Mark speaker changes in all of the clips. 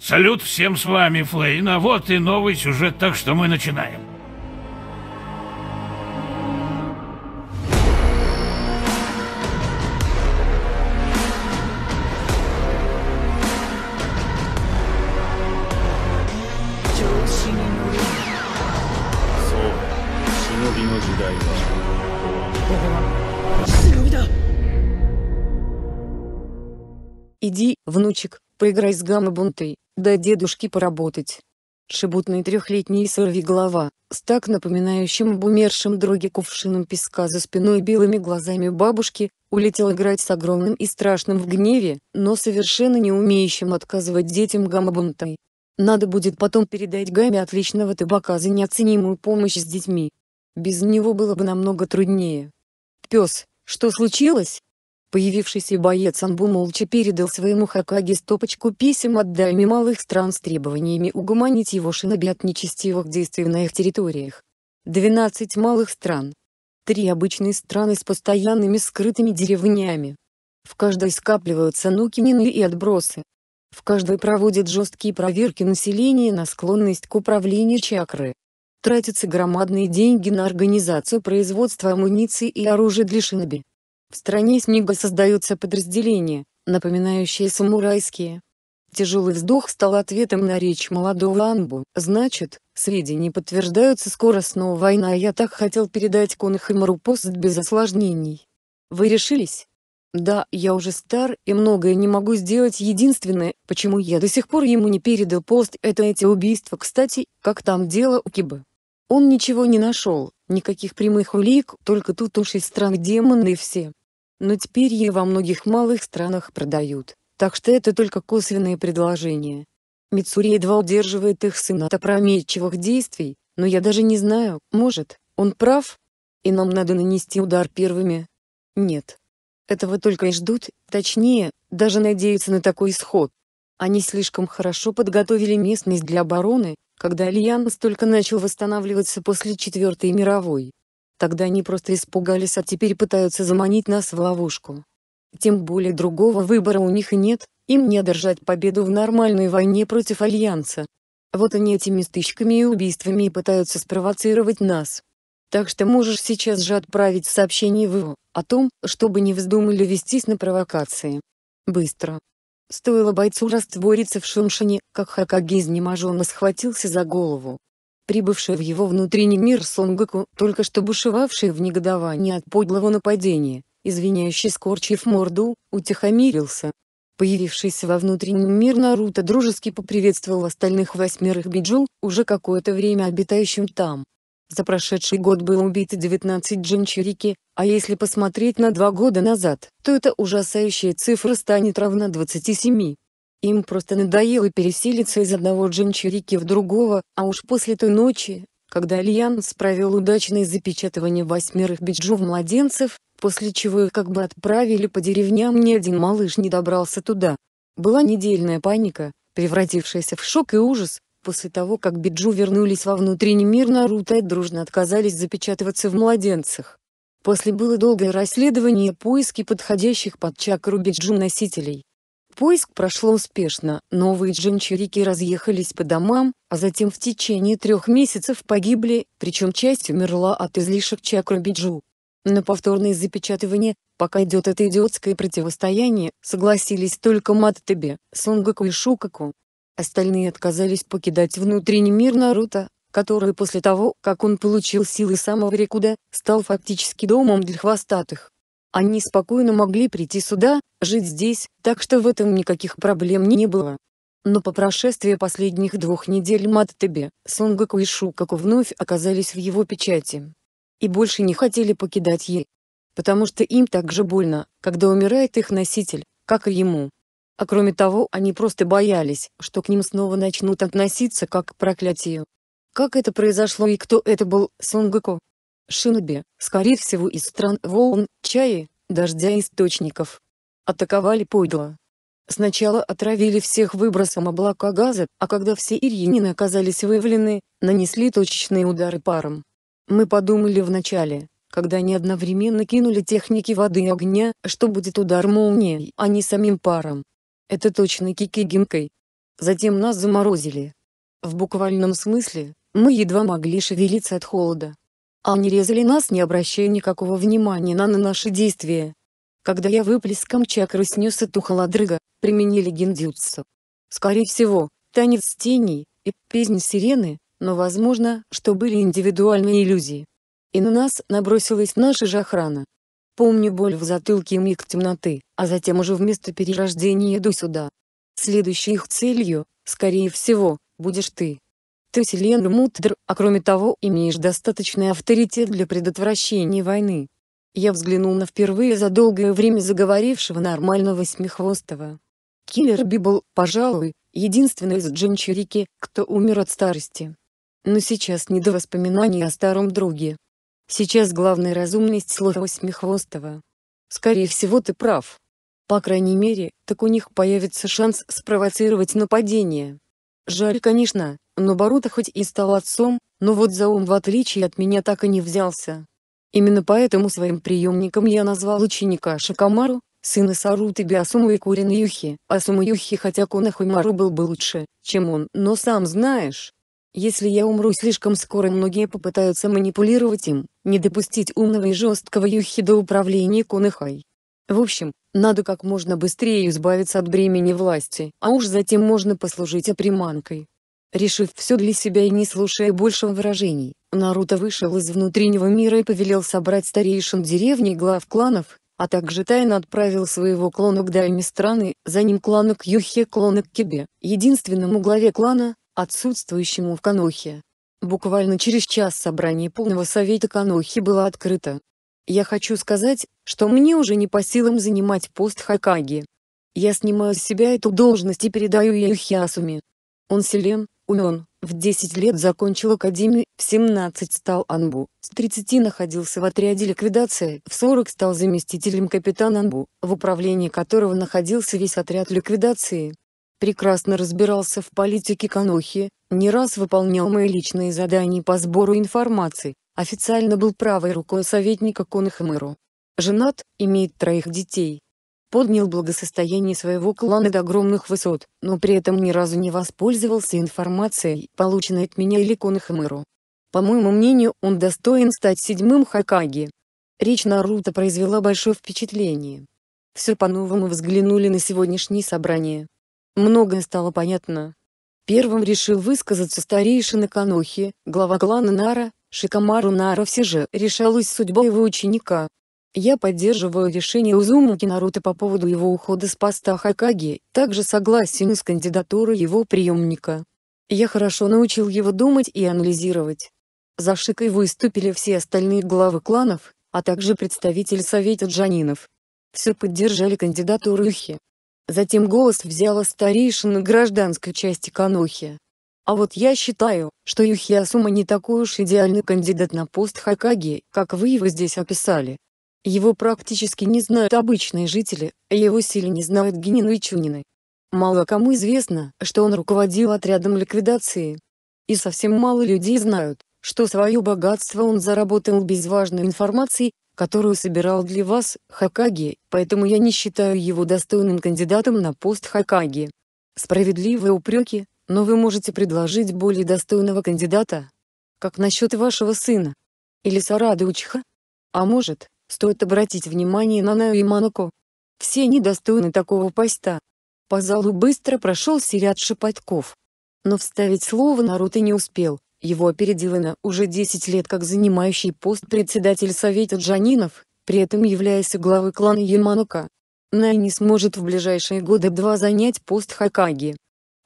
Speaker 1: Салют всем с вами, Флейн, а вот и новый сюжет, так что мы начинаем. поиграй с гамма-бунтой, дай дедушке поработать. Шебутный трехлетний сорвиголова, с так напоминающим об умершем друге кувшином песка за спиной и белыми глазами бабушки, улетел играть с огромным и страшным в гневе, но совершенно не умеющим отказывать детям гамма Надо будет потом передать Гаме отличного табака за неоценимую помощь с детьми. Без него было бы намного труднее. «Пес, что случилось?» Появившийся боец Анбу молча передал своему Хакаге стопочку писем от дайми малых стран с требованиями угомонить его шиноби от нечестивых действий на их территориях. 12 малых стран. Три обычные страны с постоянными скрытыми деревнями. В каждой скапливаются нукинины и отбросы. В каждой проводят жесткие проверки населения на склонность к управлению чакры. Тратятся громадные деньги на организацию производства амуниции и оружия для шиноби. В стране Снега создаются подразделения, напоминающие самурайские. Тяжелый вздох стал ответом на речь молодого Анбу. «Значит, сведения подтверждаются скоро снова война, я так хотел передать Конахамару пост без осложнений. Вы решились?» Да, я уже стар и многое не могу сделать. Единственное, почему я до сих пор ему не передал пост, это эти убийства. Кстати, как там дело у Кибы? Он ничего не нашел, никаких прямых улик, только тут уж и стран демоны и все но теперь ее во многих малых странах продают, так что это только косвенные предложения. Мицури едва удерживает их сына от опрометчивых действий, но я даже не знаю, может, он прав? И нам надо нанести удар первыми? Нет. Этого только и ждут, точнее, даже надеются на такой исход. Они слишком хорошо подготовили местность для обороны, когда Альянс только начал восстанавливаться после Четвертой мировой. Тогда они просто испугались, а теперь пытаются заманить нас в ловушку. Тем более другого выбора у них и нет, им не одержать победу в нормальной войне против Альянса. Вот они этими стычками и убийствами и пытаются спровоцировать нас. Так что можешь сейчас же отправить сообщение в ИО, о том, чтобы не вздумали вестись на провокации. Быстро. Стоило бойцу раствориться в шумшине, как Хакаги изнеможенно схватился за голову прибывший в его внутренний мир Сонгаку, только что бушевавший в негодовании от подлого нападения, извиняющий скорчив морду, утихомирился. Появившийся во внутреннем мир Наруто дружески поприветствовал остальных восьмерых Биджу, уже какое-то время обитающим там. За прошедший год было убито 19 джинчурики, а если посмотреть на два года назад, то эта ужасающая цифра станет равна 27. Им просто надоело переселиться из одного джинчурики в другого, а уж после той ночи, когда Альянс провел удачное запечатывание восьмерых биджув-младенцев, после чего их как бы отправили по деревням ни один малыш не добрался туда. Была недельная паника, превратившаяся в шок и ужас, после того как биджу вернулись во внутренний мир Наруто и дружно отказались запечатываться в младенцах. После было долгое расследование и поиски подходящих под чакру биджу носителей. Поиск прошло успешно, новые джинчурики разъехались по домам, а затем в течение трех месяцев погибли, причем часть умерла от излишек чакры Биджу. На повторное запечатывание, пока идет это идиотское противостояние, согласились только Маттебе, Сунгаку и Шукаку. Остальные отказались покидать внутренний мир Наруто, который после того, как он получил силы самого Рикуда, стал фактически домом для хвостатых. Они спокойно могли прийти сюда, жить здесь, так что в этом никаких проблем не было. Но по прошествии последних двух недель Маттебе, Сунгаку и Шукаку вновь оказались в его печати. И больше не хотели покидать ей. Потому что им так же больно, когда умирает их носитель, как и ему. А кроме того, они просто боялись, что к ним снова начнут относиться как к проклятию. Как это произошло и кто это был, Сунгаку, шиноби, скорее всего из стран волн, чаи, дождя и источников. Атаковали подло. Сначала отравили всех выбросом облака газа, а когда все ирьянины оказались выявлены, нанесли точечные удары паром. Мы подумали вначале, когда они одновременно кинули техники воды и огня, что будет удар молнией, а не самим паром. Это точно кикигимкой. Затем нас заморозили. В буквальном смысле, мы едва могли шевелиться от холода. Они а резали нас, не обращая никакого внимания на, на наши действия. Когда я выплеском чакры снес эту холодрыга, применили гендюцу. Скорее всего, танец теней и песнь сирены, но возможно, что были индивидуальные иллюзии. И на нас набросилась наша же охрана. Помню боль в затылке и миг темноты, а затем уже вместо перерождения иду сюда. Следующей их целью, скорее всего, будешь ты представитель Энр а кроме того, имеешь достаточный авторитет для предотвращения войны. Я взглянул на впервые за долгое время заговорившего нормального восьмихвостого. Киллер Би был, пожалуй, единственный из Джим кто умер от старости. Но сейчас не до воспоминаний о старом друге. Сейчас главная разумность слова восьмихвостого. Скорее всего ты прав. По крайней мере, так у них появится шанс спровоцировать нападение. Жаль, конечно, но Барута хоть и стал отцом, но вот за ум в отличие от меня так и не взялся. Именно поэтому своим приемником я назвал ученика Шакамару, сына Саруты Биасуму и Курин Юхи. Асуму Юхи хотя Конахумару был бы лучше, чем он, но сам знаешь. Если я умру слишком скоро многие попытаются манипулировать им, не допустить умного и жесткого Юхи до управления Конахай. В общем, надо как можно быстрее избавиться от бремени власти, а уж затем можно послужить оприманкой. Решив все для себя и не слушая больше выражений, Наруто вышел из внутреннего мира и повелел собрать старейшин деревни глав кланов, а также тайно отправил своего клона к Дайме страны, за ним клана к Юхе, клана к Кибе, единственному главе клана, отсутствующему в Канохе. Буквально через час собрание полного совета Канохи было открыто, я хочу сказать, что мне уже не по силам занимать пост Хакаги. Я снимаю с себя эту должность и передаю ее Хиасуми. Он силен, умен, в 10 лет закончил академию, в 17 стал Анбу, с 30 находился в отряде ликвидации, в 40 стал заместителем капитана Анбу, в управлении которого находился весь отряд ликвидации. Прекрасно разбирался в политике Канохи, не раз выполнял мои личные задания по сбору информации, Официально был правой рукой советника Конахмыру. Женат, имеет троих детей. Поднял благосостояние своего клана до огромных высот, но при этом ни разу не воспользовался информацией, полученной от меня или Конахмыру. По моему мнению, он достоин стать седьмым Хакаги. Речь Наруто произвела большое впечатление. Все по-новому взглянули на сегодняшнее собрание. Многое стало понятно. Первым решил высказаться старейшина Канохи, глава клана Нара, Шикамару Наро все же решалась судьба его ученика. Я поддерживаю решение Узумаки Наруто по поводу его ухода с поста Хакаги, также согласен с кандидатурой его преемника. Я хорошо научил его думать и анализировать. За Шикой выступили все остальные главы кланов, а также представитель Совета Джанинов. Все поддержали кандидатуру Юхи. Затем голос взяла старейшина гражданской части Канохи. А вот я считаю, что Юхиасума не такой уж идеальный кандидат на пост Хакаги, как вы его здесь описали. Его практически не знают обычные жители, а его сильно не знают Генину и Чунины. Мало кому известно, что он руководил отрядом ликвидации. И совсем мало людей знают, что свое богатство он заработал без важной информации, которую собирал для вас, Хакаги, поэтому я не считаю его достойным кандидатом на пост Хакаги. Справедливые упреки, но вы можете предложить более достойного кандидата? Как насчет вашего сына? Или Сарады Учиха? А может, стоит обратить внимание на Наю и Манако? Все недостойны такого поста. По залу быстро прошел ряд шепотков. Но вставить слово Наруто не успел, его опередила на уже 10 лет как занимающий пост председатель Совета Джанинов, при этом являясь главой клана Яманока. Най не сможет в ближайшие годы два занять пост Хакаги.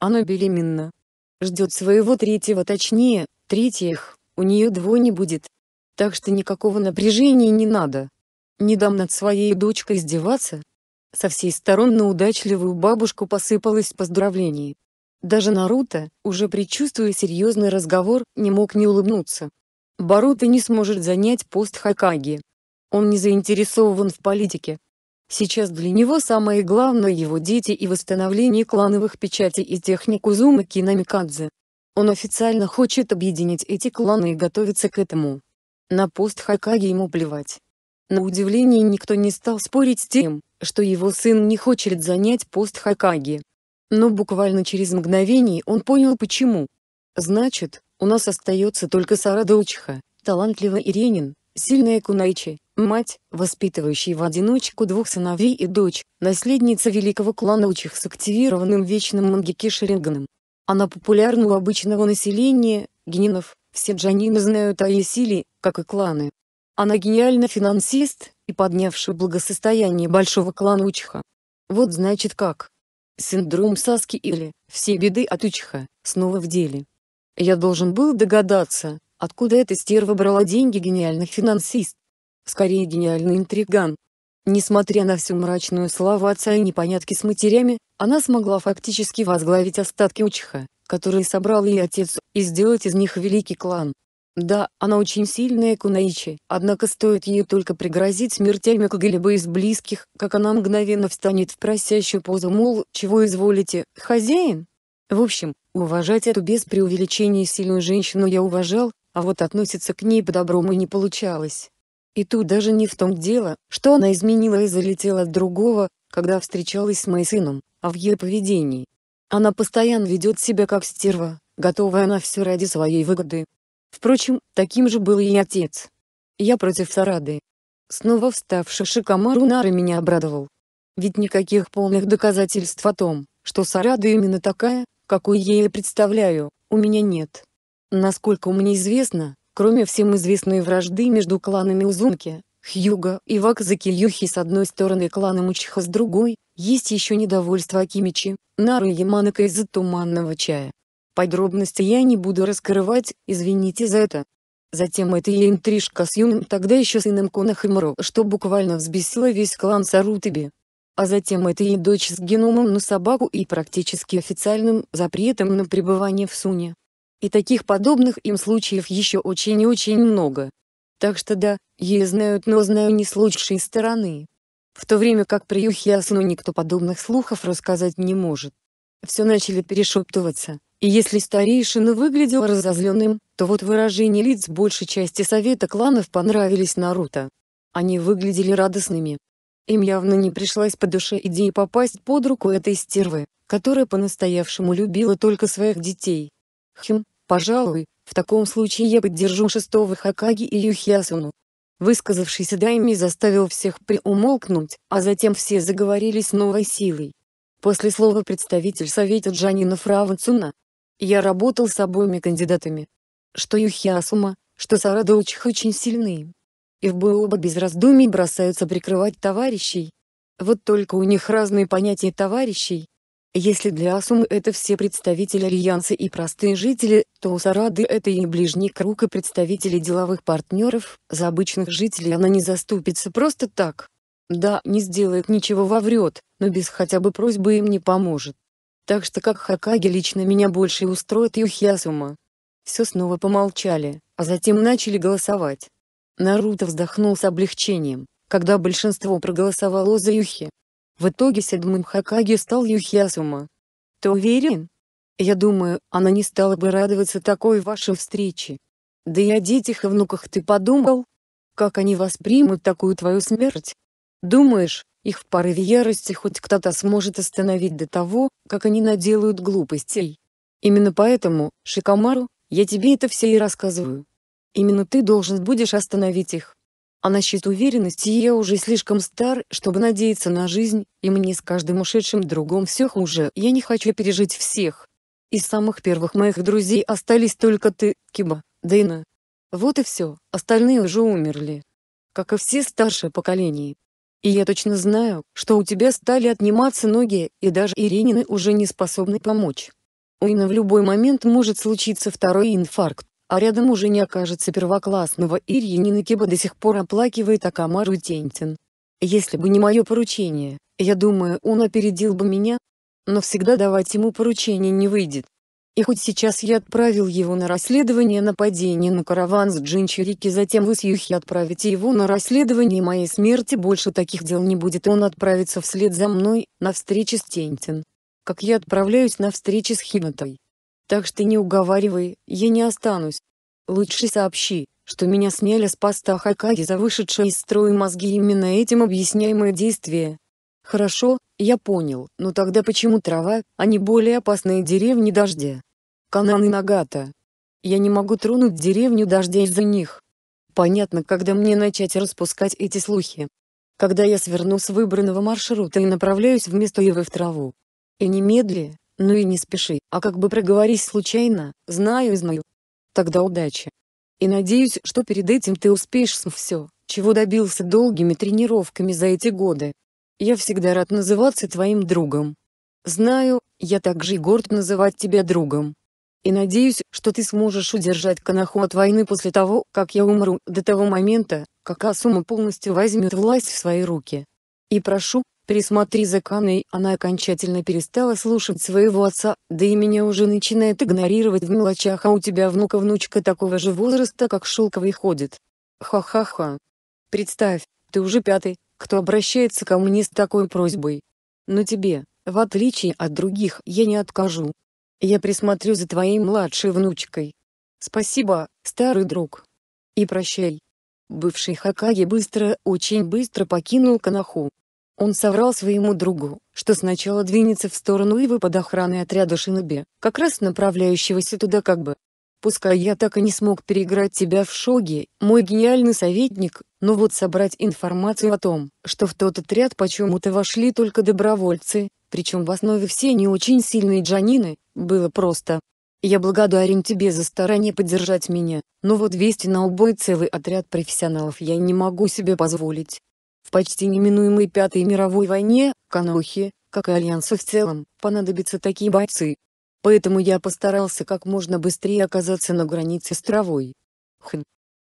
Speaker 1: Оно беременно. Ждет своего третьего точнее, третьих, у нее двое не будет. Так что никакого напряжения не надо. Не дам над своей дочкой издеваться. Со всей сторон на удачливую бабушку посыпалось поздравлений. Даже Наруто, уже предчувствуя серьезный разговор, не мог не улыбнуться. Баруто не сможет занять пост Хакаги. Он не заинтересован в политике. Сейчас для него самое главное его дети и восстановление клановых печатей и техник Узумы Кинамикадзе. Он официально хочет объединить эти кланы и готовится к этому. На пост Хакаги ему плевать. На удивление никто не стал спорить с тем, что его сын не хочет занять пост Хакаги. Но буквально через мгновение он понял почему. Значит, у нас остается только Сара Доучиха, талантливый Иренин, сильная Кунайчи, Мать, воспитывающая в одиночку двух сыновей и дочь, наследница великого клана Учих с активированным вечным Мангеки Шеринганом. Она популярна у обычного населения, генинов, все джанины знают о ее силе, как и кланы. Она гениальный финансист, и поднявший благосостояние большого клана Учиха. Вот значит как. Синдром Саски или «Все беды от Учиха» снова в деле. Я должен был догадаться, откуда эта стерва брала деньги гениальных финансист скорее гениальный интриган. Несмотря на всю мрачную славу отца и непонятки с матерями, она смогла фактически возглавить остатки Учиха, которые собрал ей отец, и сделать из них великий клан. Да, она очень сильная Кунаичи, однако стоит ей только пригрозить смертями кого-либо из близких, как она мгновенно встанет в просящую позу, мол, чего изволите, хозяин? В общем, уважать эту без преувеличения сильную женщину я уважал, а вот относиться к ней по-доброму не получалось. И тут даже не в том дело, что она изменила и залетела от другого, когда встречалась с моим сыном, а в ее поведении. Она постоянно ведет себя как стерва, готовая на все ради своей выгоды. Впрочем, таким же был и отец. Я против Сарады. Снова вставший шикамару Унары меня обрадовал. Ведь никаких полных доказательств о том, что Сарада именно такая, какую я ей представляю, у меня нет. Насколько мне известно, Кроме всем известной вражды между кланами Узумки, Хьюга и Вакзаки-Юхи с одной стороны и кланом Учиха с другой, есть еще недовольство Акимичи, Нару и Яманака из-за туманного чая. Подробности я не буду раскрывать, извините за это. Затем эта и интрижка с юным тогда еще сыном Конахимуро, что буквально взбесило весь клан Сарутаби. А затем это и дочь с геномом на собаку и практически официальным запретом на пребывание в Суне. И таких подобных им случаев еще очень и очень много. Так что да, ей знают, но знаю не с лучшей стороны. В то время как при Юхиасну никто подобных слухов рассказать не может. Все начали перешептываться, и если старейшина выглядел разозленным, то вот выражения лиц большей части совета кланов понравились Наруто. Они выглядели радостными. Им явно не пришлось по душе идея попасть под руку этой стервы, которая по-настоящему любила только своих детей. Хм, Пожалуй, в таком случае я поддержу шестого Хакаги и Юхиасуну. Высказавшийся Дайми заставил всех приумолкнуть, а затем все заговорили с новой силой. После слова представитель совета Джанина Фравацуна, я работал с обоими кандидатами. Что Юхиасума, что Сарадоучих очень сильны. И в бою оба без раздумий бросаются прикрывать товарищей. Вот только у них разные понятия товарищей, если для Асумы это все представители Альянса и простые жители, то у Сарады это и ближний круг и представители деловых партнеров, за обычных жителей она не заступится просто так. Да, не сделает ничего воврет, но без хотя бы просьбы им не поможет. Так что как Хакаги лично меня больше устроит Юхи Асума. Все снова помолчали, а затем начали голосовать. Наруто вздохнул с облегчением, когда большинство проголосовало за Юхи, в итоге седьмым Хакаги стал Юхьясума. Ты уверен? Я думаю, она не стала бы радоваться такой вашей встрече. Да и о детях и внуках ты подумал? Как они воспримут такую твою смерть? Думаешь, их в порыве ярости хоть кто-то сможет остановить до того, как они наделают глупостей? Именно поэтому, Шикамару, я тебе это все и рассказываю. Именно ты должен будешь остановить их. А насчет уверенности я уже слишком стар, чтобы надеяться на жизнь, и мне с каждым ушедшим другом все хуже, я не хочу пережить всех. Из самых первых моих друзей остались только ты, Киба, Дэйна. Вот и все, остальные уже умерли. Как и все старшие поколения. И я точно знаю, что у тебя стали отниматься ноги, и даже Иринины уже не способны помочь. У Инны в любой момент может случиться второй инфаркт а рядом уже не окажется первоклассного Ирьянина Кеба до сих пор оплакивает Акамару Тентин. Если бы не мое поручение, я думаю он опередил бы меня, но всегда давать ему поручение не выйдет. И хоть сейчас я отправил его на расследование нападения на караван с Джинчирики, затем вы с Юхи отправите его на расследование моей смерти, больше таких дел не будет, и он отправится вслед за мной, на встрече с Тентин. Как я отправляюсь на встречу с Хинатой. Так что не уговаривай, я не останусь. Лучше сообщи, что меня сняли с поста Хакаги за вышедшие из строя мозги именно этим объясняемое действие. Хорошо, я понял, но тогда почему трава, а не более опасные деревни дождя? Канан и Нагата. Я не могу тронуть деревню дождя из-за них. Понятно, когда мне начать распускать эти слухи. Когда я сверну с выбранного маршрута и направляюсь вместо Евы в траву. И немедли, ну и не спеши, а как бы проговорись случайно, знаю и знаю. Тогда удачи. И надеюсь, что перед этим ты успеешь все, чего добился долгими тренировками за эти годы. Я всегда рад называться твоим другом. Знаю, я также и горд называть тебя другом. И надеюсь, что ты сможешь удержать Канаху от войны после того, как я умру, до того момента, как Асума полностью возьмет власть в свои руки. И прошу, Присмотри за Каной, она окончательно перестала слушать своего отца, да и меня уже начинает игнорировать в мелочах, а у тебя внука-внучка такого же возраста, как Шелковый ходит. Ха-ха-ха. Представь, ты уже пятый, кто обращается ко мне с такой просьбой. Но тебе, в отличие от других, я не откажу. Я присмотрю за твоей младшей внучкой. Спасибо, старый друг. И прощай. Бывший Хакаги быстро, очень быстро покинул Канаху. Он соврал своему другу, что сначала двинется в сторону Ивы под охраной отряда Шиноби, как раз направляющегося туда как бы. Пускай я так и не смог переиграть тебя в шоге, мой гениальный советник, но вот собрать информацию о том, что в тот отряд почему-то вошли только добровольцы, причем в основе все не очень сильные джанины, было просто. Я благодарен тебе за старание поддержать меня, но вот вести на убой целый отряд профессионалов я не могу себе позволить, в почти неминуемой Пятой мировой войне, Канохи, как и Альянсу в целом, понадобятся такие бойцы. Поэтому я постарался как можно быстрее оказаться на границе с травой. Хм.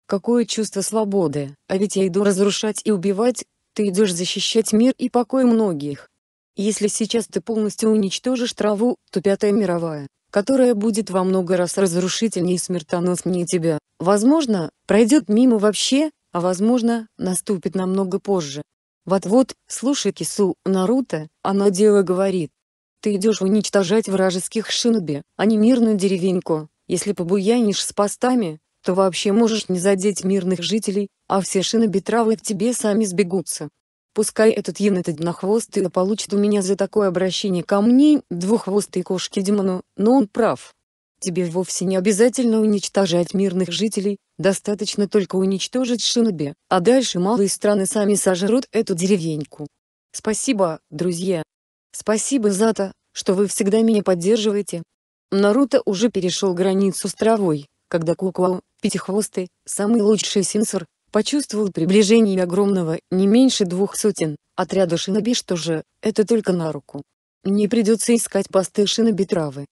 Speaker 1: Какое чувство свободы, а ведь я иду разрушать и убивать, ты идешь защищать мир и покой многих. Если сейчас ты полностью уничтожишь траву, то Пятая мировая, которая будет во много раз разрушительнее и смертоноснее тебя, возможно, пройдет мимо вообще, а возможно, наступит намного позже. Вот-вот, слушай Кису, Наруто, она дело говорит. Ты идешь уничтожать вражеских шиноби, а не мирную деревеньку. Если побуянишь с постами, то вообще можешь не задеть мирных жителей, а все шиноби травы к тебе сами сбегутся. Пускай этот ян этот нахвостый получит у меня за такое обращение ко мне, двухвостой кошки демону, но он прав. Тебе вовсе не обязательно уничтожать мирных жителей, достаточно только уничтожить шиноби, а дальше малые страны сами сожрут эту деревеньку. Спасибо, друзья. Спасибо за то, что вы всегда меня поддерживаете. Наруто уже перешел границу с травой, когда Кукуау, Пятихвостый, самый лучший сенсор, почувствовал приближение огромного, не меньше двух сотен, отряда шиноби что же, это только на руку. Не придется искать посты шиноби травы.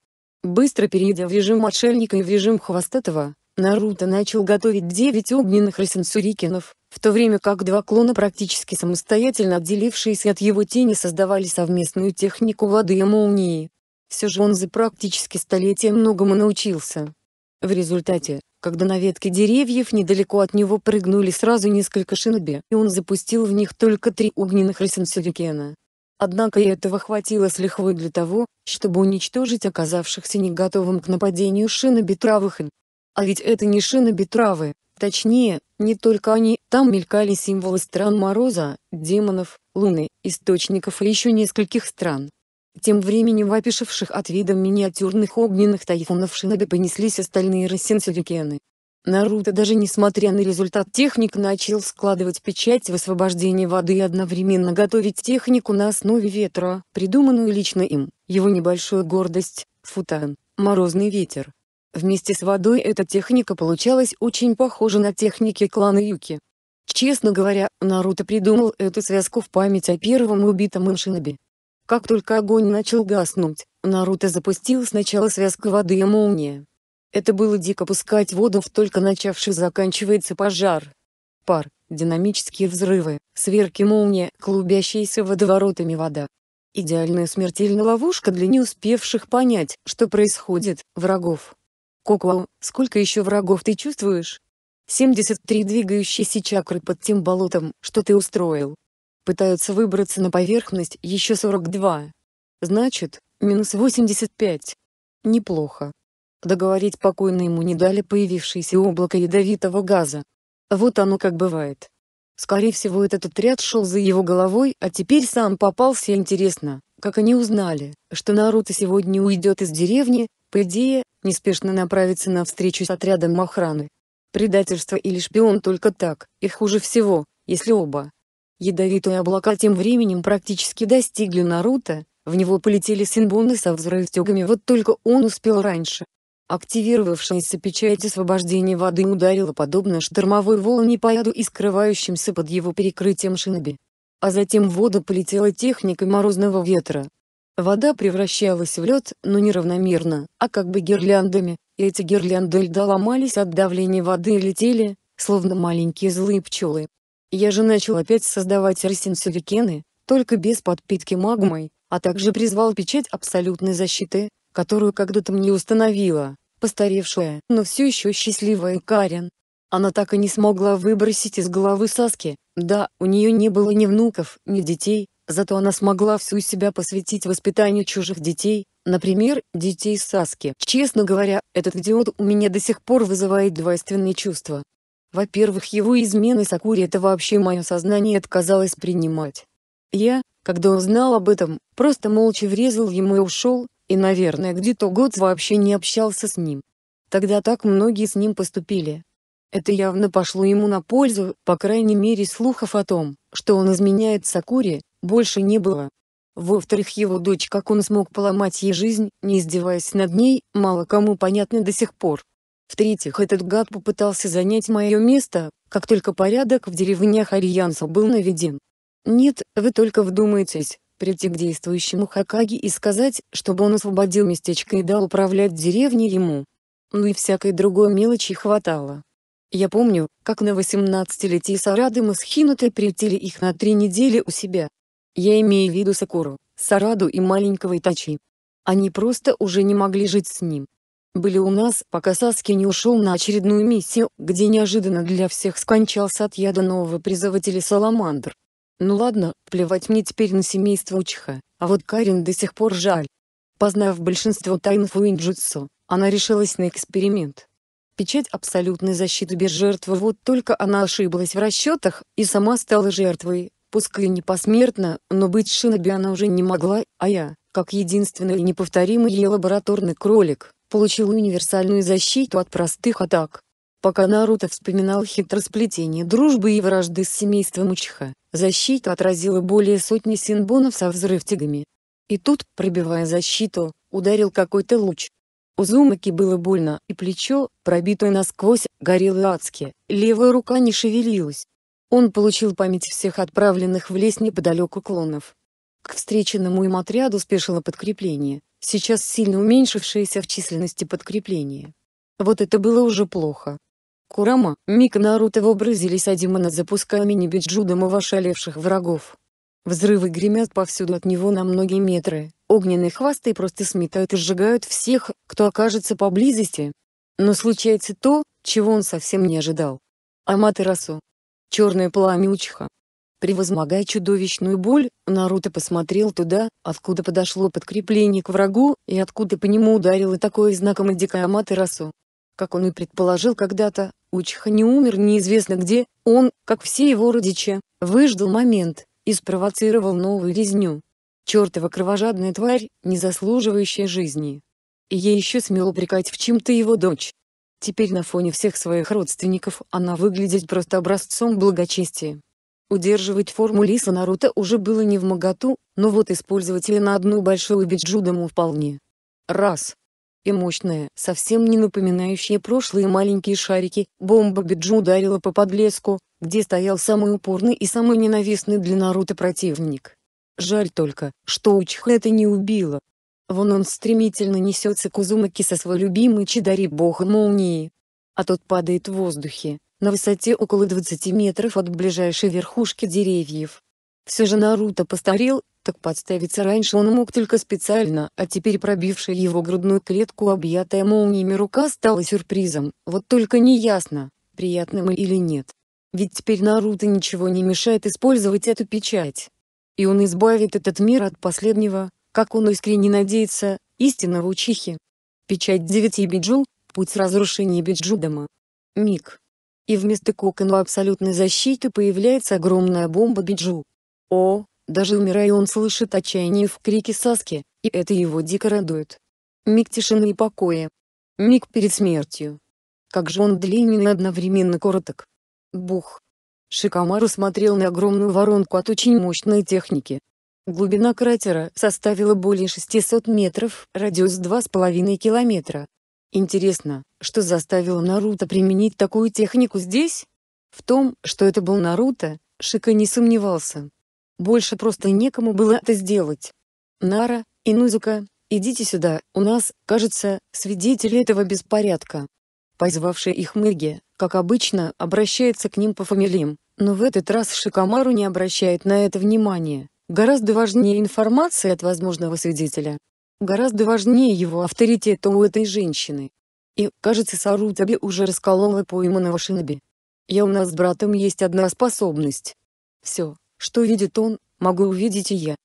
Speaker 1: Быстро перейдя в режим отшельника и в режим хвостатого, Наруто начал готовить 9 огненных рисенсурикинов, в то время как два клона практически самостоятельно отделившиеся от его тени создавали совместную технику воды и молнии. Все же он за практически столетие многому научился. В результате, когда на ветке деревьев недалеко от него прыгнули сразу несколько шиноби, и он запустил в них только три огненных ресенсурикена. Однако и этого хватило с лихвой для того, чтобы уничтожить оказавшихся не готовым к нападению шинобитравых. А ведь это не шинобитравы, точнее, не только они, там мелькали символы стран Мороза, демонов, луны, источников и еще нескольких стран. Тем временем опишивших от вида миниатюрных огненных тайфунов шиноби понеслись остальные рассенсюрикены, Наруто даже несмотря на результат техник начал складывать печать высвобождения воды и одновременно готовить технику на основе ветра, придуманную лично им, его небольшую гордость, футан, морозный ветер. Вместе с водой эта техника получалась очень похожа на техники клана Юки. Честно говоря, Наруто придумал эту связку в память о первом убитом им шиноби. Как только огонь начал гаснуть, Наруто запустил сначала связку воды и молния, это было дико пускать воду в только начавший заканчивается пожар. Пар, динамические взрывы, сверки молнии, клубящиеся водоворотами вода. Идеальная смертельная ловушка для не успевших понять, что происходит, врагов. Кокуау, сколько еще врагов ты чувствуешь? 73 двигающиеся чакры под тем болотом, что ты устроил. Пытаются выбраться на поверхность еще 42. Значит, минус 85. Неплохо. Договорить покойно ему не дали появившееся облако ядовитого газа. Вот оно как бывает. Скорее всего этот отряд шел за его головой, а теперь сам попался интересно, как они узнали, что Наруто сегодня уйдет из деревни, по идее, неспешно направиться на встречу с отрядом охраны. Предательство или шпион только так, и хуже всего, если оба. Ядовитые облака тем временем практически достигли Наруто, в него полетели синбоны со взрывстюгами вот только он успел раньше. Активировавшаяся печать освобождения воды ударила подобно штормовой волне по яду и скрывающимся под его перекрытием шиноби. А затем вода полетела техникой морозного ветра. Вода превращалась в лед, но неравномерно, а как бы гирляндами, и эти гирлянды льда ломались от давления воды и летели, словно маленькие злые пчелы. Я же начал опять создавать ресин только без подпитки магмой, а также призвал печать абсолютной защиты, которую когда-то мне установила постаревшая, но все еще счастливая Карен. Она так и не смогла выбросить из головы Саски, да, у нее не было ни внуков, ни детей, зато она смогла всю себя посвятить воспитанию чужих детей, например, детей Саски. Честно говоря, этот идиот у меня до сих пор вызывает двойственные чувства. Во-первых, его измены Сакури это вообще мое сознание отказалось принимать. Я, когда узнал об этом, просто молча врезал ему и ушел, и, наверное, где-то год вообще не общался с ним. Тогда так многие с ним поступили. Это явно пошло ему на пользу, по крайней мере слухов о том, что он изменяет Сакуре, больше не было. Во-вторых его дочь как он смог поломать ей жизнь, не издеваясь над ней, мало кому понятно до сих пор. В-третьих этот гад попытался занять мое место, как только порядок в деревнях Арьянса был наведен. Нет, вы только вдумайтесь, прийти к действующему Хакаги и сказать, чтобы он освободил местечко и дал управлять деревней ему. Ну и всякой другой мелочи хватало. Я помню, как на 18-летие Сарады мы с Хинутой приютили их на три недели у себя. Я имею в виду Сакуру, Сараду и маленького Итачи. Они просто уже не могли жить с ним. Были у нас, пока Саски не ушел на очередную миссию, где неожиданно для всех скончался от яда нового призывателя Саламандр. Ну ладно, плевать мне теперь на семейство Учиха, а вот Карин до сих пор жаль. Познав большинство тайн фуинджутсу, она решилась на эксперимент. Печать абсолютной защиты без жертвы вот только она ошиблась в расчетах, и сама стала жертвой, пускай не посмертно, но быть шиноби она уже не могла, а я, как единственный и неповторимый лабораторный кролик, получил универсальную защиту от простых атак. Пока Наруто вспоминал хитросплетение дружбы и вражды с семейством Учха, защита отразила более сотни синбонов со взрывтигами. И тут, пробивая защиту, ударил какой-то луч. У Зумаки было больно, и плечо, пробитое насквозь, горело адски, левая рука не шевелилась. Он получил память всех отправленных в лес неподалеку клонов. К встреченному им отряду спешило подкрепление, сейчас сильно уменьшившееся в численности подкрепление. Вот это было уже плохо. Курама, Мик Наруто вообразились Садима над запусками небиджудом овошалевших врагов. Взрывы гремят повсюду от него на многие метры, огненные хвосты просто сметают и сжигают всех, кто окажется поблизости. Но случается то, чего он совсем не ожидал. Аматерасу. Черное пламя Учха. Превозмогая чудовищную боль, Наруто посмотрел туда, откуда подошло подкрепление к врагу, и откуда по нему ударило такое знакомое дикое Аматерасу. Как он и предположил когда-то, Учха не умер неизвестно где, он, как все его родичи, выждал момент и спровоцировал новую резню. Чертова кровожадная тварь, не заслуживающая жизни. И ей еще смело прикать в чем-то его дочь. Теперь на фоне всех своих родственников она выглядит просто образцом благочестия. Удерживать форму Лиса Наруто уже было не в моготу, но вот использовать ее на одну большую биджу дому вполне. Раз и мощная, совсем не напоминающая прошлые маленькие шарики, бомба Биджу ударила по подлеску, где стоял самый упорный и самый ненавистный для Наруто противник. Жаль только, что Учиха это не убило. Вон он стремительно несется к Узумаки со своей любимой Чидари бога молнии. А тот падает в воздухе, на высоте около 20 метров от ближайшей верхушки деревьев. Все же Наруто постарел так подставиться раньше он мог только специально, а теперь пробившая его грудную клетку объятая молниями рука стала сюрпризом, вот только неясно, приятным или нет. Ведь теперь Наруто ничего не мешает использовать эту печать. И он избавит этот мир от последнего, как он искренне надеется, истинного учихи. Печать девяти Биджу – путь разрушения Биджудама. Миг. И вместо кокона абсолютной защиты появляется огромная бомба Биджу. О, даже умирая он слышит отчаяние в крике Саски, и это его дико радует. Миг тишины и покоя. Миг перед смертью. Как же он длинен и одновременно короток. Бух. Шикамару смотрел на огромную воронку от очень мощной техники. Глубина кратера составила более 600 метров, радиус 2,5 километра. Интересно, что заставило Наруто применить такую технику здесь? В том, что это был Наруто, Шика не сомневался. Больше просто некому было это сделать. Нара, и Нузука, идите сюда, у нас, кажется, свидетели этого беспорядка. Позвавший их Мэгги, как обычно, обращается к ним по фамилиям, но в этот раз Шикамару не обращает на это внимания. Гораздо важнее информация от возможного свидетеля. Гораздо важнее его авторитета у этой женщины. И, кажется, Сарутаби уже расколола пойманного Шиноби. Я у нас с братом есть одна способность. Все, что видит он, могу увидеть и я.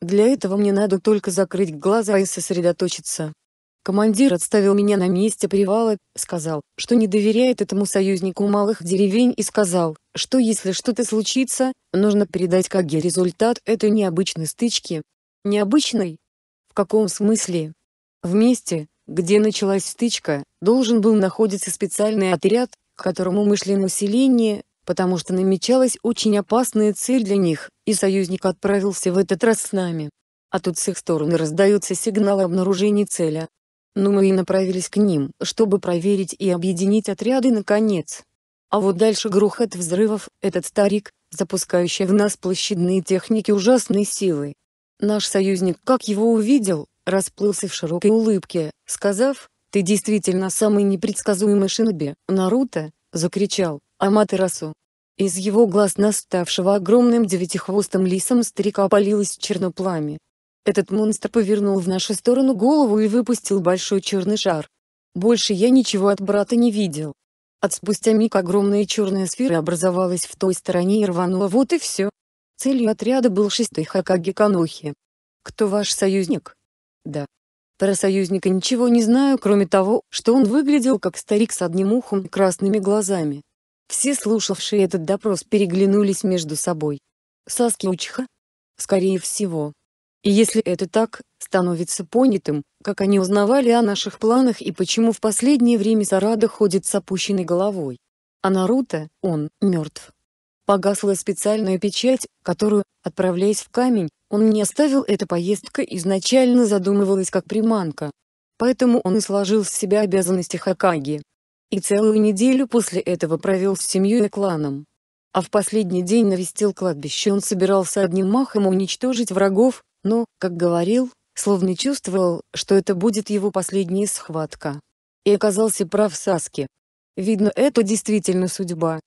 Speaker 1: Для этого мне надо только закрыть глаза и сосредоточиться. Командир отставил меня на месте привала, сказал, что не доверяет этому союзнику малых деревень и сказал, что если что-то случится, нужно передать Каге результат этой необычной стычки. Необычной? В каком смысле? В месте, где началась стычка, должен был находиться специальный отряд, к которому мы шли население, потому что намечалась очень опасная цель для них, и союзник отправился в этот раз с нами. А тут с их стороны раздаются сигналы обнаружения цели. Ну мы и направились к ним, чтобы проверить и объединить отряды наконец. А вот дальше грохот взрывов, этот старик, запускающий в нас площадные техники ужасной силы. Наш союзник, как его увидел, расплылся в широкой улыбке, сказав, «Ты действительно самый непредсказуемый шиноби, Наруто!» — закричал. Аматерасу. Из его глаз, наставшего огромным девятихвостым лисом старика, полилось чернопламя. Этот монстр повернул в нашу сторону голову и выпустил большой черный шар. Больше я ничего от брата не видел. От спустя миг огромная черная сфера образовалась в той стороне и рванула вот и все. Целью отряда был шестой Хакаги Канохи. «Кто ваш союзник?» «Да». Про союзника ничего не знаю, кроме того, что он выглядел как старик с одним ухом и красными глазами. Все слушавшие этот допрос переглянулись между собой. Саскиучха? Скорее всего. И если это так, становится понятым, как они узнавали о наших планах и почему в последнее время Сарада ходит с опущенной головой. А Наруто, он, мертв. Погасла специальная печать, которую, отправляясь в камень, он не оставил эта поездка изначально задумывалась как приманка. Поэтому он и сложил с себя обязанности Хакаги и целую неделю после этого провел с семьей и кланом. А в последний день навестил кладбище он собирался одним махом уничтожить врагов, но, как говорил, словно чувствовал, что это будет его последняя схватка. И оказался прав Саски. Видно это действительно судьба.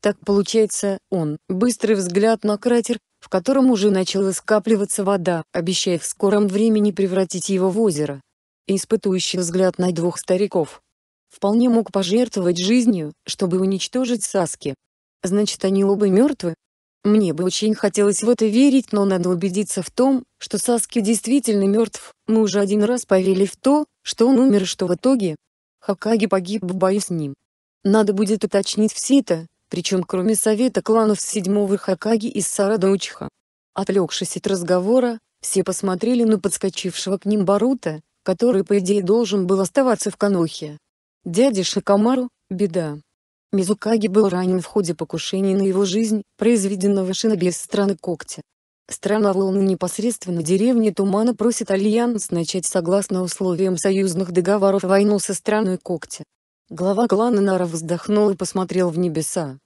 Speaker 1: Так получается, он, быстрый взгляд на кратер, в котором уже начала скапливаться вода, обещая в скором времени превратить его в озеро. И испытующий взгляд на двух стариков, вполне мог пожертвовать жизнью, чтобы уничтожить Саски. Значит они оба мертвы? Мне бы очень хотелось в это верить, но надо убедиться в том, что Саски действительно мертв, мы уже один раз поверили в то, что он умер и что в итоге Хакаги погиб в бою с ним. Надо будет уточнить все это, причем кроме совета кланов седьмого Хакаги из Сара Доучиха. Отвлекшись от разговора, все посмотрели на подскочившего к ним Барута, который по идее должен был оставаться в Канохе. Дяде Шикамару – беда. Мизукаги был ранен в ходе покушения на его жизнь, произведенного шиноби из страны когтя. Страна Луны непосредственно деревни Тумана просит Альянс начать согласно условиям союзных договоров войну со страной Когтя. Глава клана Нара вздохнул и посмотрел в небеса.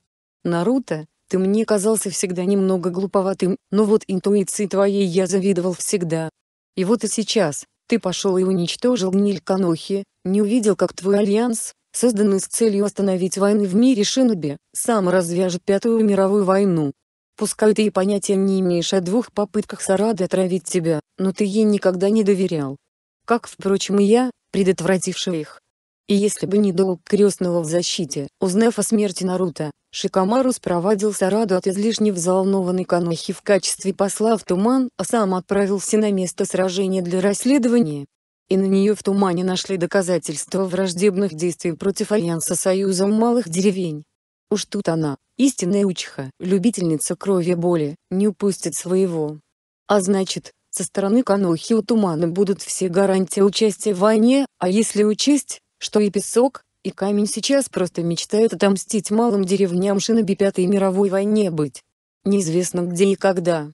Speaker 1: «Наруто, ты мне казался всегда немного глуповатым, но вот интуиции твоей я завидовал всегда. И вот и сейчас, ты пошел и уничтожил гниль Канохи, не увидел, как твой альянс, созданный с целью остановить войны в мире Шиноби, сам развяжет Пятую мировую войну. Пускай ты и понятия не имеешь о двух попытках Сарады отравить тебя, но ты ей никогда не доверял. Как, впрочем, и я, предотвративший их. И если бы не долг крестного в защите, узнав о смерти Наруто, Шикамару спровадил Сараду от излишне взволнованной Канохи в качестве посла в туман, а сам отправился на место сражения для расследования и на нее в тумане нашли доказательства враждебных действий против Альянса Союзом Малых Деревень. Уж тут она, истинная учиха, любительница крови боли, не упустит своего. А значит, со стороны Канохи у тумана будут все гарантии участия в войне, а если учесть, что и песок, и камень сейчас просто мечтают отомстить малым деревням Шиноби Пятой мировой войне быть. Неизвестно где и когда.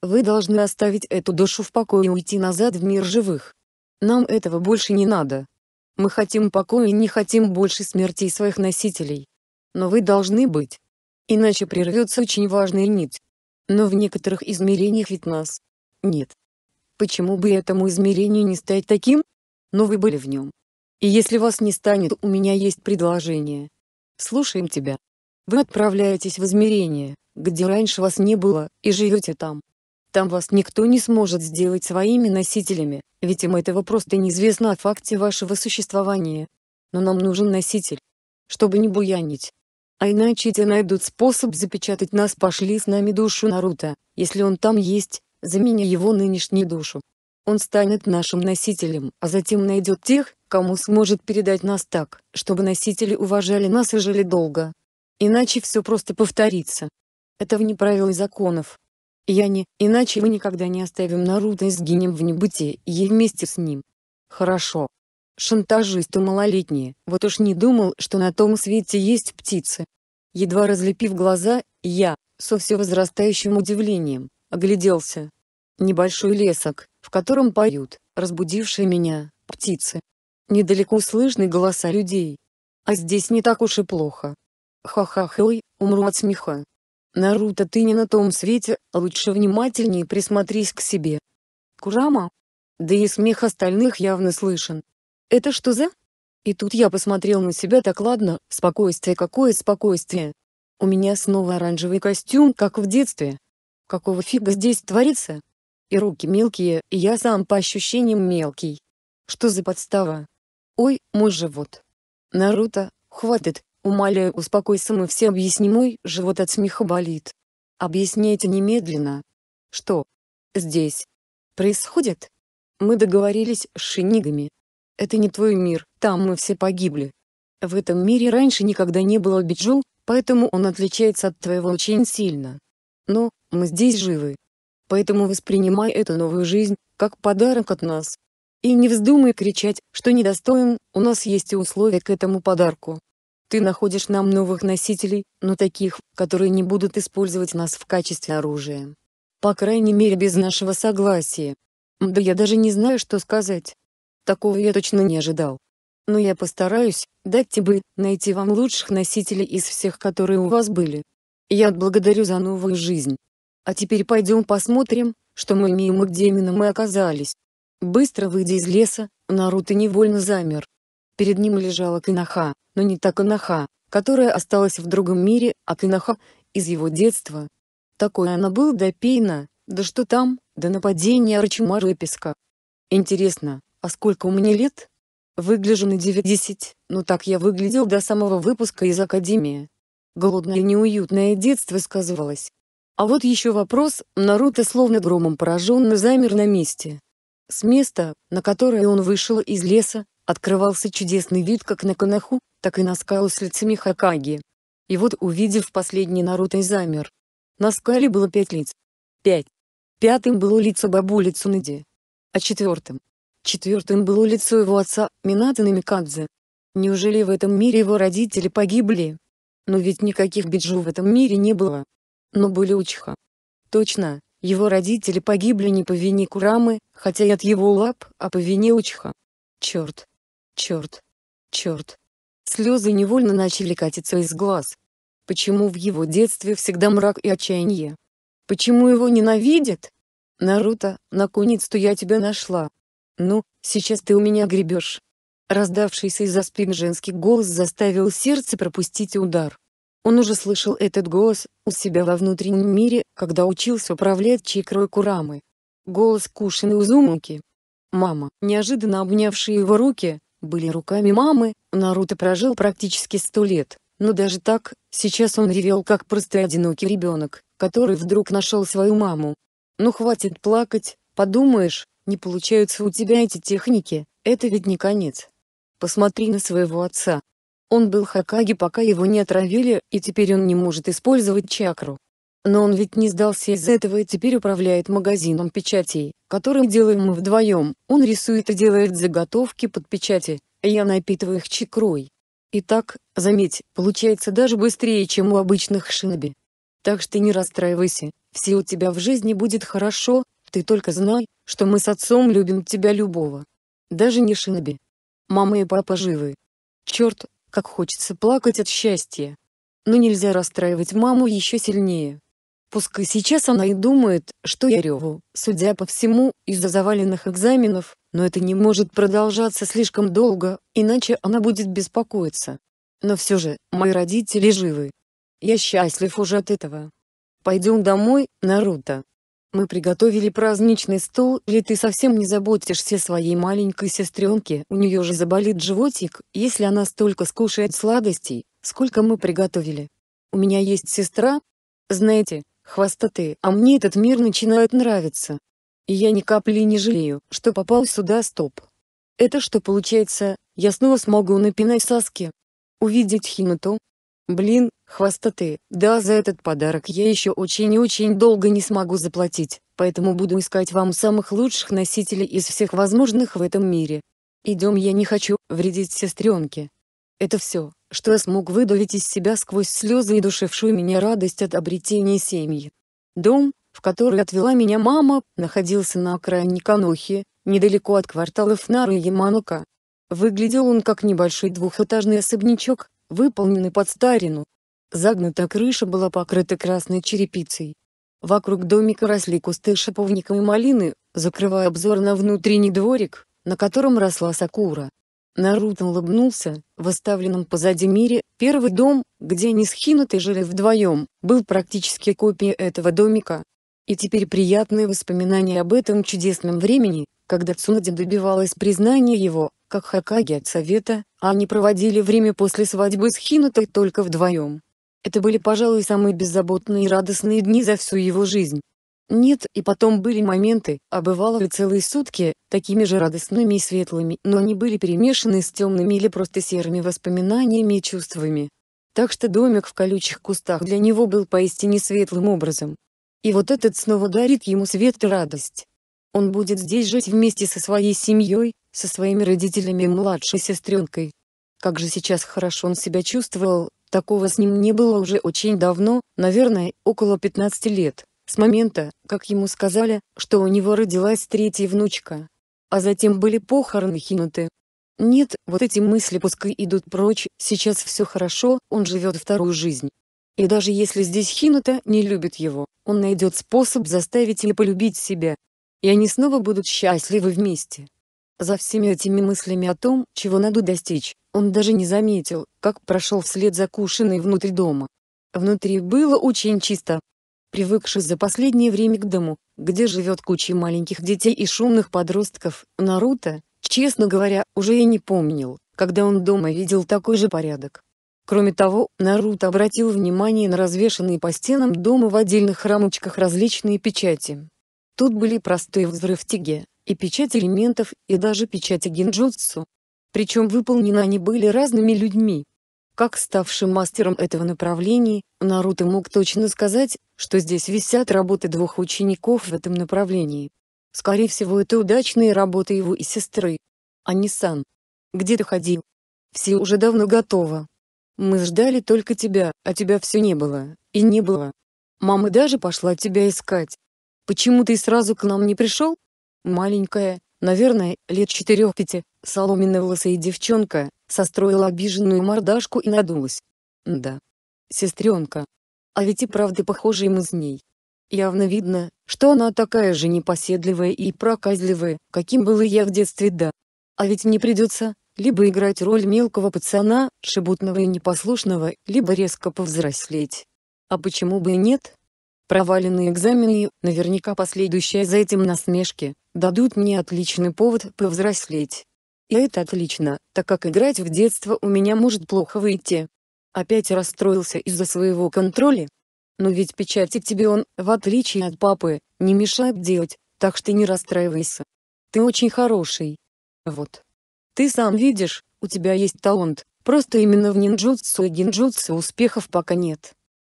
Speaker 1: Вы должны оставить эту душу в покое и уйти назад в мир живых. Нам этого больше не надо. Мы хотим покоя и не хотим больше смертей своих носителей. Но вы должны быть. Иначе прервется очень важная нить. Но в некоторых измерениях ведь нас нет. Почему бы этому измерению не стать таким? Но вы были в нем. И если вас не станет, у меня есть предложение. Слушаем тебя. Вы отправляетесь в измерение, где раньше вас не было, и живете там. Там вас никто не сможет сделать своими носителями, ведь им этого просто неизвестно о факте вашего существования. Но нам нужен носитель, чтобы не буянить. А иначе те найдут способ запечатать нас пошли с нами душу Наруто, если он там есть, заменя его нынешнюю душу. Он станет нашим носителем, а затем найдет тех, кому сможет передать нас так, чтобы носители уважали нас и жили долго. Иначе все просто повторится. Это вне правил и законов. Я не, иначе мы никогда не оставим Наруто и сгинем в небытии и вместе с ним. Хорошо. Шантажисты малолетние, вот уж не думал, что на том свете есть птицы. Едва разлепив глаза, я, со все возрастающим удивлением, огляделся. Небольшой лесок, в котором поют, разбудившие меня, птицы. Недалеко слышны голоса людей. А здесь не так уж и плохо. Ха-ха-хой, умру от смеха. «Наруто, ты не на том свете, а лучше внимательнее присмотрись к себе». «Курама?» Да и смех остальных явно слышен. «Это что за?» И тут я посмотрел на себя так ладно, спокойствие какое спокойствие. У меня снова оранжевый костюм, как в детстве. Какого фига здесь творится? И руки мелкие, и я сам по ощущениям мелкий. Что за подстава? Ой, мой живот. Наруто, хватит, Умоляю, успокойся, мы все объясним, мой живот от смеха болит. Объясняйте немедленно. Что? Здесь. Происходит? Мы договорились с шинигами. Это не твой мир, там мы все погибли. В этом мире раньше никогда не было биджу, поэтому он отличается от твоего очень сильно. Но, мы здесь живы. Поэтому воспринимай эту новую жизнь, как подарок от нас. И не вздумай кричать, что недостоин, у нас есть и условия к этому подарку. Ты находишь нам новых носителей, но таких, которые не будут использовать нас в качестве оружия. По крайней мере без нашего согласия. Да я даже не знаю, что сказать. Такого я точно не ожидал. Но я постараюсь, дать тебе, найти вам лучших носителей из всех, которые у вас были. Я отблагодарю за новую жизнь. А теперь пойдем посмотрим, что мы имеем и где именно мы оказались. Быстро выйдя из леса, Наруто невольно замер. Перед ним лежала Кинаха, но не та Кинаха, которая осталась в другом мире, а Кинаха из его детства. Такой она был до Пейна, да что там, до нападения Рачимару и Песка. Интересно, а сколько у меня лет? Выгляжу на 9-10, но так я выглядел до самого выпуска из академии. Голодное и неуютное детство сказывалось. А вот еще вопрос, Наруто словно громом пораженно замер на месте. С места, на которое он вышел из леса, Открывался чудесный вид как на Канаху, так и на скалу с лицами Хакаги. И вот увидев последний народ и замер. На скале было пять лиц. Пять. Пятым было лицо бабули Цунади. А четвертым? Четвертым было лицо его отца, Минато Намикадзе. Неужели в этом мире его родители погибли? Но ведь никаких биджу в этом мире не было. Но были Учиха. Точно, его родители погибли не по вине Курамы, хотя и от его лап, а по вине Учиха. Черт, Черт! Черт! Слезы невольно начали катиться из глаз. Почему в его детстве всегда мрак и отчаяние? Почему его ненавидят? Наруто, наконец-то я тебя нашла. Ну, сейчас ты у меня гребешь. Раздавшийся из-за спин женский голос заставил сердце пропустить удар. Он уже слышал этот голос у себя во внутреннем мире, когда учился управлять чикрой Курамы. Голос Кушины узумаки. Мама, неожиданно обнявшая его руки, были руками мамы, Наруто прожил практически сто лет, но даже так, сейчас он ревел как простой одинокий ребенок, который вдруг нашел свою маму. Ну хватит плакать, подумаешь, не получаются у тебя эти техники, это ведь не конец. Посмотри на своего отца. Он был Хакаги пока его не отравили, и теперь он не может использовать чакру, но он ведь не сдался из за этого и теперь управляет магазином печатей, которым делаем мы вдвоем. Он рисует и делает заготовки под печати, и я напитываю их чекрой. Итак, заметь, получается даже быстрее, чем у обычных шиноби. Так что не расстраивайся, все у тебя в жизни будет хорошо, ты только знай, что мы с отцом любим тебя любого. Даже не шиноби. Мама и папа живы. Черт, как хочется плакать от счастья. Но нельзя расстраивать маму еще сильнее. Пускай сейчас она и думает, что я реву, судя по всему, из-за заваленных экзаменов, но это не может продолжаться слишком долго, иначе она будет беспокоиться. Но все же, мои родители живы. Я счастлив уже от этого. Пойдем домой, Наруто. Мы приготовили праздничный стол, или ты совсем не заботишься своей маленькой сестренке, у нее же заболит животик, если она столько скушает сладостей, сколько мы приготовили. У меня есть сестра. Знаете, хвостоты, а мне этот мир начинает нравиться. И я ни капли не жалею, что попал сюда стоп. Это что получается, я снова смогу напинать соски? Увидеть Хинуту? Блин, хвостоты, да за этот подарок я еще очень и очень долго не смогу заплатить, поэтому буду искать вам самых лучших носителей из всех возможных в этом мире. Идем я не хочу вредить сестренке. Это все, что я смог выдавить из себя сквозь слезы и душевшую меня радость от обретения семьи. Дом, в который отвела меня мама, находился на окраине Канохи, недалеко от кварталов Нары и Яманока. Выглядел он как небольшой двухэтажный особнячок, выполненный под старину. Загнутая крыша была покрыта красной черепицей. Вокруг домика росли кусты шиповника и малины, закрывая обзор на внутренний дворик, на котором росла сакура. Наруто улыбнулся. В оставленном позади мире первый дом, где они с Нисхинуты жили вдвоем, был практически копией этого домика. И теперь приятные воспоминания об этом чудесном времени, когда Цунади добивалась признания его, как Хакаги от совета, а они проводили время после свадьбы с Хинутой только вдвоем. Это были, пожалуй, самые беззаботные и радостные дни за всю его жизнь. Нет, и потом были моменты, а бывало и целые сутки, такими же радостными и светлыми, но они были перемешаны с темными или просто серыми воспоминаниями и чувствами. Так что домик в колючих кустах для него был поистине светлым образом. И вот этот снова дарит ему свет и радость. Он будет здесь жить вместе со своей семьей, со своими родителями и младшей сестренкой. Как же сейчас хорошо он себя чувствовал, такого с ним не было уже очень давно, наверное, около 15 лет. С момента, как ему сказали, что у него родилась третья внучка. А затем были похороны Хинаты. Нет, вот эти мысли пускай идут прочь, сейчас все хорошо, он живет вторую жизнь. И даже если здесь Хината не любит его, он найдет способ заставить или полюбить себя. И они снова будут счастливы вместе. За всеми этими мыслями о том, чего надо достичь, он даже не заметил, как прошел вслед за кушиной внутрь дома. Внутри было очень чисто, привыкший за последнее время к дому, где живет куча маленьких детей и шумных подростков, Наруто, честно говоря, уже и не помнил, когда он дома видел такой же порядок. Кроме того, Наруто обратил внимание на развешанные по стенам дома в отдельных рамочках различные печати. Тут были простые взрыв тиге, и печать элементов, и даже печати гинджутсу. Причем выполнены они были разными людьми. Как ставшим мастером этого направления, Наруто мог точно сказать, что здесь висят работы двух учеников в этом направлении. Скорее всего, это удачные работы его и сестры. Анисан, Где ты ходил? Все уже давно готово. Мы ждали только тебя, а тебя все не было, и не было. Мама даже пошла тебя искать. Почему ты сразу к нам не пришел? Маленькая, наверное, лет четырех-пяти, соломенно-волосая девчонка, состроила обиженную мордашку и надулась. Да. Сестренка, а ведь и правда похожи мы с ней. Явно видно, что она такая же непоседливая и проказливая, каким был и я в детстве да. А ведь мне придется, либо играть роль мелкого пацана, шебутного и непослушного, либо резко повзрослеть. А почему бы и нет? Проваленные экзамены и, наверняка последующие за этим насмешки, дадут мне отличный повод повзрослеть. И это отлично, так как играть в детство у меня может плохо выйти, Опять расстроился из-за своего контроля? Но ведь печати тебе он, в отличие от папы, не мешает делать, так что не расстраивайся. Ты очень хороший. Вот. Ты сам видишь, у тебя есть талант, просто именно в ниндзюцу и гинджутсу успехов пока нет.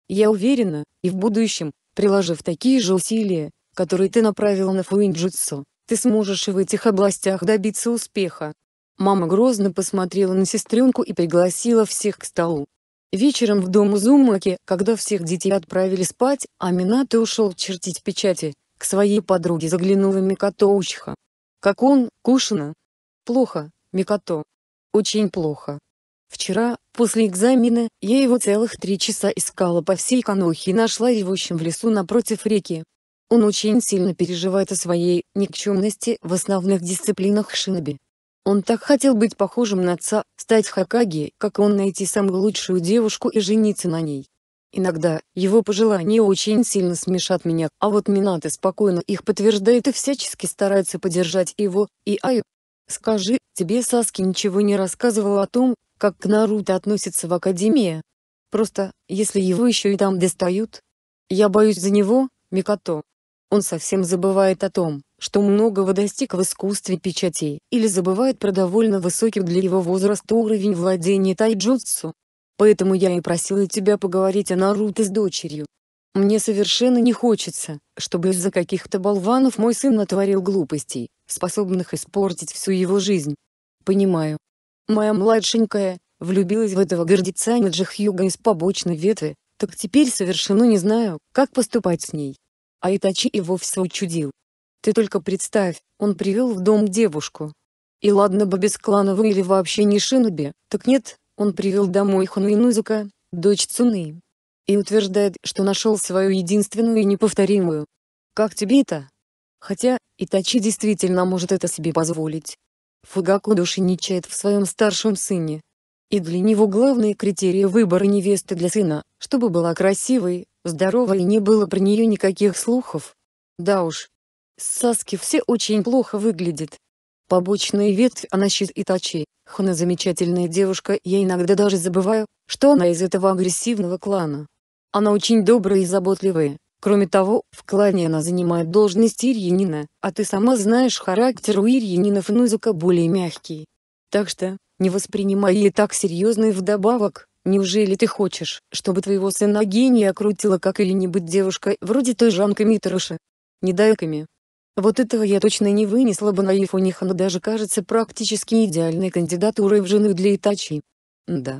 Speaker 1: Я уверена, и в будущем, приложив такие же усилия, которые ты направила на фуинджутсу, ты сможешь и в этих областях добиться успеха. Мама грозно посмотрела на сестренку и пригласила всех к столу. Вечером в дом Зумаки, когда всех детей отправили спать, Аминато ушел чертить печати, к своей подруге заглянула Микото Учиха. «Как он, Кушина?» «Плохо, Микото. Очень плохо. Вчера, после экзамена, я его целых три часа искала по всей Канохе и нашла его в лесу напротив реки. Он очень сильно переживает о своей никчемности в основных дисциплинах шиноби. Он так хотел быть похожим на отца, стать Хакаги, как он найти самую лучшую девушку и жениться на ней. Иногда, его пожелания очень сильно смешат меня, а вот Минато спокойно их подтверждает и всячески старается поддержать его, и Аю. Скажи, тебе Саски ничего не рассказывал о том, как к Наруто относится в Академии? Просто, если его еще и там достают? Я боюсь за него, Микото. Он совсем забывает о том, что многого достиг в искусстве печатей, или забывает про довольно высокий для его возраста уровень владения тайджутсу. Поэтому я и просила тебя поговорить о Наруто с дочерью. Мне совершенно не хочется, чтобы из-за каких-то болванов мой сын натворил глупостей, способных испортить всю его жизнь. Понимаю. Моя младшенькая, влюбилась в этого гордеца Наджихьюга из побочной ветви, так теперь совершенно не знаю, как поступать с ней. А Итачи и вовсе учудил, ты только представь, он привел в дом девушку. И ладно бы без кланова или вообще не шиноби, так нет, он привел домой Хану Инузука, дочь Цуны. И утверждает, что нашел свою единственную и неповторимую. Как тебе это? Хотя, Итачи действительно может это себе позволить. Фугаку души не чает в своем старшем сыне. И для него главные критерии выбора невесты для сына, чтобы была красивой, здоровой и не было про нее никаких слухов. Да уж, Саски все очень плохо выглядит. Побочные ветвь она щит и тачи. Хуна замечательная девушка, я иногда даже забываю, что она из этого агрессивного клана. Она очень добрая и заботливая. Кроме того, в клане она занимает должность Ирьянина, а ты сама знаешь характер у Ирьянинов и Нузука более мягкий. Так что, не воспринимай ее так серьезно и вдобавок, неужели ты хочешь, чтобы твоего сына гения крутила какая-нибудь девушка вроде той Жанка Митроши? Не дай вот этого я точно не вынесла бы наив них, оно даже кажется практически идеальной кандидатурой в жены для Итачи. Да.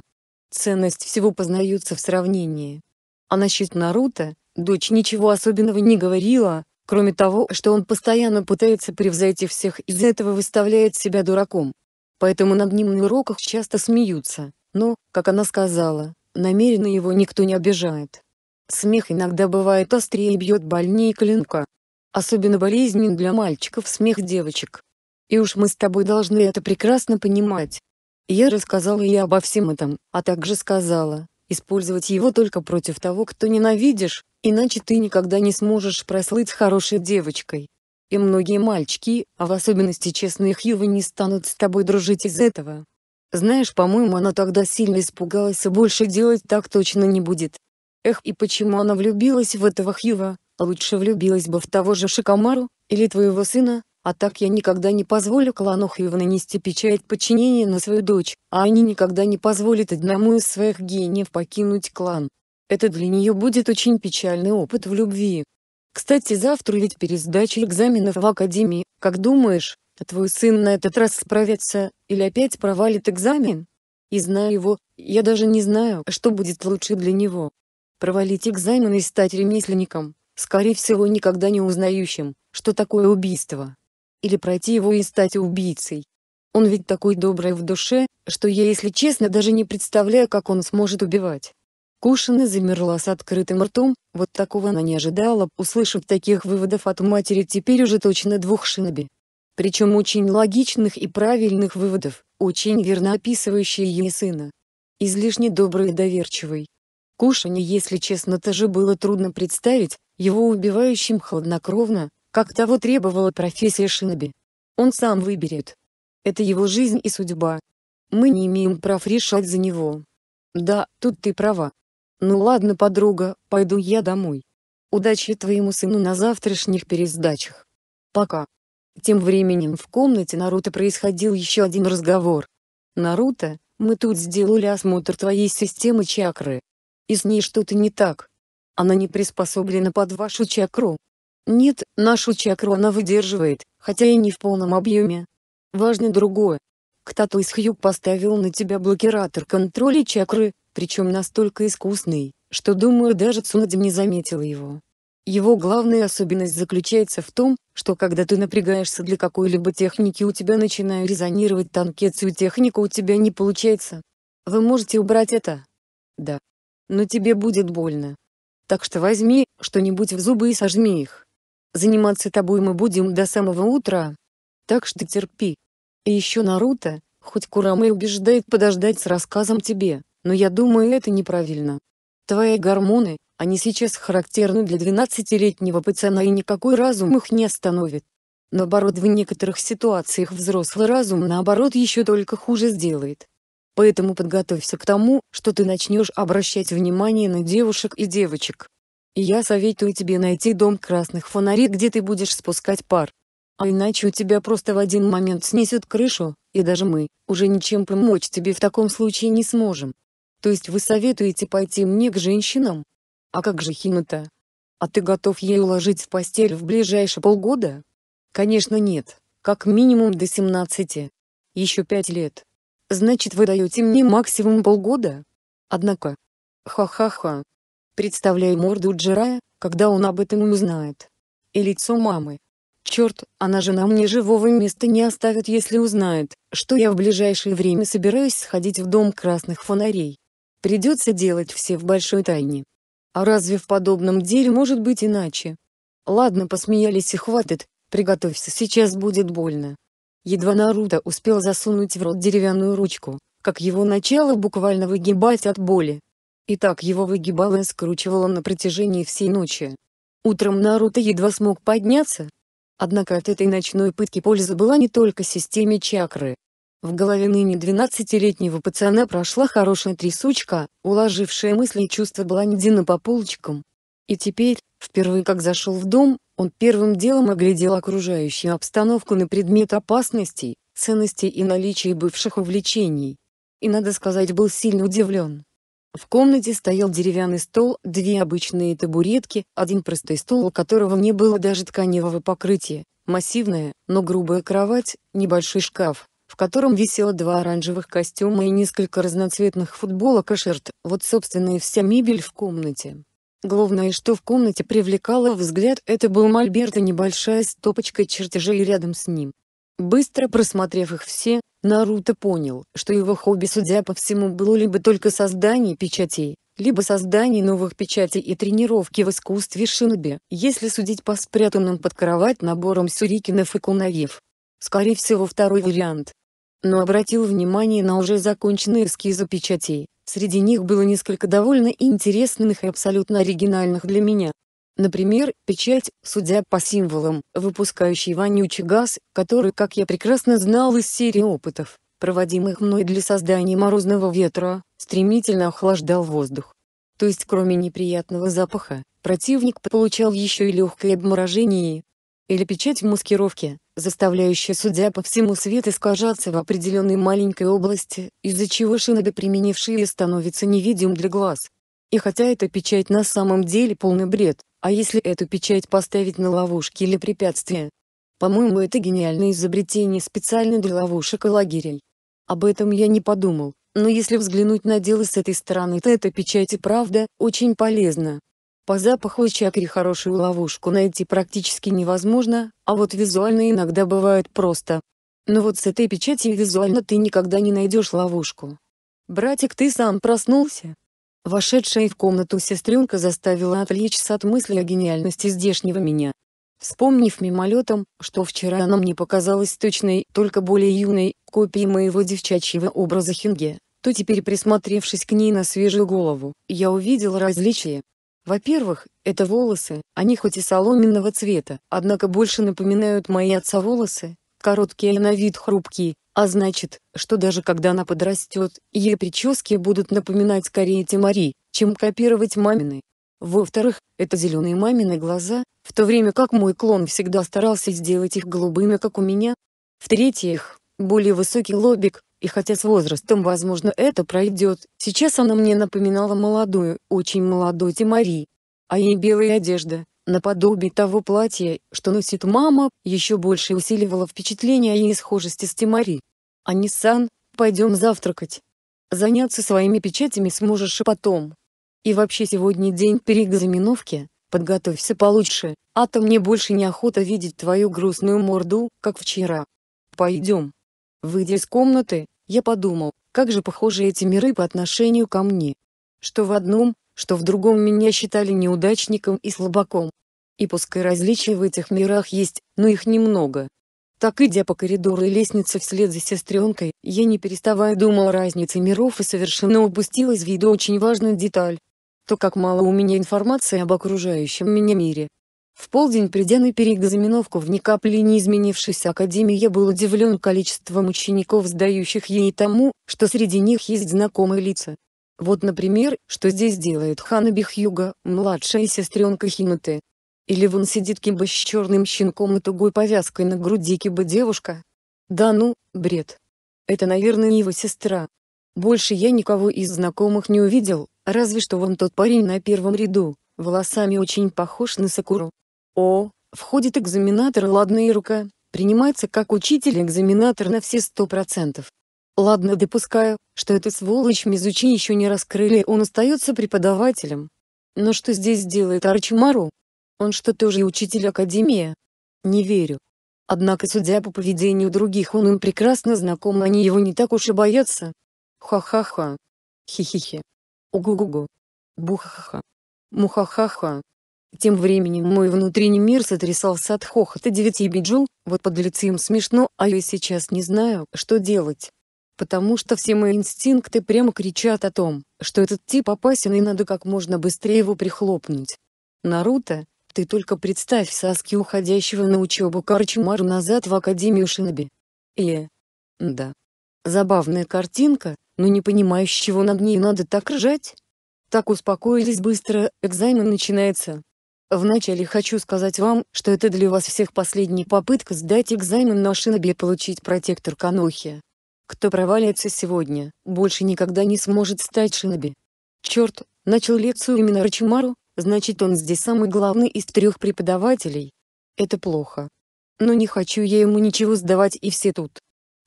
Speaker 1: Ценность всего познаются в сравнении. А насчет Наруто, дочь ничего особенного не говорила, кроме того, что он постоянно пытается превзойти всех и из-за этого выставляет себя дураком. Поэтому над ним на уроках часто смеются, но, как она сказала, намеренно его никто не обижает. Смех иногда бывает острее и бьет больнее клинка. Особенно болезнен для мальчиков смех девочек. И уж мы с тобой должны это прекрасно понимать. Я рассказала ей обо всем этом, а также сказала, использовать его только против того, кто ненавидишь, иначе ты никогда не сможешь прослыть хорошей девочкой. И многие мальчики, а в особенности честные Хьювы не станут с тобой дружить из этого. Знаешь, по-моему, она тогда сильно испугалась и больше делать так точно не будет. Эх, и почему она влюбилась в этого Хьюва? Лучше влюбилась бы в того же Шикамару, или твоего сына, а так я никогда не позволю клану Хьювена нести печать подчинения на свою дочь, а они никогда не позволят одному из своих гениев покинуть клан. Это для нее будет очень печальный опыт в любви. Кстати, завтра ведь пересдача экзаменов в академии, как думаешь, а твой сын на этот раз справится, или опять провалит экзамен? И зная его, я даже не знаю, что будет лучше для него. Провалить экзамен и стать ремесленником, скорее всего никогда не узнающим, что такое убийство. Или пройти его и стать убийцей. Он ведь такой добрый в душе, что я, если честно, даже не представляю, как он сможет убивать. Кушина замерла с открытым ртом, вот такого она не ожидала, услышав таких выводов от матери теперь уже точно двух шиноби. Причем очень логичных и правильных выводов, очень верно описывающие ей сына. Излишне добрый и доверчивый. Кушанье, если честно, тоже было трудно представить, его убивающим хладнокровно, как того требовала профессия шиноби. Он сам выберет. Это его жизнь и судьба. Мы не имеем прав решать за него. Да, тут ты права. Ну ладно, подруга, пойду я домой. Удачи твоему сыну на завтрашних пересдачах. Пока. Тем временем в комнате Наруто происходил еще один разговор. Наруто, мы тут сделали осмотр твоей системы чакры и с ней что-то не так. Она не приспособлена под вашу чакру. Нет, нашу чакру она выдерживает, хотя и не в полном объеме. Важно другое. Кто-то из Хью поставил на тебя блокиратор контроля чакры, причем настолько искусный, что, думаю, даже Цунадзим не заметил его. Его главная особенность заключается в том, что когда ты напрягаешься для какой-либо техники у тебя начинают резонировать танкецу техника у тебя не получается. Вы можете убрать это? Да, но тебе будет больно. Так что возьми что-нибудь в зубы и сожми их. Заниматься тобой мы будем до самого утра. Так что терпи. И еще Наруто, хоть Курама и убеждает подождать с рассказом тебе, но я думаю это неправильно. Твои гормоны, они сейчас характерны для 12-летнего пацана и никакой разум их не остановит. Наоборот в некоторых ситуациях взрослый разум наоборот еще только хуже сделает. Поэтому подготовься к тому, что ты начнешь обращать внимание на девушек и девочек. И я советую тебе найти дом красных фонарей, где ты будешь спускать пар. А иначе у тебя просто в один момент снесет крышу, и даже мы, уже ничем помочь тебе в таком случае не сможем. То есть вы советуете пойти мне к женщинам? А как же Хина-то? А ты готов ей уложить в постель в ближайшие полгода? Конечно нет, как минимум до 17. Еще 5 лет. Значит вы даете мне максимум полгода? Однако. Ха-ха-ха. Представляю морду Джирая, когда он об этом узнает. И лицо мамы. Черт, она же нам ни живого места не оставит, если узнает, что я в ближайшее время собираюсь сходить в дом красных фонарей. Придется делать все в большой тайне. А разве в подобном деле может быть иначе? Ладно, посмеялись и хватит, приготовься, сейчас будет больно. Едва Наруто успел засунуть в рот деревянную ручку, как его начало буквально выгибать от боли. И так его выгибало и скручивало на протяжении всей ночи. Утром Наруто едва смог подняться. Однако от этой ночной пытки польза была не только системе чакры. В голове ныне 12-летнего пацана прошла хорошая трясучка, уложившая мысли и чувства Блондина по полочкам. И теперь, впервые как зашел в дом, он первым делом оглядел окружающую обстановку на предмет опасностей, ценностей и наличия бывших увлечений. И, надо сказать, был сильно удивлен. В комнате стоял деревянный стол, две обычные табуретки, один простой стул, у которого не было даже тканевого покрытия, массивная, но грубая кровать, небольшой шкаф, в котором висело два оранжевых костюма и несколько разноцветных футболок и шерт, вот собственно и вся мебель в комнате. Главное, что в комнате привлекало взгляд, это был мольберт и небольшая стопочка чертежей рядом с ним. Быстро просмотрев их все, Наруто понял, что его хобби, судя по всему, было либо только создание печатей, либо создание новых печатей и тренировки в искусстве шиноби, если судить по спрятанным под кровать наборам сюрикинов и кунавев. Скорее всего второй вариант. Но обратил внимание на уже законченные эскизы печатей, Среди них было несколько довольно интересных и абсолютно оригинальных для меня. Например, печать, судя по символам, выпускающий вонючий газ, который, как я прекрасно знал из серии опытов, проводимых мной для создания морозного ветра, стремительно охлаждал воздух. То есть кроме неприятного запаха, противник получал еще и легкое обморожение, или печать в маскировке, заставляющая судья по всему свету искажаться в определенной маленькой области, из-за чего шиноби, применившие, становится невидим для глаз. И хотя эта печать на самом деле полный бред, а если эту печать поставить на ловушки или препятствия? По-моему это гениальное изобретение специально для ловушек и лагерей. Об этом я не подумал, но если взглянуть на дело с этой стороны то эта печать и правда, очень полезна. По запаху и чакре хорошую ловушку найти практически невозможно, а вот визуально иногда бывает просто. Но вот с этой печатью визуально ты никогда не найдешь ловушку. «Братик, ты сам проснулся?» Вошедшая в комнату сестренка заставила отвлечься от мысли о гениальности здешнего меня. Вспомнив мимолетом, что вчера она мне показалась точной, только более юной, копией моего девчачьего образа Хинге, то теперь присмотревшись к ней на свежую голову, я увидел различия. Во-первых, это волосы, они хоть и соломенного цвета, однако больше напоминают мои отца волосы, короткие и на вид хрупкие, а значит, что даже когда она подрастет, ее прически будут напоминать скорее Тимари, чем копировать мамины. Во-вторых, это зеленые мамины глаза, в то время как мой клон всегда старался сделать их голубыми, как у меня. В-третьих, более высокий лобик, и хотя с возрастом, возможно, это пройдет, сейчас она мне напоминала молодую, очень молодую Тимари. А ей белая одежда, наподобие того платья, что носит мама, еще больше усиливала впечатление о ее схожести с Тимари. «Анисан, пойдем завтракать. Заняться своими печатями сможешь и потом. И вообще сегодня день переэкзаменовки, подготовься получше, а то мне больше неохота видеть твою грустную морду, как вчера. Пойдем». Выйдя из комнаты, я подумал, как же похожи эти миры по отношению ко мне. Что в одном, что в другом меня считали неудачником и слабаком. И пускай различия в этих мирах есть, но их немного. Так идя по коридору и лестнице вслед за сестренкой, я не переставая думал о разнице миров и совершенно упустил из виду очень важную деталь. То как мало у меня информации об окружающем меня мире. В полдень, придя на переэкзаменовку в ни капли не изменившейся академии, я был удивлен количеством учеников, сдающих ей тому, что среди них есть знакомые лица. Вот, например, что здесь делает Хана Бихюга, младшая сестренка Хинуты. Или вон сидит киба с черным щенком и тугой повязкой на груди киба девушка. Да ну, бред. Это, наверное, его сестра. Больше я никого из знакомых не увидел, разве что вон тот парень на первом ряду, волосами очень похож на Сакуру. О. Входит экзаменатор ладно и рука, принимается как учитель-экзаменатор на все сто процентов. Ладно, допускаю, что эту сволочь Мизучи еще не раскрыли, он остается преподавателем. Но что здесь делает Арчимару? Он что тоже и учитель академии? Не верю. Однако, судя по поведению других, он им прекрасно знаком, они его не так уж и боятся. Ха-ха-ха. Хи-хи-хи. Угу-гу-гу. ха тем временем мой внутренний мир сотрясался от хохота девяти биджул, вот подлецы им смешно, а я сейчас не знаю, что делать. Потому что все мои инстинкты прямо кричат о том, что этот тип опасен и надо как можно быстрее его прихлопнуть. Наруто, ты только представь Саски уходящего на учебу Карчмару назад в Академию Шиноби. Э. Да. Забавная картинка, но не понимаю, с чего над ней надо так ржать. Так успокоились быстро, экзамен начинается. Вначале хочу сказать вам, что это для вас всех последняя попытка сдать экзамен на Шиноби и получить протектор Канохи. Кто провалится сегодня, больше никогда не сможет стать Шиноби. Черт, начал лекцию именно Рачимару, значит он здесь самый главный из трех преподавателей. Это плохо. Но не хочу я ему ничего сдавать и все тут.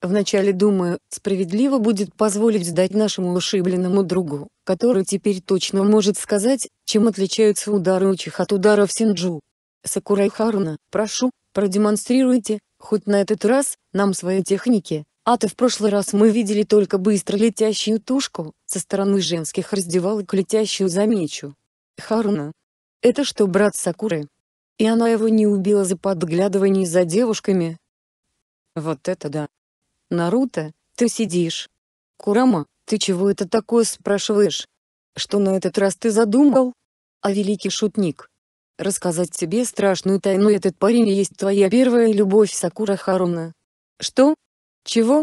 Speaker 1: Вначале, думаю, справедливо будет позволить сдать нашему ушибленному другу, который теперь точно может сказать, чем отличаются удары учих от ударов Синджу. Сакурай Харуна, прошу, продемонстрируйте, хоть на этот раз, нам свои техники, а то в прошлый раз мы видели только быстро летящую тушку, со стороны женских раздевалок летящую замечу. Харуна. Это что брат Сакуры? И она его не убила за подглядывание за девушками? Вот это да, Наруто, ты сидишь. Курама, ты чего это такое спрашиваешь? Что на этот раз ты задумал? А великий шутник. Рассказать тебе страшную тайну этот парень есть твоя первая любовь Сакура Харуна. Что? Чего?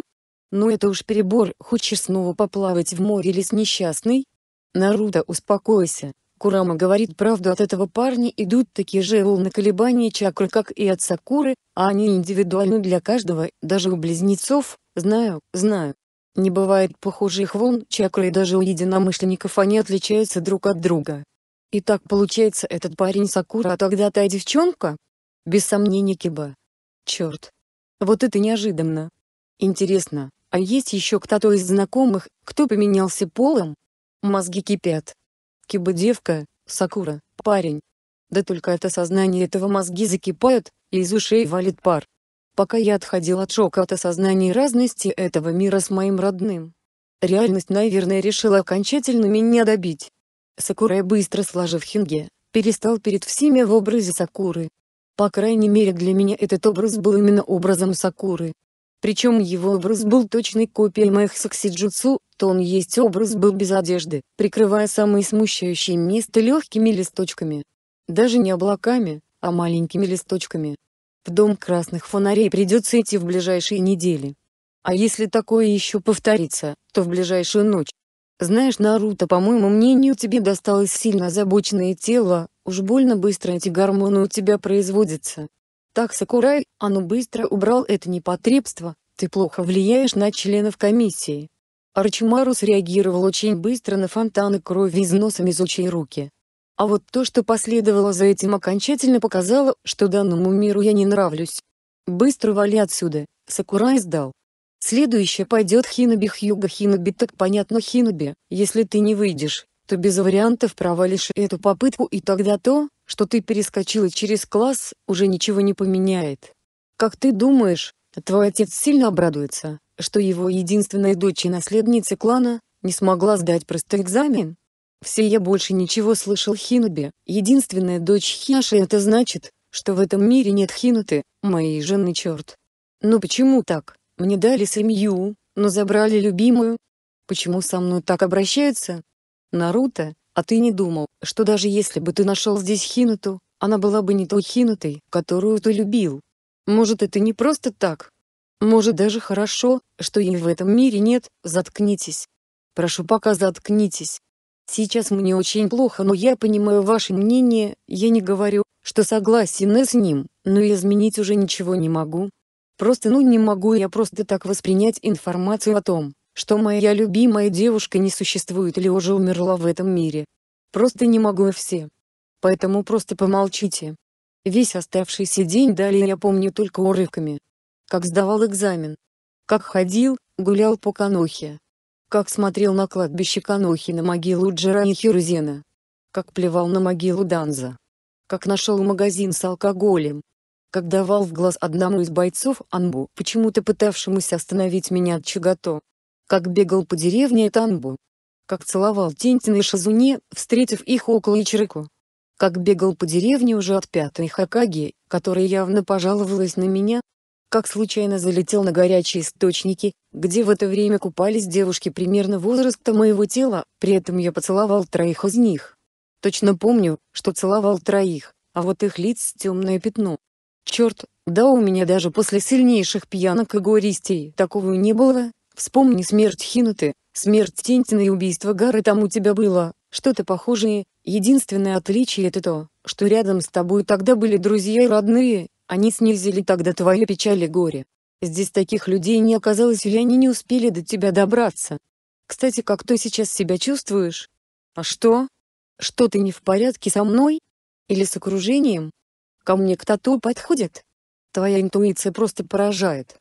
Speaker 1: Ну это уж перебор, хочешь снова поплавать в море лес несчастный? Наруто успокойся, Курама говорит правду от этого парня идут такие же волны колебания чакры как и от Сакуры, а они индивидуальны для каждого, даже у близнецов, знаю, знаю. Не бывает похожих волн чакры и даже у единомышленников они отличаются друг от друга. Итак, получается этот парень Сакура, а тогда та девчонка? Без сомнения Киба. Черт. Вот это неожиданно. Интересно, а есть еще кто-то из знакомых, кто поменялся полом? Мозги кипят. Киба девка, Сакура, парень. Да только от осознания этого мозги закипают, и из ушей валит пар. Пока я отходил от шока от осознания разности этого мира с моим родным. Реальность, наверное, решила окончательно меня добить. Сакурай быстро сложив хинге, перестал перед всеми в образе Сакуры. По крайней мере для меня этот образ был именно образом Сакуры. Причем его образ был точной копией моих Джутсу, то он есть образ был без одежды, прикрывая самые смущающие места легкими листочками. Даже не облаками, а маленькими листочками. В дом красных фонарей придется идти в ближайшие недели. А если такое еще повторится, то в ближайшую ночь. Знаешь, Наруто, по моему мнению, тебе досталось сильно озабоченное тело, уж больно быстро эти гормоны у тебя производятся. Так Сакурай, а ну быстро убрал это непотребство, ты плохо влияешь на членов комиссии. Арчимару реагировал очень быстро на фонтаны крови из носа Мизучей руки. А вот то, что последовало за этим окончательно показало, что данному миру я не нравлюсь. Быстро вали отсюда, Сакурай сдал. Следующее пойдет Хиноби Хьюга Хиноби так понятно Хиноби, если ты не выйдешь, ты без вариантов провалишь эту попытку и тогда то, что ты перескочила через класс, уже ничего не поменяет. Как ты думаешь, твой отец сильно обрадуется, что его единственная дочь и наследница клана, не смогла сдать простой экзамен? Все я больше ничего слышал Хинуби, единственная дочь Хиаши это значит, что в этом мире нет Хинуты, моей жены черт. Но почему так? Мне дали семью, но забрали любимую. Почему со мной так обращаются? Наруто, а ты не думал, что даже если бы ты нашел здесь Хинуту, она была бы не той Хинутой, которую ты любил? Может это не просто так? Может даже хорошо, что ей в этом мире нет, заткнитесь. Прошу пока заткнитесь. Сейчас мне очень плохо, но я понимаю ваше мнение, я не говорю, что согласен с ним, но изменить уже ничего не могу. Просто ну не могу я просто так воспринять информацию о том, что моя любимая девушка не существует или уже умерла в этом мире. Просто не могу и все. Поэтому просто помолчите. Весь оставшийся день далее я помню только урывками. Как сдавал экзамен. Как ходил, гулял по Канохе. Как смотрел на кладбище Канохи на могилу Джера и Хирузена. Как плевал на могилу Данза. Как нашел магазин с алкоголем. Как давал в глаз одному из бойцов Анбу, почему-то пытавшемуся остановить меня от Чагато как бегал по деревне Танбу, как целовал Тинтина и Шазуне, встретив их около Ичирику, как бегал по деревне уже от пятой Хакаги, которая явно пожаловалась на меня, как случайно залетел на горячие источники, где в это время купались девушки примерно возраста моего тела, при этом я поцеловал троих из них. Точно помню, что целовал троих, а вот их лиц темное пятно. Черт, да у меня даже после сильнейших пьянок и горестей такого не было, Вспомни смерть Хинаты, смерть Тентина и убийство Гары там у тебя было, что-то похожее, единственное отличие это то, что рядом с тобой тогда были друзья и родные, они снизили тогда твои печали и горе. Здесь таких людей не оказалось или они не успели до тебя добраться. Кстати, как ты сейчас себя чувствуешь? А что? Что ты не в порядке со мной? Или с окружением? Ко мне к тату подходит? Твоя интуиция просто поражает.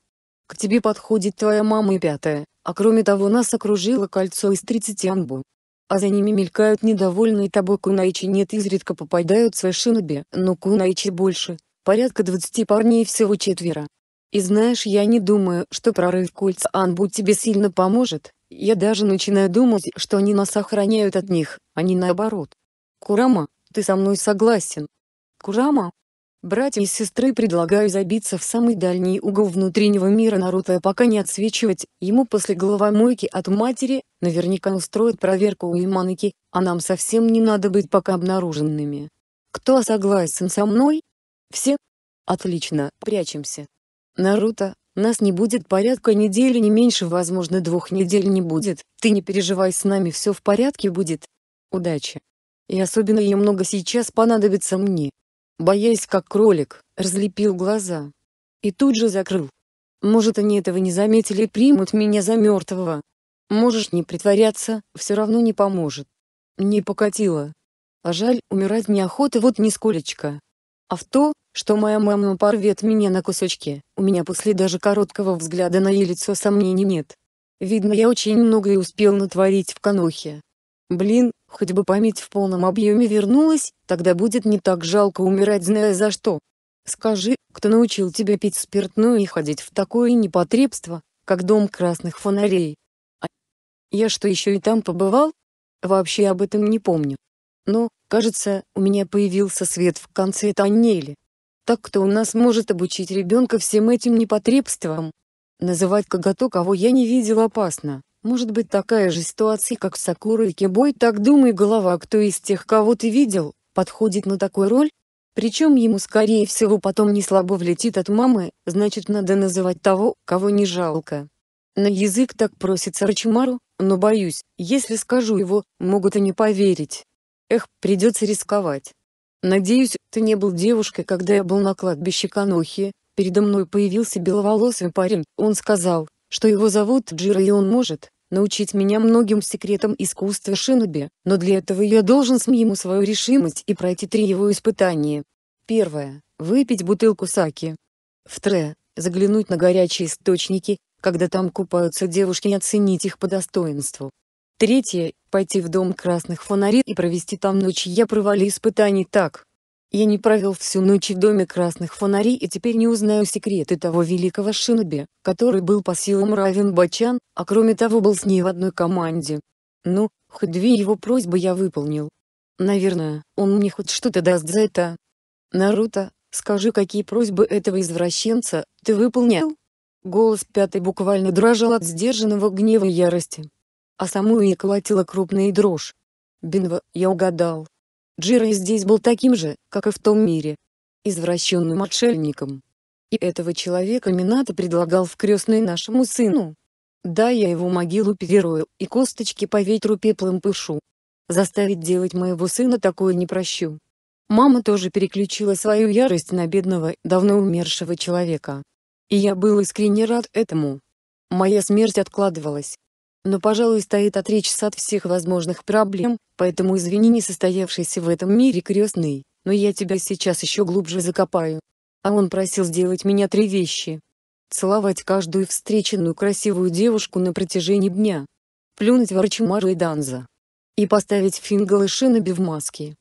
Speaker 1: К тебе подходит твоя мама и пятая, а кроме того нас окружило кольцо из 30 амбу. А за ними мелькают недовольные тобой кунаичи нет изредка попадаются шиноби, но кунаичи больше, порядка 20 парней всего четверо. И знаешь я не думаю, что прорыв кольца анбу тебе сильно поможет, я даже начинаю думать, что они нас охраняют от них, а не наоборот. Курама, ты со мной согласен? Курама, Братья и сестры предлагаю забиться в самый дальний угол внутреннего мира Наруто и а пока не отсвечивать, ему после головомойки от матери, наверняка устроят проверку у Иманыки, а нам совсем не надо быть пока обнаруженными. Кто согласен со мной? Все? Отлично, прячемся. Наруто, нас не будет порядка недели не меньше, возможно двух недель не будет, ты не переживай с нами все в порядке будет. Удачи. И особенно ее много сейчас понадобится мне боясь, как кролик, разлепил глаза. И тут же закрыл. Может они этого не заметили и примут меня за мертвого. Можешь не притворяться, все равно не поможет. Не покатило. А жаль, умирать неохота вот нисколечко. А в то, что моя мама порвет меня на кусочки, у меня после даже короткого взгляда на ее лицо сомнений нет. Видно я очень многое успел натворить в Канохе. Блин, хоть бы память в полном объеме вернулась, тогда будет не так жалко умирать зная за что. Скажи, кто научил тебя пить спиртное и ходить в такое непотребство, как дом красных фонарей? А я что еще и там побывал? Вообще об этом не помню. Но, кажется, у меня появился свет в конце тоннеля. Так кто у нас может обучить ребенка всем этим непотребствам? Называть коготу, кого я не видел, опасно. Может быть такая же ситуация, как Сакура и Кибой, так думай голова, кто из тех, кого ты видел, подходит на такую роль? Причем ему скорее всего потом не слабо влетит от мамы, значит надо называть того, кого не жалко. На язык так просится Рачимару, но боюсь, если скажу его, могут и не поверить. Эх, придется рисковать. Надеюсь, ты не был девушкой, когда я был на кладбище Канохи, передо мной появился беловолосый парень, он сказал, что его зовут Джира и он может, научить меня многим секретам искусства шиноби, но для этого я должен ему свою решимость и пройти три его испытания. Первое. Выпить бутылку саки. Второе. Заглянуть на горячие источники, когда там купаются девушки и оценить их по достоинству. Третье. Пойти в дом красных фонарей и провести там ночь. Я провали испытаний так, я не провел всю ночь в доме красных фонарей и теперь не узнаю секреты того великого шиноби, который был по силам равен Бачан, а кроме того был с ней в одной команде. Ну, хоть две его просьбы я выполнил. Наверное, он мне хоть что-то даст за это. Наруто, скажи какие просьбы этого извращенца, ты выполнял? Голос пятый буквально дрожал от сдержанного гнева и ярости. А саму ее колотила крупная дрожь. Бинва, я угадал. Джира здесь был таким же, как и в том мире. Извращенным отшельником. И этого человека Минато предлагал в крестной нашему сыну. Да, я его могилу перерою, и косточки по ветру пеплом пышу. Заставить делать моего сына такое не прощу. Мама тоже переключила свою ярость на бедного, давно умершего человека. И я был искренне рад этому. Моя смерть откладывалась но, пожалуй, стоит отречься от всех возможных проблем, поэтому извини несостоявшийся в этом мире крестный, но я тебя сейчас еще глубже закопаю. А он просил сделать меня три вещи. Целовать каждую встреченную красивую девушку на протяжении дня. Плюнуть в Арчимару и Данза. И поставить Фингал и Шиноби в маске.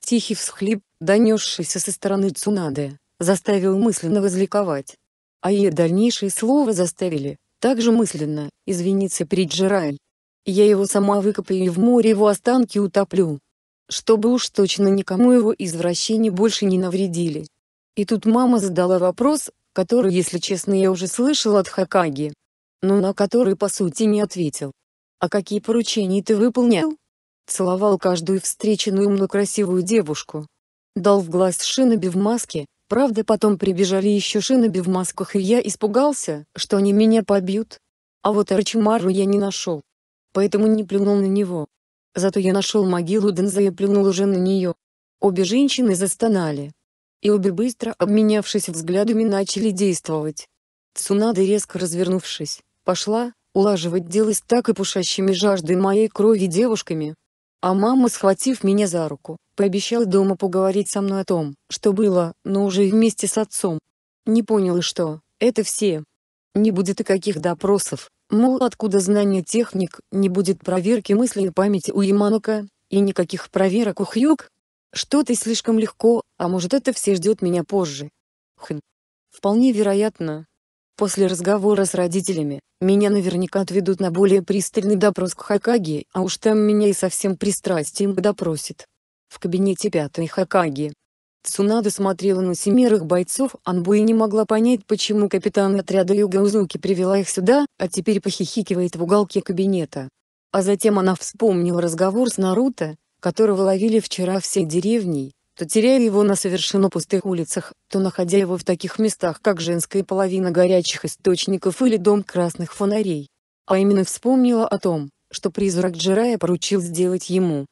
Speaker 1: Тихий всхлип, донесшийся со стороны Цунаде, заставил мысленно возликовать. А ее дальнейшие слова заставили также мысленно, извиниться перед Джераль. Я его сама выкопаю и в море его останки утоплю. Чтобы уж точно никому его извращения больше не навредили. И тут мама задала вопрос, который, если честно, я уже слышал от Хакаги. Но на который по сути не ответил. «А какие поручения ты выполнял?» Целовал каждую встреченную мной красивую девушку. Дал в глаз Шиноби в маске, Правда, потом прибежали еще шиноби в масках и я испугался, что они меня побьют. А вот Арчимару я не нашел. Поэтому не плюнул на него. Зато я нашел могилу Денза и плюнул уже на нее. Обе женщины застонали. И обе быстро обменявшись взглядами начали действовать. Цунада резко развернувшись, пошла, улаживать дело с так и пушащими жаждой моей крови девушками. А мама схватив меня за руку, Пообещал дома поговорить со мной о том, что было, но уже вместе с отцом. Не понял и что, это все. Не будет и каких допросов, мол откуда знание техник, не будет проверки мысли и памяти у Яманока, и никаких проверок у Хьюг. Что ты слишком легко, а может это все ждет меня позже. Хм. Вполне вероятно. После разговора с родителями, меня наверняка отведут на более пристальный допрос к Хакаге, а уж там меня и совсем пристрастием допросит в кабинете пятой Хакаги. Цунада смотрела на семерых бойцов Анбу и не могла понять почему капитан отряда Юга Узуки привела их сюда, а теперь похихикивает в уголке кабинета. А затем она вспомнила разговор с Наруто, которого ловили вчера все деревни, то теряя его на совершенно пустых улицах, то находя его в таких местах как женская половина горячих источников или дом красных фонарей. А именно вспомнила о том, что призрак Джирая поручил сделать ему.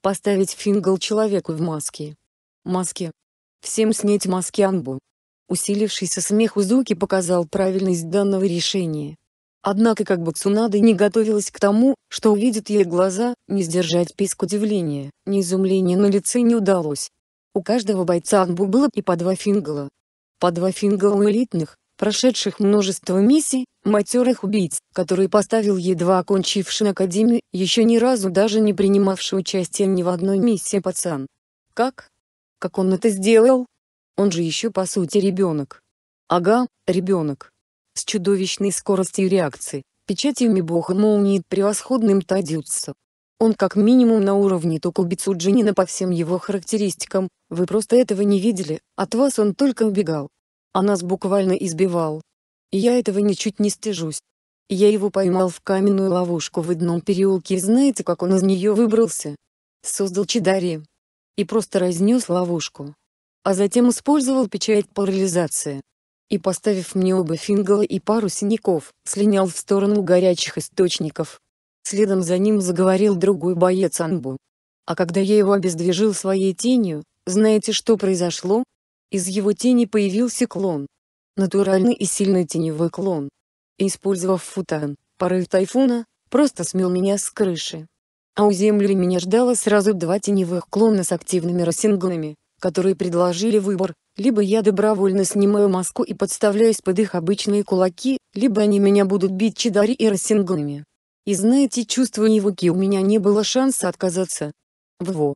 Speaker 1: Поставить фингал человеку в маске. Маске. Всем снять маски Анбу. Усилившийся смех Узуки показал правильность данного решения. Однако как бы Цунада не готовилась к тому, что увидит ей глаза, не сдержать писк удивления, ни изумления на лице не удалось. У каждого бойца Анбу было и по два фингала. По два фингала у элитных, прошедших множество миссий, матерых убийц, который поставил едва окончивший академию, еще ни разу даже не принимавший участие ни в одной миссии пацан. Как? Как он это сделал? Он же еще по сути ребенок. Ага, ребенок. С чудовищной скоростью реакции, печатями бога молнии превосходным тадюцу. Он как минимум на уровне Токубицу Джинина по всем его характеристикам, вы просто этого не видели, от вас он только убегал а нас буквально избивал. Я этого ничуть не стыжусь. Я его поймал в каменную ловушку в одном переулке и знаете, как он из нее выбрался? Создал чидари. И просто разнес ловушку. А затем использовал печать парализации. И поставив мне оба фингала и пару синяков, слинял в сторону горячих источников. Следом за ним заговорил другой боец Анбу. А когда я его обездвижил своей тенью, знаете что произошло? Из его тени появился клон. Натуральный и сильный теневой клон. Использовав футан, порыв тайфуна, просто смел меня с крыши. А у земли меня ждало сразу два теневых клона с активными рассинглами, которые предложили выбор, либо я добровольно снимаю маску и подставляюсь под их обычные кулаки, либо они меня будут бить чидари и рассинглами. И знаете, чувствуя его ки у меня не было шанса отказаться. Вво,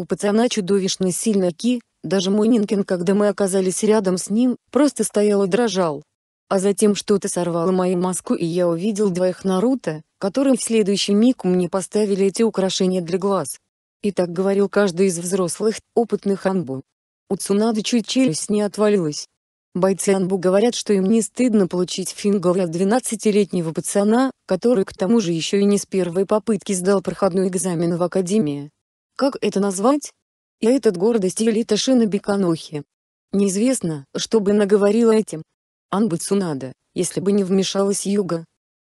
Speaker 1: у пацана чудовищно сильно ки, даже мой Нинкин, когда мы оказались рядом с ним, просто стоял и дрожал. А затем что-то сорвало мою маску и я увидел двоих Наруто, которым в следующий миг мне поставили эти украшения для глаз. И так говорил каждый из взрослых, опытных Анбу. У Цунады чуть челюсть не отвалилась. Бойцы Анбу говорят, что им не стыдно получить фингал от 12-летнего пацана, который к тому же еще и не с первой попытки сдал проходной экзамен в академии. Как это назвать? И этот гордость элита Шина Неизвестно, что бы наговорила этим. Анбу Цунада, если бы не вмешалась Юга.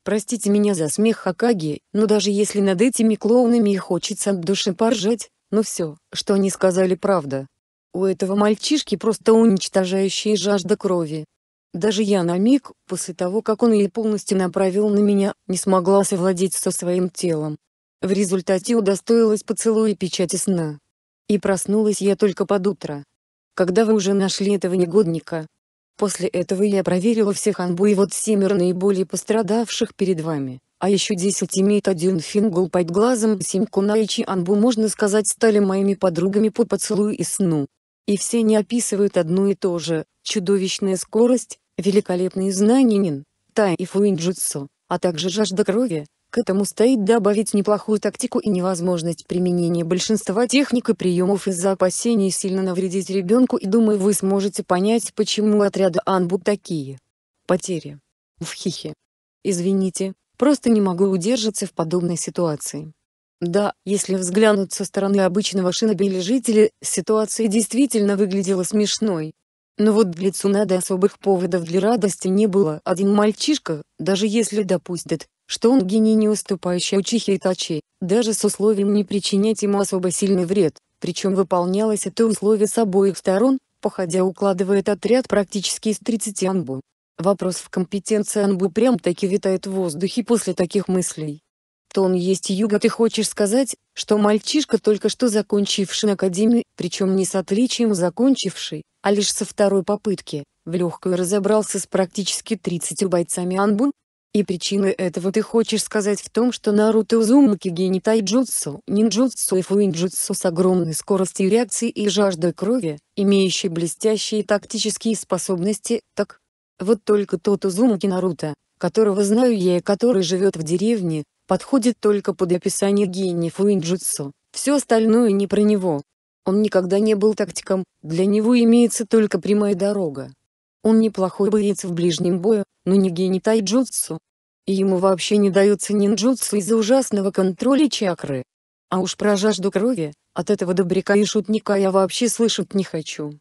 Speaker 1: Простите меня за смех Хакаги, но даже если над этими клоунами и хочется от души поржать, но ну все, что они сказали правда. У этого мальчишки просто уничтожающая жажда крови. Даже я на миг, после того как он ее полностью направил на меня, не смогла совладеть со своим телом. В результате удостоилась поцелуя печати сна. И проснулась я только под утро. Когда вы уже нашли этого негодника? После этого я проверила всех анбу и вот семеро наиболее пострадавших перед вами. А еще десять имеет один фингул под глазом Симкуна и анбу можно сказать стали моими подругами по поцелую и сну. И все не описывают одно и то же, чудовищная скорость, великолепные знания нин, тай и фуинджутсу, а также жажда крови, к этому стоит добавить неплохую тактику и невозможность применения большинства техник и приемов из-за опасений сильно навредить ребенку и думаю вы сможете понять почему отряда Анбу такие потери. В хихе. Извините, просто не могу удержаться в подобной ситуации. Да, если взглянуть со стороны обычного шиноби или жителя, ситуация действительно выглядела смешной. Но вот для Цунада особых поводов для радости не было. Один мальчишка, даже если допустит, что он гений не уступающий а учихе и Итачи, даже с условием не причинять ему особо сильный вред, причем выполнялось это условие с обоих сторон, походя укладывает отряд практически из 30 анбу. Вопрос в компетенции анбу прям-таки витает в воздухе после таких мыслей. То он есть Юга, ты хочешь сказать, что мальчишка только что закончивший академию, причем не с отличием закончивший, а лишь со второй попытки, в легкую разобрался с практически 30 бойцами анбу, и причиной этого ты хочешь сказать в том, что Наруто Узумаки гений тайджутсу, ниндзюцу и фуинджутсу с огромной скоростью реакции и жаждой крови, имеющий блестящие тактические способности, так? Вот только тот Узумаки Наруто, которого знаю я и который живет в деревне, подходит только под описание гения фуинджутсу, все остальное не про него. Он никогда не был тактиком, для него имеется только прямая дорога. Он неплохой боец в ближнем бою, но не гений тайджутсу. И ему вообще не дается ниндзюцу из-за ужасного контроля чакры. А уж про жажду крови, от этого добряка и шутника я вообще слышать не хочу.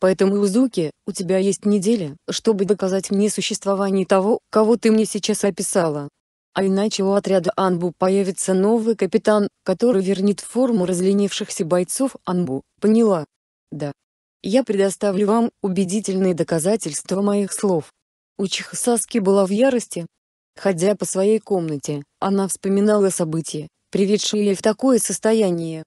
Speaker 1: Поэтому, Узуки, у тебя есть неделя, чтобы доказать мне существование того, кого ты мне сейчас описала. А иначе у отряда Анбу появится новый капитан, который вернет форму разленившихся бойцов Анбу, поняла? Да, я предоставлю вам убедительные доказательства моих слов. Учихасаски была в ярости. Ходя по своей комнате, она вспоминала события, приведшие ее в такое состояние.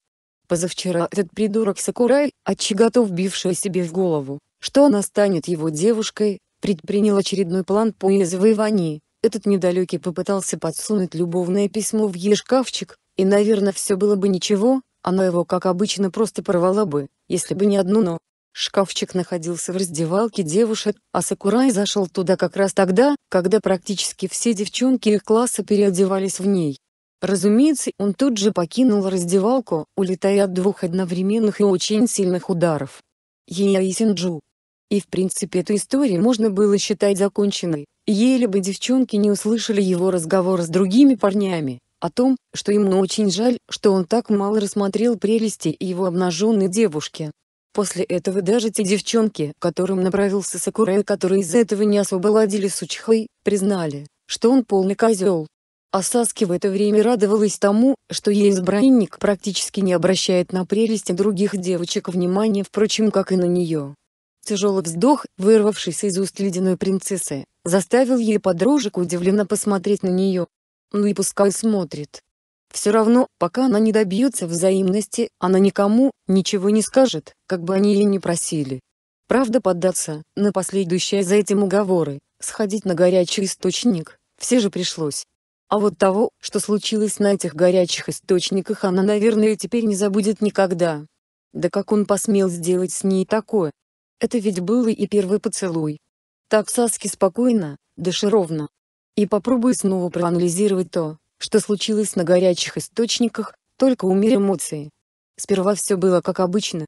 Speaker 1: Позавчера этот придурок Сакурай, отчего вбившая себе в голову, что она станет его девушкой, предпринял очередной план по ее завоевании. Этот недалекий попытался подсунуть любовное письмо в ей шкафчик, и наверное все было бы ничего, она его как обычно просто порвала бы, если бы не одно «но». Шкафчик находился в раздевалке девушек, а Сакурай зашел туда как раз тогда, когда практически все девчонки их класса переодевались в ней. Разумеется, он тут же покинул раздевалку, улетая от двух одновременных и очень сильных ударов. Ея и Синджу. И в принципе эту историю можно было считать законченной, еле бы девчонки не услышали его разговор с другими парнями, о том, что ему очень жаль, что он так мало рассмотрел прелести его обнаженной девушки. После этого даже те девчонки, которым направился Сакура и которые из-за этого не особо ладили с Учхой, признали, что он полный козел. А Саски в это время радовалась тому, что ей избранник практически не обращает на прелести других девочек внимания, впрочем, как и на нее. Тяжелый вздох, вырвавшийся из уст ледяной принцессы, заставил ей подружек удивленно посмотреть на нее. Ну и пускай смотрит, все равно, пока она не добьется взаимности, она никому ничего не скажет, как бы они ее не просили. Правда поддаться, на последующие за этим уговоры, сходить на горячий источник, все же пришлось. А вот того, что случилось на этих горячих источниках она наверное теперь не забудет никогда. Да как он посмел сделать с ней такое? Это ведь был и первый поцелуй. Так Саски спокойно, дыши ровно. И попробуй снова проанализировать то, что случилось на горячих источниках, только умер эмоции. Сперва все было как обычно.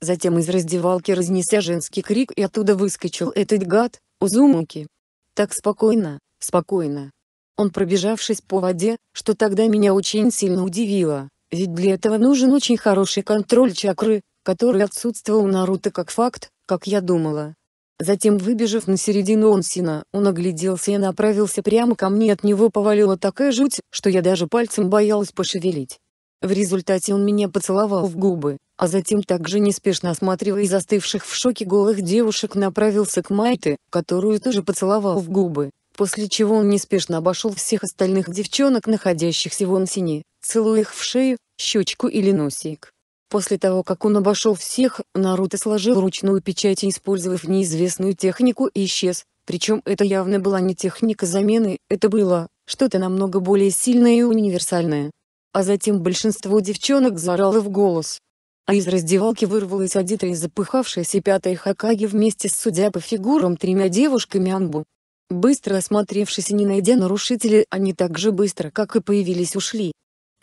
Speaker 1: Затем из раздевалки разнеся женский крик и оттуда выскочил этот гад, Узумуки. Так спокойно, спокойно. Он пробежавшись по воде, что тогда меня очень сильно удивило, ведь для этого нужен очень хороший контроль чакры, который отсутствовал у Наруто как факт, как я думала, Затем выбежав на середину Онсина, он огляделся и направился прямо ко мне от него повалила такая жуть, что я даже пальцем боялась пошевелить. В результате он меня поцеловал в губы, а затем также неспешно осматривая застывших в шоке голых девушек направился к Майте, которую тоже поцеловал в губы, после чего он неспешно обошел всех остальных девчонок, находящихся в Онсине, целуя их в шею, щечку или носик. После того как он обошел всех, Наруто сложил ручную печать и использовав неизвестную технику и исчез, причем это явно была не техника замены, это было что-то намного более сильное и универсальное. А затем большинство девчонок заорало в голос. А из раздевалки вырвалась одетая и запыхавшаяся пятая Хакаги вместе с судя по фигурам тремя девушками Анбу. Быстро осмотревшись и не найдя нарушителей, они так же быстро, как и появились, ушли.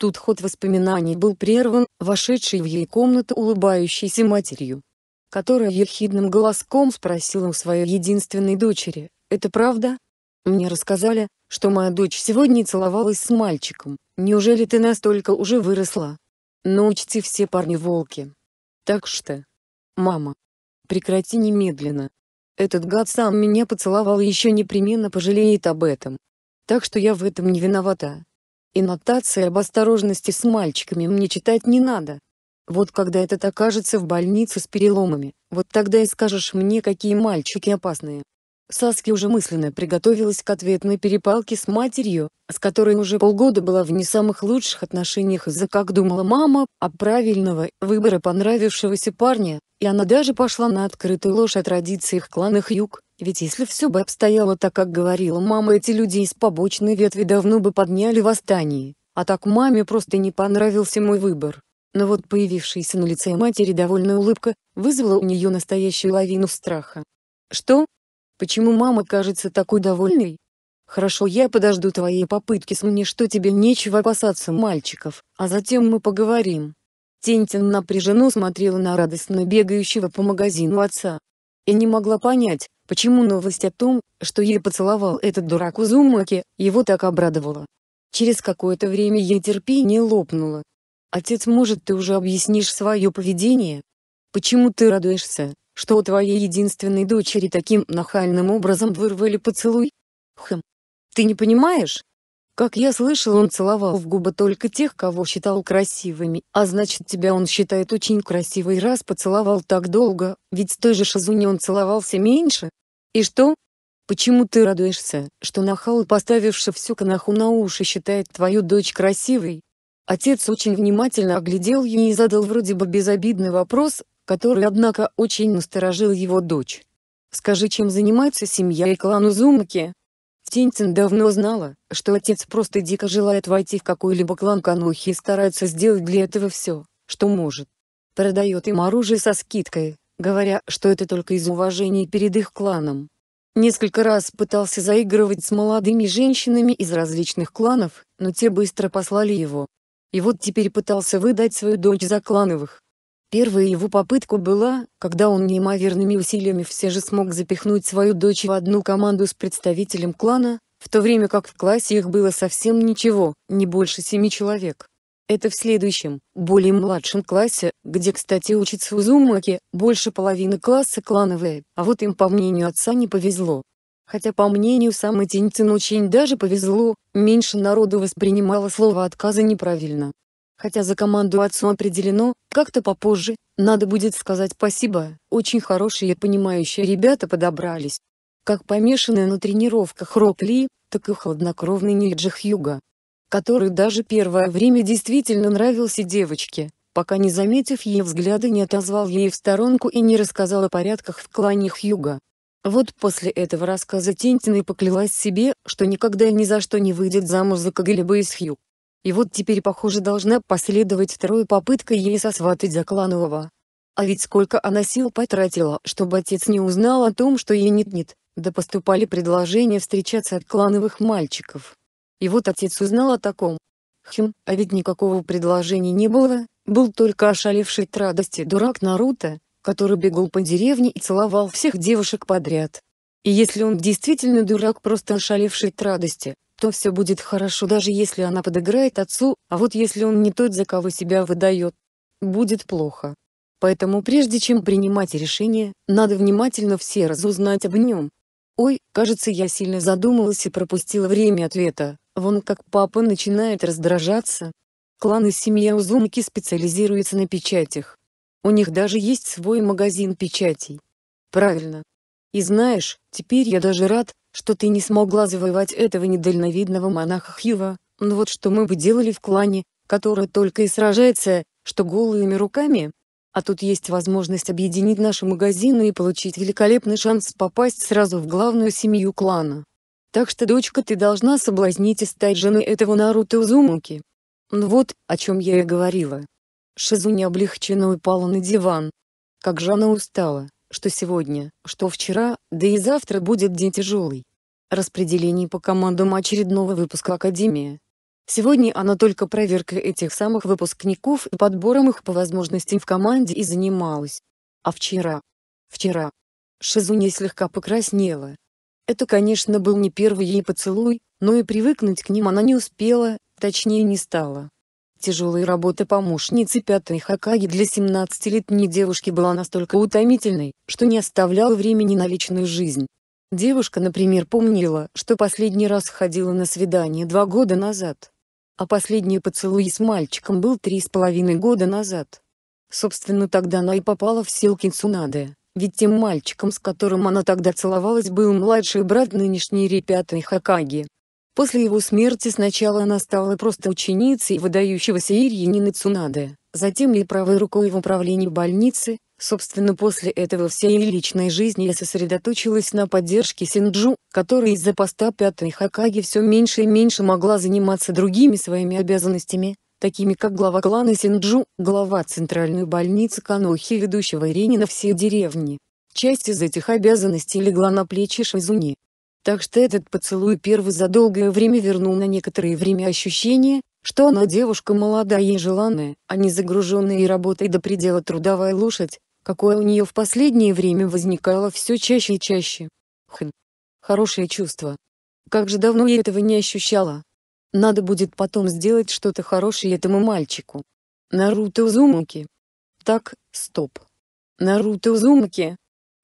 Speaker 1: Тут ход воспоминаний был прерван, вошедшей в ей комнату улыбающейся матерью, которая ехидным голоском спросила у своей единственной дочери, «Это правда? Мне рассказали, что моя дочь сегодня целовалась с мальчиком, неужели ты настолько уже выросла? Но учти все парни-волки. Так что, мама, прекрати немедленно. Этот гад сам меня поцеловал и еще непременно пожалеет об этом. Так что я в этом не виновата. И нотации об осторожности с мальчиками мне читать не надо. Вот когда этот окажется в больнице с переломами, вот тогда и скажешь мне, какие мальчики опасные. Саски уже мысленно приготовилась к ответной перепалке с матерью, с которой уже полгода была в не самых лучших отношениях из-за, как думала мама, а правильного выбора понравившегося парня, и она даже пошла на открытую ложь о традициях кланах Юг, ведь если все бы обстояло так, как говорила мама, эти люди из побочной ветви давно бы подняли восстание, а так маме просто не понравился мой выбор. Но вот появившаяся на лице матери довольная улыбка, вызвала у нее настоящую лавину страха. «Что? Почему мама кажется такой довольной?» «Хорошо, я подожду твоей попытки с мне, что тебе нечего опасаться мальчиков, а затем мы поговорим». Тентин напряженно смотрела на радостно бегающего по магазину отца. И не могла понять, Почему новость о том, что ей поцеловал этот дурак Узумаки, его так обрадовала? Через какое-то время ей терпение лопнуло. «Отец, может ты уже объяснишь свое поведение? Почему ты радуешься, что у твоей единственной дочери таким нахальным образом вырвали поцелуй? Хм, ты не понимаешь? Как я слышал, он целовал в губы только тех, кого считал красивыми, а значит тебя он считает очень красивой раз поцеловал так долго, ведь с той же Шазуни он целовался меньше. И что? Почему ты радуешься, что нахал, поставивший всю канаху на уши, считает твою дочь красивой? Отец очень внимательно оглядел ее и задал вроде бы безобидный вопрос, который, однако, очень насторожил его дочь. «Скажи, чем занимается семья и клан Узумаки?» Тинцин давно знала, что отец просто дико желает войти в какой-либо клан Канухи и старается сделать для этого все, что может. Продает им оружие со скидкой, говоря, что это только из уважения перед их кланом. Несколько раз пытался заигрывать с молодыми женщинами из различных кланов, но те быстро послали его. И вот теперь пытался выдать свою дочь за клановых. Первая его попытка была, когда он неимоверными усилиями все же смог запихнуть свою дочь в одну команду с представителем клана, в то время как в классе их было совсем ничего, не больше семи человек. Это в следующем, более младшем классе, где, кстати, учится Узумаки, больше половины класса клановые, а вот им, по мнению отца, не повезло. Хотя, по мнению самой Тинцин, очень даже повезло, меньше народу воспринимало слово отказа неправильно хотя за команду отцу определено, как-то попозже, надо будет сказать спасибо, очень хорошие и понимающие ребята подобрались. Как помешанные на тренировках Роб Ли, так и хладнокровный Ниджи Хьюга, который даже первое время действительно нравился девочке, пока не заметив ей взгляда не отозвал ей в сторонку и не рассказал о порядках в клане Хьюга. Вот после этого рассказа Тентина и поклялась себе, что никогда и ни за что не выйдет замуж за кого из Хью. И вот теперь, похоже, должна последовать вторая попытка ей сосватать за кланового. А ведь сколько она сил потратила, чтобы отец не узнал о том, что ей нет-нет, да поступали предложения встречаться от клановых мальчиков. И вот отец узнал о таком. Хм, а ведь никакого предложения не было, был только ошалевший от радости дурак Наруто, который бегал по деревне и целовал всех девушек подряд. И если он действительно дурак просто ошалевший от радости, то все будет хорошо даже если она подыграет отцу, а вот если он не тот, за кого себя выдает, будет плохо. Поэтому прежде чем принимать решение, надо внимательно все разузнать об нем. Ой, кажется я сильно задумалась и пропустила время ответа, вон как папа начинает раздражаться. Клан и семья Узумаки специализируется на печатях. У них даже есть свой магазин печатей. Правильно. И знаешь, теперь я даже рад, что ты не смогла завоевать этого недальновидного монаха Хьюва, но ну вот что мы бы делали в клане, который только и сражается, что голыми руками? А тут есть возможность объединить наши магазины и получить великолепный шанс попасть сразу в главную семью клана. Так что, дочка, ты должна соблазнить и стать женой этого Наруто Узумаки. Ну вот, о чем я и говорила. Шизуня облегченно упала на диван. Как же она устала что сегодня, что вчера, да и завтра будет день тяжелый. Распределение по командам очередного выпуска Академии. Сегодня она только проверкой этих самых выпускников и подбором их по возможностям в команде и занималась. А вчера? Вчера. Шизуня слегка покраснела. Это, конечно, был не первый ей поцелуй, но и привыкнуть к ним она не успела, точнее не стала тяжелая работа помощницы пятой Хакаги для 17-летней девушки была настолько утомительной, что не оставляла времени на личную жизнь. Девушка, например, помнила, что последний раз ходила на свидание два года назад. А последний поцелуй с мальчиком был три с половиной года назад. Собственно тогда она и попала в селки Цунаде, ведь тем мальчиком, с которым она тогда целовалась был младший брат нынешней Репятой Хакаги, После его смерти сначала она стала просто ученицей выдающегося Ирьянина Цунаде, затем и правой рукой в управлении больницы, собственно после этого вся ее личная жизнь я сосредоточилась на поддержке Синджу, которая из-за поста пятой Хакаги все меньше и меньше могла заниматься другими своими обязанностями, такими как глава клана Синджу, глава центральной больницы Канохи и ведущего Иринина всей деревни. Часть из этих обязанностей легла на плечи Шизуни. Так что этот поцелуй первый за долгое время вернул на некоторое время ощущение, что она девушка молодая и желанная, а не загруженная и работой до предела трудовая лошадь, какое у нее в последнее время возникало все чаще и чаще. Хм. Хорошее чувство. Как же давно я этого не ощущала. Надо будет потом сделать что-то хорошее этому мальчику. Наруто Узумаки. Так, стоп. Наруто Узумаки.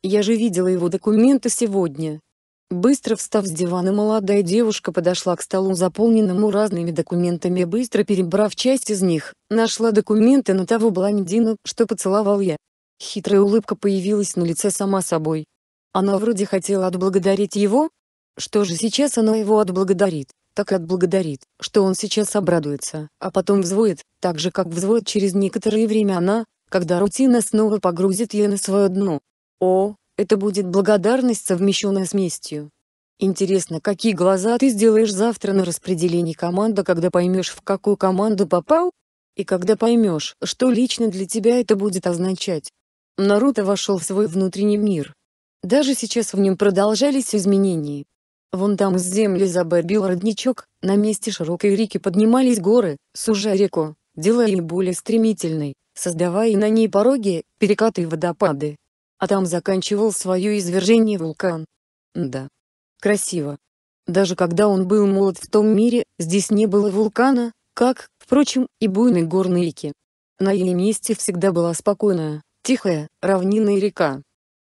Speaker 1: Я же видела его документы сегодня. Быстро встав с дивана молодая девушка подошла к столу заполненному разными документами быстро перебрав часть из них, нашла документы на того блондина, что поцеловал я. Хитрая улыбка появилась на лице сама собой. Она вроде хотела отблагодарить его? Что же сейчас она его отблагодарит? Так отблагодарит, что он сейчас обрадуется, а потом взвоет, так же как взвоет через некоторое время она, когда рутина снова погрузит ее на свое дно. О, это будет благодарность, совмещенная с местью. Интересно, какие глаза ты сделаешь завтра на распределении команды, когда поймешь, в какую команду попал? И когда поймешь, что лично для тебя это будет означать. Наруто вошел в свой внутренний мир. Даже сейчас в нем продолжались изменения. Вон там из земли заборбил родничок, на месте широкой реки поднимались горы, сужая реку, делая ее более стремительной, создавая на ней пороги, перекаты и водопады, а там заканчивал свое извержение вулкан. Да. Красиво. Даже когда он был молод в том мире, здесь не было вулкана, как, впрочем, и буйной горной реки. На ее месте всегда была спокойная, тихая, равнинная река.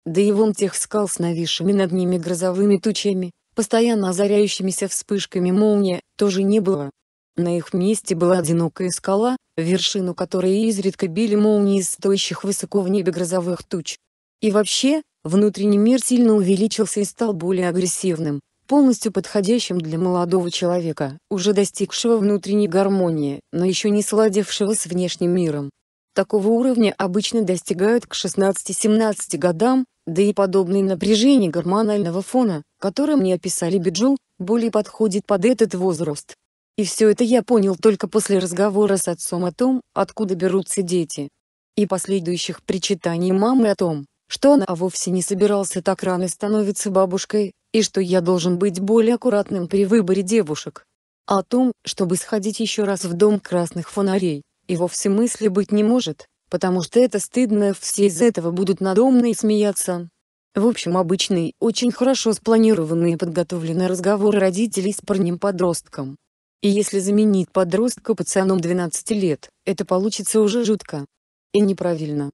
Speaker 1: Да и вон тех скал с нависшими над ними грозовыми тучами, постоянно озаряющимися вспышками молнии, тоже не было. На их месте была одинокая скала, вершину которой изредка били молнии из стоящих высоко в небе грозовых туч. И вообще, внутренний мир сильно увеличился и стал более агрессивным, полностью подходящим для молодого человека, уже достигшего внутренней гармонии, но еще не сладившего с внешним миром. Такого уровня обычно достигают к 16-17 годам, да и подобное напряжение гормонального фона, которым мне описали Биджу, более подходит под этот возраст. И все это я понял только после разговора с отцом о том, откуда берутся дети. И последующих причитаний мамы о том, что она вовсе не собирался так рано становиться бабушкой, и что я должен быть более аккуратным при выборе девушек. О том, чтобы сходить еще раз в дом красных фонарей, и вовсе мысли быть не может, потому что это стыдно все из этого будут надо и смеяться. В общем обычный, очень хорошо спланированный и подготовленный разговор родителей с парнем-подростком. И если заменить подростка пацаном 12 лет, это получится уже жутко. И неправильно.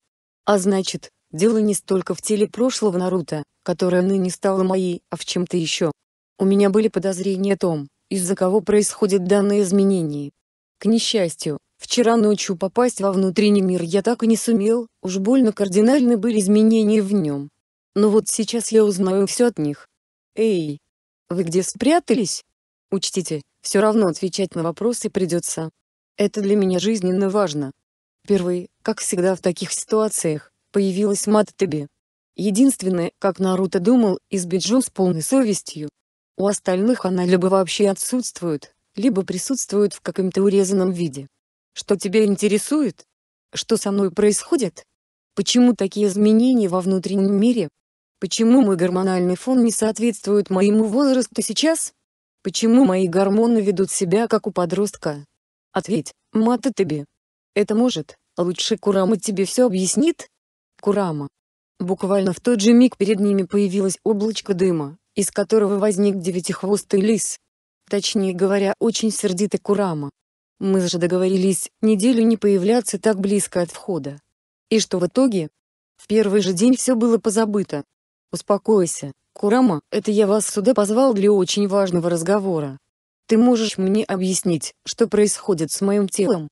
Speaker 1: А значит, Дело не столько в теле прошлого Наруто, которое ныне стало моей, а в чем-то еще. У меня были подозрения о том, из-за кого происходят данные изменения. К несчастью, вчера ночью попасть во внутренний мир я так и не сумел, уж больно кардинальны были изменения в нем. Но вот сейчас я узнаю все от них. Эй! Вы где спрятались? Учтите, все равно отвечать на вопросы придется. Это для меня жизненно важно. Первый, как всегда в таких ситуациях, появилась Маттаби. Единственное, как Наруто думал, из Биджу с полной совестью. У остальных она либо вообще отсутствует, либо присутствует в каком-то урезанном виде. Что тебя интересует? Что со мной происходит? Почему такие изменения во внутреннем мире? Почему мой гормональный фон не соответствует моему возрасту сейчас? Почему мои гормоны ведут себя как у подростка? Ответь, мата Это может, а лучше Курама тебе все объяснит? Курама. Буквально в тот же миг перед ними появилось облачко дыма, из которого возник девятихвостый лис. Точнее говоря, очень сердитый Курама. Мы же договорились неделю не появляться так близко от входа. И что в итоге? В первый же день все было позабыто. Успокойся, Курама, это я вас сюда позвал для очень важного разговора. Ты можешь мне объяснить, что происходит с моим телом?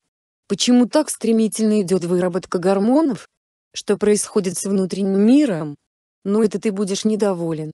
Speaker 1: Почему так стремительно идет выработка гормонов? что происходит с внутренним миром. Но это ты будешь недоволен.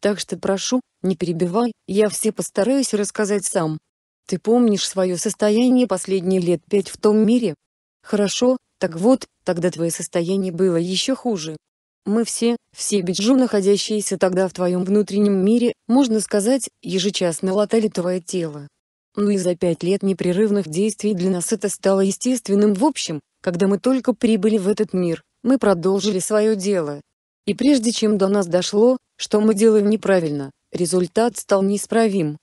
Speaker 1: Так что прошу, не перебивай, я все постараюсь рассказать сам. Ты помнишь свое состояние последние лет пять в том мире? Хорошо, так вот, тогда твое состояние было еще хуже. Мы все, все биджу, находящиеся тогда в твоем внутреннем мире, можно сказать, ежечасно латали твое тело. Ну и за пять лет непрерывных действий для нас это стало естественным в общем, когда мы только прибыли в этот мир мы продолжили свое дело. И прежде чем до нас дошло, что мы делаем неправильно, результат стал неисправим.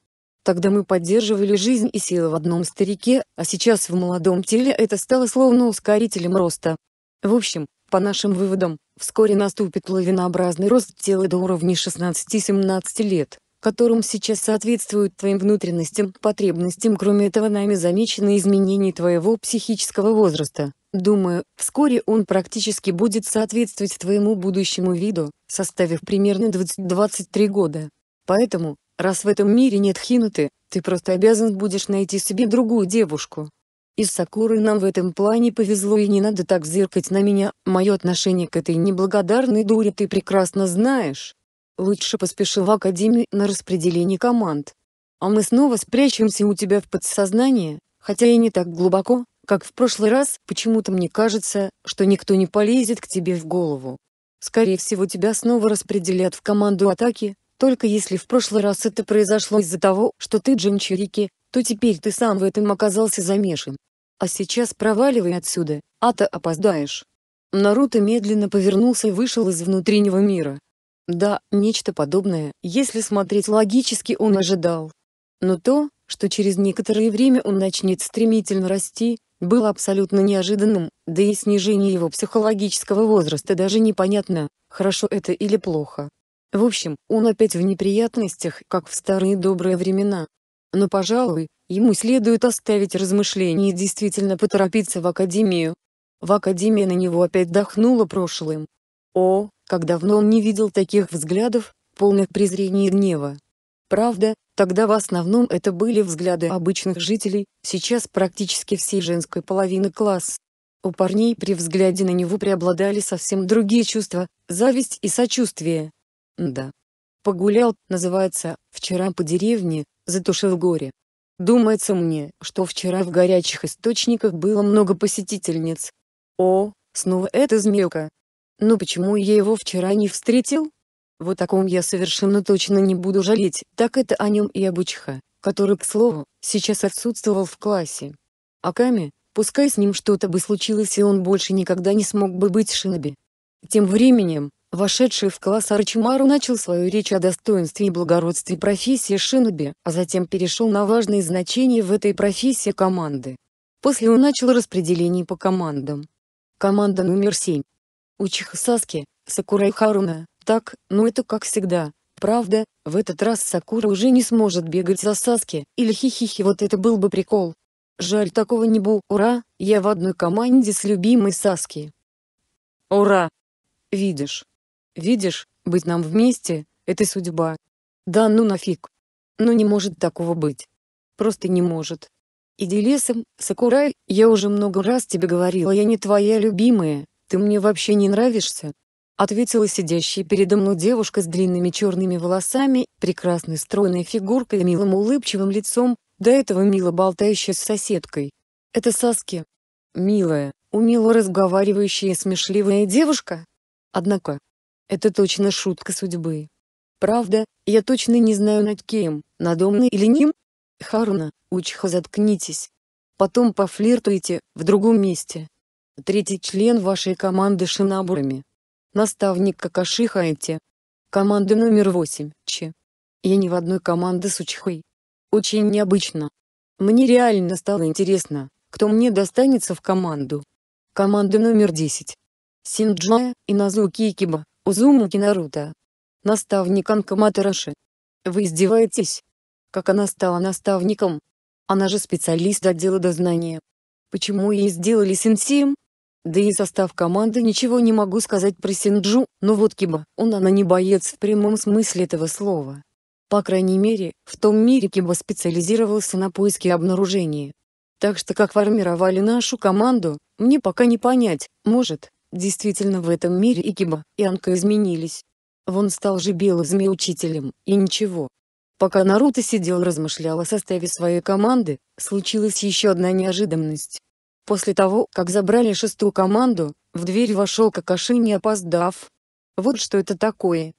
Speaker 1: Тогда мы поддерживали жизнь и силы в одном старике, а сейчас в молодом теле это стало словно ускорителем роста. В общем, по нашим выводам, вскоре наступит лавинообразный рост тела до уровня 16-17 лет которым сейчас соответствуют твоим внутренностям, потребностям, кроме этого нами замечены изменения твоего психического возраста. Думаю, вскоре он практически будет соответствовать твоему будущему виду, составив примерно 20-23 года. Поэтому, раз в этом мире нет хинуты, ты просто обязан будешь найти себе другую девушку. И с Сакурой нам в этом плане повезло и не надо так зеркать на меня, мое отношение к этой неблагодарной дуре ты прекрасно знаешь. Лучше поспеши в Академию на распределение команд. А мы снова спрячемся у тебя в подсознание, хотя и не так глубоко, как в прошлый раз, почему-то мне кажется, что никто не полезет к тебе в голову. Скорее всего тебя снова распределят в команду атаки, только если в прошлый раз это произошло из-за того, что ты джинчурики, то теперь ты сам в этом оказался замешан. А сейчас проваливай отсюда, а то опоздаешь. Наруто медленно повернулся и вышел из внутреннего мира. Да, нечто подобное, если смотреть логически он ожидал. Но то, что через некоторое время он начнет стремительно расти, было абсолютно неожиданным, да и снижение его психологического возраста даже непонятно, хорошо это или плохо. В общем, он опять в неприятностях, как в старые добрые времена. Но, пожалуй, ему следует оставить размышления и действительно поторопиться в академию. В академии на него опять дохнуло прошлым. О, как давно он не видел таких взглядов, полных презрения и гнева. Правда, тогда в основном это были взгляды обычных жителей, сейчас практически всей женской половины класс. У парней при взгляде на него преобладали совсем другие чувства, зависть и сочувствие. Да. Погулял, называется, вчера по деревне, затушил горе. Думается мне, что вчера в горячих источниках было много посетительниц. О, снова эта змеюка, но «Ну почему я его вчера не встретил? Вот о ком я совершенно точно не буду жалеть, так это о нем и об Учха, который, к слову, сейчас отсутствовал в классе. Аками, пускай с ним что-то бы случилось и он больше никогда не смог бы быть шиноби. Тем временем, вошедший в класс Арчимару начал свою речь о достоинстве и благородстве профессии шиноби, а затем перешел на важные значения в этой профессии команды. После он начал распределение по командам. Команда номер 7 Учиха Саски, и Харуна, так, ну это как всегда. Правда, в этот раз Сакура уже не сможет бегать за Саски, или хихихи вот это был бы прикол. Жаль такого не бу, ура, я в одной команде с любимой Саски. Ура! Видишь? Видишь, быть нам вместе, это судьба. Да ну нафиг. Ну не может такого быть. Просто не может. Иди лесом, Сакурай, я уже много раз тебе говорила, я не твоя любимая, «Ты мне вообще не нравишься?» — ответила сидящая передо мной девушка с длинными черными волосами, прекрасной стройной фигуркой и милым улыбчивым лицом, до этого мило болтающая с соседкой. «Это Саски. Милая, умело разговаривающая и смешливая девушка. Однако, это точно шутка судьбы. Правда, я точно не знаю над кем, над Омной или ним. Харуна, учха, заткнитесь. Потом пофлиртуйте, в другом месте. Третий член вашей команды шинабурами. Наставник Какаши Хайте. Команда номер 8, Ч. Я не в одной команде с Учхой. Очень необычно. Мне реально стало интересно, кто мне достанется в команду. Команда номер 10. Синджая, Иназуки Икиба, Узумуки Наруто. Наставник Анкаматораши. Вы издеваетесь? Как она стала наставником? Она же специалист отдела дознания. Почему ей сделали сенсием? Да и состав команды ничего не могу сказать про Синджу, но вот Киба, он она не боец в прямом смысле этого слова. По крайней мере, в том мире Киба специализировался на поиске и обнаружении. Так что как формировали нашу команду, мне пока не понять, может, действительно в этом мире и Киба, и Анка изменились. Вон стал же белый змей учителем, и ничего. Пока Наруто сидел размышлял о составе своей команды, случилась еще одна неожиданность. После того, как забрали шестую команду, в дверь вошел Какаши не опоздав. Вот что это такое.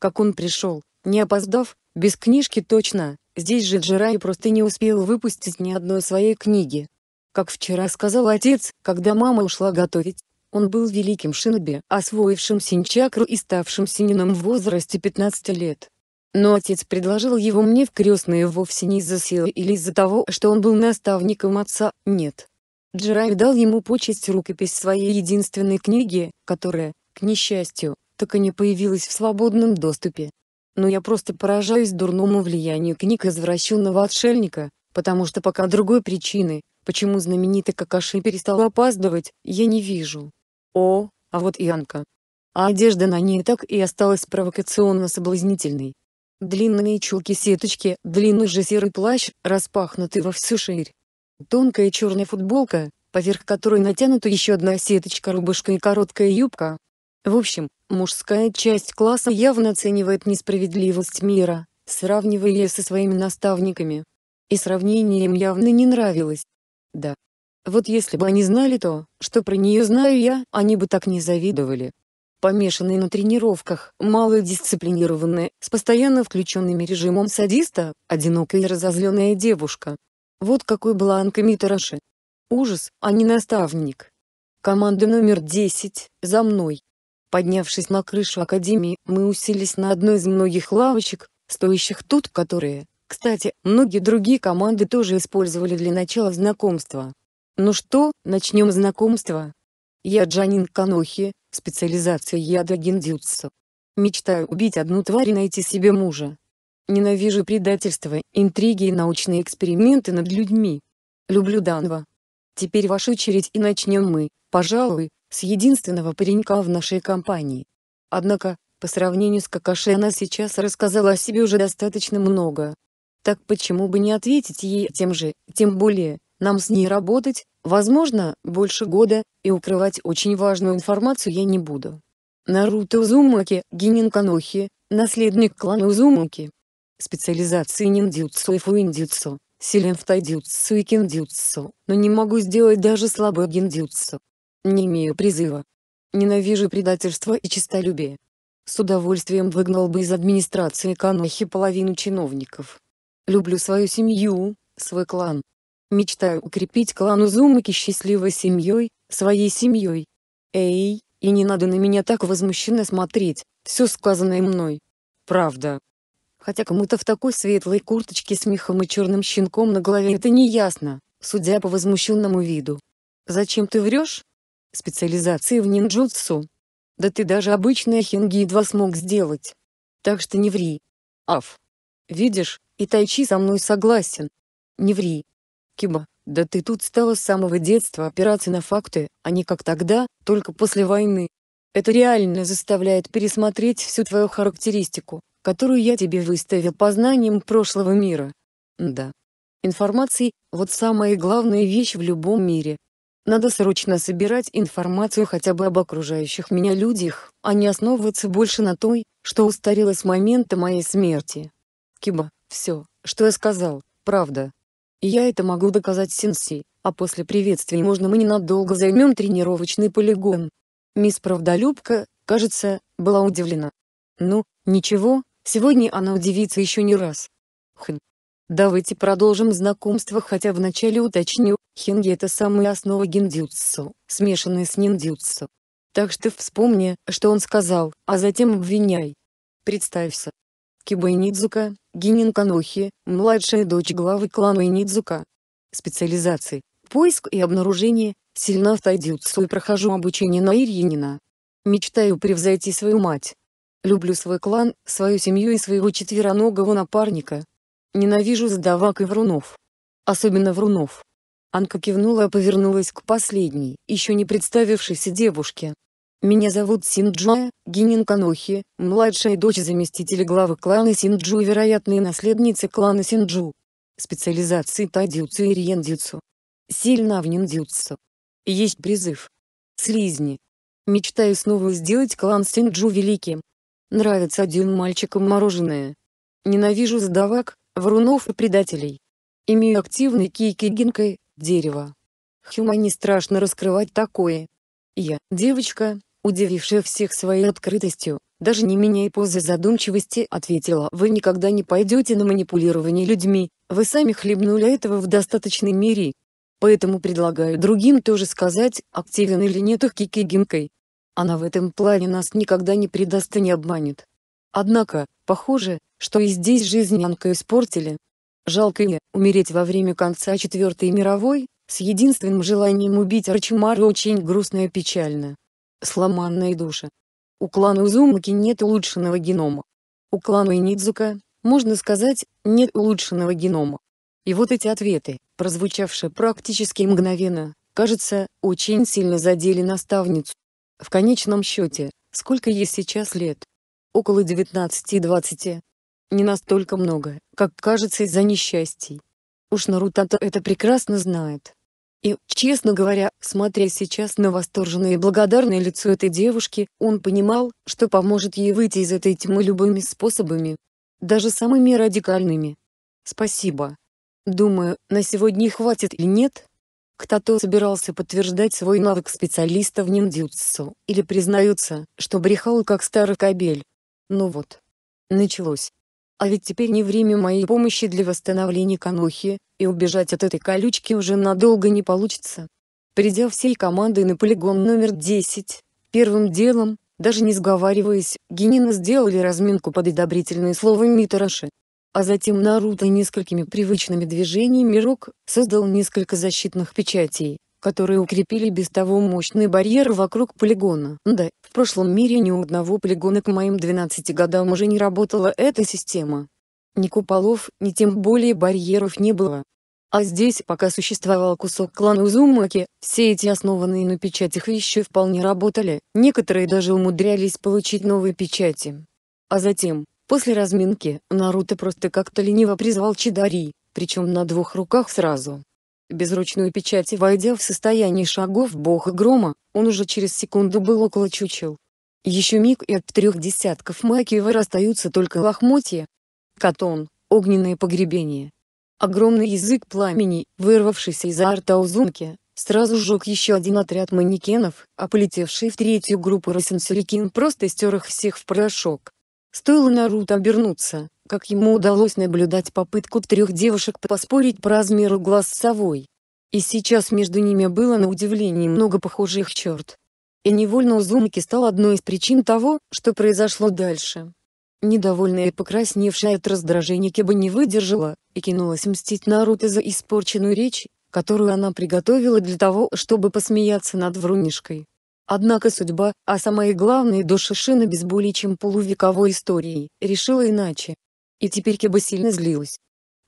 Speaker 1: Как он пришел, не опоздав, без книжки точно, здесь же Джирай просто не успел выпустить ни одной своей книги. Как вчера сказал отец, когда мама ушла готовить, он был великим шиноби, освоившим синчакру и ставшим синином в возрасте 15 лет. Но отец предложил его мне в крестные вовсе не из-за силы или из-за того, что он был наставником отца, нет. Джерайв дал ему почесть рукопись своей единственной книги, которая, к несчастью, так и не появилась в свободном доступе. Но я просто поражаюсь дурному влиянию книг извращенного отшельника, потому что пока другой причины, почему знаменитый Какаши перестал опаздывать, я не вижу. О, а вот и А одежда на ней так и осталась провокационно соблазнительной. Длинные чулки-сеточки, длинный же серый плащ, распахнутый во всю ширь, Тонкая черная футболка, поверх которой натянута еще одна сеточка-рубашка и короткая юбка. В общем, мужская часть класса явно оценивает несправедливость мира, сравнивая ее со своими наставниками. И сравнение им явно не нравилось. Да. Вот если бы они знали то, что про нее знаю я, они бы так не завидовали. Помешанный на тренировках, малодисциплинированная, с постоянно включенным режимом садиста, одинокая и разозленная девушка, вот какой была Анкамита Раши. Ужас, а не наставник. Команда номер 10, за мной. Поднявшись на крышу академии, мы уселись на одной из многих лавочек, стоящих тут, которые, кстати, многие другие команды тоже использовали для начала знакомства. Ну что, начнем знакомство? Я Джанин Канохи, специализация яда гиндюцу. Мечтаю убить одну тварь и найти себе мужа. Ненавижу предательство, интриги и научные эксперименты над людьми. Люблю Данва. Теперь ваша очередь и начнем мы, пожалуй, с единственного паренька в нашей компании. Однако, по сравнению с Какаши она сейчас рассказала о себе уже достаточно много. Так почему бы не ответить ей тем же, тем более, нам с ней работать, возможно, больше года, и укрывать очень важную информацию я не буду. Наруто Узумаки, Генин Канохи, наследник клана Узумаки, специализации ниндзюцу и фуиндзюцу, силен в тайдзюцу и киндзюцу, но не могу сделать даже слабый гиндзюцу. Не имею призыва. Ненавижу предательство и честолюбие. С удовольствием выгнал бы из администрации Канахи половину чиновников. Люблю свою семью, свой клан. Мечтаю укрепить клан Узумаки счастливой семьей, своей семьей. Эй, и не надо на меня так возмущенно смотреть, все сказанное мной. Правда, Хотя кому-то в такой светлой курточке с мехом и черным щенком на голове это не ясно, судя по возмущенному виду. «Зачем ты врешь?» «Специализации в ниндзюцу». «Да ты даже обычные хинги едва смог сделать. Так что не ври». «Аф». «Видишь, и Тайчи со мной согласен». «Не ври». «Киба, да ты тут стала с самого детства опираться на факты, а не как тогда, только после войны. Это реально заставляет пересмотреть всю твою характеристику которую я тебе выставил по знаниям прошлого мира. Да. Информации – вот самая главная вещь в любом мире. Надо срочно собирать информацию хотя бы об окружающих меня людях, а не основываться больше на той, что устарела с момента моей смерти. Киба, все, что я сказал, правда. И я это могу доказать Сенси, а после приветствий можно мы ненадолго займем тренировочный полигон. Мисс Правдолюбка, кажется, была удивлена. Ну, ничего, Сегодня она удивится еще не раз. Хм. Давайте продолжим знакомство, хотя вначале уточню, хинги это самая основа гиндзюцу, смешанная с ниндзюцу. Так что вспомни, что он сказал, а затем обвиняй. Представься. Кибэй Нидзука, Гинин Канохи, младшая дочь главы клана Нидзука. Специализации. Поиск и обнаружение, сильна в тайдзюцу и прохожу обучение на Ирьянина. Мечтаю превзойти свою мать. Люблю свой клан, свою семью и своего четвероногого напарника. Ненавижу задавак и врунов. Особенно врунов. Анка кивнула и повернулась к последней, еще не представившейся девушке. «Меня зовут Синджоя, Гинин Канохи, младшая дочь заместителя главы клана Синджу и вероятная наследница клана Синджу. Специализации Тадзюцу и Риендзюцу. Сильно в ниндзюцу. Есть призыв. Слизни. Мечтаю снова сделать клан Синджу великим. Нравится один мальчикам мороженое. Ненавижу сдавак, врунов и предателей. Имею активный кийки гинкой, дерево. Хюма не страшно раскрывать такое. Я, девочка, удивившая всех своей открытостью, даже не меняя позы задумчивости, ответила, «Вы никогда не пойдете на манипулирование людьми, вы сами хлебнули этого в достаточной мере. Поэтому предлагаю другим тоже сказать, активен или нет их кикигинкой. Она в этом плане нас никогда не предаст и не обманет. Однако, похоже, что и здесь жизнь Анка испортили. Жалко ей умереть во время конца Четвертой мировой, с единственным желанием убить Арчимару очень грустно и печально. Сломанная душа. У клана Узумаки нет улучшенного генома. У клана Инидзука, можно сказать, нет улучшенного генома. И вот эти ответы, прозвучавшие практически мгновенно, кажется, очень сильно задели наставницу. В конечном счете, сколько ей сейчас лет? Около 19-20. Не настолько много, как кажется из-за несчастий. Уж наруто это прекрасно знает. И, честно говоря, смотря сейчас на восторженное и благодарное лицо этой девушки, он понимал, что поможет ей выйти из этой тьмы любыми способами. Даже самыми радикальными. Спасибо. Думаю, на сегодня хватит или нет? Кто-то собирался подтверждать свой навык специалиста в ниндзюцу, или признаются, что брехал как старый кабель. Ну вот. Началось. А ведь теперь не время моей помощи для восстановления канухи, и убежать от этой колючки уже надолго не получится. Придя всей командой на полигон номер 10, первым делом, даже не сговариваясь, Генина сделали разминку под одобрительные слова Митараши, а затем Наруто несколькими привычными движениями рук, создал несколько защитных печатей, которые укрепили без того мощный барьер вокруг полигона. Да, в прошлом мире ни у одного полигона к моим 12 годам уже не работала эта система. Ни куполов, ни тем более барьеров не было. А здесь пока существовал кусок клана Узумаки, все эти основанные на печатях еще вполне работали, некоторые даже умудрялись получить новые печати. А затем, После разминки, Наруто просто как-то лениво призвал Чидари, причем на двух руках сразу. Без ручной печати войдя в состояние шагов бога грома, он уже через секунду был около чучел. Еще миг и от трех десятков маки расстаются только лохмотья. Катон, огненное погребение. Огромный язык пламени, вырвавшийся из арта Узумки, сразу сжег еще один отряд манекенов, а полетевший в третью группу Росенсюрикин просто стер их всех в порошок. Стоило Наруто обернуться, как ему удалось наблюдать попытку трех девушек поспорить по размеру глаз с совой. И сейчас между ними было на удивление много похожих черт. И невольно Узумаки стал одной из причин того, что произошло дальше. Недовольная и покрасневшая от раздражения Кеба не выдержала, и кинулась мстить Наруто за испорченную речь, которую она приготовила для того, чтобы посмеяться над врунишкой. Однако судьба, а самое главное душа Шина без более чем полувековой истории, решила иначе. И теперь Кеба сильно злилась.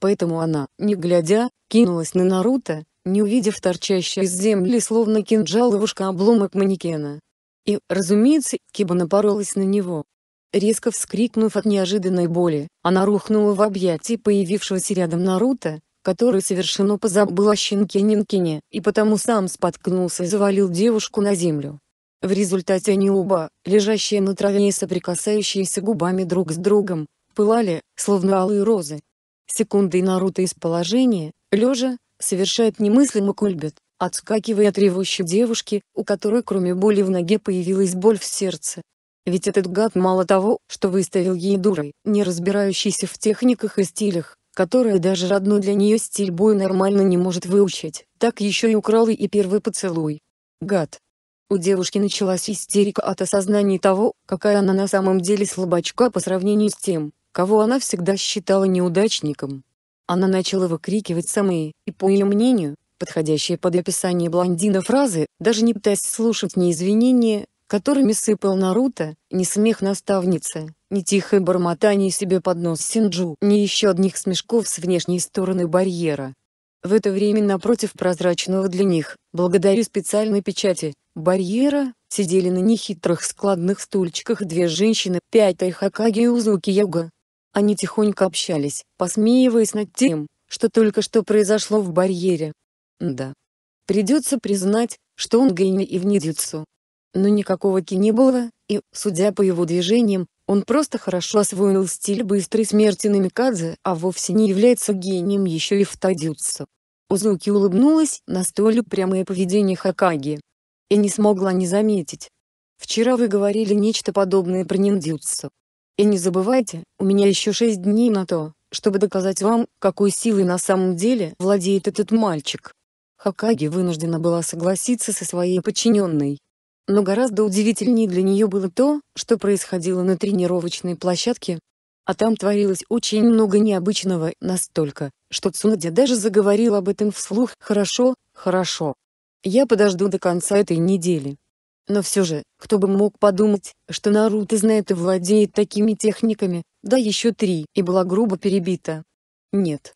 Speaker 1: Поэтому она, не глядя, кинулась на Наруто, не увидев торчащий из земли словно кинжал ловушка обломок манекена. И, разумеется, Киба напоролась на него. Резко вскрикнув от неожиданной боли, она рухнула в объятии появившегося рядом Наруто, который совершенно позабыл о щенке Нинкине, и потому сам споткнулся и завалил девушку на землю. В результате они оба, лежащие на траве и соприкасающиеся губами друг с другом, пылали, словно алые розы. Секунды Наруто из положения, лежа, совершает немыслимый кульбит, отскакивая от ревущей девушки, у которой кроме боли в ноге появилась боль в сердце. Ведь этот гад мало того, что выставил ей дурой, не разбирающейся в техниках и стилях, которые даже родной для нее стиль боя нормально не может выучить, так еще и украл и первый поцелуй. Гад, у девушки началась истерика от осознания того, какая она на самом деле слабачка по сравнению с тем, кого она всегда считала неудачником. Она начала выкрикивать самые, и по ее мнению, подходящие под описание блондина фразы, даже не пытаясь слушать ни извинения, которыми сыпал Наруто, ни смех наставницы, ни тихое бормотание себе под нос Синджу, ни еще одних смешков с внешней стороны барьера. В это время напротив прозрачного для них, благодаря специальной печати, барьера сидели на нехитрых складных стульчиках две женщины, Пятай Хакаги и Узуки Яга. Они тихонько общались, посмеиваясь над тем, что только что произошло в барьере. Да. Придется признать, что он гений и в нидзюцу. Но никакого ки не было, и, судя по его движениям, он просто хорошо освоил стиль быстрой смерти Намикадзе, а вовсе не является гением еще и в тадюцу. Узуки улыбнулась, на столе прямое поведение Хакаги, и не смогла не заметить. Вчера вы говорили нечто подобное про ниндзюцу. И не забывайте, у меня еще шесть дней на то, чтобы доказать вам, какой силой на самом деле владеет этот мальчик. Хакаги вынуждена была согласиться со своей подчиненной. Но гораздо удивительнее для нее было то, что происходило на тренировочной площадке. А там творилось очень много необычного, настолько, что Цунади даже заговорил об этом вслух «Хорошо, хорошо». Я подожду до конца этой недели. Но все же, кто бы мог подумать, что Наруто знает и владеет такими техниками, да еще три, и была грубо перебита. Нет.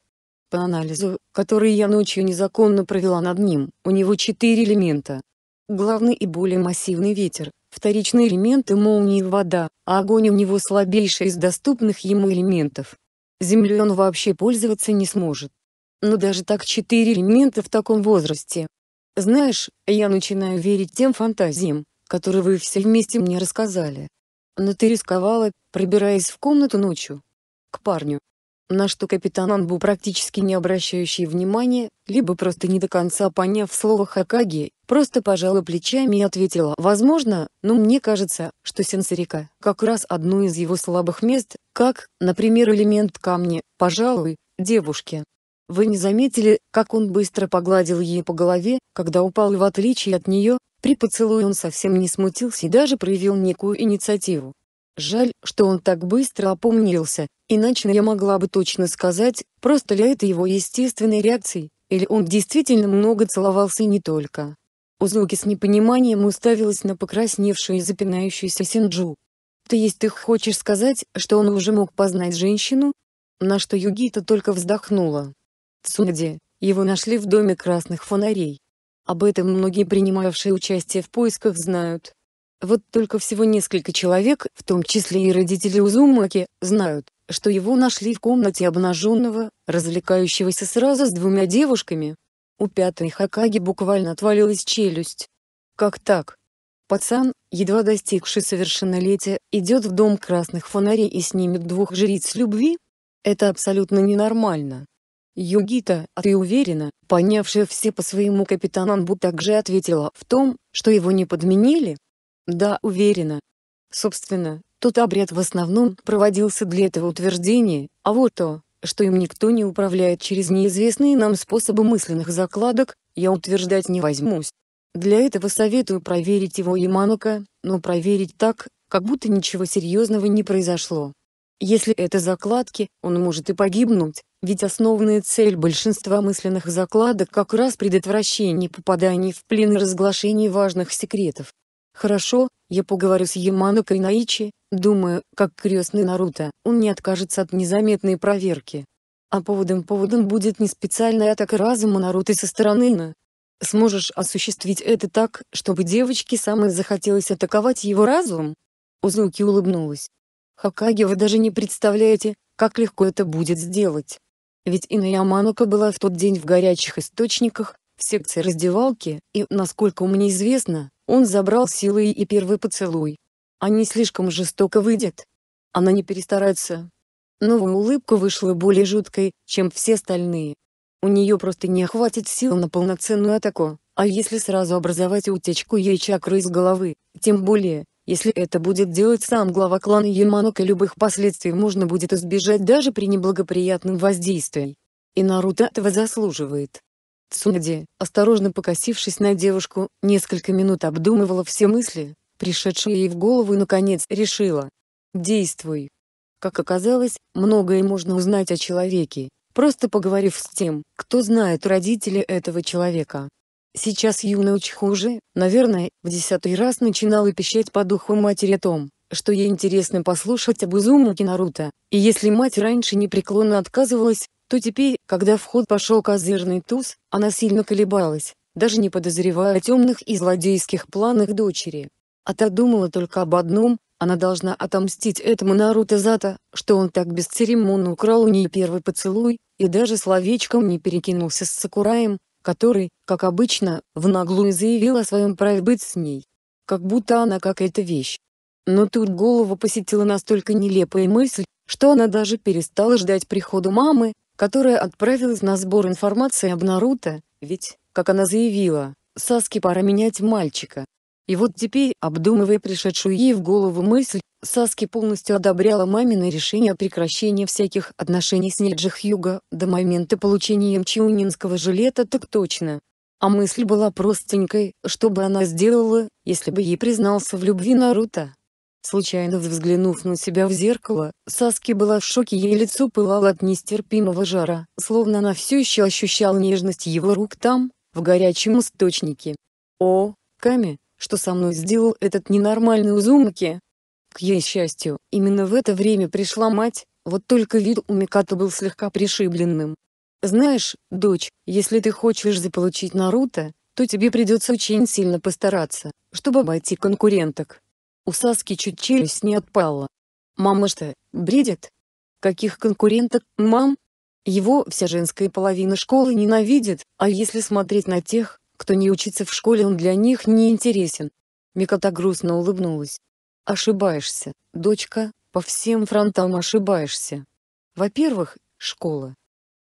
Speaker 1: По анализу, который я ночью незаконно провела над ним, у него четыре элемента. Главный и более массивный ветер, вторичные элементы молнии и вода, а огонь у него слабейший из доступных ему элементов. Землей он вообще пользоваться не сможет. Но даже так четыре элемента в таком возрасте, знаешь, я начинаю верить тем фантазиям, которые вы все вместе мне рассказали. Но ты рисковала, пробираясь в комнату ночью. К парню. На что капитан Анбу, практически не обращающий внимания, либо просто не до конца поняв слово Хакаги, просто пожала плечами и ответила «Возможно, но мне кажется, что сенсорика как раз одно из его слабых мест, как, например, элемент камня, пожалуй, девушки". Вы не заметили, как он быстро погладил ей по голове, когда упал и в отличие от нее, при поцелуе он совсем не смутился и даже проявил некую инициативу. Жаль, что он так быстро опомнился, иначе я могла бы точно сказать, просто ли это его естественной реакцией, или он действительно много целовался и не только. Узуки с непониманием уставилась на покрасневшую и запинающуюся Синджу. «То есть ты хочешь сказать, что он уже мог познать женщину?» На что Югита только вздохнула. Цунади, его нашли в доме красных фонарей. Об этом многие принимавшие участие в поисках знают. Вот только всего несколько человек, в том числе и родители Узумаки, знают, что его нашли в комнате обнаженного, развлекающегося сразу с двумя девушками. У пятой Хакаги буквально отвалилась челюсть. Как так? Пацан, едва достигший совершеннолетия, идет в дом красных фонарей и снимет двух жриц любви? Это абсолютно ненормально. «Югита, а ты уверена?» Понявшая все по своему капитан Анбу также ответила в том, что его не подменили. «Да, уверена». Собственно, тот обряд в основном проводился для этого утверждения, а вот то, что им никто не управляет через неизвестные нам способы мысленных закладок, я утверждать не возьмусь. Для этого советую проверить его Яманока, но проверить так, как будто ничего серьезного не произошло. Если это закладки, он может и погибнуть, ведь основная цель большинства мысленных закладок как раз предотвращение попаданий в плен и разглашение важных секретов. Хорошо, я поговорю с Ямано Кайнаичи, думаю, как крестный Наруто, он не откажется от незаметной проверки. А поводом-поводом будет не специальная атака разума Наруто со стороны на. Сможешь осуществить это так, чтобы девочке самой захотелось атаковать его разум? Узуки улыбнулась. Хакаги вы даже не представляете, как легко это будет сделать. Ведь Иная Манука была в тот день в горячих источниках, в секции раздевалки, и, насколько мне известно, он забрал силы и первый поцелуй. Они слишком жестоко выйдет. Она не перестарается. Новая улыбка вышла более жуткой, чем все остальные. У нее просто не хватит сил на полноценную атаку, а если сразу образовать утечку ей чакры из головы, тем более, если это будет делать сам глава клана Яманока любых последствий можно будет избежать даже при неблагоприятном воздействии. И Наруто этого заслуживает. Цунади, осторожно покосившись на девушку, несколько минут обдумывала все мысли, пришедшие ей в голову и наконец решила. Действуй. Как оказалось, многое можно узнать о человеке, просто поговорив с тем, кто знает родителей этого человека. Сейчас Юноуч хуже, наверное, в десятый раз начинала пищать по духу матери о том, что ей интересно послушать об узумаке Наруто, и если мать раньше непреклонно отказывалась, то теперь, когда в ход пошел козырный туз, она сильно колебалась, даже не подозревая о темных и злодейских планах дочери. А та думала только об одном, она должна отомстить этому Наруто за то, что он так бесцеремонно украл у нее первый поцелуй, и даже словечком не перекинулся с Сакураем, который, как обычно, в наглую заявил о своем праве быть с ней. Как будто она какая-то вещь. Но тут голову посетила настолько нелепая мысль, что она даже перестала ждать прихода мамы, которая отправилась на сбор информации об Наруто, ведь, как она заявила, Саске пора менять мальчика. И вот теперь, обдумывая пришедшую ей в голову мысль, Саски полностью одобряла мамино решение о прекращении всяких отношений с Неджих Юга, до момента получения им чаунинского жилета так точно. А мысль была простенькой, что бы она сделала, если бы ей признался в любви Наруто. Случайно взглянув на себя в зеркало, Саски была в шоке, ей лицо пылало от нестерпимого жара, словно она все еще ощущала нежность его рук там, в горячем источнике. «О, Ками, что со мной сделал этот ненормальный Узумаки. К ей счастью, именно в это время пришла мать, вот только вид у Микато был слегка пришибленным. «Знаешь, дочь, если ты хочешь заполучить Наруто, то тебе придется очень сильно постараться, чтобы обойти конкуренток». У Саски чуть челюсть не отпала. «Мама что, бредит? Каких конкуренток, мам?» Его вся женская половина школы ненавидит, а если смотреть на тех, кто не учится в школе, он для них не интересен. Микота грустно улыбнулась. Ошибаешься, дочка, по всем фронтам ошибаешься. Во-первых, школа.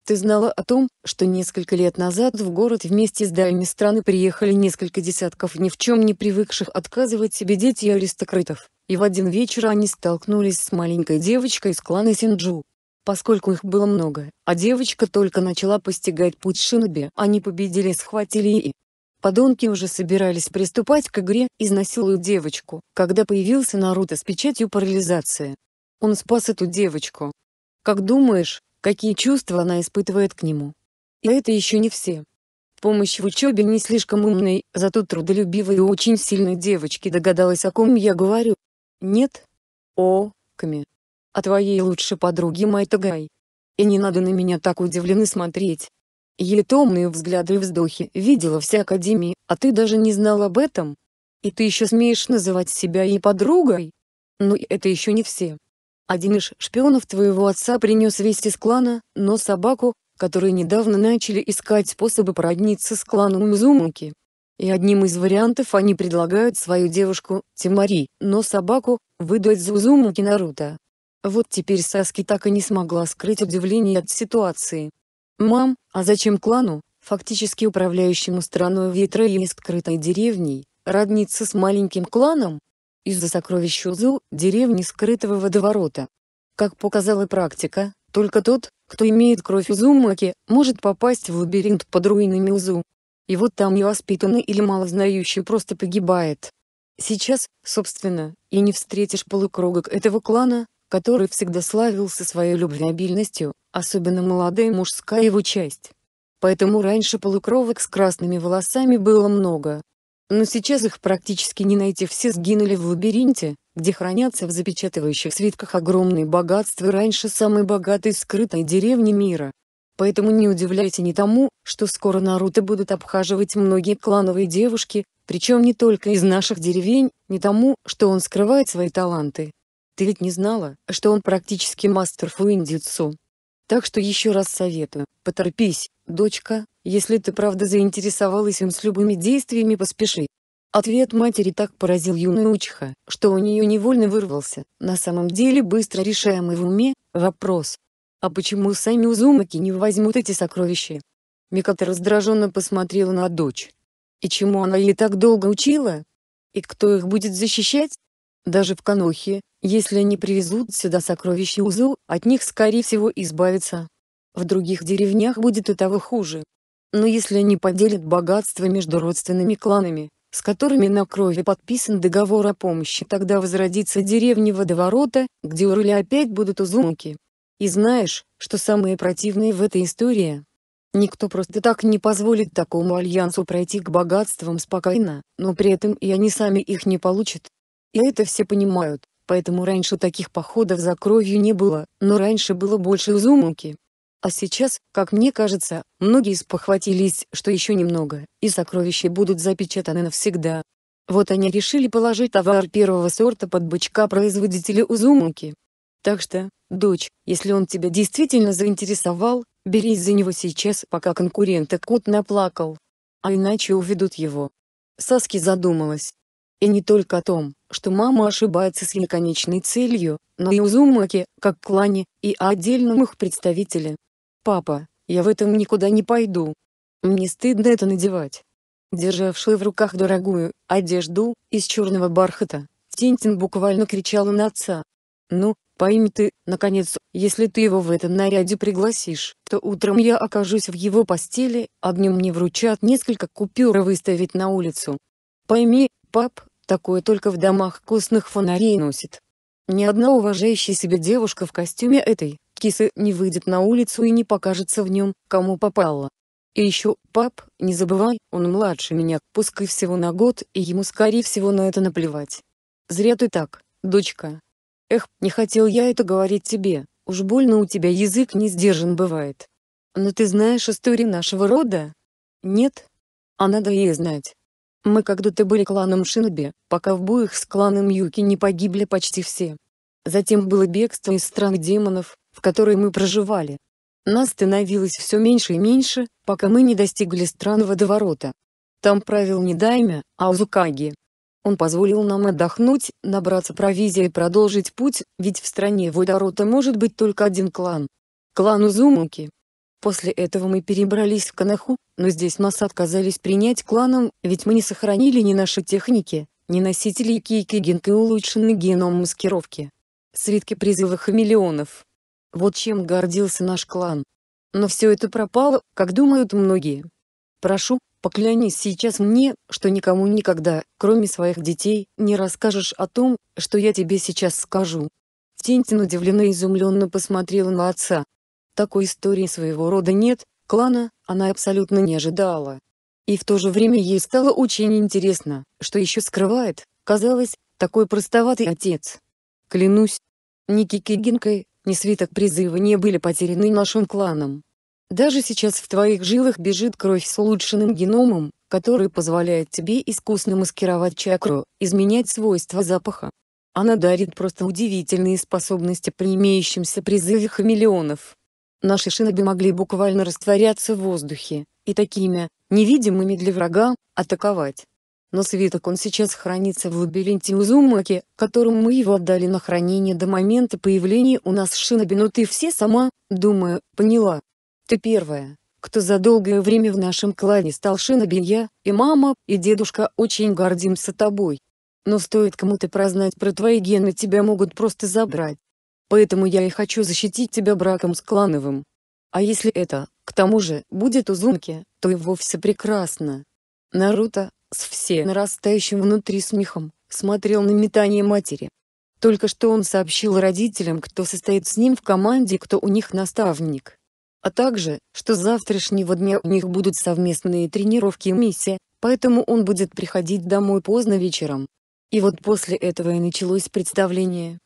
Speaker 1: Ты знала о том, что несколько лет назад в город вместе с дайми страны приехали несколько десятков ни в чем не привыкших отказывать себе детей аристократов, и в один вечер они столкнулись с маленькой девочкой из клана Синджу. Поскольку их было много, а девочка только начала постигать путь шиноби, они победили, схватили и, Подонки уже собирались приступать к игре «Изнасилую девочку», когда появился Наруто с печатью парализации. Он спас эту девочку. Как думаешь, какие чувства она испытывает к нему? И это еще не все. Помощь в учебе не слишком умной, зато трудолюбивой и очень сильной девочки догадалась о ком я говорю. Нет? О, Ками. О а твоей лучшей подруге Майтагай. И не надо на меня так удивленно смотреть. Еле томные взгляды и вздохи видела вся Академия, а ты даже не знал об этом? И ты еще смеешь называть себя и подругой? Но это еще не все. Один из шпионов твоего отца принес вести из клана, но собаку, которые недавно начали искать способы породниться с кланом Мзумуки. И одним из вариантов они предлагают свою девушку, Тимари, но собаку, выдать за Узумуки Наруто. Вот теперь Саски так и не смогла скрыть удивление от ситуации. Мам, а зачем клану, фактически управляющему страной ветра и скрытой деревней, родниться с маленьким кланом? Из-за сокровищ Узу, деревни скрытого водоворота. Как показала практика, только тот, кто имеет кровь Узу Узумаки, может попасть в лабиринт под руинами Узу. И вот там невоспитанный или малознающий просто погибает. Сейчас, собственно, и не встретишь полукругок этого клана, который всегда славился своей любвеобильностью, особенно молодая мужская его часть. Поэтому раньше полукровок с красными волосами было много. Но сейчас их практически не найти все сгинули в лабиринте, где хранятся в запечатывающих свитках огромные богатства раньше самой богатой скрытой деревни мира. Поэтому не удивляйся ни тому, что скоро Наруто будут обхаживать многие клановые девушки, причем не только из наших деревень, ни тому, что он скрывает свои таланты. Ты ведь не знала, что он практически мастер фуиндицу. Так что еще раз советую, поторопись, дочка, если ты правда заинтересовалась им с любыми действиями поспеши. Ответ матери так поразил юную учиха, что у нее невольно вырвался, на самом деле быстро решаемый в уме, вопрос. А почему сами Узумаки не возьмут эти сокровища? Миката раздраженно посмотрела на дочь. И чему она ей так долго учила? И кто их будет защищать? Даже в Канохе, если они привезут сюда сокровища Узу, от них скорее всего избавиться. В других деревнях будет и того хуже. Но если они поделят богатство между родственными кланами, с которыми на крови подписан договор о помощи, тогда возродится деревня водоворота, где у руля опять будут узумки. И знаешь, что самое противное в этой истории? Никто просто так не позволит такому альянсу пройти к богатствам спокойно, но при этом и они сами их не получат. И это все понимают, поэтому раньше таких походов за кровью не было, но раньше было больше узумуки. А сейчас, как мне кажется, многие спохватились, что еще немного, и сокровища будут запечатаны навсегда. Вот они решили положить товар первого сорта под бычка производителя Узумуки. Так что, дочь, если он тебя действительно заинтересовал, берись за него сейчас, пока конкурента кот наплакал. А иначе уведут его. Саски задумалась, и не только о том, что мама ошибается с ее конечной целью, но и Узумаки, как клане, и о отдельном их представителе. «Папа, я в этом никуда не пойду. Мне стыдно это надевать». Державшая в руках дорогую одежду из черного бархата, Тинтин буквально кричала на отца. «Ну, пойми ты, наконец, если ты его в этом наряде пригласишь, то утром я окажусь в его постели, а днем мне вручат несколько купюр выставить на улицу. Пойми, Пап, такое только в домах костных фонарей носит. Ни одна уважающая себя девушка в костюме этой, кисы, не выйдет на улицу и не покажется в нем, кому попало. И еще, пап, не забывай, он младше меня, пускай всего на год, и ему скорее всего на это наплевать. Зря ты так, дочка. Эх, не хотел я это говорить тебе, уж больно у тебя язык не сдержан бывает. Но ты знаешь историю нашего рода? Нет? А надо ей знать. Мы когда-то были кланом Шиноби, пока в боях с кланом Юки не погибли почти все. Затем было бегство из страны демонов, в которой мы проживали. Нас становилось все меньше и меньше, пока мы не достигли стран водоворота. Там правил не Дайме, а Узукаги. Он позволил нам отдохнуть, набраться провизии и продолжить путь, ведь в стране водоворота может быть только один клан. Клан Узумуки. После этого мы перебрались в Канаху, но здесь нас отказались принять кланом, ведь мы не сохранили ни наши техники, ни носители Кикигинг и улучшенный геном маскировки. Свитки призыва хамелеонов. Вот чем гордился наш клан. Но все это пропало, как думают многие. Прошу, поклянись сейчас мне, что никому никогда, кроме своих детей, не расскажешь о том, что я тебе сейчас скажу. Тентин удивленно и изумленно посмотрела на отца, такой истории своего рода нет, клана, она абсолютно не ожидала. И в то же время ей стало очень интересно, что еще скрывает, казалось, такой простоватый отец. Клянусь, ни Кикигинкой, ни свиток призыва не были потеряны нашим кланом. Даже сейчас в твоих жилах бежит кровь с улучшенным геномом, который позволяет тебе искусно маскировать чакру, изменять свойства запаха. Она дарит просто удивительные способности при имеющемся призыве хамелеонов. Наши шиноби могли буквально растворяться в воздухе, и такими, невидимыми для врага, атаковать. Но свиток он сейчас хранится в лабиринте Узумаки, которому мы его отдали на хранение до момента появления у нас шиноби, но ну ты все сама, думаю, поняла. Ты первая, кто за долгое время в нашем клане стал шиноби я, и мама, и дедушка очень гордимся тобой. Но стоит кому-то прознать про твои гены тебя могут просто забрать. Поэтому я и хочу защитить тебя браком с Клановым. А если это, к тому же, будет узумки, то и вовсе прекрасно. Наруто, с все нарастающим внутри смехом, смотрел на метание матери. Только что он сообщил родителям, кто состоит с ним в команде, кто у них наставник. А также, что с завтрашнего дня у них будут совместные тренировки и миссия, поэтому он будет приходить домой поздно вечером. И вот после этого и началось представление.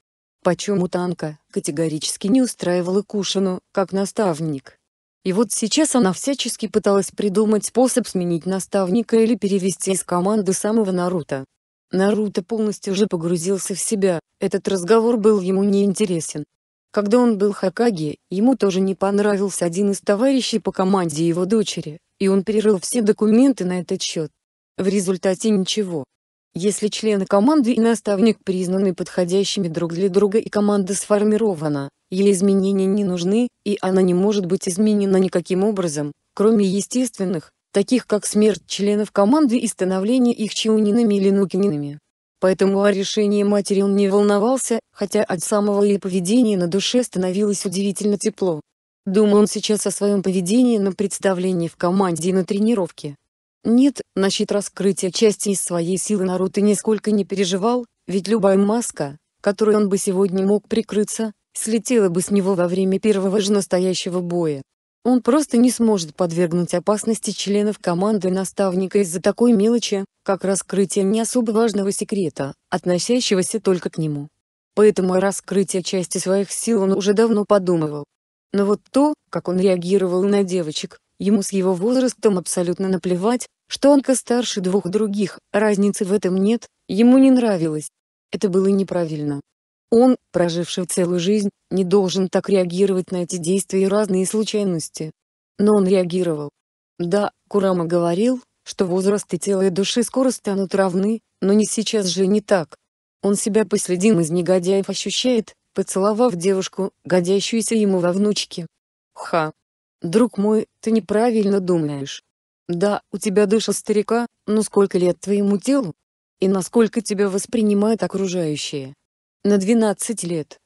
Speaker 1: Почему Танка категорически не устраивала Кушину, как наставник? И вот сейчас она всячески пыталась придумать способ сменить наставника или перевести из команды самого Наруто. Наруто полностью уже погрузился в себя, этот разговор был ему неинтересен. Когда он был Хакаги, ему тоже не понравился один из товарищей по команде его дочери, и он перерыл все документы на этот счет. В результате ничего, если члены команды и наставник признаны подходящими друг для друга и команда сформирована, ей изменения не нужны, и она не может быть изменена никаким образом, кроме естественных, таких как смерть членов команды и становление их чаунинами или нукининами. Поэтому о решении матери он не волновался, хотя от самого ее поведения на душе становилось удивительно тепло. Думал он сейчас о своем поведении на представлении в команде и на тренировке. Нет, насчет раскрытия части из своей силы Наруто нисколько не переживал, ведь любая маска, которой он бы сегодня мог прикрыться, слетела бы с него во время первого же настоящего боя. Он просто не сможет подвергнуть опасности членов команды наставника из-за такой мелочи, как раскрытие не особо важного секрета, относящегося только к нему. Поэтому о раскрытии части своих сил он уже давно подумывал. Но вот то, как он реагировал на девочек, Ему с его возрастом абсолютно наплевать, что Анка старше двух других, разницы в этом нет, ему не нравилось. Это было неправильно. Он, проживший целую жизнь, не должен так реагировать на эти действия и разные случайности. Но он реагировал. Да, Курама говорил, что возраст и тело и души скоро станут равны, но не сейчас же не так. Он себя последим из негодяев ощущает, поцеловав девушку, годящуюся ему во внучке. Ха! «Друг мой, ты неправильно думаешь. Да, у тебя душа старика, но сколько лет твоему телу? И насколько тебя воспринимают окружающие? На 12 лет.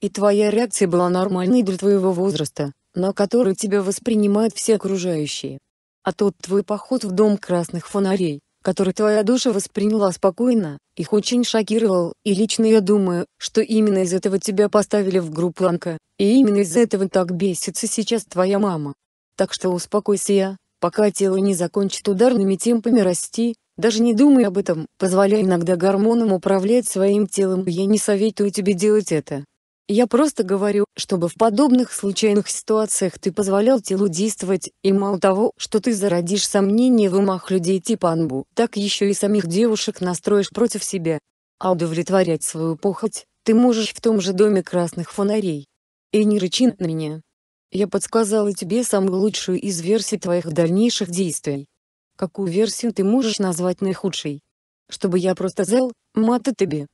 Speaker 1: И твоя реакция была нормальной для твоего возраста, на который тебя воспринимают все окружающие. А тот твой поход в дом красных фонарей, который твоя душа восприняла спокойно, их очень шокировал, и лично я думаю, что именно из этого тебя поставили в группу Анка, и именно из за этого так бесится сейчас твоя мама. Так что успокойся я, пока тело не закончит ударными темпами расти, даже не думай об этом, позволяй иногда гормонам управлять своим телом, я не советую тебе делать это. Я просто говорю, чтобы в подобных случайных ситуациях ты позволял телу действовать, и мало того, что ты зародишь сомнения в умах людей типа Анбу, так еще и самих девушек настроишь против себя. А удовлетворять свою похоть, ты можешь в том же доме красных фонарей. И не рычи на меня. Я подсказала тебе самую лучшую из версий твоих дальнейших действий. Какую версию ты можешь назвать наихудшей? Чтобы я просто зал, мата тебе.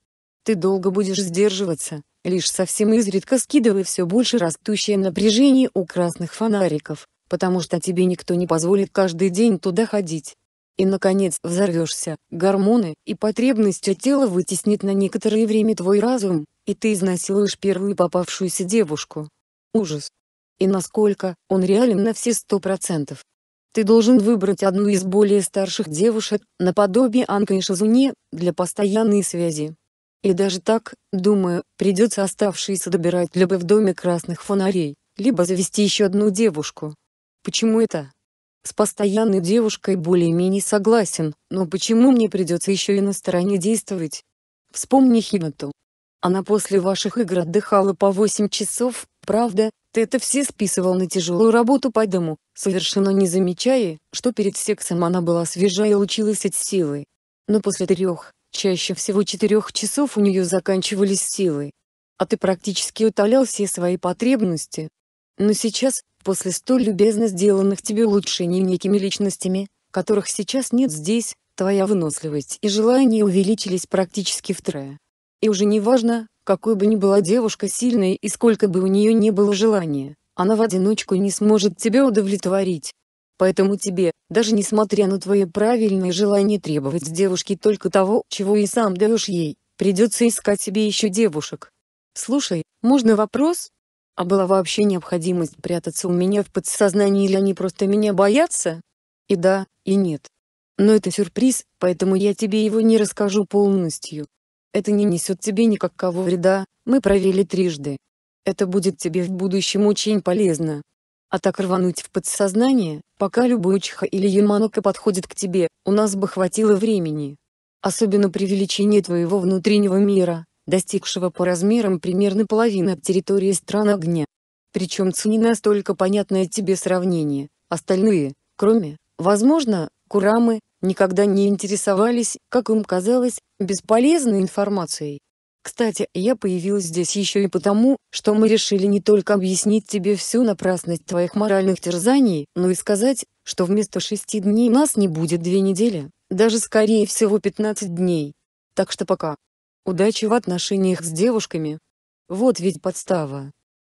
Speaker 1: Ты долго будешь сдерживаться, лишь совсем изредка скидывай все больше растущее напряжение у красных фонариков, потому что тебе никто не позволит каждый день туда ходить. И наконец взорвешься, гормоны и потребности тела вытеснит на некоторое время твой разум, и ты изнасилуешь первую попавшуюся девушку. Ужас. И насколько, он реален на все сто процентов. Ты должен выбрать одну из более старших девушек, наподобие Анка и Шизуне, для постоянной связи. И даже так, думаю, придется оставшиеся добирать либо в доме красных фонарей, либо завести еще одну девушку. Почему это? С постоянной девушкой более-менее согласен, но почему мне придется еще и на стороне действовать? Вспомни Хинату. Она после ваших игр отдыхала по 8 часов, правда, ты это все списывал на тяжелую работу по дому, совершенно не замечая, что перед сексом она была свежа и училась от силы. Но после трех, Чаще всего четырех часов у нее заканчивались силы, а ты практически утолял все свои потребности. Но сейчас, после столь любезно сделанных тебе улучшений некими личностями, которых сейчас нет здесь, твоя выносливость и желание увеличились практически втрое. И уже не важно, какой бы ни была девушка сильной и сколько бы у нее не было желания, она в одиночку не сможет тебя удовлетворить. Поэтому тебе, даже несмотря на твои правильные желания требовать с девушки только того, чего и сам даешь ей, придется искать себе еще девушек. Слушай, можно вопрос? А была вообще необходимость прятаться у меня в подсознании или они просто меня боятся? И да, и нет. Но это сюрприз, поэтому я тебе его не расскажу полностью. Это не несет тебе никакого вреда, мы провели трижды. Это будет тебе в будущем очень полезно. А так рвануть в подсознание, пока любой Чха или Яманока подходит к тебе, у нас бы хватило времени. Особенно при величине твоего внутреннего мира, достигшего по размерам примерно половины от территории стран огня. Причем цени настолько понятное тебе сравнение, остальные, кроме, возможно, Курамы, никогда не интересовались, как им казалось, бесполезной информацией. Кстати, я появилась здесь еще и потому, что мы решили не только объяснить тебе всю напрасность твоих моральных терзаний, но и сказать, что вместо шести дней нас не будет две недели, даже скорее всего 15 дней. Так что пока. Удачи в отношениях с девушками. Вот ведь подстава.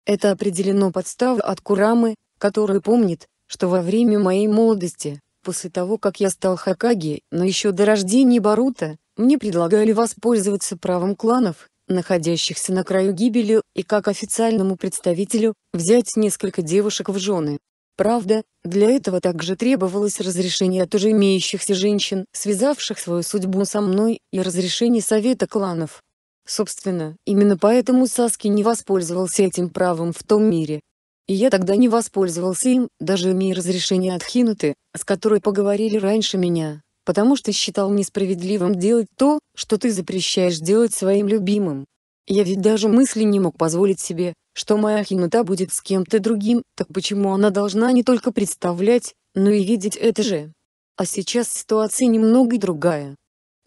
Speaker 1: Это определено подстава от Курамы, который помнит, что во время моей молодости, после того как я стал Хакаги, но еще до рождения Барута, мне предлагали воспользоваться правом кланов, находящихся на краю гибели, и как официальному представителю, взять несколько девушек в жены. Правда, для этого также требовалось разрешение от уже имеющихся женщин, связавших свою судьбу со мной, и разрешение совета кланов. Собственно, именно поэтому Саски не воспользовался этим правом в том мире. И я тогда не воспользовался им, даже имея разрешение от Хинуты, с которой поговорили раньше меня потому что считал несправедливым делать то, что ты запрещаешь делать своим любимым. Я ведь даже мысли не мог позволить себе, что моя хинута будет с кем-то другим, так почему она должна не только представлять, но и видеть это же? А сейчас ситуация немного другая.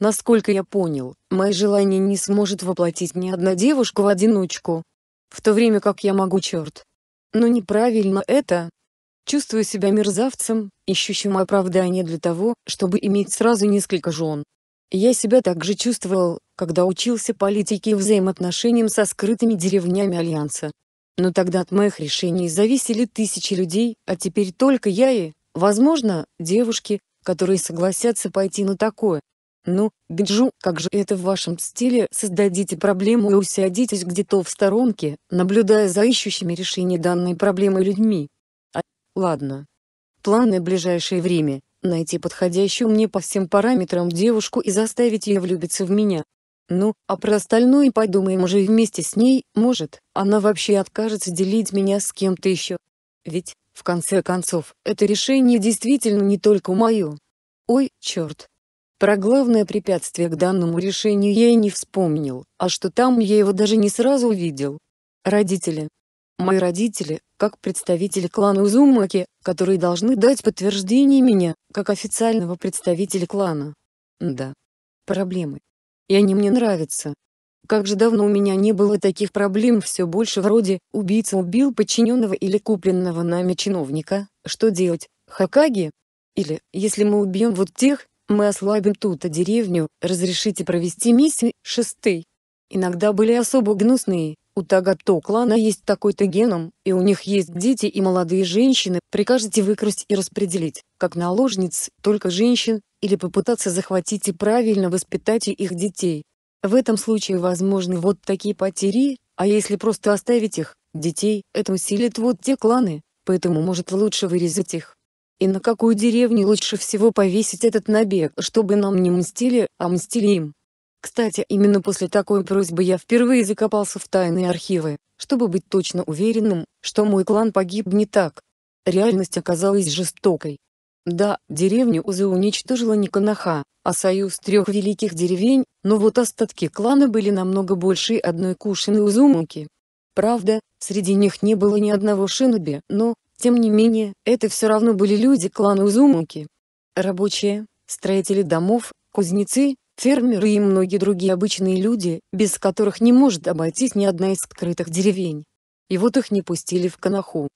Speaker 1: Насколько я понял, мои желания не сможет воплотить ни одна девушка в одиночку. В то время как я могу черт. Но неправильно это, Чувствую себя мерзавцем, ищущим оправдание для того, чтобы иметь сразу несколько жен. Я себя также чувствовал, когда учился политике и взаимоотношениям со скрытыми деревнями Альянса. Но тогда от моих решений зависели тысячи людей, а теперь только я и, возможно, девушки, которые согласятся пойти на такое. Ну, Биджу, как же это в вашем стиле, создадите проблему и усядитесь где-то в сторонке, наблюдая за ищущими решение данной проблемы людьми. Ладно. План на ближайшее время — найти подходящую мне по всем параметрам девушку и заставить ее влюбиться в меня. Ну, а про остальное подумаем уже вместе с ней, может, она вообще откажется делить меня с кем-то еще. Ведь, в конце концов, это решение действительно не только мое. Ой, черт. Про главное препятствие к данному решению я и не вспомнил, а что там я его даже не сразу увидел. Родители. Мои родители, как представители клана Узумаки, которые должны дать подтверждение меня, как официального представителя клана. Да. Проблемы. И они мне нравятся. Как же давно у меня не было таких проблем все больше вроде «убийца убил подчиненного или купленного нами чиновника, что делать, Хакаги?» Или «если мы убьем вот тех, мы ослабим тут-то а деревню, разрешите провести миссию, шестый». Иногда были особо гнусные, у Тагато-клана есть такой-то геном, и у них есть дети и молодые женщины, прикажете выкрасть и распределить, как наложниц, только женщин, или попытаться захватить и правильно воспитать их детей. В этом случае возможны вот такие потери, а если просто оставить их, детей, это усилит вот те кланы, поэтому может лучше вырезать их. И на какую деревню лучше всего повесить этот набег, чтобы нам не мстили, а мстили им? Кстати, именно после такой просьбы я впервые закопался в тайные архивы, чтобы быть точно уверенным, что мой клан погиб не так. Реальность оказалась жестокой. Да, деревню Узы уничтожила не Канаха, а союз трех великих деревень, но вот остатки клана были намного больше одной Кушины Узумуки. Правда, среди них не было ни одного шиноби, но, тем не менее, это все равно были люди клана Узумуки. Рабочие, строители домов, кузнецы, Фермеры и многие другие обычные люди, без которых не может обойтись ни одна из скрытых деревень. И вот их не пустили в Канаху.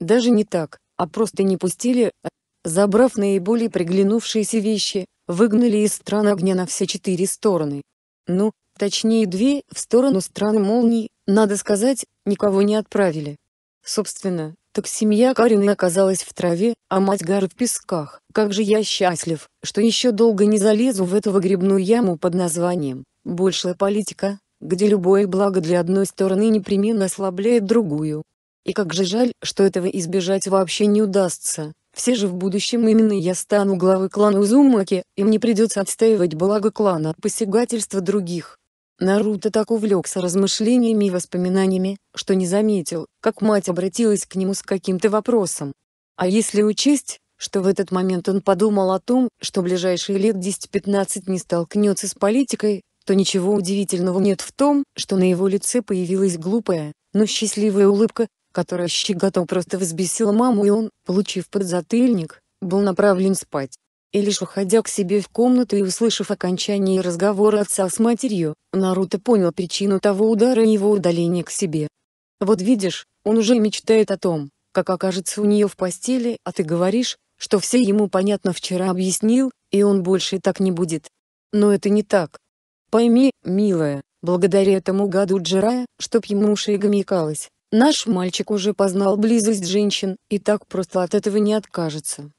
Speaker 1: Даже не так, а просто не пустили, а, забрав наиболее приглянувшиеся вещи, выгнали из стран огня на все четыре стороны. Ну, точнее две, в сторону страны молний, надо сказать, никого не отправили. Собственно, так семья Карины оказалась в траве, а мать Гары в песках. Как же я счастлив, что еще долго не залезу в эту выгребную яму под названием «большая политика», где любое благо для одной стороны непременно ослабляет другую. И как же жаль, что этого избежать вообще не удастся. Все же в будущем именно я стану главой клана Узумаки, и мне придется отстаивать благо клана от посягательства других. Наруто так увлекся размышлениями и воспоминаниями, что не заметил, как мать обратилась к нему с каким-то вопросом. А если учесть, что в этот момент он подумал о том, что ближайшие лет 10-15 не столкнется с политикой, то ничего удивительного нет в том, что на его лице появилась глупая, но счастливая улыбка, которая щеготом просто взбесила маму и он, получив подзатыльник, был направлен спать. И лишь уходя к себе в комнату и услышав окончание разговора отца с матерью, Наруто понял причину того удара и его удаления к себе. «Вот видишь, он уже мечтает о том, как окажется у нее в постели, а ты говоришь, что все ему понятно вчера объяснил, и он больше так не будет. Но это не так. Пойми, милая, благодаря этому гаду Джирая, чтоб ему уши и наш мальчик уже познал близость женщин, и так просто от этого не откажется».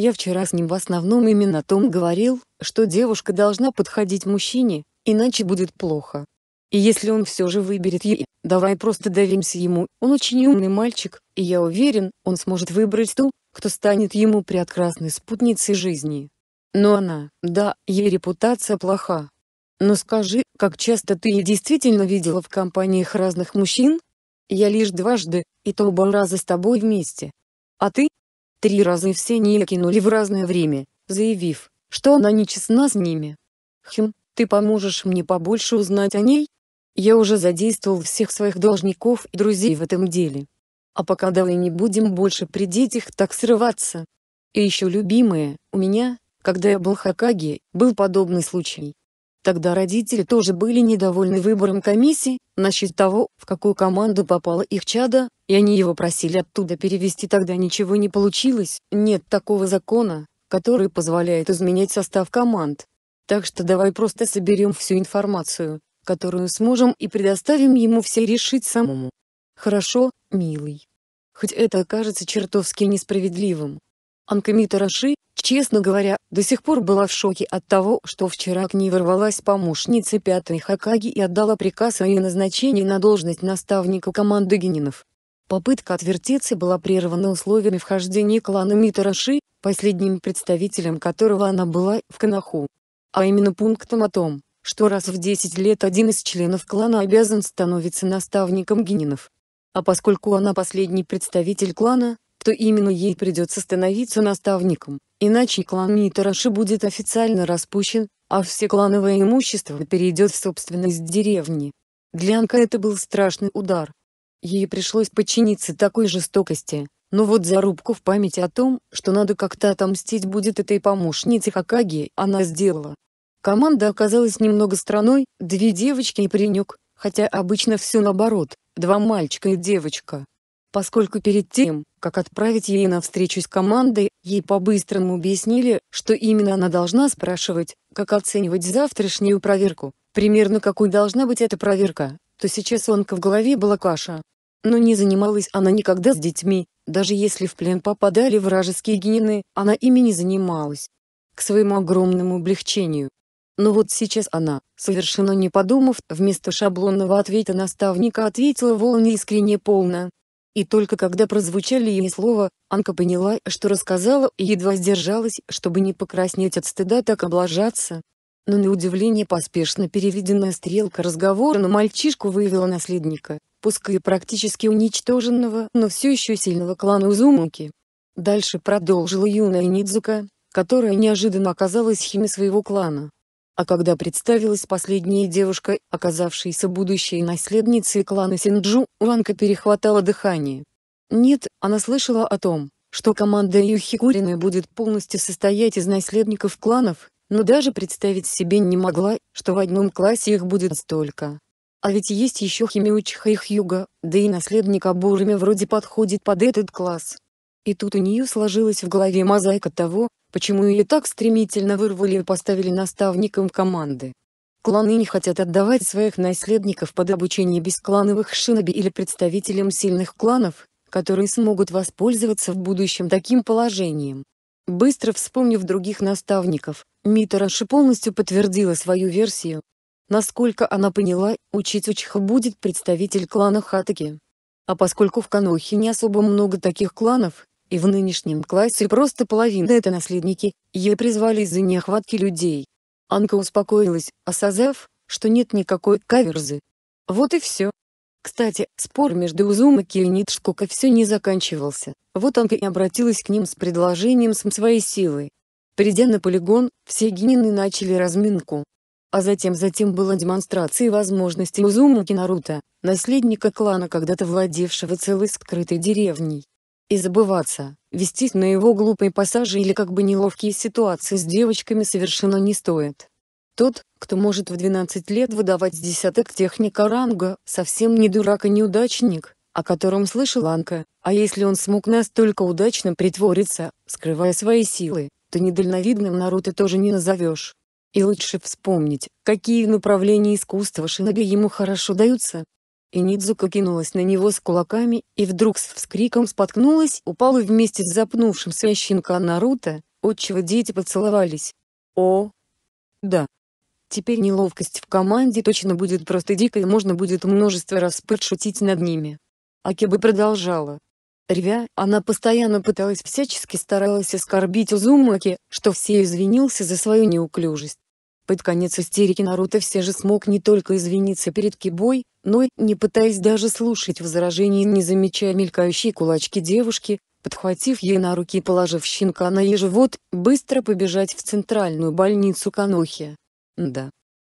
Speaker 1: Я вчера с ним в основном именно о том говорил, что девушка должна подходить мужчине, иначе будет плохо. И если он все же выберет ей, давай просто доверимся ему, он очень умный мальчик, и я уверен, он сможет выбрать ту, кто станет ему прекрасной спутницей жизни. Но она, да, ей репутация плоха. Но скажи, как часто ты ее действительно видела в компаниях разных мужчин? Я лишь дважды, и то оба раза с тобой вместе. А ты, Три раза и Евсения кинули в разное время, заявив, что она не честна с ними. Хм, ты поможешь мне побольше узнать о ней? Я уже задействовал всех своих должников и друзей в этом деле. А пока давай не будем больше при детях так срываться. И еще любимые, у меня, когда я был Хакаги, был подобный случай. Тогда родители тоже были недовольны выбором комиссии, насчет того, в какую команду попало их чадо, и они его просили оттуда перевести тогда ничего не получилось, нет такого закона, который позволяет изменять состав команд. Так что давай просто соберем всю информацию, которую сможем и предоставим ему все решить самому. Хорошо, милый. Хоть это окажется чертовски несправедливым, Анкамита Раши, честно говоря, до сих пор была в шоке от того, что вчера к ней ворвалась помощница пятой Хакаги и отдала приказ о ее назначении на должность наставника команды Генинов. Попытка отвертеться была прервана условиями вхождения клана Митараши, последним представителем которого она была в Канаху. А именно пунктом о том, что раз в 10 лет один из членов клана обязан становиться наставником Генинов. А поскольку она последний представитель клана, то именно ей придется становиться наставником, иначе клан Митараши будет официально распущен, а все клановое имущество перейдет в собственность деревни. Для Анка это был страшный удар. Ей пришлось подчиниться такой жестокости, но вот зарубку в памяти о том, что надо как-то отомстить будет этой помощнице Хакаги, она сделала. Команда оказалась немного страной, две девочки и паренек, хотя обычно все наоборот, два мальчика и девочка поскольку перед тем, как отправить ей на встречу с командой, ей по-быстрому объяснили, что именно она должна спрашивать, как оценивать завтрашнюю проверку, примерно какой должна быть эта проверка, то сейчас онка в голове была каша. Но не занималась она никогда с детьми, даже если в плен попадали вражеские генины, она ими не занималась. К своему огромному облегчению. Но вот сейчас она, совершенно не подумав, вместо шаблонного ответа наставника ответила волне искренне полно, и только когда прозвучали ей слова, Анка поняла, что рассказала и едва сдержалась, чтобы не покраснеть от стыда так облажаться. Но на удивление поспешно переведенная стрелка разговора на мальчишку выявила наследника, пускай и практически уничтоженного, но все еще сильного клана Узумуки. Дальше продолжила юная Нидзука, которая неожиданно оказалась химией своего клана. А когда представилась последняя девушка, оказавшаяся будущей наследницей клана Синджу, Ванка перехватала дыхание. Нет, она слышала о том, что команда Юхикурины будет полностью состоять из наследников кланов, но даже представить себе не могла, что в одном классе их будет столько. А ведь есть еще Химиучиха и Хьюга, да и наследник Абурами вроде подходит под этот класс. И тут у нее сложилась в голове мозаика того, почему ее так стремительно вырвали и поставили наставником команды. Кланы не хотят отдавать своих наследников под обучение бесклановых шиноби или представителям сильных кланов, которые смогут воспользоваться в будущем таким положением. Быстро вспомнив других наставников, Митараши полностью подтвердила свою версию. Насколько она поняла, учить Учиха будет представитель клана Хатаки. А поскольку в Канохе не особо много таких кланов, и в нынешнем классе просто половина это наследники, ее призвали из-за нехватки людей. Анка успокоилась, осознав, что нет никакой каверзы. Вот и все. Кстати, спор между Узумаки и Нитшкука все не заканчивался, вот Анка и обратилась к ним с предложением с своей силой. Придя на полигон, все гинины начали разминку. А затем затем была демонстрация возможностей Узумаки Наруто, наследника клана когда-то владевшего целой скрытой деревней и забываться, вестись на его глупые пассажи или как бы неловкие ситуации с девочками совершенно не стоит. Тот, кто может в 12 лет выдавать десяток техника ранга, совсем не дурак и неудачник, о котором слышала Анка, а если он смог настолько удачно притвориться, скрывая свои силы, то недальновидным Наруто тоже не назовешь. И лучше вспомнить, какие направления искусства шиноби ему хорошо даются, и Нидзука кинулась на него с кулаками, и вдруг с вскриком споткнулась, упала вместе с запнувшимся щенка Наруто, отчего дети поцеловались. О! Да! Теперь неловкость в команде точно будет просто дикой, и можно будет множество раз подшутить над ними. Акиба продолжала. Ревя, она постоянно пыталась всячески старалась оскорбить Узумаки, что все извинился за свою неуклюжесть. Под конец истерики Наруто все же смог не только извиниться перед Кибой, но и, не пытаясь даже слушать возражений и не замечая мелькающие кулачки девушки, подхватив ей на руки и положив щенка на ей живот, быстро побежать в центральную больницу Канохи. Да.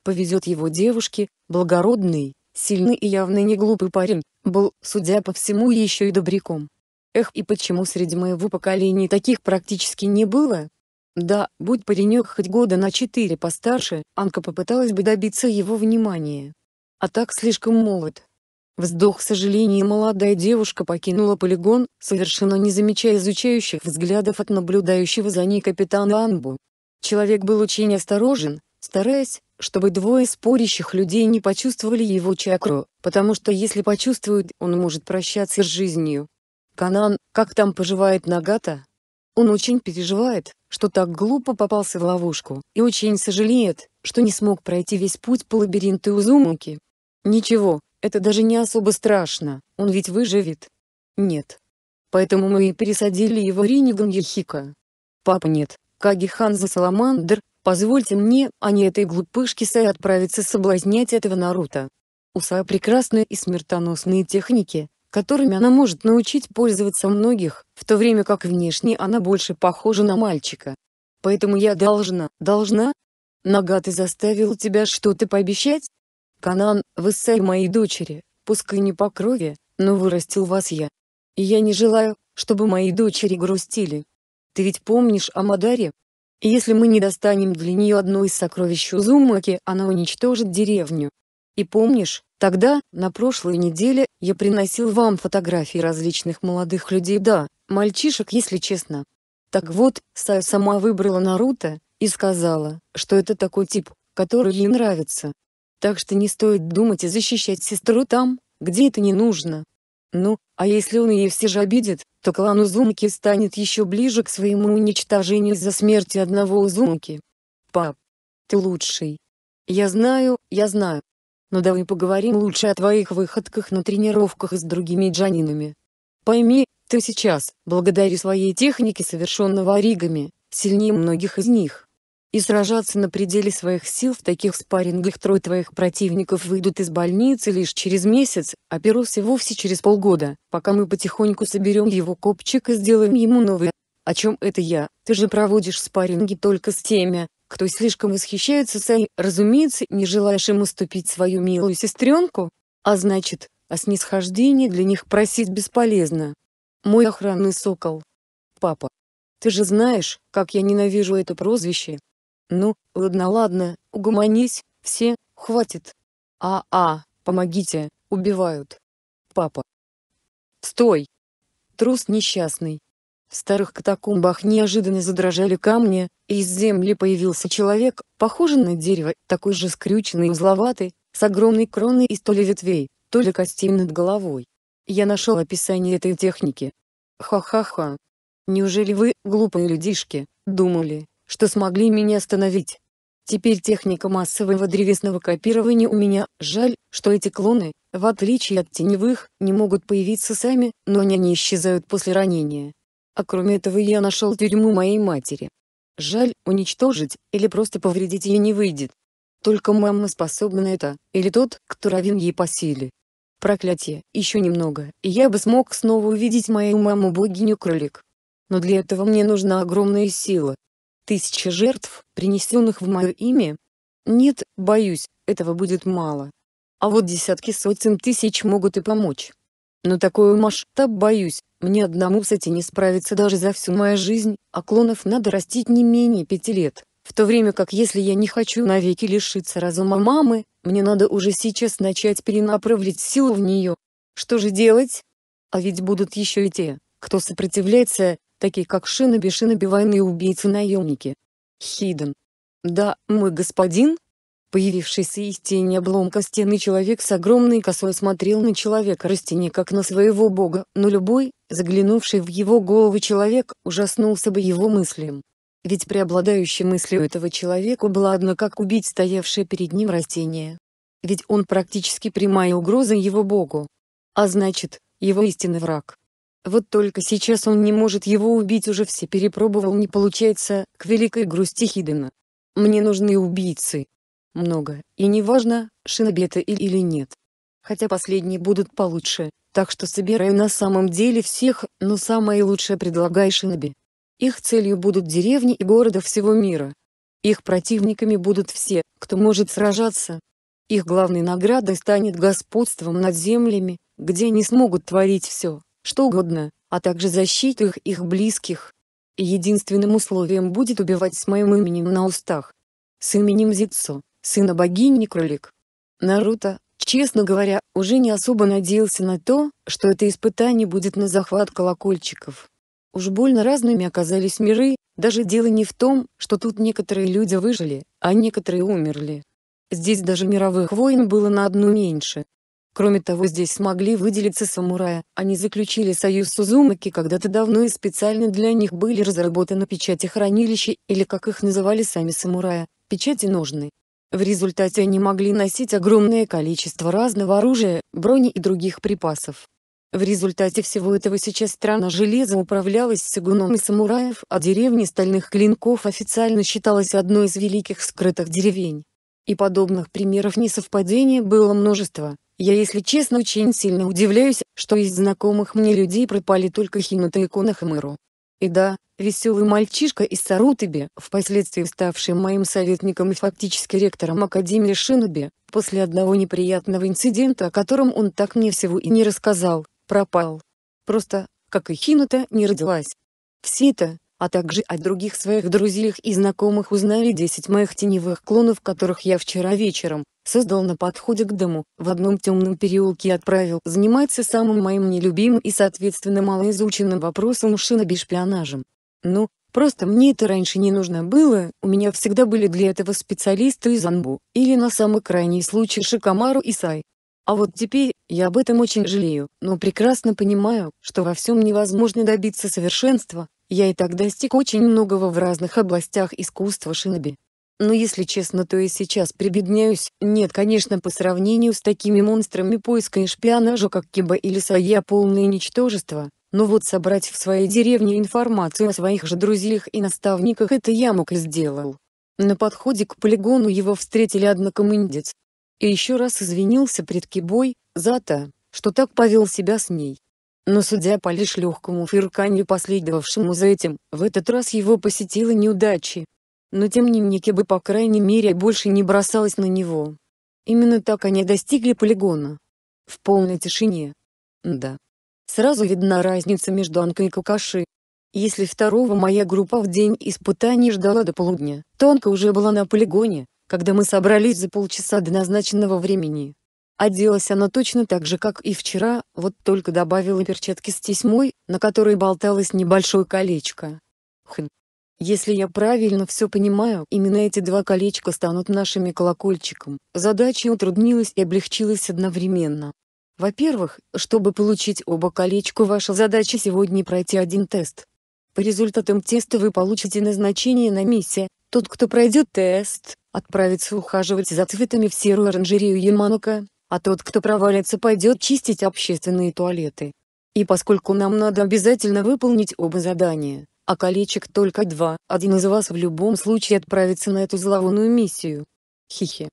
Speaker 1: Повезет его девушке, благородный, сильный и явно не глупый парень, был, судя по всему, еще и добряком. Эх, и почему среди моего поколения таких практически не было? Да, будь паренек хоть года на четыре постарше, Анка попыталась бы добиться его внимания. А так слишком молод. Вздох сожаления молодая девушка покинула полигон, совершенно не замечая изучающих взглядов от наблюдающего за ней капитана Анбу. Человек был очень осторожен, стараясь, чтобы двое спорящих людей не почувствовали его чакру, потому что если почувствуют, он может прощаться с жизнью. «Канан, как там поживает Нагата?» Он очень переживает, что так глупо попался в ловушку, и очень сожалеет, что не смог пройти весь путь по лабиринту Узумуки. Ничего, это даже не особо страшно, он ведь выживет. Нет. Поэтому мы и пересадили его Риниган Яхика. Папа нет, Кагихан за Саламандр, позвольте мне, а не этой глупышке Сай отправиться соблазнять этого Наруто. У Сая прекрасные и смертоносные техники, которыми она может научить пользоваться многих, в то время как внешне она больше похожа на мальчика. Поэтому я должна, должна? Нога ты заставил тебя что-то пообещать? Канан, вы сэр моей дочери, пускай не по крови, но вырастил вас я. И я не желаю, чтобы мои дочери грустили. Ты ведь помнишь о Мадаре? Если мы не достанем для нее одно из сокровищ Узумаки, она уничтожит деревню. И помнишь, Тогда, на прошлой неделе, я приносил вам фотографии различных молодых людей, да, мальчишек, если честно. Так вот, Сая сама выбрала Наруто, и сказала, что это такой тип, который ей нравится. Так что не стоит думать и защищать сестру там, где это не нужно. Ну, а если он ее все же обидит, то клан Узумаки станет еще ближе к своему уничтожению из-за смерти одного Узумаки. Пап, ты лучший. Я знаю, я знаю, но давай поговорим лучше о твоих выходках на тренировках с другими джанинами. Пойми, ты сейчас, благодаря своей технике совершенного оригами, сильнее многих из них. И сражаться на пределе своих сил в таких спаррингах трое твоих противников выйдут из больницы лишь через месяц, а Перус и вовсе через полгода, пока мы потихоньку соберем его копчик и сделаем ему новый. О чем это я? Ты же проводишь спарринги только с теми, кто слишком восхищается Сэй, разумеется, не желаешь ему ступить свою милую сестренку, а значит, о снисхождении для них просить бесполезно. Мой охранный сокол. Папа. Ты же знаешь, как я ненавижу это прозвище. Ну, ладно-ладно, угомонись, все, хватит. А-а, помогите, убивают. Папа. Стой. Трус несчастный. В старых катакомбах неожиданно задрожали камни, и из земли появился человек, похожий на дерево, такой же скрюченный и узловатый, с огромной кроной из то ли ветвей, то ли костей над головой. Я нашел описание этой техники. Ха-ха-ха. Неужели вы, глупые людишки, думали, что смогли меня остановить? Теперь техника массового древесного копирования у меня, жаль, что эти клоны, в отличие от теневых, не могут появиться сами, но они не исчезают после ранения. А кроме этого я нашел тюрьму моей матери. Жаль, уничтожить или просто повредить ее не выйдет. Только мама способна на это, или тот, кто равен ей по силе. Проклятие, еще немного, и я бы смог снова увидеть мою маму-богиню-кролик. Но для этого мне нужна огромная сила. Тысяча жертв, принесенных в мое имя? Нет, боюсь, этого будет мало. А вот десятки сотен тысяч могут и помочь. Но такой масштаб боюсь, мне одному с этим не справиться даже за всю мою жизнь, а клонов надо растить не менее пяти лет. В то время как если я не хочу навеки лишиться разума мамы, мне надо уже сейчас начать перенаправлять силу в нее. Что же делать? А ведь будут еще и те, кто сопротивляется, такие как Шиноби Шиноби войны и убийцы-наемники. Хиден. Да, мой господин, Появившийся из тени обломка стены человек с огромной косой смотрел на человека-растения как на своего бога, но любой, заглянувший в его голову человек, ужаснулся бы его мыслям. Ведь преобладающей мыслью этого человека было одно как убить стоявшее перед ним растение. Ведь он практически прямая угроза его богу. А значит, его истинный враг. Вот только сейчас он не может его убить уже все перепробовал не получается, к великой грусти Хидена. Мне нужны убийцы, много, и неважно, шиноби это или нет. Хотя последние будут получше, так что собираю на самом деле всех, но самое лучшее предлагай шиноби. Их целью будут деревни и города всего мира. Их противниками будут все, кто может сражаться. Их главной наградой станет господством над землями, где они смогут творить все, что угодно, а также защиту их их близких. Единственным условием будет убивать с моим именем на устах. С именем Зицу сына богини кролик. Наруто, честно говоря, уже не особо надеялся на то, что это испытание будет на захват колокольчиков. Уж больно разными оказались миры, даже дело не в том, что тут некоторые люди выжили, а некоторые умерли. Здесь даже мировых войн было на одну меньше. Кроме того здесь смогли выделиться самурая, они заключили союз с Узумаки, когда-то давно и специально для них были разработаны печати хранилища или как их называли сами самурая, печати ножны. В результате они могли носить огромное количество разного оружия, брони и других припасов. В результате всего этого сейчас страна железа управлялась сагуном и самураев, а деревня стальных клинков официально считалась одной из великих скрытых деревень. И подобных примеров несовпадения было множество. Я, если честно, очень сильно удивляюсь, что из знакомых мне людей пропали только Хината и Конахамыру. И да, веселый мальчишка из Сарутыби, впоследствии ставший моим советником и фактически ректором Академии Шиноби, после одного неприятного инцидента, о котором он так мне всего и не рассказал, пропал. Просто, как и Хинута, не родилась. Все это, а также от других своих друзей и знакомых узнали 10 моих теневых клонов, которых я вчера вечером создал на подходе к дому, в одном темном переулке и отправил заниматься самым моим нелюбимым и соответственно малоизученным вопросом шинобишпионажем. Ну, Просто мне это раньше не нужно было, у меня всегда были для этого специалисты из Анбу, или на самый крайний случай Шикамару и Сай. А вот теперь, я об этом очень жалею, но прекрасно понимаю, что во всем невозможно добиться совершенства, я и так достиг очень многого в разных областях искусства шиноби. Но если честно, то и сейчас прибедняюсь. Нет, конечно, по сравнению с такими монстрами поиска и шпионажа, как Киба или Сая, полное ничтожество. Но вот собрать в своей деревне информацию о своих же друзьях и наставниках это я мог и сделал. На подходе к полигону его встретили однокомандец. И еще раз извинился пред Кибой, за то, что так повел себя с ней. Но судя по лишь легкому фырканью последовавшему за этим, в этот раз его посетила неудачи. Но тем не менее Кеба по крайней мере больше не бросалась на него. Именно так они достигли полигона. В полной тишине. Да. Сразу видна разница между Анкой и Кукаши. Если второго моя группа в день испытаний ждала до полудня, то Анка уже была на полигоне, когда мы собрались за полчаса до назначенного времени. Оделась она точно так же, как и вчера, вот только добавила перчатки с тесьмой, на которой болталось небольшое колечко. Хм. Если я правильно все понимаю, именно эти два колечка станут нашими колокольчиком. Задача утруднилась и облегчилась одновременно. Во-первых, чтобы получить оба колечка, ваша задача сегодня пройти один тест. По результатам теста вы получите назначение на миссию. Тот, кто пройдет тест, отправится ухаживать за цветами в серую оранжерею Яманока, а тот, кто провалится, пойдет чистить общественные туалеты. И поскольку нам надо обязательно выполнить оба задания, а колечек только два, один из вас в любом случае отправится на эту зловонную миссию. Хихи.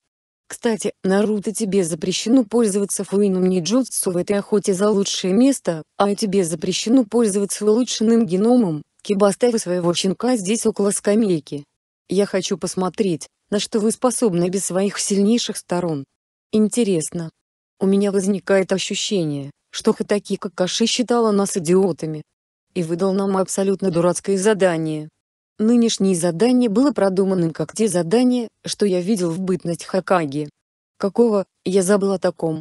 Speaker 1: Кстати, Наруто тебе запрещено пользоваться фуином Ниджутсу в этой охоте за лучшее место, а тебе запрещено пользоваться улучшенным геномом, Киба оставь своего щенка здесь около скамейки. Я хочу посмотреть, на что вы способны без своих сильнейших сторон. Интересно. У меня возникает ощущение, что Хатаки Какаши считала нас идиотами. И выдал нам абсолютно дурацкое задание. Нынешнее задание было продуманным как те задания, что я видел в бытность Хакаги. Какого, я забыл о таком.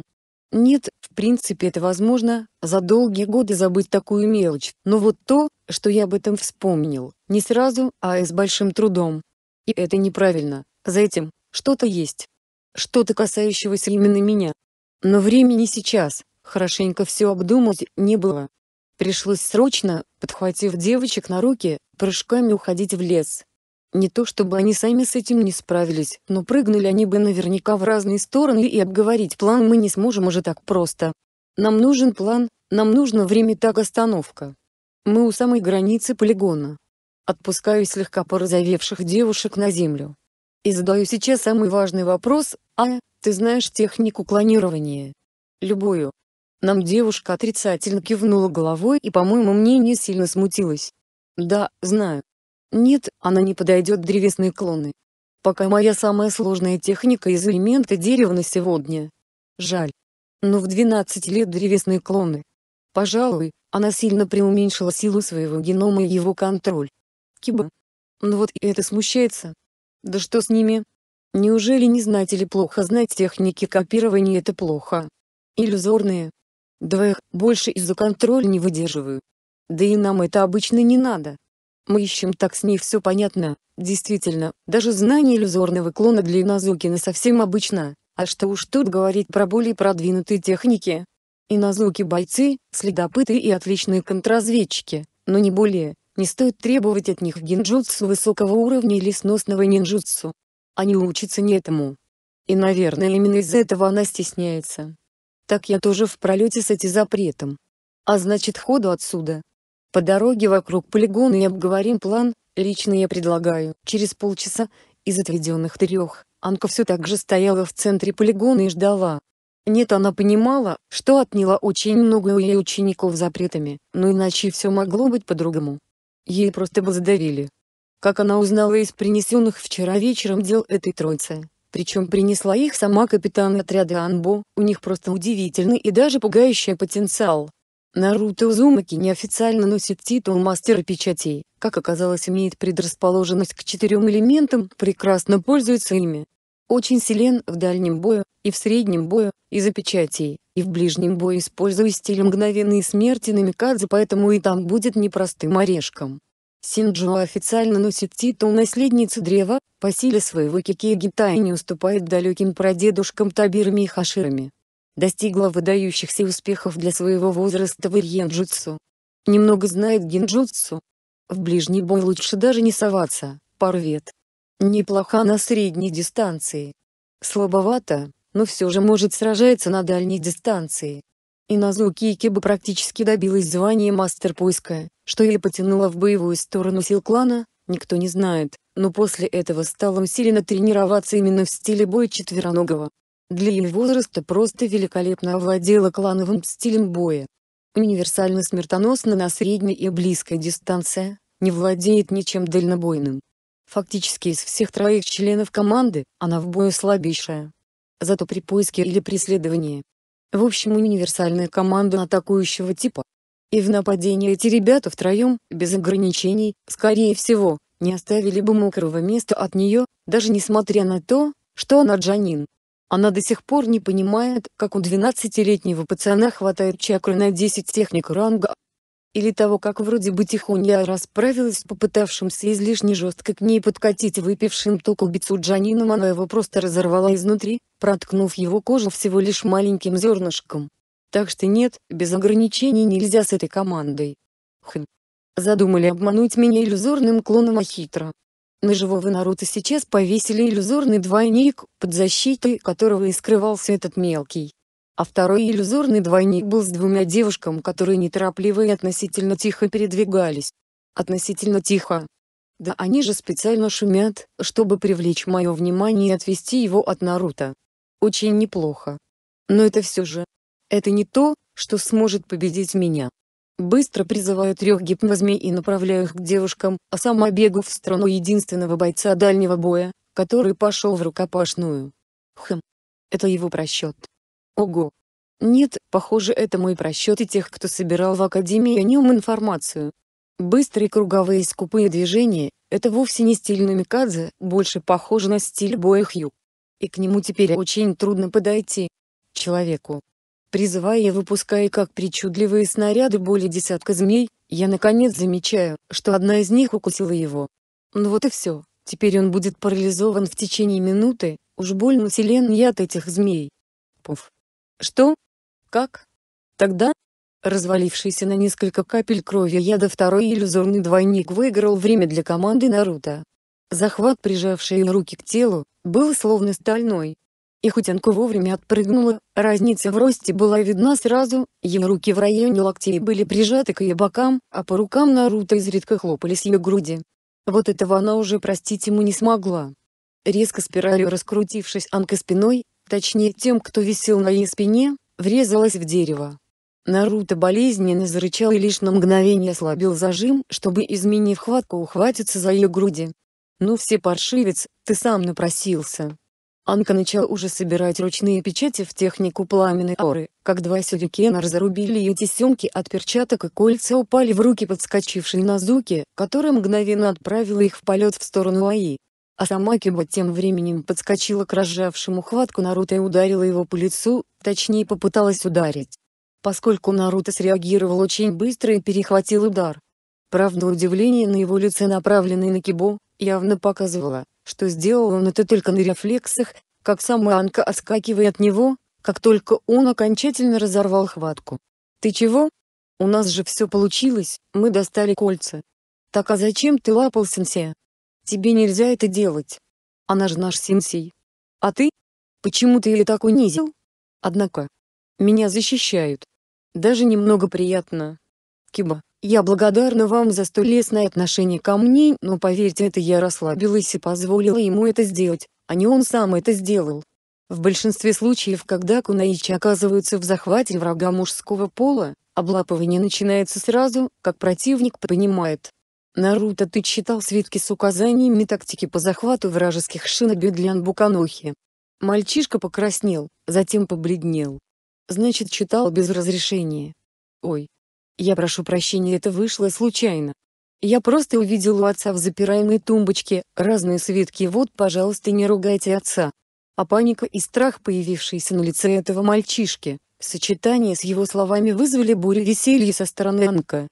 Speaker 1: Нет, в принципе это возможно, за долгие годы забыть такую мелочь, но вот то, что я об этом вспомнил, не сразу, а и с большим трудом. И это неправильно, за этим, что-то есть что-то касающегося именно меня. Но времени сейчас, хорошенько все обдумать, не было. Пришлось срочно, подхватив девочек на руки, прыжками уходить в лес. Не то чтобы они сами с этим не справились, но прыгнули они бы наверняка в разные стороны и обговорить план мы не сможем уже так просто. Нам нужен план, нам нужно время так остановка. Мы у самой границы полигона. Отпускаю слегка порозовевших девушек на землю и задаю сейчас самый важный вопрос, а, ты знаешь технику клонирования? Любую. Нам девушка отрицательно кивнула головой и, по моему мнению, сильно смутилась. Да, знаю. Нет, она не подойдет древесные клоны. Пока моя самая сложная техника из элемента дерева на сегодня. Жаль. Но в 12 лет древесные клоны. Пожалуй, она сильно преуменьшила силу своего генома и его контроль. Киба. Ну вот и это смущается, да что с ними? Неужели не знать или плохо знать техники копирования это плохо? Иллюзорные. Да больше из-за контроль не выдерживаю. Да и нам это обычно не надо. Мы ищем так с ней все понятно, действительно, даже знание иллюзорного клона для Иназукина совсем обычно, а что уж тут говорить про более продвинутые техники. Иназуки бойцы, следопыты и отличные контрразведчики, но не более. Не стоит требовать от них гинджутсу высокого уровня или сносного ниндзюцу. Они учатся не этому. И наверное именно из-за этого она стесняется. Так я тоже в пролете с этим запретом. А значит ходу отсюда. По дороге вокруг полигона и обговорим план, лично я предлагаю, через полчаса, из отведенных трех, Анка все так же стояла в центре полигона и ждала. Нет, она понимала, что отняла очень много у ее учеников запретами, но иначе все могло быть по-другому. Ей просто бы задавили. Как она узнала из принесенных вчера вечером дел этой троицы, причем принесла их сама капитан отряда Анбо, у них просто удивительный и даже пугающий потенциал. Наруто Узумаки неофициально носит титул мастера печатей, как оказалось имеет предрасположенность к четырем элементам, прекрасно пользуется ими. Очень силен в дальнем бою, и в среднем бою, из-за печатей, и в ближнем бою используя стиль мгновенной смерти Намикадзе поэтому и там будет непростым орешком. Синджо официально носит титул наследницы древа, по силе своего кикигитай не уступает далеким прадедушкам Табирами и Хаширами. Достигла выдающихся успехов для своего возраста в Ирьенджутсу. Немного знает гинджутсу. В ближний бой лучше даже не соваться, порвет. Неплоха на средней дистанции. Слабовато, но все же может сражаться на дальней дистанции. Иназуки Икеба практически добилась звания мастер поиска, что или потянула в боевую сторону сил клана, никто не знает, но после этого стала усиленно тренироваться именно в стиле боя четвероногого. Для ее возраста просто великолепно овладела клановым стилем боя. Универсально смертоносно на средней и близкой дистанции, не владеет ничем дальнобойным. Фактически из всех троих членов команды, она в бою слабейшая зато при поиске или преследовании. В общем универсальная команда атакующего типа. И в нападении эти ребята втроем, без ограничений, скорее всего, не оставили бы мокрого места от нее, даже несмотря на то, что она Джанин. Она до сих пор не понимает, как у 12-летнего пацана хватает чакры на 10 техник ранга или того, как вроде бы тихонья расправилась с попытавшимся излишне жестко к ней подкатить выпившим ток убийцу Джанином, она его просто разорвала изнутри, проткнув его кожу всего лишь маленьким зернышком. Так что нет, без ограничений нельзя с этой командой. Хм. Задумали обмануть меня иллюзорным клоном Ахитра. На живого Наруто сейчас повесили иллюзорный двойник, под защитой которого и скрывался этот мелкий а второй иллюзорный двойник был с двумя девушками, которые неторопливо и относительно тихо передвигались. Относительно тихо. Да они же специально шумят, чтобы привлечь мое внимание и отвести его от Наруто. Очень неплохо. Но это все же. Это не то, что сможет победить меня. Быстро призываю трех гипнозмей и направляю их к девушкам, а сама бегу в сторону единственного бойца дальнего боя, который пошел в рукопашную. Хм. Это его просчет. Ого! Нет, похоже это мой просчет и тех, кто собирал в Академии о нем информацию. Быстрые круговые скупые движения – это вовсе не стиль Намикадзе, больше похоже на стиль Боя Хью. И к нему теперь очень трудно подойти. Человеку. Призывая и выпуская как причудливые снаряды более десятка змей, я наконец замечаю, что одна из них укусила его. Ну вот и все, теперь он будет парализован в течение минуты, уж больно силен я от этих змей. Пуф. Что? Как? Тогда, развалившийся на несколько капель крови яда второй иллюзорный двойник выиграл время для команды Наруто. Захват, прижавший руки к телу, был словно стальной. И хоть Анку вовремя отпрыгнула, разница в росте была видна сразу, ее руки в районе локтей были прижаты к ее бокам, а по рукам Наруто изредка хлопались ее груди. Вот этого она уже простить ему не смогла. Резко спиралью раскрутившись Анка спиной, точнее тем, кто висел на ее спине, врезалась в дерево. Наруто болезненно зарычал и лишь на мгновение ослабил зажим, чтобы, изменив хватку, ухватиться за ее груди. «Ну все паршивец, ты сам напросился!» Анка начал уже собирать ручные печати в технику пламенной ауры, как два сюрикена разрубили ее тесемки от перчаток и кольца упали в руки подскочившей Назуки, которая мгновенно отправила их в полет в сторону АИ. А сама кибо тем временем подскочила к разжавшему хватку Наруто и ударила его по лицу, точнее попыталась ударить. Поскольку Наруто среагировал очень быстро и перехватил удар. Правда удивление на его лице направленное на Кибо, явно показывало, что сделал он это только на рефлексах, как сама Анка отскакивая от него, как только он окончательно разорвал хватку. «Ты чего? У нас же все получилось, мы достали кольца». «Так а зачем ты лапал, сенсея?» Тебе нельзя это делать. Она же наш сенсей. А ты? Почему ты ее так унизил? Однако. Меня защищают. Даже немного приятно. Киба, я благодарна вам за столь лестное отношение ко мне, но поверьте это я расслабилась и позволила ему это сделать, а не он сам это сделал. В большинстве случаев, когда кунаичи оказываются в захвате врага мужского пола, облапывание начинается сразу, как противник понимает, Наруто, ты читал свитки с указаниями тактики по захвату вражеских шиноби для Анбуканохи? Мальчишка покраснел, затем побледнел. Значит, читал без разрешения. Ой. Я прошу прощения, это вышло случайно. Я просто увидел у отца в запираемой тумбочке разные свитки, вот, пожалуйста, не ругайте отца. А паника и страх, появившиеся на лице этого мальчишки, в сочетании с его словами вызвали бурю веселья со стороны Анка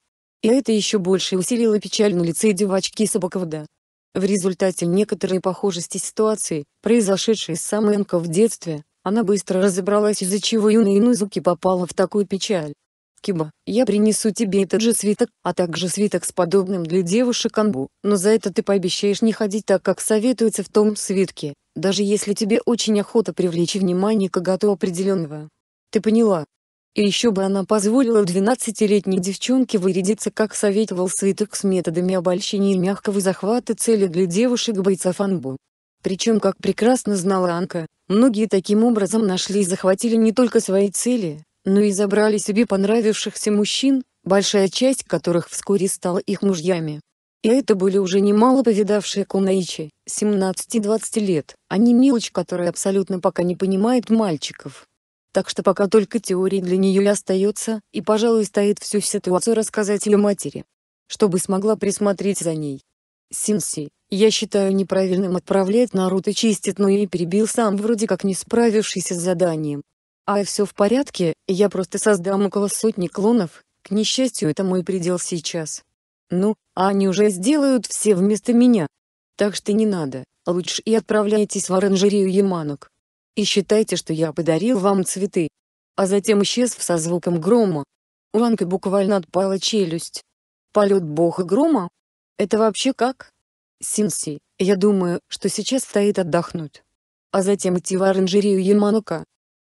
Speaker 1: и это еще больше усилило печаль на лице девочки Собаковда. В результате некоторой похожести ситуации, произошедшей с самой Энко в детстве, она быстро разобралась из-за чего юная Инузуки попала в такую печаль. Киба, я принесу тебе этот же свиток, а также свиток с подобным для девушек анбу, но за это ты пообещаешь не ходить так, как советуется в том свитке, даже если тебе очень охота привлечь внимание к коготу определенного. Ты поняла? И еще бы она позволила 12-летней девчонке вырядиться как советовал Свиток с методами обольщения и мягкого захвата цели для девушек-бойцов Анбу. Причем, как прекрасно знала Анка, многие таким образом нашли и захватили не только свои цели, но и забрали себе понравившихся мужчин, большая часть которых вскоре стала их мужьями. И это были уже немало повидавшие кунаичи, 17-20 лет, а не мелочь, которая абсолютно пока не понимает мальчиков так что пока только теории для нее и остается, и пожалуй стоит всю ситуацию рассказать ее матери, чтобы смогла присмотреть за ней. Синси, я считаю неправильным отправлять Наруто чистить, но и перебил сам вроде как не справившийся с заданием. А все в порядке, я просто создам около сотни клонов, к несчастью это мой предел сейчас. Ну, а они уже сделают все вместо меня. Так что не надо, лучше и отправляйтесь в оранжерею Яманок и считайте, что я подарил вам цветы. А затем исчез со звуком грома. У Анка буквально отпала челюсть. Полет бога грома? Это вообще как? Синси, я думаю, что сейчас стоит отдохнуть. А затем идти в оранжерею Яманока.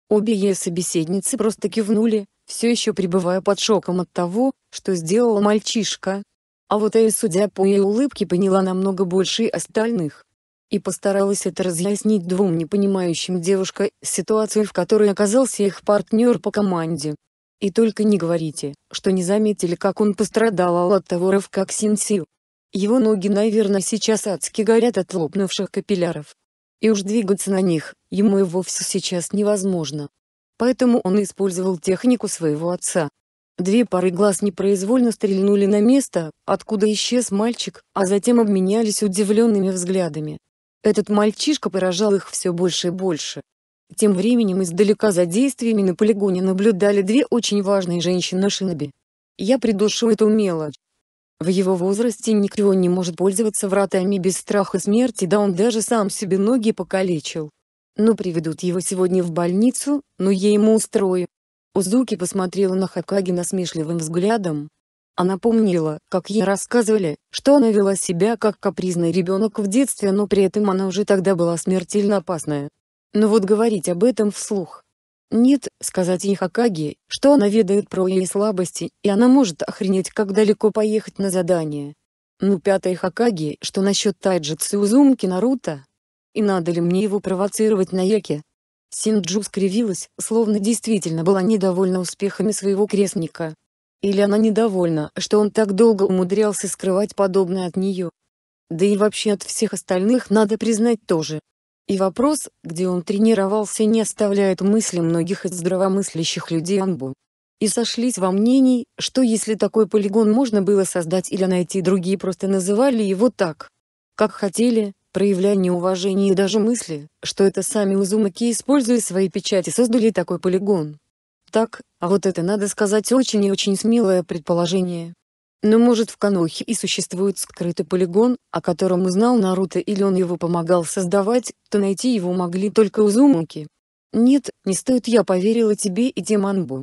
Speaker 1: Обе ее собеседницы просто кивнули, все еще пребывая под шоком от того, что сделал мальчишка. А вот я, судя по ее улыбке, поняла намного больше остальных и постаралась это разъяснить двум непонимающим девушка ситуацию, в которой оказался их партнер по команде. И только не говорите, что не заметили как он пострадал от того рывка к Синсио. Его ноги наверное сейчас адски горят от лопнувших капилляров. И уж двигаться на них, ему и вовсе сейчас невозможно. Поэтому он использовал технику своего отца, Две пары глаз непроизвольно стрельнули на место, откуда исчез мальчик, а затем обменялись удивленными взглядами. Этот мальчишка поражал их все больше и больше. Тем временем издалека за действиями на полигоне наблюдали две очень важные женщины-шиноби. Я придушу эту мелочь. В его возрасте никто не может пользоваться вратами без страха смерти, да он даже сам себе ноги покалечил. Но ну, приведут его сегодня в больницу, но ну, я ему устрою. Узуки посмотрела на Хакаги насмешливым взглядом, она помнила, как ей рассказывали, что она вела себя как капризный ребенок в детстве, но при этом она уже тогда была смертельно опасная. Но вот говорить об этом вслух. Нет, сказать ей Хакаги, что она ведает про ее слабости, и она может охренеть, как далеко поехать на задание. Ну пятая Хакаги, что насчет Тайджитсу Узумки Наруто? И надо ли мне его провоцировать на Яке? Синджу скривилась, словно действительно была недовольна успехами своего крестника. Или она недовольна, что он так долго умудрялся скрывать подобное от нее. Да и вообще от всех остальных надо признать тоже. И вопрос, где он тренировался не оставляет мысли многих из здравомыслящих людей Анбу. И сошлись во мнении, что если такой полигон можно было создать или найти другие просто называли его так. Как хотели, проявляя неуважение и даже мысли, что это сами Узумаки используя свои печати создали такой полигон, так, а вот это надо сказать очень и очень смелое предположение. Но может в Канохе и существует скрытый полигон, о котором узнал Наруто или он его помогал создавать, то найти его могли только Узумаки. Нет, не стоит я поверила тебе и Деманбу.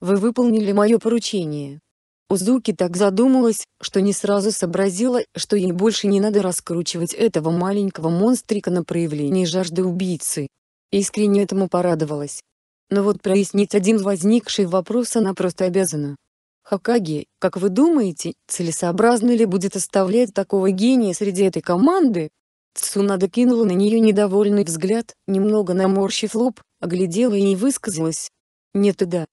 Speaker 1: Вы выполнили мое поручение. Узуки так задумалась, что не сразу сообразила, что ей больше не надо раскручивать этого маленького монстрика на проявление жажды убийцы. Искренне этому порадовалась. Но вот прояснить один возникший вопрос она просто обязана. Хакаги, как вы думаете, целесообразно ли будет оставлять такого гения среди этой команды? Цунада кинула на нее недовольный взгляд, немного наморщив лоб, оглядела и высказалась. Нет и да.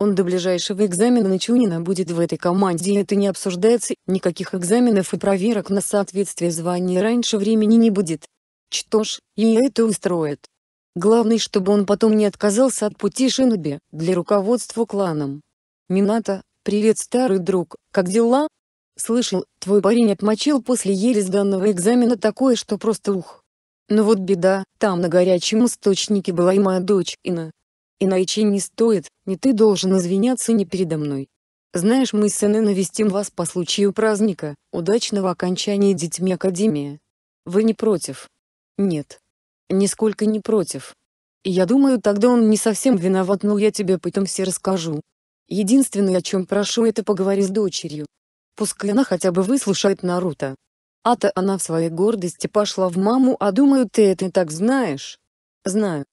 Speaker 1: Он до ближайшего экзамена на Чунина будет в этой команде и это не обсуждается, никаких экзаменов и проверок на соответствие звания раньше времени не будет. Что ж, и это устроит. Главное, чтобы он потом не отказался от пути шиноби для руководства кланом. Минато, привет старый друг, как дела? Слышал, твой парень отмочил после еле сданного экзамена такое, что просто ух. Но ну вот беда, там на горячем источнике была и моя дочь, Ина. Иначе не стоит, не ты должен извиняться не передо мной. Знаешь, мы с Иной навестим вас по случаю праздника, удачного окончания детьми Академии. Вы не против? Нет нисколько не против. Я думаю, тогда он не совсем виноват, но я тебе потом все расскажу. Единственное, о чем прошу, это поговори с дочерью. Пускай она хотя бы выслушает Наруто. А-то она в своей гордости пошла в маму, а думаю, ты это и так знаешь. Знаю.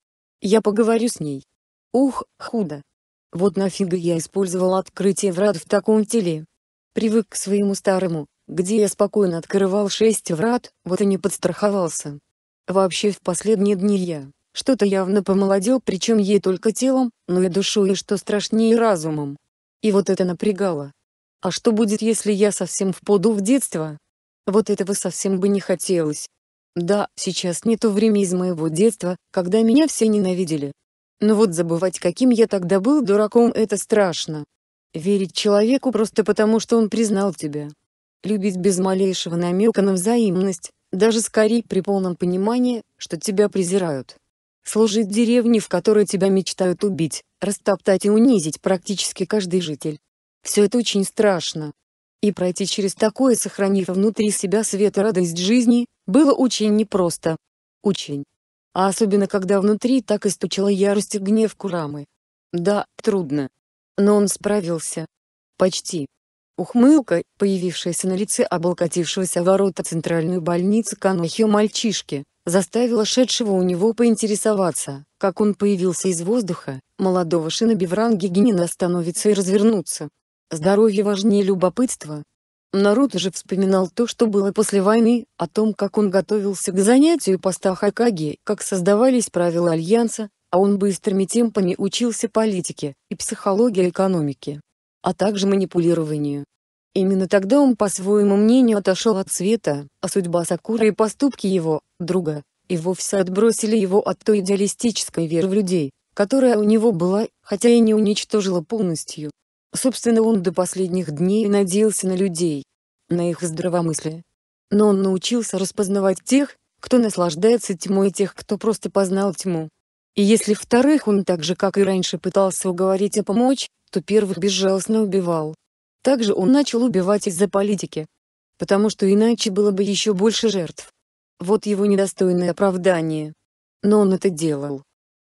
Speaker 1: Я поговорю с ней. Ух, худо. Вот нафига я использовал открытие врат в таком теле. Привык к своему старому, где я спокойно открывал шесть врат, вот и не подстраховался. Вообще в последние дни я что-то явно помолодел причем ей только телом, но и душой и что страшнее разумом. И вот это напрягало. А что будет, если я совсем впаду в детство? Вот этого совсем бы не хотелось. Да, сейчас не то время из моего детства, когда меня все ненавидели. Но вот забывать, каким я тогда был дураком, это страшно. Верить человеку просто потому, что он признал тебя. Любить без малейшего намека на взаимность, даже скорее при полном понимании, что тебя презирают. Служить деревне, в которой тебя мечтают убить, растоптать и унизить практически каждый житель. Все это очень страшно. И пройти через такое, сохранив внутри себя свет и радость жизни, было очень непросто. Очень. А особенно когда внутри так истучила ярость и гнев Курамы. Да, трудно. Но он справился. Почти. Ухмылка, появившаяся на лице облокотившегося ворота центральной больницы Канохио мальчишки, заставила шедшего у него поинтересоваться, как он появился из воздуха, молодого шиноби в ранге Генина остановиться и развернуться. Здоровье важнее любопытства. Наруто же вспоминал то, что было после войны, о том, как он готовился к занятию поста Хакаги, как создавались правила Альянса, а он быстрыми темпами учился политике и психологии экономики а также манипулированию. Именно тогда он по своему мнению отошел от света, а судьба Сакуры и поступки его, друга, и вовсе отбросили его от той идеалистической веры в людей, которая у него была, хотя и не уничтожила полностью. Собственно он до последних дней надеялся на людей, на их здравомыслие. Но он научился распознавать тех, кто наслаждается тьмой и тех, кто просто познал тьму, и если вторых он так же, как и раньше, пытался уговорить и помочь, то первых безжалостно убивал. Также он начал убивать из-за политики. Потому что иначе было бы еще больше жертв. Вот его недостойное оправдание. Но он это делал.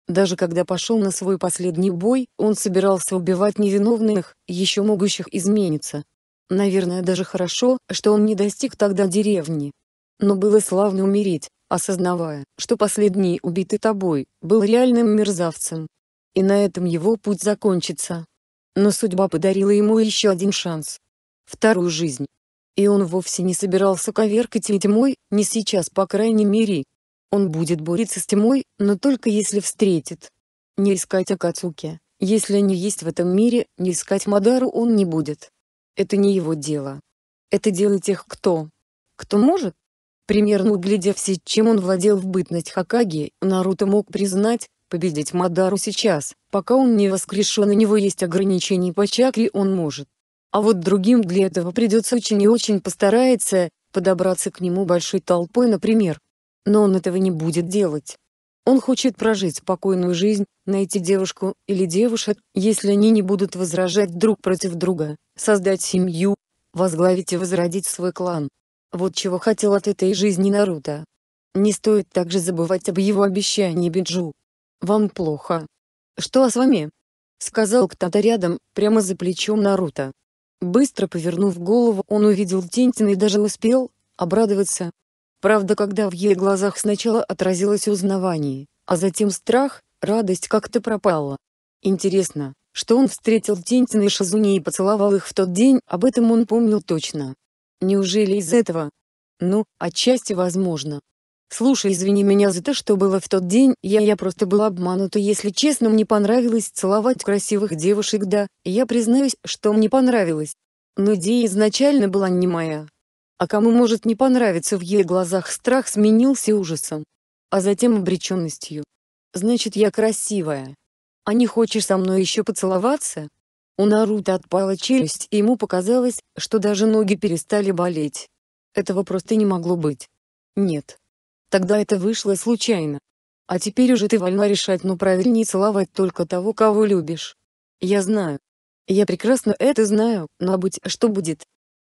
Speaker 1: Даже когда пошел на свой последний бой, он собирался убивать невиновных, еще могущих измениться. Наверное даже хорошо, что он не достиг тогда деревни. Но было славно умереть осознавая, что последний убитый тобой, был реальным мерзавцем. И на этом его путь закончится. Но судьба подарила ему еще один шанс. Вторую жизнь. И он вовсе не собирался коверкать и тьмой, не сейчас по крайней мере. Он будет бороться с тьмой, но только если встретит. Не искать Акацуки, если они есть в этом мире, не искать Мадару он не будет. Это не его дело. Это дело тех кто. Кто может, Примерно углядев все, чем он владел в бытность Хакаги, Наруто мог признать, победить Мадару сейчас, пока он не воскрешен у него есть ограничений по чакре он может. А вот другим для этого придется очень и очень постараться, подобраться к нему большой толпой например. Но он этого не будет делать. Он хочет прожить спокойную жизнь, найти девушку или девушек, если они не будут возражать друг против друга, создать семью, возглавить и возродить свой клан. Вот чего хотел от этой жизни Наруто. Не стоит также забывать об его обещании Биджу. «Вам плохо. Что с вами?» Сказал кто-то рядом, прямо за плечом Наруто. Быстро повернув голову, он увидел Тентин и даже успел обрадоваться. Правда, когда в ее глазах сначала отразилось узнавание, а затем страх, радость как-то пропала. Интересно, что он встретил Тентина и Шизуни и поцеловал их в тот день, об этом он помнил точно. Неужели из этого? Ну, отчасти возможно. Слушай, извини меня за то, что было в тот день, я я просто была обманута, если честно, мне понравилось целовать красивых девушек, да, я признаюсь, что мне понравилось. Но идея изначально была не моя. А кому может не понравиться в ее глазах страх сменился ужасом, а затем обреченностью. Значит, я красивая. А не хочешь со мной еще поцеловаться? У Наруто отпала челюсть и ему показалось, что даже ноги перестали болеть. Этого просто не могло быть. Нет. Тогда это вышло случайно. А теперь уже ты вольна решать, но правильнее целовать только того, кого любишь. Я знаю. Я прекрасно это знаю, но быть что будет?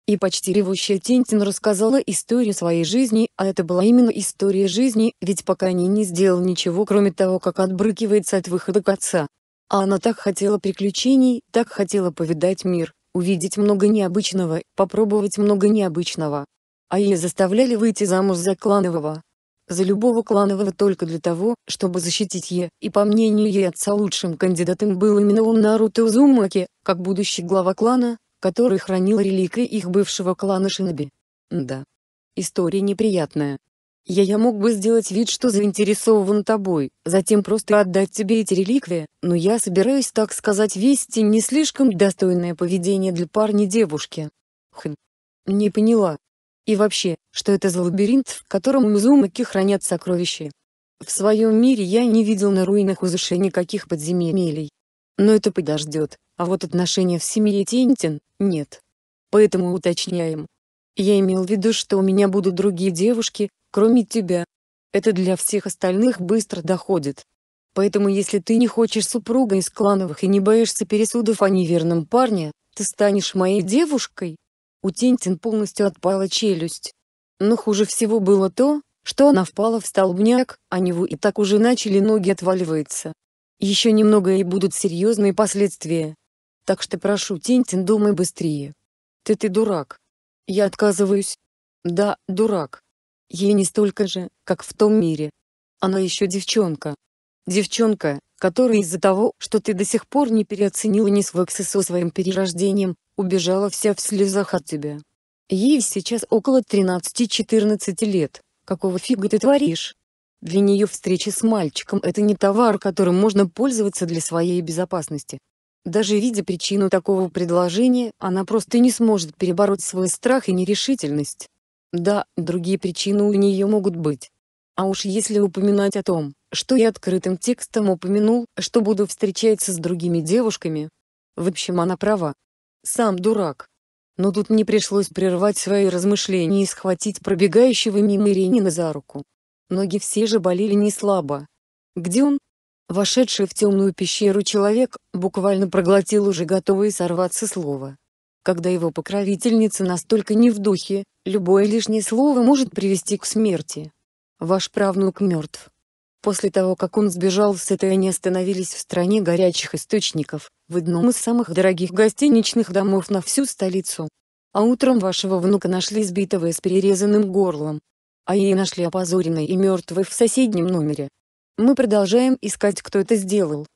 Speaker 1: И почти ревущая Тентин рассказала историю своей жизни, а это была именно история жизни, ведь пока они не сделал ничего кроме того, как отбрыкивается от выхода к отца. А она так хотела приключений, так хотела повидать мир, увидеть много необычного, попробовать много необычного. А ее заставляли выйти замуж за кланового. За любого кланового только для того, чтобы защитить ее. и по мнению Е отца лучшим кандидатом был именно он Наруто Узумаки, как будущий глава клана, который хранил реликвии их бывшего клана Шиноби. Да. История неприятная, я, я мог бы сделать вид, что заинтересован тобой, затем просто отдать тебе эти реликвии, но я собираюсь, так сказать, вести не слишком достойное поведение для парня-девушки. Хм. Не поняла. И вообще, что это за лабиринт, в котором Мзумаки хранят сокровища? В своем мире я не видел на руинах Узыши никаких подземелий. Но это подождет, а вот отношения в семье Тинтин нет. Поэтому уточняем, я имел в виду, что у меня будут другие девушки, кроме тебя. Это для всех остальных быстро доходит. Поэтому если ты не хочешь супруга из клановых и не боишься пересудов о неверном парне, ты станешь моей девушкой». У Тинтин полностью отпала челюсть. Но хуже всего было то, что она впала в столбняк, а него и так уже начали ноги отваливаться. Еще немного и будут серьезные последствия. Так что прошу, Тинтин, думай быстрее. Ты ты дурак. Я отказываюсь. Да, дурак. Ей не столько же, как в том мире. Она еще девчонка. Девчонка, которая из-за того, что ты до сих пор не переоценила ни свой со своим перерождением, убежала вся в слезах от тебя. Ей сейчас около 13-14 лет. Какого фига ты творишь? Для нее встреча с мальчиком – это не товар, которым можно пользоваться для своей безопасности. Даже видя причину такого предложения, она просто не сможет перебороть свой страх и нерешительность. Да, другие причины у нее могут быть. А уж если упоминать о том, что я открытым текстом упомянул, что буду встречаться с другими девушками. В общем, она права. Сам дурак. Но тут мне пришлось прервать свои размышления и схватить пробегающего мимо Иринина за руку. Ноги все же болели не слабо. Где он? Вошедший в темную пещеру человек буквально проглотил уже готовые сорваться слова. Когда его покровительница настолько не в духе, любое лишнее слово может привести к смерти. Ваш правнук мертв. После того, как он сбежал с этой, они остановились в стране горячих источников, в одном из самых дорогих гостиничных домов на всю столицу. А утром вашего внука нашли сбитого и с перерезанным горлом. А ей нашли опозоренной и мертвой в соседнем номере, мы продолжаем искать, кто это сделал.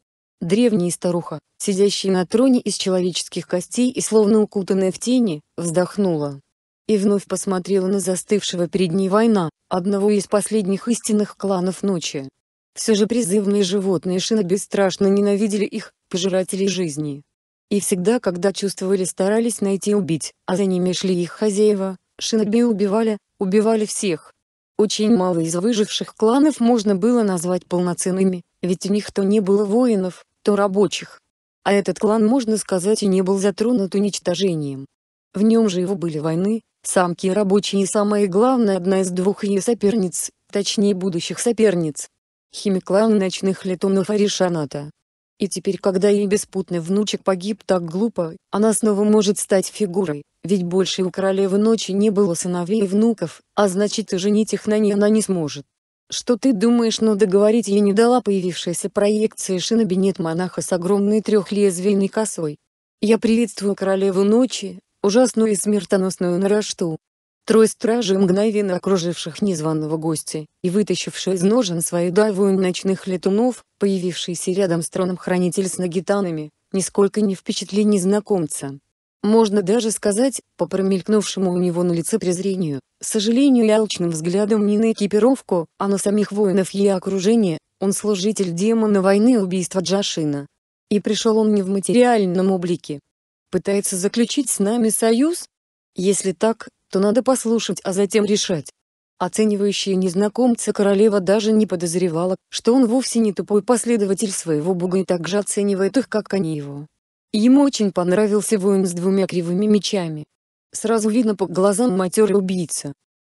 Speaker 1: Древняя старуха, сидящая на троне из человеческих костей и словно укутанная в тени, вздохнула. И вновь посмотрела на застывшего перед ней война, одного из последних истинных кланов ночи. Все же призывные животные Шина бесстрашно ненавидели их, пожирателей жизни. И всегда, когда чувствовали, старались найти убить, а за ними шли их хозяева, Шиноби убивали, убивали всех. Очень мало из выживших кланов можно было назвать полноценными, ведь у них то не было воинов, то рабочих. А этот клан, можно сказать, и не был затронут уничтожением. В нем же его были войны, самки и рабочие и самое главное одна из двух ее соперниц, точнее будущих соперниц. Химиклан ночных летунов Аришаната. И теперь когда ее беспутный внучек погиб так глупо, она снова может стать фигурой, ведь больше у королевы ночи не было сыновей и внуков, а значит и женить их на ней она не сможет. «Что ты думаешь?» Но договорить ей не дала появившаяся проекция шинобинет монаха с огромной трехлезвийной косой. «Я приветствую королеву ночи, ужасную и смертоносную нарашту». Трое стражей, мгновенно окруживших незваного гостя, и вытащивших из ножен свою дайвую ночных летунов, появившийся рядом с троном хранитель с нагитанами, нисколько не впечатлил незнакомца. Можно даже сказать, по промелькнувшему у него на лице презрению, сожалению и алчным взглядом не на экипировку, а на самих воинов и окружение, он служитель демона войны и убийства Джашина. И пришел он не в материальном облике. Пытается заключить с нами союз? Если так, то надо послушать, а затем решать. Оценивающая незнакомца королева даже не подозревала, что он вовсе не тупой последователь своего бога и также оценивает их, как они его. Ему очень понравился воин с двумя кривыми мечами. Сразу видно по глазам матерый убийца.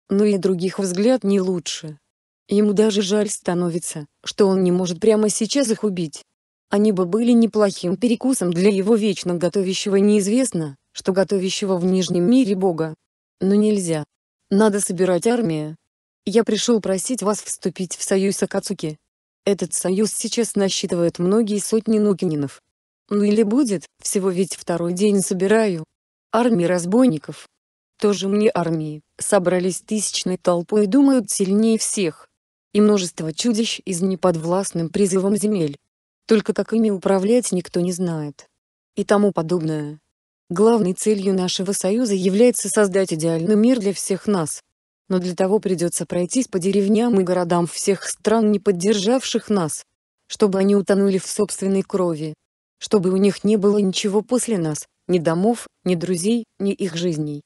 Speaker 1: Но и других взгляд не лучше. Ему даже жаль становится, что он не может прямо сейчас их убить. Они бы были неплохим перекусом для его вечно готовящего неизвестно, что готовящего в Нижнем мире Бога. Но нельзя. Надо собирать армию. Я пришел просить вас вступить в союз Акацуки. Этот союз сейчас насчитывает многие сотни нукининов. Ну или будет, всего ведь второй день собираю. Армии разбойников. Тоже мне армии, собрались тысячной толпой и думают сильнее всех. И множество чудищ из неподвластным призывом земель. Только как ими управлять никто не знает. И тому подобное. Главной целью нашего союза является создать идеальный мир для всех нас. Но для того придется пройтись по деревням и городам всех стран, не поддержавших нас. Чтобы они утонули в собственной крови, чтобы у них не было ничего после нас, ни домов, ни друзей, ни их жизней.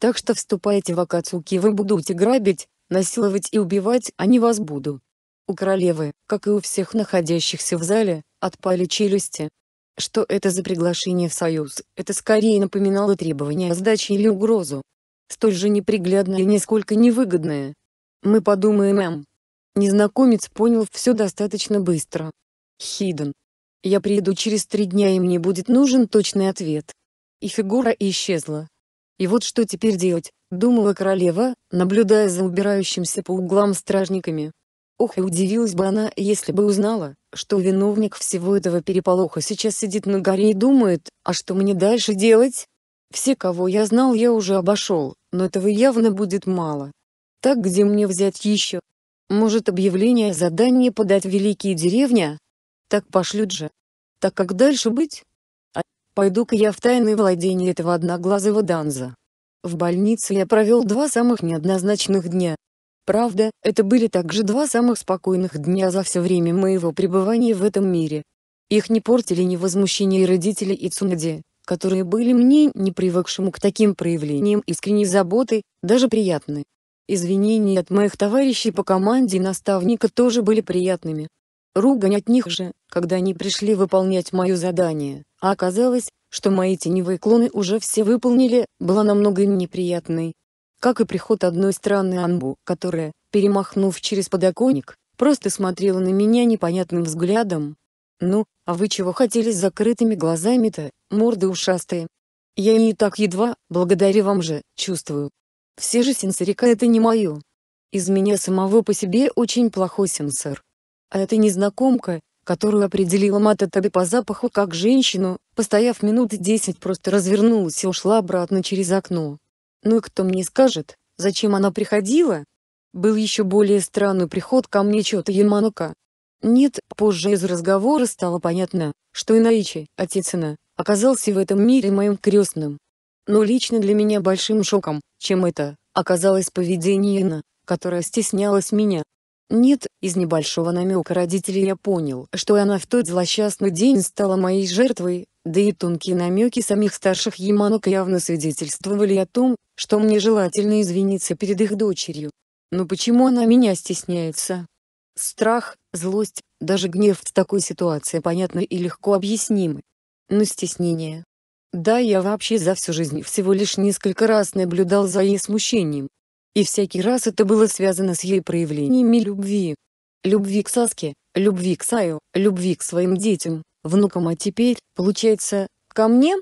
Speaker 1: Так что вступайте в Акацуки вы будете грабить, насиловать и убивать, а не вас буду. У королевы, как и у всех находящихся в зале, отпали челюсти. Что это за приглашение в союз, это скорее напоминало требование о сдаче или угрозу. Столь же неприглядное и нисколько невыгодное. Мы подумаем, эм. Незнакомец понял все достаточно быстро. Хиден, я приеду через три дня и мне будет нужен точный ответ. И фигура исчезла. И вот что теперь делать, думала королева, наблюдая за убирающимся по углам стражниками. Ох, и удивилась бы она, если бы узнала, что виновник всего этого переполоха сейчас сидит на горе и думает, а что мне дальше делать? Все, кого я знал, я уже обошел, но этого явно будет мало. Так где мне взять еще? Может объявление о задании подать в великие деревня? Так пошлют же. Так как дальше быть? А, пойду-ка я в тайное владение этого одноглазого Данза. В больнице я провел два самых неоднозначных дня. Правда, это были также два самых спокойных дня за все время моего пребывания в этом мире. Их не портили ни возмущения родителей и Цунади, которые были мне, не привыкшему к таким проявлениям искренней заботы, даже приятны. Извинения от моих товарищей по команде и наставника тоже были приятными, Ругань от них же, когда они пришли выполнять мое задание, а оказалось, что мои теневые клоны уже все выполнили, была намного им неприятной. Как и приход одной странной Анбу, которая, перемахнув через подоконник, просто смотрела на меня непонятным взглядом. «Ну, а вы чего хотели с закрытыми глазами-то, морды ушастые? Я и так едва, благодаря вам же, чувствую. Все же сенсорика это не мое. Из меня самого по себе очень плохой сенсор. А эта незнакомка, которую определила Мататаби по запаху как женщину, постояв минут десять просто развернулась и ушла обратно через окно. Ну и кто мне скажет, зачем она приходила? Был еще более странный приход ко мне Чота Яманока. Нет, позже из разговора стало понятно, что Инаичи, отец Ина, оказался в этом мире моим крестным. Но лично для меня большим шоком, чем это, оказалось поведение Ина, которая стеснялась меня, нет, из небольшого намека родителей я понял, что она в тот злосчастный день стала моей жертвой, да и тонкие намеки самих старших Яманок явно свидетельствовали о том, что мне желательно извиниться перед их дочерью. Но почему она меня стесняется? Страх, злость, даже гнев в такой ситуации понятны и легко объяснимы. Но стеснение. Да, я вообще за всю жизнь всего лишь несколько раз наблюдал за ее смущением, и всякий раз это было связано с ее проявлениями любви. Любви к Саске, любви к Саю, любви к своим детям, внукам, а теперь, получается, ко мне?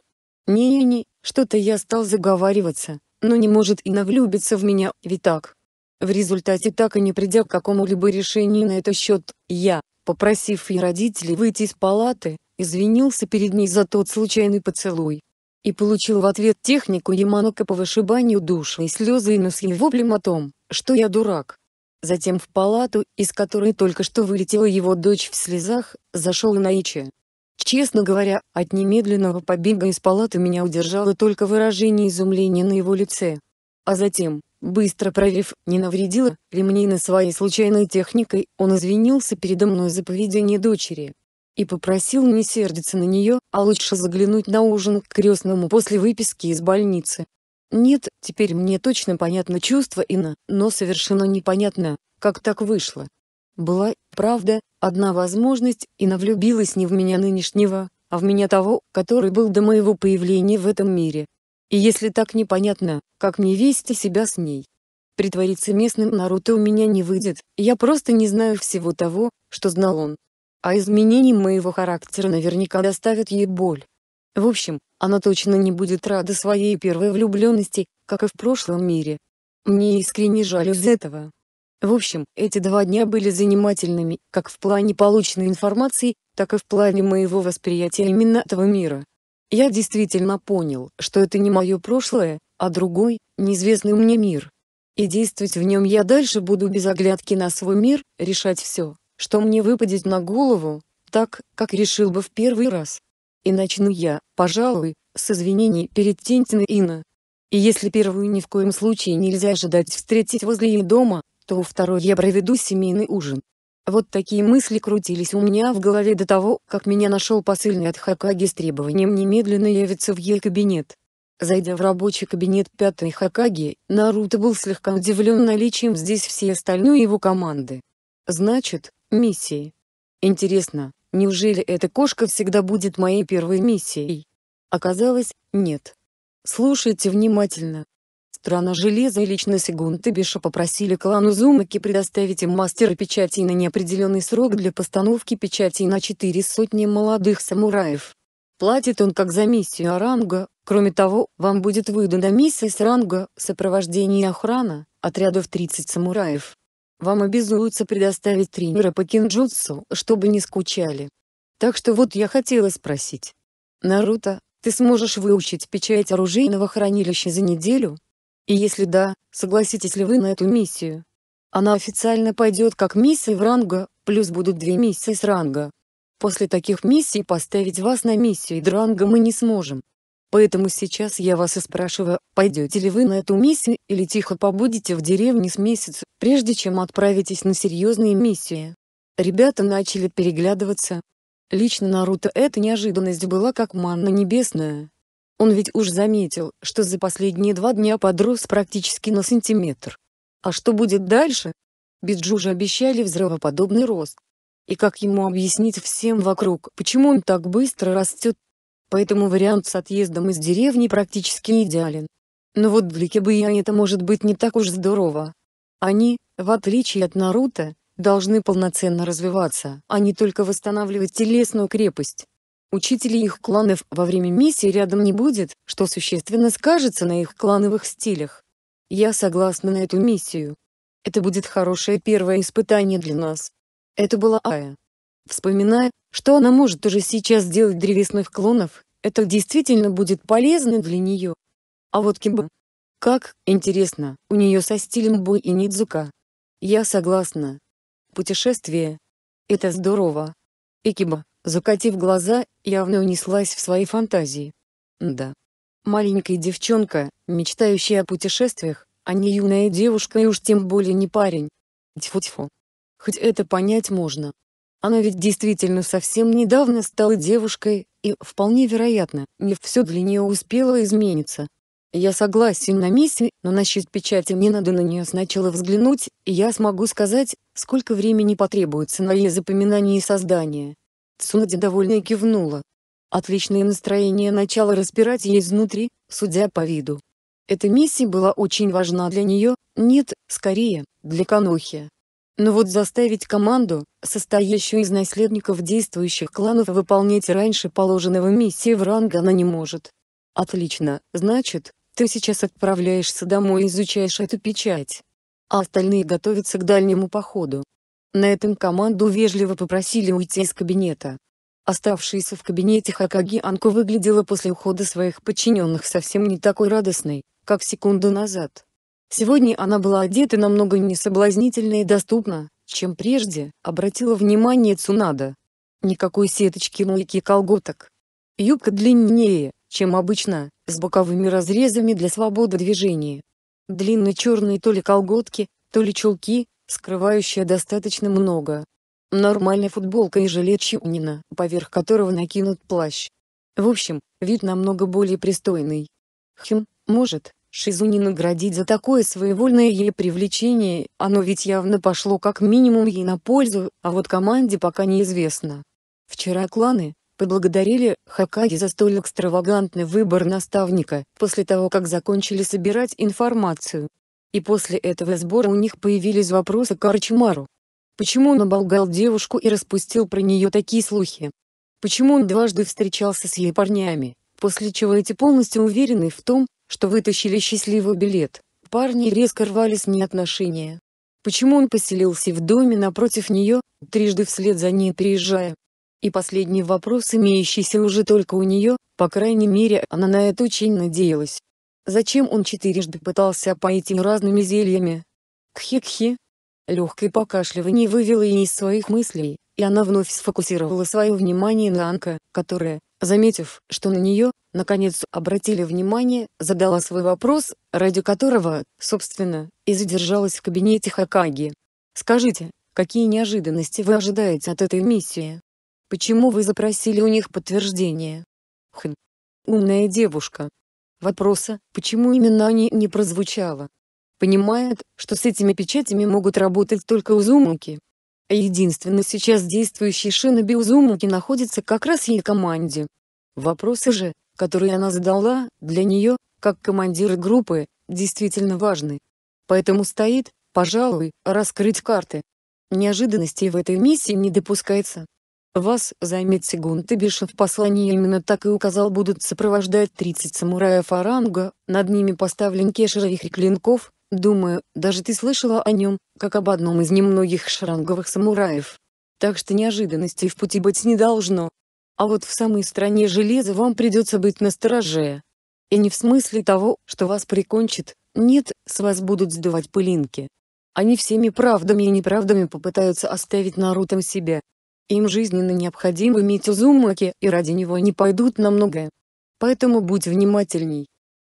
Speaker 1: Не-не-не, что-то я стал заговариваться, но не может и навлюбиться в меня, ведь так. В результате так и не придя к какому-либо решению на этот счет, я, попросив ее родителей выйти из палаты, извинился перед ней за тот случайный поцелуй и получил в ответ технику Яманока по вышибанию души и слезы и с его воплем о том, что я дурак. Затем в палату, из которой только что вылетела его дочь в слезах, зашел Наичи. Честно говоря, от немедленного побега из палаты меня удержало только выражение изумления на его лице. А затем, быстро проверив, не навредила ли мне на своей случайной техникой, он извинился передо мной за поведение дочери и попросил не сердиться на нее, а лучше заглянуть на ужин к крестному после выписки из больницы. Нет, теперь мне точно понятно чувство Инна, но совершенно непонятно, как так вышло. Была, правда, одна возможность, Инна влюбилась не в меня нынешнего, а в меня того, который был до моего появления в этом мире. И если так непонятно, как мне вести себя с ней? Притвориться местным Наруто у меня не выйдет, я просто не знаю всего того, что знал он а изменение моего характера наверняка доставит ей боль. В общем, она точно не будет рада своей первой влюбленности, как и в прошлом мире. Мне искренне жаль из этого. В общем, эти два дня были занимательными, как в плане полученной информации, так и в плане моего восприятия именно этого мира. Я действительно понял, что это не мое прошлое, а другой, неизвестный мне мир. И действовать в нем я дальше буду без оглядки на свой мир, решать все, что мне выпадет на голову, так, как решил бы в первый раз. И начну я, пожалуй, с извинений перед Тентиной Инна. И если первую ни в коем случае нельзя ожидать встретить возле ее дома, то у второй я проведу семейный ужин. Вот такие мысли крутились у меня в голове до того, как меня нашел посыльный от Хакаги с требованием немедленно явиться в ее кабинет. Зайдя в рабочий кабинет пятой Хакаги, Наруто был слегка удивлен наличием здесь всей остальной его команды. Значит, Миссии. Интересно, неужели эта кошка всегда будет моей первой миссией? Оказалось, нет. Слушайте внимательно. Страна Железа и лично Сегунты Беша попросили клану Зумаки предоставить им мастера печати на неопределенный срок для постановки печати на четыре сотни молодых самураев. Платит он как за миссию Аранга, кроме того, вам будет выдана миссия с ранга, сопровождение и охрана, отрядов 30 самураев. Вам обязуются предоставить тренера по кинджутсу, чтобы не скучали. Так что вот я хотела спросить. Наруто, ты сможешь выучить печать оружейного хранилища за неделю? И если да, согласитесь ли вы на эту миссию? Она официально пойдет как миссия в ранга, плюс будут две миссии с ранга. После таких миссий поставить вас на миссию и дранга мы не сможем. Поэтому сейчас я вас и спрашиваю, пойдете ли вы на эту миссию или тихо побудете в деревне с месяц, прежде чем отправитесь на серьезные миссии. Ребята начали переглядываться. Лично Наруто эта неожиданность была как манна небесная. Он ведь уж заметил, что за последние два дня подрос практически на сантиметр. А что будет дальше? Биджу же обещали взрывоподобный рост. И как ему объяснить всем вокруг, почему он так быстро растет? поэтому вариант с отъездом из деревни практически идеален. Но вот для Кибаян это может быть не так уж здорово. Они, в отличие от Наруто, должны полноценно развиваться, а не только восстанавливать телесную крепость. Учителей их кланов во время миссии рядом не будет, что существенно скажется на их клановых стилях. Я согласна на эту миссию. Это будет хорошее первое испытание для нас. Это была Ая. Вспоминая, что она может уже сейчас делать древесных клонов, это действительно будет полезно для нее. А вот Киба. Как, интересно, у нее со стилем Бой и Нидзука. Я согласна. Путешествие. Это здорово. Икиба, закатив глаза, явно унеслась в свои фантазии. Да. Маленькая девчонка, мечтающая о путешествиях, а не юная девушка и уж тем более не парень. Тьфу-тьфу. Хоть это понять можно, она ведь действительно совсем недавно стала девушкой, и, вполне вероятно, не все для нее успело измениться. Я согласен на миссию, но насчет печати мне надо на нее сначала взглянуть, и я смогу сказать, сколько времени потребуется на ее запоминание и создание. Цунади довольно кивнула. Отличное настроение начало распирать ей изнутри, судя по виду. Эта миссия была очень важна для нее, нет, скорее, для Канохи. Но вот заставить команду, состоящую из наследников действующих кланов выполнять раньше положенного миссии в ранг она не может. Отлично, значит, ты сейчас отправляешься домой и изучаешь эту печать. А остальные готовятся к дальнему походу. На этом команду вежливо попросили уйти из кабинета. Оставшаяся в кабинете Хакаги Анко выглядела после ухода своих подчиненных совсем не такой радостной, как секунду назад. Сегодня она была одета намного несоблазнительно и доступно, чем прежде, обратила внимание Цунада. Никакой сеточки мойки колготок. Юбка длиннее, чем обычно, с боковыми разрезами для свободы движения. Длинные черные то ли колготки, то ли чулки, скрывающие достаточно много. Нормальная футболка и жилет Чунина, поверх которого накинут плащ. В общем, вид намного более пристойный. Хм, может, Шизуни наградить за такое своевольное ей привлечение, оно ведь явно пошло как минимум ей на пользу, а вот команде пока неизвестно. Вчера кланы, поблагодарили Хакаги за столь экстравагантный выбор наставника, после того как закончили собирать информацию. И после этого сбора у них появились вопросы к Арчимару. Почему он оболгал девушку и распустил про нее такие слухи? Почему он дважды встречался с ей парнями, после чего эти полностью уверены в том, что вытащили счастливый билет. Парни резко рвались с отношения. Почему он поселился в доме напротив нее, трижды вслед за ней приезжая И последний вопрос, имеющийся уже только у нее, по крайней мере, она на это очень надеялась. Зачем он четырежды пытался поить ее разными зельями? Кхи-кхи. Легкое покашливание вывело ее из своих мыслей и она вновь сфокусировала свое внимание на Анка, которая, заметив, что на нее, наконец, обратили внимание, задала свой вопрос, ради которого, собственно, и задержалась в кабинете Хакаги. «Скажите, какие неожиданности вы ожидаете от этой миссии? Почему вы запросили у них подтверждение?» Хм. Умная девушка. Вопроса, почему именно они не прозвучало. Понимает, что с этими печатями могут работать только узумуки. Единственный сейчас действующий Шиноби Узумаки находится как раз ее команде. Вопросы же, которые она задала, для нее, как командира группы, действительно важны. Поэтому стоит, пожалуй, раскрыть карты. Неожиданностей в этой миссии не допускается. Вас, заметьте Гунтебиша в послании именно так и указал будут сопровождать 30 самураев Аранга, над ними поставлен кешеровых клинков, Думаю, даже ты слышала о нем, как об одном из немногих шранговых самураев. Так что неожиданностей в пути быть не должно. А вот в самой стране железа вам придется быть настороже. И не в смысле того, что вас прикончат, нет, с вас будут сдувать пылинки. Они всеми правдами и неправдами попытаются оставить Нарутом себя. Им жизненно необходимо иметь Узумаки и ради него они пойдут на многое. Поэтому будь внимательней.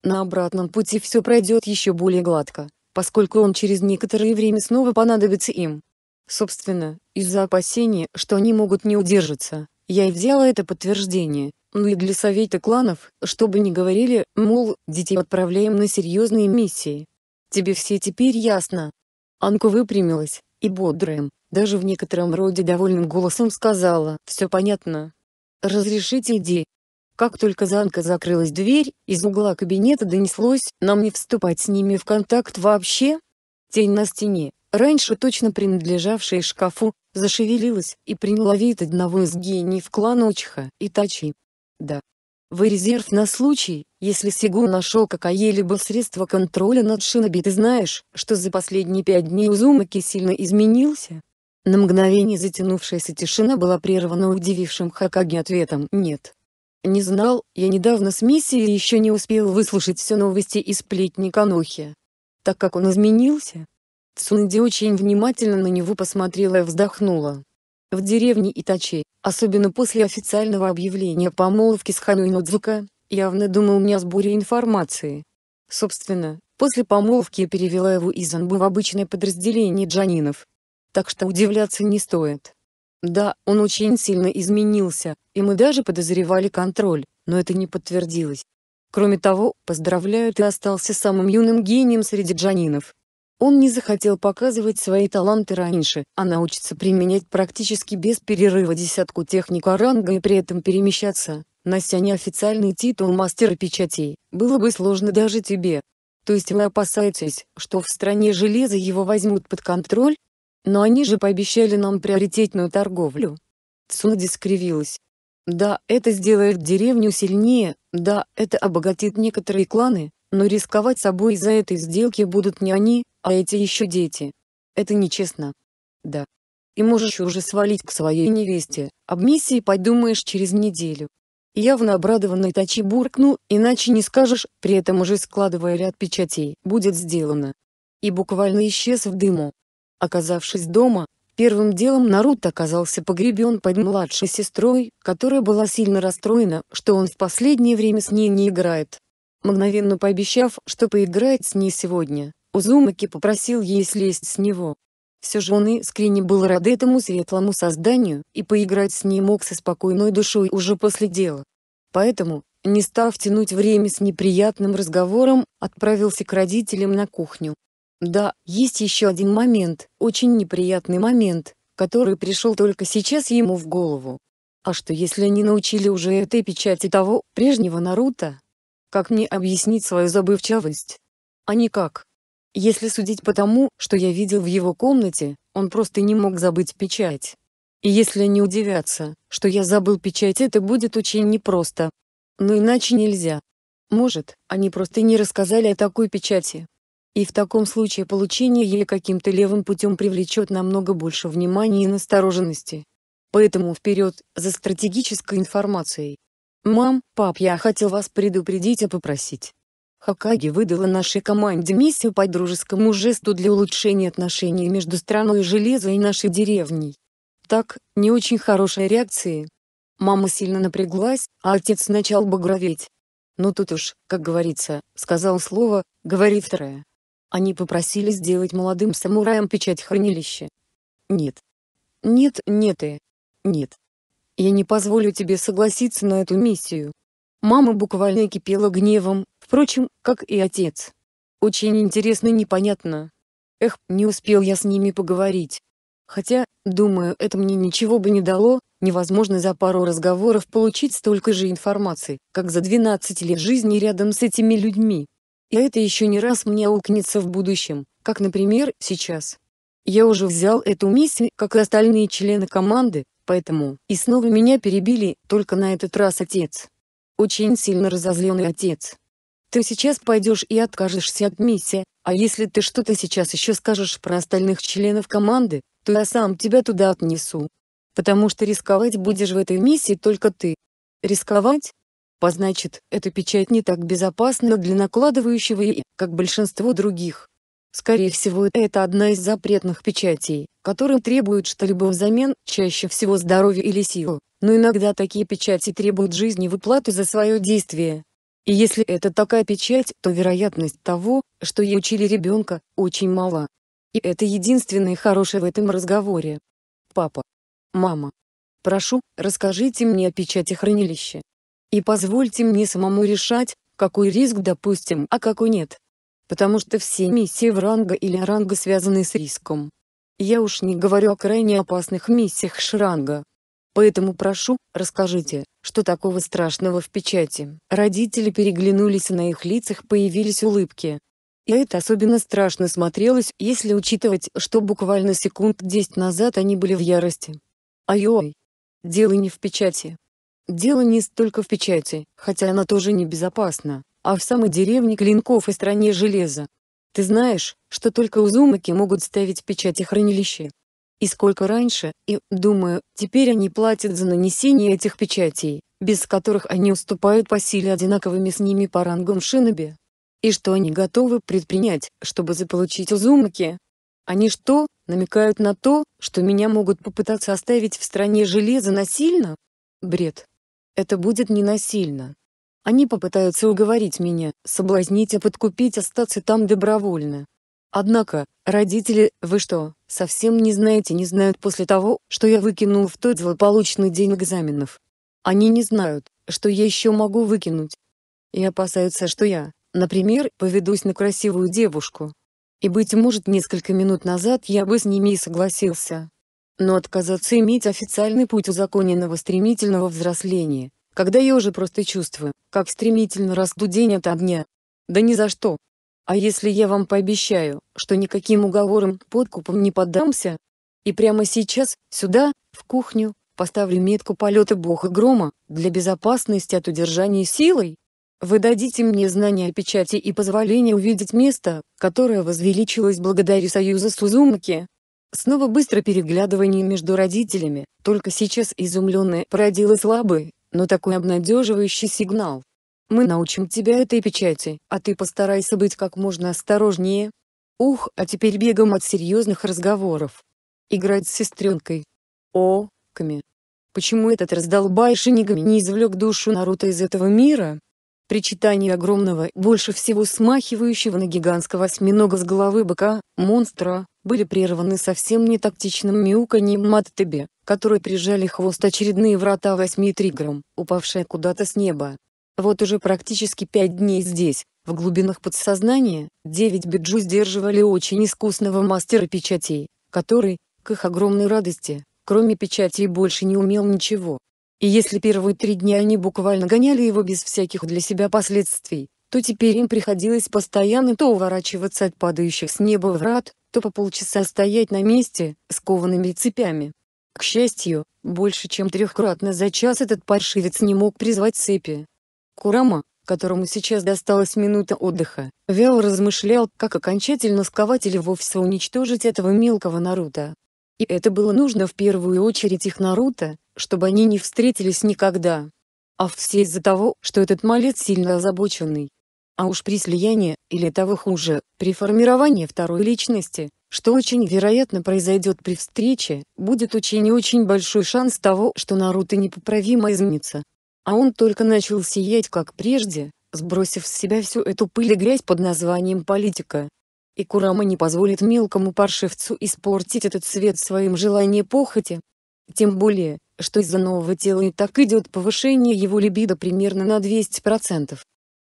Speaker 1: На обратном пути все пройдет еще более гладко, поскольку он через некоторое время снова понадобится им. Собственно, из-за опасения, что они могут не удержаться, я и взяла это подтверждение, ну и для совета кланов, чтобы не говорили, мол, детей отправляем на серьезные миссии. Тебе все теперь ясно. Анку выпрямилась, и бодрым, даже в некотором роде довольным голосом сказала, все понятно. Разрешите иди, как только занка закрылась дверь, из угла кабинета донеслось «Нам не вступать с ними в контакт вообще». Тень на стене, раньше точно принадлежавшая шкафу, зашевелилась и приняла вид одного из гениев клана Учха и Тачи. Да. Вы резерв на случай, если Сигу нашел какое-либо средство контроля над Шиноби ты знаешь, что за последние пять дней Узумаки сильно изменился? На мгновение затянувшаяся тишина была прервана удивившим Хакаги ответом «нет». Не знал, я недавно с миссией еще не успел выслушать все новости из сплетни Канохи. Так как он изменился? Цунди очень внимательно на него посмотрела и вздохнула. В деревне Итачи, особенно после официального объявления помолвки с Ханой Нодзука, явно думал мне о сборе информации. Собственно, после помолвки я перевела его из Анбу в обычное подразделение джанинов. Так что удивляться не стоит. Да, он очень сильно изменился, и мы даже подозревали контроль, но это не подтвердилось. Кроме того, поздравляю, ты остался самым юным гением среди джанинов. Он не захотел показывать свои таланты раньше, а научится применять практически без перерыва десятку техник оранга и при этом перемещаться, нося неофициальный титул мастера печатей, было бы сложно даже тебе. То есть вы опасаетесь, что в стране железа его возьмут под контроль? Но они же пообещали нам приоритетную торговлю. Цунади скривилась. Да, это сделает деревню сильнее, да, это обогатит некоторые кланы, но рисковать собой из-за этой сделки будут не они, а эти еще дети. Это нечестно. Да. И можешь уже свалить к своей невесте, об миссии подумаешь через неделю. Явно обрадованный Тачи буркнул, иначе не скажешь, при этом уже складывая ряд печатей, будет сделано. И буквально исчез в дыму. Оказавшись дома, первым делом Наруто оказался погребен под младшей сестрой, которая была сильно расстроена, что он в последнее время с ней не играет. Мгновенно пообещав, что поиграет с ней сегодня, Узумаки попросил ей слезть с него. Все же он искренне был рад этому светлому созданию, и поиграть с ней мог со спокойной душой уже после дела. Поэтому, не став тянуть время с неприятным разговором, отправился к родителям на кухню. Да, есть еще один момент, очень неприятный момент, который пришел только сейчас ему в голову. А что если они научили уже этой печати того, прежнего Наруто? Как мне объяснить свою забывчивость? А никак. Если судить по тому, что я видел в его комнате, он просто не мог забыть печать. И если не удивятся, что я забыл печать, это будет очень непросто. Но иначе нельзя. Может, они просто не рассказали о такой печати и в таком случае получение ей каким-то левым путем привлечет намного больше внимания и настороженности. Поэтому вперед, за стратегической информацией. «Мам, пап, я хотел вас предупредить и попросить». Хакаги выдала нашей команде миссию по дружескому жесту для улучшения отношений между страной железа и нашей деревней. Так, не очень хорошая реакция. Мама сильно напряглась, а отец начал багроветь. Но «Ну тут уж, как говорится, сказал слово, говори второе. Они попросили сделать молодым самураям печать хранилища. Нет. Нет, нет и... Нет. Я не позволю тебе согласиться на эту миссию. Мама буквально кипела гневом, впрочем, как и отец. Очень интересно и непонятно. Эх, не успел я с ними поговорить. Хотя, думаю, это мне ничего бы не дало, невозможно за пару разговоров получить столько же информации, как за 12 лет жизни рядом с этими людьми. И а это еще не раз мне укнется в будущем, как, например, сейчас. Я уже взял эту миссию, как и остальные члены команды, поэтому, и снова меня перебили, только на этот раз отец. Очень сильно разозленный отец. Ты сейчас пойдешь и откажешься от миссии, а если ты что-то сейчас еще скажешь про остальных членов команды, то я сам тебя туда отнесу. Потому что рисковать будешь в этой миссии только ты. Рисковать? Позначит, эта печать не так безопасна для накладывающего и, как большинство других. Скорее всего, это одна из запретных печатей, которым требуют что-либо взамен, чаще всего здоровье или силу, но иногда такие печати требуют жизни в уплату за свое действие. И если это такая печать, то вероятность того, что ей учили ребенка, очень мала. И это единственное хорошее в этом разговоре. Папа. Мама. Прошу, расскажите мне о печати хранилища. И позвольте мне самому решать, какой риск допустим, а какой нет. Потому что все миссии в ранга или ранга связаны с риском. Я уж не говорю о крайне опасных миссиях шранга. Поэтому прошу, расскажите, что такого страшного в печати. Родители переглянулись, и на их лицах появились улыбки. И это особенно страшно смотрелось, если учитывать, что буквально секунд 10 назад они были в ярости. Ай-ой! Дело не в печати. Дело не столько в печати, хотя она тоже небезопасна, а в самой деревне клинков и стране железа. Ты знаешь, что только узумаки могут ставить печати хранилища. И сколько раньше, и, думаю, теперь они платят за нанесение этих печатей, без которых они уступают по силе одинаковыми с ними по рангам шиноби. И что они готовы предпринять, чтобы заполучить узумаки? Они что, намекают на то, что меня могут попытаться оставить в стране железа насильно? Бред. Это будет не насильно. Они попытаются уговорить меня, соблазнить и а подкупить остаться там добровольно. Однако, родители, вы что, совсем не знаете, не знают после того, что я выкинул в тот злополучный день экзаменов. Они не знают, что я еще могу выкинуть. И опасаются, что я, например, поведусь на красивую девушку. И быть может несколько минут назад я бы с ними и согласился, но отказаться иметь официальный путь узаконенного стремительного взросления, когда я уже просто чувствую, как стремительно расту день ото дня. Да ни за что. А если я вам пообещаю, что никаким уговорам, подкупам не поддамся? И прямо сейчас, сюда, в кухню, поставлю метку полета бога грома, для безопасности от удержания силой? Вы дадите мне знания о печати и позволение увидеть место, которое возвеличилось благодаря союзу с Сузумаки, Снова быстро переглядывание между родителями, только сейчас изумленная породила слабый, но такой обнадеживающий сигнал. «Мы научим тебя этой печати, а ты постарайся быть как можно осторожнее». Ух, а теперь бегом от серьезных разговоров. Играть с сестренкой. О, Ками. Почему этот раздолбай Шинигами не извлек душу Наруто из этого мира? Причитание огромного, больше всего смахивающего на гигантского осьминога с головы быка, монстра, были прерваны совсем не тактичным мяуканьем Маттебе, который прижали хвост очередные врата восьми тригром, упавшая куда-то с неба. Вот уже практически пять дней здесь, в глубинах подсознания, девять биджу сдерживали очень искусного мастера печатей, который, к их огромной радости, кроме печатей больше не умел ничего. И если первые три дня они буквально гоняли его без всяких для себя последствий, то теперь им приходилось постоянно то уворачиваться от падающих с неба врат, то по полчаса стоять на месте, с коваными цепями. К счастью, больше чем трехкратно за час этот паршивец не мог призвать цепи. Курама, которому сейчас досталась минута отдыха, вяло размышлял, как окончательно сковать или вовсе уничтожить этого мелкого Наруто. И это было нужно в первую очередь их Наруто, чтобы они не встретились никогда. А все из-за того, что этот малец сильно озабоченный, а уж при слиянии, или того хуже, при формировании второй личности, что очень вероятно произойдет при встрече, будет очень и очень большой шанс того, что Наруто непоправимо изменится. А он только начал сиять как прежде, сбросив с себя всю эту пыль и грязь под названием политика. И Курама не позволит мелкому паршивцу испортить этот цвет своим желанием похоти. Тем более, что из-за нового тела и так идет повышение его либидо примерно на 200%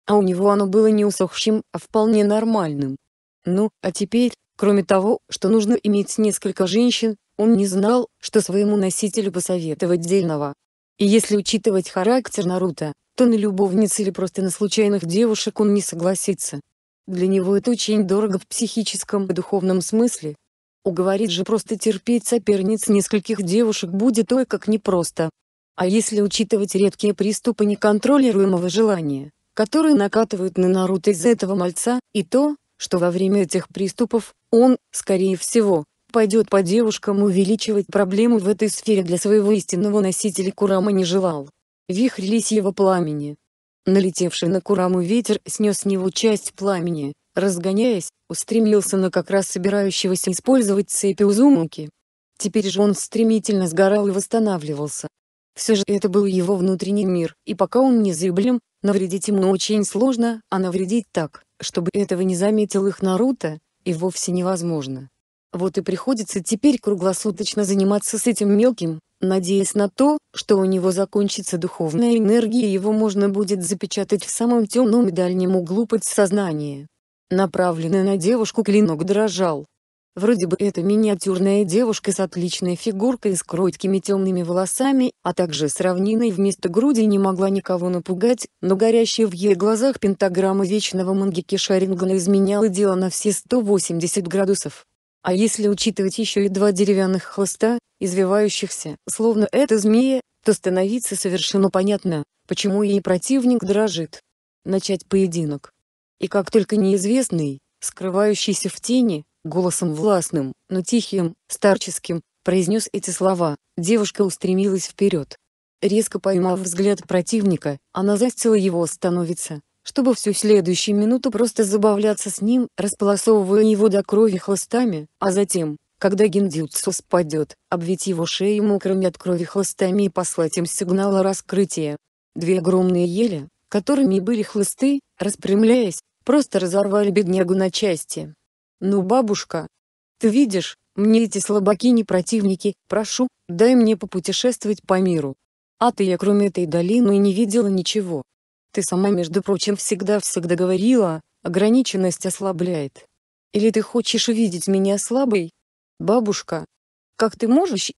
Speaker 1: а у него оно было не усохшим, а вполне нормальным. Ну, а теперь, кроме того, что нужно иметь несколько женщин, он не знал, что своему носителю посоветовать дельного. И если учитывать характер Наруто, то на любовниц или просто на случайных девушек он не согласится. Для него это очень дорого в психическом и духовном смысле. Уговорить же просто терпеть соперниц нескольких девушек будет ой как непросто. А если учитывать редкие приступы неконтролируемого желания, которые накатывают на Наруто из за этого мальца, и то, что во время этих приступов, он, скорее всего, пойдет по девушкам увеличивать проблему в этой сфере для своего истинного носителя Курама не желал. Вихрь лисьего пламени. Налетевший на Кураму ветер снес с него часть пламени, разгоняясь, устремился на как раз собирающегося использовать цепи Узумаки. Теперь же он стремительно сгорал и восстанавливался, все же это был его внутренний мир, и пока он не незыблем, навредить ему очень сложно, а навредить так, чтобы этого не заметил их Наруто, и вовсе невозможно. Вот и приходится теперь круглосуточно заниматься с этим мелким, надеясь на то, что у него закончится духовная энергия и его можно будет запечатать в самом темном и дальнем углу подсознания. Направленный на девушку клинок дрожал, Вроде бы это миниатюрная девушка с отличной фигуркой и с кроткими темными волосами, а также с равниной вместо груди не могла никого напугать, но горящая в ее глазах пентаграмма вечного мангики Шарингана изменяла дело на все 180 градусов. А если учитывать еще и два деревянных хвоста, извивающихся, словно это змея, то становится совершенно понятно, почему ей противник дрожит. Начать поединок. И как только неизвестный, скрывающийся в тени, Голосом властным, но тихим, старческим, произнес эти слова, девушка устремилась вперед. Резко поймав взгляд противника, она застила его остановиться, чтобы всю следующую минуту просто забавляться с ним, располосовывая его до крови хлыстами, а затем, когда гиндюцу спадет, обвить его шею мокрыми от крови хлыстами и послать им сигнал о раскрытии. Две огромные ели, которыми были хлысты, распрямляясь, просто разорвали беднягу на части. «Ну, бабушка, ты видишь, мне эти слабаки не противники, прошу, дай мне попутешествовать по миру. А ты я кроме этой долины не видела ничего. Ты сама, между прочим, всегда-всегда говорила, ограниченность ослабляет. Или ты хочешь видеть меня слабой? Бабушка, как ты можешь?»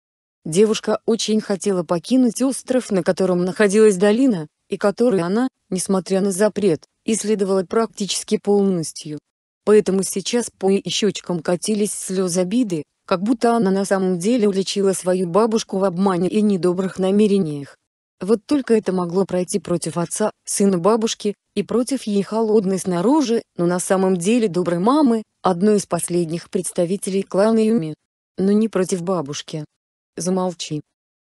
Speaker 1: Девушка очень хотела покинуть остров, на котором находилась долина, и который она, несмотря на запрет, исследовала практически полностью. Поэтому сейчас по ее щечкам катились слезы обиды, как будто она на самом деле уличила свою бабушку в обмане и недобрых намерениях. Вот только это могло пройти против отца, сына бабушки, и против ей холодной снаружи, но на самом деле доброй мамы, одной из последних представителей клана Юми. Но не против бабушки. Замолчи.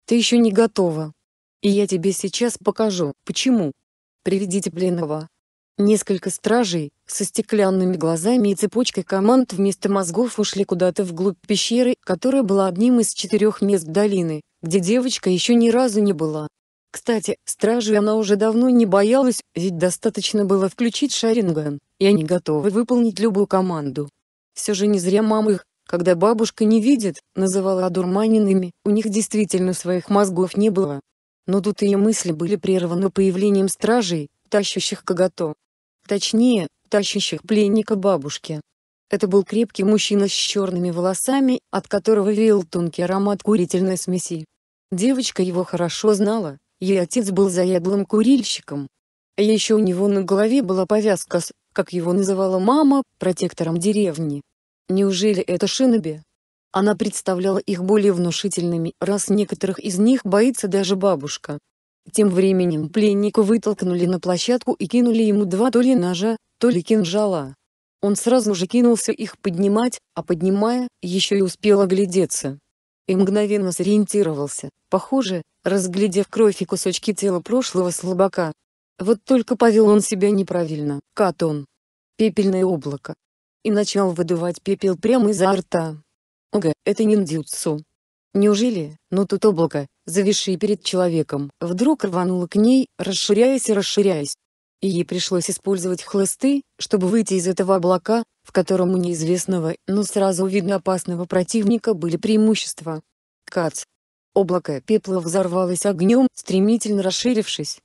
Speaker 1: Ты еще не готова. И я тебе сейчас покажу, почему. Приведите пленного. Несколько стражей, со стеклянными глазами и цепочкой команд вместо мозгов ушли куда-то вглубь пещеры, которая была одним из четырех мест долины, где девочка еще ни разу не была. Кстати, стражей она уже давно не боялась, ведь достаточно было включить шаринган, и они готовы выполнить любую команду. Все же не зря мама их, когда бабушка не видит, называла одурманенными, у них действительно своих мозгов не было. Но тут ее мысли были прерваны появлением стражей, тащущих Кагато точнее, тащащих пленника бабушки. Это был крепкий мужчина с черными волосами, от которого веял тонкий аромат курительной смеси. Девочка его хорошо знала, ей отец был заядлым курильщиком. А еще у него на голове была повязка с, как его называла мама, протектором деревни. Неужели это Шиноби? Она представляла их более внушительными, раз некоторых из них боится даже бабушка. Тем временем пленника вытолкнули на площадку и кинули ему два то ли ножа, то ли кинжала. Он сразу же кинулся их поднимать, а поднимая, еще и успел оглядеться. И мгновенно сориентировался, похоже, разглядев кровь и кусочки тела прошлого слабака. Вот только повел он себя неправильно, Катон. Пепельное облако. И начал выдувать пепел прямо изо рта. Ого, это ниндзюцу. Неужели, Но ну тут облако, завиши перед человеком, вдруг рванула к ней, расширяясь и расширяясь. И ей пришлось использовать хлысты, чтобы выйти из этого облака, в котором у неизвестного, но сразу видно опасного противника были преимущества. Кац. Облако пепла взорвалось огнем, стремительно расширившись.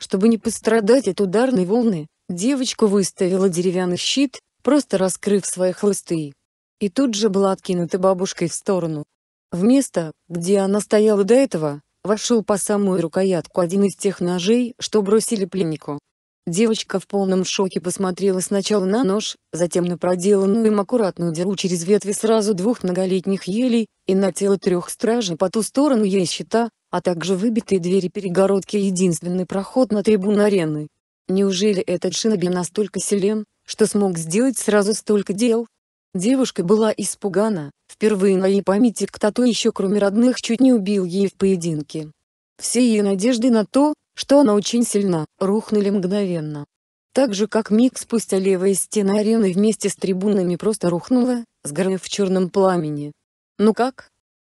Speaker 1: Чтобы не пострадать от ударной волны, девочка выставила деревянный щит, просто раскрыв свои хлысты. И тут же была откинута бабушкой в сторону, в место, где она стояла до этого, вошел по самую рукоятку один из тех ножей, что бросили пленнику. Девочка в полном шоке посмотрела сначала на нож, затем на проделанную им аккуратную дыру через ветви сразу двух многолетних елей, и на тело трех стражей по ту сторону ей щита, а также выбитые двери перегородки и единственный проход на трибуну арены. Неужели этот шиноби настолько силен, что смог сделать сразу столько дел? Девушка была испугана, впервые на ее памяти кто-то еще кроме родных чуть не убил ей в поединке. Все ее надежды на то, что она очень сильна, рухнули мгновенно. Так же как миг спустя левая стена арены вместе с трибунами просто рухнула, сгорев в черном пламени. «Ну как?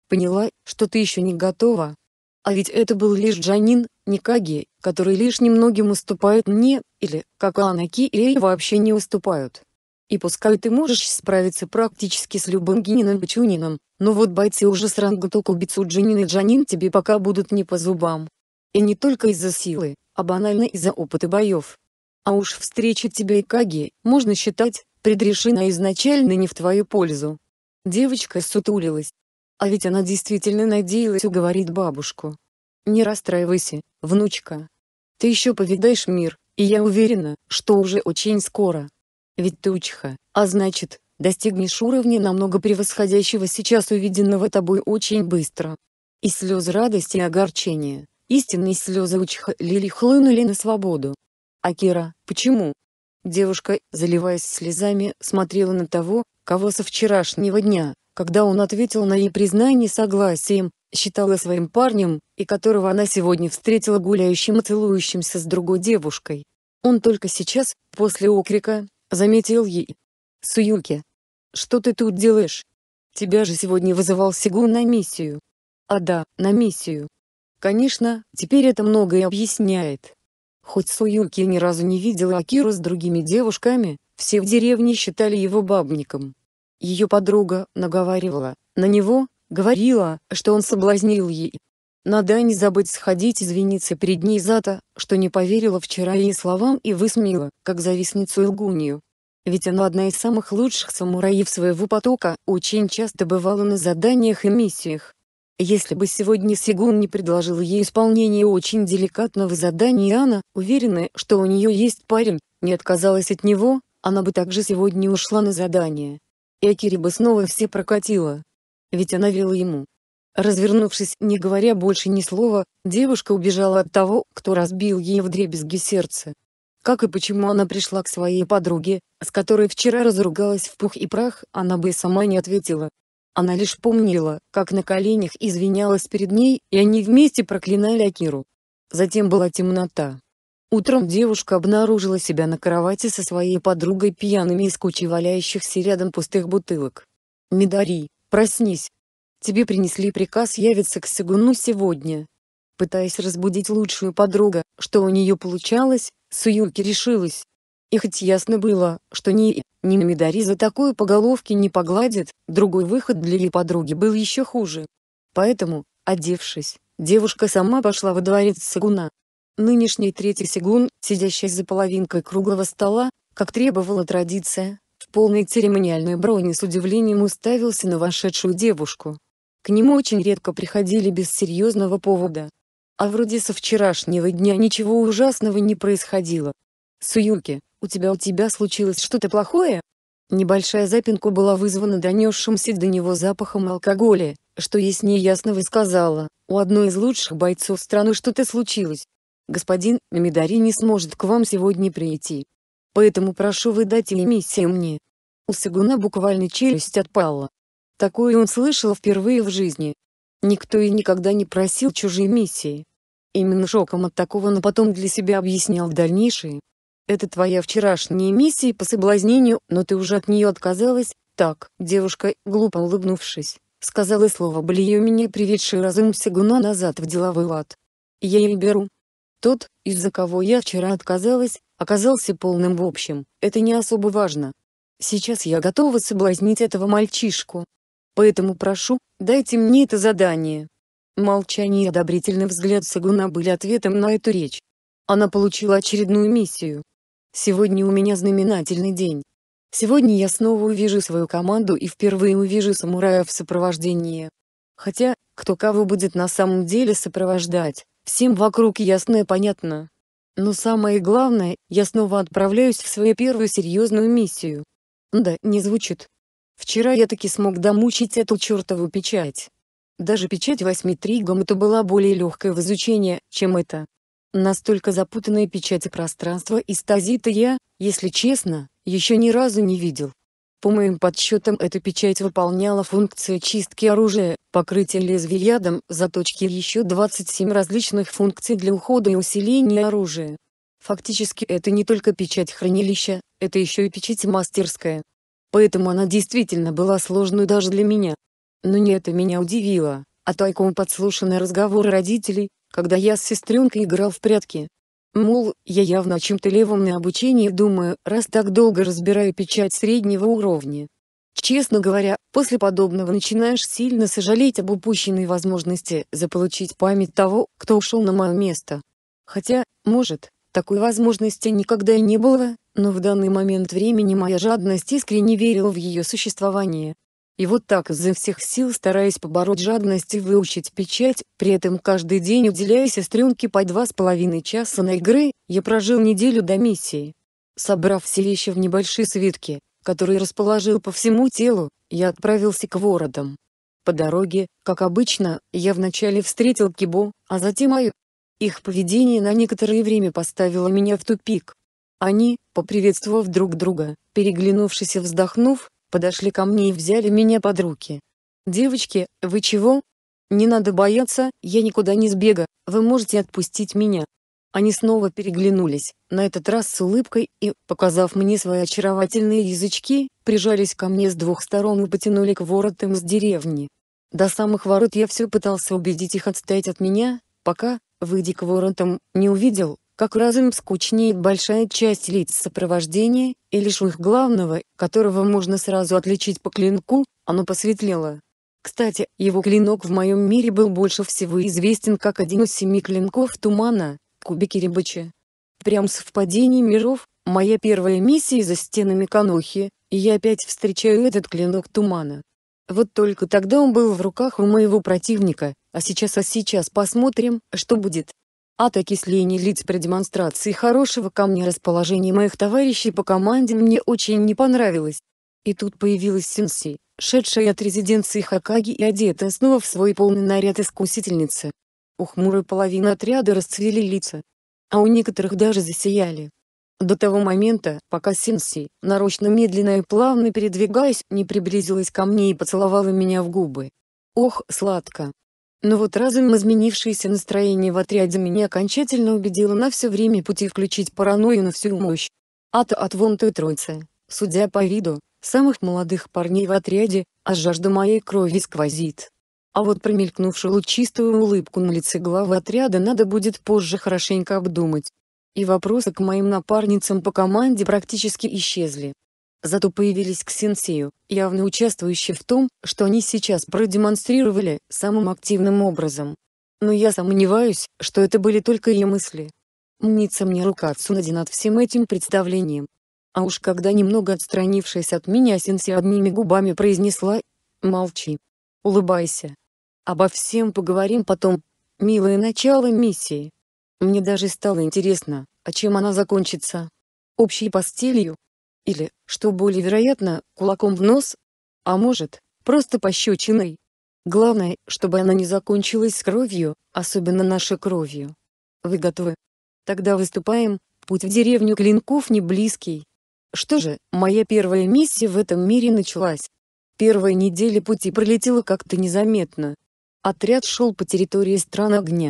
Speaker 1: Поняла, что ты еще не готова?» А ведь это был лишь Джанин, Никаги, который лишь немногим уступает мне, или, как Анаки и Эй вообще не уступают. И пускай ты можешь справиться практически с любым Генином Чунином, но вот бойцы уже с ранга Токубицу Джинин и Джанин тебе пока будут не по зубам. И не только из-за силы, а банально из-за опыта боев. А уж встреча тебя и Каги, можно считать, предрешена изначально не в твою пользу. Девочка сутулилась. А ведь она действительно надеялась уговорить бабушку. Не расстраивайся, внучка. Ты еще повидаешь мир, и я уверена, что уже очень скоро ведь ты учиха, а значит, достигнешь уровня намного превосходящего сейчас увиденного тобой очень быстро. И слезы радости и огорчения, истинные слезы учиха Лили хлынули на свободу. Акира, почему? Девушка, заливаясь слезами, смотрела на того, кого со вчерашнего дня, когда он ответил на ей признание согласием, считала своим парнем, и которого она сегодня встретила гуляющим и целующимся с другой девушкой. Он только сейчас, после окрика, заметил ей. «Суюки, что ты тут делаешь? Тебя же сегодня вызывал Сигун на миссию». «А да, на миссию». Конечно, теперь это многое объясняет. Хоть Суюки ни разу не видела Акиру с другими девушками, все в деревне считали его бабником. Ее подруга наговаривала на него, говорила, что он соблазнил ей. Надо не забыть сходить извиниться перед ней за то, что не поверила вчера ей словам и высмеяла, как завистницу и ведь оно одна из самых лучших самураев своего потока, очень часто бывало на заданиях и миссиях. Если бы сегодня Сигун не предложил ей исполнение очень деликатного задания она, уверенная, что у нее есть парень, не отказалась от него, она бы также сегодня ушла на задание. Экири бы снова все прокатила. Ведь она вела ему. Развернувшись, не говоря больше ни слова, девушка убежала от того, кто разбил ей вдребезги сердце. Как и почему она пришла к своей подруге, с которой вчера разругалась в пух и прах, она бы и сама не ответила. Она лишь помнила, как на коленях извинялась перед ней, и они вместе проклинали Акиру. Затем была темнота. Утром девушка обнаружила себя на кровати со своей подругой пьяными из кучи валяющихся рядом пустых бутылок. «Мидари, проснись! Тебе принесли приказ явиться к Сагуну сегодня». Пытаясь разбудить лучшую подругу, что у нее получалось, Суюки решилась. И хоть ясно было, что ни ни Мидари за такую поголовки не погладит, другой выход для ее подруги был еще хуже. Поэтому, одевшись, девушка сама пошла во дворец Сагуна. Нынешний третий Сигун, сидящий за половинкой круглого стола, как требовала традиция, в полной церемониальной броне с удивлением уставился на вошедшую девушку. К нему очень редко приходили без серьезного повода, а вроде со вчерашнего дня ничего ужасного не происходило. Суюки, у тебя у тебя случилось что-то плохое? Небольшая запинка была вызвана донесшимся до него запахом алкоголя, что яснее ясного высказала. у одной из лучших бойцов страны что-то случилось. Господин Мидари не сможет к вам сегодня прийти. Поэтому прошу выдать эмиссию мне. У Сагуна буквально челюсть отпала. Такое он слышал впервые в жизни, Никто и никогда не просил чужие миссии. Именно шоком от такого, но потом для себя объяснял дальнейшие. Это твоя вчерашняя миссия по соблазнению, но ты уже от нее отказалась. Так, девушка, глупо улыбнувшись, сказала слово «блею» меня приведший разум Сигуна назад в деловой лад. Я ее беру. Тот, из-за кого я вчера отказалась, оказался полным в общем, это не особо важно. Сейчас я готова соблазнить этого мальчишку, Поэтому прошу, дайте мне это задание». Молчание и одобрительный взгляд Сагуна были ответом на эту речь. Она получила очередную миссию. «Сегодня у меня знаменательный день. Сегодня я снова увижу свою команду и впервые увижу самурая в сопровождении. Хотя, кто кого будет на самом деле сопровождать, всем вокруг ясно и понятно. Но самое главное, я снова отправляюсь в свою первую серьезную миссию. Да, не звучит Вчера я таки смог домучить эту чертову печать. Даже печать восьмитригом это была более легкая в изучении, чем это. Настолько запутанная печать пространства и стазита я, если честно, еще ни разу не видел. По моим подсчетам эта печать выполняла функции чистки оружия, покрытия лезвий ядом, заточки еще 27 различных функций для ухода и усиления оружия. Фактически это не только печать хранилища, это еще и печать мастерская, Поэтому она действительно была сложной даже для меня. Но не это меня удивило, а тайком подслушанный разговор родителей, когда я с сестренкой играл в прятки. Мол, я явно о чем-то левом на обучении думаю, раз так долго разбираю печать среднего уровня. Честно говоря, после подобного начинаешь сильно сожалеть об упущенной возможности заполучить память того, кто ушел на мое место. Хотя, может, такой возможности никогда и не было, но в данный момент времени моя жадность искренне верила в ее существование. И вот так изо всех сил стараясь побороть жадность и выучить печать, при этом каждый день уделяя сестренке по два с половиной часа на игры, я прожил неделю до миссии. Собрав все вещи в небольшие свитки, которые расположил по всему телу, я отправился к воротам. По дороге, как обычно, я вначале встретил Кибо, а затем Аю. Их поведение на некоторое время поставило меня в тупик. Они, поприветствовав друг друга, переглянувшись и вздохнув, подошли ко мне и взяли меня под руки. «Девочки, вы чего?» «Не надо бояться, я никуда не сбега, вы можете отпустить меня». Они снова переглянулись, на этот раз с улыбкой и, показав мне свои очаровательные язычки, прижались ко мне с двух сторон и потянули к воротам с деревни. До самых ворот я все пытался убедить их отстоять от меня, пока, выйдя к воротам, не увидел, как разом скучнеет большая часть лиц сопровождения, и лишь у их главного, которого можно сразу отличить по клинку, оно посветлело. Кстати, его клинок в моем мире был больше всего известен как один из семи клинков тумана, кубики Рибыча. Прям совпадение миров, моя первая миссия за стенами Канохи, и я опять встречаю этот клинок тумана. Вот только тогда он был в руках у моего противника, а сейчас а сейчас посмотрим, что будет. От окисления лиц при демонстрации хорошего ко мне расположения моих товарищей по команде мне очень не понравилось. И тут появилась Синси, шедшая от резиденции Хакаги и одетая снова в свой полный наряд искусительницы. У хмурой половины отряда расцвели лица, а у некоторых даже засияли. До того момента, пока Синси, нарочно медленно и плавно передвигаясь, не приблизилась ко мне и поцеловала меня в губы. Ох, сладко, но вот разом изменившееся настроение в отряде меня окончательно убедило на все время пути включить паранойю на всю мощь. Ад от вон той троицы, судя по виду, самых молодых парней в отряде, а жажда моей крови сквозит. А вот промелькнувшую лучистую улыбку на лице главы отряда надо будет позже хорошенько обдумать. И вопросы к моим напарницам по команде практически исчезли. Зато появились ксенсею, явно участвующие в том, что они сейчас продемонстрировали самым активным образом. Но я сомневаюсь, что это были только ее мысли. Мнится мне рука Цунади над всем этим представлением. А уж когда немного отстранившись от меня Синси одними губами произнесла «Молчи. Улыбайся. Обо всем поговорим потом. Милое начало миссии». Мне даже стало интересно, а чем она закончится? Общей постелью, или, что более вероятно, кулаком в нос, а может, просто пощечиной. Главное, чтобы она не закончилась с кровью, особенно нашей кровью. Вы готовы? Тогда выступаем, путь в деревню клинков не близкий. Что же, моя первая миссия в этом мире началась. Первая неделя пути пролетела как-то незаметно. Отряд шел по территории стран огня.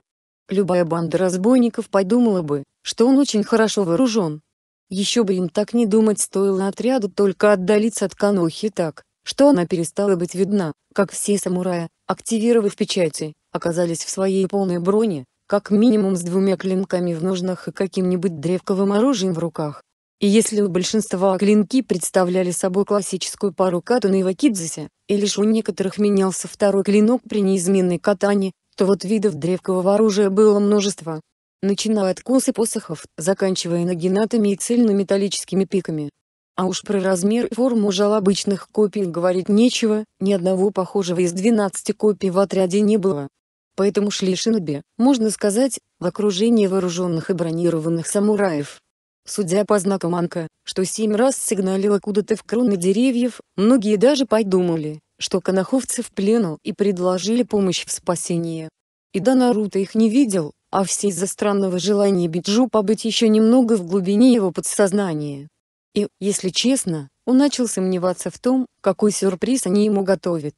Speaker 1: Любая банда разбойников подумала бы, что он очень хорошо вооружен. Еще бы им так не думать стоило отряду только отдалиться от Канохи так, что она перестала быть видна, как все самураи, активировав печати, оказались в своей полной броне, как минимум с двумя клинками в ножнах и каким-нибудь древковым оружием в руках. И если у большинства клинки представляли собой классическую пару катаны и вакидзаси, и лишь у некоторых менялся второй клинок при неизменной катане, то вот видов древкового оружия было множество, начиная от кос посохов, заканчивая нагинатами и цельнометаллическими пиками. А уж про размер и форму жал обычных копий говорить нечего, ни одного похожего из 12 копий в отряде не было. Поэтому шли шиноби, можно сказать, в окружении вооруженных и бронированных самураев. Судя по знакам Анка, что семь раз сигналило куда-то в кроны деревьев, многие даже подумали, что канаховцы в плену и предложили помощь в спасении. И да Наруто их не видел, а все из-за странного желания Биджу побыть еще немного в глубине его подсознания. И, если честно, он начал сомневаться в том, какой сюрприз они ему готовят.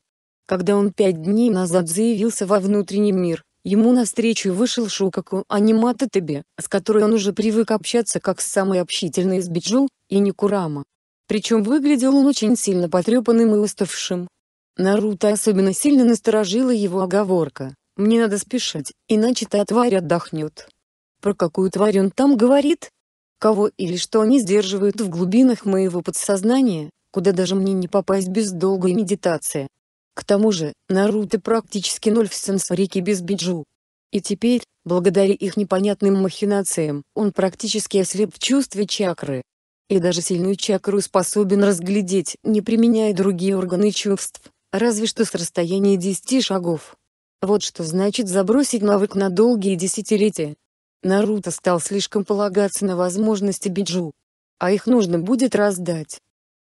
Speaker 1: Когда он пять дней назад заявился во внутренний мир, ему навстречу вышел Шукаку Анимата Тебе, с которой он уже привык общаться как с самой общительной из Биджу, и Никурама. Причем выглядел он очень сильно потрепанным и уставшим. Наруто особенно сильно насторожила его оговорка мне надо спешить, иначе та тварь отдохнет. Про какую тварь он там говорит? Кого или что они сдерживают в глубинах моего подсознания, куда даже мне не попасть без долгой медитации. К тому же, Наруто практически ноль в сенсорике без биджу. И теперь, благодаря их непонятным махинациям, он практически ослеп в чувстве чакры. И даже сильную чакру способен разглядеть, не применяя другие органы чувств, разве что с расстояния 10 шагов. Вот что значит забросить навык на долгие десятилетия. Наруто стал слишком полагаться на возможности Биджу. А их нужно будет раздать.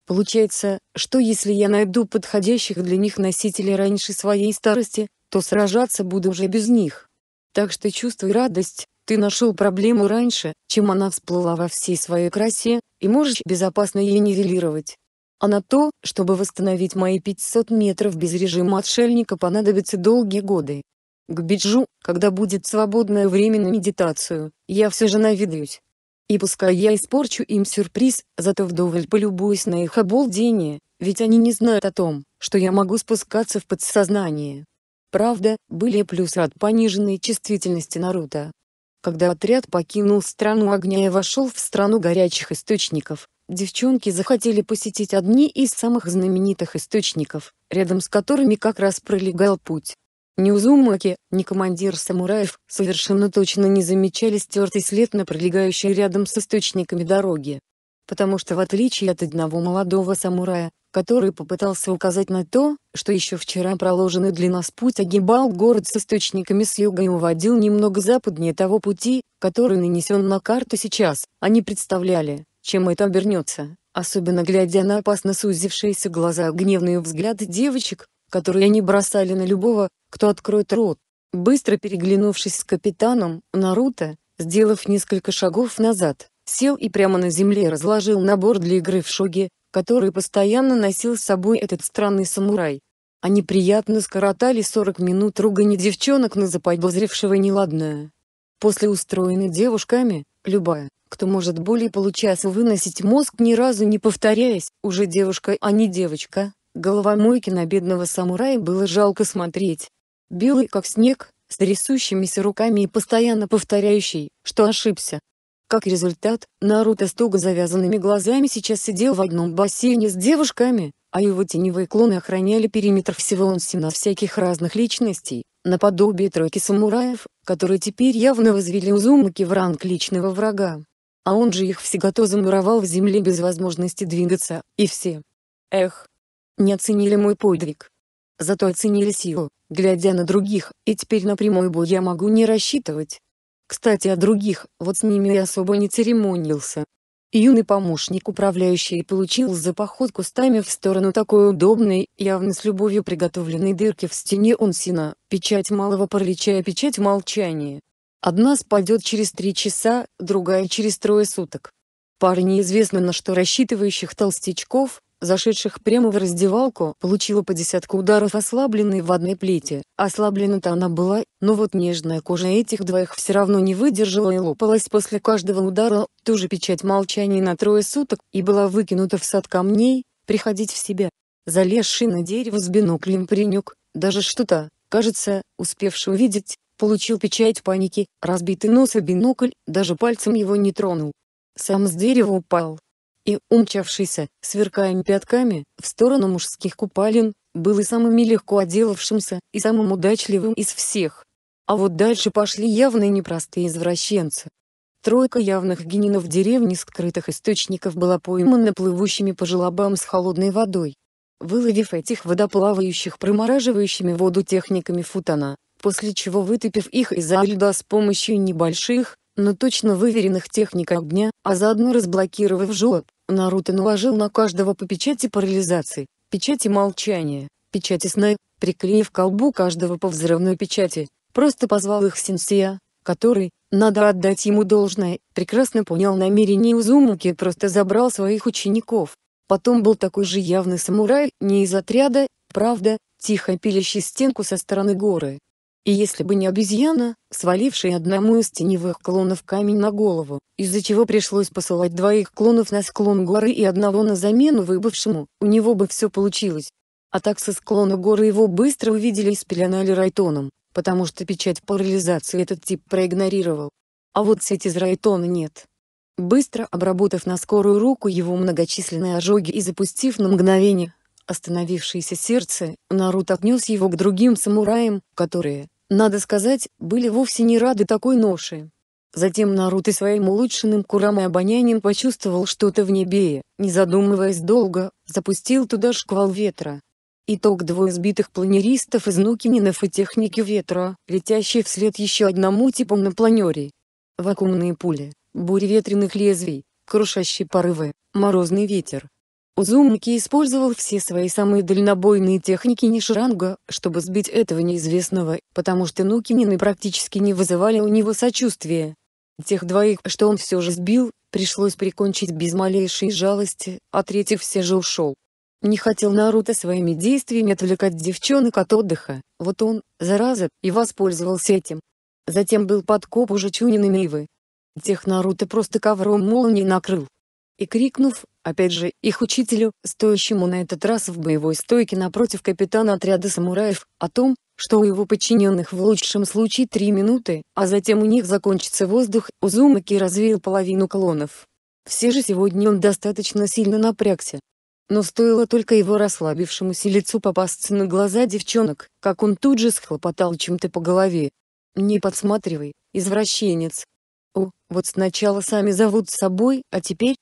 Speaker 1: Получается, что если я найду подходящих для них носителей раньше своей старости, то сражаться буду уже без них. Так что чувствуй радость, ты нашел проблему раньше, чем она всплыла во всей своей красе, и можешь безопасно ее нивелировать а на то, чтобы восстановить мои 500 метров без режима отшельника понадобятся долгие годы. К Биджу, когда будет свободное время на медитацию, я все же наведаюсь. И пускай я испорчу им сюрприз, зато вдоволь полюбуюсь на их обалдение, ведь они не знают о том, что я могу спускаться в подсознание. Правда, были плюсы от пониженной чувствительности Наруто. Когда отряд покинул страну огня и вошел в страну горячих источников, девчонки захотели посетить одни из самых знаменитых источников, рядом с которыми как раз пролегал путь. Ни Узумаки, ни командир самураев совершенно точно не замечали стертый след на пролегающей рядом с источниками дороги. Потому что в отличие от одного молодого самурая, который попытался указать на то, что еще вчера проложенный для нас путь огибал город с источниками с юга и уводил немного западнее того пути, который нанесен на карту сейчас, они представляли, чем это обернется, особенно глядя на опасно сузившиеся глаза гневный взгляд девочек, которые они бросали на любого, кто откроет рот. Быстро переглянувшись с капитаном, Наруто, сделав несколько шагов назад, сел и прямо на земле разложил набор для игры в шоге, который постоянно носил с собой этот странный самурай. Они приятно скоротали 40 минут ругани девчонок на заподозревшего неладное. После устроенной девушками, Любая, кто может более получаса выносить мозг ни разу не повторяясь, уже девушка, а не девочка, головомойки на бедного самурая было жалко смотреть. Белый как снег, с трясущимися руками и постоянно повторяющий, что ошибся. Как результат, Наруто с туго завязанными глазами сейчас сидел в одном бассейне с девушками, а его теневые клоны охраняли периметр всего Онси на всяких разных личностей, наподобие тройки самураев, которые теперь явно возвели Узумаки в ранг личного врага. А он же их всегото замуровал в земле без возможности двигаться, и все. Эх, не оценили мой подвиг. Зато оценили силу, глядя на других, и теперь на прямой бой я могу не рассчитывать. Кстати о других, вот с ними я особо не церемонился, Юный помощник управляющий получил за поход кустами в сторону такой удобной, явно с любовью приготовленной дырки в стене Унсина, печать малого паралича и печать молчания. Одна спадет через три часа, другая через трое суток. Паре неизвестно на что рассчитывающих толстячков, зашедших прямо в раздевалку, получила по десятку ударов ослабленной в водной плите. Ослаблена-то она была, но вот нежная кожа этих двоих все равно не выдержала и лопалась после каждого удара, тоже печать молчания на трое суток, и была выкинута в сад камней, приходить в себя. Залезший на дерево с биноклем паренек, даже что-то, кажется, успевший увидеть, получил печать паники, разбитый нос и бинокль, даже пальцем его не тронул. Сам с дерева упал, и, умчавшийся, сверкая пятками, в сторону мужских купалин, был и самым легко отделавшимся, и самым удачливым из всех. А вот дальше пошли явно непростые извращенцы. Тройка явных генинов деревни скрытых источников была поймана плывущими по желобам с холодной водой. Выловив этих водоплавающих промораживающими воду техниками футона, после чего вытопив их из-за льда с помощью небольших, на точно выверенных техниках огня, а заодно разблокировав жёлоб, Наруто наложил на каждого по печати парализации, печати молчания, печати сна, приклеив колбу каждого по взрывной печати, просто позвал их синсия, который, надо отдать ему должное, прекрасно понял намерение Узумаки и просто забрал своих учеников. Потом был такой же явный самурай, не из отряда, правда, тихо пилящий стенку со стороны горы, и если бы не обезьяна, свалившая одному из теневых клонов камень на голову, из-за чего пришлось посылать двоих клонов на склон горы и одного на замену выбывшему, у него бы все получилось. А так со склона горы его быстро увидели и спеленали Райтоном, потому что печать парализации этот тип проигнорировал. А вот сеть из Райтона нет. Быстро обработав на скорую руку его многочисленные ожоги и запустив на мгновение остановившееся сердце, Наруто отнес его к другим самураям, которые, надо сказать, были вовсе не рады такой ноши. Затем Наруто своим улучшенным курам и обонянием почувствовал что-то в небе не задумываясь долго, запустил туда шквал ветра. Итог двое сбитых планеристов из Нукининов и техники ветра, летящие вслед еще одному типу на планере. Вакуумные пули, бури ветреных лезвий, крушащие порывы, морозный ветер. Узумаки использовал все свои самые дальнобойные техники Нишранга, чтобы сбить этого неизвестного, потому что Нукинины практически не вызывали у него сочувствия. Тех двоих, что он все же сбил, пришлось прикончить без малейшей жалости, а третий все же ушел. Не хотел Наруто своими действиями отвлекать девчонок от отдыха, вот он, зараза, и воспользовался этим. Затем был подкоп уже Чунин и Мивы. Тех Наруто просто ковром молнии накрыл. И крикнув Опять же, их учителю, стоящему на этот раз в боевой стойке напротив капитана отряда самураев, о том, что у его подчиненных в лучшем случае три минуты, а затем у них закончится воздух, Узумаки развеял половину клонов. Все же сегодня он достаточно сильно напрягся. Но стоило только его расслабившемуся лицу попасться на глаза девчонок, как он тут же схлопотал чем-то по голове. «Не подсматривай, извращенец!» «О, вот сначала сами зовут с собой, а теперь,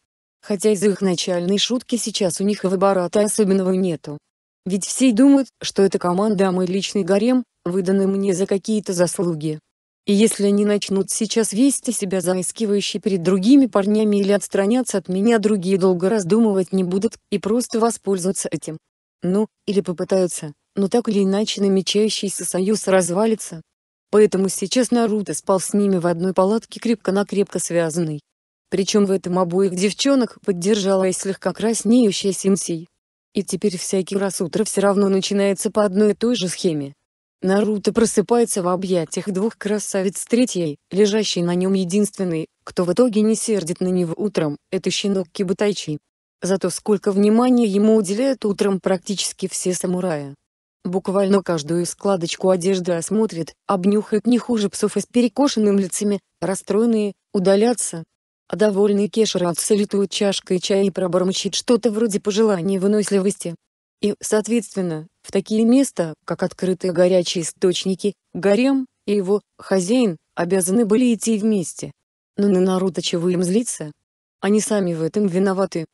Speaker 1: Хотя из их начальной шутки сейчас у них и выбора-то особенного нету. Ведь все думают, что это команда, а мой личный гарем, выданный мне за какие-то заслуги. И если они начнут сейчас вести себя заискивающе перед другими парнями или отстраняться от меня, другие долго раздумывать не будут и просто воспользуются этим. Ну, или попытаются, но так или иначе намечающийся союз развалится. Поэтому сейчас Наруто спал с ними в одной палатке крепко-накрепко связанный. Причем в этом обоих девчонок поддержала и слегка краснеющая Синсей. И теперь всякий раз утро все равно начинается по одной и той же схеме. Наруто просыпается в объятиях двух красавиц третьей, лежащей на нем единственной, кто в итоге не сердит на него утром, это щенок Кибутайчи. Зато сколько внимания ему уделяют утром практически все самураи. Буквально каждую складочку одежды осмотрят, обнюхают не хуже псов и с перекошенными лицами, расстроенные, удалятся, а довольный Кешер отсалютует чашкой чая и пробормочит что-то вроде пожелания выносливости. И, соответственно, в такие места, как открытые горячие источники, гарем и его хозяин обязаны были идти вместе. Но на Наруто чего им злиться? Они сами в этом виноваты.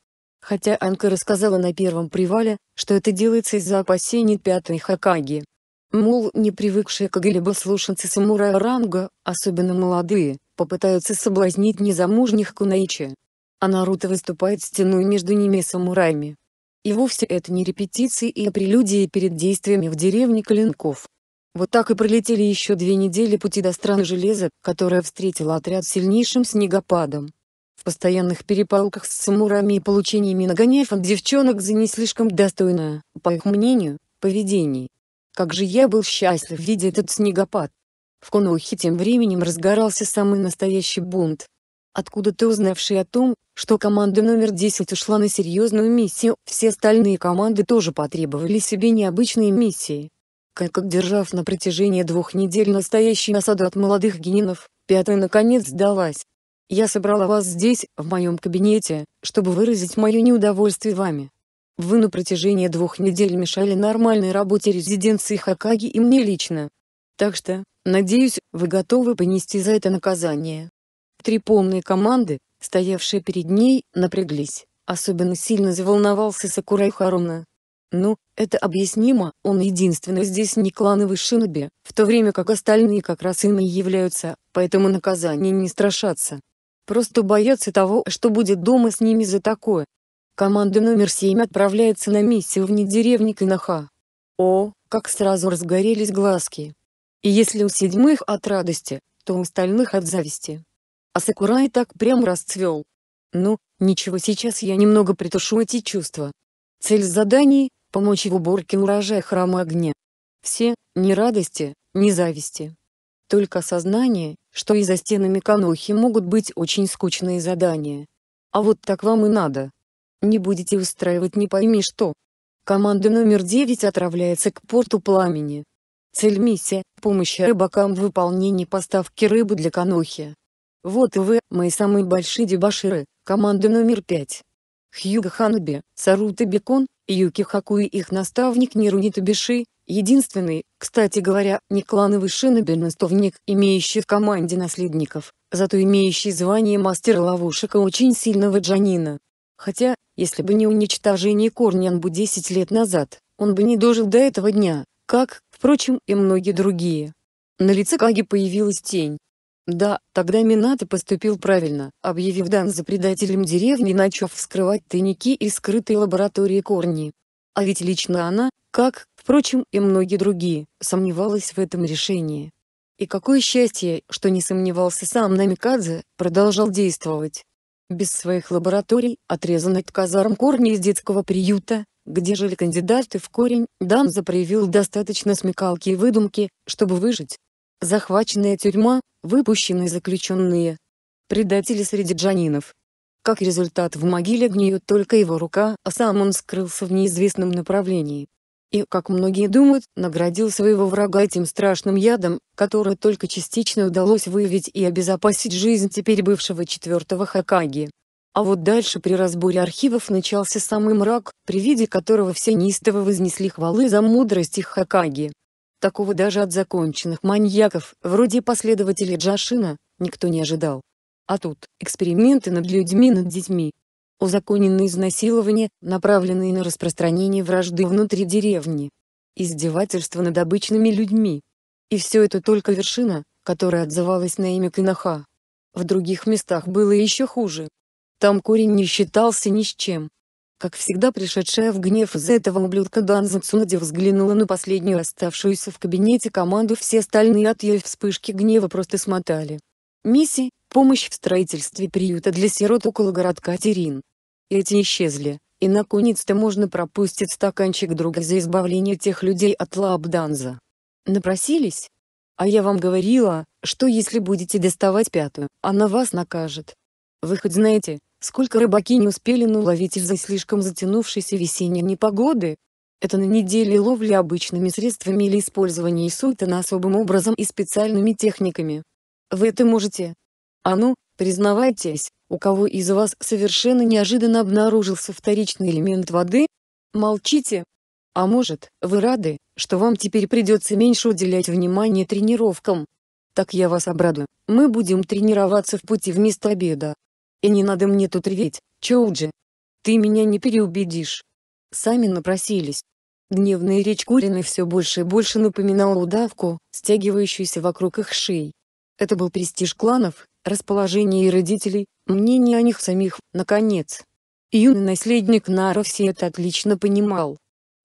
Speaker 1: Хотя Анка рассказала на первом привале, что это делается из-за опасений пятой Хакаги. Мол, не привыкшие к либо слушаться самурая ранга, особенно молодые, попытаются соблазнить незамужних кунаичи. А Наруто выступает стеной между ними и самураями. И вовсе это не репетиции и прелюдии перед действиями в деревне Клинков. Вот так и пролетели еще две недели пути до страны Железа, которая встретила отряд сильнейшим снегопадом. В постоянных перепалках с самурами и получениями нагоняев от девчонок за не слишком достойное, по их мнению, поведение. Как же я был счастлив видеть этот снегопад. В Конухе тем временем разгорался самый настоящий бунт. Откуда-то узнавшие о том, что команда номер 10 ушла на серьезную миссию, все остальные команды тоже потребовали себе необычные миссии. Как держав на протяжении двух недель настоящий осаду от молодых генинов, пятая наконец сдалась. Я собрала вас здесь, в моем кабинете, чтобы выразить мое неудовольствие вами. Вы на протяжении двух недель мешали нормальной работе резиденции Хакаги и мне лично. Так что, Надеюсь, вы готовы понести за это наказание. Три полные команды, стоявшие перед ней, напряглись. Особенно сильно заволновался Сакурай Харуна. Ну, это объяснимо, он единственный здесь не клановый шиноби, в то время как остальные как раз ими являются, поэтому наказание не страшатся. Просто боятся того, что будет дома с ними за такое. Команда номер 7 отправляется на миссию вне деревни Киноха. О, как сразу разгорелись глазки. И если у седьмых от радости, то у остальных от зависти. А Сакурай так прям расцвел. Ну, ничего сейчас я немного притушу эти чувства. Цель заданий – помочь в уборке урожая храма огня. Все, ни радости, ни зависти. Только сознание, что и за стенами канохи могут быть очень скучные задания. А вот так вам и надо. Не будете устраивать не пойми что. Команда номер девять отправляется к порту пламени. Цель миссия – помощь рыбакам в выполнении поставки рыбы для канохи. Вот и вы, мои самые большие дебаширы, команда номер пять. Хьюго Ханаби, Сарута Бекон, Юки Хакуи и их наставник Нируни Табиши, единственный, кстати говоря, не клановый шиноби-наставник, имеющий в команде наследников, зато имеющий звание мастера ловушек и очень сильного джанина. Хотя, если бы не уничтожение Корнянбу 10 лет назад, он бы не дожил до этого дня, как, Впрочем, и многие другие. На лице Каги появилась тень. Да, тогда Минато поступил правильно, объявив Дан за предателем деревни и начав вскрывать тайники и скрытые лаборатории Корни. А ведь лично она, как, впрочем, и многие другие, сомневалась в этом решении. И какое счастье, что не сомневался сам Намикадзе, продолжал действовать. Без своих лабораторий, отрезанных от казарм Корни из детского приюта, где жили кандидаты в корень, Данза проявил достаточно смекалки и выдумки, чтобы выжить. Захваченная тюрьма, выпущенные заключенные. Предатели среди джанинов. Как результат в могиле гниет только его рука, а сам он скрылся в неизвестном направлении. И, как многие думают, наградил своего врага этим страшным ядом, который только частично удалось выявить и обезопасить жизнь теперь бывшего четвертого Хакаги. А вот дальше при разборе архивов начался самый мрак, при виде которого все неистово вознесли хвалы за мудрость их Хакаги. Такого даже от законченных маньяков, вроде последователей Джашина, никто не ожидал. А тут эксперименты над людьми, над детьми. Узаконенные изнасилования, направленные на распространение вражды внутри деревни. Издевательства над обычными людьми. И все это только вершина, которая отзывалась на имя Кинаха. В других местах было еще хуже. Там корень не считался ни с чем. Как всегда пришедшая в гнев из за этого ублюдка Данза Цунади взглянула на последнюю оставшуюся в кабинете команду все остальные от ее вспышки гнева просто смотали. Мисси, помощь в строительстве приюта для сирот около городка Терин. Эти исчезли, и наконец-то можно пропустить стаканчик друга за избавление тех людей от лап Данза. Напросились? А я вам говорила, что если будете доставать пятую, она вас накажет. Вы хоть знаете, Сколько рыбаки не успели наловить ну, из-за слишком затянувшейся весенней непогоды? Это на неделе ловли обычными средствами или использование сутана особым образом и специальными техниками. Вы это можете. А ну, признавайтесь, у кого из вас совершенно неожиданно обнаружился вторичный элемент воды? Молчите. А может, вы рады, что вам теперь придется меньше уделять внимания тренировкам? Так я вас обрадую, мы будем тренироваться в пути вместо обеда. И не надо мне тут реветь, Чоуджи. Ты меня не переубедишь. Сами напросились. Дневная речь Курины все больше и больше напоминала удавку, стягивающуюся вокруг их шеи. Это был престиж кланов, расположение и родителей, мнение о них самих, наконец. Юный наследник Нара все это отлично понимал.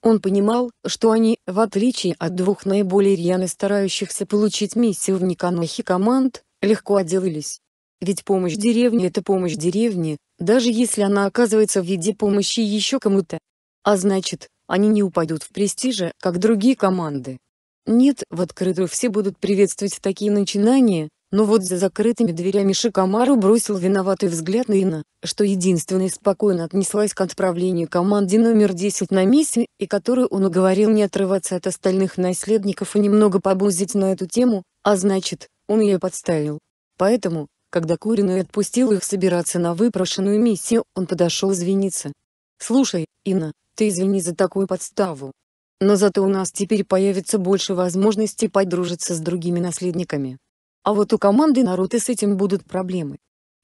Speaker 1: Он понимал, что они, в отличие от двух наиболее рьяно старающихся получить миссию в Никанохи команд, легко отделались. Ведь помощь деревни – это помощь деревни, даже если она оказывается в виде помощи еще кому-то. А значит, они не упадут в престиже, как другие команды. Нет, в открытую все будут приветствовать такие начинания, но вот за закрытыми дверями Шикамару бросил виноватый взгляд на Ина, что единственной спокойно отнеслась к отправлению команде номер 10 на миссию, и которую он уговорил не отрываться от остальных наследников и немного побузить на эту тему, а значит, он ее подставил. Поэтому, когда Куриной отпустил их собираться на выпрошенную миссию, он подошел извиниться. «Слушай, Инна, ты извини за такую подставу. Но зато у нас теперь появится больше возможностей подружиться с другими наследниками. А вот у команды Наруто с этим будут проблемы.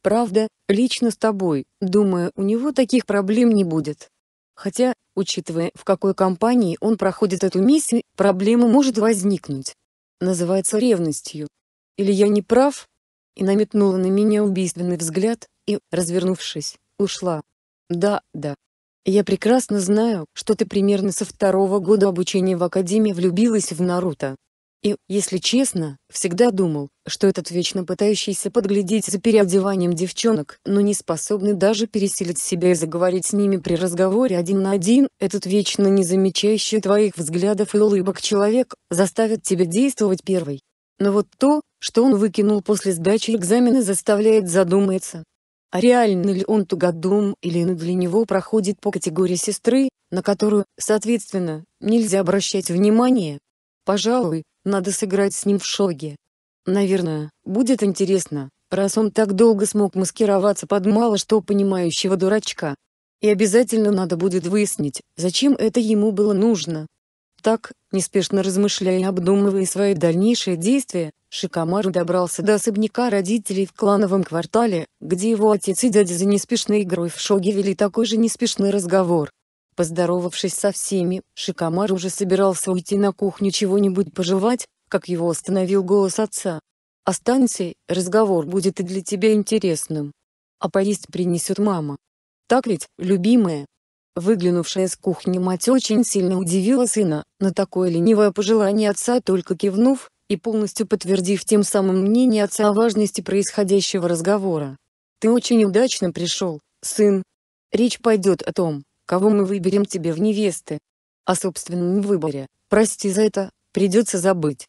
Speaker 1: Правда, лично с тобой, думаю, у него таких проблем не будет. Хотя, учитывая, в какой компании он проходит эту миссию, проблема может возникнуть. Называется ревностью. Или я не прав?» и наметнула на меня убийственный взгляд, и, развернувшись, ушла. Да, да. Я прекрасно знаю, что ты примерно со второго года обучения в Академии влюбилась в Наруто. И, если честно, всегда думал, что этот вечно пытающийся подглядеть за переодеванием девчонок, но не способный даже переселить себя и заговорить с ними при разговоре один на один, этот вечно не замечающий твоих взглядов и улыбок человек, заставит тебя действовать первой. Но вот то, что он выкинул после сдачи экзамена заставляет задуматься. А реально ли он тугодум или ну для него проходит по категории сестры, на которую, соответственно, нельзя обращать внимание? Пожалуй, надо сыграть с ним в шоге. Наверное, будет интересно, раз он так долго смог маскироваться под мало что понимающего дурачка. И обязательно надо будет выяснить, зачем это ему было нужно. Так, неспешно размышляя и обдумывая свои дальнейшие действия, Шикамару добрался до особняка родителей в клановом квартале, где его отец и дядя за неспешной игрой в шоге вели такой же неспешный разговор. Поздоровавшись со всеми, Шикамару уже собирался уйти на кухню чего-нибудь пожевать, как его остановил голос отца. «Останься, разговор будет и для тебя интересным. А поесть принесет мама. Так ведь, любимая?» Выглянувшая с кухни мать очень сильно удивила сына, на такое ленивое пожелание отца только кивнув, и полностью подтвердив тем самым мнение отца о важности происходящего разговора. «Ты очень удачно пришел, сын. Речь пойдет о том, кого мы выберем тебе в невесты. О собственном выборе, прости за это, придется забыть.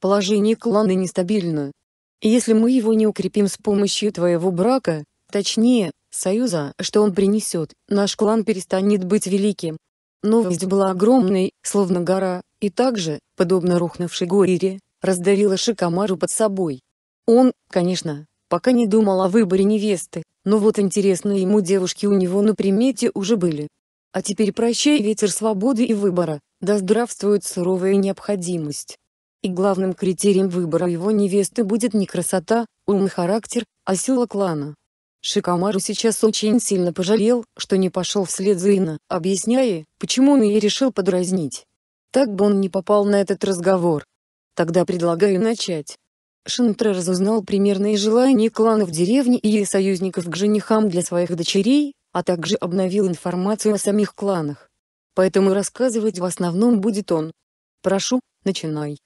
Speaker 1: Положение клана нестабильно. И если мы его не укрепим с помощью твоего брака, точнее, союза, что он принесет, наш клан перестанет быть великим. Новость была огромной, словно гора, и также, подобно рухнувшей горе, раздарила Шикамару под собой. Он, конечно, пока не думал о выборе невесты, но вот интересные ему девушки у него на примете уже были. А теперь прощай ветер свободы и выбора, да здравствует суровая необходимость. И главным критерием выбора его невесты будет не красота, ум и характер, а сила клана. Шикамару сейчас очень сильно пожалел, что не пошел вслед за Инна, объясняя, почему он ее решил подразнить. Так бы он не попал на этот разговор. Тогда предлагаю начать. Шинтра разузнал примерные желания кланов деревни и союзников к женихам для своих дочерей, а также обновил информацию о самих кланах. Поэтому рассказывать в основном будет он. Прошу, начинай.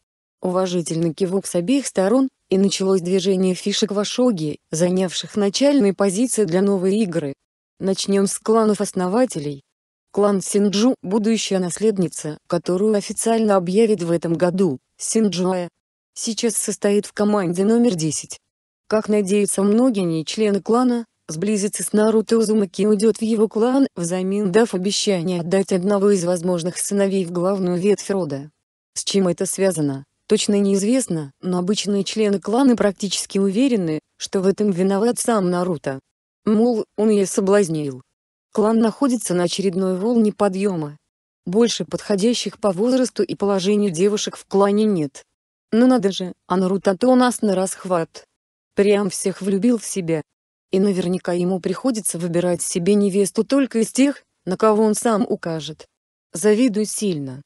Speaker 1: Уважительный кивок с обеих сторон, и началось движение фишек в Вашоги, занявших начальные позиции для новой игры. Начнем с кланов-основателей. Клан Синджу – будущая наследница, которую официально объявит в этом году. Синджоя. Сейчас состоит в команде номер 10. Как надеются многие не члены клана, сблизиться с Наруто Узумаки уйдет в его клан, взамен дав обещание отдать одного из возможных сыновей в главную ветвь рода. С чем это связано, точно неизвестно, но обычные члены клана практически уверены, что в этом виноват сам Наруто. Мол, он ее соблазнил. Клан находится на очередной волне подъема, больше подходящих по возрасту и положению девушек в клане нет. Ну надо же, а то у нас на расхват. Прям всех влюбил в себя. И наверняка ему приходится выбирать себе невесту только из тех, на кого он сам укажет. Завидую сильно.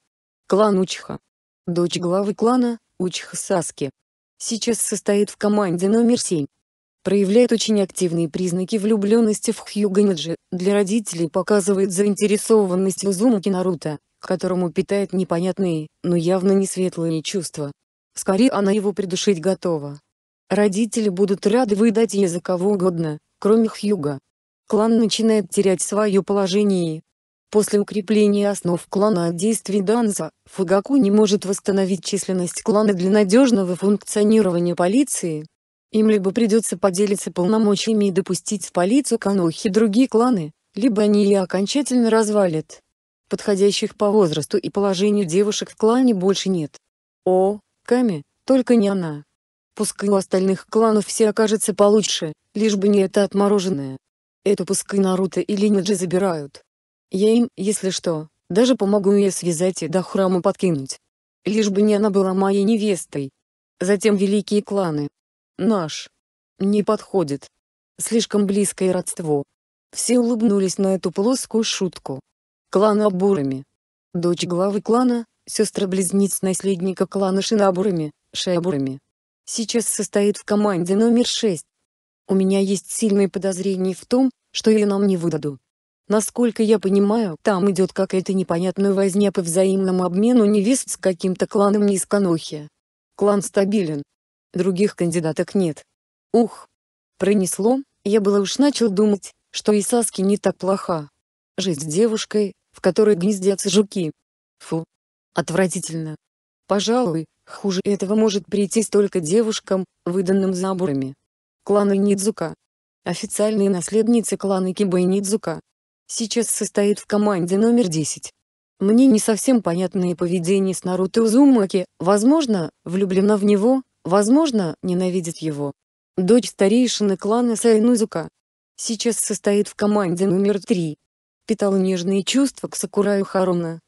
Speaker 1: Клан Учха, Дочь главы клана, Учха Саски. Сейчас состоит в команде номер 7 проявляет очень активные признаки влюбленности в Хьюганиджи, для родителей показывает заинтересованность в Узумаки Наруто, которому питает непонятные, но явно не светлые чувства. Скорее она его придушить готова. Родители будут рады выдать ей за кого угодно, кроме Хьюга. Клан начинает терять свое положение. После укрепления основ клана от действий Данза, Фугаку не может восстановить численность клана для надежного функционирования полиции, им либо придется поделиться полномочиями и допустить в полицию Канохи другие кланы, либо они ее окончательно развалят. Подходящих по возрасту и положению девушек в клане больше нет. О, Ками, только не она. Пускай у остальных кланов все окажется получше, лишь бы не это отмороженное. Это пускай Наруто и Ниджи забирают. Я им, если что, даже помогу ее связать и до храма подкинуть. Лишь бы не она была моей невестой. Затем великие кланы, Наш. Не подходит. Слишком близкое родство. Все улыбнулись на эту плоскую шутку. Клан Абурами. Дочь главы клана, сестра-близнец наследника клана Шинабурами, Шиабурами. Сейчас состоит в команде номер 6. У меня есть сильные подозрения в том, что ее нам не выдадут. Насколько я понимаю, там идет какая-то непонятная возня по взаимному обмену невест с каким-то кланом Нисконохи. Клан стабилен, Других кандидаток нет. Ух! Пронесло, я было уж начал думать, что и Саски не так плоха. Жить с девушкой, в которой гнездятся жуки. Фу! Отвратительно. Пожалуй, хуже этого может прийти только девушкам, выданным заборами. Кланы Нидзука. Официальные наследницы клана Киба и Нидзука. Сейчас состоит в команде номер 10. Мне не совсем понятное поведение с Наруто Узумаки, возможно, влюблена в него, Возможно, ненавидит его. Дочь старейшины клана Сайнузука. Сейчас состоит в команде номер три. Питал нежные чувства к Сакураю Харуна.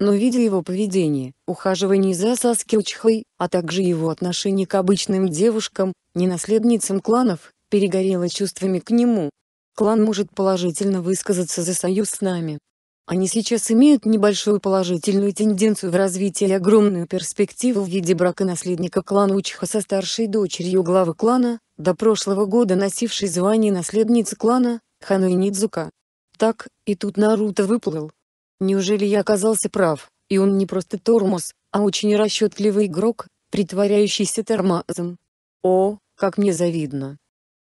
Speaker 1: Но видя его поведение, ухаживание за Саски Учхой, а также его отношение к обычным девушкам, не наследницам кланов, перегорело чувствами к нему. Клан может положительно высказаться за союз с нами. Они сейчас имеют небольшую положительную тенденцию в развитии и огромную перспективу в виде брака наследника клана Учиха со старшей дочерью главы клана, до прошлого года носившей звание наследницы клана, Хануи Нидзука. Так, и тут Наруто выплыл. Неужели я оказался прав, и он не просто тормоз, а очень расчетливый игрок, притворяющийся тормозом? О, как мне завидно.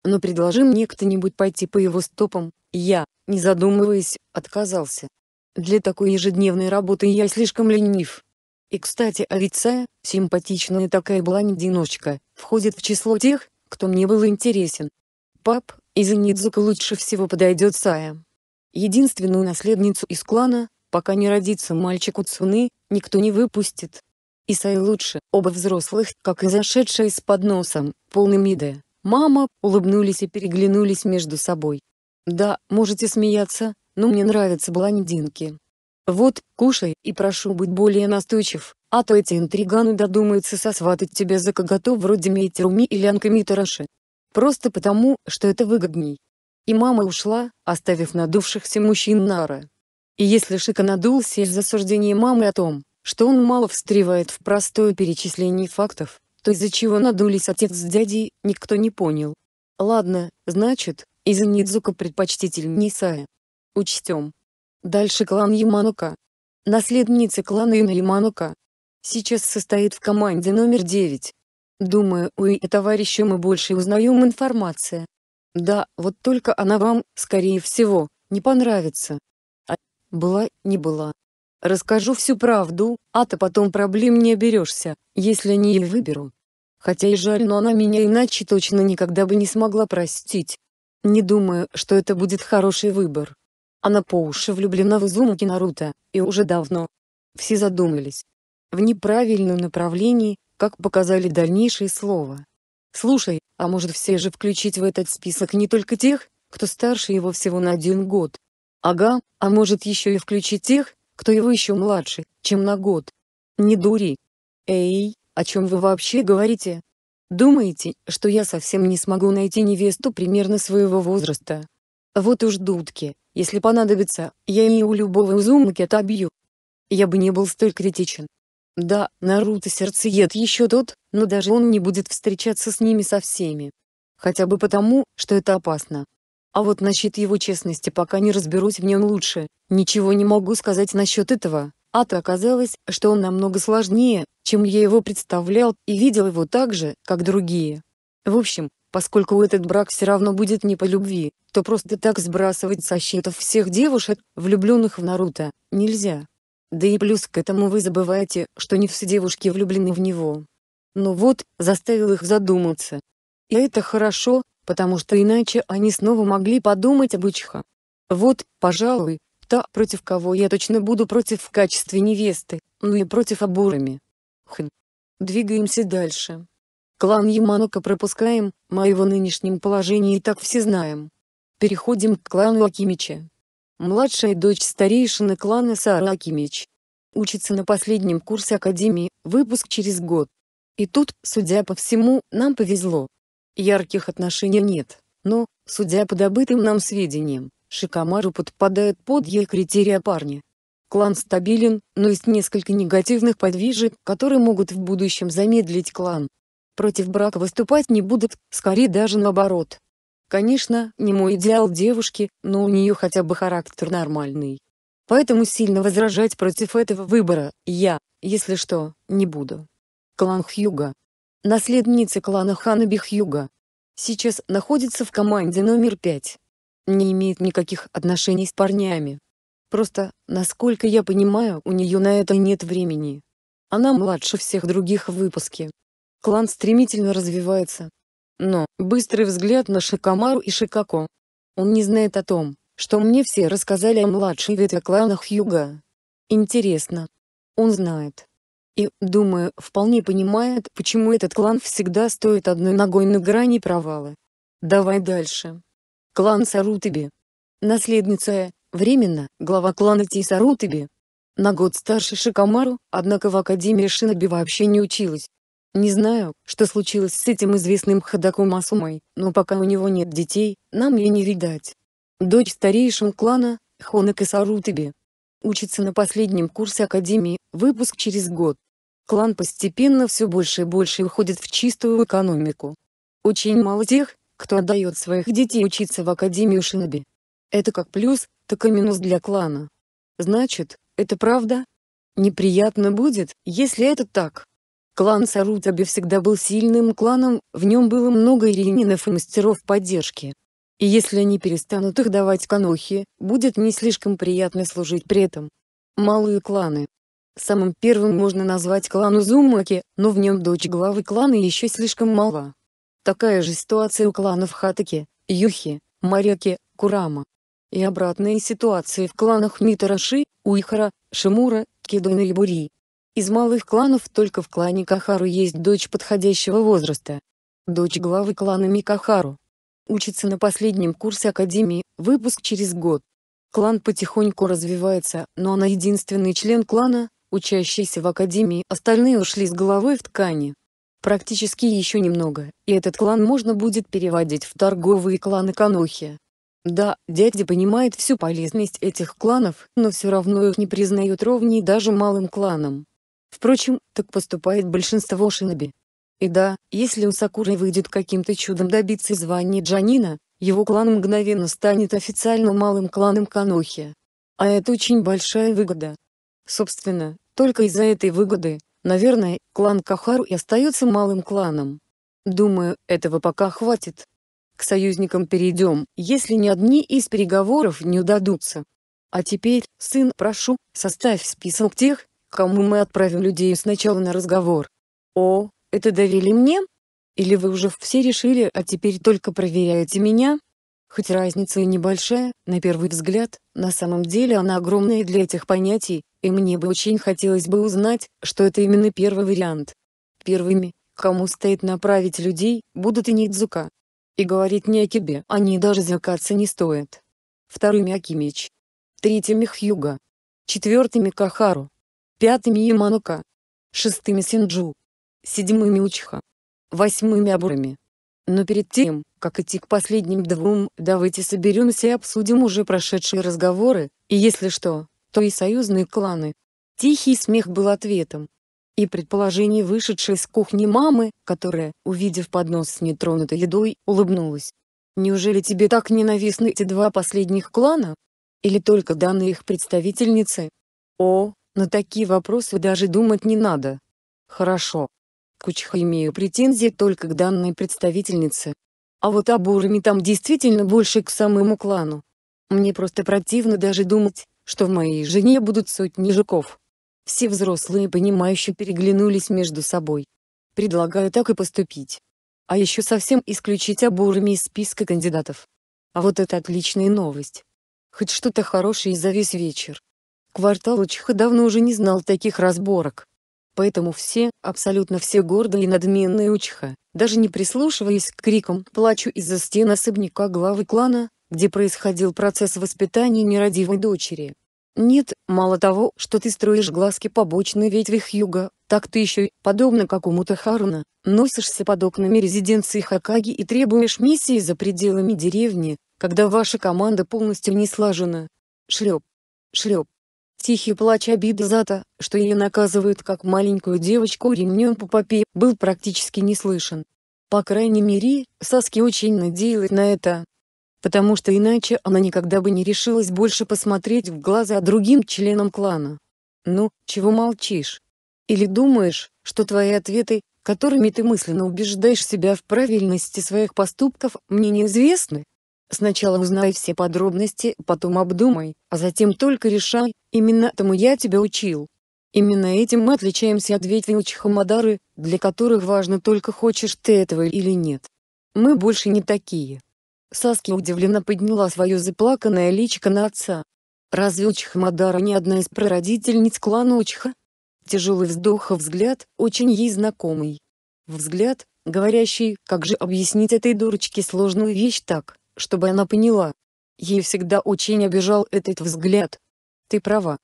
Speaker 1: Но предложи мне кто-нибудь пойти по его стопам, я, не задумываясь, отказался. Для такой ежедневной работы я слишком ленив. И кстати Авица, симпатичная такая была блондиночка, входит в число тех, кто мне был интересен. Пап, из Нидзука лучше всего подойдет Сая. Единственную наследницу из клана, пока не родится мальчик у Цуны, никто не выпустит. И Сая лучше, оба взрослых, как и зашедшие с подносом, полным еды. Мама, улыбнулись и переглянулись между собой. Да, можете смеяться, но ну, мне нравятся блондинки. Вот, кушай, и прошу быть более настойчив, а то эти интриганы додумаются сосватать тебя за коготу вроде Мейтеруми или Анками Тараши. Просто потому, что это выгодней. И мама ушла, оставив надувшихся мужчин Нара. И если Шика надулся из-за мамы о том, что он мало встревает в простое перечисление фактов, то из-за чего надулись отец с дядей, никто не понял. Ладно, значит, из-за Нидзука предпочтительней Сая. Учтем. Дальше клан Яманука. Наследница клана Ина Яманука. Сейчас состоит в команде номер 9. Думаю, у и товарища мы больше узнаем информация. Да, вот только она вам, скорее всего, не понравится. А была, не была. Расскажу всю правду, а ты потом проблем не оберешься, если не ее выберу. Хотя и жаль, но она меня иначе точно никогда бы не смогла простить. Не думаю, что это будет хороший выбор. Она по уши влюблена в Изумаки Наруто, и уже давно. Все задумались. В неправильном направлении, как показали дальнейшие слова. Слушай, а может все же включить в этот список не только тех, кто старше его всего на один год? Ага, а может еще и включить тех, кто его еще младше, чем на год? Не дури. Эй, о чем вы вообще говорите? Думаете, что я совсем не смогу найти невесту примерно своего возраста? Вот уж дудки, если понадобится, я и у любого Узумаки отобью. Я бы не был столь критичен. Да, Наруто сердцеед еще тот, но даже он не будет встречаться с ними со всеми. Хотя бы потому, что это опасно. А вот насчет его честности пока не разберусь в нем лучше, ничего не могу сказать насчет этого, а то оказалось, что он намного сложнее, чем я его представлял, и видел его так же, как другие. В общем, Поскольку этот брак все равно будет не по любви, то просто так сбрасывать со счетов всех девушек, влюбленных в Наруто, нельзя. Да и плюс к этому вы забываете, что не все девушки влюблены в него. Но вот, заставил их задуматься. И это хорошо, потому что иначе они снова могли подумать об Учха. Вот, пожалуй, та, против кого я точно буду против в качестве невесты, ну и против обурами. Хм. Двигаемся дальше. Клан Яманока пропускаем, мы его нынешнем положении и так все знаем. Переходим к клану Акимича. Младшая дочь старейшины клана Сара Акимич. Учится на последнем курсе академии, выпуск через год. И тут, судя по всему, нам повезло. Ярких отношений нет, но, судя по добытым нам сведениям, Шикамару подпадает под ее критерия парня. Клан стабилен, но есть несколько негативных подвижек, которые могут в будущем замедлить клан против брака выступать не будут, скорее даже наоборот. Конечно, не мой идеал девушки, но у нее хотя бы характер нормальный. Поэтому сильно возражать против этого выбора я, если что, не буду. Клан Хьюга. Наследница клана Ханаби Хьюга. Сейчас находится в команде номер пять. Не имеет никаких отношений с парнями. Просто, насколько я понимаю, у нее на это нет времени. Она младше всех других в выпуске, Клан стремительно развивается. Но, быстрый взгляд на Шикамару и Шикако. Он не знает о том, что мне все рассказали о младшей ветви кланах Юга. Интересно. Он знает. И, думаю, вполне понимает, почему этот клан всегда стоит одной ногой на грани провала. Давай дальше. Клан Сарутиби. Наследница, временно, глава клана Ти Тисарутиби. На год старше Шикамару, однако в Академии Шиноби вообще не училась. Не знаю, что случилось с этим известным ходаком Асумой, но пока у него нет детей, нам ей не видать. Дочь старейшин клана, Хонака Сарутаби. Учится на последнем курсе академии, выпуск через год. Клан постепенно все больше и больше уходит в чистую экономику. Очень мало тех, кто отдает своих детей учиться в Академию Шиноби. Это как плюс, так и минус для клана. Значит, это правда? Неприятно будет, если это так. Клан Сарутаби всегда был сильным кланом, в нем было много ирининов и мастеров поддержки. И если они перестанут их давать канохи, будет не слишком приятно служить при этом. Малые кланы. Самым первым можно назвать клан Узумаки, но в нем дочь главы клана еще слишком мала. Такая же ситуация у кланов Хатаки, Юхи, Маряки, Курама. И обратные ситуации в кланах Митараши, Уихара, Шимура, Кидона и Бури. Из малых кланов только в клане Кахару есть дочь подходящего возраста. Дочь главы клана Микахару. Учится на последнем курсе академии, выпуск через год. Клан потихоньку развивается, но она единственный член клана, учащийся в академии, остальные ушли с головой в ткани. Практически еще немного, и этот клан можно будет переводить в торговые кланы Канохи. Да, дядя понимает всю полезность этих кланов, но все равно их не признают ровней даже малым кланам. Впрочем, так поступает большинство шиноби. И да, если у Сакуры выйдет каким-то чудом добиться звания Джанина, его клан мгновенно станет официально малым кланом Канохи. А это очень большая выгода. Собственно, только из-за этой выгоды, наверное, клан Кахару и остается малым кланом. Думаю, этого пока хватит. К союзникам перейдем, если ни одни из переговоров не удадутся. А теперь, сын, прошу, составь список тех, кому мы отправим людей сначала на разговор. О, это довели мне? Или вы уже все решили, а теперь только проверяете меня? Хоть разница и небольшая, на первый взгляд, на самом деле она огромная для этих понятий, и мне бы очень хотелось бы узнать, что это именно первый вариант. Первыми, кому стоит направить людей, будут и Нидзука. И говорить не о Кибе они даже закаться не стоят. Вторыми Акимич. Третьими Хьюга. Четвертыми Кахару пятыми Яманока, шестыми Синджу, седьмыми Учха, восьмыми Абурами. Но перед тем, как идти к последним двум, давайте соберемся и обсудим уже прошедшие разговоры, и если что, то и союзные кланы. Тихий смех был ответом. И предположение вышедшей из кухни мамы, которая, увидев поднос с нетронутой едой, улыбнулась. Неужели тебе так ненавистны эти два последних клана? Или только данные их представительницы? О, на такие вопросы даже думать не надо. Хорошо. Кучха имею претензии только к данной представительнице. А вот об Урме там действительно больше к самому клану. Мне просто противно даже думать, что в моей жене будут сотни жуков. Все взрослые понимающе переглянулись между собой. Предлагаю так и поступить. А еще совсем исключить обурами из списка кандидатов. А вот это отличная новость. Хоть что-то хорошее за весь вечер. Квартал Учиха давно уже не знал таких разборок. Поэтому все, абсолютно все гордые и надменные Учиха, даже не прислушиваясь к крикам «плачу» из-за стен особняка главы клана, где происходил процесс воспитания нерадивой дочери. Нет, мало того, что ты строишь глазки побочной ветвях юга, так ты еще и, подобно какому-то Харуна, носишься под окнами резиденции Хакаги и требуешь миссии за пределами деревни, когда ваша команда полностью не слажена. Шлеп, шлеп. Тихий плач обиды за то, что ее наказывают как маленькую девочку ремнем по попе, был практически не слышен. По крайней мере, Саски очень надеялась на это. Потому что иначе она никогда бы не решилась больше посмотреть в глаза другим членам клана. Ну, чего молчишь? Или думаешь, что твои ответы, которыми ты мысленно убеждаешь себя в правильности своих поступков, мне неизвестны? Сначала узнай все подробности, потом обдумай, а затем только решай, именно этому я тебя учил. Именно этим мы отличаемся от ветвиучих хамадары, для которых важно только хочешь ты этого или нет. Мы больше не такие. Саски удивленно подняла свое заплаканное личико на отца. Разве Учиха Мадара не одна из прародительниц клана Учиха? Тяжелый вздох и взгляд, очень ей знакомый. Взгляд, говорящий, как же объяснить этой дурочке сложную вещь так чтобы она поняла. Ей всегда очень обижал этот взгляд. Ты права.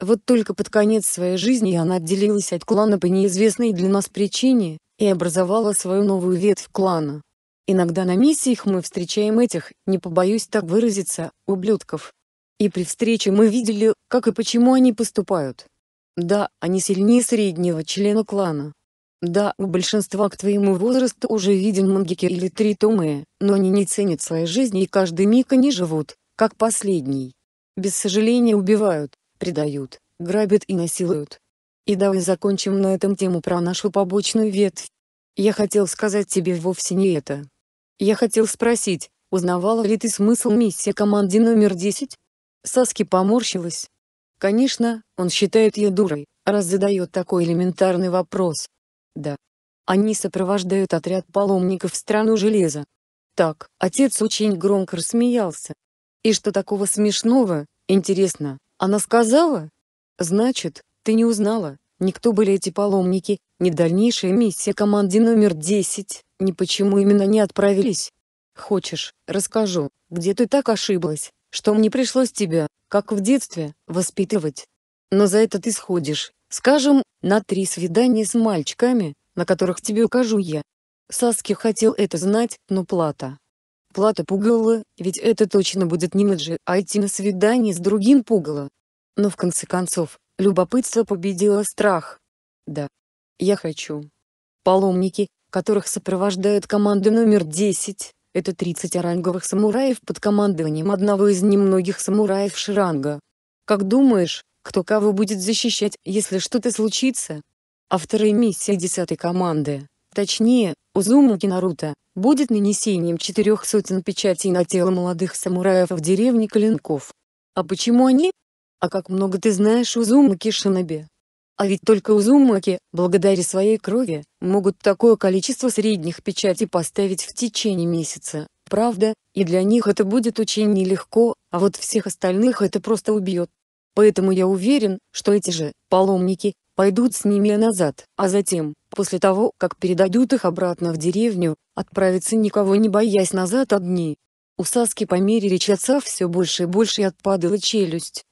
Speaker 1: Вот только под конец своей жизни она отделилась от клана по неизвестной для нас причине, и образовала свою новую ветвь клана. Иногда на миссиях мы встречаем этих, не побоюсь так выразиться, ублюдков. И при встрече мы видели, как и почему они поступают. Да, они сильнее среднего члена клана, да, у большинства к твоему возрасту уже виден мангики или три томы, но они не ценят своей жизни и каждый миг они живут, как последний. Без сожаления убивают, предают, грабят и насилуют. И давай закончим на этом тему про нашу побочную ветвь. Я хотел сказать тебе вовсе не это. Я хотел спросить, узнавала ли ты смысл миссии команды номер 10? Саски поморщилась. Конечно, он считает ее дурой, раз задает такой элементарный вопрос, да. Они сопровождают отряд паломников в страну железа. Так, отец очень громко рассмеялся. И что такого смешного, интересно, она сказала? Значит, ты не узнала, никто были эти паломники, ни дальнейшая миссия команде номер 10, ни почему именно не отправились. Хочешь, расскажу, где ты так ошиблась, что мне пришлось тебя, как в детстве, воспитывать. Но за это ты сходишь Скажем, на три свидания с мальчиками, на которых тебе укажу я. Саски хотел это знать, но плата. Плата пугала, ведь это точно будет не Наджи, а идти на свидание с другим пугало. Но в конце концов, любопытство победило страх. Да. Я хочу. Паломники, которых сопровождает команда номер 10, это 30 оранговых самураев под командованием одного из немногих самураев Ширанга. Как думаешь, кто кого будет защищать, если что-то случится. А вторая миссия десятой команды, точнее, Узумаки Наруто, будет нанесением четырех сотен печатей на тело молодых самураев в деревне Клинков. А почему они? А как много ты знаешь Узумаки Шинобе? А ведь только Узумаки, благодаря своей крови, могут такое количество средних печатей поставить в течение месяца, правда, и для них это будет очень нелегко, а вот всех остальных это просто убьет. Поэтому я уверен, что эти же паломники пойдут с ними назад, а затем, после того, как передадут их обратно в деревню, отправятся никого не боясь назад одни. У Саски по мере речи отца все больше и больше отпадала челюсть.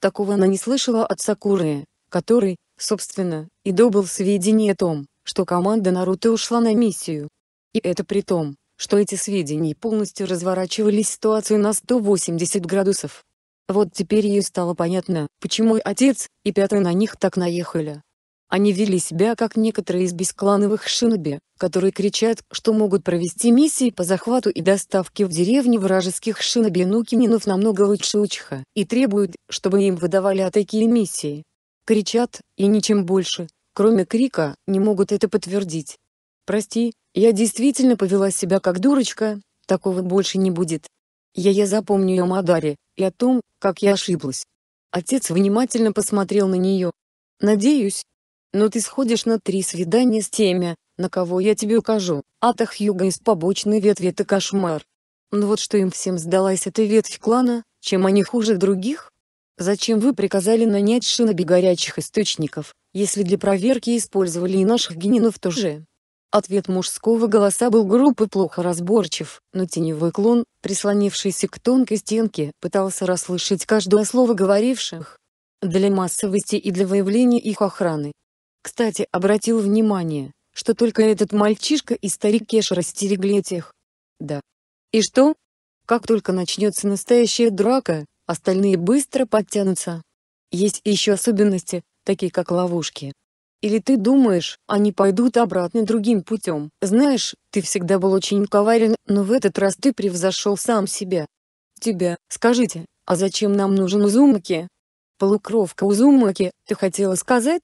Speaker 1: Такого она не слышала от Сакуры, который, собственно, и добыл сведения о том, что команда Наруто ушла на миссию. И это при том, что эти сведения полностью разворачивали ситуацию на 180 градусов. Вот теперь ей стало понятно, почему отец и Петр на них так наехали. Они вели себя как некоторые из бесклановых шиноби, которые кричат, что могут провести миссии по захвату и доставке в деревни вражеских шиноби Нукининов намного лучше Учиха, и требуют, чтобы им выдавали такие миссии. Кричат, и ничем больше, кроме крика, не могут это подтвердить. «Прости, я действительно повела себя как дурочка, такого больше не будет», я я запомню о Мадаре, и о том, как я ошиблась. Отец внимательно посмотрел на нее. Надеюсь. Но ты сходишь на три свидания с теми, на кого я тебе укажу. Атах Юга из побочной ветви это кошмар. Но вот что им всем сдалась эта ветвь клана, чем они хуже других? Зачем вы приказали нанять шиноби горячих источников, если для проверки использовали и наших генинов тоже? Ответ мужского голоса был груб и плохо разборчив, но теневой клон, прислонившийся к тонкой стенке, пытался расслышать каждое слово говоривших для массовости и для выявления их охраны. Кстати, обратил внимание, что только этот мальчишка и старик Кеша растерегли этих. Да. И что? Как только начнется настоящая драка, остальные быстро подтянутся. Есть еще особенности, такие как ловушки, или ты думаешь, они пойдут обратно другим путем? Знаешь, ты всегда был очень коварен, но в этот раз ты превзошел сам себя. Тебя, скажите, а зачем нам нужен Узумаки? Полукровка Узумаки, ты хотела сказать?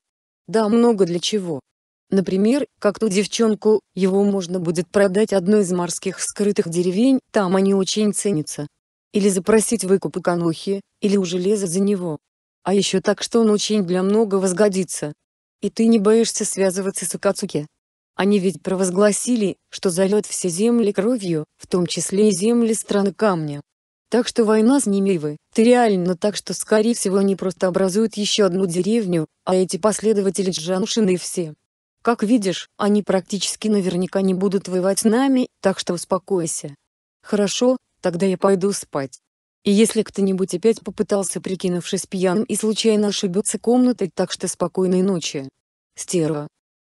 Speaker 1: Да много для чего. Например, как ту девчонку, его можно будет продать одной из морских скрытых деревень, там они очень ценятся. Или запросить выкуп у конухи, или у железа за него. А еще так, что он очень для многого сгодится, и ты не боишься связываться с Акацуки? Они ведь провозгласили, что зальет все земли кровью, в том числе и земли страны камня. Так что война с ними вы, ты реально так что скорее всего они просто образуют еще одну деревню, а эти последователи Джаншины все. Как видишь, они практически наверняка не будут воевать с нами, так что успокойся. Хорошо, тогда я пойду спать. И если кто-нибудь опять попытался, прикинувшись пьяным и случайно ошибется комнатой, так что спокойной ночи. Стерва.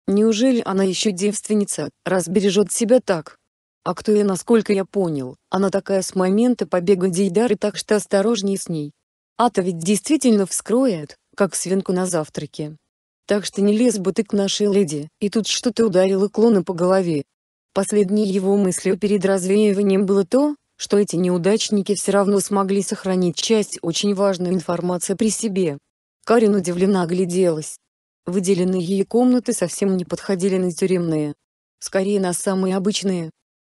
Speaker 1: Неужели она еще девственница, раз бережет себя так? А кто я, насколько я понял, она такая с момента побега Дейдары, так что осторожнее с ней. А-то ведь действительно вскроет, как свинку на завтраке. Так что не лез бы ты к нашей леди, и тут что-то ударило клона по голове. Последней его мыслью перед развеиванием было то, что эти неудачники все равно смогли сохранить часть очень важной информации при себе. Карин удивленно огляделась. Выделенные ей комнаты совсем не подходили на тюремные. Скорее на самые обычные.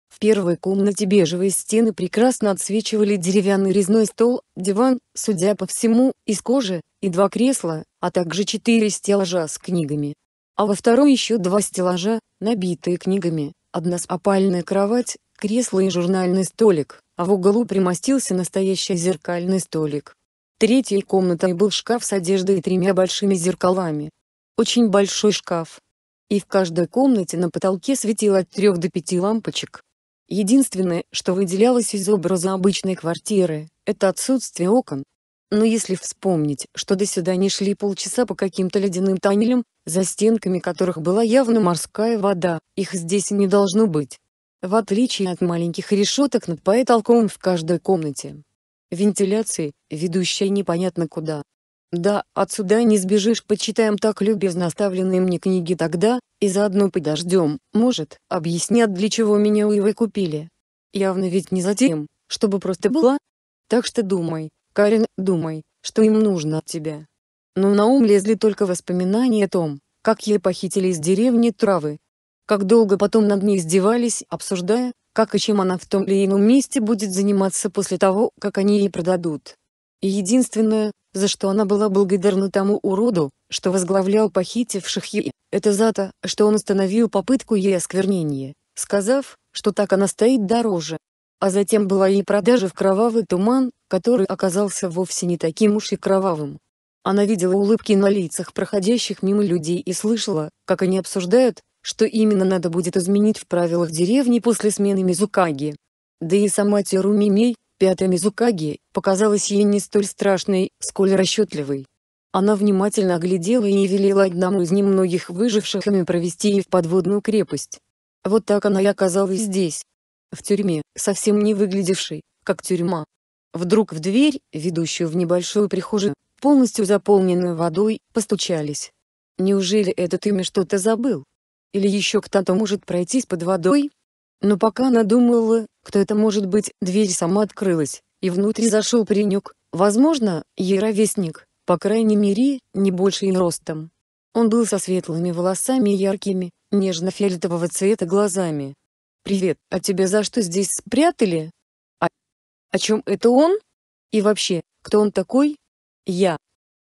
Speaker 1: В первой комнате бежевые стены прекрасно отсвечивали деревянный резной стол, диван, судя по всему, из кожи, и два кресла, а также четыре стеллажа с книгами. А во второй еще два стеллажа, набитые книгами, одна спальная кровать, кресло и журнальный столик а в углу примостился настоящий зеркальный столик. Третьей комнатой был шкаф с одеждой и тремя большими зеркалами. Очень большой шкаф. И в каждой комнате на потолке светило от трех до пяти лампочек. Единственное, что выделялось из образа обычной квартиры, это отсутствие окон. Но если вспомнить, что до сюда не шли полчаса по каким-то ледяным тоннелям, за стенками которых была явно морская вода, их здесь не должно быть в отличие от маленьких решеток над потолком в каждой комнате. Вентиляции, ведущей непонятно куда. Да, отсюда не сбежишь, почитаем так любезно оставленные мне книги тогда, и заодно подождем, может, объяснят для чего меня у Ивы купили. Явно ведь не за тем, чтобы просто была. Так что думай, Карен, думай, что им нужно от тебя. Но на ум лезли только воспоминания о том, как ей похитили из деревни травы, как долго потом над ней издевались, обсуждая, как и чем она в том или ином месте будет заниматься после того, как они ей продадут. И единственное, за что она была благодарна тому уроду, что возглавлял похитивших ей, это за то, что он остановил попытку ей осквернения, сказав, что так она стоит дороже. А затем была ей продажа в кровавый туман, который оказался вовсе не таким уж и кровавым. Она видела улыбки на лицах проходящих мимо людей и слышала, как они обсуждают, что именно надо будет изменить в правилах деревни после смены Мизукаги. Да и сама Терумимей, пятая Мизукаги, показалась ей не столь страшной, сколь расчетливой. Она внимательно оглядела и велела одному из немногих выживших ими провести их в подводную крепость. Вот так она и оказалась здесь. В тюрьме, совсем не выглядевшей, как тюрьма. Вдруг в дверь, ведущую в небольшую прихожую, полностью заполненную водой, постучались. Неужели этот имя что-то забыл? Или еще кто-то может пройтись под водой? Но пока она думала, кто это может быть, дверь сама открылась, и внутрь зашел паренек, возможно, ей ровесник, по крайней мере, не больше и ростом. Он был со светлыми волосами и яркими, нежно-фиолетового цвета глазами. «Привет, а тебя за что здесь спрятали?» «А... о чем это он? И вообще, кто он такой?» «Я».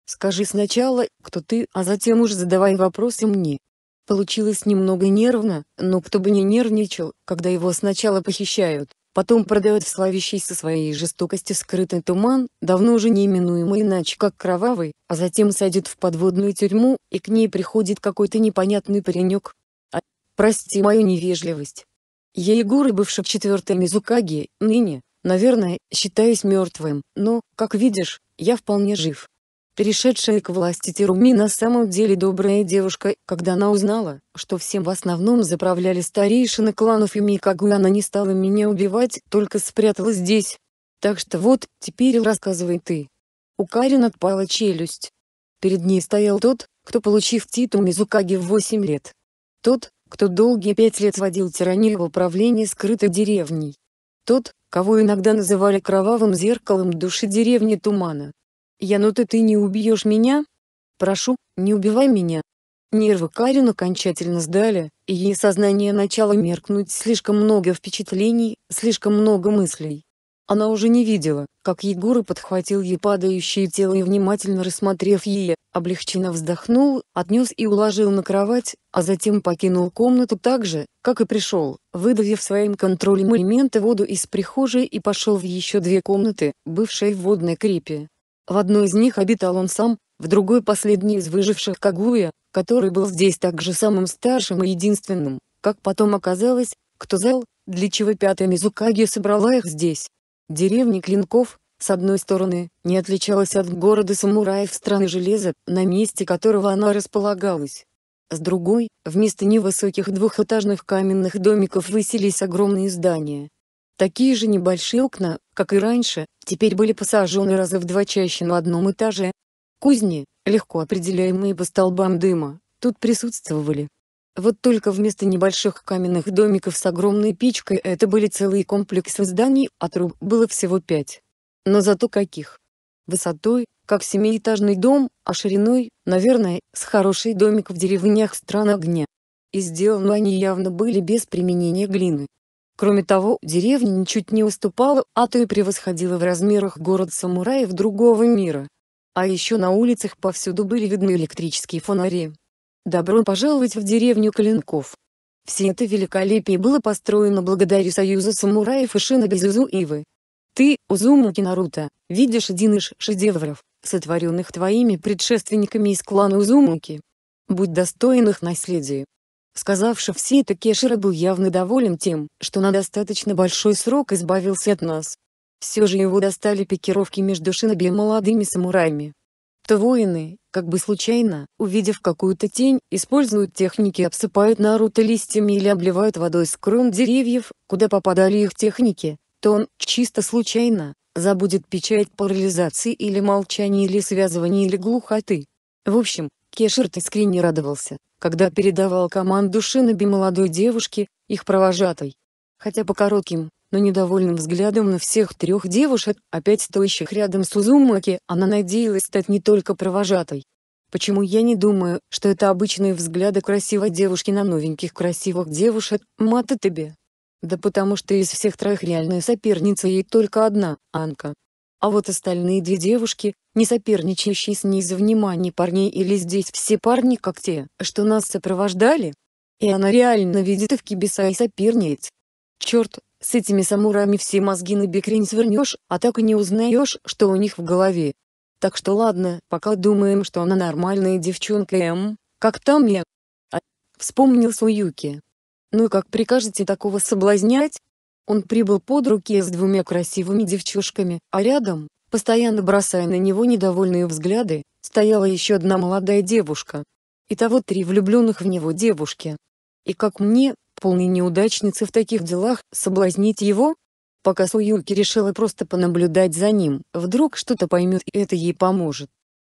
Speaker 1: «Скажи сначала, кто ты, а затем уж задавай вопросы мне». Получилось немного нервно, но кто бы не нервничал, когда его сначала похищают, потом продают в славящийся своей жестокости скрытый туман, давно уже неименуемый иначе как кровавый, а затем садят в подводную тюрьму, и к ней приходит какой-то непонятный паренек. А, прости мою невежливость. Я Егор и бывший четвертый Мизукаги, ныне, наверное, считаюсь мертвым, но, как видишь, я вполне жив. Перешедшая к власти Теруми на самом деле добрая девушка, когда она узнала, что всем в основном заправляли старейшины кланов и Микагу она не стала меня убивать, только спрятала здесь. Так что вот, теперь рассказывай ты. У Карин отпала челюсть. Перед ней стоял тот, кто получив титул Мизукаги в 8 лет. Тот, кто долгие пять лет водил тиранию в управлении скрытой деревней. Тот, кого иногда называли кровавым зеркалом души деревни Тумана. Янута, ты не убьешь меня? Прошу, не убивай меня. Нервы Карин окончательно сдали, и ей сознание начало меркнуть слишком много впечатлений, слишком много мыслей. Она уже не видела, как Егор подхватил ей падающее тело и внимательно рассмотрев ее, облегченно вздохнул, отнес и уложил на кровать, а затем покинул комнату так же, как и пришел, выдавив своим контролем элементы воду из прихожей и пошел в еще две комнаты, бывшей в водной крепи. В одной из них обитал он сам, в другой последний из выживших Кагуя, который был здесь также самым старшим и единственным, как потом оказалось, кто зал, для чего пятая Мизукаги собрала их здесь. Деревня Клинков, с одной стороны, не отличалась от города самураев страны железа, на месте которого она располагалась. С другой, вместо невысоких двухэтажных каменных домиков выселись огромные здания, Такие же небольшие окна, как и раньше, теперь были посажены раза в два чаще на одном этаже. Кузни, легко определяемые по столбам дыма, тут присутствовали. Вот только вместо небольших каменных домиков с огромной печкой это были целые комплексы зданий, а труб было всего пять. Но зато каких? Высотой, как семиэтажный дом, а шириной, наверное, с хороший домик в деревнях стран огня. И сделаны они явно были без применения глины, Кроме того, деревня ничуть не уступала, а то и превосходила в размерах город самураев другого мира. А еще на улицах повсюду были видны электрические фонари. Добро пожаловать в деревню Калинков. Все это великолепие было построено благодаря союзу самураев и шиноби Ивы. Ты, Узумаки Наруто, видишь один из шедевров, сотворенных твоими предшественниками из клана Узумаки. Будь достоин их наследию, Сказавши все это Кешера был явно доволен тем, что на достаточно большой срок избавился от нас. Все же его достали пикировки между шиноби и молодыми самураями. То воины, как бы случайно, увидев какую-то тень, используют техники обсыпают Наруто листьями или обливают водой с крон деревьев, куда попадали их техники, то он, чисто случайно, забудет печать парализации или молчания или связывания или глухоты. В общем, Кешерт искренне радовался, когда передавал команду Шиноби молодой девушке, их провожатой. Хотя по коротким, но недовольным взглядом на всех трех девушек, опять стоящих рядом с Узумаки, она надеялась стать не только провожатой. Почему я не думаю, что это обычные взгляды красивой девушки на новеньких красивых девушек, мата тебе? Да потому что из всех троих реальная соперница ей только одна, Анка. А вот остальные две девушки, не соперничающие с ней за внимание парней или здесь все парни как те, что нас сопровождали? И она реально видит в кибиса и соперниц. Черт, с этими самурами все мозги на бекрень свернешь, а так и не узнаешь, что у них в голове. Так что ладно, пока думаем, что она нормальная девчонка М, эм, как там я. А... Вспомнил Суюки. Ну и как прикажете такого соблазнять? Он прибыл под руки с двумя красивыми девчушками, а рядом, постоянно бросая на него недовольные взгляды, стояла еще одна молодая девушка. Итого три влюбленных в него девушки. И как мне, полной неудачницы в таких делах, соблазнить его? Пока Суюки решила просто понаблюдать за ним, вдруг что-то поймет и это ей поможет.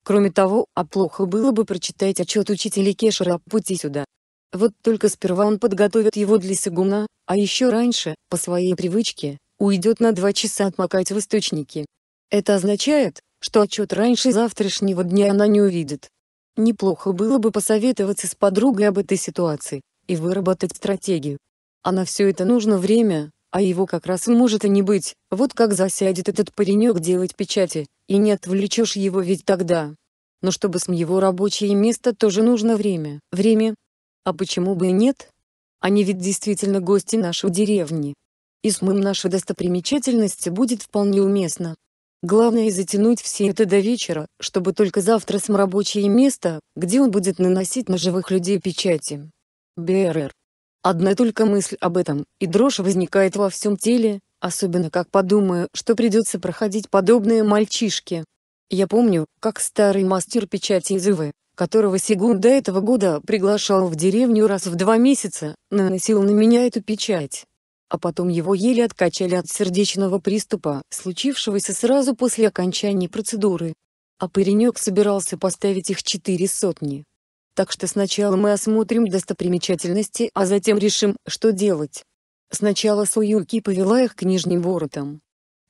Speaker 1: Кроме того, а плохо было бы прочитать отчет учителя Кешера о пути сюда. Вот только сперва он подготовит его для Сегуна, а еще раньше, по своей привычке, уйдет на два часа отмокать в источнике. Это означает, что отчет раньше завтрашнего дня она не увидит. Неплохо было бы посоветоваться с подругой об этой ситуации, и выработать стратегию. А на все это нужно время, а его как раз может и не быть, вот как засядет этот паренек делать печати, и не отвлечешь его ведь тогда. Но чтобы с его рабочее место тоже нужно время. Время, а почему бы и нет? Они ведь действительно гости нашей деревни. И смым мым наши достопримечательности будет вполне уместно. Главное затянуть все это до вечера, чтобы только завтра с рабочее место, где он будет наносить на живых людей печати. БРР. Одна только мысль об этом, и дрожь возникает во всем теле, особенно как подумаю, что придется проходить подобные мальчишки. Я помню, как старый мастер печати из ИВ, которого Сигун до этого года приглашал в деревню раз в два месяца, наносил на меня эту печать. А потом его еле откачали от сердечного приступа, случившегося сразу после окончания процедуры. А паренек собирался поставить их четыре сотни. Так что сначала мы осмотрим достопримечательности, а затем решим, что делать. Сначала Суюки повела их к нижним воротам.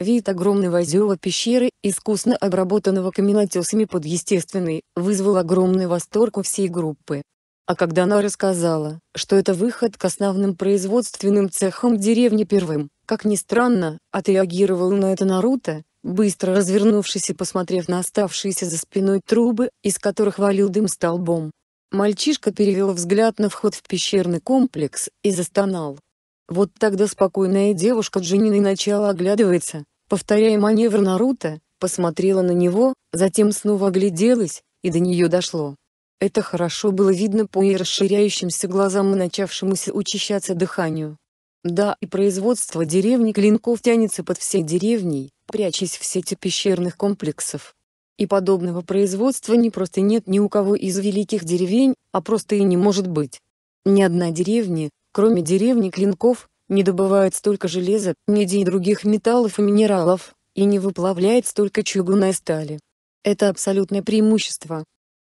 Speaker 1: Вид огромного зева пещеры, искусно обработанного каменотесами под естественный, вызвал огромный восторг у всей группы. А когда она рассказала, что это выход к основным производственным цехам деревни первым, как ни странно, отреагировал на это Наруто, быстро развернувшись и посмотрев на оставшиеся за спиной трубы, из которых валил дым столбом. Мальчишка перевел взгляд на вход в пещерный комплекс и застонал. Вот тогда спокойная девушка Джинины начала оглядывается, повторяя маневр Наруто, посмотрела на него, затем снова огляделась, и до нее дошло. Это хорошо было видно по и расширяющимся глазам и начавшемуся учащаться дыханию. Да, и производство деревни клинков тянется под всей деревней, прячась в сети пещерных комплексов. И подобного производства не просто нет ни у кого из великих деревень, а просто и не может быть. Ни одна деревня, Кроме деревни Клинков, не добывает столько железа, меди и других металлов и минералов, и не выплавляет столько чугуна и стали. Это абсолютное преимущество.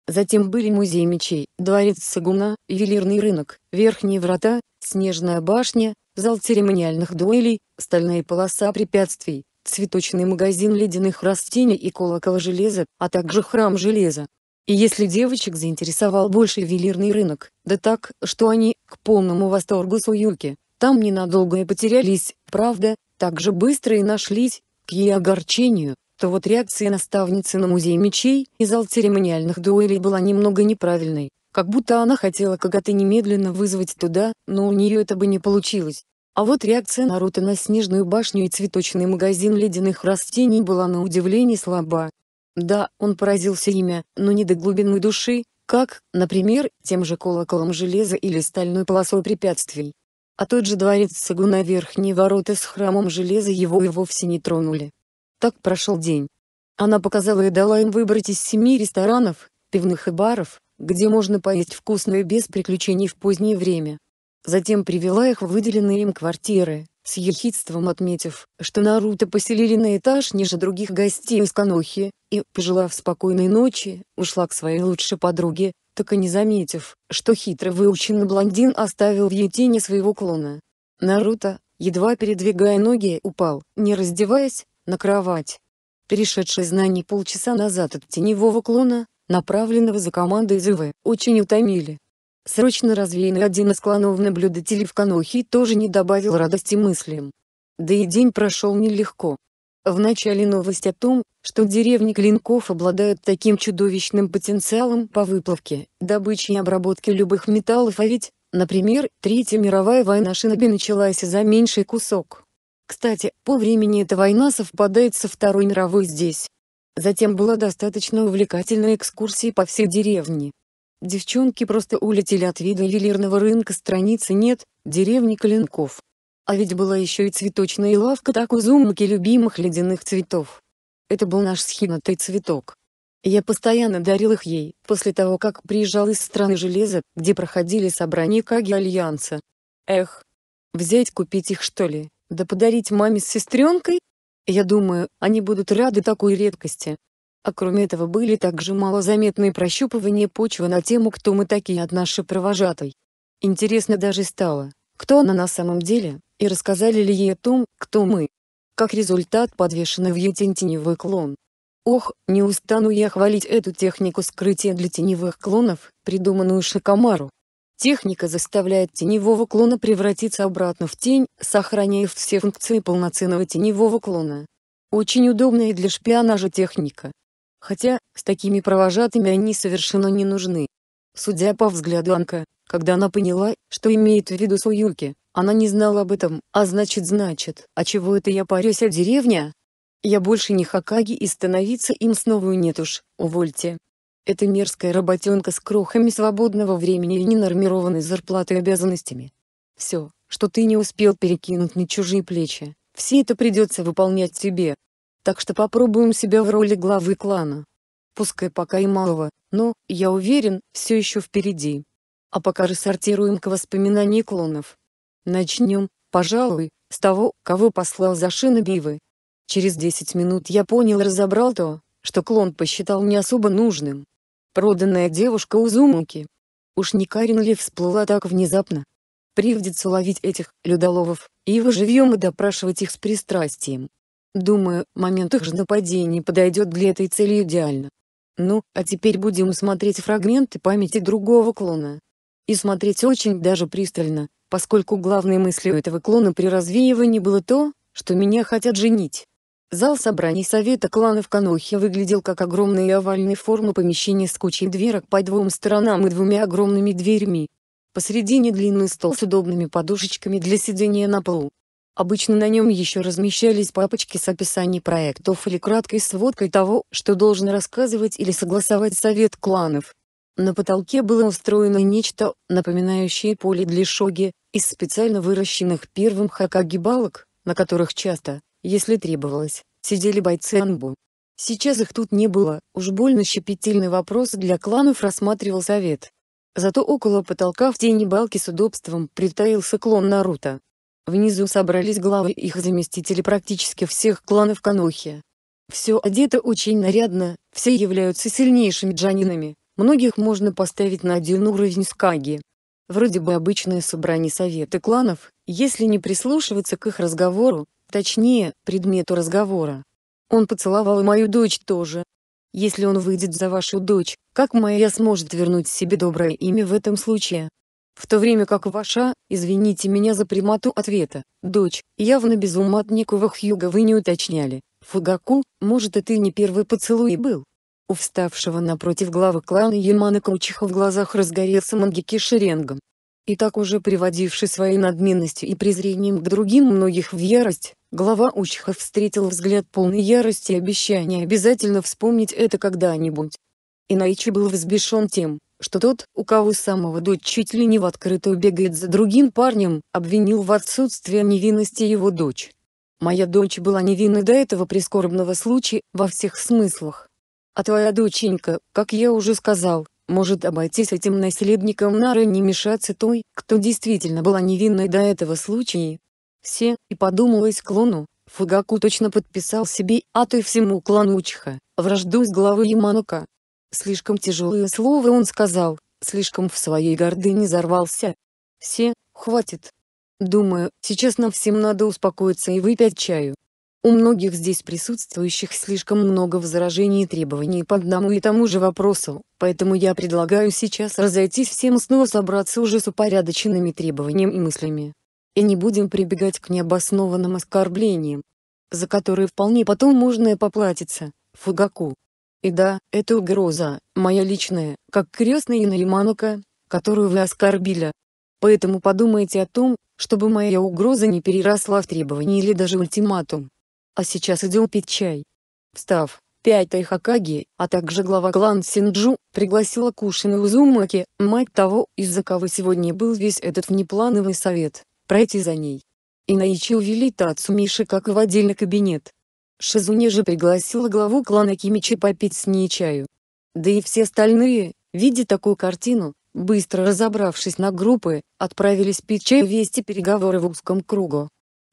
Speaker 1: Затем были музей мечей, дворец Сагуна, ювелирный рынок, верхние врата, снежная башня, зал церемониальных дуэлей, стальная полоса препятствий, цветочный магазин ледяных растений и колокол железа, а также храм железа. И если девочек заинтересовал больше ювелирный рынок, да так, что они, к полному восторгу Суюки, там ненадолго и потерялись, правда, так же быстро и нашлись, к ее огорчению, то вот реакция наставницы на музей мечей и зал церемониальных дуэлей была немного неправильной, как будто она хотела Кагаты немедленно вызвать туда, но у нее это бы не получилось. А вот реакция Наруто на снежную башню и цветочный магазин ледяных растений была на удивление слаба, да, он поразился имя, но не до глубины души, как, например, тем же колоколом железа или стальной полосой препятствий. А тот же дворец Сагу на верхние ворота с храмом железа его и вовсе не тронули. Так прошел день. Она показала и дала им выбрать из семи ресторанов, пивных и баров, где можно поесть вкусно и без приключений в позднее время. Затем привела их в выделенные им квартиры, с ехидством отметив, что Наруто поселили на этаж ниже других гостей из Канохи, и, пожелав спокойной ночи, ушла к своей лучшей подруге, так и не заметив, что хитро выученный блондин оставил в ей тени своего клона. Наруто, едва передвигая ноги, упал, не раздеваясь, на кровать. Перешедший знание полчаса назад от теневого клона, направленного за командой Зювы, очень утомили срочно развеянный один из кланов наблюдателей в Канохи тоже не добавил радости мыслям. Да и день прошел нелегко. В начале новость о том, что деревни клинков обладают таким чудовищным потенциалом по выплавке, добыче и обработке любых металлов, а ведь, например, Третья мировая война шиноби началась за меньший кусок. Кстати, по времени эта война совпадает со Второй мировой здесь. Затем была достаточно увлекательная экскурсия по всей деревне. Девчонки просто улетели от вида ювелирного рынка, страницы нет, деревни Калинков. А ведь была еще и цветочная лавка так узумки любимых ледяных цветов. Это был наш схинатый цветок. Я постоянно дарил их ей, после того как приезжал из страны железа, где проходили собрания Каги Альянса. Эх, взять купить их что ли, да подарить маме с сестренкой? Я думаю, они будут рады такой редкости. А кроме этого были также малозаметные прощупывания почвы на тему «Кто мы такие от нашей провожатой?». Интересно даже стало, кто она на самом деле, и рассказали ли ей о том, кто мы. Как результат подвешенный в ее тень теневой клон. Ох, не устану я хвалить эту технику скрытия для теневых клонов, придуманную Шакамару. Техника заставляет теневого клона превратиться обратно в тень, сохраняя все функции полноценного теневого клона. Очень удобная для шпионажа техника. Хотя, с такими провожатыми они совершенно не нужны. Судя по взгляду Анка, когда она поняла, что имеет в виду Суюки, она не знала об этом, а значит значит, а чего это я парюсь от а деревня? Я больше не Хакаги и становиться им снова нет уж, увольте. Это мерзкая работенка с крохами свободного времени и ненормированной зарплатой и обязанностями. Все, что ты не успел перекинуть на чужие плечи, все это придется выполнять тебе, так что попробуем себя в роли главы клана. Пускай пока и малого, но, я уверен, все еще впереди. А пока рассортируем к воспоминаниям клонов. Начнем, пожалуй, с того, кого послал за Шинобивы. Через 10 минут я понял и разобрал то, что клон посчитал не особо нужным. Проданная девушка Узумуки. Уж не Карин ли всплыла так внезапно? Приводится ловить этих «людоловов», и его живьем и допрашивать их с пристрастием. Думаю, момент их же нападения подойдет для этой цели идеально. Ну, а теперь будем смотреть фрагменты памяти другого клона. И смотреть очень даже пристально, поскольку главной мыслью этого клона при развеивании было то, что меня хотят женить. Зал собраний совета кланов Канохи выглядел как огромная и овальная помещения с кучей дверок по двум сторонам и двумя огромными дверьми. Посредине длинный стол с удобными подушечками для сидения на полу. Обычно на нем еще размещались папочки с описанием проектов или краткой сводкой того, что должен рассказывать или согласовать совет кланов. На потолке было устроено нечто, напоминающее поле для шоги, из специально выращенных первым хакаги балок, на которых часто, если требовалось, сидели бойцы анбу. Сейчас их тут не было, уж больно щепетильный вопрос для кланов рассматривал совет. Зато около потолка в тени балки с удобством притаился клон Наруто. Внизу собрались главы их заместители практически всех кланов Канохи. Все одето очень нарядно, все являются сильнейшими джанинами, многих можно поставить на один уровень с Каги. Вроде бы обычное собрание совета кланов, если не прислушиваться к их разговору, точнее, предмету разговора. Он поцеловал и мою дочь тоже. Если он выйдет за вашу дочь, как моя сможет вернуть себе доброе имя в этом случае? в то время как ваша, извините меня за прямоту ответа, дочь, явно без ума от некого Хьюга вы не уточняли. Фугаку, может это и не первый поцелуй был. У вставшего напротив главы клана Ямана кручиха в глазах разгорелся мангики Шеренгом. И так уже приводивший своей надменностью и презрением к другим многих в ярость, глава Учиха встретил взгляд полной ярости и обещания обязательно вспомнить это когда-нибудь. И Инаичи был взбешен тем, что тот, у кого самого дочь чуть ли не в открытую бегает за другим парнем, обвинил в отсутствии невинности его дочь. Моя дочь была невинна до этого прискорбного случая, во всех смыслах. А твоя доченька, как я уже сказал, может обойтись этим наследником нары не мешаться той, кто действительно была невинной до этого случая. Все, и подумалось клону, Фугаку точно подписал себе, а то и всему клану Учха, вражду с главы Яманока, Слишком тяжелые слова он сказал, слишком в своей гордыне взорвался. Все, хватит. Думаю, сейчас нам всем надо успокоиться и выпить чаю. У многих здесь присутствующих слишком много возражений и требований по одному и тому же вопросу, поэтому я предлагаю сейчас разойтись всем и снова собраться уже с упорядоченными требованиями и мыслями. И не будем прибегать к необоснованным оскорблениям, за которые вполне потом можно и поплатиться, Фугаку. И да, это угроза, моя личная, как крестная Инайманока, которую вы оскорбили. Поэтому подумайте о том, чтобы моя угроза не переросла в требование или даже ультиматум. А сейчас идем пить чай. Встав, пятой Хакаги, а также глава клана Синджу, пригласила Кушина Узумаки, мать того, из-за кого сегодня был весь этот внеплановый совет, пройти за ней. И Инаичи увели Тацумиши как и в отдельный кабинет. Шизуне же пригласила главу клана Кимичи попить с ней чаю. Да и все остальные, видя такую картину, быстро разобравшись на группы, отправились пить чай и вести переговоры в узком кругу.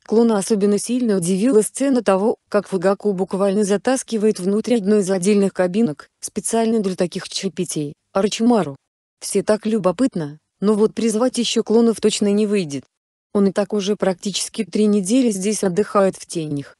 Speaker 1: Клона особенно сильно удивила сцена того, как Фугаку буквально затаскивает внутрь одной из отдельных кабинок, специально для таких чаепитий, Арчимару. Все так любопытно, но вот призвать еще клонов точно не выйдет. Он и так уже практически три недели здесь отдыхает в тенях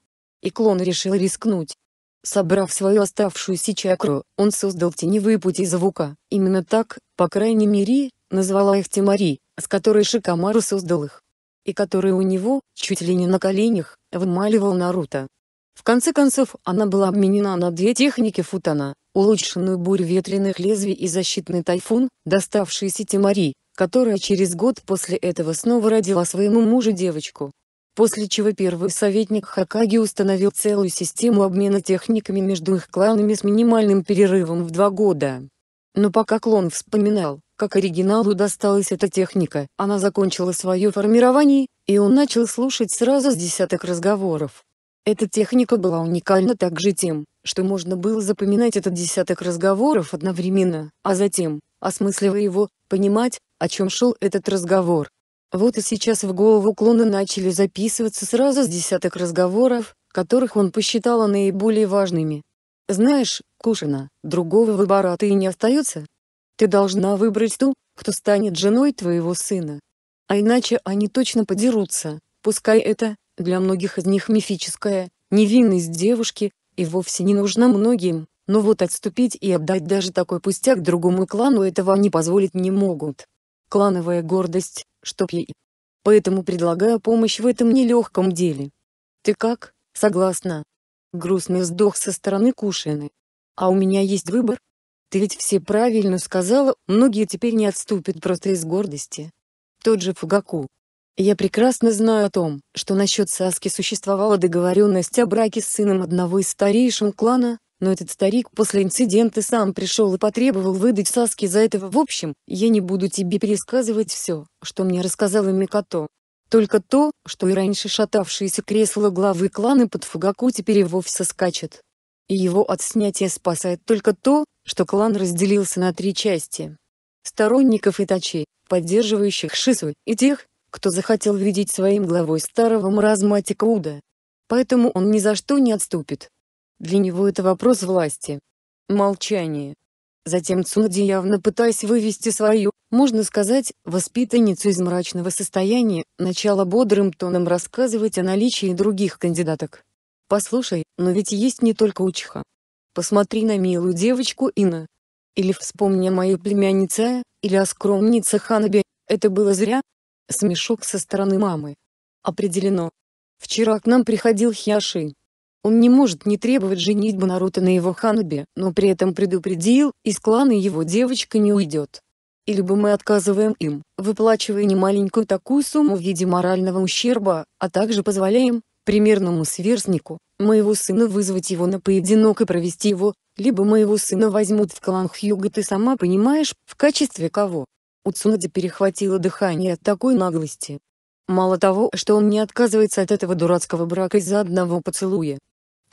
Speaker 1: и клон решил рискнуть. Собрав свою оставшуюся чакру, он создал теневые пути звука, именно так, по крайней мере, назвала их Тимари, с которой Шикамару создал их. И который у него, чуть ли не на коленях, вымаливал Наруто. В конце концов, она была обменена на две техники футана, улучшенную бурь ветреных лезвий и защитный тайфун, доставшиеся Тимари, которая через год после этого снова родила своему мужу девочку, после чего первый советник Хакаги установил целую систему обмена техниками между их кланами с минимальным перерывом в два года. Но пока клон вспоминал, как оригиналу досталась эта техника, она закончила свое формирование, и он начал слушать сразу с десяток разговоров. Эта техника была уникальна также тем, что можно было запоминать этот десяток разговоров одновременно, а затем, осмысливая его, понимать, о чем шел этот разговор. Вот и сейчас в голову клона начали записываться сразу с десяток разговоров, которых он посчитал наиболее важными. «Знаешь, Кушина, другого выбора ты и не остается. Ты должна выбрать ту, кто станет женой твоего сына. А иначе они точно подерутся, пускай это, для многих из них мифическая, невинность девушки, и вовсе не нужна многим, но вот отступить и отдать даже такой пустяк другому клану этого они позволить не могут. Клановая гордость, Чтоб ей. Поэтому предлагаю помощь в этом нелегком деле. Ты как, согласна? Грустный вздох со стороны Кушины. А у меня есть выбор? Ты ведь все правильно сказала, многие теперь не отступят просто из гордости. Тот же Фугаку. Я прекрасно знаю о том, что насчет Саски существовала договоренность о браке с сыном одного из старейшин клана, но этот старик после инцидента сам пришел и потребовал выдать Саске за этого. В общем, я не буду тебе пересказывать все, что мне рассказала Микото. Только то, что и раньше шатавшееся кресло главы клана под Фугаку теперь и вовсе скачет. И его от снятия спасает только то, что клан разделился на три части. Сторонников Итачи, поддерживающих Шису, и тех, кто захотел видеть своим главой старого маразматика Уда. Поэтому он ни за что не отступит. Для него это вопрос власти. Молчание. Затем Цуди явно пытаясь вывести свою, можно сказать, воспитанницу из мрачного состояния, начала бодрым тоном рассказывать о наличии других кандидаток. «Послушай, но ведь есть не только Учха. Посмотри на милую девочку Ина. Или вспомни мою племянницу, или о скромнице Ханабе, это было зря?» Смешок со стороны мамы. «Определено. Вчера к нам приходил Хьяши. Он не может не требовать женитьбу Наруто на его Ханабе, но при этом предупредил, из клана его девочка не уйдет. Или бы мы отказываем им, выплачивая немаленькую такую сумму в виде морального ущерба, а также позволяем, примерному сверстнику, моего сына вызвать его на поединок и провести его, либо моего сына возьмут в клан Хьюга ты сама понимаешь, в качестве кого. У Цунади перехватило дыхание от такой наглости. Мало того, что он не отказывается от этого дурацкого брака из-за одного поцелуя,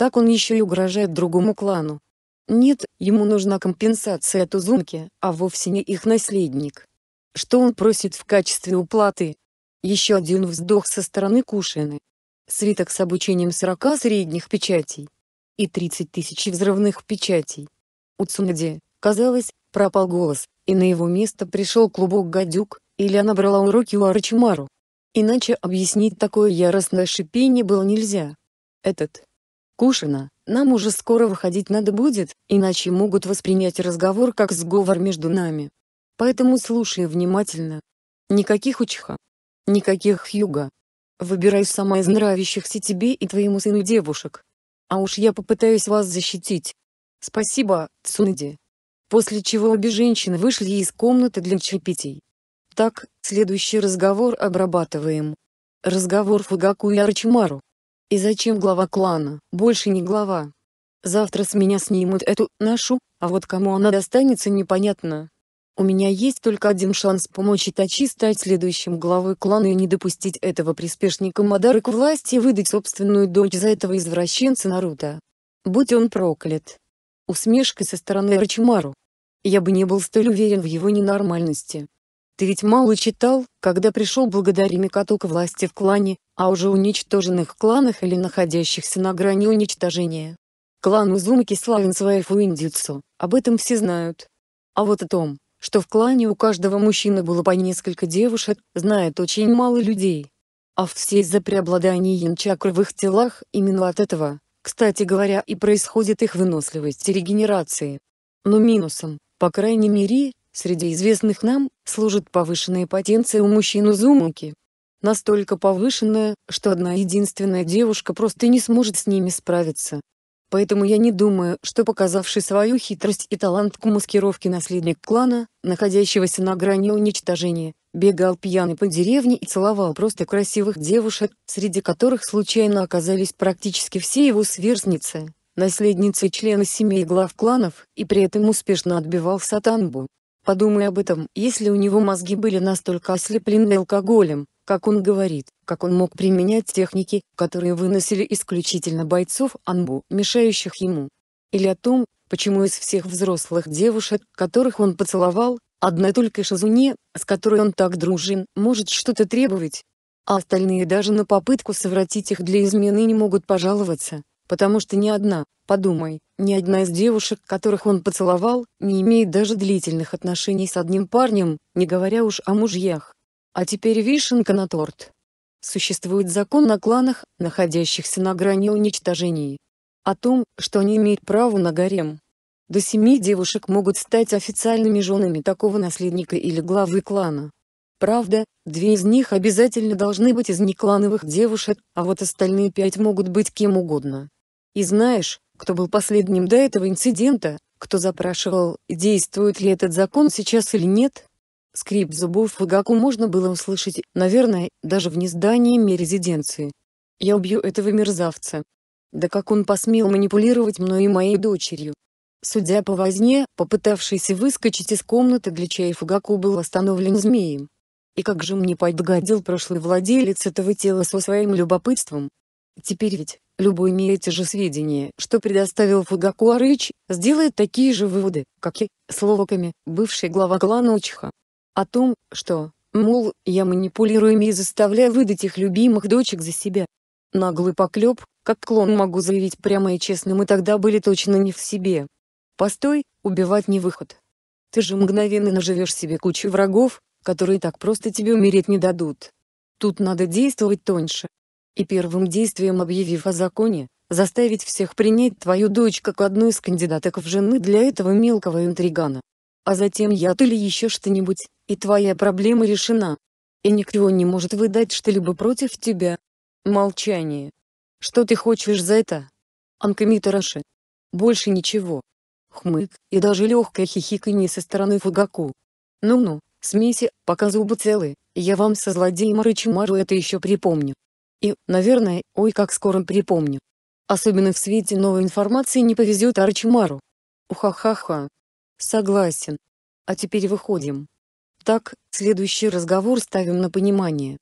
Speaker 1: так он еще и угрожает другому клану. Нет, ему нужна компенсация от Узумки, а вовсе не их наследник. Что он просит в качестве уплаты? Еще один вздох со стороны Кушины. Свиток с обучением 40 средних печатей. И 30 тысяч взрывных печатей. У Цунади, казалось, пропал голос, и на его место пришел клубок гадюк, или она брала уроки у Арачимару. Иначе объяснить такое яростное шипение было нельзя. Этот скушено, нам уже скоро выходить надо будет, иначе могут воспринять разговор как сговор между нами. Поэтому слушай внимательно. Никаких учха. Никаких юга. Выбирай сама из нравящихся тебе и твоему сыну девушек. А уж я попытаюсь вас защитить. Спасибо, Цунади. После чего обе женщины вышли из комнаты для чаепитий. Так, следующий разговор обрабатываем. Разговор Фугаку и Арчимару. И зачем глава клана? Больше не глава. Завтра с меня снимут эту, нашу, а вот кому она достанется непонятно. У меня есть только один шанс помочь Итачи стать следующим главой клана и не допустить этого приспешника Мадары к власти и выдать собственную дочь за этого извращенца Наруто. Будь он проклят. Усмешка со стороны Рачимару. Я бы не был столь уверен в его ненормальности. Ты ведь мало читал, когда пришел благодаря Микоту к власти в клане, а уже уничтоженных кланах или находящихся на грани уничтожения. Клан Узумаки славен своей фуиндюцу, об этом все знают. А вот о том, что в клане у каждого мужчины было по несколько девушек, знает очень мало людей. А все из-за преобладания янчакры в их телах, именно от этого, кстати говоря, и происходит их выносливость и регенерации. Но минусом, по крайней мере, Среди известных нам служит повышенная потенция у мужчин Узумаки. Настолько повышенная, что одна единственная девушка просто не сможет с ними справиться. Поэтому я не думаю, что показавший свою хитрость и талант к маскировке наследник клана, находящегося на грани уничтожения, бегал пьяный по деревне и целовал просто красивых девушек, среди которых случайно оказались практически все его сверстницы, наследницы и члены семей глав кланов, и при этом успешно отбивал сатанбу. Подумай об этом, если у него мозги были настолько ослеплены алкоголем, как он говорит, как он мог применять техники, которые выносили исключительно бойцов Анбу, мешающих ему. Или о том, почему из всех взрослых девушек, которых он поцеловал, одна только Шизуне, с которой он так дружен, может что-то требовать. А остальные даже на попытку совратить их для измены не могут пожаловаться, потому что ни одна, подумай, ни одна из девушек, которых он поцеловал, не имеет даже длительных отношений с одним парнем, не говоря уж о мужьях. А теперь вишенка на торт. Существует закон на кланах, находящихся на грани уничтожения. О том, что они имеют право на гарем. До семи девушек могут стать официальными женами такого наследника или главы клана. Правда, две из них обязательно должны быть из неклановых девушек, а вот остальные пять могут быть кем угодно. И знаешь, кто был последним до этого инцидента, кто запрашивал, действует ли этот закон сейчас или нет. Скрип зубов Фугаку можно было услышать, наверное, даже вне здания резиденции. «Я убью этого мерзавца. Да как он посмел манипулировать мной и моей дочерью?» Судя по возне, попытавшийся выскочить из комнаты для чая Фугаку был остановлен змеем. И как же мне подгадил прошлый владелец этого тела со своим любопытством? Теперь ведь, Любой имеет те же сведения, что предоставил Фудакуарыч, сделает такие же выводы, как и, с бывший глава клана Учиха. О том, что, мол, я манипулирую и заставляю выдать их любимых дочек за себя. Наглый поклеп, как клон могу заявить прямо и честно, мы тогда были точно не в себе. Постой, убивать не выход. Ты же мгновенно наживешь себе кучу врагов, которые так просто тебе умереть не дадут. Тут надо действовать тоньше, и первым действием объявив о законе, заставить всех принять твою дочь как одну из кандидаток в жены для этого мелкого интригана. А затем яд или еще что-нибудь, и твоя проблема решена. И никто не может выдать что-либо против тебя. Молчание. Что ты хочешь за это? Анкамита Больше ничего. Хмык, и даже легкое хихиканье со стороны Фугаку. Ну-ну, смейся, пока зубы целы, я вам со злодеем Рычимару это еще припомню. И, наверное, ой как скоро припомню. Особенно в свете новой информации не повезет Арчимару. Ухахаха. Согласен. А теперь выходим. Так, следующий разговор ставим на понимание.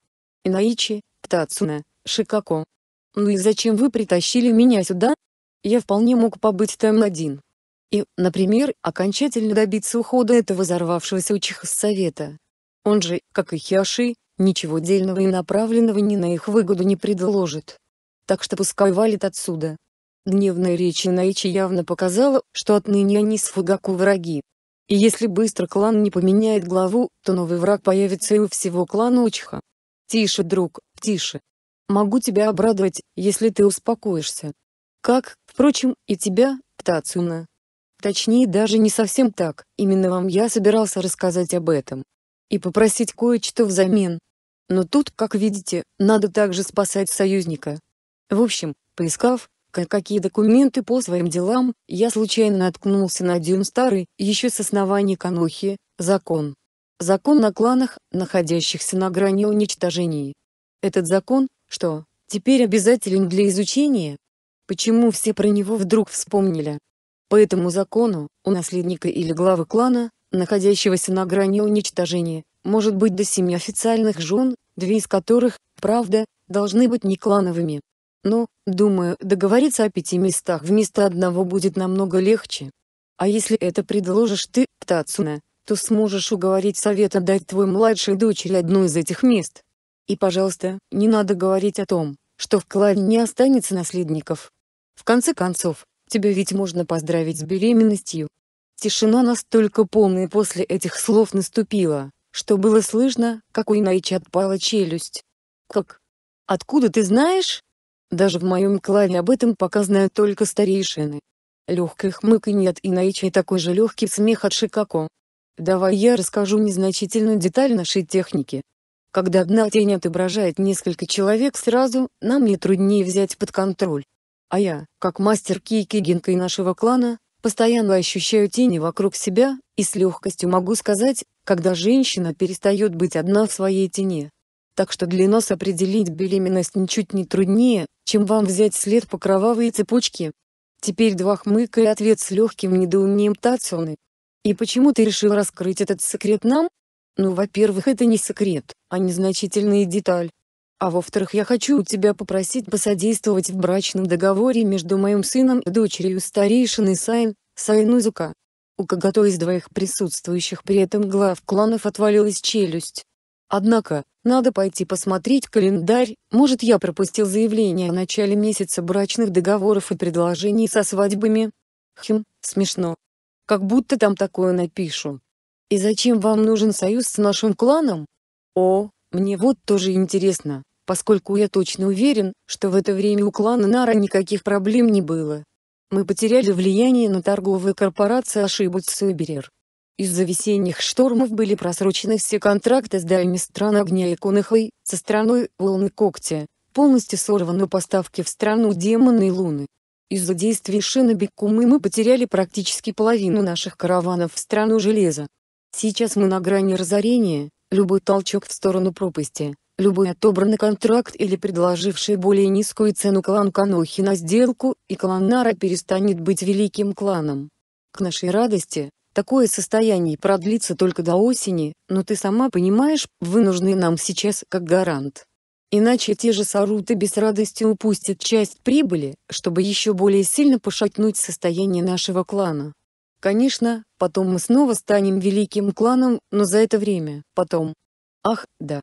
Speaker 1: Инаичи, Тацуна, Шикако. Ну и зачем вы притащили меня сюда? Я вполне мог побыть там один. И, например, окончательно добиться ухода этого взорвавшегося учиха с совета. Он же, как и Хиаши, ничего дельного и направленного ни на их выгоду не предложит. Так что пускай валит отсюда. Дневная речь Инаичи явно показала, что отныне они с Фугаку враги. И если быстро клан не поменяет главу, то новый враг появится и у всего клана Учха. Тише, друг, тише. Могу тебя обрадовать, если ты успокоишься. Как, впрочем, и тебя, Тацуна. Точнее даже не совсем так, именно вам я собирался рассказать об этом. И попросить кое-что взамен. Но тут, как видите, надо также спасать союзника. В общем, поискав, какие документы по своим делам, я случайно наткнулся на один старый, еще с оснований Канохи, закон. Закон о кланах, находящихся на грани уничтожения. Этот закон, что, теперь обязателен для изучения? Почему все про него вдруг вспомнили? По этому закону, у наследника или главы клана, находящегося на грани уничтожения, может быть до семи официальных жен, две из которых, правда, должны быть не клановыми. Но, думаю, договориться о пяти местах вместо одного будет намного легче. А если это предложишь ты, Тацуна, то сможешь уговорить совет отдать твой младшей дочери одну из этих мест. И пожалуйста, не надо говорить о том, что в клане не останется наследников. В конце концов, тебя ведь можно поздравить с беременностью. Тишина настолько полная после этих слов наступила, что было слышно, как у Инаича отпала челюсть. «Как? Откуда ты знаешь?» «Даже в моем клане об этом пока знают только старейшины». Легкое хмыканье нет Инаича и такой же легкий смех от Шикако. «Давай я расскажу незначительную деталь нашей техники. Когда одна тень отображает несколько человек сразу, нам не труднее взять под контроль. А я, как мастер Кейки Гинка и нашего клана, постоянно ощущаю тени вокруг себя, и с легкостью могу сказать, когда женщина перестает быть одна в своей тени. Так что для нас определить беременность ничуть не труднее, чем вам взять след по кровавой цепочке. Теперь два хмыка и ответ с легким недоумением Тацуны. И почему ты решил раскрыть этот секрет нам? Ну, во-первых, это не секрет, а незначительная деталь. А во-вторых, я хочу у тебя попросить посодействовать в брачном договоре между моим сыном и дочерью старейшины Сайн, Сайнузука. У кого-то из двоих присутствующих при этом глав кланов отвалилась челюсть. Однако, надо пойти посмотреть календарь, может я пропустил заявление о начале месяца брачных договоров и предложений со свадьбами? Хм, смешно. Как будто там такое напишу. И зачем вам нужен союз с нашим кланом? О, мне вот тоже интересно, поскольку я точно уверен, что в это время у клана Нара никаких проблем не было. Мы потеряли влияние на торговые корпорации Ашибутсу и Из-за весенних штормов были просрочены все контракты с дайми стран Огня и Кунахой, со страной Волны Когтя, полностью сорваны поставки в страну Демоны и Луны. Из-за действий Шиноби Кумы мы потеряли практически половину наших караванов в страну Железа. Сейчас мы на грани разорения, любой толчок в сторону пропасти, любой отобранный контракт или предложивший более низкую цену клан Канохи на сделку, и клан Нара перестанет быть великим кланом. К нашей радости, такое состояние продлится только до осени, но ты сама понимаешь, вы нужны нам сейчас как гарант. Иначе те же Саруты без радости упустят часть прибыли, чтобы еще более сильно пошатнуть состояние нашего клана. Конечно, потом мы снова станем великим кланом, но за это время, потом. Ах, да,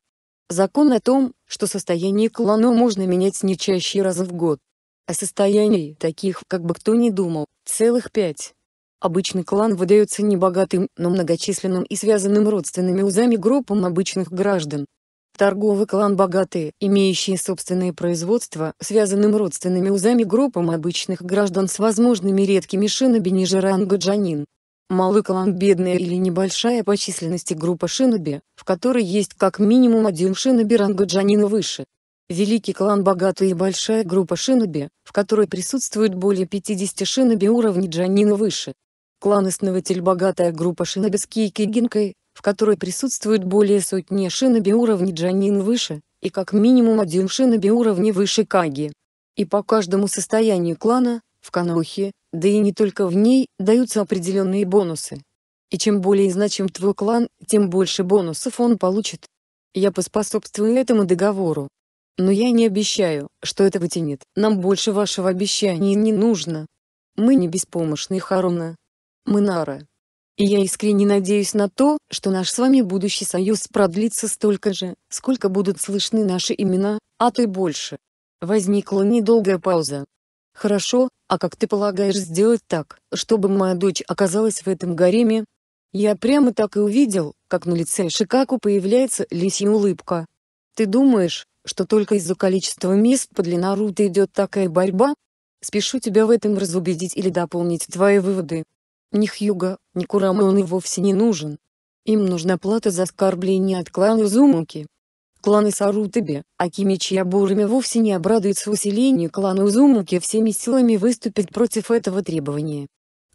Speaker 1: Закон о том, что состояние клана можно менять не чаще раза в год. А состояний таких, как бы кто ни думал, целых пять. Обычный клан выдается небогатым, но многочисленным и связанным родственными узами группам обычных граждан. Торговый клан богатые, имеющие собственные производства, связанным родственными узами группам обычных граждан с возможными редкими шиноби ниже джанин. Малый клан бедная или небольшая по численности группа шиноби, в которой есть как минимум один шиноби ранга джанина выше. Великий клан богатая и большая группа шиноби, в которой присутствует более 50 шиноби уровня джанина выше. Клан Основатель богатая группа шиноби с Кики Гинкой, в которой присутствует более сотни шиноби уровня джанин выше, и как минимум один шиноби уровня выше Каги. И по каждому состоянию клана, в Канохе, да и не только в ней, даются определенные бонусы. И чем более значим твой клан, тем больше бонусов он получит. Я поспособствую этому договору. Но я не обещаю, что это вытянет. Нам больше вашего обещания не нужно. Мы не беспомощные Харуна. Мы Нара. И я искренне надеюсь на то, что наш с вами будущий союз продлится столько же, сколько будут слышны наши имена, а то и больше. Возникла недолгая пауза, «Хорошо, а как ты полагаешь сделать так, чтобы моя дочь оказалась в этом гареме?» Я прямо так и увидел, как на лице Шикаку появляется лисья улыбка. «Ты думаешь, что только из-за количества мест подле Наруто идет такая борьба? Спешу тебя в этом разубедить или дополнить твои выводы. Ни Хьюга, ни Курама он и вовсе не нужен. Им нужна плата за оскорбление от клана Зумуки. Кланы Сарутаби, Акимичи и вовсе не обрадуются усилению клана Узумуки всеми силами выступят против этого требования.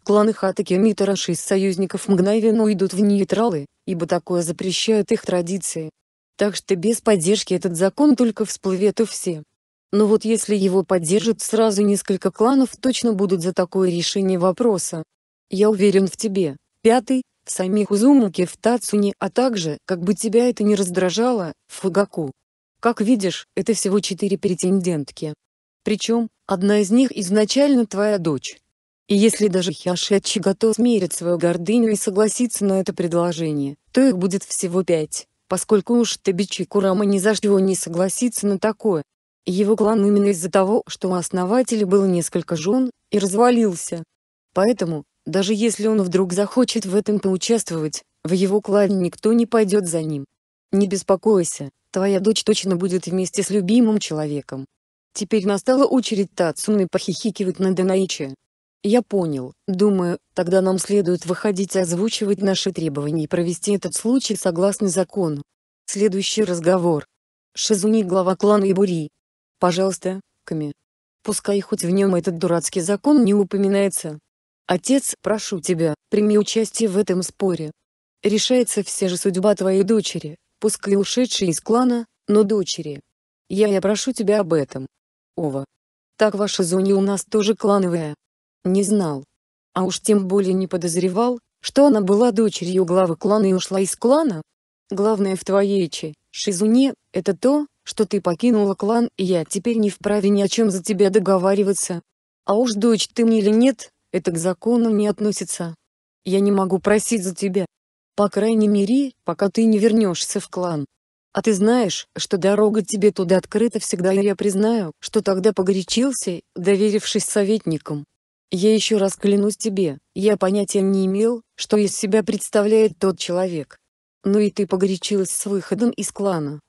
Speaker 1: Кланы Хатаки и Митараши из союзников мгновенно уйдут в нейтралы, ибо такое запрещают их традиции. Так что без поддержки этот закон только всплывет у все. Но вот если его поддержат сразу несколько кланов точно будут за такое решение вопроса. Я уверен в тебе, пятый, в самих Узумаке в Тацуне, а также, как бы тебя это не раздражало, в Фугаку. Как видишь, это всего четыре претендентки. Причем, одна из них изначально твоя дочь. И если даже Хиашетчи готов смирить свою гордыню и согласиться на это предложение, то их будет всего пять, поскольку уж Табичи Курама ни за что не согласится на такое. Его клан именно из-за того, что у основателя было несколько жен, и развалился. Поэтому, даже если он вдруг захочет в этом поучаствовать, в его клане никто не пойдет за ним. Не беспокойся, твоя дочь точно будет вместе с любимым человеком. Теперь настала очередь Тацуны похихикивать над Анаичи. Я понял, думаю, тогда нам следует выходить и озвучивать наши требования и провести этот случай согласно закону. Следующий разговор. Шизуни глава клана Ибури. Пожалуйста, Ками. Пускай хоть в нем этот дурацкий закон не упоминается, Отец, прошу тебя, прими участие в этом споре. Решается все же судьба твоей дочери, пускай ушедшей из клана, но дочери. Я я прошу тебя об этом. Ова. Так ваша зоня у нас тоже клановая. Не знал. А уж тем более не подозревал, что она была дочерью главы клана и ушла из клана. Главное в твоей че, Шизуне, это то, что ты покинула клан и я теперь не вправе ни о чем за тебя договариваться. А уж дочь ты мне или нет, это к законам не относится. Я не могу просить за тебя. По крайней мере, пока ты не вернешься в клан. А ты знаешь, что дорога тебе туда открыта всегда и я признаю, что тогда погорячился, доверившись советникам. Я еще раз клянусь тебе, я понятия не имел, что из себя представляет тот человек. Но ну и ты погорячилась с выходом из клана.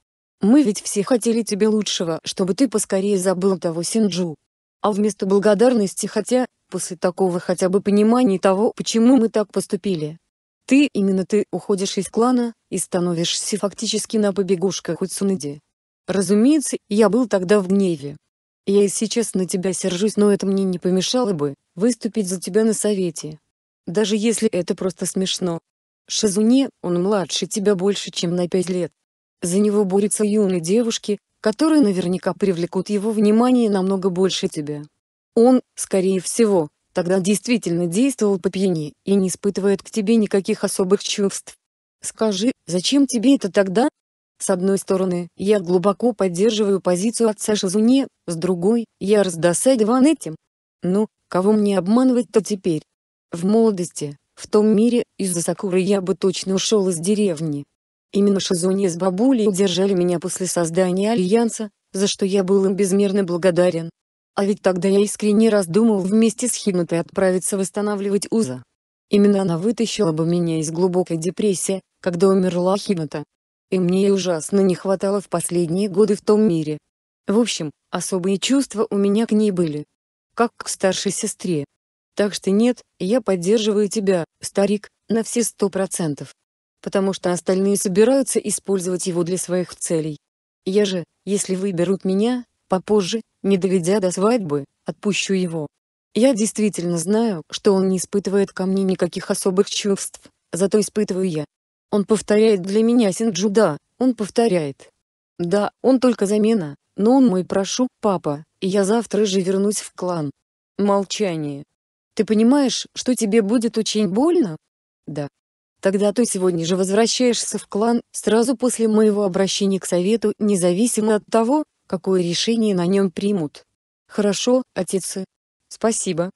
Speaker 1: Мы ведь все хотели тебе лучшего, чтобы ты поскорее забыл того Синджу. А вместо благодарности хотя, после такого хотя бы понимания того, почему мы так поступили. Ты, именно ты, уходишь из клана, и становишься фактически на побегушках у Цунади. Разумеется, я был тогда в гневе. Я и сейчас на тебя сержусь, но это мне не помешало бы, выступить за тебя на совете. Даже если это просто смешно. Шизуне, он младше тебя больше, чем на пять лет. За него борются юные девушки, которые наверняка привлекут его внимание намного больше тебя. Он, скорее всего, тогда действительно действовал по пьяни и не испытывает к тебе никаких особых чувств. Скажи, зачем тебе это тогда? С одной стороны, я глубоко поддерживаю позицию отца Шизуне, с другой, я раздосадован этим. Ну, кого мне обманывать-то теперь? В молодости, в том мире, из-за Сакуры я бы точно ушел из деревни. Именно Шизуне с бабулей удержали меня после создания Альянса, за что я был им безмерно благодарен. А ведь тогда я искренне раздумывал вместе с Хинутой отправиться восстанавливать Уза. Именно она вытащила бы меня из глубокой депрессии, когда умерла Хинута. И мне ей ужасно не хватало в последние годы в том мире. В общем, особые чувства у меня к ней были. Как к старшей сестре. Так что нет, я поддерживаю тебя, старик, на все сто процентов. Потому что остальные собираются использовать его для своих целей. Я же, если выберут меня, попозже, не доведя до свадьбы, отпущу его. Я действительно знаю, что он не испытывает ко мне никаких особых чувств, зато испытываю я. Он повторяет для меня Синджу он повторяет. Да, он только замена, но он мой прошу, папа, и я завтра же вернусь в клан. Молчание. Ты понимаешь, что тебе будет очень больно? Да. Тогда ты сегодня же возвращаешься в клан, сразу после моего обращения к совету, независимо от того, какое решение на нем примут. Хорошо, отец. Спасибо.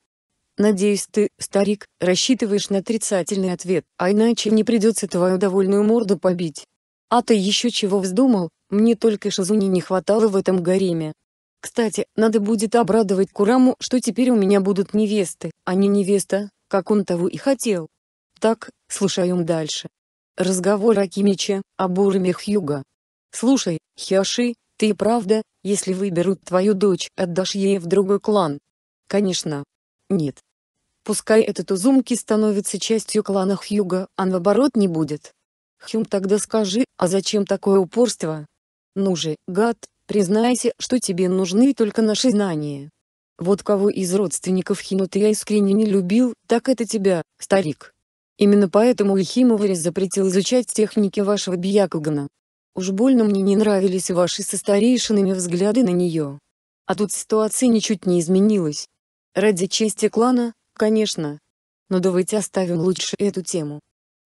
Speaker 1: Надеюсь, ты, старик, рассчитываешь на отрицательный ответ, а иначе не придется твою довольную морду побить. А ты еще чего вздумал? Мне только Шизуни не хватало в этом гареме. Кстати, надо будет обрадовать Кураму, что теперь у меня будут невесты, а не невеста, как он того и хотел. Так, слушаем дальше. Разговор Акимича, о Бурме Хьюга. Слушай, Хиаши, ты и правда, если выберут твою дочь, отдашь ей в другой клан? Конечно. Нет. Пускай этот Узумки становится частью клана Хьюга, а наоборот не будет. Хьюм тогда скажи, а зачем такое упорство? Ну же, гад, признайся, что тебе нужны только наши знания. Вот кого из родственников Хинута я искренне не любил, так это тебя, старик. Именно поэтому Ихимоварис запретил изучать техники вашего Бьякугана. Уж больно мне не нравились ваши со старейшинами взгляды на нее. А тут ситуация ничуть не изменилась. Ради чести клана, конечно. Но давайте оставим лучше эту тему.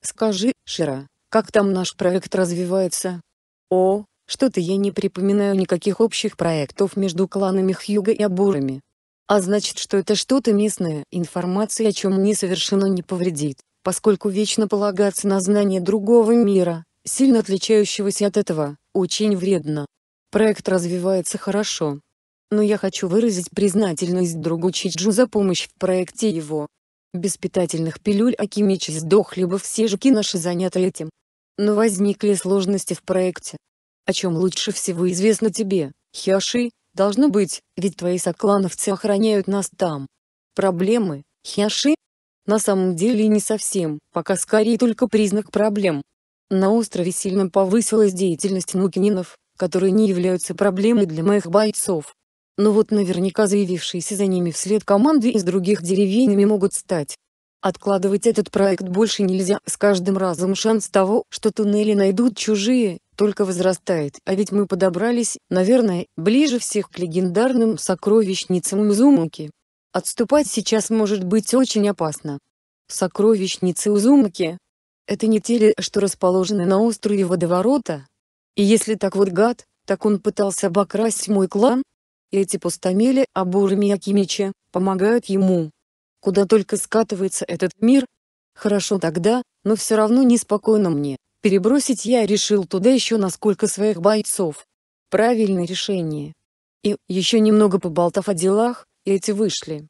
Speaker 1: Скажи, Шира, как там наш проект развивается? О, что-то я не припоминаю никаких общих проектов между кланами Хьюга и Абурами. А значит, что это что-то местное, информация о чем мне совершенно не повредит, поскольку вечно полагаться на знания другого мира, Сильно отличающегося от этого, очень вредно. Проект развивается хорошо. Но я хочу выразить признательность другу Чичджу за помощь в проекте его. Без питательных пилюль Акимичи сдохли бы все жуки наши заняты этим. Но возникли сложности в проекте. О чем лучше всего известно тебе, Хиаши, должно быть, ведь твои соклановцы охраняют нас там. Проблемы, Хиаши? На самом деле не совсем, пока скорее только признак проблем. На острове сильно повысилась деятельность мукининов, которые не являются проблемой для моих бойцов. Но вот наверняка заявившиеся за ними вслед команды из других деревень могут стать. Откладывать этот проект больше нельзя, с каждым разом шанс того, что туннели найдут чужие, только возрастает, а ведь мы подобрались, наверное, ближе всех к легендарным сокровищницам Узумаки. Отступать сейчас может быть очень опасно. Сокровищницы Узумаки, это не те ли, что расположены на острове водоворота? И если так вот гад, так он пытался обокрасть мой клан? И эти пустомели Абура Акимича помогают ему. Куда только скатывается этот мир? Хорошо тогда, но все равно неспокойно мне. Перебросить я решил туда еще насколько своих бойцов. Правильное решение. И, еще немного поболтав о делах, эти вышли.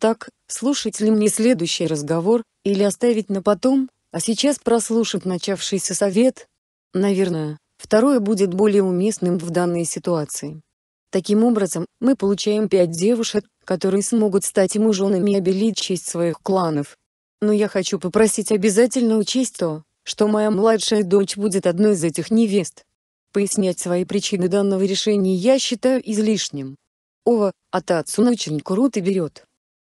Speaker 1: Так, слушать ли мне следующий разговор, или оставить на потом, а сейчас прослушав начавшийся совет, наверное, второе будет более уместным в данной ситуации. Таким образом, мы получаем пять девушек, которые смогут стать ему и обелить честь своих кланов. Но я хочу попросить обязательно учесть то, что моя младшая дочь будет одной из этих невест. Пояснять свои причины данного решения я считаю излишним. Ова, а Татсун очень круто берет.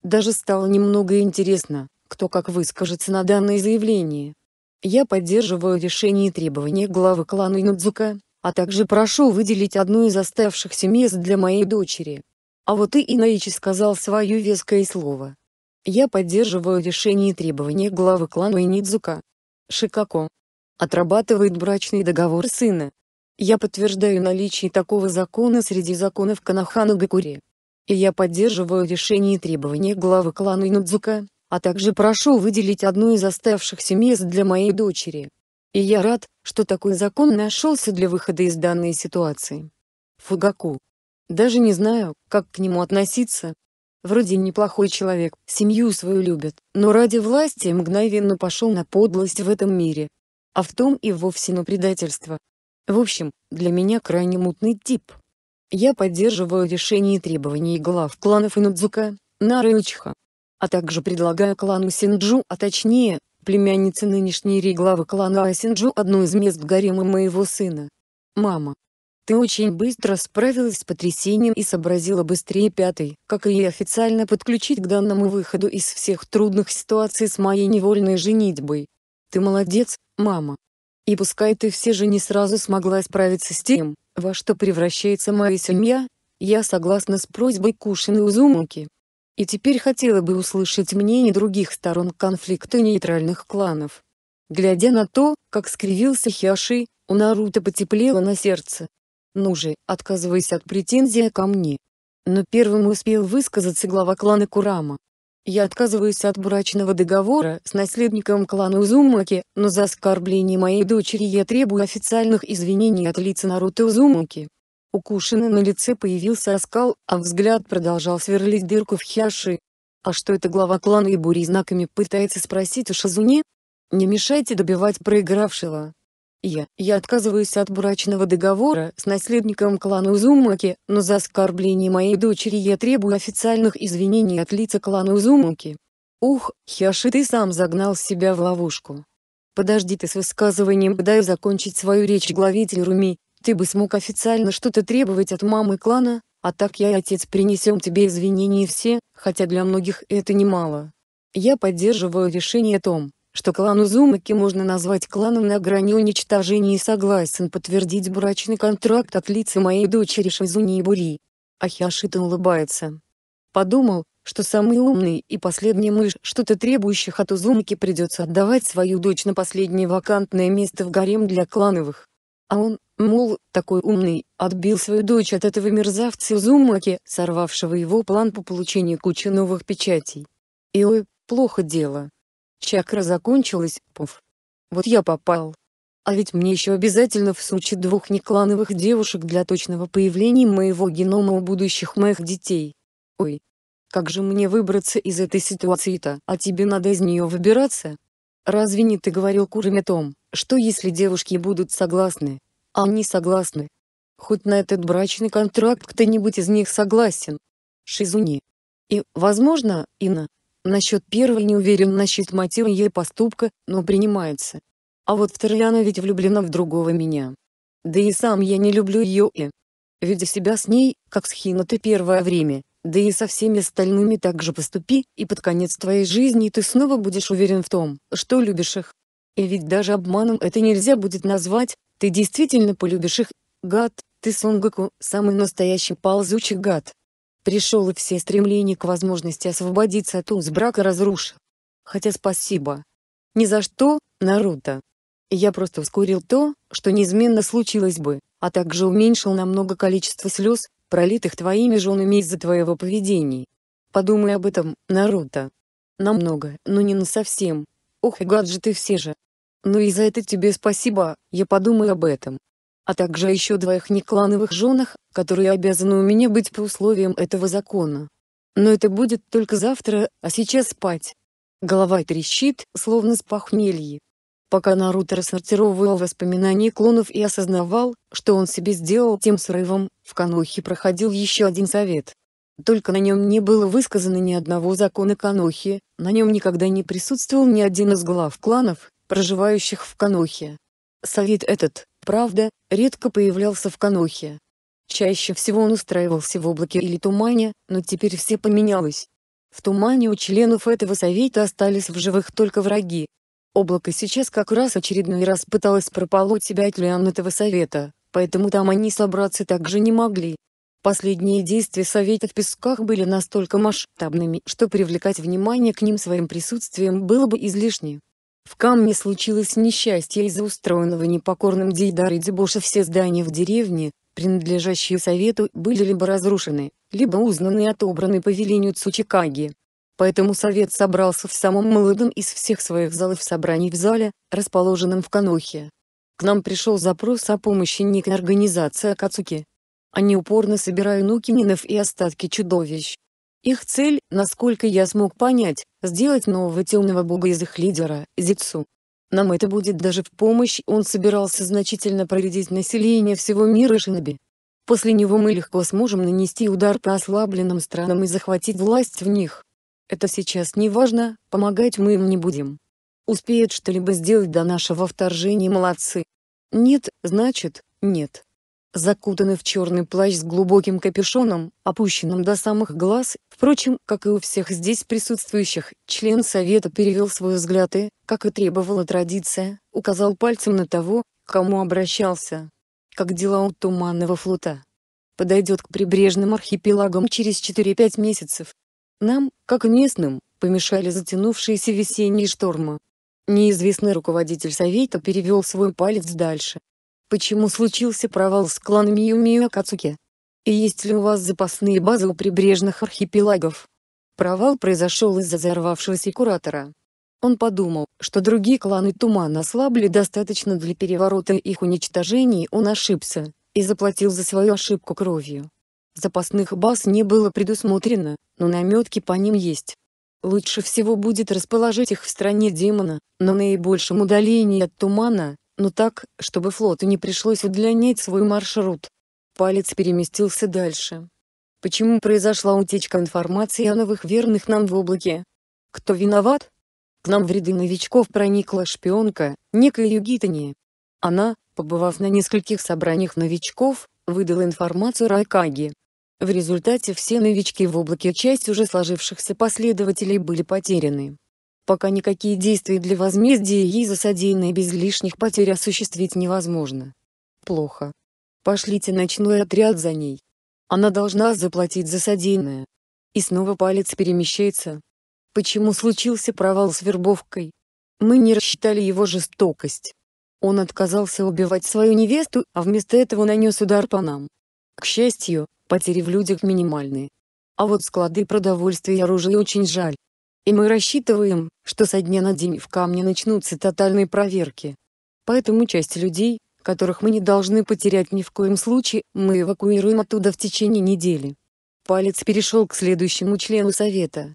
Speaker 1: Даже стало немного интересно, кто как выскажется на данное заявление. Я поддерживаю решение и требования главы клана Инудзука, а также прошу выделить одну из оставшихся мест для моей дочери. А вот и Инаичи сказал свое веское слово. Я поддерживаю решение и требования главы клана Инудзука. Шикако. Отрабатывает брачный договор сына. Я подтверждаю наличие такого закона среди законов Канахана Гакури. И я поддерживаю решение и требования главы клана Инудзука, а также прошу выделить одну из оставшихся мест для моей дочери. И я рад, что такой закон нашелся для выхода из данной ситуации. Фугаку. Даже не знаю, как к нему относиться. Вроде неплохой человек, семью свою любит, но ради власти мгновенно пошел на подлость в этом мире. А в том и вовсе на предательство. В общем, для меня крайне мутный тип. Я поддерживаю решение и требования глав кланов Инудзука, Нарыучиха, а также предлагая клану Синджу, а точнее, племяннице нынешней реглавы клана Асинджу одну из мест гарема моего сына. Мама. Ты очень быстро справилась с потрясением и сообразила быстрее пятой, как и официально подключить к данному выходу из всех трудных ситуаций с моей невольной женитьбой. Ты молодец, мама. И пускай ты все же не сразу смогла справиться с тем, во что превращается моя семья, я согласна с просьбой Кушины Узумуки, и теперь хотела бы услышать мнение других сторон конфликта нейтральных кланов. Глядя на то, как скривился Хиаши, у Наруто потеплело на сердце. Ну же, отказывайся от претензий ко мне. Но первым успел высказаться глава клана Курама. Я отказываюсь от брачного договора с наследником клана Узумаки, но за оскорбление моей дочери я требую официальных извинений от лица Наруто Узумаки. У на лице появился оскал, а взгляд продолжал сверлить дырку в Хяши. «А что это глава клана и бури знаками пытается спросить у Шазуни? Не мешайте добивать проигравшего!» Я, я отказываюсь от брачного договора с наследником клана Узумаки, но за оскорбление моей дочери я требую официальных извинений от лица клана Узумаки. Ух, Хяши ты сам загнал себя в ловушку. Подожди ты с высказыванием дай закончить свою речь главитель Руми, ты бы смог официально что-то требовать от мамы клана, а так я и отец принесем тебе извинения все, хотя для многих это немало. Я поддерживаю решение о том, что клан Узумаки можно назвать кланом на грани уничтожения и согласен подтвердить брачный контракт от лица моей дочери Шизуни и Бури. Ахяшита улыбается. Подумал, что самый умный и последний мышь что-то требующих от Узумаки придется отдавать свою дочь на последнее вакантное место в гарем для клановых. А он, Мол, такой умный, отбил свою дочь от этого мерзавца Узумаки, сорвавшего его план по получению кучи новых печатей. И ой, плохо дело. Чакра закончилась, пуф. Вот я попал. А ведь мне еще обязательно всучат двух неклановых девушек для точного появления моего генома у будущих моих детей. Ой, как же мне выбраться из этой ситуации-то, а тебе надо из нее выбираться? Разве не ты говорил Кураме Том, что если девушки будут согласны, они согласны. Хоть на этот брачный контракт кто-нибудь из них согласен. Шизуни. И, возможно, Инна. Насчет первой не уверен насчет мотива ее поступка, но принимается. А вот вторая она ведь влюблена в другого меня. Да и сам я не люблю ее и... Ведя себя с ней, как с Хинатой первое время, да и со всеми остальными так же поступи, и под конец твоей жизни ты снова будешь уверен в том, что любишь их. И ведь даже обманом это нельзя будет назвать, ты действительно полюбишь их, гад, ты Сунгуку, самый настоящий ползучий гад. Пришел и все стремления к возможности освободиться от уз брака разрушил. Хотя спасибо. Ни за что, Наруто. Я просто ускорил то, что неизменно случилось бы, а также уменьшил намного количество слез, пролитых твоими женами из-за твоего поведения. Подумай об этом, Наруто. Намного, но не на совсем. Ох, и гад же ты все же. Ну и за это тебе спасибо, я подумаю об этом. А также еще двоих неклановых женах, которые обязаны у меня быть по условиям этого закона. Но это будет только завтра, а сейчас спать. Голова трещит, словно с похмелья. Пока Наруто рассортировывал воспоминания клонов и осознавал, что он себе сделал тем срывом, в Канохе проходил еще один совет. Только на нем не было высказано ни одного закона Канохи, на нем никогда не присутствовал ни один из глав кланов, проживающих в Канохе. Совет этот, правда, редко появлялся в Канохе. Чаще всего он устраивался в облаке или тумане, но теперь все поменялось. В тумане у членов этого совета остались в живых только враги. Облако сейчас как раз очередной раз пыталось прополоть себя от лиан этого совета, поэтому там они собраться также не могли. Последние действия Совета в Песках были настолько масштабными, что привлекать внимание к ним своим присутствием было бы излишне. В камне случилось несчастье из-за устроенного непокорным Дейдарой дебоша все здания в деревне, принадлежащие совету, были либо разрушены, либо узнаны и отобраны по велению Цучикаги. Поэтому совет собрался в самом молодом из всех своих залов собраний в зале, расположенном в Канохе. К нам пришел запрос о помощи некой организации Акацуки. Они упорно собирают Нукининов и остатки чудовищ, их цель, насколько я смог понять, сделать нового темного бога из их лидера, Зицу. Нам это будет даже в помощь, он собирался значительно проредить население всего мира Шиноби. После него мы легко сможем нанести удар по ослабленным странам и захватить власть в них. Это сейчас не важно, помогать мы им не будем. Успеют что-либо сделать до нашего вторжения молодцы. Нет, значит, нет. Закутанный в черный плащ с глубоким капюшоном, опущенным до самых глаз. Впрочем, как и у всех здесь присутствующих, член совета перевел свой взгляд и, как и требовала традиция, указал пальцем на того, к кому обращался. Как дела у Туманного флота? Подойдет к прибрежным архипелагам через 4-5 месяцев. Нам, как местным, помешали затянувшиеся весенние штормы. Неизвестный руководитель совета перевел свой палец дальше, Почему случился провал с клан Мию-Мию Кацуки? И есть ли у вас запасные базы у прибрежных архипелагов? Провал произошел из-за взорвавшегося куратора. Он подумал, что другие кланы Тумана ослабли достаточно для переворота и их уничтожений, он ошибся, и заплатил за свою ошибку кровью. Запасных баз не было предусмотрено, но наметки по ним есть. Лучше всего будет расположить их в стране демона, на наибольшем удалении от тумана, но так, чтобы флоту не пришлось удлинять свой маршрут. Палец переместился дальше. Почему произошла утечка информации о новых верных нам в облаке? Кто виноват? К нам в ряды новичков проникла шпионка, некая Югитания. Она, побывав на нескольких собраниях новичков, выдала информацию Райкаги. В результате все новички в облаке часть уже сложившихся последователей были потеряны пока никакие действия для возмездия ей за содеянное без лишних потерь осуществить невозможно. Плохо. Пошлите ночной отряд за ней. Она должна заплатить за содеянное. И снова палец перемещается. Почему случился провал с вербовкой? Мы не рассчитали его жестокость. Он отказался убивать свою невесту, а вместо этого нанес удар по нам. К счастью, потери в людях минимальны. А вот склады продовольствия и оружия очень жаль. И мы рассчитываем, что со дня на день в камне начнутся тотальные проверки. Поэтому часть людей, которых мы не должны потерять ни в коем случае, мы эвакуируем оттуда в течение недели. Палец перешел к следующему члену совета.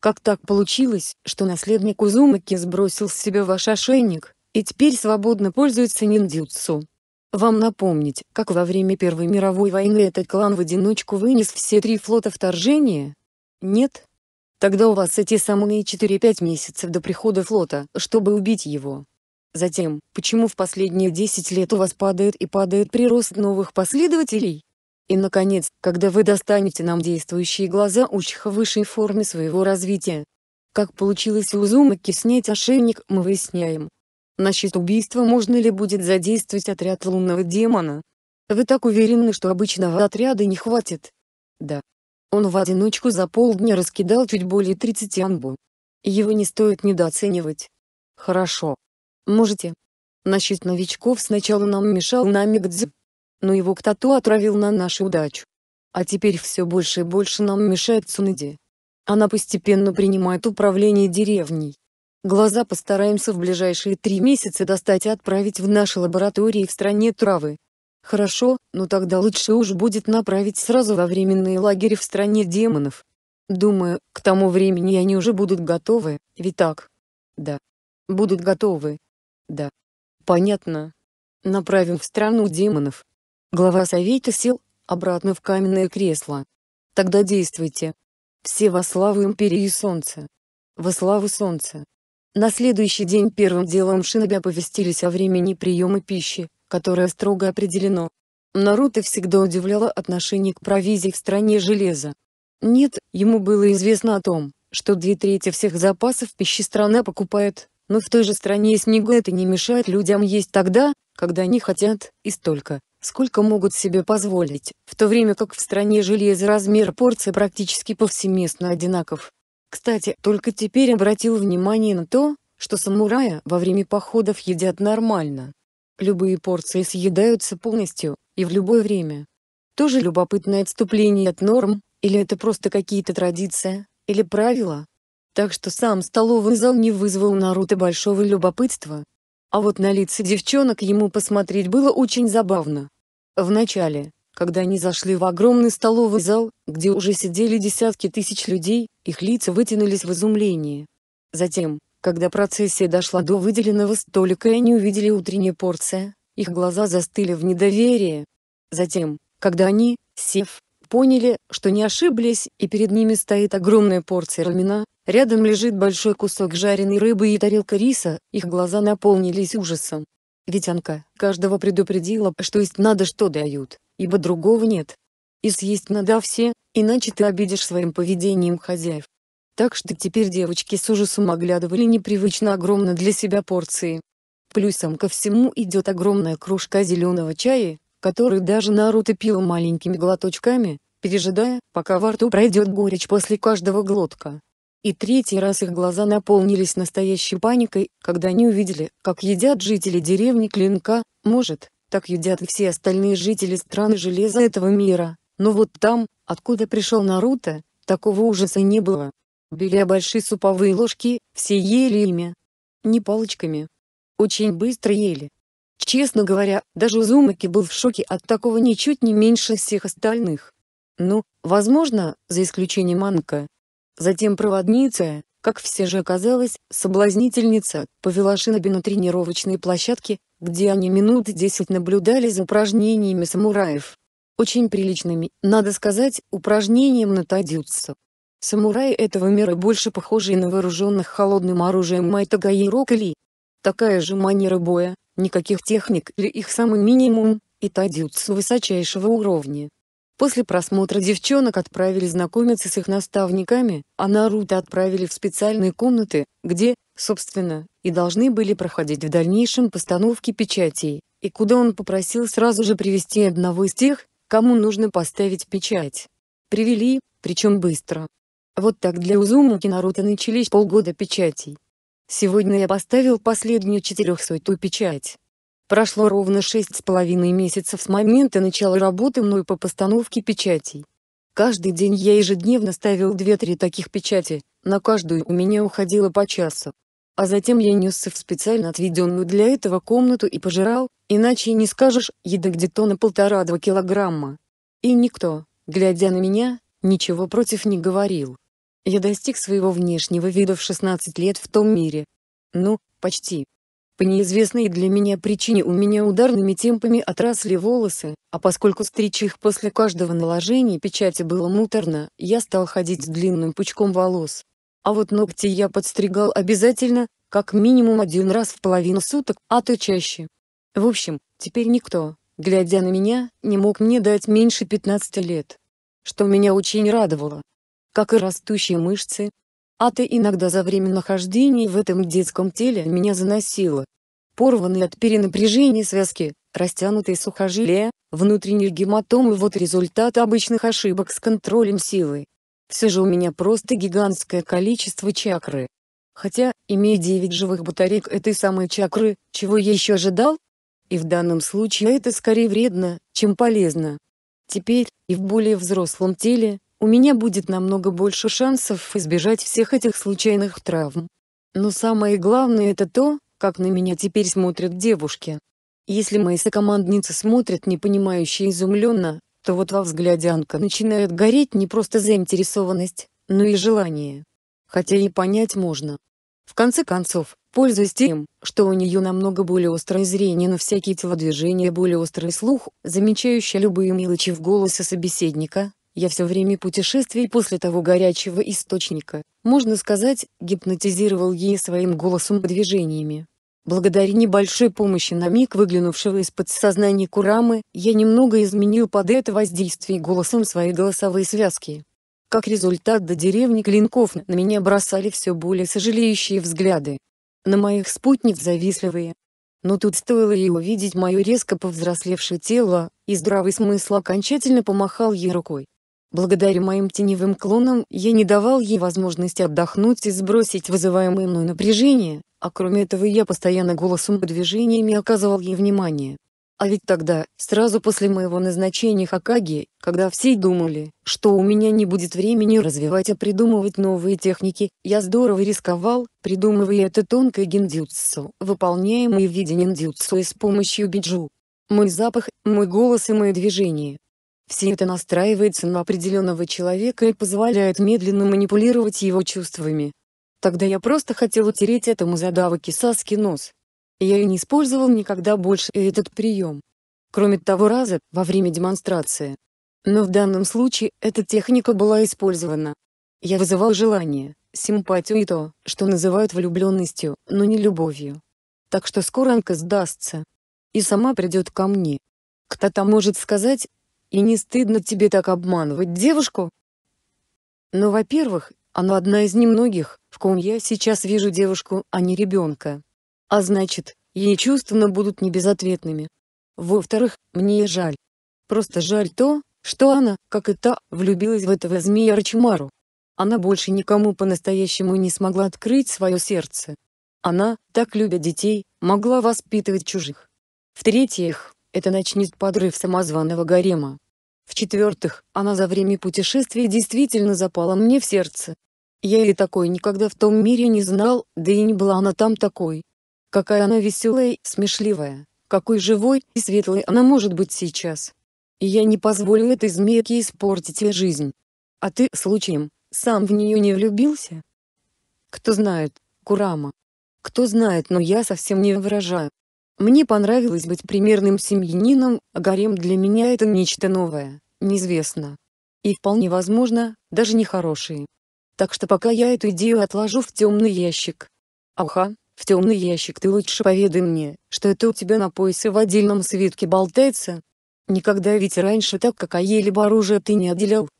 Speaker 1: Как так получилось, что наследник Узумаки сбросил с себя ваш ошейник, и теперь свободно пользуется ниндзюцу? Вам напомнить, как во время Первой мировой войны этот клан в одиночку вынес все три флота вторжения? Нет, Тогда у вас эти самые 4-5 месяцев до прихода флота, чтобы убить его. Затем, почему в последние 10 лет у вас падает и падает прирост новых последователей? И наконец, когда вы достанете нам действующие глаза Учиха в высшей форме своего развития? Как получилось у Зумаки снять ошейник, мы выясняем. Насчет убийства можно ли будет задействовать отряд лунного демона? Вы так уверены, что обычного отряда не хватит? Да, он в одиночку за полдня раскидал чуть более 30 анбу. Его не стоит недооценивать. Хорошо. Можете. Насчет новичков сначала нам мешал Намигдзе. Но его кто-то отравил на нашу удачу. А теперь все больше и больше нам мешает Цунади. Она постепенно принимает управление деревней. Глаза постараемся в ближайшие три месяца достать и отправить в наши лаборатории в стране травы. Хорошо, но тогда лучше уж будет направить сразу во временные лагеря в стране демонов. Думаю, к тому времени они уже будут готовы, ведь так? Да. Будут готовы. Да. Понятно. Направим в страну демонов. Глава совета сел обратно в каменное кресло. Тогда действуйте. Все во славу империи солнца. Во славу солнца. На следующий день первым делом шиноби оповестились о времени приема пищи, которое строго определено. Наруто всегда удивляло отношение к провизии в стране железа. Нет, ему было известно о том, что две трети всех запасов пищи страна покупает, но в той же стране снегу это не мешает людям есть тогда, когда они хотят, и столько, сколько могут себе позволить, в то время как в стране железа размер порции практически повсеместно одинаков. Кстати, только теперь обратил внимание на то, что самурая во время походов едят нормально. Любые порции съедаются полностью, и в любое время. Тоже любопытное отступление от норм, или это просто какие-то традиции, или правила. Так что сам столовый зал не вызвал Наруто большого любопытства. А вот на лица девчонок ему посмотреть было очень забавно. Вначале, когда они зашли в огромный столовый зал, где уже сидели десятки тысяч людей, их лица вытянулись в изумлении. Затем, когда процессия дошла до выделенного столика и они увидели утренняя порция, их глаза застыли в недоверии. Затем, когда они, сев, поняли, что не ошиблись, и перед ними стоит огромная порция рамена, рядом лежит большой кусок жареной рыбы и тарелка риса, их глаза наполнились ужасом. Ведь Анка каждого предупредила, что есть надо что дают, ибо другого нет. И съесть надо все, иначе ты обидишь своим поведением хозяев так что теперь девочки с ужасом оглядывали непривычно огромно для себя порции. Плюсом ко всему идет огромная кружка зеленого чая, который даже Наруто пил маленькими глоточками, пережидая, пока во рту пройдет горечь после каждого глотка. И третий раз их глаза наполнились настоящей паникой, когда они увидели, как едят жители деревни Клинка, может, так едят и все остальные жители страны Железа этого мира, но вот там, откуда пришел Наруто, такого ужаса не было. Беря большие суповые ложки, все ели ими. Не палочками. Очень быстро ели. Честно говоря, даже Узумаки был в шоке от такого ничуть не меньше всех остальных. Ну, возможно, за исключением Манка. Затем проводница, как все же оказалось, соблазнительница, повела Шиноби на тренировочные площадки, где они минут десять наблюдали за упражнениями самураев. Очень приличными, надо сказать, упражнением на тадюцу. Самураи этого мира больше похожи на вооруженных холодным оружием Майтага и Рокли. Такая же манера боя, никаких техник или их самый минимум, и тадюцу высочайшего уровня. После просмотра девчонок отправили знакомиться с их наставниками, а Наруто отправили в специальные комнаты, где, собственно, и должны были проходить в дальнейшем постановки печатей, и куда он попросил сразу же привести одного из тех, кому нужно поставить печать. Привели, причем быстро, вот так для Узумаки Наруто начались полгода печатей. Сегодня я поставил последнюю четырехсотую печать. Прошло ровно шесть с половиной месяцев с момента начала работы мной по постановке печатей. Каждый день я ежедневно ставил две-три таких печати, на каждую у меня уходило по часу. А затем я несся в специально отведенную для этого комнату и пожирал, иначе не скажешь, еда где-то на полтора-два килограмма. И никто, глядя на меня, ничего против не говорил. Я достиг своего внешнего вида в 16 лет в том мире. Ну, почти. По неизвестной для меня причине у меня ударными темпами отросли волосы, а поскольку стричь их после каждого наложения печати было муторно, я стал ходить с длинным пучком волос. А вот ногти я подстригал обязательно, как минимум один раз в половину суток, а то чаще. В общем, теперь никто, глядя на меня, не мог мне дать меньше 15 лет. Что меня очень радовало, как и растущие мышцы. А ты иногда за время нахождения в этом детском теле меня заносило. Порванные от перенапряжения связки, растянутые сухожилия, внутренние гематомы – вот результат обычных ошибок с контролем силы. Все же у меня просто гигантское количество чакры. Хотя, имея 9 живых батареек этой самой чакры, чего я еще ожидал? И в данном случае это скорее вредно, чем полезно. Теперь, и в более взрослом теле, у меня будет намного больше шансов избежать всех этих случайных травм. Но самое главное это то, как на меня теперь смотрят девушки. Если мои сокомандницы смотрят непонимающе и изумленно, то вот во взгляде Анка начинает гореть не просто заинтересованность, но и желание. Хотя и понять можно. В конце концов, пользуясь тем, что у нее намного более острое зрение на всякие телодвижения более острый слух, замечающая любые мелочи в голосе собеседника, я все время путешествий после того горячего источника, можно сказать, гипнотизировал ей своим голосом и движениями. Благодаря небольшой помощи на миг выглянувшего из подсознания Курамы, я немного изменил под это воздействие голосом свои голосовые связки. Как результат до деревни Клинков на меня бросали все более сожалеющие взгляды. На моих спутниц завистливые. Но тут стоило ей увидеть мое резко повзрослевшее тело, и здравый смысл окончательно помахал ей рукой. Благодаря моим теневым клонам я не давал ей возможности отдохнуть и сбросить вызываемое мной напряжение, а кроме этого я постоянно голосом и движениями оказывал ей внимание. А ведь тогда, сразу после моего назначения Хакаги, когда все думали, что у меня не будет времени развивать и а придумывать новые техники, я здорово рисковал, придумывая это тонкое гиндзюцу, выполняемое в виде ниндзюцу и с помощью биджу. Мой запах, мой голос и мои движения, все это настраивается на определенного человека и позволяет медленно манипулировать его чувствами. Тогда я просто хотел утереть этому задаваке Саски нос. Я и не использовал никогда больше этот прием. Кроме того раза, во время демонстрации. Но в данном случае эта техника была использована. Я вызывал желание, симпатию и то, что называют влюбленностью, но не любовью. Так что скоро Анка сдастся. И сама придет ко мне. Кто-то может сказать, и не стыдно тебе так обманывать девушку? Но, ну, во-первых, она одна из немногих, в ком я сейчас вижу девушку, а не ребенка. А значит, ей чувственно будут небезответными. Во-вторых, мне жаль. Просто жаль то, что она, как и та, влюбилась в этого змея Рачмару. Она больше никому по-настоящему не смогла открыть свое сердце. Она, так любя детей, могла воспитывать чужих. В-третьих, это начнет подрыв самозваного гарема. В-четвертых, она за время путешествия действительно запала мне в сердце. Я или такой никогда в том мире не знал, да и не была она там такой. Какая она веселая, смешливая, какой живой и светлой она может быть сейчас. И я не позволю этой змейке испортить ей жизнь. А ты, случаем, сам в нее не влюбился? Кто знает, Курама. Кто знает, но я совсем не выражаю. Мне понравилось быть примерным семьянином, а гарем для меня это нечто новое, неизвестно. И вполне возможно, даже нехорошие. Так что пока я эту идею отложу в темный ящик. Аха, в темный ящик ты лучше поведай мне, что это у тебя на поясе в отдельном свитке болтается? Никогда ведь раньше так какое-либо оружие ты не отделял.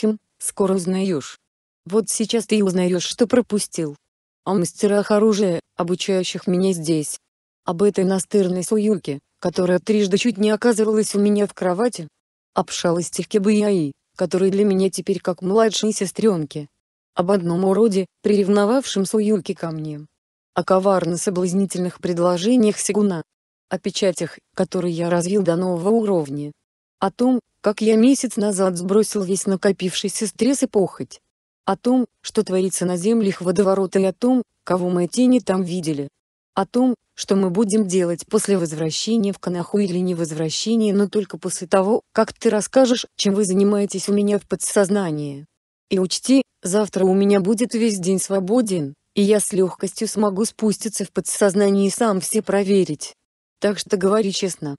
Speaker 1: Хм, скоро узнаешь. Вот сейчас ты и узнаешь, что пропустил. О а мастерах оружия, обучающих меня здесь. Об этой настырной суюке, которая трижды чуть не оказывалась у меня в кровати. Об шалости Кибаяи, который для меня теперь как младшей сестренки. Об одном уроде, приревновавшем суюки ко мне. О коварно-соблазнительных предложениях Сигуна. О печатях, которые я развил до нового уровня. О том, как я месяц назад сбросил весь накопившийся стресс и похоть. О том, что творится на землях водоворота и о том, кого мои тени там видели о том, что мы будем делать после возвращения в Канаху или не возвращения, но только после того, как ты расскажешь, чем вы занимаетесь у меня в подсознании. И учти, завтра у меня будет весь день свободен, и я с легкостью смогу спуститься в подсознание и сам все проверить. Так что говори честно.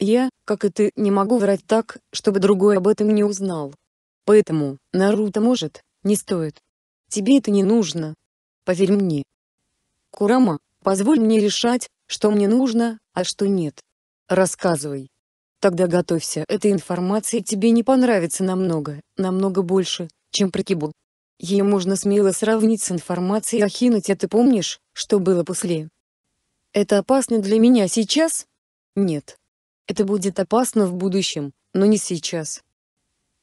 Speaker 1: Я, как и ты, не могу врать так, чтобы другой об этом не узнал. Поэтому, Наруто может, не стоит. Тебе это не нужно. Поверь мне. Курама, Позволь мне решать, что мне нужно, а что нет. Рассказывай. Тогда готовься, эта информация тебе не понравится намного, намного больше, чем про Кибу. Ее можно смело сравнить с информацией о Хинуте, ты помнишь, что было после? Это опасно для меня сейчас? Нет. Это будет опасно в будущем, но не сейчас.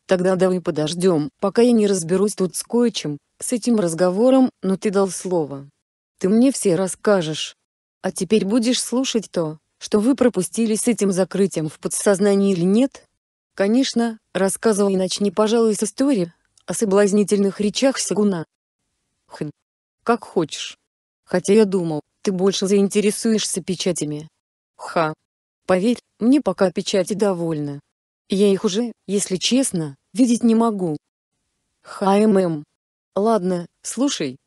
Speaker 1: Тогда давай подождем, пока я не разберусь тут с кое-чем, с этим разговором, но ты дал слово. Ты мне все расскажешь. А теперь будешь слушать то, что вы пропустили с этим закрытием в подсознании или нет? Конечно, рассказывай начни, пожалуй, с истории о соблазнительных речах Сагуна. Хм, как хочешь. Хотя я думал, ты больше заинтересуешься печатями. Ха. Поверь, мне пока печати довольно. Я их уже, если честно, видеть не могу. Ха-мм. Ладно, слушай,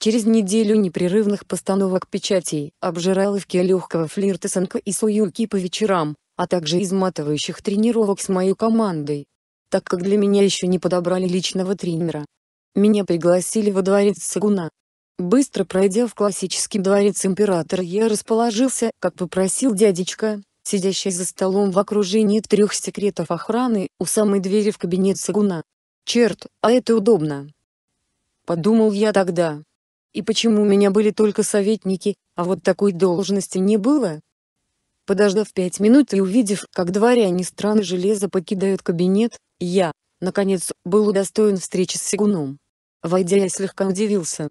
Speaker 1: Через неделю непрерывных постановок печатей, обжираловки легкого флирта с и Суюки по вечерам, а также изматывающих тренировок с моей командой. Так как для меня еще не подобрали личного тренера. Меня пригласили во дворец Сагуна. Быстро пройдя в классический дворец императора я расположился, как попросил дядечка, сидящий за столом в окружении трех секретов охраны, у самой двери в кабинет Сагуна. Черт, а это удобно. Подумал я тогда. И почему у меня были только советники, а вот такой должности не было? Подождав пять минут и увидев, как дворяне страны железа покидают кабинет, я, наконец, был удостоен встречи с Сигуном. Войдя я слегка удивился.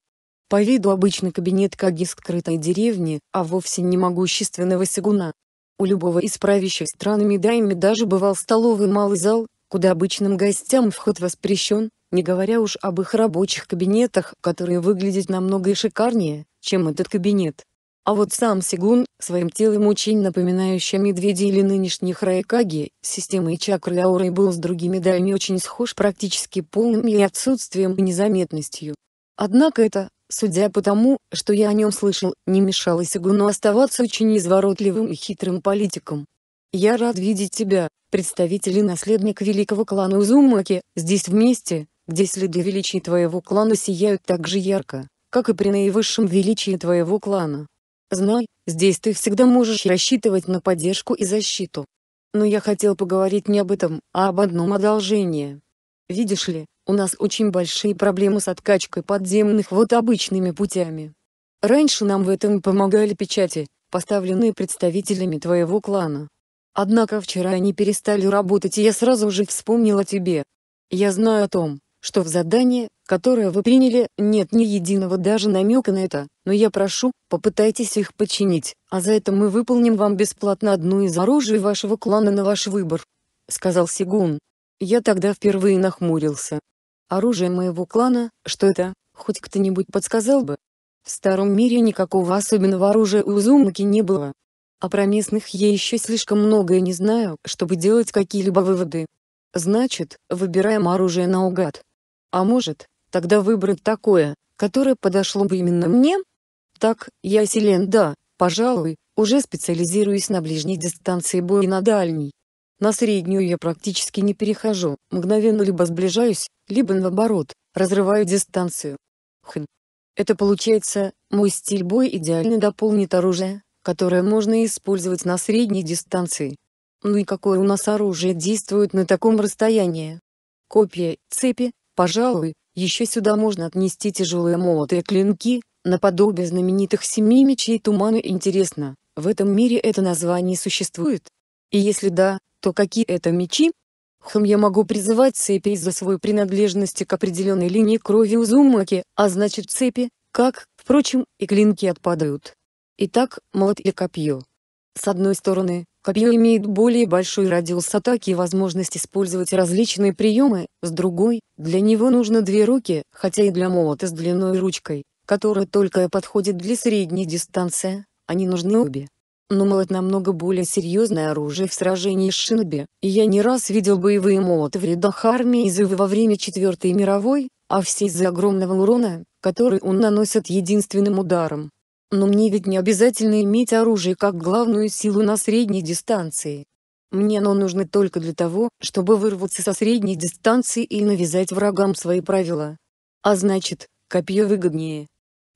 Speaker 1: По виду обычный кабинет Каги скрытой деревни, а вовсе не могущественного Сигуна. У любого из правящих стран Медаями даже бывал столовый малый зал, куда обычным гостям вход воспрещен, не говоря уж об их рабочих кабинетах, которые выглядят намного шикарнее, чем этот кабинет. А вот сам Сигун, своим телом очень напоминающим медведи или нынешних Раекаги, системой чакры ауры был с другими дайми очень схож практически полным и отсутствием и незаметностью. Однако это, судя по тому, что я о нем слышал, не мешало Сигуну оставаться очень изворотливым и хитрым политиком. «Я рад видеть тебя, представитель и наследник великого клана Узумаки, здесь вместе», где следы величия твоего клана сияют так же ярко, как и при наивысшем величии твоего клана. Знай, здесь ты всегда можешь рассчитывать на поддержку и защиту. Но я хотел поговорить не об этом, а об одном одолжении. Видишь ли, у нас очень большие проблемы с откачкой подземных вот обычными путями. Раньше нам в этом помогали печати, поставленные представителями твоего клана. Однако вчера они перестали работать и я сразу же вспомнил о тебе. Я знаю о том, что в задании, которое вы приняли, нет ни единого даже намека на это, но я прошу, попытайтесь их починить, а за это мы выполним вам бесплатно одну из оружий вашего клана на ваш выбор», — сказал Сигун. Я тогда впервые нахмурился. «Оружие моего клана, что это, хоть кто-нибудь подсказал бы?» В старом мире никакого особенного оружия у Узумаки не было. А про местных я еще слишком многое не знаю, чтобы делать какие-либо выводы. Значит, выбираем оружие наугад. А может, тогда выбрать такое, которое подошло бы именно мне? Так, я силен, да, пожалуй, уже специализируюсь на ближней дистанции боя и на дальней. На среднюю я практически не перехожу, мгновенно либо сближаюсь, либо наоборот, разрываю дистанцию. Хм. Это получается, мой стиль боя идеально дополнит оружие, которое можно использовать на средней дистанции. Ну и какое у нас оружие действует на таком расстоянии? Копья, цепи, Пожалуй, еще сюда можно отнести тяжелые молотые клинки, наподобие знаменитых семи мечей тумана. Интересно, в этом мире это название существует? И если да, то какие это мечи? Хм, я могу призывать цепи из-за своей принадлежности к определенной линии крови Узумаки, а значит цепи, как, впрочем, и клинки отпадают. Итак, молот и копье. С одной стороны, копье имеет более большой радиус атаки и возможность использовать различные приемы, с другой, для него нужно две руки, хотя и для молота с длиной ручкой, которая только подходит для средней дистанции, они нужны обе. Но молот намного более серьезное оружие в сражении с шиноби, и я не раз видел боевые молоты в рядах армии Зывы во время Четвертой мировой, а все из-за огромного урона, который он наносит единственным ударом. Но мне ведь не обязательно иметь оружие как главную силу на средней дистанции. Мне оно нужно только для того, чтобы вырваться со средней дистанции и навязать врагам свои правила. А значит, копье выгоднее.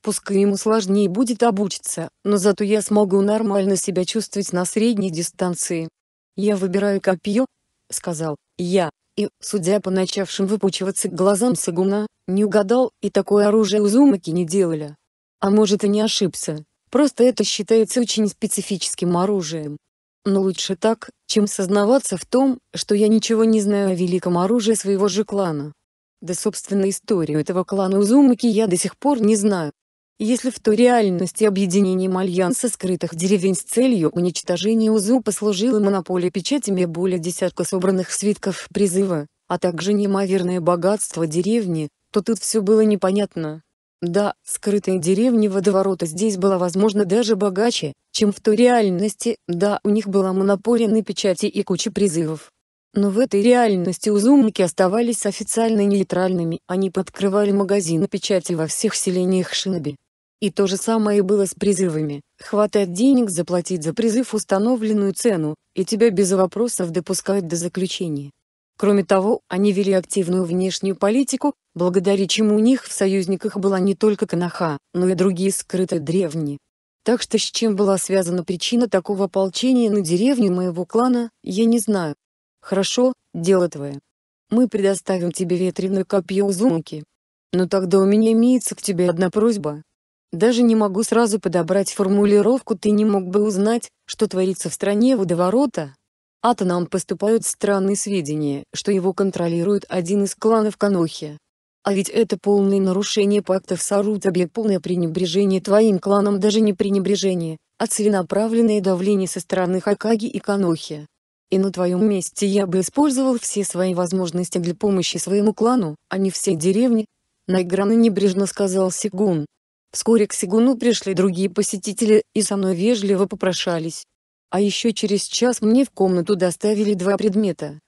Speaker 1: Пускай ему сложнее будет обучиться, но зато я смогу нормально себя чувствовать на средней дистанции. Я выбираю копье, сказал я, и, судя по начавшим выпучиваться глазам Сагуна, не угадал, и такое оружие Узумаки не делали. А может и не ошибся. Просто это считается очень специфическим оружием. Но лучше так, чем сознаваться в том, что я ничего не знаю о великом оружии своего же клана. Да собственно историю этого клана Узумаки я до сих пор не знаю. Если в той реальности объединением Альянса скрытых деревень с целью уничтожения УЗУ послужило монополией печатями более десятка собранных свитков призыва, а также неимоверное богатство деревни, то тут все было непонятно. Да, скрытая деревня водоворота здесь была возможно даже богаче, чем в той реальности, да, у них была монополия на печати и куча призывов. Но в этой реальности узумники оставались официально нейтральными, они подкрывали магазины печати во всех селениях Шиноби. И то же самое и было с призывами. Хватает денег заплатить за призыв установленную цену, и тебя без вопросов допускают до заключения. Кроме того, они вели активную внешнюю политику, благодаря чему у них в союзниках была не только Канаха, но и другие скрытые древние. Так что с чем была связана причина такого ополчения на деревню моего клана, я не знаю. Хорошо, дело твое. Мы предоставим тебе ветреное копье Узумаки. Но тогда у меня имеется к тебе одна просьба. Даже не могу сразу подобрать формулировку, ты не мог бы узнать, что творится в стране водоворота, Ата нам поступают странные сведения, что его контролирует один из кланов Канохи. А ведь это полное нарушение пактов Сарутабе, полное пренебрежение твоим кланом, даже не пренебрежение, а целенаправленное давление со стороны Хакаги и Канохи. И на твоем месте я бы использовал все свои возможности для помощи своему клану, а не всей деревне. Найграна небрежно сказал Сигун. Вскоре к Сигуну пришли другие посетители, и со мной вежливо попрошались. А еще через час мне в комнату доставили два предмета.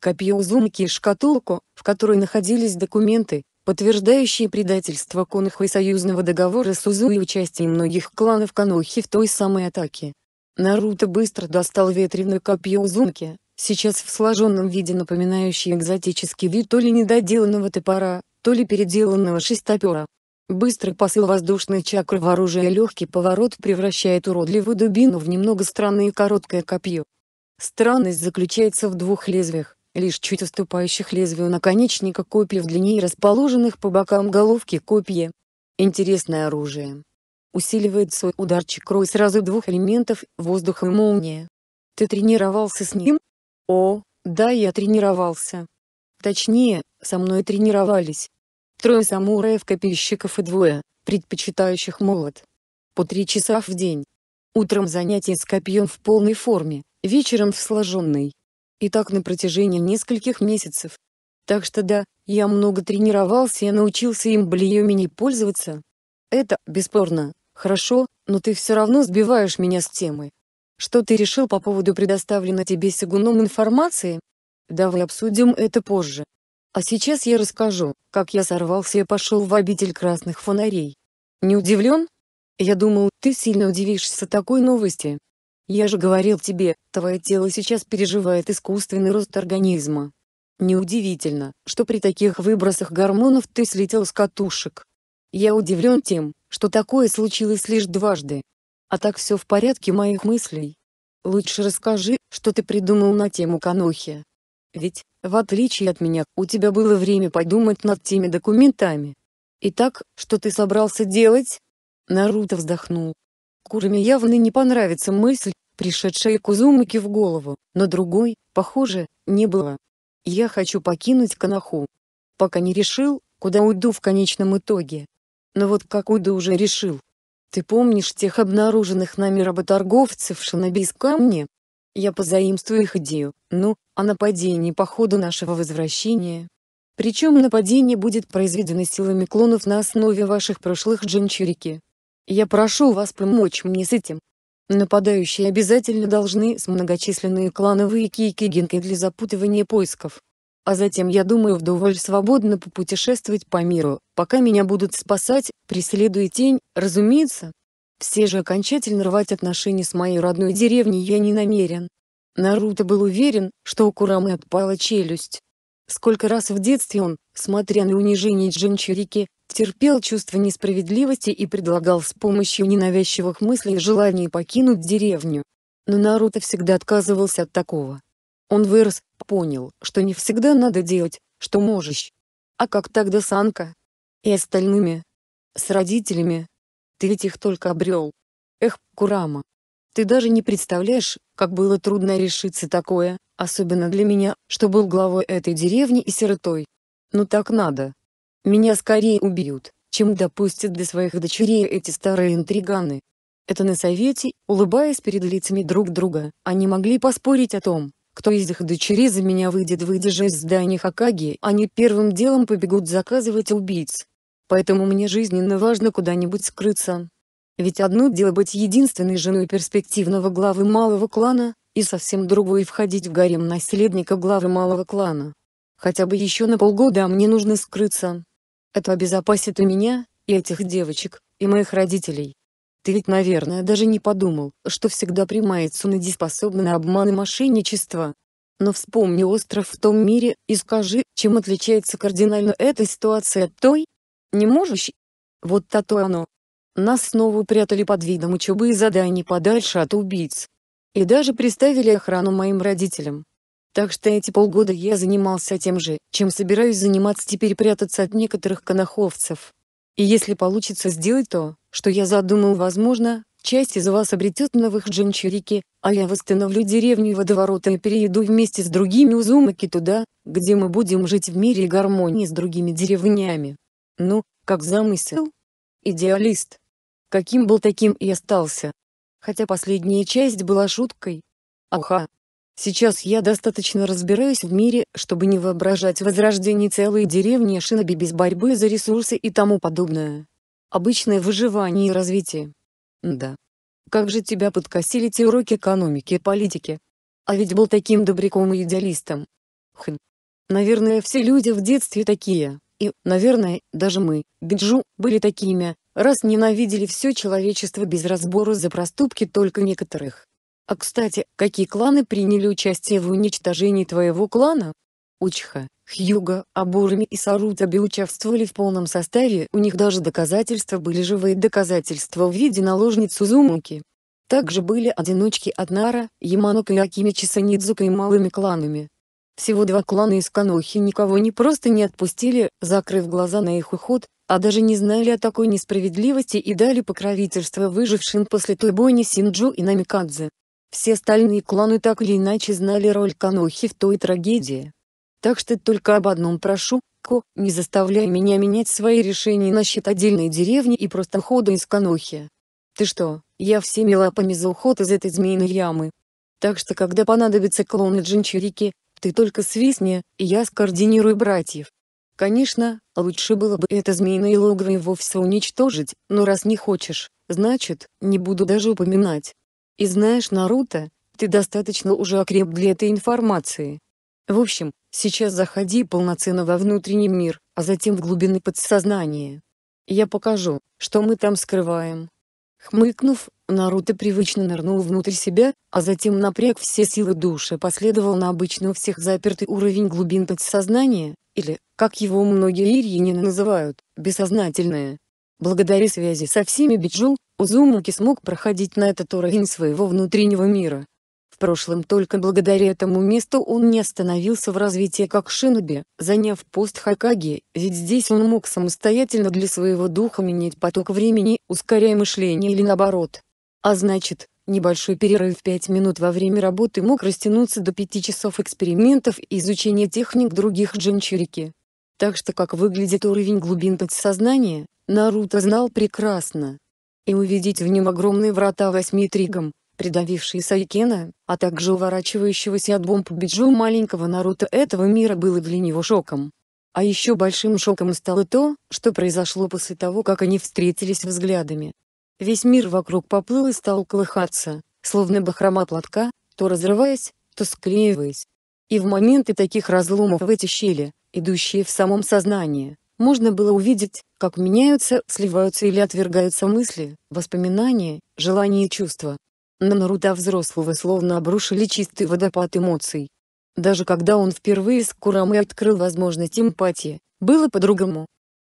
Speaker 1: Копье Узумаки и шкатулку, в которой находились документы, подтверждающие предательство Конуха и союзного договора с Сузу и участие многих кланов Конохи в той самой атаке. Наруто быстро достал ветреное копье Узумаки, сейчас в сложенном виде напоминающий экзотический вид то ли недоделанного топора, то ли переделанного шестопера. Быстрый посыл воздушной чакры в оружие легкий поворот превращает уродливую дубину в немного странное и короткое копье. Странность заключается в двух лезвиях, лишь чуть уступающих лезвию наконечника копья в длине и расположенных по бокам головки копья. Интересное оружие. Усиливает свой ударчик рой сразу двух элементов – воздух и молния. Ты тренировался с ним? О, да я тренировался. Точнее, со мной тренировались трое самураев-копейщиков и двое, предпочитающих молот. По три часа в день. Утром занятия с копьем в полной форме, вечером в сложенной. И так на протяжении нескольких месяцев. Так что да, я много тренировался и научился им блеемени пользоваться. Это, бесспорно, хорошо, но ты все равно сбиваешь меня с темы. Что ты решил по поводу предоставленной тебе Сигуном информации? Давай обсудим это позже. А сейчас я расскажу, как я сорвался и пошел в обитель красных фонарей. Не удивлен? Я думал, ты сильно удивишься такой новости. Я же говорил тебе, твое тело сейчас переживает искусственный рост организма. Неудивительно, что при таких выбросах гормонов ты слетел с катушек. Я удивлен тем, что такое случилось лишь дважды. А так все в порядке моих мыслей. Лучше расскажи, что ты придумал на тему канохи. Ведь, в отличие от меня, у тебя было время подумать над теми документами. Итак, что ты собрался делать? Наруто вздохнул. Курами явно не понравится мысль, пришедшая Кузумаки в голову, но другой, похоже, не было. Я хочу покинуть Канаху. Пока не решил, куда уйду в конечном итоге. Но вот как уйду уже решил. Ты помнишь тех обнаруженных нами работорговцев в Шинобийскамне? Я позаимствую их идею, ну, о а нападении по ходу нашего возвращения. Причем нападение будет произведено силами клонов на основе ваших прошлых джинчурики. Я прошу вас помочь мне с этим. Нападающие обязательно должны с многочисленные клановые кейки-гинки для запутывания поисков. А затем я думаю вдоволь свободно попутешествовать по миру, пока меня будут спасать, преследуя тень, разумеется, все же окончательно рвать отношения с моей родной деревней я не намерен. Наруто был уверен, что у Курамы отпала челюсть. Сколько раз в детстве он, смотря на унижение Джинчурики, терпел чувство несправедливости и предлагал с помощью ненавязчивых мыслей и желаний покинуть деревню. Но Наруто всегда отказывался от такого. Он вырос, понял, что не всегда надо делать, что можешь. А как тогда с И остальными? С родителями? Ты ведь их только обрел. Эх, Курама, ты даже не представляешь, как было трудно решиться такое, особенно для меня, что был главой этой деревни и сиротой. Но ну так надо. Меня скорее убьют, чем допустят для своих дочерей эти старые интриганы. Это на совете, улыбаясь перед лицами друг друга, они могли поспорить о том, кто из их дочерей за меня выйдет выйдя из здания Хакаги, они первым делом побегут заказывать убийц поэтому мне жизненно важно куда-нибудь скрыться. Ведь одно дело быть единственной женой перспективного главы малого клана, и совсем другое входить в гарем наследника главы малого клана. Хотя бы еще на полгода а мне нужно скрыться. Это обезопасит и меня, и этих девочек, и моих родителей. Ты ведь, наверное, даже не подумал, что всегда прямая Цунади способна на обман и мошенничество. Но вспомни остров в том мире и скажи, чем отличается кардинально эта ситуация от той, не можешь? Вот то оно. Нас снова прятали под видом учебы и заданий подальше от убийц. И даже приставили охрану моим родителям. Так что эти полгода я занимался тем же, чем собираюсь заниматься теперь прятаться от некоторых коноховцев. И если получится сделать то, что я задумал, возможно, часть из вас обретет новых джемчурики, а я восстановлю деревню и водоворота и перееду вместе с другими узумаки туда, где мы будем жить в мире и гармонии с другими деревнями. Ну, как замысел? Идеалист. Каким был таким и остался. Хотя последняя часть была шуткой. Аха. Сейчас я достаточно разбираюсь в мире, чтобы не воображать возрождение целой деревни шиноби без борьбы за ресурсы и тому подобное. Обычное выживание и развитие. Да. Как же тебя подкосили те уроки экономики и политики. А ведь был таким добряком и идеалистом. Хм. Наверное, все люди в детстве такие и, наверное, даже мы, Биджу, были такими, раз ненавидели все человечество без разбора за проступки только некоторых. А кстати, какие кланы приняли участие в уничтожении твоего клана? Учха, Хьюга, Абурми и Сарутаби участвовали в полном составе, у них даже доказательства были живые доказательства в виде наложниц Узумуки. Также были одиночки Аднара, Яманока и Акимичи с и малыми кланами. Всего два клана из Канохи никого не просто не отпустили, закрыв глаза на их уход, а даже не знали о такой несправедливости и дали покровительство выжившим после той бойни Синджу и Намикадзе. Все остальные кланы так или иначе знали роль Канохи в той трагедии. Так что только об одном прошу, Ко, не заставляй меня менять свои решения насчет отдельной деревни и просто хода из Канохи. Ты что, я всеми лапами за уход из этой змеиной ямы. Так что когда понадобятся клоны Джинчурики, ты только свистни, и я скоординирую братьев. Конечно, лучше было бы это змеиное логово и вовсе уничтожить, но раз не хочешь, значит, не буду даже упоминать. И знаешь, Наруто, ты достаточно уже окреп для этой информации. В общем, сейчас заходи полноценно во внутренний мир, а затем в глубины подсознания. Я покажу, что мы там скрываем, Хмыкнув, Наруто привычно нырнул внутрь себя, а затем напряг все силы души последовал на обычно у всех запертый уровень глубин подсознания, или, как его многие ирьянины называют, бессознательное. Благодаря связи со всеми Биджул Узумаки смог проходить на этот уровень своего внутреннего мира прошлым только благодаря этому месту он не остановился в развитии как шиноби, заняв пост Хакаги, ведь здесь он мог самостоятельно для своего духа менять поток времени, ускоряя мышление или наоборот. А значит, небольшой перерыв в 5 минут во время работы мог растянуться до 5 часов экспериментов и изучения техник других джинчурики. Так что как выглядит уровень глубин подсознания, Наруто знал прекрасно. И увидеть в нем огромные врата восьми тригам, придавивший Сайкена, а также уворачивающегося от бомб Биджу маленького Наруто этого мира было для него шоком. А еще большим шоком стало то, что произошло после того, как они встретились взглядами. Весь мир вокруг поплыл и стал колыхаться, словно бахрома платка, то разрываясь, то склеиваясь. И в моменты таких разломов в эти щели, идущие в самом сознании, можно было увидеть, как меняются, сливаются или отвергаются мысли, воспоминания, желания и чувства. На Наруто взрослого словно обрушили чистый водопад эмоций. Даже когда он впервые с Курамой открыл возможность эмпатии, было по-другому.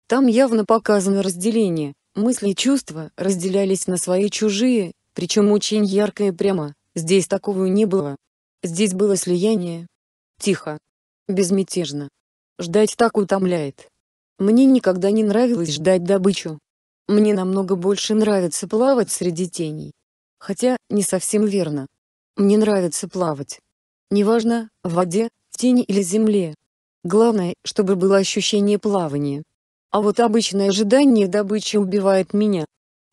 Speaker 1: Там явно показано разделение, мысли и чувства разделялись на свои и чужие, причем очень ярко и прямо, здесь такого не было. Здесь было слияние. Тихо. Безмятежно. Ждать так утомляет. Мне никогда не нравилось ждать добычу. Мне намного больше нравится плавать среди теней, хотя не совсем верно. Мне нравится плавать. Неважно, в воде, в тени или земле. Главное, чтобы было ощущение плавания. А вот обычное ожидание добычи убивает меня.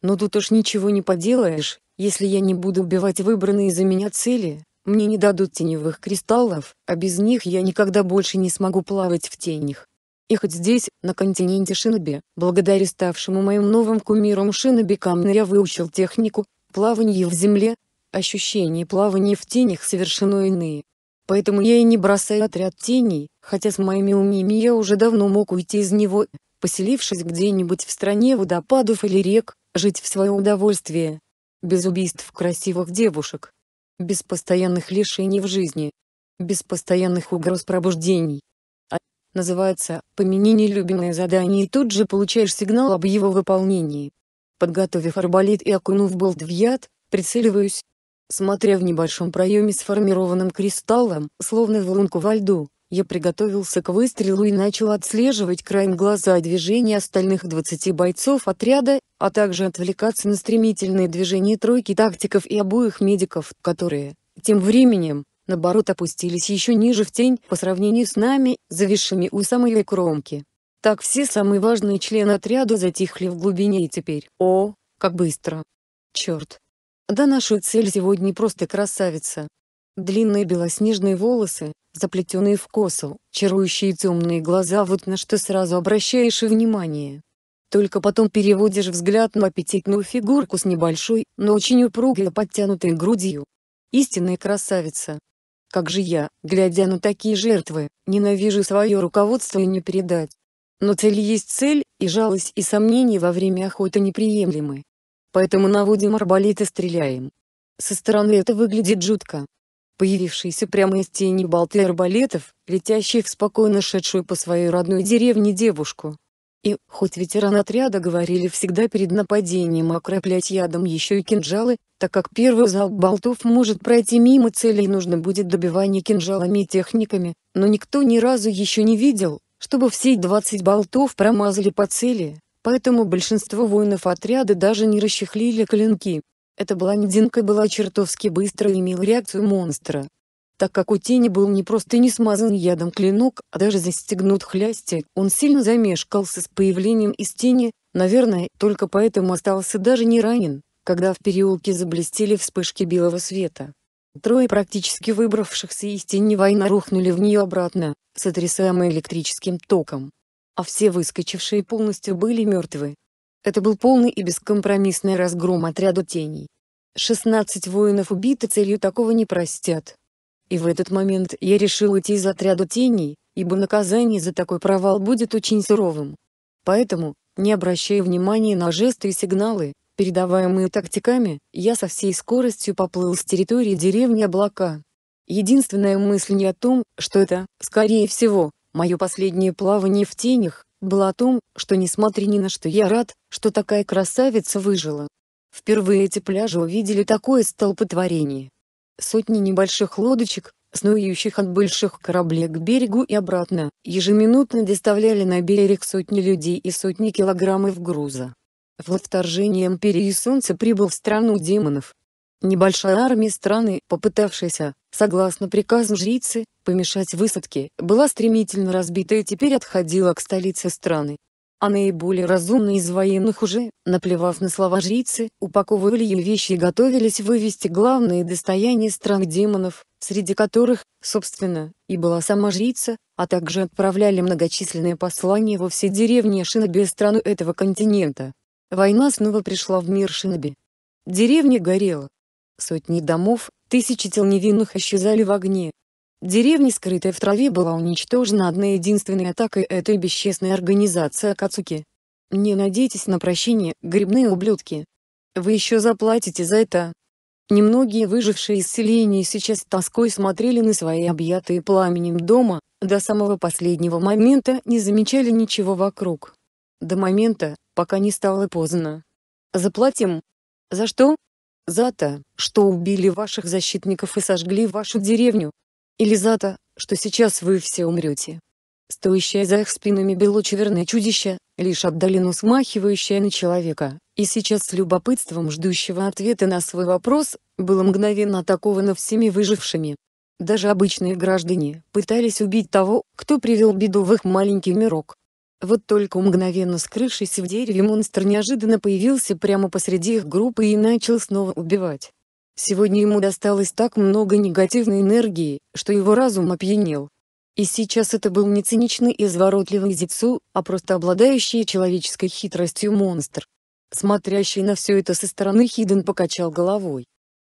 Speaker 1: Но тут уж ничего не поделаешь, если я не буду убивать выбранные за меня цели, мне не дадут теневых кристаллов, а без них я никогда больше не смогу плавать в тенях. И хоть здесь, на континенте Шиноби, благодаря ставшему моим новым кумиром Шиноби Камне я выучил технику, Плавание в земле, ощущения плавания в тенях совершенно иные. Поэтому я и не бросаю отряд теней, хотя с моими умами я уже давно мог уйти из него, поселившись где-нибудь в стране водопадов или рек, жить в свое удовольствие. Без убийств красивых девушек. Без постоянных лишений в жизни. Без постоянных угроз пробуждений. А, называется «Помяни нелюбимое задание» и тут же получаешь сигнал об его выполнении. Подготовив арбалет и окунув болт в яд, прицеливаюсь. Смотря в небольшом проеме сформированным кристаллом, словно в лунку во льду, я приготовился к выстрелу и начал отслеживать краем глаза движения остальных 20 бойцов отряда, а также отвлекаться на стремительные движения тройки тактиков и обоих медиков, которые, тем временем, наоборот опустились еще ниже в тень по сравнению с нами, зависшими у самой кромки. Так все самые важные члены отряда затихли в глубине и теперь, о, как быстро. Черт. Да нашу цель сегодня просто красавица. Длинные белоснежные волосы, заплетенные в косу, чарующие темные глаза вот на что сразу обращаешь и внимание. Только потом переводишь взгляд на аппетитную фигурку с небольшой, но очень упругой подтянутой грудью. Истинная красавица. Как же я, глядя на такие жертвы, ненавижу свое руководство и не передать. Но цель есть цель, и жалость и сомнения во время охоты неприемлемы. Поэтому наводим арбалет и стреляем. Со стороны это выглядит жутко. Появившиеся прямо из тени болты арбалетов, летящие в спокойно шедшую по своей родной деревне девушку. И, хоть ветеран отряда говорили всегда перед нападением окроплять а ядом еще и кинжалы, так как первый залп болтов может пройти мимо цели и нужно будет добивание кинжалами и техниками, но никто ни разу еще не видел, чтобы все 20 болтов промазали по цели, поэтому большинство воинов отряда даже не расчехлили клинки. Эта блондинка была чертовски быстро и имела реакцию монстра. Так как у тени был не просто не смазан ядом клинок, а даже застегнут хлясти, он сильно замешкался с появлением из тени, наверное, только поэтому остался даже не ранен, когда в переулке заблестели вспышки белого света. Трое практически выбравшихся из тени война рухнули в нее обратно, сотрясаемые электрическим током. А все выскочившие полностью были мертвы. Это был полный и бескомпромиссный разгром отряда теней. 16 воинов убиты целью такого не простят. И в этот момент я решил уйти из отряда теней, ибо наказание за такой провал будет очень суровым. Поэтому, не обращая внимания на жесты и сигналы, передаваемые тактиками, я со всей скоростью поплыл с территории деревни облака. Единственная мысль не о том, что это, скорее всего, мое последнее плавание в тенях, была о том, что несмотря ни на что я рад, что такая красавица выжила. Впервые эти пляжи увидели такое столпотворение. Сотни небольших лодочек, снующих от больших кораблей к берегу и обратно, ежеминутно доставляли на берег сотни людей и сотни килограммов груза. Во вторжении Империи Солнца прибыл в страну демонов. Небольшая армия страны, попытавшаяся, согласно приказу жрицы, помешать высадке, была стремительно разбита и теперь отходила к столице страны. А наиболее разумные из военных уже, наплевав на слова жрицы, упаковывали ее вещи и готовились вывести главные достояния стран демонов, среди которых, собственно, и была сама жрица, а также отправляли многочисленные послания во все деревни и шиноби страны этого континента. Война снова пришла в мир шиноби. Деревня горела. Сотни домов, тысячи тел невинных исчезали в огне. Деревня, скрытая в траве, была уничтожена одной единственной атакой этой бесчестной организации Акацуки. Не надейтесь на прощение, грибные ублюдки. Вы еще заплатите за это. Немногие выжившие из селения сейчас тоской смотрели на свои объятые пламенем дома, до самого последнего момента не замечали ничего вокруг. До момента, пока не стало поздно. Заплатим. За что? За то, что убили ваших защитников и сожгли вашу деревню. Или за то, что сейчас вы все умрете. Стоящее за их спинами белочеверное чудище, лишь отдаленно смахивающее на человека, и сейчас с любопытством ждущего ответа на свой вопрос, было мгновенно атаковано всеми выжившими. Даже обычные граждане пытались убить того, кто привел беду в их маленький мирок. Вот только мгновенно скрывшись в дереве монстр неожиданно появился прямо посреди их группы и начал снова убивать. Сегодня ему досталось так много негативной энергии, что его разум опьянел. И сейчас это был не циничный и изворотливый Зицу, а просто обладающий человеческой хитростью монстр. Смотрящий на все это со стороны Хиден покачал головой.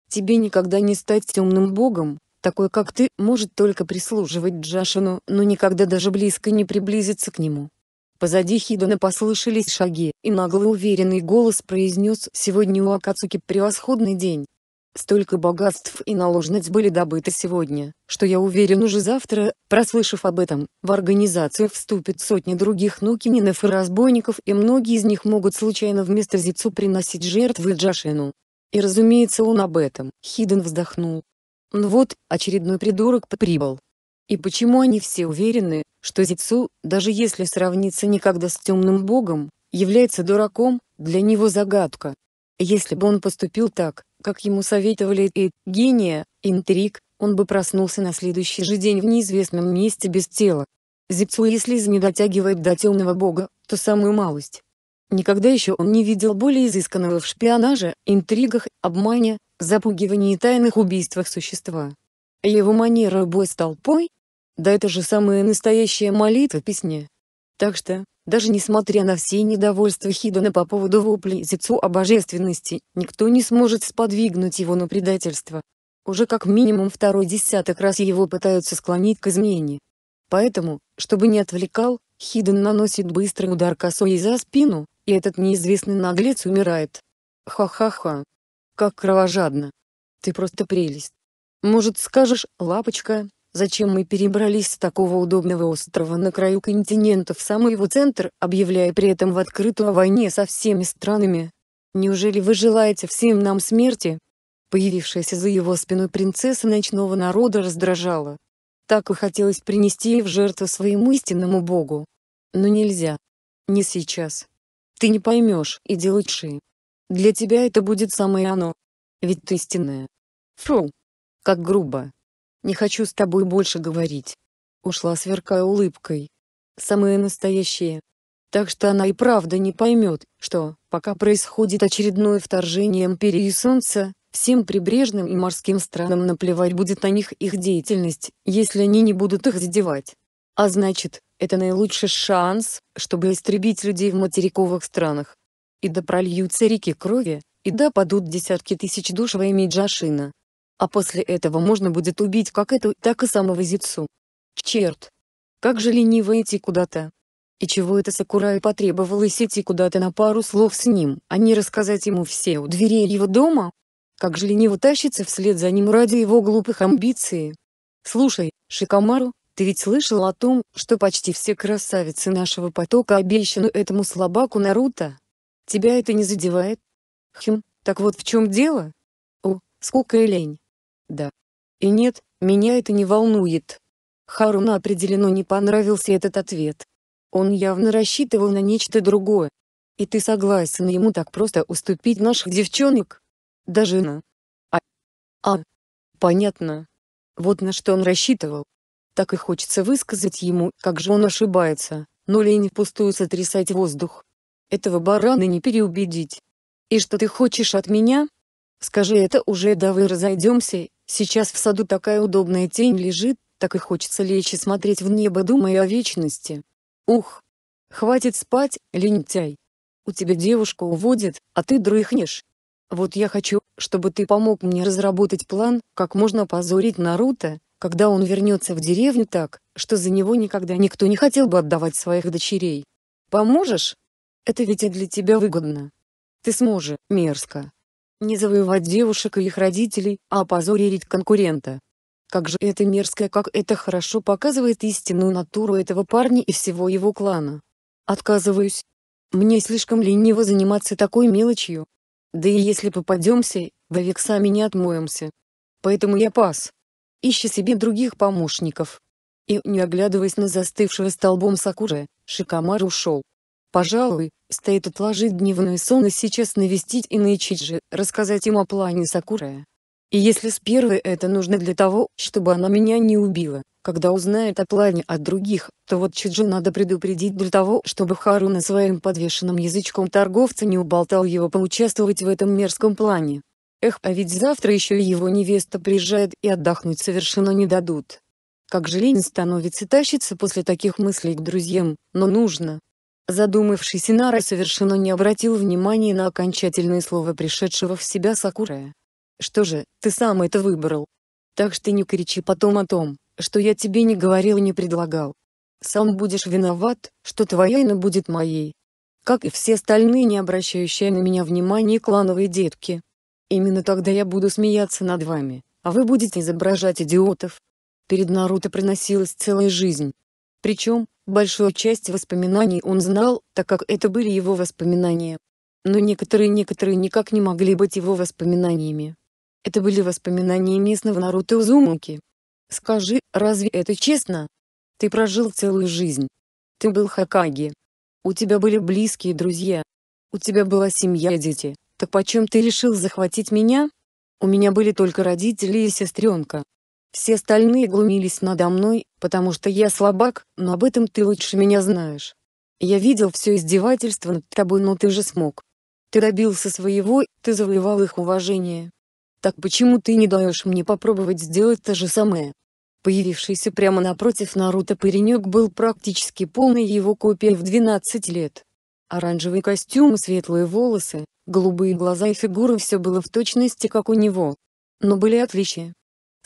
Speaker 1: «Тебе никогда не стать темным богом, такой как ты, может только прислуживать Джашину, но никогда даже близко не приблизиться к нему. Позади Хидона послышались шаги, и наглый уверенный голос произнес «Сегодня у Акацуки превосходный день». Столько богатств и наложниц были добыты сегодня, что я уверен уже завтра, прослышав об этом, в организацию вступят сотни других нукининов и разбойников и многие из них могут случайно вместо Зицу приносить жертвы Джашину. И разумеется он об этом, Хиден вздохнул. Ну вот, очередной придурок прибыл. И почему они все уверены, что Зицу, даже если сравнится никогда с темным богом, является дураком, для него загадка. Если бы он поступил так, как ему советовали и гения, интриг, он бы проснулся на следующий же день в неизвестном месте без тела. Зипцу если не дотягивает до темного бога, то самую малость. Никогда еще он не видел более изысканного в шпионаже, интригах, обмане, запугивании и тайных убийствах существа. Его манера бой с толпой? Да это же самая настоящая молитва песня. Так что, даже несмотря на все недовольства Хидона по поводу воплей Зицу о божественности, никто не сможет сподвигнуть его на предательство. Уже как минимум второй десяток раз его пытаются склонить к измене. Поэтому, чтобы не отвлекал, Хиден наносит быстрый удар косой за спину, и этот неизвестный наглец умирает. Ха-ха-ха. Как кровожадно. Ты просто прелесть. Может скажешь, лапочка, зачем мы перебрались с такого удобного острова на краю континента в самый его центр, объявляя при этом в открытую войне со всеми странами? Неужели вы желаете всем нам смерти? Появившаяся за его спиной принцесса ночного народа раздражала. Так и хотелось принести в жертву своему истинному богу. Но нельзя. Не сейчас. Ты не поймешь, и делай Для тебя это будет самое оно. Ведь ты истинная. Фу, как грубо. Не хочу с тобой больше говорить. Ушла сверкая улыбкой. Самые настоящие. Так что она и правда не поймет, что, пока происходит очередное вторжение Империи Солнца, всем прибрежным и морским странам наплевать будет на них их деятельность, если они не будут их задевать. А значит, это наилучший шанс, чтобы истребить людей в материковых странах. И да прольются реки крови, и да падут десятки тысяч душ во имя Джашина, а после этого можно будет убить как эту, так и самого Зицу. Черт! Как же лениво идти куда-то. И чего это Сакурай потребовалось идти куда-то на пару слов с ним, а не рассказать ему все у дверей его дома? Как же лениво тащиться вслед за ним ради его глупых амбиций. Слушай, Шикамару, ты ведь слышал о том, что почти все красавицы нашего потока обещаны этому слабаку Наруто? Тебя это не задевает? Хм, так вот в чем дело? О, сколько и лень. Да. И нет, меня это не волнует. Харуна определенно не понравился этот ответ. Он явно рассчитывал на нечто другое. И ты согласен ему так просто уступить наших девчонок? Даже на... А... А... Понятно. Вот на что он рассчитывал. Так и хочется высказать ему, как же он ошибается, но лень впустую сотрясать воздух. Этого барана не переубедить. И что ты хочешь от меня? Скажи это уже да вы разойдемся Сейчас в саду такая удобная тень лежит, так и хочется лечь и смотреть в небо, думая о вечности. Ух! Хватит спать, лентяй! У тебя девушка уводит, а ты дрыхнешь. Вот я хочу, чтобы ты помог мне разработать план, как можно позорить Наруто, когда он вернется в деревню так, что за него никогда никто не хотел бы отдавать своих дочерей. Поможешь? Это ведь и для тебя выгодно. Ты сможешь, мерзко. Не завоевать девушек и их родителей, а опозорить конкурента. Как же это мерзко, как это хорошо показывает истинную натуру этого парня и всего его клана. Отказываюсь. Мне слишком лениво заниматься такой мелочью. Да и если попадемся, вовек сами не отмоемся. Поэтому я пас. Ищи себе других помощников. И, не оглядываясь на застывшего столбом Сакуры, Шикамар ушел. Пожалуй, стоит отложить дневной сон и сейчас навестить и Инэйчиджи, рассказать им о плане Сакуры. И если с первой это нужно для того, чтобы она меня не убила, когда узнает о плане от других, то вот Чиджи надо предупредить для того, чтобы Харуна своим подвешенным язычком торговца не уболтал его поучаствовать в этом мерзком плане. Эх, а ведь завтра еще и его невеста приезжает и отдохнуть совершенно не дадут. Как же лень становится тащиться после таких мыслей к друзьям, но нужно, Задумавшийся Нара совершенно не обратил внимания на окончательное слово пришедшего в себя Сакурая. «Что же, ты сам это выбрал. Так что не кричи потом о том, что я тебе не говорил и не предлагал. Сам будешь виноват, что твоя Ина будет моей. Как и все остальные не обращающие на меня внимания клановые детки. Именно тогда я буду смеяться над вами, а вы будете изображать идиотов». Перед Наруто приносилась целая жизнь. Причем, Большую часть воспоминаний он знал, так как это были его воспоминания. Но некоторые-некоторые никак не могли быть его воспоминаниями. Это были воспоминания местного народа Узумаки. Скажи, разве это честно? Ты прожил целую жизнь. Ты был Хакаги. У тебя были близкие друзья. У тебя была семья и дети. Так почем ты решил захватить меня? У меня были только родители и сестренка. Все остальные глумились надо мной, потому что я слабак, но об этом ты лучше меня знаешь. Я видел все издевательство над тобой, но ты же смог. Ты добился своего, ты завоевал их уважение. Так почему ты не даешь мне попробовать сделать то же самое? Появившийся прямо напротив Наруто паренек был практически полной его копией в 12 лет. Оранжевый костюм и светлые волосы, голубые глаза и фигура все было в точности как у него. Но были отличия.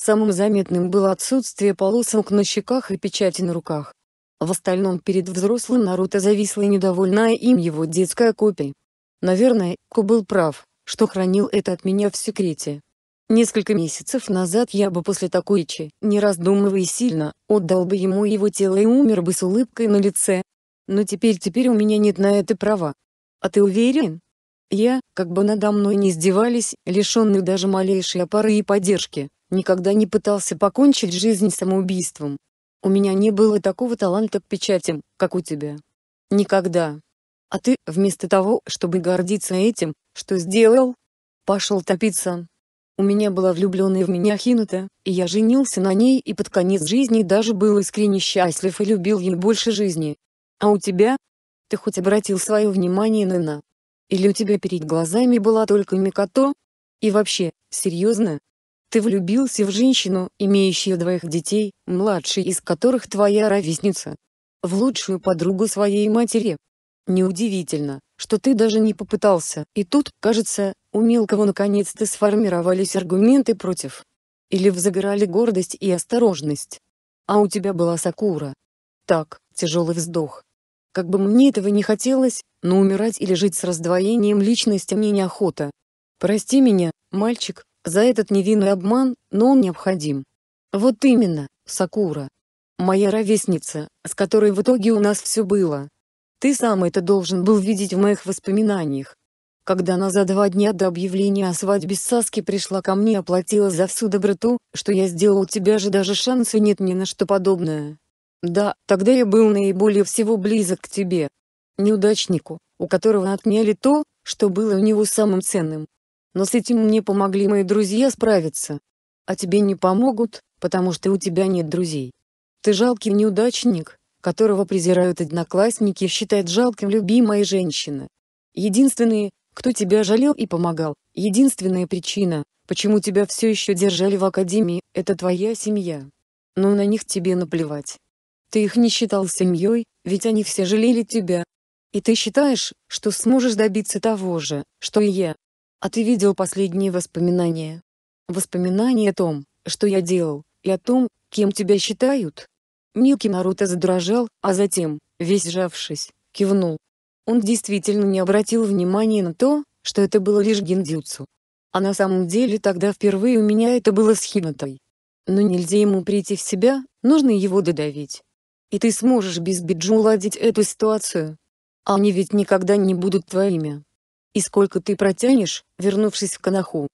Speaker 1: Самым заметным было отсутствие полосок на щеках и печати на руках. В остальном перед взрослым Наруто зависла недовольная им его детская копия. Наверное, Ку был прав, что хранил это от меня в секрете. Несколько месяцев назад я бы после такой чи, не раздумывая сильно, отдал бы ему его тело и умер бы с улыбкой на лице. Но теперь теперь у меня нет на это права. А ты уверен, я, как бы надо мной не издевались, лишенный даже малейшей опоры и поддержки, никогда не пытался покончить жизнь самоубийством. У меня не было такого таланта к печатям, как у тебя. Никогда. А ты, вместо того, чтобы гордиться этим, что сделал, пошел топиться. У меня была влюбленная в меня Хинута, и я женился на ней и под конец жизни даже был искренне счастлив и любил ее больше жизни. А у тебя? Ты хоть обратил свое внимание на на? Или у тебя перед глазами была только Микото? И вообще, серьезно? Ты влюбился в женщину, имеющую двоих детей, младший из которых твоя ровесница. В лучшую подругу своей матери. Неудивительно, что ты даже не попытался. И тут, кажется, у Милкова наконец-то сформировались аргументы против. Или взыграли гордость и осторожность. А у тебя была Сакура. Так, тяжелый вздох. Как бы мне этого не хотелось, но умирать или жить с раздвоением личности мне неохота. Прости меня, мальчик, за этот невинный обман, но он необходим. Вот именно, Сакура. Моя ровесница, с которой в итоге у нас все было. Ты сам это должен был видеть в моих воспоминаниях. Когда она за два дня до объявления о свадьбе с Саски пришла ко мне и оплатила за всю доброту, что я сделал у тебя же даже шанса нет ни на что подобное. Да, тогда я был наиболее всего близок к тебе. Неудачнику, у которого отняли то, что было у него самым ценным. Но с этим мне помогли мои друзья справиться. А тебе не помогут, потому что у тебя нет друзей. Ты жалкий неудачник, которого презирают одноклассники и считает жалким любимая женщина. Единственные, кто тебя жалел и помогал, единственная причина, почему тебя все еще держали в академии, это твоя семья. Но на них тебе наплевать. Ты их не считал семьей, ведь они все жалели тебя. И ты считаешь, что сможешь добиться того же, что и я. А ты видел последние воспоминания. Воспоминания о том, что я делал, и о том, кем тебя считают. Милки Наруто задрожал, а затем, весь сжавшись, кивнул. Он действительно не обратил внимания на то, что это было лишь гиндзюцу. А на самом деле тогда впервые у меня это было с Хинатой. Но нельзя ему прийти в себя, нужно его додавить и ты сможешь без Биджу уладить эту ситуацию. Они ведь никогда не будут твоими. И сколько ты протянешь, вернувшись в Канаху?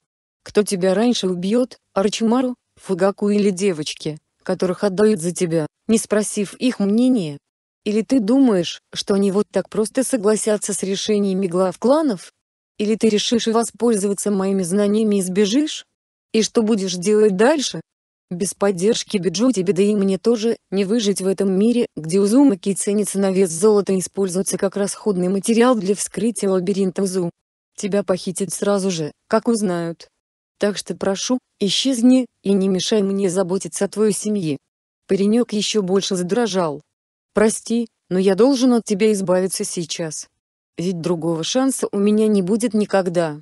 Speaker 1: Кто тебя раньше убьет, Арчимару, Фугаку или девочки, которых отдают за тебя, не спросив их мнения? Или ты думаешь, что они вот так просто согласятся с решениями глав кланов? Или ты решишь воспользоваться моими знаниями и сбежишь? И что будешь делать дальше, без поддержки бюджете беды и мне тоже не выжить в этом мире, где узумаки ценится на вес золота и используется как расходный материал для вскрытия лабиринта Узу. Тебя похитят сразу же, как узнают. Так что прошу, исчезни, и не мешай мне заботиться о твоей семье. Паренек еще больше задрожал. Прости, но я должен от тебя избавиться сейчас. Ведь другого шанса у меня не будет никогда.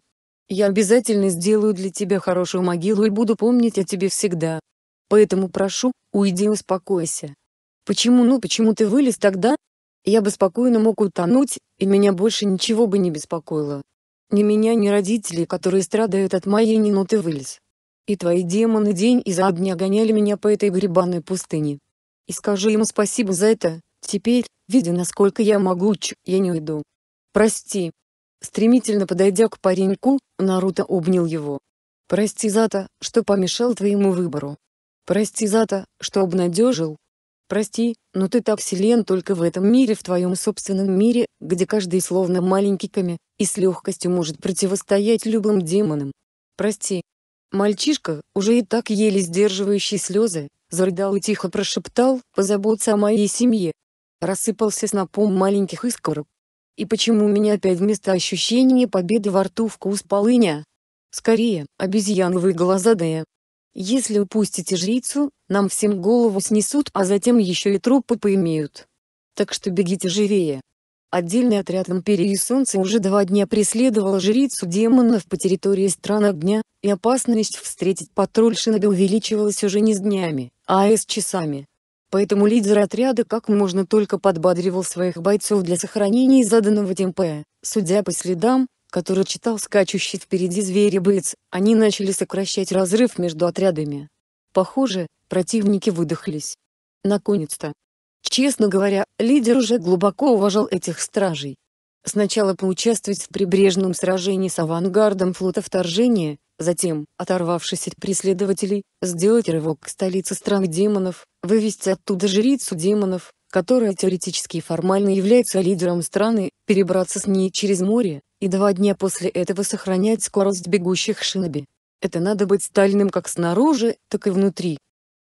Speaker 1: Я обязательно сделаю для тебя хорошую могилу и буду помнить о тебе всегда, Поэтому прошу, уйди и успокойся. Почему, ну почему ты вылез тогда? Я бы спокойно мог утонуть, и меня больше ничего бы не беспокоило. Ни меня, ни родителей, которые страдают от моей не, ты вылез. И твои демоны день изо дня гоняли меня по этой грибаной пустыне. И скажи ему спасибо за это, теперь, видя насколько я могуч, я не уйду. Прости. Стремительно подойдя к пареньку, Наруто обнял его. Прости за то, что помешал твоему выбору. Прости, за то, что обнадежил. Прости, но ты так силен только в этом мире, в твоем собственном мире, где каждый словно маленький камень, и с легкостью может противостоять любым демонам. Прости. Мальчишка, уже и так еле сдерживающий слезы, зарыдал и тихо прошептал «позаботься о моей семье». Рассыпался снопом маленьких искорок. И почему у меня опять вместо ощущения победы во рту вкус полыня? Скорее, обезьяновые глаза да я, если упустите жрицу, нам всем голову снесут, а затем еще и трупы поимеют. Так что бегите живее. Отдельный отряд Империи Солнца уже два дня преследовал жрицу демонов по территории стран огня, и опасность встретить патруль Шиноби увеличивалась уже не с днями, а с часами. Поэтому лидер отряда как можно только подбадривал своих бойцов для сохранения заданного темпа. Судя по следам, который читал скачущий впереди звери быц, они начали сокращать разрыв между отрядами. Похоже, противники выдохлись. Наконец-то. Честно говоря, лидер уже глубоко уважал этих стражей. Сначала поучаствовать в прибрежном сражении с авангардом флота вторжения, затем, оторвавшись от преследователей, сделать рывок к столице страны демонов, вывести оттуда жрицу демонов, которая теоретически и формально является лидером страны, перебраться с ней через море, и два дня после этого сохранять скорость бегущих шиноби. Это надо быть стальным как снаружи, так и внутри.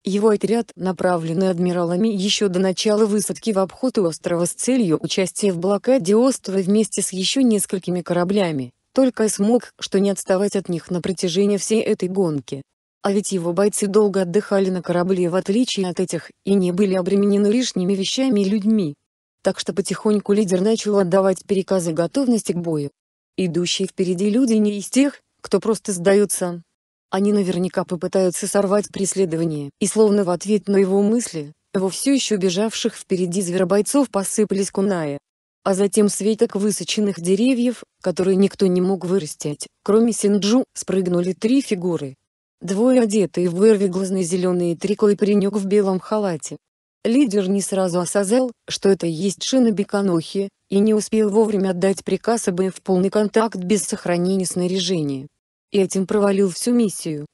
Speaker 1: Его отряд, направленный адмиралами еще до начала высадки в обход острова с целью участия в блокаде острова вместе с еще несколькими кораблями, только и смог, что не отставать от них на протяжении всей этой гонки. А ведь его бойцы долго отдыхали на корабле в отличие от этих, и не были обременены лишними вещами и людьми. Так что потихоньку лидер начал отдавать переказы готовности к бою. Идущие впереди люди не из тех, кто просто сдаются. Они наверняка попытаются сорвать преследование, и словно в ответ на его мысли, во все еще бежавших впереди зверобойцов посыпались кунаи. А затем с веток высоченных деревьев, которые никто не мог вырастить, кроме Синджу, спрыгнули три фигуры. Двое одетые в вырвиглазные зеленые трико и паренек в белом халате, Лидер не сразу осознал, что это есть шина беконохи, и не успел вовремя отдать приказ об в полный контакт без сохранения снаряжения. И этим провалил всю миссию.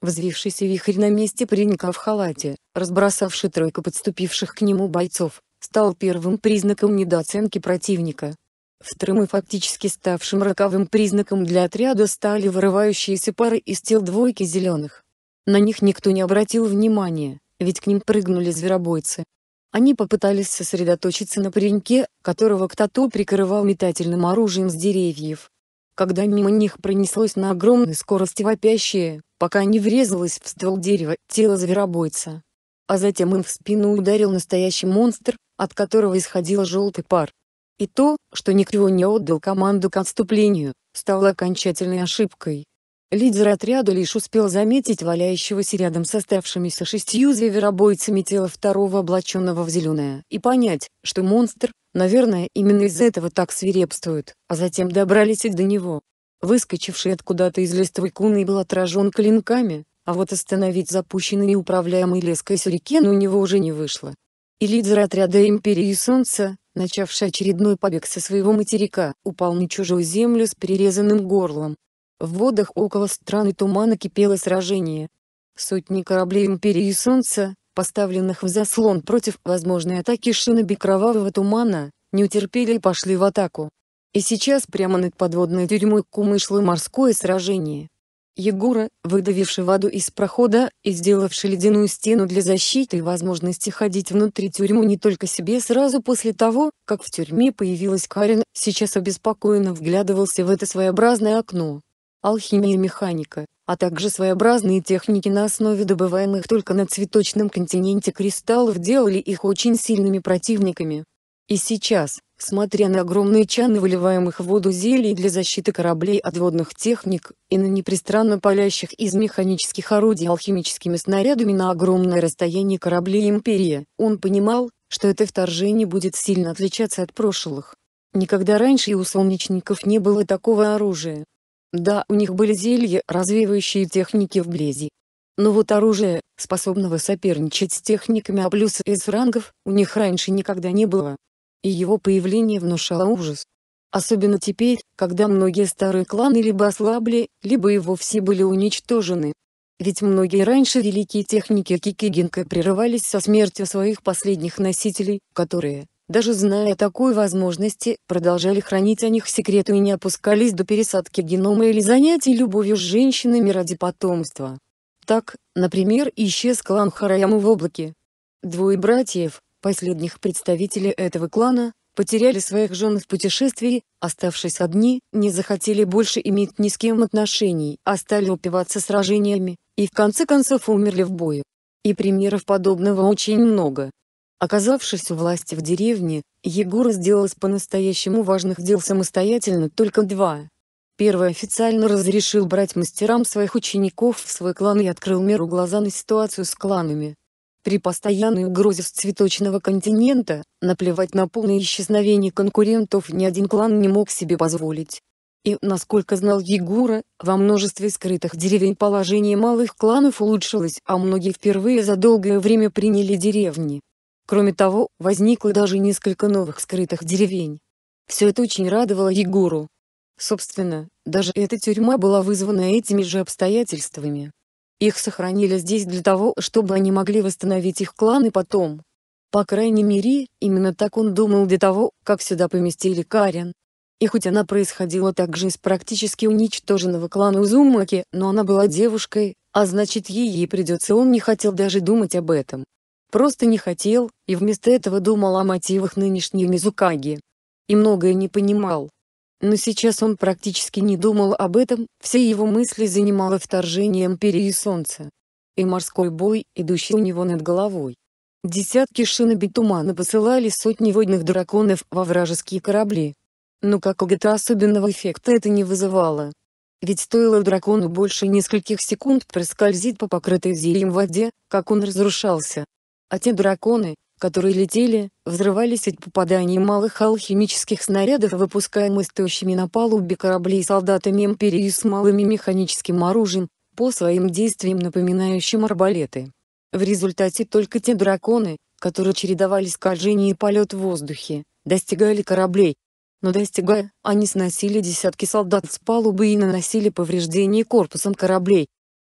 Speaker 1: Взвившийся вихрь на месте паренька в халате, разбросавший тройка подступивших к нему бойцов, стал первым признаком недооценки противника. Вторым и фактически ставшим роковым признаком для отряда стали вырывающиеся пары из тел двойки зеленых. На них никто не обратил внимания ведь к ним прыгнули зверобойцы. Они попытались сосредоточиться на пареньке, которого кто-то прикрывал метательным оружием с деревьев. Когда мимо них пронеслось на огромной скорости вопящее, пока не врезалось в ствол дерева, тело зверобойца. А затем им в спину ударил настоящий монстр, от которого исходил желтый пар. И то, что никто не отдал команду к отступлению, стало окончательной ошибкой. Лидер отряда лишь успел заметить валяющегося рядом с оставшимися шестью зверобойцами тела второго облаченного в зеленое, и понять, что монстр, наверное, именно из-за этого так свирепствует, а затем добрались и до него. Выскочивший откуда-то из листовой куны был отражен клинками, а вот остановить запущенный и управляемый леской сюрикен у него уже не вышло. И лидер отряда Империи Солнца, начавший очередной побег со своего материка, упал на чужую землю с перерезанным горлом, в водах около страны тумана кипело сражение. Сотни кораблей Империи Солнца, поставленных в заслон против возможной атаки шиноби Кровавого Тумана, не утерпели и пошли в атаку. И сейчас прямо над подводной тюрьмой Кумы шло морское сражение. Егора, выдавивший воду из прохода и сделавший ледяную стену для защиты и возможности ходить внутри тюрьмы не только себе сразу после того, как в тюрьме появилась Карен, сейчас обеспокоенно вглядывался в это своеобразное окно алхимия и механика, а также своеобразные техники на основе добываемых только на цветочном континенте кристаллов делали их очень сильными противниками. И сейчас, смотря на огромные чаны выливаемых в воду зелий для защиты кораблей от водных техник, и на непрестранно палящих из механических орудий алхимическими снарядами на огромное расстояние кораблей Империи, он понимал, что это вторжение будет сильно отличаться от прошлых. Никогда раньше и у солнечников не было такого оружия, да, у них были зелья, развеивающие техники вблизи. Но вот оружие, способного соперничать с техниками А из рангов, у них раньше никогда не было. И его появление внушало ужас. Особенно теперь, когда многие старые кланы либо ослабли, либо и вовсе были уничтожены. Ведь многие раньше великие техники Кикигинка прерывались со смертью своих последних носителей, которые, даже зная о такой возможности, продолжали хранить о них секреты и не опускались до пересадки генома или занятий любовью с женщинами ради потомства. Так, например, исчез клан Хараяму в облаке. Двое братьев, последних представителей этого клана, потеряли своих жен в путешествии, оставшись одни, не захотели больше иметь ни с кем отношений, а стали упиваться сражениями, и в конце концов умерли в бою. И примеров подобного очень много. Оказавшись у власти в деревне, Егор сделал по-настоящему важных дел самостоятельно только два. Первый официально разрешил брать мастерам своих учеников в свой клан и открыл миру глаза на ситуацию с кланами. При постоянной угрозе с цветочного континента, наплевать на полное исчезновение конкурентов ни один клан не мог себе позволить. И, насколько знал Егора, во множестве скрытых деревень положение малых кланов улучшилось, а многие впервые за долгое время приняли деревни, Кроме того, возникло даже несколько новых скрытых деревень. Все это очень радовало Егору. Собственно, даже эта тюрьма была вызвана этими же обстоятельствами. Их сохранили здесь для того, чтобы они могли восстановить их кланы потом. По крайней мере, именно так он думал до того, как сюда поместили Карен. И хоть она происходила также из практически уничтоженного клана Узумаки, но она была девушкой, а значит ей придется он не хотел даже думать об этом. Просто не хотел, и вместо этого думал о мотивах нынешней Мизукаги. И многое не понимал. Но сейчас он практически не думал об этом, все его мысли занимало вторжение Империи Солнца. И морской бой, идущий у него над головой. Десятки шиноби тумана посылали сотни водных драконов во вражеские корабли. Но какого-то особенного эффекта это не вызывало. Ведь стоило дракону больше нескольких секунд проскользить по покрытой зельем воде, как он разрушался а те драконы, которые летели, взрывались от попаданий малых алхимических снарядов, выпускаемых стоящими на палубе кораблей солдатами Империи с малыми механическим оружием, по своим действиям напоминающим арбалеты. В результате только те драконы, которые чередовали скольжение и полет в воздухе, достигали кораблей. Но достигая, они сносили десятки солдат с палубы и наносили повреждения корпусам кораблей,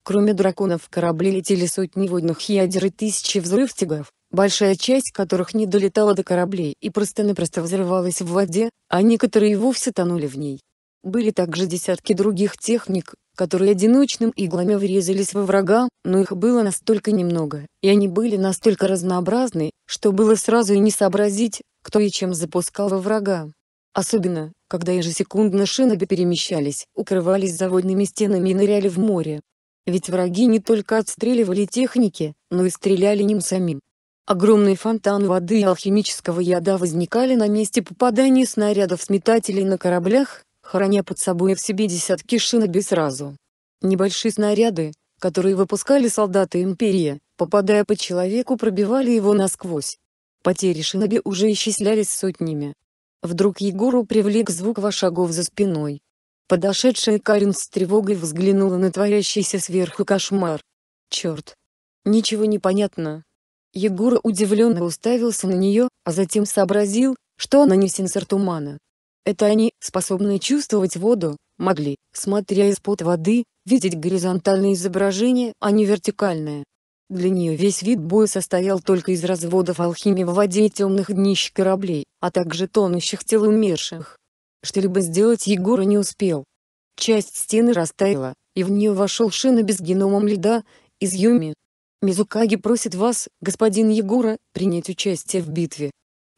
Speaker 1: Кроме драконов корабли летели сотни водных ядер и тысячи взрывтягов, большая часть которых не долетала до кораблей и просто-напросто взрывалась в воде, а некоторые и вовсе тонули в ней. Были также десятки других техник, которые одиночным иглами врезались во врага, но их было настолько немного, и они были настолько разнообразны, что было сразу и не сообразить, кто и чем запускал во врага. Особенно, когда ежесекундно шиноби перемещались, укрывались заводными стенами и ныряли в море, ведь враги не только отстреливали техники, но и стреляли ним самим. Огромные фонтаны воды и алхимического яда возникали на месте попадания снарядов с метателей на кораблях, храня под собой в себе десятки шиноби сразу. Небольшие снаряды, которые выпускали солдаты Империи, попадая по человеку пробивали его насквозь. Потери шиноби уже исчислялись сотнями. Вдруг Егору привлек звук шагов за спиной. Подошедшая Карен с тревогой взглянула на творящийся сверху кошмар. Черт! Ничего не понятно. Егор удивленно уставился на нее, а затем сообразил, что она не сенсор тумана. Это они, способные чувствовать воду, могли, смотря из-под воды, видеть горизонтальное изображение, а не вертикальное. Для нее весь вид боя состоял только из разводов алхимии в воде и темных днищ кораблей, а также тонущих тел умерших. Что-либо сделать Егора не успел. Часть стены растаяла, и в нее вошел шина без геномом льда, из Юми. Мизукаги просит вас, господин Егора, принять участие в битве.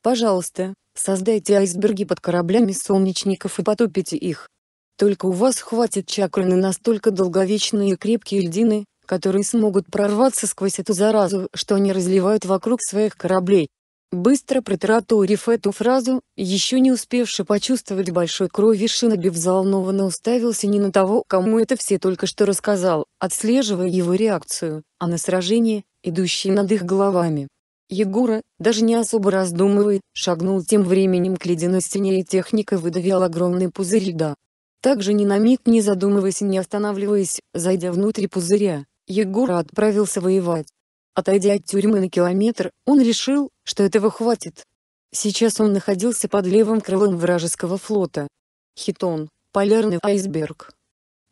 Speaker 1: Пожалуйста, создайте айсберги под кораблями солнечников и потопите их. Только у вас хватит чакры на настолько долговечные и крепкие льдины, которые смогут прорваться сквозь эту заразу, что они разливают вокруг своих кораблей. Быстро протараторив эту фразу, еще не успевший почувствовать большой крови Шиноби взволнованно уставился не на того, кому это все только что рассказал, отслеживая его реакцию, а на сражение, идущее над их головами. Егора, даже не особо раздумывая, шагнул тем временем к ледяной стене и техника выдавил огромный пузырь льда. Также ни на миг не задумываясь и не останавливаясь, зайдя внутрь пузыря, Егор отправился воевать. Отойдя от тюрьмы на километр, он решил, что этого хватит. Сейчас он находился под левым крылом вражеского флота. Хитон, полярный айсберг.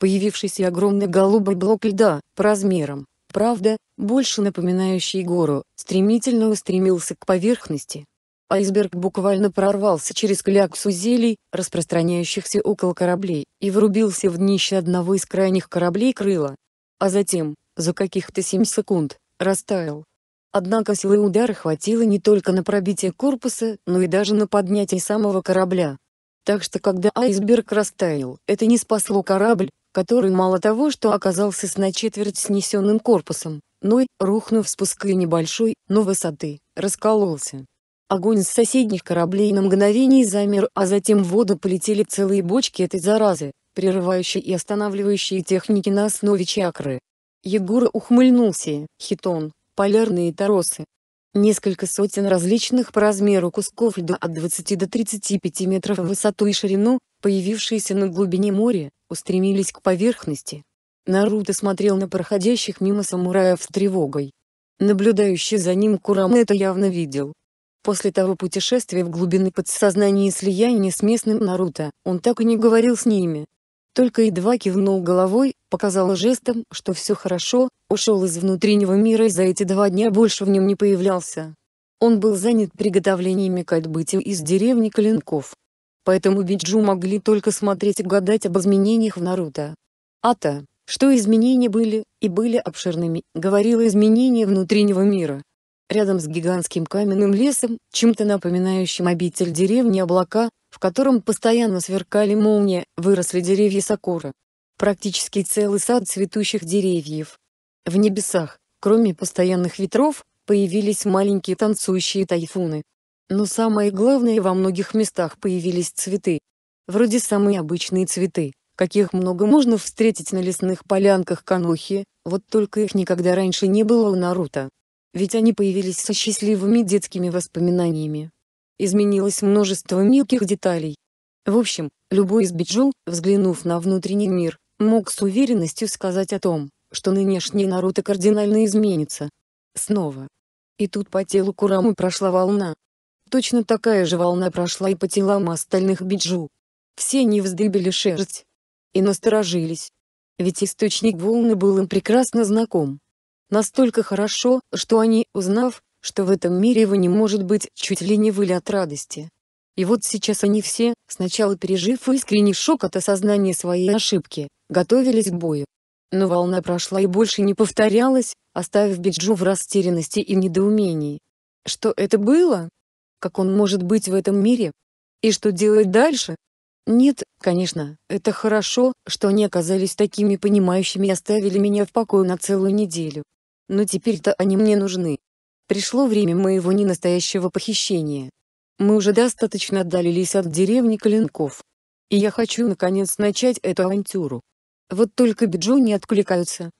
Speaker 1: Появившийся огромный голубой блок льда, по размерам, правда, больше напоминающий гору, стремительно устремился к поверхности. Айсберг буквально прорвался через кляксу зелий, распространяющихся около кораблей, и врубился в днище одного из крайних кораблей крыла. А затем, за каких-то 7 секунд, растаял. Однако силы удара хватило не только на пробитие корпуса, но и даже на поднятие самого корабля. Так что когда айсберг растаял, это не спасло корабль, который мало того, что оказался с на четверть снесенным корпусом, но и, рухнув с пуска небольшой, но высоты, раскололся. Огонь с соседних кораблей на мгновение замер, а затем в воду полетели целые бочки этой заразы, прерывающей и останавливающей техники на основе чакры. Егор ухмыльнулся, хитон, полярные торосы. Несколько сотен различных по размеру кусков льда от 20 до 35 метров в высоту и ширину, появившиеся на глубине моря, устремились к поверхности. Наруто смотрел на проходящих мимо самураев с тревогой. Наблюдающий за ним Курама это явно видел. После того путешествия в глубины подсознания и слияния с местным Наруто, он так и не говорил с ними, только едва кивнул головой, показал жестом, что все хорошо, ушел из внутреннего мира и за эти два дня больше в нем не появлялся. Он был занят приготовлениями к отбытию из деревни Калинков. Поэтому Биджу могли только смотреть и гадать об изменениях в Наруто. то, что изменения были, и были обширными, говорило изменения внутреннего мира. Рядом с гигантским каменным лесом, чем-то напоминающим обитель деревни облака, в котором постоянно сверкали молнии, выросли деревья сакуры. Практически целый сад цветущих деревьев. В небесах, кроме постоянных ветров, появились маленькие танцующие тайфуны. Но самое главное во многих местах появились цветы. Вроде самые обычные цветы, каких много можно встретить на лесных полянках Канохи, вот только их никогда раньше не было у Наруто. Ведь они появились со счастливыми детскими воспоминаниями. Изменилось множество мелких деталей. В общем, любой из Биджу, взглянув на внутренний мир, мог с уверенностью сказать о том, что нынешний Наруто кардинально изменится. Снова. И тут по телу Курамы прошла волна. Точно такая же волна прошла и по телам остальных Биджу. Все они вздыбили шерсть. И насторожились. Ведь источник волны был им прекрасно знаком. Настолько хорошо, что они, узнав, что в этом мире его не может быть, чуть ли не выли от радости. И вот сейчас они все, сначала пережив искренний шок от осознания своей ошибки, готовились к бою. Но волна прошла и больше не повторялась, оставив Биджу в растерянности и недоумении. Что это было? Как он может быть в этом мире? И что делать дальше? Нет, конечно, это хорошо, что они оказались такими понимающими и оставили меня в покое на целую неделю. Но теперь-то они мне нужны. Пришло время моего ненастоящего похищения. Мы уже достаточно отдалились от деревни Калинков, И я хочу наконец начать эту авантюру. Вот только Биджу не откликаются.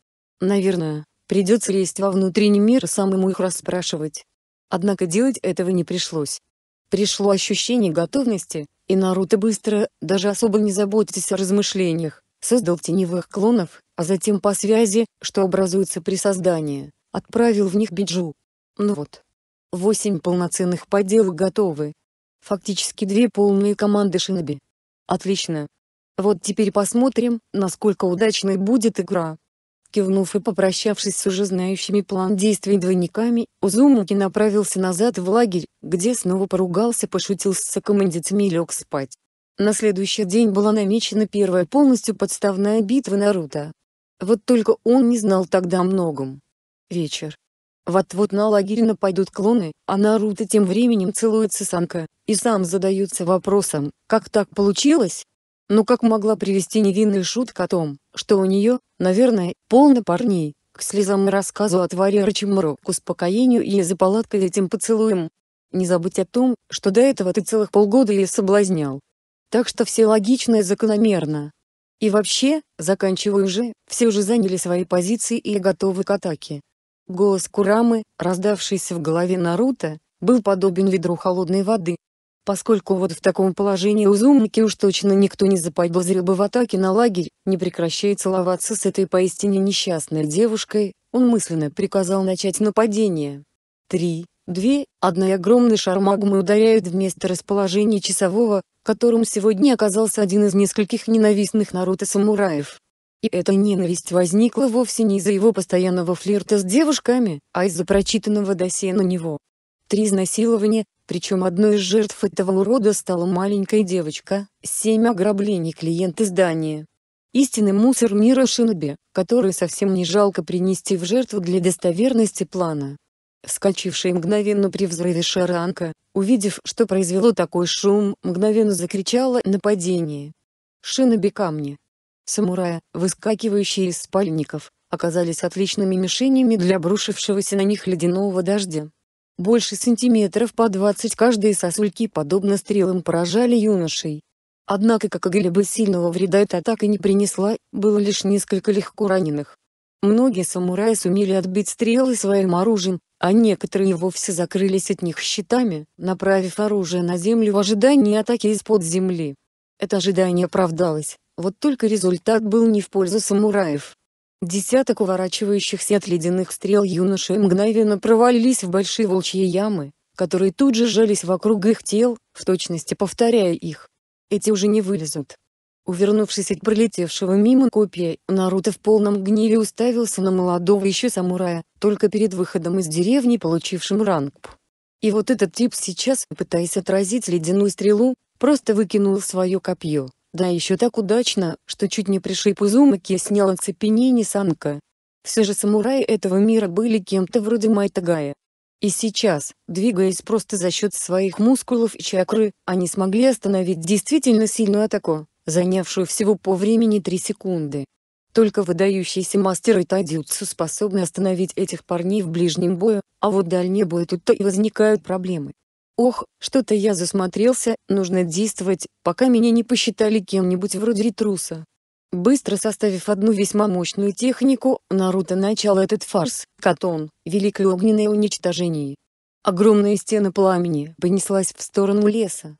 Speaker 1: Наверное, придется лезть во внутренний мир и самому их расспрашивать. Однако делать этого не пришлось. Пришло ощущение готовности, и Наруто быстро, даже особо не заботясь о размышлениях, создал теневых клонов, а затем по связи, что образуется при создании, отправил в них Биджу. Ну вот. Восемь полноценных поделок готовы. Фактически две полные команды шиноби. Отлично. Вот теперь посмотрим, насколько удачной будет игра. Кивнув и попрощавшись с уже знающими план действий двойниками, Узумаки направился назад в лагерь, где снова поругался пошутил с сокомандитами и лег спать. На следующий день была намечена первая полностью подставная битва Наруто. Вот только он не знал тогда о многом. Вечер. Вот-вот на лагерь нападут клоны, а Наруто тем временем целуется Санка, и сам задается вопросом, как так получилось? Ну как могла привести невинный шутка о том, что у нее, наверное, полно парней, к слезам и рассказу о тваре Рачимуру, к успокоению и за палаткой этим поцелуем. Не забудь о том, что до этого ты целых полгода ее соблазнял. Так что все логично и закономерно. И вообще, заканчиваю уже, все уже заняли свои позиции и готовы к атаке. Голос Курамы, раздавшийся в голове Наруто, был подобен ведру холодной воды, поскольку вот в таком положении Узумаки уж точно никто не заподозрил бы в атаке на лагерь, не прекращая целоваться с этой поистине несчастной девушкой, он мысленно приказал начать нападение. Три, две, одна и огромный шар магмы ударяют в место расположения часового, которым сегодня оказался один из нескольких ненавистных Наруто самураев. И эта ненависть возникла вовсе не из-за его постоянного флирта с девушками, а из-за прочитанного досье на него. Три изнасилования, причем одной из жертв этого урода стала маленькая девочка, семь ограблений клиент издания. Истинный мусор мира Шиноби, который совсем не жалко принести в жертву для достоверности плана. Вскочивший мгновенно при взрыве шаранка, увидев, что произвело такой шум, мгновенно закричала «Нападение!» Шиноби камни, Самураи, выскакивающие из спальников, оказались отличными мишенями для обрушившегося на них ледяного дождя. Больше сантиметров по 20 каждые сосульки подобно стрелам поражали юношей. Однако какого-либо сильного вреда эта атака не принесла, было лишь несколько легко раненых. Многие самураи сумели отбить стрелы своим оружием, а некоторые вовсе закрылись от них щитами, направив оружие на землю в ожидании атаки из-под земли. Это ожидание оправдалось. Вот только результат был не в пользу самураев. Десяток уворачивающихся от ледяных стрел юноши мгновенно провалились в большие волчьи ямы, которые тут же сжались вокруг их тел, в точности повторяя их. Эти уже не вылезут. Увернувшись от пролетевшего мимо копья, Наруто в полном гневе уставился на молодого еще самурая, только перед выходом из деревни получившим ранг. И вот этот тип сейчас, пытаясь отразить ледяную стрелу, просто выкинул свое копье. Да еще так удачно, что чуть не пришиб и сняла оцепенение Санка. Все же самураи этого мира были кем-то вроде Майтагая. И сейчас, двигаясь просто за счет своих мускулов и чакры, они смогли остановить действительно сильную атаку, занявшую всего по времени 3 секунды. Только выдающийся мастер Итадзюцу способны остановить этих парней в ближнем бою, а вот дальний бою тут-то и возникают проблемы. Ох, что-то я засмотрелся, нужно действовать, пока меня не посчитали кем-нибудь вроде ретруса. Быстро составив одну весьма мощную технику, Наруто начал этот фарс, Катон, Великое Огненное Уничтожение. Огромная стена пламени понеслась в сторону леса.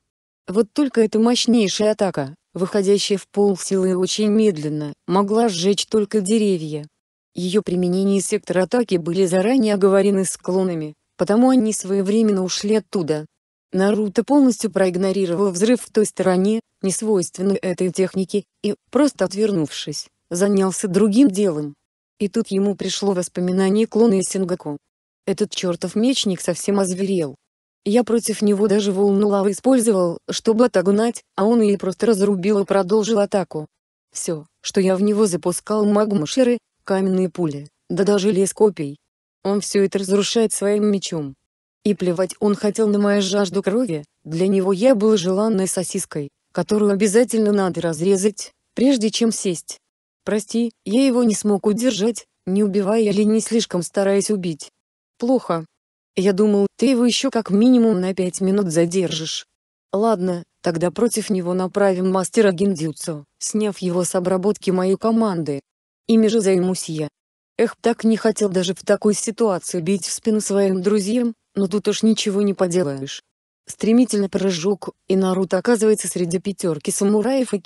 Speaker 1: Вот только эта мощнейшая атака, выходящая в пол полсилы очень медленно, могла сжечь только деревья. Ее применение и сектор атаки были заранее оговорены с клонами, потому они своевременно ушли оттуда. Наруто полностью проигнорировал взрыв в той стороне, несвойственной этой технике, и, просто отвернувшись, занялся другим делом. И тут ему пришло воспоминание клона и Сингаку. Этот чертов мечник совсем озверел. Я против него даже волну лавы использовал, чтобы отогнать, а он ее просто разрубил и продолжил атаку. Все, что я в него запускал магмушеры, каменные пули, да даже лес копий, он все это разрушает своим мечом. И плевать он хотел на мою жажду крови, для него я был желанной сосиской, которую обязательно надо разрезать, прежде чем сесть. Прости, я его не смог удержать, не убивая или не слишком стараясь убить. Плохо. Я думал, ты его еще как минимум на пять минут задержишь. Ладно, тогда против него направим мастера гиндюцу, сняв его с обработки моей команды. Ими же займусь я. Эх, так не хотел даже в такой ситуации бить в спину своим друзьям, но тут уж ничего не поделаешь. Стремительно прыжок, и Наруто оказывается среди пятерки самураев и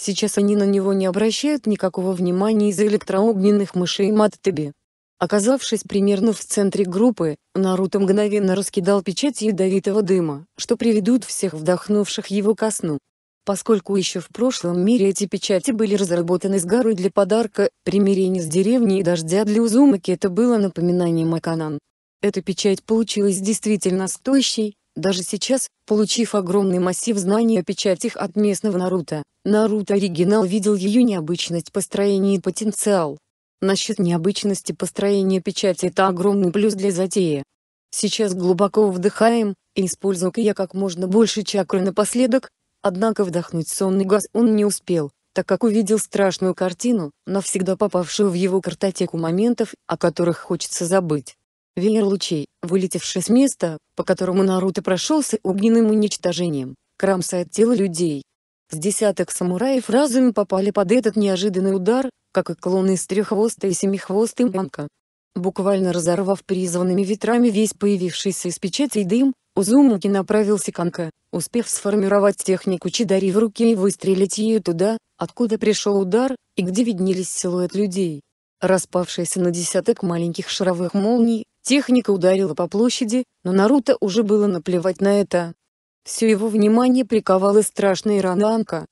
Speaker 1: Сейчас они на него не обращают никакого внимания из-за электроогненных мышей Маттеби. Оказавшись примерно в центре группы, Наруто мгновенно раскидал печать ядовитого дыма, что приведут всех вдохнувших его ко сну. Поскольку еще в прошлом мире эти печати были разработаны с горой для подарка, примирения с деревней и дождя для Узумаки это было напоминанием о Канан. Эта печать получилась действительно стоящей, даже сейчас, получив огромный массив знаний о печатях от местного Наруто, Наруто Оригинал видел ее необычность построения и потенциал. Насчет необычности построения печати это огромный плюс для затеи. Сейчас глубоко вдыхаем, и использую я как можно больше чакры напоследок, Однако вдохнуть сонный газ он не успел, так как увидел страшную картину, навсегда попавшую в его картотеку моментов, о которых хочется забыть. Веер лучей, вылетевший с места, по которому Наруто прошелся огненным уничтожением, кромсает тело людей. С десяток самураев разом попали под этот неожиданный удар, как и клоны из треххвоста и семихвостой мамка, Буквально разорвав призванными ветрами весь появившийся из печати дым, Узумаки направился к Анка, успев сформировать технику Чидари в руке и выстрелить ее туда, откуда пришел удар, и где виднелись силуэт людей. Распавшаяся на десяток маленьких шаровых молний, техника ударила по площади, но Наруто уже было наплевать на это. Все его внимание приковала страшная рана Анка,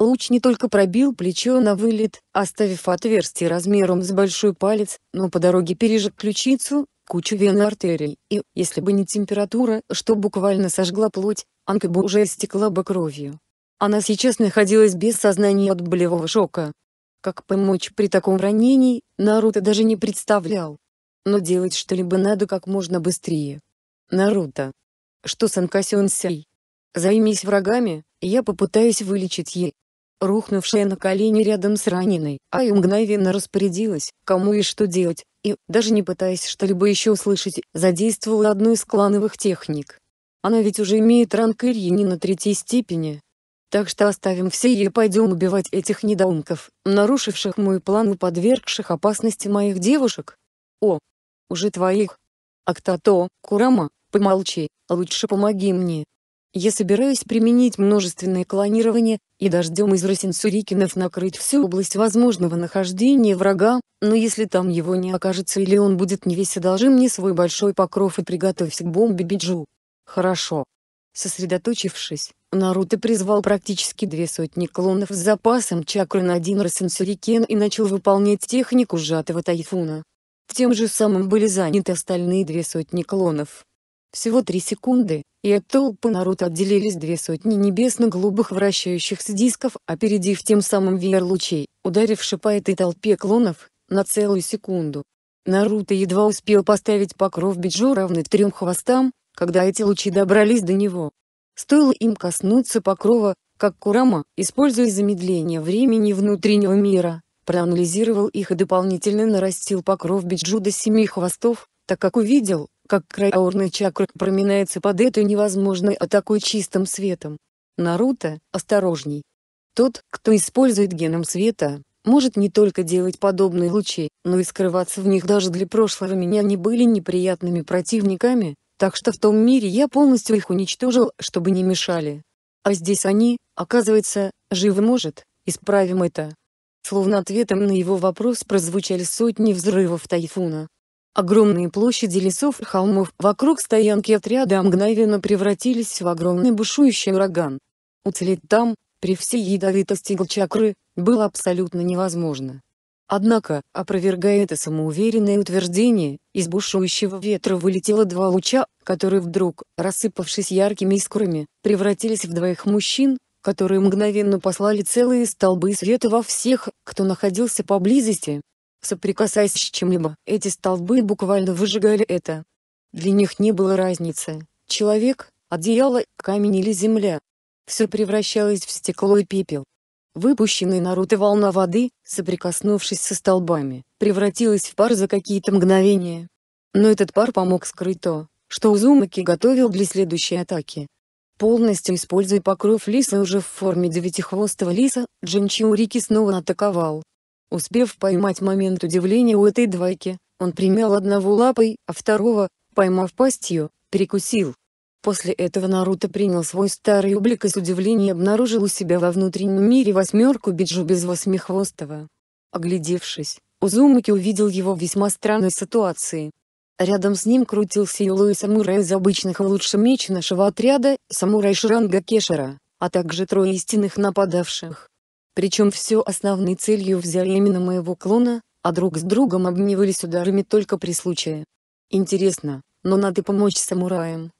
Speaker 1: Луч не только пробил плечо на вылет, оставив отверстие размером с большой палец, но по дороге пережег ключицу, кучу вен и артерий, и, если бы не температура, что буквально сожгла плоть, Анка бы уже истекла бы кровью. Она сейчас находилась без сознания от болевого шока. Как помочь при таком ранении, Наруто даже не представлял. Но делать что-либо надо как можно быстрее. Наруто. Что с Анка Займись врагами, я попытаюсь вылечить ей рухнувшая на колени рядом с раненой, а мгновенно распорядилась, кому и что делать, и, даже не пытаясь что-либо еще услышать, задействовала одну из клановых техник. Она ведь уже имеет ранг Ирьини на третьей степени. Так что оставим все и пойдем убивать этих недоумков, нарушивших мой план и подвергших опасности моих девушек. О, уже твоих. Актато, Курама, помолчи, лучше помоги мне, я собираюсь применить множественное клонирование и дождем из Росинсурикинов накрыть всю область возможного нахождения врага, но если там его не окажется или он будет не весь одолжи мне свой большой покров и приготовься к бомбе Биджу. Хорошо. Сосредоточившись, Наруто призвал практически две сотни клонов с запасом чакры на один Росинсурикен и начал выполнять технику сжатого тайфуна. Тем же самым были заняты остальные две сотни клонов. Всего три секунды, и от толпы народ отделились две сотни небесно-голубых вращающихся дисков, опередив тем самым веер лучей, ударивши по этой толпе клонов, на целую секунду. Наруто едва успел поставить покров Биджу равный трем хвостам, когда эти лучи добрались до него. Стоило им коснуться покрова, как Курама, используя замедление времени внутреннего мира, проанализировал их и дополнительно нарастил покров Биджу до семи хвостов, так как увидел, как край аурной чакры проминается под этой невозможной атакой чистым светом. Наруто, осторожней. Тот, кто использует геном света, может не только делать подобные лучи, но и скрываться в них даже для прошлого меня не были неприятными противниками, так что в том мире я полностью их уничтожил, чтобы не мешали. А здесь они, оказывается, живы. может, исправим это. Словно ответом на его вопрос прозвучали сотни взрывов тайфуна. Огромные площади лесов и холмов вокруг стоянки отряда мгновенно превратились в огромный бушующий ураган. Уцелеть там, при всей ядовитости Голчакры, было абсолютно невозможно. Однако, опровергая это самоуверенное утверждение, из бушующего ветра вылетело два луча, которые вдруг, рассыпавшись яркими искрами, превратились в двоих мужчин, которые мгновенно послали целые столбы света во всех, кто находился поблизости, Соприкасаясь с чем-либо, эти столбы буквально выжигали это. Для них не было разницы, человек, одеяло, камень или земля. Все превращалось в стекло и пепел. Выпущенный Наруто волна воды, соприкоснувшись со столбами, превратилась в пар за какие-то мгновения. Но этот пар помог скрыть то, что Узумаки готовил для следующей атаки. Полностью используя покров лиса уже в форме девятихвостого лиса, Урики снова атаковал. Успев поймать момент удивления у этой двойки, он примял одного лапой, а второго, поймав пастью, перекусил. После этого Наруто принял свой старый облик и с удивлением обнаружил у себя во внутреннем мире восьмерку Биджу без восьмихвостого. Оглядевшись, Узумаки увидел его в весьма странной ситуации. Рядом с ним крутился Юлой самурай из обычных и лучше меч нашего отряда, самурай Шранга Кешера, а также трое истинных нападавших. Причем все основной целью взяли именно моего клона, а друг с другом обменивались ударами только при случае. Интересно, но надо помочь самураям.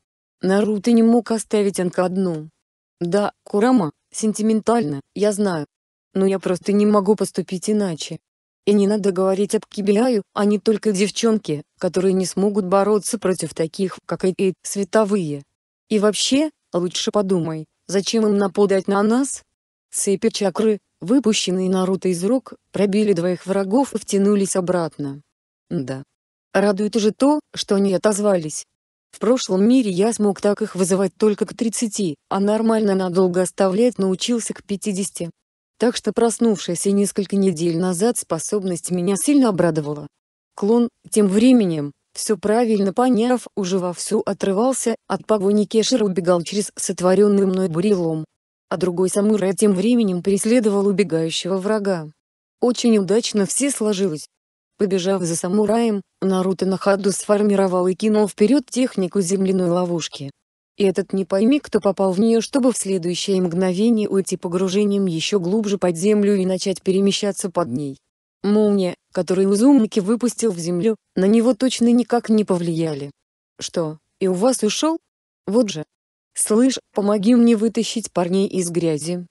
Speaker 1: Наруто не мог оставить Анка одну. Да, Курама, сентиментально, я знаю. Но я просто не могу поступить иначе. И не надо говорить об Кибиаю, а не только девчонки, которые не смогут бороться против таких, как и и световые. И вообще, лучше подумай, зачем им нападать на нас? Цепи чакры, выпущенные Наруто из рук, пробили двоих врагов и втянулись обратно. Да. Радует же то, что они отозвались. В прошлом мире я смог так их вызывать только к 30, а нормально надолго оставлять научился к 50. Так что проснувшаяся несколько недель назад способность меня сильно обрадовала. Клон, тем временем, все правильно поняв, уже вовсю отрывался, от погони Кешер убегал через сотворенный мной бурелом а другой самурай тем временем преследовал убегающего врага. Очень удачно все сложилось. Побежав за самураем, Наруто на ходу сформировал и кинул вперед технику земляной ловушки. И этот не пойми кто попал в нее, чтобы в следующее мгновение уйти погружением еще глубже под землю и начать перемещаться под ней. Молния, которую Узумники выпустил в землю, на него точно никак не повлияли. Что, и у вас ушел? Вот же, «Слышь, помоги мне вытащить парней из грязи.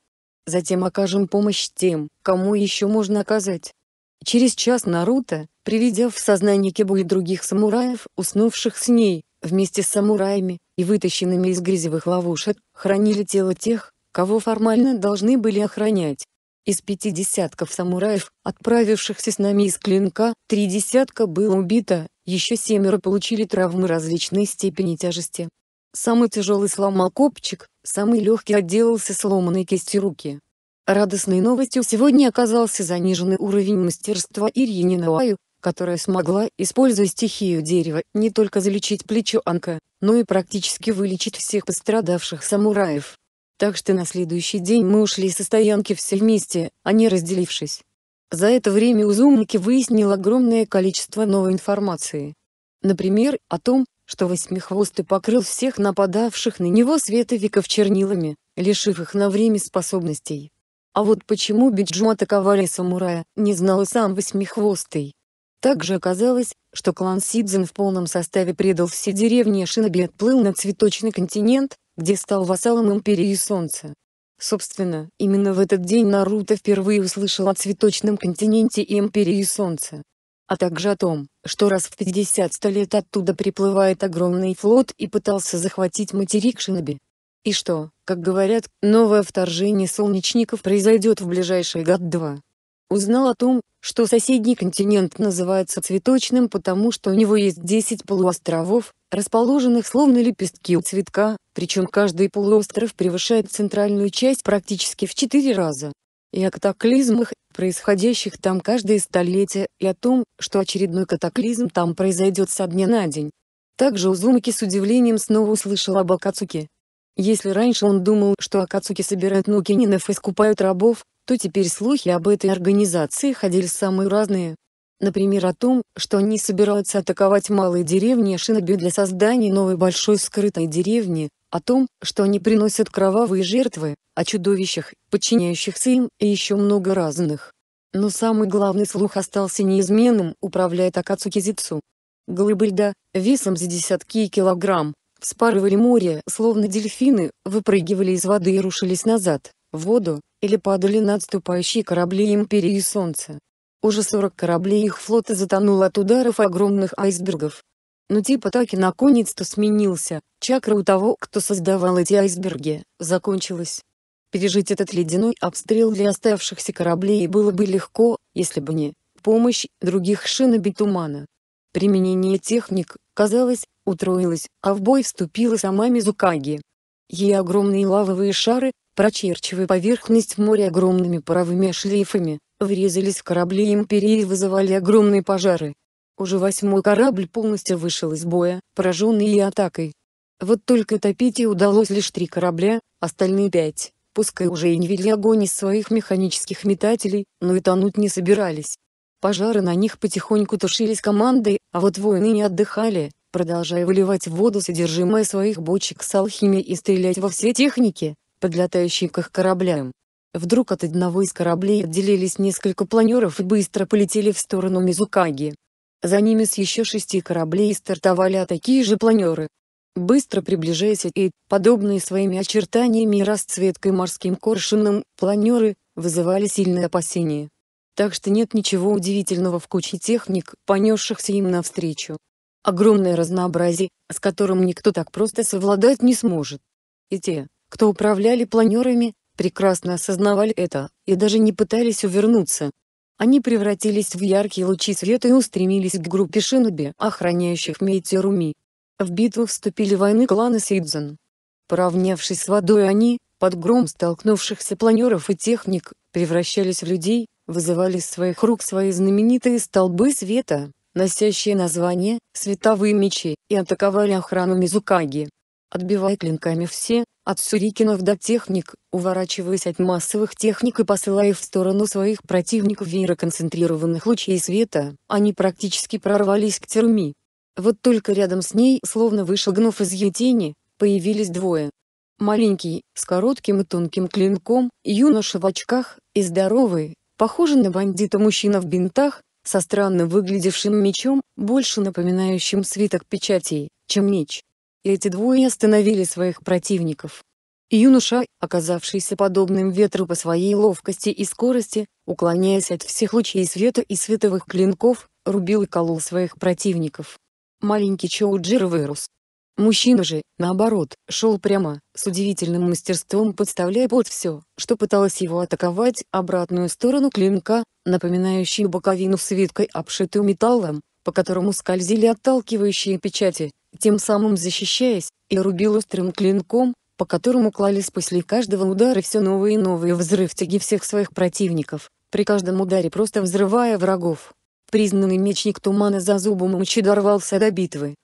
Speaker 1: Затем окажем помощь тем, кому еще можно оказать». Через час Наруто, приведя в сознание Кибу и других самураев, уснувших с ней, вместе с самураями, и вытащенными из грязевых ловушек, хранили тело тех, кого формально должны были охранять. Из пяти десятков самураев, отправившихся с нами из клинка, три десятка было убито, еще семеро получили травмы различной степени тяжести, Самый тяжелый сломал копчик, самый легкий отделался сломанной кистью руки. Радостной новостью сегодня оказался заниженный уровень мастерства Ирьини Науаю, которая смогла, используя стихию дерева, не только залечить плечо Анка, но и практически вылечить всех пострадавших самураев. Так что на следующий день мы ушли со стоянки все вместе, а не разделившись. За это время узумники выяснил огромное количество новой информации. Например, о том, что восьмихвостый покрыл всех нападавших на него световиков чернилами, лишив их на время способностей. А вот почему Биджу атаковали самурая, не знал и сам восьмихвостый. Также оказалось, что клан Сидзен в полном составе предал все деревни Шиноби и отплыл на цветочный континент, где стал вассалом Империи Солнца. Собственно, именно в этот день Наруто впервые услышал о цветочном континенте и Империи Солнца а также о том, что раз в 50-100 лет оттуда приплывает огромный флот и пытался захватить материк Шиноби. И что, как говорят, новое вторжение солнечников произойдет в ближайший год-два. Узнал о том, что соседний континент называется цветочным потому что у него есть 10 полуостровов, расположенных словно лепестки у цветка, причем каждый полуостров превышает центральную часть практически в 4 раза. И о катаклизмах происходящих там каждое столетие, и о том, что очередной катаклизм там произойдет со дня на день. Также Узумаки с удивлением снова услышал об Акацуке. Если раньше он думал, что Акацуки собирают нукининов и скупают рабов, то теперь слухи об этой организации ходили самые разные. Например о том, что они собираются атаковать малые деревни Шиноби для создания новой большой скрытой деревни, о том, что они приносят кровавые жертвы, о чудовищах, подчиняющихся им, и еще много разных. Но самый главный слух остался неизменным, управляя Такацуки Зицу. Глыбы льда, весом за десятки килограмм, вспарывали море, словно дельфины, выпрыгивали из воды и рушились назад, в воду, или падали на отступающие корабли Империи Солнца. Уже 40 кораблей их флота затонуло от ударов огромных айсбергов, но ну, типа, так и наконец-то сменился, чакра у того, кто создавал эти айсберги, закончилась. Пережить этот ледяной обстрел для оставшихся кораблей было бы легко, если бы не помощь других шинобитумана. Применение техник, казалось, утроилось, а в бой вступила сама Мизукаги. Ей огромные лавовые шары, прочерчивая поверхность моря огромными паровыми шлейфами, врезались в корабли Империи и вызывали огромные пожары. Уже восьмой корабль полностью вышел из боя, пораженный и атакой. Вот только топить и удалось лишь три корабля, остальные пять, пускай уже и не вели огонь из своих механических метателей, но и тонуть не собирались. Пожары на них потихоньку тушились командой, а вот воины не отдыхали, продолжая выливать в воду содержимое своих бочек с алхимией и стрелять во все техники, подлетающие к их кораблям. Вдруг от одного из кораблей отделились несколько планеров и быстро полетели в сторону Мизукаги. За ними с еще шести кораблей стартовали а такие же планеры. Быстро приближаясь и, подобные своими очертаниями и расцветкой морским коршунам, планеры, вызывали сильные опасения. Так что нет ничего удивительного в куче техник, понесшихся им навстречу. Огромное разнообразие, с которым никто так просто совладать не сможет. И те, кто управляли планерами, прекрасно осознавали это, и даже не пытались увернуться, они превратились в яркие лучи света и устремились к группе шиноби, охраняющих Мейтируми. В битву вступили войны клана Сейдзен. Поравнявшись с водой они, под гром столкнувшихся планеров и техник, превращались в людей, вызывали из своих рук свои знаменитые столбы света, носящие название «световые мечи», и атаковали охрану Мизукаги, отбивая клинками все, от сюрикенов до техник, уворачиваясь от массовых техник и посылая в сторону своих противников веера концентрированных лучей света, они практически прорвались к тюрьме. Вот только рядом с ней, словно вышагнув из ее тени, появились двое. Маленький, с коротким и тонким клинком, юноша в очках, и здоровый, похожий на бандита мужчина в бинтах, со странно выглядевшим мечом, больше напоминающим свиток печатей, чем меч и эти двое остановили своих противников. Юноша, оказавшийся подобным ветру по своей ловкости и скорости, уклоняясь от всех лучей света и световых клинков, рубил и колол своих противников. Маленький Чоуджир вырос. Мужчина же, наоборот, шел прямо, с удивительным мастерством подставляя под все, что пыталось его атаковать, обратную сторону клинка, напоминающую боковину свиткой, обшитую металлом, по которому скользили отталкивающие печати, тем самым защищаясь, и рубил острым клинком, по которому клались после каждого удара все новые и новые взрыв всех своих противников, при каждом ударе просто взрывая врагов. Признанный мечник тумана за зубом мучи дорвался до битвы,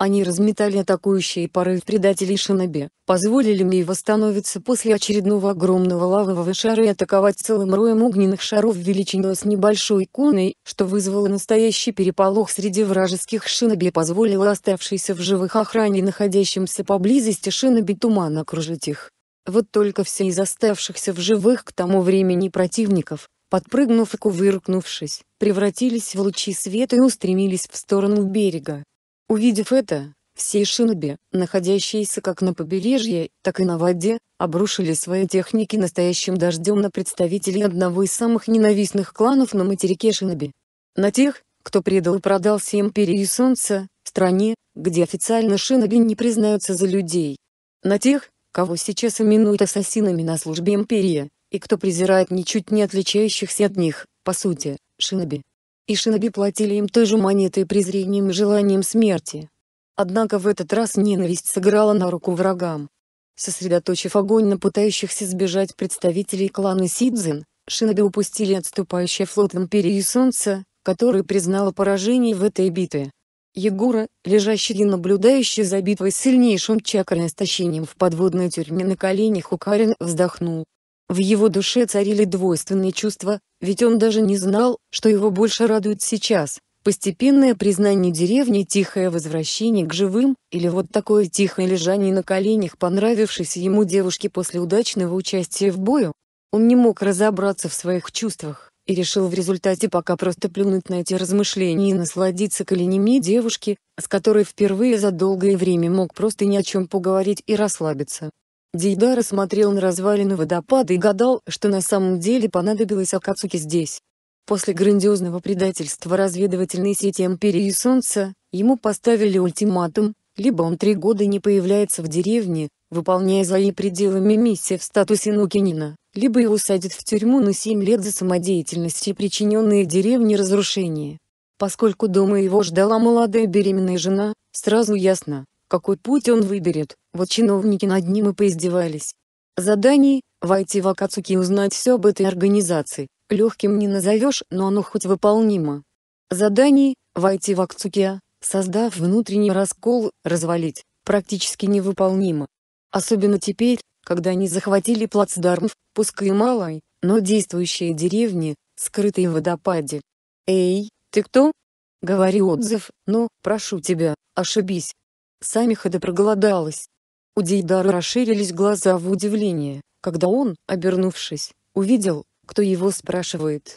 Speaker 1: они разметали атакующие порыв предателей Шиноби, позволили Мей восстановиться после очередного огромного лавового шара и атаковать целым роем огненных шаров величиной с небольшой коной, что вызвало настоящий переполох среди вражеских Шиноби и позволило оставшейся в живых охране находящимся поблизости Шиноби туман окружить их. Вот только все из оставшихся в живых к тому времени противников, подпрыгнув и кувыркнувшись, превратились в лучи света и устремились в сторону берега, Увидев это, все шиноби, находящиеся как на побережье, так и на воде, обрушили свои техники настоящим дождем на представителей одного из самых ненавистных кланов на материке шиноби. На тех, кто предал и продался Империи Солнца, стране, где официально шиноби не признаются за людей. На тех, кого сейчас именуют ассасинами на службе Империи, и кто презирает ничуть не отличающихся от них, по сути, шиноби и шиноби платили им той же монетой презрением и желанием смерти. Однако в этот раз ненависть сыграла на руку врагам. Сосредоточив огонь на пытающихся сбежать представителей клана Сидзин, шиноби упустили отступающий флот Империи Солнца, который признало поражение в этой битве. Егора, лежащий и наблюдающий за битвой с сильнейшим чакрой истощением в подводной тюрьме на коленях у Карен, вздохнул. В его душе царили двойственные чувства, ведь он даже не знал, что его больше радует сейчас, постепенное признание деревни, тихое возвращение к живым, или вот такое тихое лежание на коленях понравившейся ему девушке после удачного участия в бою. Он не мог разобраться в своих чувствах, и решил в результате пока просто плюнуть на эти размышления и насладиться коленями девушки, с которой впервые за долгое время мог просто ни о чем поговорить и расслабиться. Дейдара смотрел на развалины водопада и гадал, что на самом деле понадобилось Акацуке здесь. После грандиозного предательства разведывательной сети Империи и Солнца, ему поставили ультиматум, либо он три года не появляется в деревне, выполняя за и пределами миссии в статусе Нукинина, либо его садят в тюрьму на семь лет за самодеятельность и причиненные деревне разрушения. Поскольку дома его ждала молодая беременная жена, сразу ясно, какой путь он выберет, вот чиновники над ним и поиздевались. Задание – войти в Акацуки и узнать все об этой организации. Легким не назовешь, но оно хоть выполнимо. Задание – войти в акцуки, создав внутренний раскол, развалить, практически невыполнимо. Особенно теперь, когда они захватили плацдарм, пускай малой, но действующей деревне, скрытой в водопаде. «Эй, ты кто?» Говори отзыв, но, «Ну, прошу тебя, ошибись. Самиха проголодалась. У Дейдара расширились глаза в удивление, когда он, обернувшись, увидел, кто его спрашивает.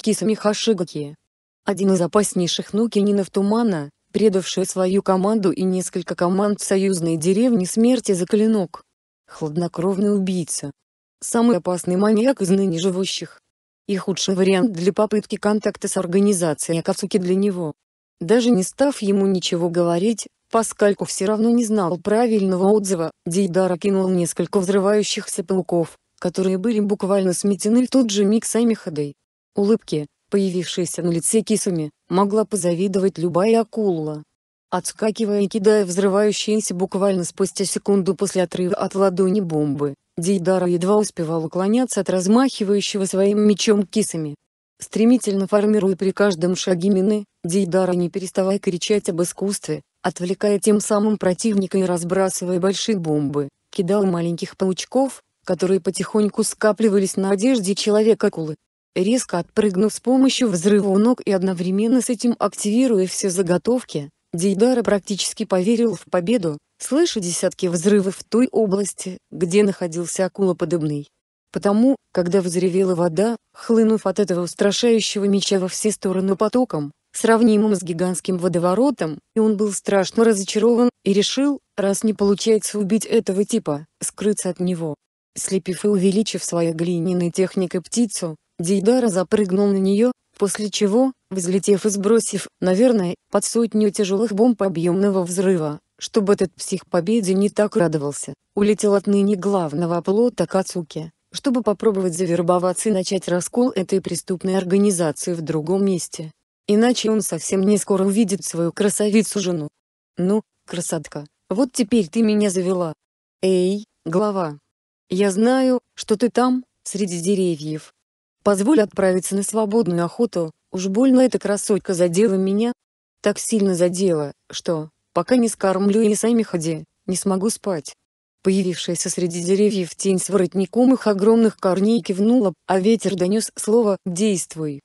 Speaker 1: Кисами Хашигаки. Один из опаснейших нукининов Тумана, предавший свою команду и несколько команд союзной деревни смерти за клинок. Хладнокровный убийца. Самый опасный маньяк из ныне живущих. И худший вариант для попытки контакта с организацией Акацуки для него. Даже не став ему ничего говорить, Поскольку все равно не знал правильного отзыва, Дейдара кинул несколько взрывающихся пауков, которые были буквально сметены Тут же миг сами ходой. Улыбки, появившиеся на лице кисами, могла позавидовать любая акула. Отскакивая и кидая взрывающиеся буквально спустя секунду после отрыва от ладони бомбы, Дейдара едва успевал уклоняться от размахивающего своим мечом кисами. Стремительно формируя при каждом шаге мины, Дейдара не переставая кричать об искусстве, отвлекая тем самым противника и разбрасывая большие бомбы, кидал маленьких паучков, которые потихоньку скапливались на одежде человека-акулы. Резко отпрыгнув с помощью взрыва у ног и одновременно с этим активируя все заготовки, Дейдара практически поверил в победу, слыша десятки взрывов в той области, где находился акула-подобный. Потому, когда взревела вода, хлынув от этого устрашающего меча во все стороны потоком, сравнимым с гигантским водоворотом, и он был страшно разочарован, и решил, раз не получается убить этого типа, скрыться от него. Слепив и увеличив своей глиняной техникой птицу, Дейдара запрыгнул на нее, после чего, взлетев и сбросив, наверное, под сотню тяжелых бомб объемного взрыва, чтобы этот псих победе не так радовался, улетел отныне главного оплота Кацуки, чтобы попробовать завербоваться и начать раскол этой преступной организации в другом месте иначе он совсем не скоро увидит свою красавицу-жену. Ну, красотка, вот теперь ты меня завела. Эй, глава. Я знаю, что ты там, среди деревьев. Позволь отправиться на свободную охоту, уж больно эта красотка задела меня. Так сильно задела, что, пока не скормлю и сами ходи, не смогу спать. Появившаяся среди деревьев тень с воротником их огромных корней кивнула, а ветер донес слово «действуй»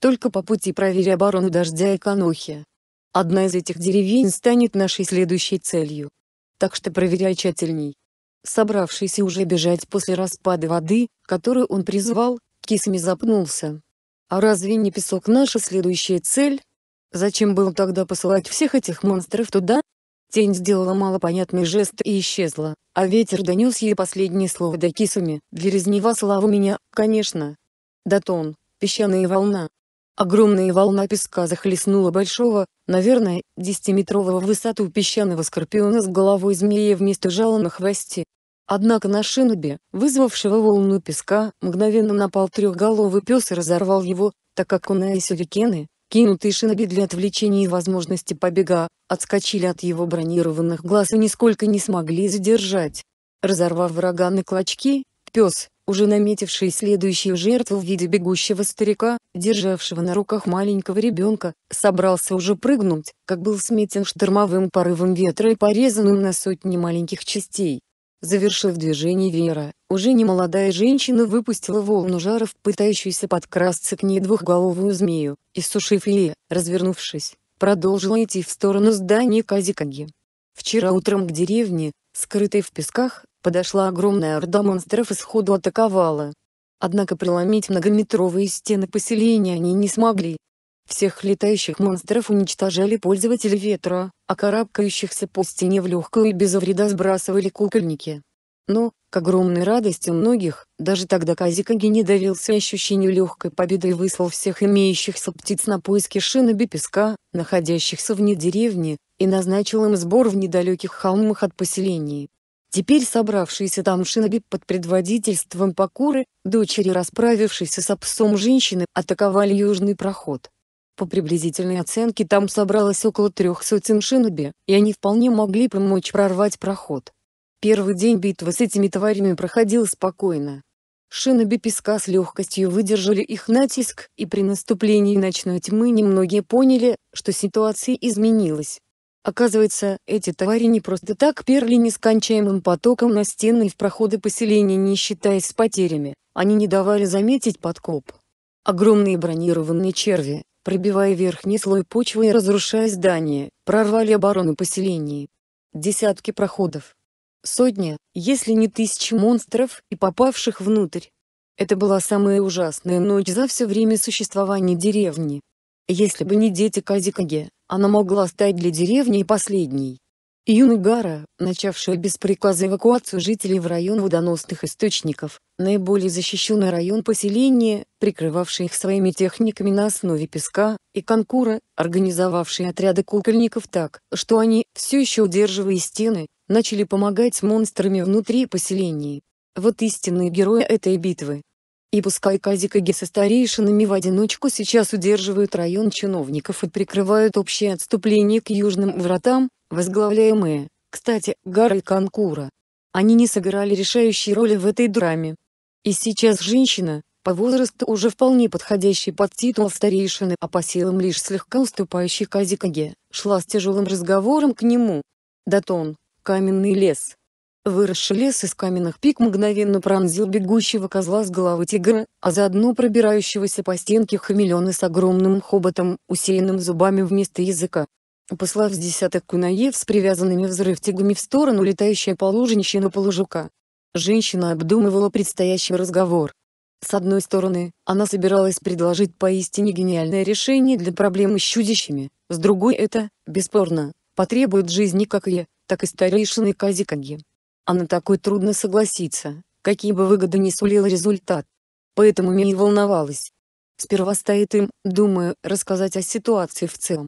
Speaker 1: только по пути проверя оборону дождя и конохи. Одна из этих деревень станет нашей следующей целью. Так что проверяй тщательней. Собравшийся уже бежать после распада воды, которую он призвал, Кисами запнулся. А разве не песок наша следующая цель? Зачем было тогда посылать всех этих монстров туда? Тень сделала малопонятный жест и исчезла, а ветер донес ей последнее слово до кисами, для резнева слава меня, конечно. Датон, песчаная волна, Огромная волна песка захлестнула большого, наверное, десятиметрового в высоту песчаного скорпиона с головой змея вместо жала на хвосте. Однако на шинобе, вызвавшего волну песка, мгновенно напал трехголовый пес и разорвал его, так как куна и сюрикены, кинутые шиноби для отвлечения и возможности побега, отскочили от его бронированных глаз и нисколько не смогли задержать. Разорвав врага на клочки, пес, уже наметивший следующую жертву в виде бегущего старика, державшего на руках маленького ребенка, собрался уже прыгнуть, как был сметен штормовым порывом ветра и порезанным на сотни маленьких частей. Завершив движение веера, уже немолодая женщина выпустила волну жаров, пытающуюся подкрасться к ней двухголовую змею, и сушив ее, развернувшись, продолжила идти в сторону здания Казикаги. Вчера утром к деревне, скрытой в песках, подошла огромная орда монстров и сходу атаковала. Однако проломить многометровые стены поселения они не смогли. Всех летающих монстров уничтожали пользователи ветра, а карабкающихся по стене в легкую и без вреда сбрасывали кукольники. Но, к огромной радости многих, даже тогда Казикаги не давился ощущению легкой победы и выслал всех имеющихся птиц на поиски шиноби песка, находящихся вне деревни, и назначил им сбор в недалеких холмах от поселений. Теперь собравшиеся там шиноби под предводительством Пакуры, дочери расправившейся с псом женщины, атаковали южный проход. По приблизительной оценке там собралось около трех сотен шиноби, и они вполне могли помочь прорвать проход. Первый день битвы с этими тварями проходил спокойно. Шиноби песка с легкостью выдержали их натиск, и при наступлении ночной тьмы немногие поняли, что ситуация изменилась. Оказывается, эти товари не просто так перли нескончаемым потоком на стены и в проходы поселения не считаясь с потерями, они не давали заметить подкоп. Огромные бронированные черви, пробивая верхний слой почвы и разрушая здания, прорвали оборону поселений. Десятки проходов. Сотня, если не тысячи монстров, и попавших внутрь. Это была самая ужасная ночь за все время существования деревни. Если бы не дети Казикаги, она могла стать для деревни последней. Юнагара, начавшая без приказа эвакуацию жителей в район водоносных источников, наиболее защищенный район поселения, прикрывавший их своими техниками на основе песка, и Конкура, организовавшие отряды кукольников так, что они, все еще удерживая стены, начали помогать монстрами внутри поселения, Вот истинные герои этой битвы. И пускай Казик и Ге старейшинами в одиночку сейчас удерживают район чиновников и прикрывают общее отступление к южным вратам, возглавляемые, кстати, Гарой Конкура. Они не сыграли решающей роли в этой драме. И сейчас женщина, по возрасту уже вполне подходящий под титул старейшины, а по силам лишь слегка уступающий Казикаге, шла с тяжелым разговором к нему. Датон, каменный лес, Выросший лес из каменных пик мгновенно пронзил бегущего козла с головы тигра, а заодно пробирающегося по стенке хамелеона с огромным хоботом, усеянным зубами вместо языка. Послав с десяток кунаев с привязанными взрыв взрывтягами в сторону летающей полуженщины-полужука. Женщина обдумывала предстоящий разговор. С одной стороны, она собиралась предложить поистине гениальное решение для проблемы с чудищами, с другой это, бесспорно, потребует жизни как ее, так и старейшины Казикаги а на такой трудно согласиться, какие бы выгоды ни сулил результат. Поэтому Мия волновалась. Сперва стоит им, думаю, рассказать о ситуации в целом.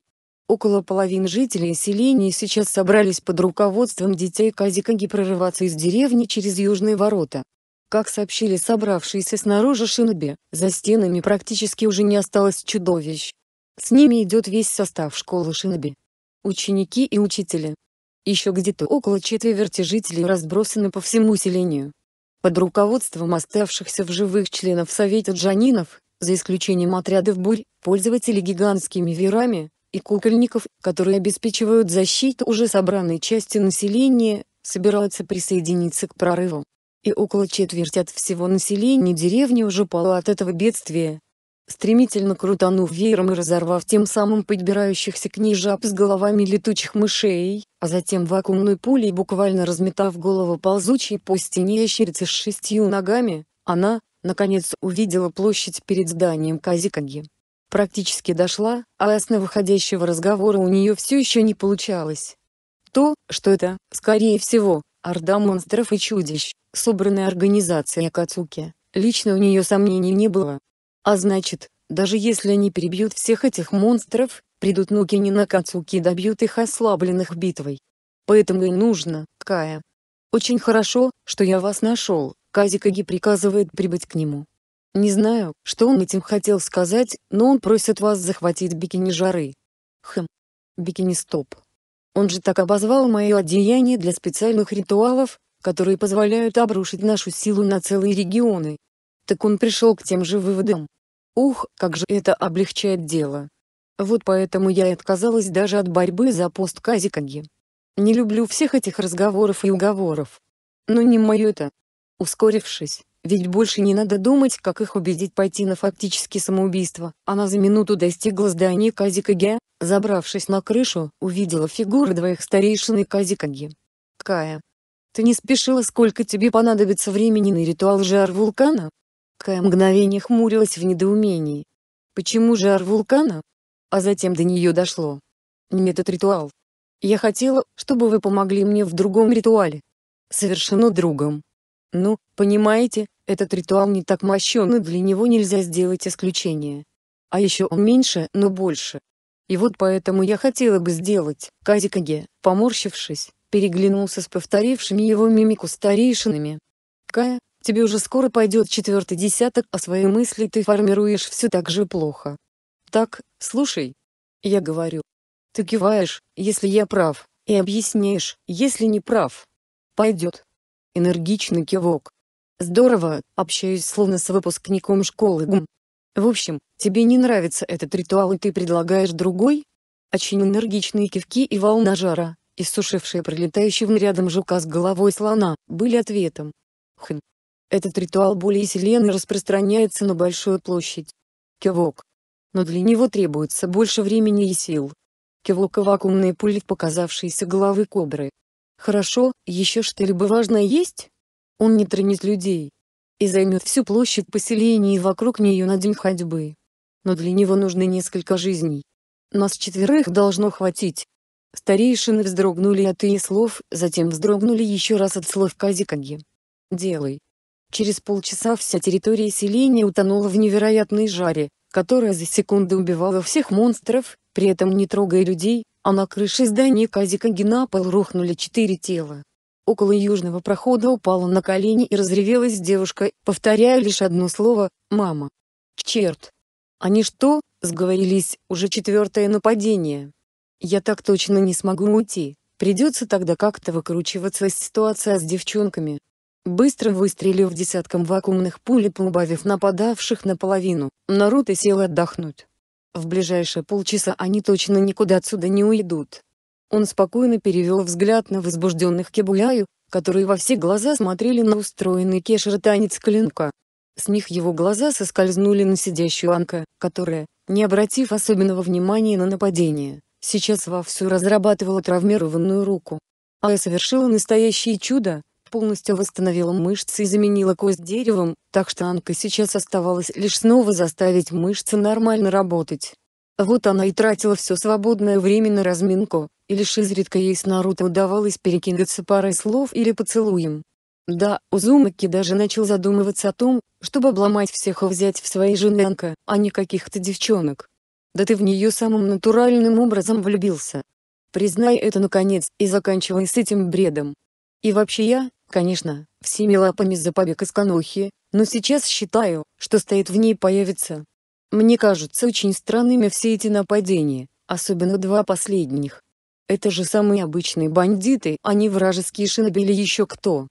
Speaker 1: Около половины жителей селения сейчас собрались под руководством детей Казикаги прорываться из деревни через южные ворота. Как сообщили собравшиеся снаружи шиноби, за стенами практически уже не осталось чудовищ. С ними идет весь состав школы шиноби. Ученики и учителя. Еще где-то около четверти жителей разбросаны по всему селению. Под руководством оставшихся в живых членов Совета джанинов, за исключением отрядов бурь, пользователи гигантскими верами, и кукольников, которые обеспечивают защиту уже собранной части населения, собираются присоединиться к прорыву. И около четверти от всего населения деревни уже пало от этого бедствия, стремительно крутанув веером и разорвав тем самым подбирающихся к ней жаб с головами летучих мышей, а затем вакуумной пулей буквально разметав голову ползучей по стене ящерицы с шестью ногами, она, наконец, увидела площадь перед зданием Казикаги. Практически дошла, а выходящего разговора у нее все еще не получалось. То, что это, скорее всего, орда монстров и чудищ, собранная организация Кацуки, лично у нее сомнений не было, а значит, даже если они перебьют всех этих монстров, придут нуки не на Кацуки и добьют их ослабленных битвой. Поэтому и нужно, Кая. Очень хорошо, что я вас нашел, Казикаги приказывает прибыть к нему. Не знаю, что он этим хотел сказать, но он просит вас захватить бикини жары. Хм. Бикини стоп. Он же так обозвал мое одеяние для специальных ритуалов, которые позволяют обрушить нашу силу на целые регионы, так он пришел к тем же выводам. Ух, как же это облегчает дело. Вот поэтому я и отказалась даже от борьбы за пост Казикаги. Не люблю всех этих разговоров и уговоров. Но не мое это. Ускорившись, ведь больше не надо думать, как их убедить пойти на фактически самоубийство. Она за минуту достигла здания Казикаги, забравшись на крышу, увидела фигуры двоих старейшин и Казикаги. Кая. Ты не спешила сколько тебе понадобится времени на ритуал жар вулкана? Кая мгновение хмурилась в недоумении. Почему жар вулкана? А затем до нее дошло. Не этот ритуал. Я хотела, чтобы вы помогли мне в другом ритуале. совершенно другом. Ну, понимаете, этот ритуал не так мощен и для него нельзя сделать исключение. А еще он меньше, но больше. И вот поэтому я хотела бы сделать, Казикаге, поморщившись, переглянулся с повторившими его мимику старейшинами. Кая, Тебе уже скоро пойдет четвертый десяток, а свои мысли ты формируешь все так же плохо. Так, слушай. Я говорю. Ты киваешь, если я прав, и объясняешь, если не прав. Пойдет. Энергичный кивок. Здорово, общаюсь словно с выпускником школы ГУМ. В общем, тебе не нравится этот ритуал и ты предлагаешь другой? Очень энергичные кивки и волна жара, иссушившая пролетающего рядом жука с головой слона, были ответом. Хм, этот ритуал более и распространяется на большую площадь. Кивок. Но для него требуется больше времени и сил. Кивок и вакуумные пули в показавшиеся головы кобры. Хорошо, еще что-либо важное есть? Он не тронет людей. И займет всю площадь поселения и вокруг нее на день ходьбы. Но для него нужны несколько жизней. Нас четверых должно хватить. Старейшины вздрогнули от ее слов, затем вздрогнули еще раз от слов Казикаги. «Делай». Через полчаса вся территория селения утонула в невероятной жаре, которая за секунды убивала всех монстров, при этом не трогая людей, а на крыше здания Казика Генапол рухнули четыре тела. Около южного прохода упала на колени и разревелась девушка, повторяя лишь одно слово «мама». «Черт! Они что, сговорились, уже четвертое нападение? Я так точно не смогу уйти, придется тогда как-то выкручиваться из ситуации с девчонками». Быстро выстрелив десятком вакуумных пулей, и поубавив нападавших наполовину, Наруто сел отдохнуть. В ближайшие полчаса они точно никуда отсюда не уйдут. Он спокойно перевел взгляд на возбужденных кебуляю, которые во все глаза смотрели на устроенный кешер танец клинка. С них его глаза соскользнули на сидящую Анка, которая, не обратив особенного внимания на нападение, сейчас вовсю разрабатывала травмированную руку. Ая совершила настоящее чудо, полностью восстановила мышцы и заменила кость деревом, так что Анка сейчас оставалось лишь снова заставить мышцы нормально работать. Вот она и тратила все свободное время на разминку, и лишь изредка ей с Наруто удавалось перекинуться парой слов или поцелуем. Да, Узумаки даже начал задумываться о том, чтобы обломать всех и взять в свои жены Анка, а не каких-то девчонок. Да ты в нее самым натуральным образом влюбился. Признай это наконец и заканчивай с этим бредом. И вообще я, Конечно, всеми лапами за побег из Канохи, но сейчас считаю, что стоит в ней появиться. Мне кажутся очень странными все эти нападения, особенно два последних. Это же самые обычные бандиты, а не вражеские шиноби или еще кто.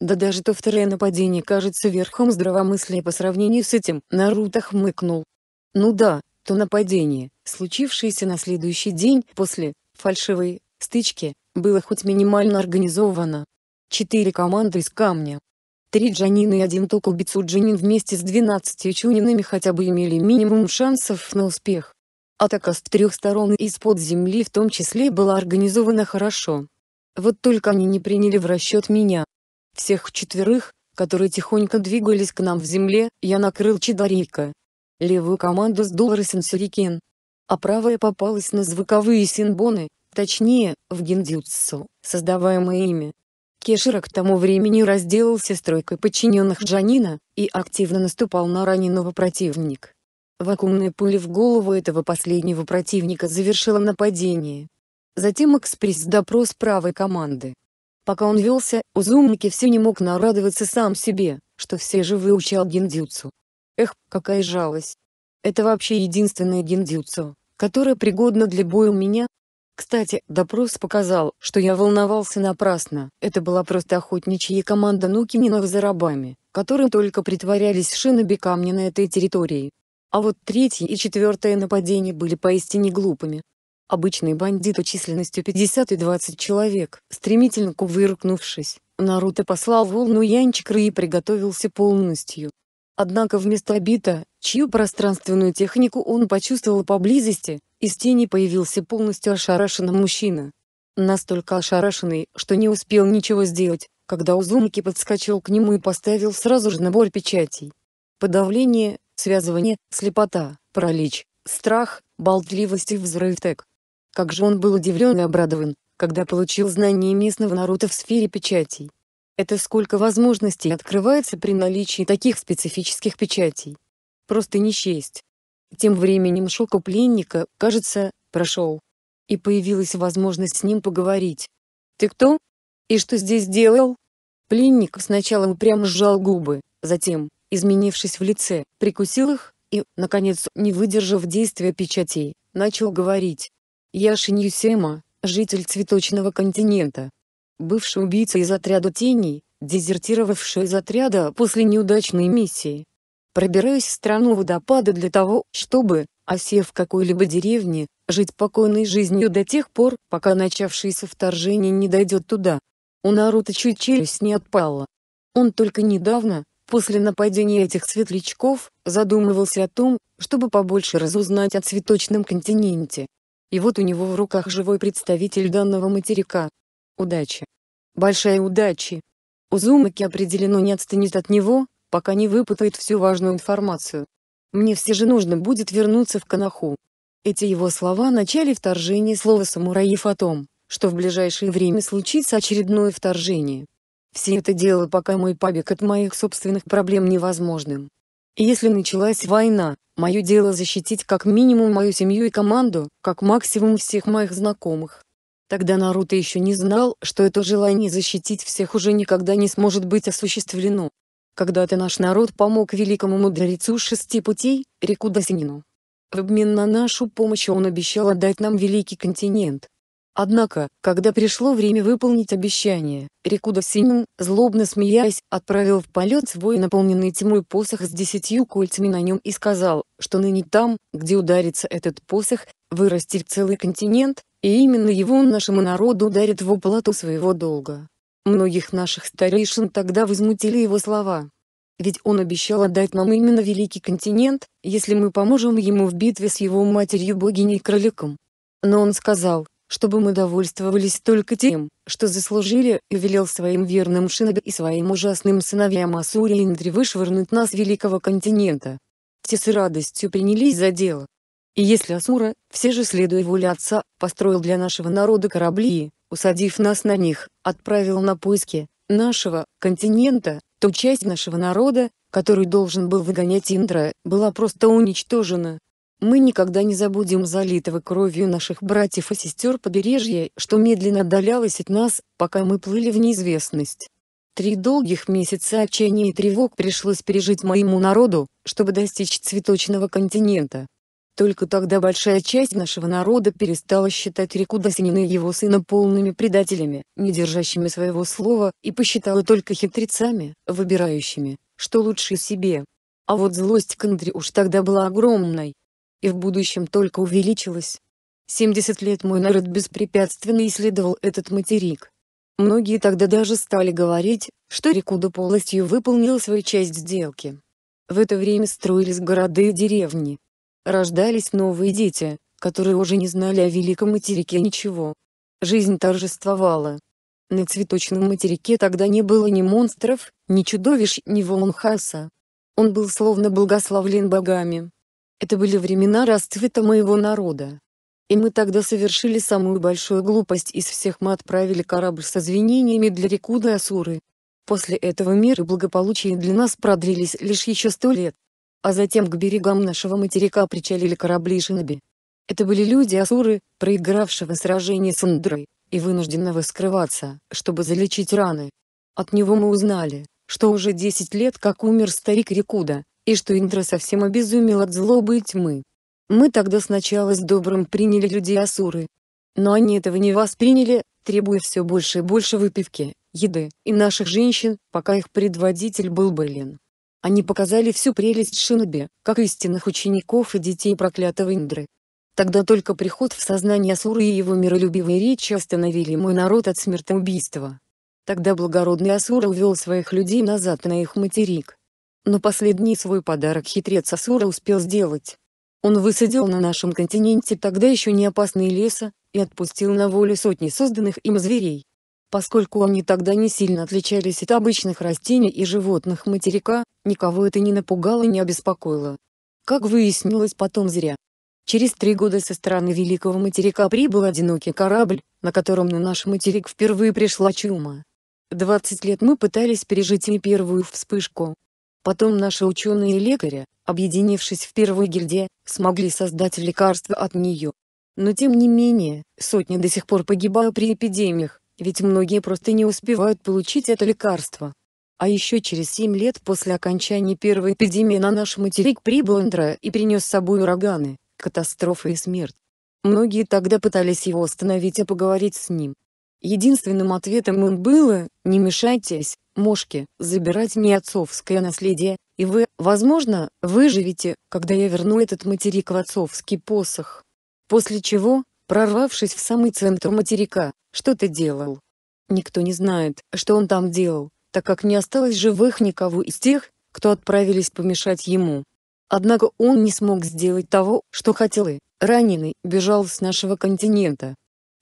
Speaker 1: Да даже то второе нападение кажется верхом здравомыслия по сравнению с этим, Наруто хмыкнул. Ну да, то нападение, случившееся на следующий день после фальшивой стычки, было хоть минимально организовано, Четыре команды из камня. Три Джанина и один Токубицу Джанин вместе с 12 Чунинами хотя бы имели минимум шансов на успех. Атака с трех сторон из-под земли в том числе была организована хорошо. Вот только они не приняли в расчет меня. Всех четверых, которые тихонько двигались к нам в земле, я накрыл Чидарика. Левую команду с сдул Рысенсюрикен. А правая попалась на звуковые синбоны, точнее, в гендюцу создаваемые ими. Кешира к тому времени разделался с тройкой подчиненных Джанина, и активно наступал на раненого противника. Вакуумная пуля в голову этого последнего противника завершила нападение. Затем экспресс-допрос правой команды. Пока он велся, Узумники все не мог нарадоваться сам себе, что все же выучал гендюцу. Эх, какая жалость. Это вообще единственное гендюцу, которое пригодно для боя у меня, кстати, допрос показал, что я волновался напрасно. Это была просто охотничья команда Нукининов за рабами, которые только притворялись шиноби камня на этой территории. А вот третье и четвертое нападение были поистине глупыми. Обычные бандиты численностью 50 и 20 человек, стремительно кувыркнувшись, Наруто послал волну Янчикры и приготовился полностью. Однако вместо обита чью пространственную технику он почувствовал поблизости, из тени появился полностью ошарашенный мужчина. Настолько ошарашенный, что не успел ничего сделать, когда Узумки подскочил к нему и поставил сразу же набор печатей. Подавление, связывание, слепота, паралич, страх, болтливость и взрыв тек. Как же он был удивлен и обрадован, когда получил знание местного народа в сфере печатей. Это сколько возможностей открывается при наличии таких специфических печатей. Просто не счесть. Тем временем шок у пленника, кажется, прошел. И появилась возможность с ним поговорить. «Ты кто? И что здесь делал?» Пленник сначала упрямо сжал губы, затем, изменившись в лице, прикусил их, и, наконец, не выдержав действия печатей, начал говорить. «Я Шиньюсема, житель цветочного континента. Бывший убийца из отряда теней, дезертировавший из отряда после неудачной миссии, пробираюсь в страну водопада для того, чтобы, осев в какой-либо деревне, жить покойной жизнью до тех пор, пока начавшееся вторжение не дойдет туда. У Наруто чуть челюсть не отпала. Он только недавно, после нападения этих светлячков, задумывался о том, чтобы побольше разузнать о цветочном континенте. И вот у него в руках живой представитель данного материка. Удачи. Большая удача. Узумаки определенно не отстанет от него, пока не выпытает всю важную информацию. Мне все же нужно будет вернуться в Канаху. Эти его слова начали вторжение слова самураев о том, что в ближайшее время случится очередное вторжение. Все это дело пока мой пабик от моих собственных проблем невозможным. Если началась война, мое дело защитить как минимум мою семью и команду, как максимум всех моих знакомых. Тогда Наруто еще не знал, что это желание защитить всех уже никогда не сможет быть осуществлено когда-то наш народ помог великому мудрецу шести путей, реку Досинину. В обмен на нашу помощь он обещал отдать нам великий континент. Однако, когда пришло время выполнить обещание, Рикуда Синин, злобно смеясь, отправил в полет свой наполненный тьмой посох с десятью кольцами на нем и сказал, что ныне там, где ударится этот посох, вырастет целый континент, и именно его он нашему народу ударит в уплату своего долга. Многих наших старейшин тогда возмутили его слова. Ведь он обещал отдать нам именно Великий континент, если мы поможем ему в битве с его матерью-богиней-кроликом. Но он сказал, чтобы мы довольствовались только тем, что заслужили, и велел своим верным Шиноби и своим ужасным сыновьям Асури и Индри вышвырнуть нас Великого континента. Те с радостью принялись за дело. И если Асура, все же следуя воле отца, построил для нашего народа корабли, усадив нас на них, отправил на поиски нашего континента, то часть нашего народа, который должен был выгонять Индра, была просто уничтожена. Мы никогда не забудем залитого кровью наших братьев и сестер побережья, что медленно отдалялось от нас, пока мы плыли в неизвестность. Три долгих месяца отчаяния и тревог пришлось пережить моему народу, чтобы достичь цветочного континента. Только тогда большая часть нашего народа перестала считать реку Досинина и его сына полными предателями, не держащими своего слова, и посчитала только хитрецами, выбирающими, что лучше себе. А вот злость к Андре уж тогда была огромной. И в будущем только увеличилась. 70 лет мой народ беспрепятственно исследовал этот материк. Многие тогда даже стали говорить, что Рикуда полностью выполнил свою часть сделки. В это время строились города и деревни, Рождались новые дети, которые уже не знали о великом материке ничего. Жизнь торжествовала. На цветочном материке тогда не было ни монстров, ни чудовищ, ни Волнхаса. Он был словно благословлен богами. Это были времена расцвета моего народа. И мы тогда совершили самую большую глупость из всех мы отправили корабль с извинениями для Рикуда Асуры. После этого мир и благополучие для нас продлились лишь еще сто лет а затем к берегам нашего материка причалили корабли шиноби. Это были люди-асуры, проигравшего сражение с Андрой, и вынужденного скрываться, чтобы залечить раны. От него мы узнали, что уже 10 лет как умер старик Рикуда, и что Индра совсем обезумел от злобы и тьмы. Мы тогда сначала с добрым приняли людей Асуры. Но они этого не восприняли, требуя все больше и больше выпивки, еды, и наших женщин, пока их предводитель был болен. Они показали всю прелесть Шиноби, как истинных учеников и детей проклятого Индры. Тогда только приход в сознание Асуры и его миролюбивые речи остановили мой народ от смертоубийства. Тогда благородный Асура увел своих людей назад на их материк. Но последний свой подарок хитрец Асура успел сделать. Он высадил на нашем континенте тогда еще не опасные леса, и отпустил на волю сотни созданных им зверей поскольку они тогда не сильно отличались от обычных растений и животных материка, никого это не напугало и не обеспокоило. Как выяснилось потом зря. Через три года со стороны Великого материка прибыл одинокий корабль, на котором на наш материк впервые пришла чума. 20 лет мы пытались пережить и первую вспышку. Потом наши ученые и лекари, объединившись в первой гильдии, смогли создать лекарство от нее. Но тем не менее, сотни до сих пор погибают при эпидемиях, ведь многие просто не успевают получить это лекарство. А еще через 7 лет после окончания первой эпидемии на наш материк прибыл Андра и принес с собой ураганы, катастрофы и смерть. Многие тогда пытались его остановить и поговорить с ним. Единственным ответом им было «Не мешайтесь, мошки, забирать мне отцовское наследие, и вы, возможно, выживете, когда я верну этот материк в отцовский посох». После чего, прорвавшись в самый центр материка, что-то делал. Никто не знает, что он там делал, так как не осталось живых никого из тех, кто отправились помешать ему. Однако он не смог сделать того, что хотел и, раненый, бежал с нашего континента.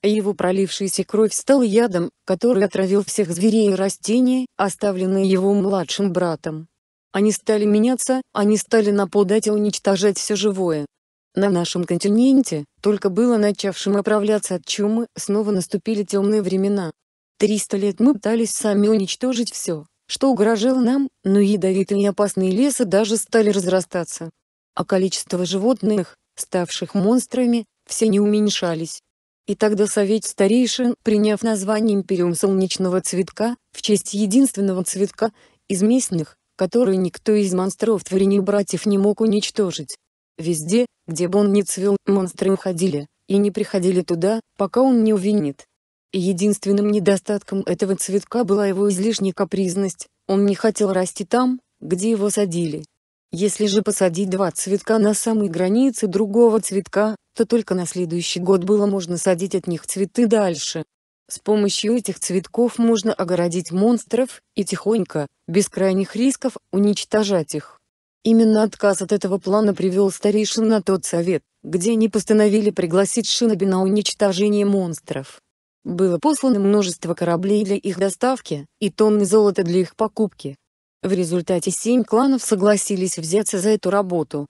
Speaker 1: Его пролившаяся кровь стала ядом, который отравил всех зверей и растений, оставленные его младшим братом. Они стали меняться, они стали нападать и уничтожать все живое, на нашем континенте, только было начавшим оправляться от чумы, снова наступили темные времена. Триста лет мы пытались сами уничтожить все, что угрожало нам, но ядовитые и опасные лесы даже стали разрастаться. А количество животных, ставших монстрами, все не уменьшались. И тогда совет старейшин, приняв название империум солнечного цветка, в честь единственного цветка, из местных, который никто из монстров творения братьев не мог уничтожить, Везде, где бы он ни цвел, монстры уходили, и не приходили туда, пока он не увинит. Единственным недостатком этого цветка была его излишняя капризность, он не хотел расти там, где его садили. Если же посадить два цветка на самой границе другого цветка, то только на следующий год было можно садить от них цветы дальше. С помощью этих цветков можно огородить монстров, и тихонько, без крайних рисков, уничтожать их. Именно отказ от этого плана привел старейшин на тот совет, где они постановили пригласить Шиноби на уничтожение монстров. Было послано множество кораблей для их доставки, и тонны золота для их покупки. В результате семь кланов согласились взяться за эту работу.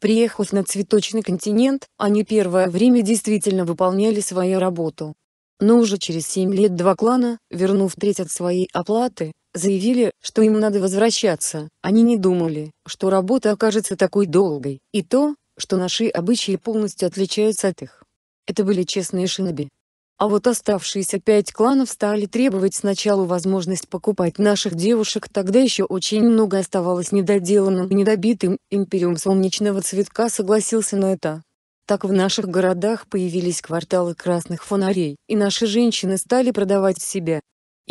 Speaker 1: Приехав на цветочный континент, они первое время действительно выполняли свою работу. Но уже через семь лет два клана, вернув треть от своей оплаты, заявили, что им надо возвращаться, они не думали, что работа окажется такой долгой, и то, что наши обычаи полностью отличаются от их. Это были честные шиноби. А вот оставшиеся пять кланов стали требовать сначала возможность покупать наших девушек, тогда еще очень много оставалось недоделанным и недобитым, Империум Солнечного Цветка согласился на это. Так в наших городах появились кварталы красных фонарей, и наши женщины стали продавать себя,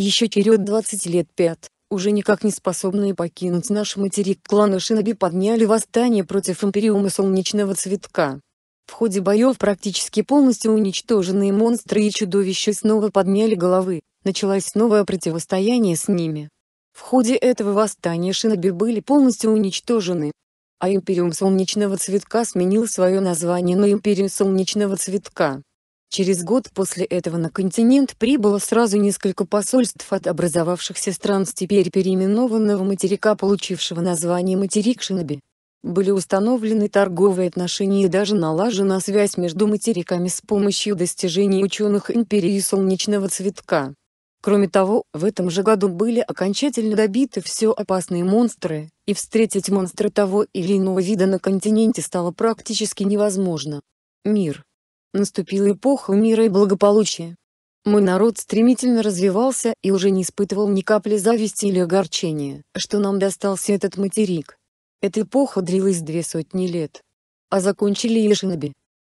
Speaker 1: еще вперед 20 лет пят, уже никак не способные покинуть наш материк клана Шиноби подняли восстание против Империума Солнечного Цветка. В ходе боев практически полностью уничтоженные монстры и чудовища снова подняли головы, началось новое противостояние с ними. В ходе этого восстания шиноби были полностью уничтожены. А Империум Солнечного Цветка сменил свое название на Империю Солнечного Цветка. Через год после этого на континент прибыло сразу несколько посольств от образовавшихся стран с теперь переименованного материка, получившего название материк Шиноби. Были установлены торговые отношения и даже налажена связь между материками с помощью достижений ученых империи солнечного цветка. Кроме того, в этом же году были окончательно добиты все опасные монстры, и встретить монстра того или иного вида на континенте стало практически невозможно. Мир Наступила эпоха мира и благополучия. Мой народ стремительно развивался и уже не испытывал ни капли зависти или огорчения, что нам достался этот материк. Эта эпоха длилась две сотни лет. А закончили Ешинаби.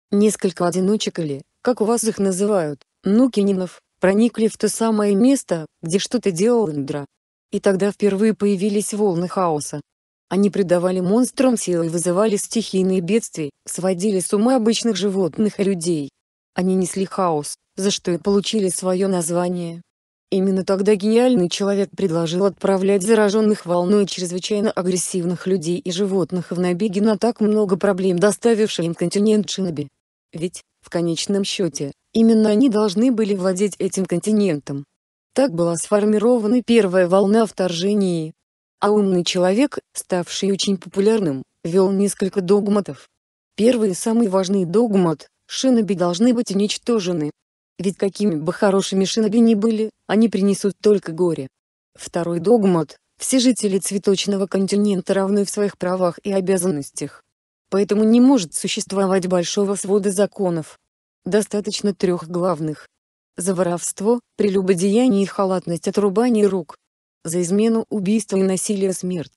Speaker 1: Несколько одиночек или, как у вас их называют, нукининов, проникли в то самое место, где что-то делал Индра. И тогда впервые появились волны хаоса, они придавали монстрам силы и вызывали стихийные бедствия, сводили с ума обычных животных и людей. Они несли хаос, за что и получили свое название. Именно тогда гениальный человек предложил отправлять зараженных волной чрезвычайно агрессивных людей и животных в набеги на так много проблем, доставившие им континент Шиноби. Ведь, в конечном счете, именно они должны были владеть этим континентом. Так была сформирована первая волна вторжений, а умный человек, ставший очень популярным, вел несколько догматов. Первый и самый важный догмат – шиноби должны быть уничтожены. Ведь какими бы хорошими шиноби ни были, они принесут только горе. Второй догмат – все жители цветочного континента равны в своих правах и обязанностях. Поэтому не может существовать большого свода законов. Достаточно трех главных. За воровство, прелюбодеяние и халатность отрубание рук за измену убийство и насилие смерть.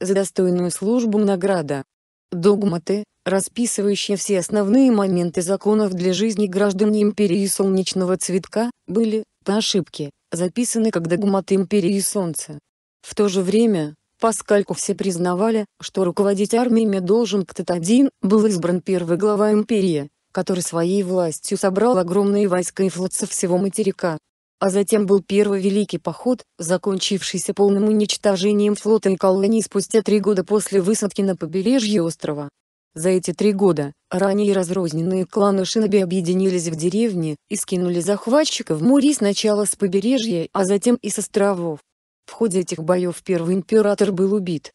Speaker 1: За достойную службу награда. Догматы, расписывающие все основные моменты законов для жизни граждан империи солнечного цветка, были, по ошибке, записаны как догматы империи солнца. В то же время, поскольку все признавали, что руководить армиями должен кто-то один, был избран первый глава империи, который своей властью собрал огромные войска и флот со всего материка, а затем был первый великий поход, закончившийся полным уничтожением флота и колоний спустя три года после высадки на побережье острова. За эти три года, ранее разрозненные кланы Шиноби объединились в деревне, и скинули захватчиков море сначала с побережья, а затем и с островов. В ходе этих боев первый император был убит.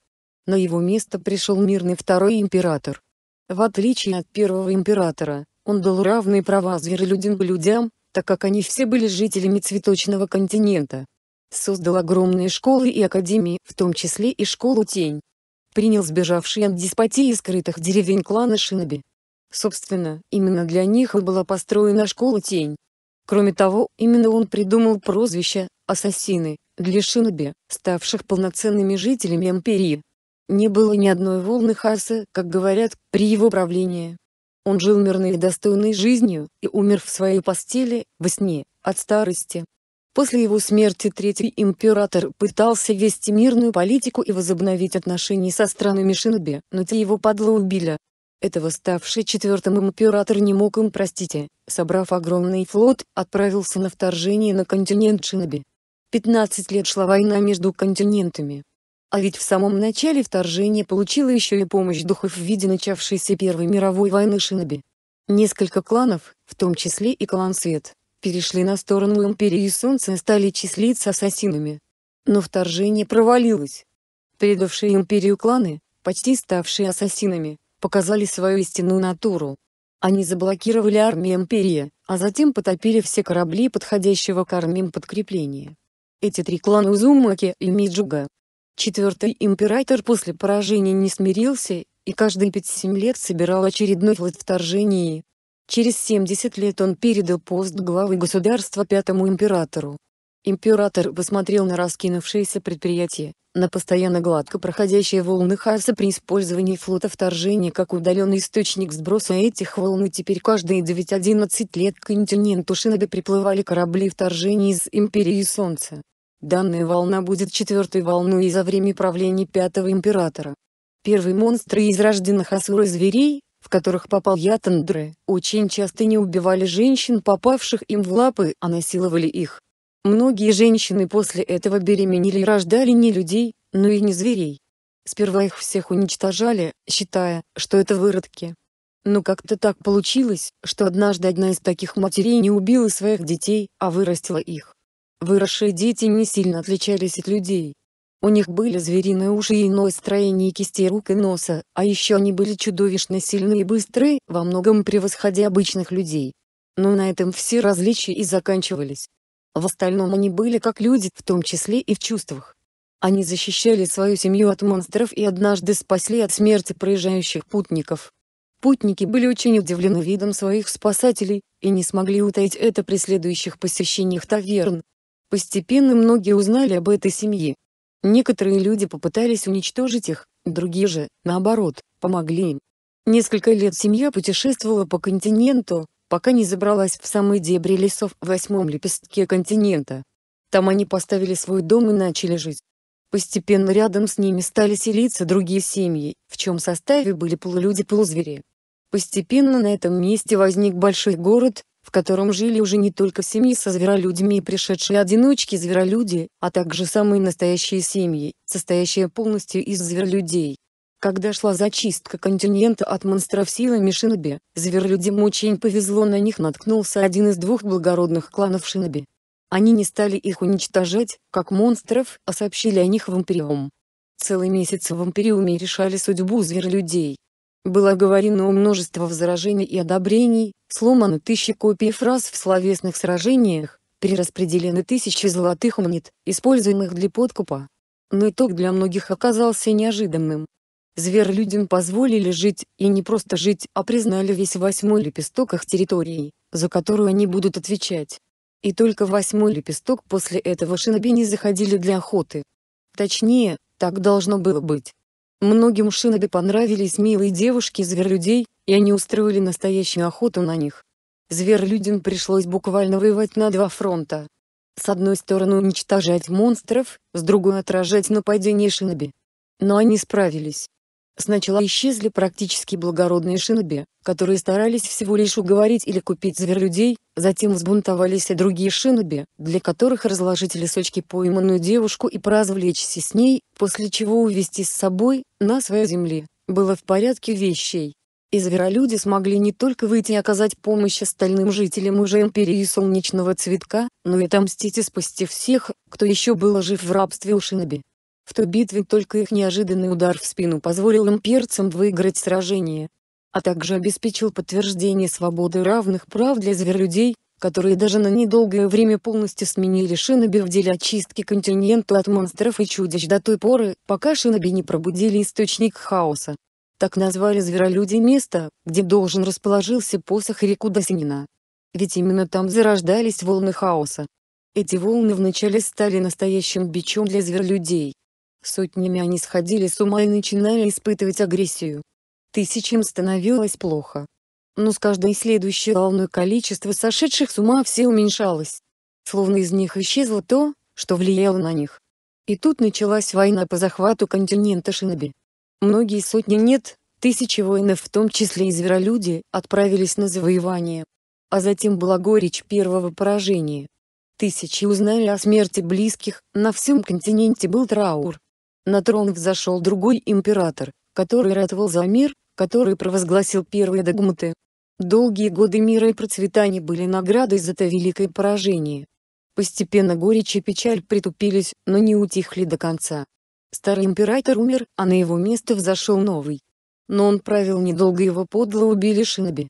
Speaker 1: На его место пришел мирный второй император. В отличие от первого императора, он дал равные права зверолюдям людям, так как они все были жителями цветочного континента. Создал огромные школы и академии, в том числе и школу Тень. Принял сбежавшие от деспотии скрытых деревень клана Шиноби. Собственно, именно для них и была построена школа Тень. Кроме того, именно он придумал прозвище «Ассасины» для шиноби, ставших полноценными жителями Империи. Не было ни одной волны Хаса, как говорят, при его правлении, он жил мирной и достойной жизнью и умер в своей постели, во сне, от старости. После его смерти третий император пытался вести мирную политику и возобновить отношения со странами Шиноби, но те его подло убили. Этого ставший четвертым император не мог им простить и, собрав огромный флот, отправился на вторжение на континент Шиноби. 15 лет шла война между континентами. А ведь в самом начале вторжения получила еще и помощь духов в виде начавшейся Первой мировой войны шиноби. Несколько кланов, в том числе и клан Свет, перешли на сторону Империи Солнца и стали числиться ассасинами. Но вторжение провалилось. Предавшие Империю кланы, почти ставшие ассасинами, показали свою истинную натуру. Они заблокировали армию Империи, а затем потопили все корабли подходящего к армиям подкрепления. Эти три клана Узумаки и Миджуга Четвертый император после поражения не смирился, и каждые пять 7 лет собирал очередной флот вторжений. Через 70 лет он передал пост главы государства пятому императору. Император посмотрел на раскинувшееся предприятие, на постоянно гладко проходящие волны хаоса при использовании флота вторжения как удаленный источник сброса этих волн и теперь каждые 9-11 лет к континенту Шиноби приплывали корабли вторжения из Империи Солнца. Данная волна будет четвертой волной за время правления Пятого Императора. Первые монстры из рожденных Асурой зверей, в которых попал Ятандре, очень часто не убивали женщин, попавших им в лапы, а насиловали их. Многие женщины после этого беременели и рождали не людей, но и не зверей. Сперва их всех уничтожали, считая, что это выродки. Но как-то так получилось, что однажды одна из таких матерей не убила своих детей, а вырастила их. Выросшие дети не сильно отличались от людей. У них были звериные уши и иное строение кистей рук и носа, а еще они были чудовищно сильны и быстры, во многом превосходя обычных людей. Но на этом все различия и заканчивались. В остальном они были как люди, в том числе и в чувствах. Они защищали свою семью от монстров и однажды спасли от смерти проезжающих путников. Путники были очень удивлены видом своих спасателей, и не смогли утаить это при следующих посещениях таверн, Постепенно многие узнали об этой семье. Некоторые люди попытались уничтожить их, другие же, наоборот, помогли им. Несколько лет семья путешествовала по континенту, пока не забралась в самые дебри лесов в восьмом лепестке континента. Там они поставили свой дом и начали жить. Постепенно рядом с ними стали селиться другие семьи, в чем составе были полулюди-полузвери. Постепенно на этом месте возник большой город, в котором жили уже не только семьи со зверолюдями и пришедшие одиночки зверолюди, а также самые настоящие семьи, состоящие полностью из зверолюдей. Когда шла зачистка континента от монстров силами Шиноби, зверолюдям очень повезло на них наткнулся один из двух благородных кланов Шиноби. Они не стали их уничтожать, как монстров, а сообщили о них в Империум. Целый месяц в Империуме решали судьбу зверолюдей. Было говорено о множестве возражений и одобрений, сломаны тысячи копий фраз в словесных сражениях, перераспределены тысячи золотых монет, используемых для подкупа. Но итог для многих оказался неожиданным. Звер людям позволили жить, и не просто жить, а признали весь восьмой лепесток их территорией, за которую они будут отвечать. И только восьмой лепесток после этого шиноби не заходили для охоты. Точнее, так должно было быть. Многим шиноби понравились милые девушки-зверолюдей, и они устроили настоящую охоту на них. Зверолюдям пришлось буквально воевать на два фронта. С одной стороны уничтожать монстров, с другой отражать нападение шиноби. Но они справились. Сначала исчезли практически благородные шиноби, которые старались всего лишь уговорить или купить зверолюдей, затем взбунтовались и другие шиноби, для которых разложить лесочки пойманную девушку и поразвлечься с ней, после чего увезти с собой, на свою земли, было в порядке вещей. И зверолюди смогли не только выйти и оказать помощь остальным жителям уже империи солнечного цветка, но и отомстить и спасти всех, кто еще был жив в рабстве у шиноби. В той битве только их неожиданный удар в спину позволил имперцам выиграть сражение, а также обеспечил подтверждение свободы равных прав для зверолюдей, которые даже на недолгое время полностью сменили шиноби в деле очистки континента от монстров и чудищ до той поры, пока шиноби не пробудили источник хаоса. Так назвали зверолюди место, где должен расположился посох Рикудасинина. Ведь именно там зарождались волны хаоса. Эти волны вначале стали настоящим бичом для зверолюдей. Сотнями они сходили с ума и начинали испытывать агрессию. Тысячам становилось плохо. Но с каждой следующей волной количество сошедших с ума все уменьшалось. Словно из них исчезло то, что влияло на них. И тут началась война по захвату континента Шиноби. Многие сотни нет, тысячи воинов в том числе и зверолюди, отправились на завоевание. А затем была горечь первого поражения. Тысячи узнали о смерти близких, на всем континенте был траур. На трон взошел другой император, который ратовал за мир, который провозгласил первые догматы. Долгие годы мира и процветания были наградой за это великое поражение. Постепенно горечь и печаль притупились, но не утихли до конца. Старый император умер, а на его место взошел новый. Но он правил недолго его подло убили шиноби.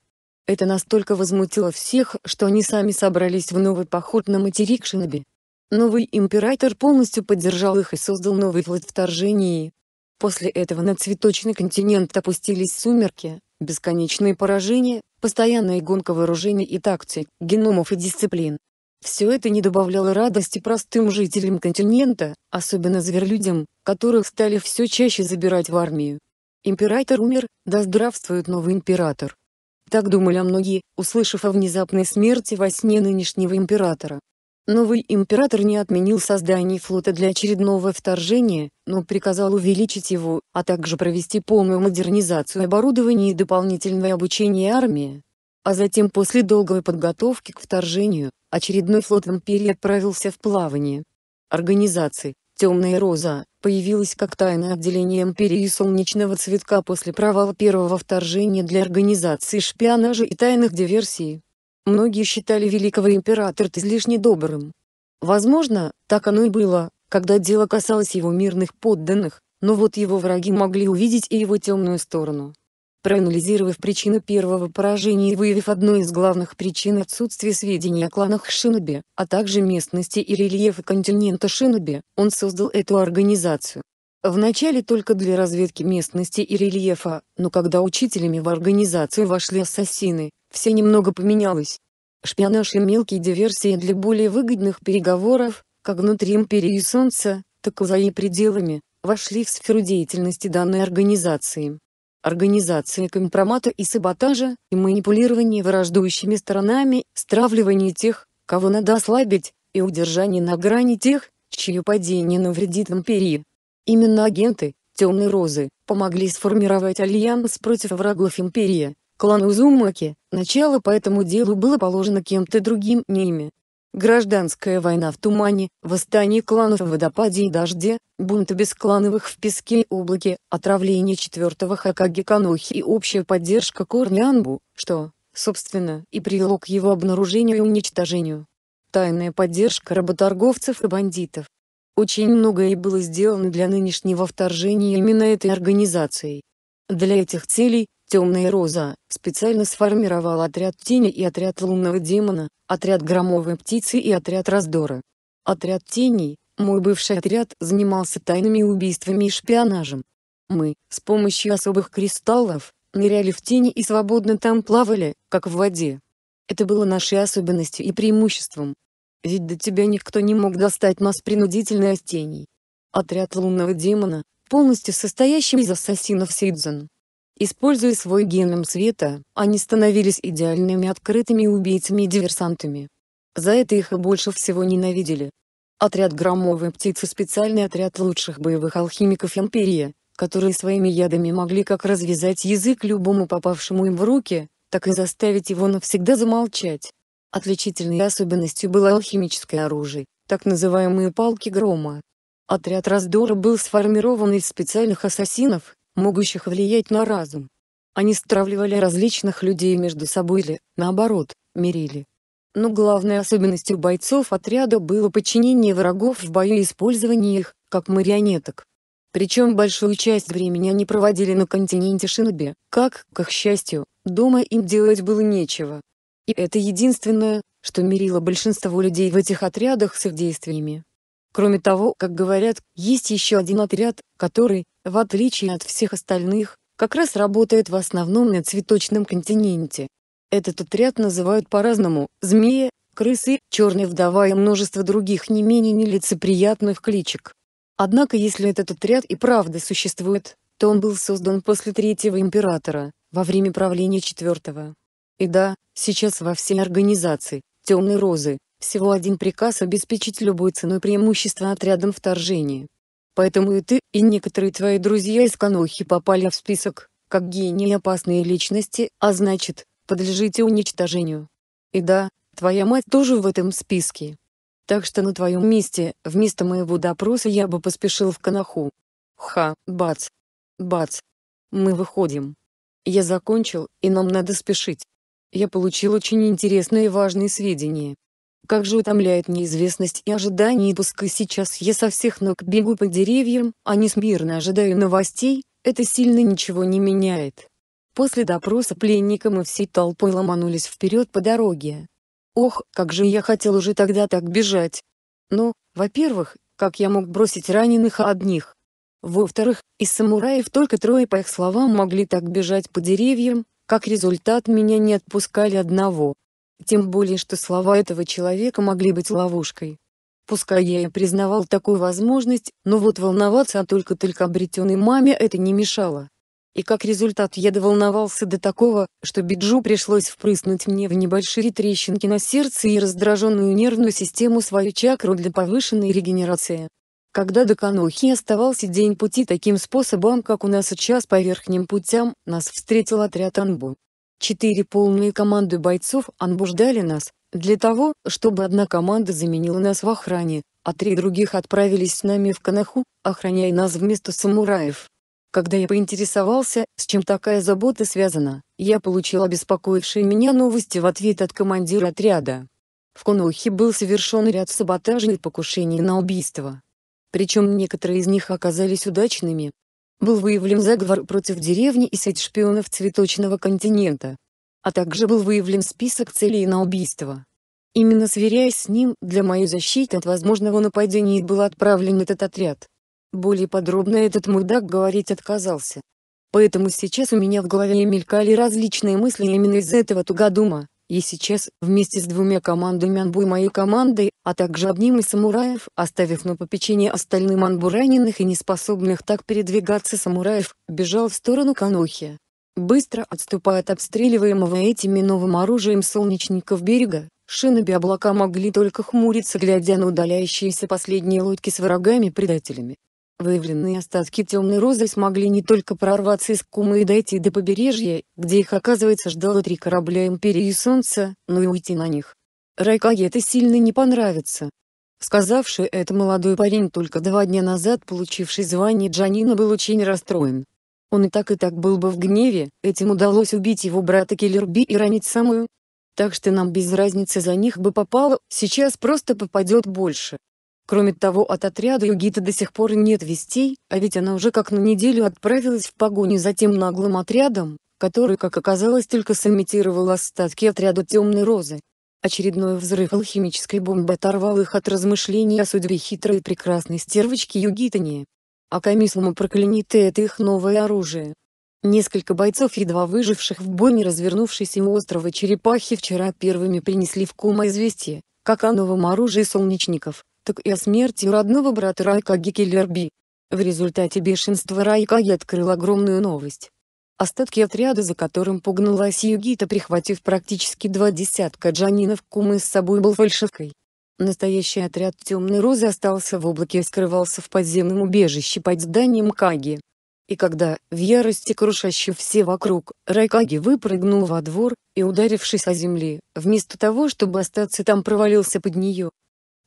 Speaker 1: Это настолько возмутило всех, что они сами собрались в новый поход на материк шиноби. Новый император полностью поддержал их и создал новый флот вторжений. После этого на цветочный континент опустились сумерки, бесконечные поражения, постоянная гонка вооружений и тактик, геномов и дисциплин. Все это не добавляло радости простым жителям континента, особенно зверлюдям, которых стали все чаще забирать в армию. Император умер, да здравствует новый император. Так думали многие, услышав о внезапной смерти во сне нынешнего императора. Новый император не отменил создание флота для очередного вторжения, но приказал увеличить его, а также провести полную модернизацию оборудования и дополнительное обучение армии. А затем после долгой подготовки к вторжению, очередной флот империи отправился в плавание. Организации «Темная роза» появилась как тайное отделение империи солнечного цветка после провала первого вторжения для организации шпионажа и тайных диверсий. Многие считали великого императора излишне добрым. Возможно, так оно и было, когда дело касалось его мирных подданных, но вот его враги могли увидеть и его темную сторону. Проанализировав причину первого поражения и выявив одну из главных причин отсутствия сведений о кланах Шиноби, а также местности и рельефа континента Шиноби, он создал эту организацию. Вначале только для разведки местности и рельефа, но когда учителями в организацию вошли ассасины, все немного поменялось. Шпионаж и мелкие диверсии для более выгодных переговоров, как внутри империи Солнца, так и за ее пределами, вошли в сферу деятельности данной организации. Организация компромата и саботажа, и манипулирование враждующими сторонами, стравливание тех, кого надо ослабить, и удержание на грани тех, чье падение навредит империи. Именно агенты «Темной розы» помогли сформировать альянс против врагов Империи, Клан Узумаки, начало по этому делу было положено кем-то другим, не ими. Гражданская война в тумане, восстание кланов в водопаде и дожде, бунты бесклановых в песке и облаке, отравление четвертого Хакаги Канохи и общая поддержка Корнианбу, что, собственно, и привело к его обнаружению и уничтожению. Тайная поддержка работорговцев и бандитов, очень многое было сделано для нынешнего вторжения именно этой организацией. Для этих целей, Темная Роза специально сформировал отряд Тени и отряд Лунного Демона, отряд Громовой Птицы и отряд Раздора. Отряд Теней, мой бывший отряд, занимался тайными убийствами и шпионажем. Мы, с помощью особых кристаллов, ныряли в тени и свободно там плавали, как в воде. Это было нашей особенностью и преимуществом, ведь до тебя никто не мог достать нас принудительной из теней. Отряд лунного демона, полностью состоящий из ассасинов Сидзен. Используя свой геном света, они становились идеальными открытыми убийцами и диверсантами. За это их и больше всего ненавидели. Отряд Громовой Птицы – специальный отряд лучших боевых алхимиков Империи, которые своими ядами могли как развязать язык любому попавшему им в руки, так и заставить его навсегда замолчать. Отличительной особенностью было алхимическое оружие, так называемые палки грома. Отряд раздора был сформирован из специальных ассасинов, могущих влиять на разум. Они стравливали различных людей между собой или, наоборот, мирили. Но главной особенностью бойцов отряда было подчинение врагов в бою и использование их, как марионеток. Причем большую часть времени они проводили на континенте Шиноби, как, к их счастью, дома им делать было нечего, и это единственное, что мерило большинство людей в этих отрядах с их действиями. Кроме того, как говорят, есть еще один отряд, который, в отличие от всех остальных, как раз работает в основном на цветочном континенте. Этот отряд называют по-разному «змея», «крысы», «черная вдова» и множество других не менее нелицеприятных кличек. Однако если этот отряд и правда существует, то он был создан после Третьего Императора, во время правления Четвертого. И да, сейчас во всей организации «Темной розы» всего один приказ обеспечить любой ценой преимущество отрядам вторжения. Поэтому и ты, и некоторые твои друзья из Канохи попали в список, как гении опасные личности, а значит, подлежите уничтожению. И да, твоя мать тоже в этом списке. Так что на твоем месте, вместо моего допроса я бы поспешил в Канаху. Ха, бац. Бац. Мы выходим. Я закончил, и нам надо спешить. Я получил очень интересные и важные сведения. Как же утомляет неизвестность и ожидание пускай сейчас я со всех ног бегу по деревьям, а не смирно ожидаю новостей, это сильно ничего не меняет. После допроса пленника мы всей толпой ломанулись вперед по дороге. Ох, как же я хотел уже тогда так бежать. Но, во-первых, как я мог бросить раненых одних? Во-вторых, из самураев только трое по их словам могли так бежать по деревьям, как результат меня не отпускали одного. Тем более, что слова этого человека могли быть ловушкой. Пускай я и признавал такую возможность, но вот волноваться о только-только обретенной маме это не мешало. И как результат я доволновался до такого, что Биджу пришлось впрыснуть мне в небольшие трещинки на сердце и раздраженную нервную систему свою чакру для повышенной регенерации. Когда до Канохи оставался день пути таким способом, как у нас сейчас по верхним путям, нас встретил отряд Анбу. Четыре полные команды бойцов Анбу ждали нас, для того, чтобы одна команда заменила нас в охране, а три других отправились с нами в Канаху, охраняя нас вместо самураев. Когда я поинтересовался, с чем такая забота связана, я получил обеспокоившие меня новости в ответ от командира отряда. В Конохе был совершен ряд саботажей и покушений на убийство причем некоторые из них оказались удачными. Был выявлен заговор против деревни и сеть шпионов цветочного континента. А также был выявлен список целей на убийство. Именно сверяясь с ним, для моей защиты от возможного нападения был отправлен этот отряд. Более подробно этот мудак говорить отказался. Поэтому сейчас у меня в голове мелькали различные мысли именно из этого тугодума. И сейчас, вместе с двумя командами Анбу и моей командой, а также одним из самураев, оставив на попечение остальным Анбу раненых и неспособных так передвигаться самураев, бежал в сторону Канохи. Быстро отступая от обстреливаемого этими новым оружием солнечников берега, шиноби облака могли только хмуриться, глядя на удаляющиеся последние лодки с врагами-предателями, Выявленные остатки темной розы смогли не только прорваться из Кумы и дойти до побережья, где их оказывается ждало три корабля Империи и Солнца, но и уйти на них. Райкаге это сильно не понравится. Сказавший это молодой парень только два дня назад получивший звание Джанина был очень расстроен. Он и так и так был бы в гневе, этим удалось убить его брата Киллерби и ранить самую. Так что нам без разницы за них бы попало, сейчас просто попадет больше. Кроме того, от отряда Югита до сих пор нет вестей, а ведь она уже как на неделю отправилась в погоню за тем наглым отрядом, который, как оказалось, только сымитировал остатки отряда Темной Розы. Очередной взрыв алхимической бомбы оторвал их от размышлений о судьбе хитрой и прекрасной стервочки Югитани. А комиссуму проклянит это их новое оружие. Несколько бойцов, едва выживших в бойне развернувшейся у острова Черепахи вчера первыми принесли в Кума известие, как о новом оружии солнечников так и о смерти родного брата Райкаги Киллерби. В результате бешенства Райкаги открыл огромную новость. Остатки отряда, за которым погналась Югита, прихватив практически два десятка джанинов Кумы с собой, был фальшивкой. Настоящий отряд Темной Розы остался в облаке и скрывался в подземном убежище под зданием Каги. И когда, в ярости крушащей все вокруг, Райкаги выпрыгнул во двор, и ударившись о земли, вместо того чтобы остаться там провалился под нее,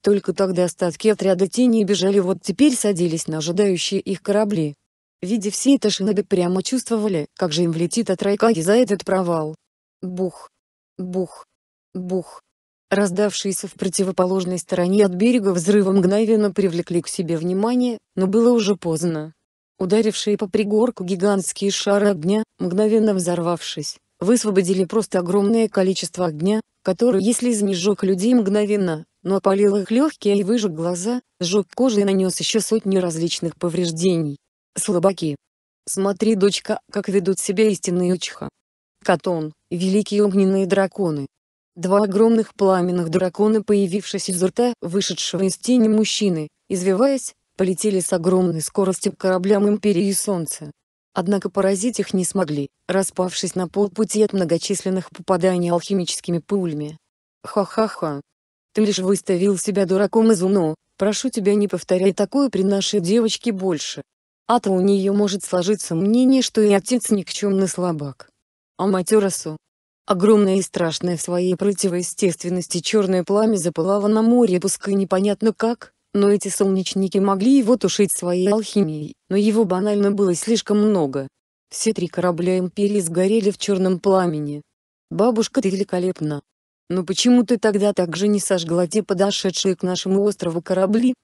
Speaker 1: только тогда остатки отряда тени бежали вот теперь садились на ожидающие их корабли. Видя все это шиноби прямо чувствовали, как же им влетит от Райкаги за этот провал. Бух! Бух! Бух! Раздавшиеся в противоположной стороне от берега взрывы мгновенно привлекли к себе внимание, но было уже поздно. Ударившие по пригорку гигантские шары огня, мгновенно взорвавшись, высвободили просто огромное количество огня, который если из них людей мгновенно, но опалил их легкие и выжег глаза, сжег кожу и нанес еще сотни различных повреждений. Слабаки. Смотри, дочка, как ведут себя истинные учиха. Катон, великие огненные драконы. Два огромных пламенных дракона, появившись из рта, вышедшего из тени мужчины, извиваясь, полетели с огромной скоростью к кораблям Империи и Солнца. Однако поразить их не смогли, распавшись на полпути от многочисленных попаданий алхимическими пулями. Ха-ха-ха, ты лишь выставил себя дураком из умно, прошу тебя не повторяй такое при нашей девочке больше. А то у нее может сложиться мнение, что и отец никчемный слабак. А матерасу? Огромное и страшное в своей противоестественности черное пламя запылало на море, пускай непонятно как, но эти солнечники могли его тушить своей алхимией, но его банально было слишком много. Все три корабля Империи сгорели в черном пламени. «Бабушка, ты великолепна!» Но почему ты тогда так же не сожгла те подошедшие к нашему острову корабли?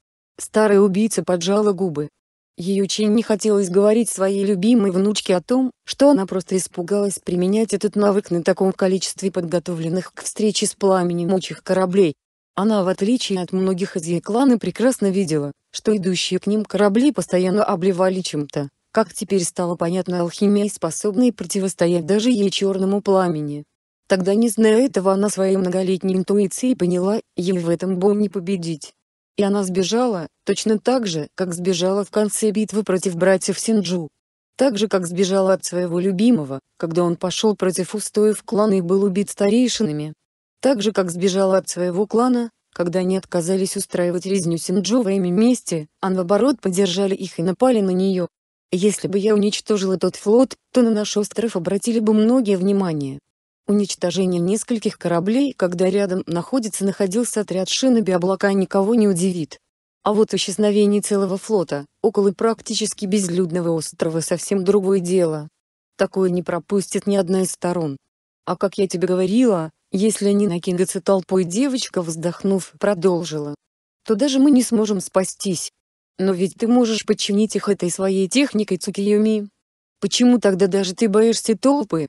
Speaker 1: Старая убийца поджала губы. Ее очень не хотелось говорить своей любимой внучке о том, что она просто испугалась применять этот навык на таком количестве подготовленных к встрече с пламенем учих кораблей. Она в отличие от многих из ее клана прекрасно видела, что идущие к ним корабли постоянно обливали чем-то, как теперь стало понятно алхимия способной противостоять даже ей черному пламени. Тогда не зная этого она своей многолетней интуицией поняла, ей в этом бою не победить. И она сбежала, точно так же, как сбежала в конце битвы против братьев Синджу. Так же как сбежала от своего любимого, когда он пошел против устоев клана и был убит старейшинами. Так же как сбежала от своего клана, когда они отказались устраивать резню Синджу во имя мести, а наоборот поддержали их и напали на нее. Если бы я уничтожила тот флот, то на наш остров обратили бы многие внимание. Уничтожение нескольких кораблей, когда рядом находится находился отряд шиноби, облака никого не удивит. А вот исчезновение целого флота, около практически безлюдного острова совсем другое дело. Такое не пропустит ни одна из сторон. А как я тебе говорила, если они накинутся толпой, девочка, вздохнув, продолжила, то даже мы не сможем спастись. Но ведь ты можешь подчинить их этой своей техникой Цукиюми. Почему тогда даже ты боишься толпы?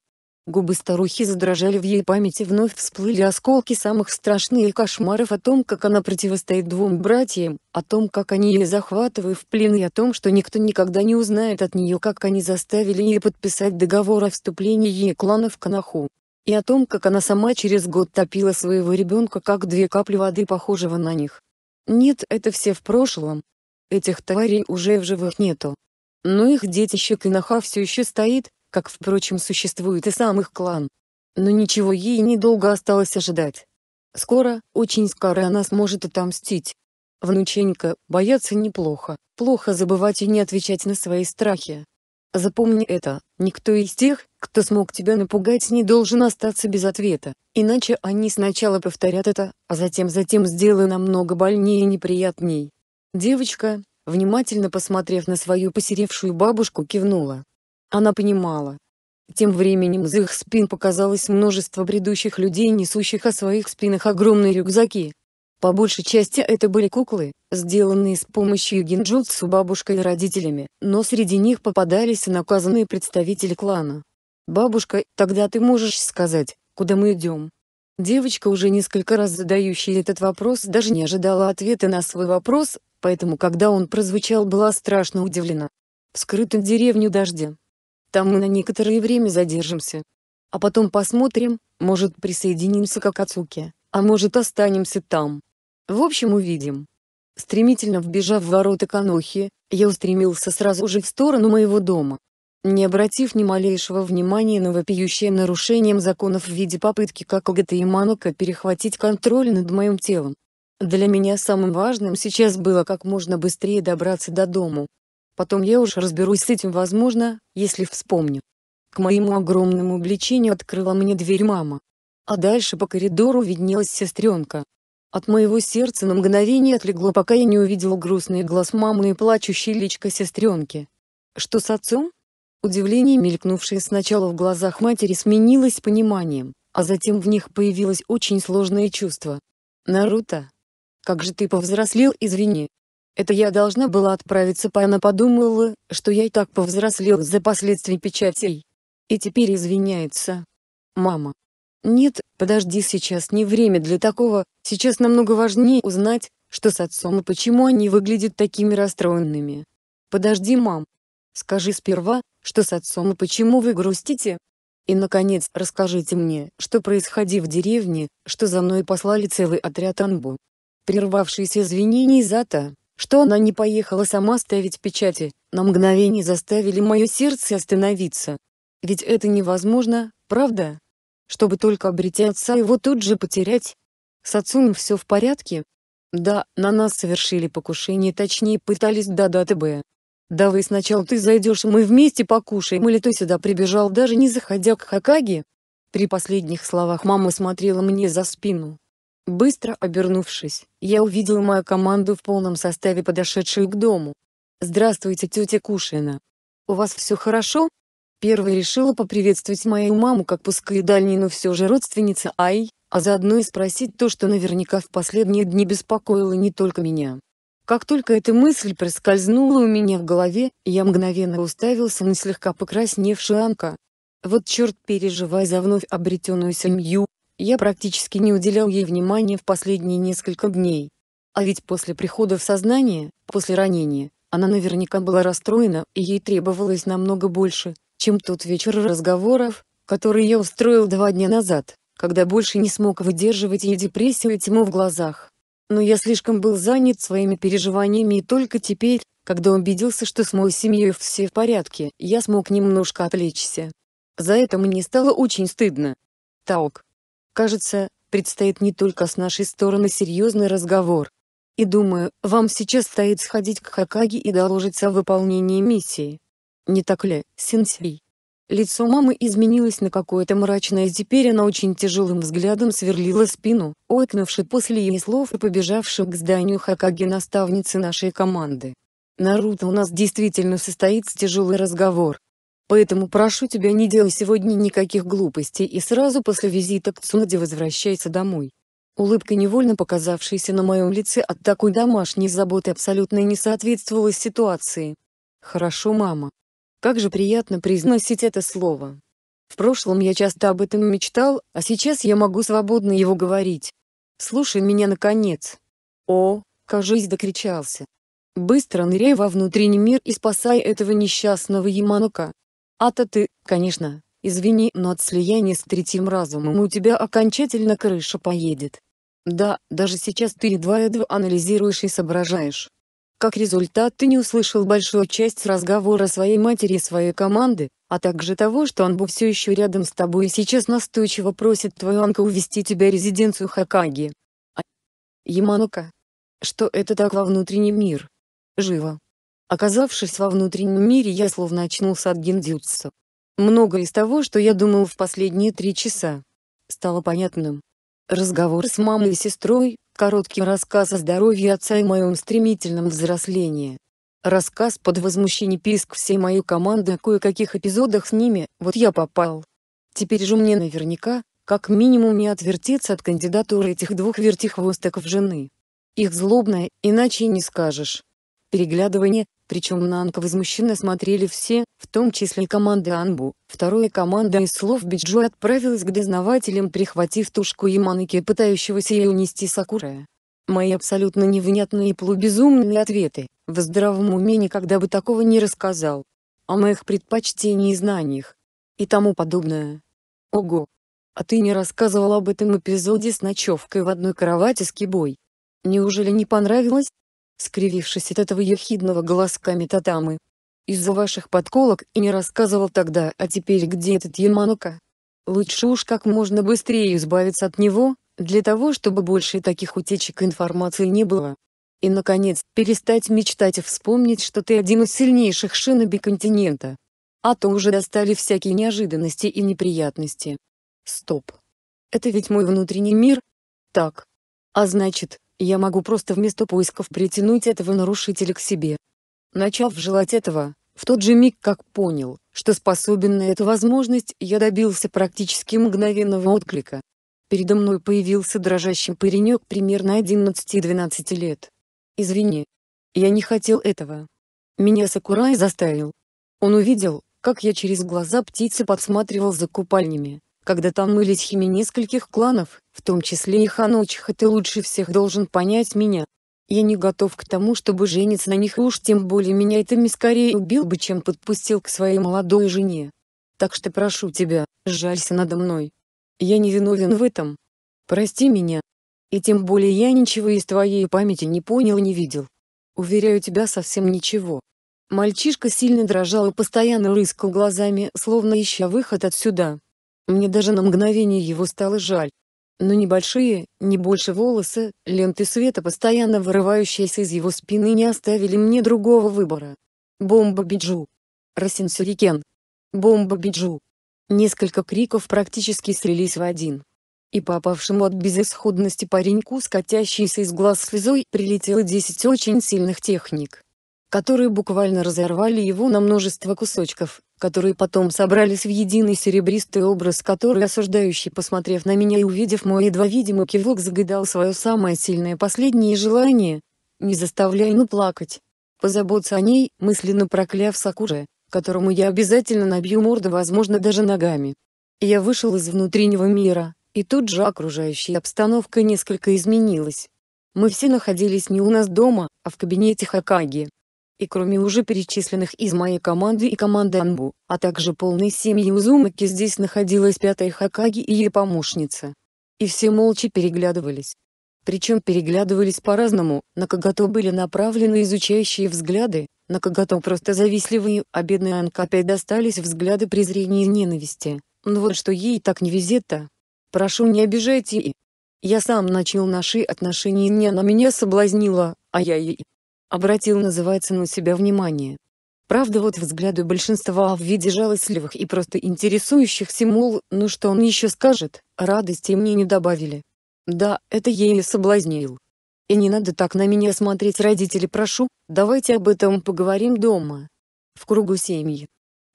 Speaker 1: Губы старухи задрожали в ей памяти, вновь всплыли осколки самых страшных кошмаров о том, как она противостоит двум братьям, о том, как они ее захватывают в плен и о том, что никто никогда не узнает от нее, как они заставили ее подписать договор о вступлении ей клана в Канаху. И о том, как она сама через год топила своего ребенка как две капли воды похожего на них. Нет, это все в прошлом. Этих тварей уже в живых нету. Но их детище Канаха все еще стоит, как впрочем существует и самых клан. Но ничего ей недолго осталось ожидать. Скоро, очень скоро она сможет отомстить. Внученька, бояться неплохо, плохо забывать и не отвечать на свои страхи. Запомни это, никто из тех, кто смог тебя напугать не должен остаться без ответа, иначе они сначала повторят это, а затем затем сделай намного больнее и неприятней. Девочка, внимательно посмотрев на свою посеревшую бабушку кивнула, она понимала. Тем временем за их спин показалось множество бредущих людей, несущих о своих спинах огромные рюкзаки. По большей части это были куклы, сделанные с помощью гинджутсу бабушкой и родителями, но среди них попадались и наказанные представители клана. «Бабушка, тогда ты можешь сказать, куда мы идем?» Девочка, уже несколько раз задающая этот вопрос, даже не ожидала ответа на свой вопрос, поэтому когда он прозвучал была страшно удивлена. «В скрытую деревню дождя», там мы на некоторое время задержимся. А потом посмотрим, может, присоединимся к Акацуке, а может, останемся там. В общем, увидим. Стремительно вбежав в ворота Канохи, я устремился сразу же в сторону моего дома. Не обратив ни малейшего внимания на вопиющее нарушением законов в виде попытки какого-то Манока перехватить контроль над моим телом. Для меня самым важным сейчас было как можно быстрее добраться до дому, Потом я уж разберусь с этим, возможно, если вспомню. К моему огромному обличению открыла мне дверь мама. А дальше по коридору виднелась сестренка. От моего сердца на мгновение отлегло, пока я не увидел грустный глаз мамы и плачущей личко сестренки. Что с отцом? Удивление, мелькнувшее сначала в глазах матери, сменилось пониманием, а затем в них появилось очень сложное чувство. «Наруто, как же ты повзрослел, извини, это я должна была отправиться по она подумала, что я и так повзрослела за последствия печатей. И теперь извиняется. Мама. Нет, подожди сейчас не время для такого, сейчас намного важнее узнать, что с отцом и почему они выглядят такими расстроенными. Подожди, мам. Скажи сперва, что с отцом и почему вы грустите. И, наконец, расскажите мне, что происходило в деревне, что за мной послали целый отряд анбу. Прервавшиеся извинений то что она не поехала сама ставить печати, на мгновение заставили мое сердце остановиться. Ведь это невозможно, правда? Чтобы только обретя отца его тут же потерять. С отцом все в порядке? Да, на нас совершили покушение, точнее пытались до даты Б. Давай сначала ты зайдешь, мы вместе покушаем, или ты сюда прибежал даже не заходя к Хакаге? При последних словах мама смотрела мне за спину, Быстро обернувшись, я увидел мою команду в полном составе, подошедшую к дому. «Здравствуйте, тетя Кушина. У вас все хорошо?» Первой решила поприветствовать мою маму как пускай дальней, но все же родственница Ай, а заодно и спросить то, что наверняка в последние дни беспокоило не только меня. Как только эта мысль проскользнула у меня в голове, я мгновенно уставился на слегка покрасневшую Анка. Вот черт переживай за вновь обретенную семью, я практически не уделял ей внимания в последние несколько дней. А ведь после прихода в сознание, после ранения, она наверняка была расстроена, и ей требовалось намного больше, чем тот вечер разговоров, который я устроил два дня назад, когда больше не смог выдерживать ее депрессию и тьму в глазах. Но я слишком был занят своими переживаниями и только теперь, когда убедился, что с моей семьей все в порядке, я смог немножко отвлечься. За это мне стало очень стыдно. Таук, Кажется, предстоит не только с нашей стороны серьезный разговор. И думаю, вам сейчас стоит сходить к Хакаги и доложиться о выполнении миссии. Не так ли, сенсей? Лицо мамы изменилось на какое-то мрачное, и теперь она очень тяжелым взглядом сверлила спину, ойкнувши после ее слов и побежавши к зданию Хакаги наставницы нашей команды. Наруто у нас действительно состоит тяжелый разговор. Поэтому прошу тебя, не делай сегодня никаких глупостей и сразу после визита к Цунаде возвращайся домой. Улыбка, невольно показавшаяся на моем лице от такой домашней заботы, абсолютно не соответствовала ситуации. Хорошо, мама. Как же приятно произносить это слово. В прошлом я часто об этом мечтал, а сейчас я могу свободно его говорить. Слушай меня, наконец. О, кажись, докричался. Быстро ныряй во внутренний мир и спасай этого несчастного Яманука. А-то ты, конечно, извини, но от слияния с третьим разумом у тебя окончательно крыша поедет. Да, даже сейчас ты едва-едва анализируешь и соображаешь. Как результат ты не услышал большую часть разговора своей матери и своей команды, а также того, что он Анбу все еще рядом с тобой и сейчас настойчиво просит твою Анка увезти тебя в резиденцию Хакаги. А... Яманука. Что это так во внутренний мир? Живо. Оказавшись во внутреннем мире, я словно очнулся от гиндзюцу. Многое из того, что я думал в последние три часа, стало понятным. Разговор с мамой и сестрой, короткий рассказ о здоровье отца и моем стремительном взрослении. Рассказ под возмущение писк всей моей команды о кое-каких эпизодах с ними, вот я попал. Теперь же мне наверняка, как минимум не отвертеться от кандидатуры этих двух вертихвостоков жены. Их злобное, иначе и не скажешь. Переглядывание, причем на Анка возмущенно смотрели все, в том числе и команда Анбу. Вторая команда из слов Биджо отправилась к дознавателям, прихватив тушку Яманаки, пытающегося ее унести Сакура. Мои абсолютно невнятные и полубезумные ответы, в здравом уме никогда бы такого не рассказал. О моих предпочтениях и знаниях. И тому подобное. Ого! А ты не рассказывал об этом эпизоде с ночевкой в одной кровати с Кибой. Неужели не понравилось? скривившись от этого ехидного глазками метатамы «Из-за ваших подколок и не рассказывал тогда, а теперь где этот Яманока? Лучше уж как можно быстрее избавиться от него, для того чтобы больше таких утечек информации не было. И наконец, перестать мечтать и вспомнить, что ты один из сильнейших шиноби континента. А то уже достали всякие неожиданности и неприятности. Стоп. Это ведь мой внутренний мир? Так. А значит, я могу просто вместо поисков притянуть этого нарушителя к себе. Начав желать этого, в тот же миг как понял, что способен на эту возможность, я добился практически мгновенного отклика. Передо мной появился дрожащий паренек примерно 11-12 лет. «Извини. Я не хотел этого. Меня Сакурай заставил». Он увидел, как я через глаза птицы подсматривал за купальнями. Когда там были хими нескольких кланов, в том числе и Ханочха, ты лучше всех должен понять меня. Я не готов к тому, чтобы жениться на них и уж тем более меня это мне скорее убил бы, чем подпустил к своей молодой жене. Так что прошу тебя, жалься надо мной. Я не виновен в этом. Прости меня. И тем более я ничего из твоей памяти не понял и не видел. Уверяю тебя совсем ничего. Мальчишка сильно дрожал и постоянно рыскал глазами, словно ища выход отсюда. Мне даже на мгновение его стало жаль. Но небольшие, не больше волосы, ленты света, постоянно вырывающиеся из его спины, не оставили мне другого выбора. Бомба Биджу. Расин Бомба Биджу. Несколько криков практически слились в один. И попавшему от безысходности пареньку, скатящейся из глаз слезой, прилетело десять очень сильных техник которые буквально разорвали его на множество кусочков, которые потом собрались в единый серебристый образ, который осуждающий, посмотрев на меня и увидев мой едва видимый кивок, загадал свое самое сильное последнее желание. Не заставляя ну плакать. Позаботься о ней, мысленно прокляв Сакуре, которому я обязательно набью морду, возможно, даже ногами. Я вышел из внутреннего мира, и тут же окружающая обстановка несколько изменилась. Мы все находились не у нас дома, а в кабинете Хакаги и кроме уже перечисленных из моей команды и команды Анбу, а также полной семьи Узумаки здесь находилась пятая Хакаги и ее помощница. И все молча переглядывались. Причем переглядывались по-разному, на Кагато были направлены изучающие взгляды, на Кагато просто завистливые, а бедной Анкапе достались взгляды презрения и ненависти. Ну вот что ей так не везет-то. Прошу не обижайте и... Я сам начал наши отношения и не она меня соблазнила, а я ей обратил, называется, на себя внимание. Правда вот взгляды большинства в виде жалостливых и просто интересующихся, мол, ну что он еще скажет, радости мне не добавили. Да, это еле соблазнил. И не надо так на меня смотреть, родители, прошу, давайте об этом поговорим дома. В кругу семьи.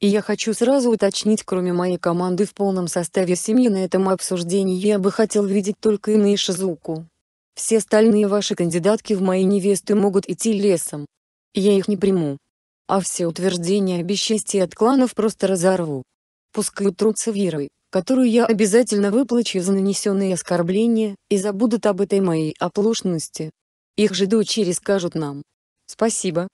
Speaker 1: И я хочу сразу уточнить, кроме моей команды в полном составе семьи на этом обсуждении я бы хотел видеть только Ина и Шизуку. Все остальные ваши кандидатки в мои невесты могут идти лесом. Я их не приму. А все утверждения о бесчестии от кланов просто разорву. Пускай утрутся верой, которую я обязательно выплачу за нанесенные оскорбления, и забудут об этой моей оплошности. Их же дочери скажут нам. Спасибо.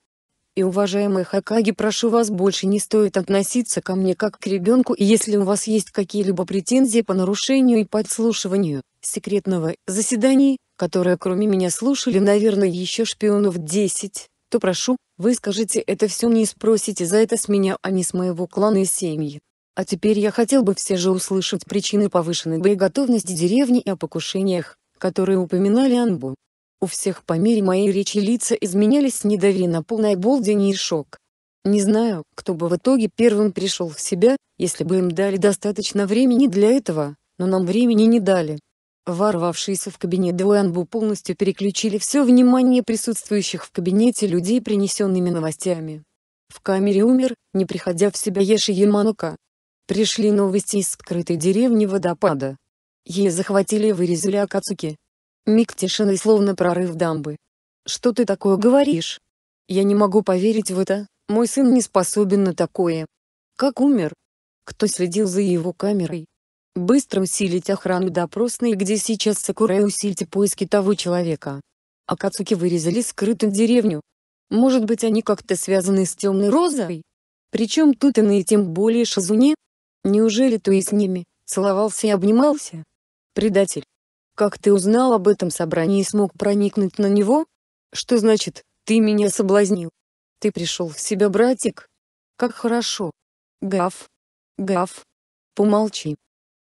Speaker 1: И уважаемые Хакаги, прошу вас больше не стоит относиться ко мне как к ребенку и если у вас есть какие-либо претензии по нарушению и подслушиванию секретного заседания, которые кроме меня слушали, наверное, еще шпионов десять то прошу, вы скажите это все не спросите за это с меня, а не с моего клана и семьи. А теперь я хотел бы все же услышать причины повышенной боеготовности деревни и о покушениях, которые упоминали Анбу. У всех по мере моей речи лица изменялись недоверие на полное обалдение и шок. Не знаю, кто бы в итоге первым пришел в себя, если бы им дали достаточно времени для этого, но нам времени не дали. Ворвавшиеся в кабинет Дуэнбу полностью переключили все внимание присутствующих в кабинете людей принесенными новостями. В камере умер, не приходя в себя Еши Яманока. Пришли новости из скрытой деревни водопада. Ей захватили и вырезали Акацуки. Миг тишины словно прорыв дамбы. «Что ты такое говоришь? Я не могу поверить в это, мой сын не способен на такое. Как умер? Кто следил за его камерой? Быстро усилить охрану допросной, где сейчас Сакурай усильте поиски того человека. Акацуки вырезали скрытую деревню. Может быть они как-то связаны с темной розой? Причем тут и тем более Шазуни? Неужели то и с ними, целовался и обнимался? Предатель. Как ты узнал об этом собрании и смог проникнуть на него? Что значит, ты меня соблазнил? Ты пришел в себя, братик? Как хорошо. Гав. Гав. Помолчи.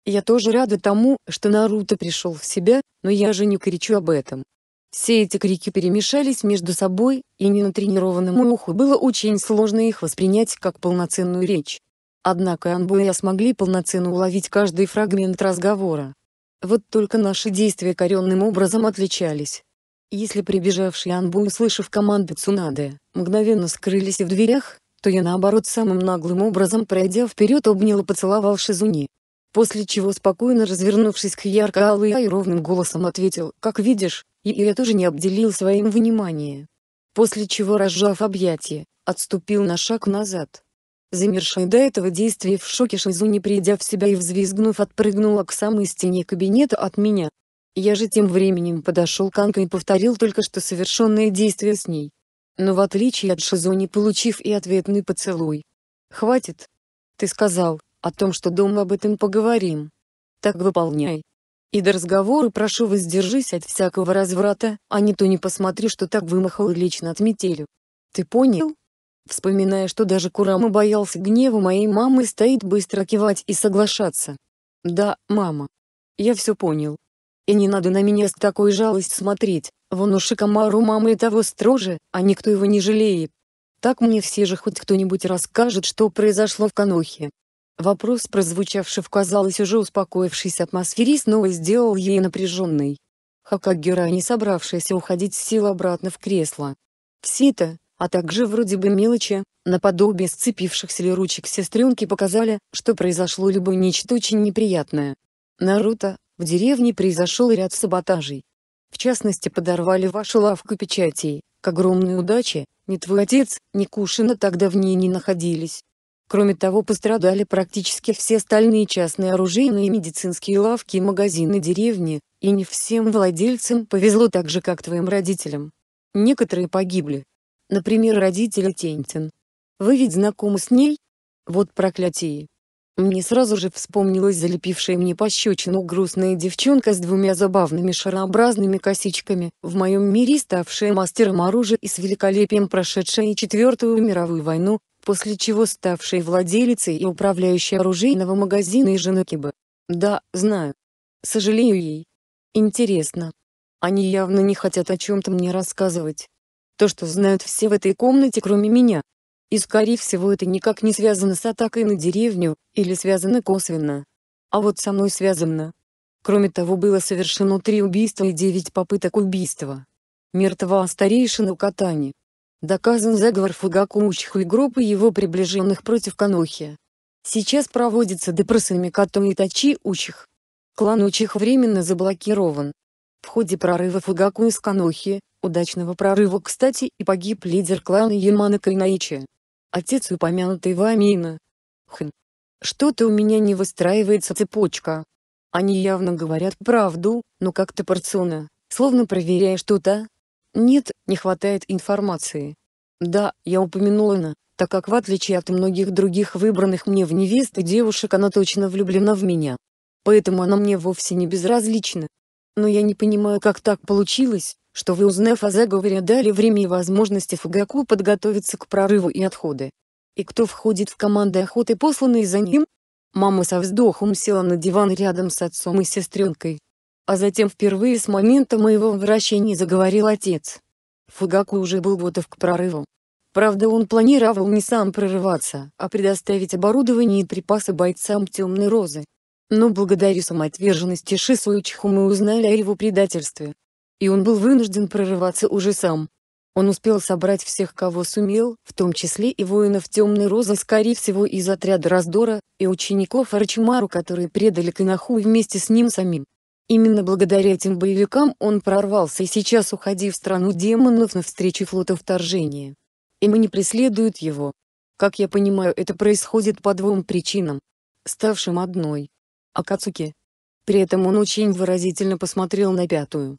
Speaker 1: Я тоже рада тому, что Наруто пришел в себя, но я же не кричу об этом. Все эти крики перемешались между собой, и ненатренированному уху было очень сложно их воспринять как полноценную речь. Однако Анбу и я смогли полноценно уловить каждый фрагмент разговора. Вот только наши действия коренным образом отличались. Если прибежавшие Анбу, услышав команды Цунаде, мгновенно скрылись в дверях, то я наоборот самым наглым образом пройдя вперед обнял и поцеловал Шизуни. После чего спокойно развернувшись к ярко-алой и ровным голосом ответил «Как видишь, и, я тоже не обделил своим внимание». После чего разжав объятия, отступил на шаг назад. Замершая до этого действия в шоке Шизу не придя в себя и взвизгнув отпрыгнула к самой стене кабинета от меня. Я же тем временем подошел к Анка и повторил только что совершенное действие с ней. Но в отличие от Шизу не получив и ответный поцелуй. «Хватит!» Ты сказал, о том, что дома об этом поговорим. Так выполняй. И до разговора прошу воздержись от всякого разврата, а не то не посмотри, что так вымахал и лично отметелю. Ты понял? Вспоминая, что даже Курама боялся гнева моей мамы, стоит быстро кивать и соглашаться. Да, мама. Я все понял. И не надо на меня с такой жалостью смотреть, вон уж и комару мамы и того строже, а никто его не жалеет. Так мне все же хоть кто-нибудь расскажет, что произошло в Канохе. Вопрос, прозвучавший в, казалось, уже успокоившейся атмосфере, снова сделал ей напряженной. Хакагера, не собравшаяся уходить, сел обратно в кресло. Все это, а также вроде бы мелочи, наподобие сцепившихся ли ручек сестренки показали, что произошло либо нечто очень неприятное. Наруто, в деревне произошел ряд саботажей. В частности подорвали вашу лавку печатей, к огромной удаче, ни твой отец, ни Кушина тогда в ней не находились. Кроме того пострадали практически все остальные частные оружейные медицинские лавки и магазины деревни, и не всем владельцам повезло так же, как твоим родителям. Некоторые погибли. Например, родители Тентин. Вы ведь знакомы с ней? Вот проклятие. Мне сразу же вспомнилась залепившая мне пощечину грустная девчонка с двумя забавными шарообразными косичками, в моем мире ставшая мастером оружия и с великолепием прошедшая Четвертую мировую войну, после чего ставшей владелицей и управляющей оружейного магазина и жены Кибы. Да, знаю. Сожалею ей. Интересно. Они явно не хотят о чем-то мне рассказывать. То, что знают все в этой комнате кроме меня. И скорее всего это никак не связано с атакой на деревню, или связано косвенно. А вот со мной связано. Кроме того было совершено три убийства и девять попыток убийства. Мертва старейшина Катани. Доказан заговор Фугакумучху и группы его приближенных против Канохи. Сейчас проводится допросы Микато и Тачи Учих. Клан Учих временно заблокирован. В ходе прорыва Фугаку из Канохи, удачного прорыва кстати, и погиб лидер клана Ямана Кайнаичи. Отец упомянутый Вамина. Хм. Что-то у меня не выстраивается цепочка. Они явно говорят правду, но как-то порционно, словно проверяя что-то, нет, не хватает информации. Да, я упомянула Инна, так как в отличие от многих других выбранных мне в невесты девушек она точно влюблена в меня. Поэтому она мне вовсе не безразлична. Но я не понимаю, как так получилось, что вы, узнав о заговоре, дали время и возможности Фугаку подготовиться к прорыву и отходы. И кто входит в команды охоты, посланные за ним? Мама со вздохом села на диван рядом с отцом и сестренкой. А затем впервые с момента моего возвращения заговорил отец. Фугаку уже был готов к прорыву. Правда он планировал не сам прорываться, а предоставить оборудование и припасы бойцам Темной Розы. Но благодаря самоотверженности Шисуичиху мы узнали о его предательстве. И он был вынужден прорываться уже сам. Он успел собрать всех, кого сумел, в том числе и воинов Темной Розы, скорее всего из отряда раздора, и учеников Арчимару, которые предали Канаху вместе с ним самим. Именно благодаря этим боевикам он прорвался и сейчас уходи в страну демонов навстречу флоту вторжения. И мы не преследуют его. Как я понимаю, это происходит по двум причинам, ставшим одной. Акацуки. При этом он очень выразительно посмотрел на пятую,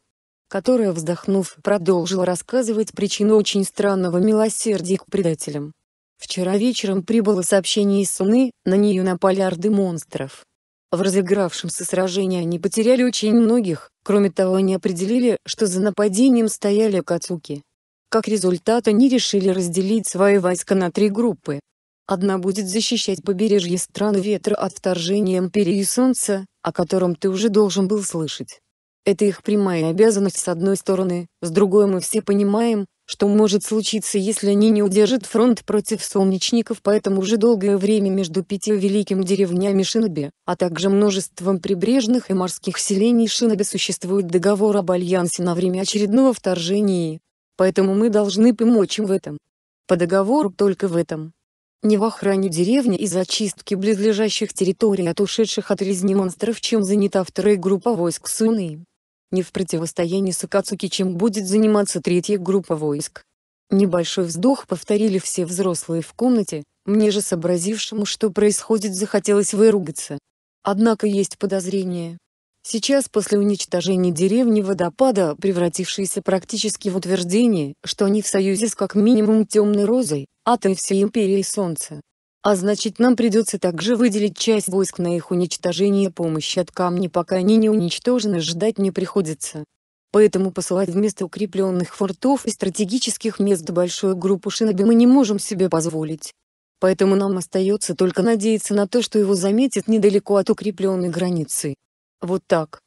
Speaker 1: которая, вздохнув, продолжила рассказывать причину очень странного милосердия к предателям. Вчера вечером прибыло сообщение из Суны, на нее напали орды монстров. В разыгравшемся сражении они потеряли очень многих, кроме того они определили, что за нападением стояли Кацуки. Как результат они решили разделить свои войска на три группы. Одна будет защищать побережье стран ветра от вторжения Империи и Солнца, о котором ты уже должен был слышать. Это их прямая обязанность с одной стороны, с другой мы все понимаем, что может случиться, если они не удержат фронт против солнечников, поэтому уже долгое время между пятью великими деревнями Шиноби, а также множеством прибрежных и морских селений Шиноби существует договор об альянсе на время очередного вторжения. Поэтому мы должны помочь им в этом. По договору только в этом. Не в охране деревни и зачистке близлежащих территорий от ушедших от резни монстров, чем занята вторая группа войск Суны не в противостоянии с Акацуки чем будет заниматься третья группа войск. Небольшой вздох повторили все взрослые в комнате, мне же сообразившему, что происходит, захотелось выругаться. Однако есть подозрение. Сейчас после уничтожения деревни водопада, превратившейся практически в утверждение, что они в союзе с как минимум темной розой, а то и всей империей солнца, а значит нам придется также выделить часть войск на их уничтожение помощи от камней пока они не уничтожены ждать не приходится. Поэтому посылать вместо укрепленных фортов и стратегических мест большую группу шиноби мы не можем себе позволить. Поэтому нам остается только надеяться на то, что его заметят недалеко от укрепленной границы. Вот так.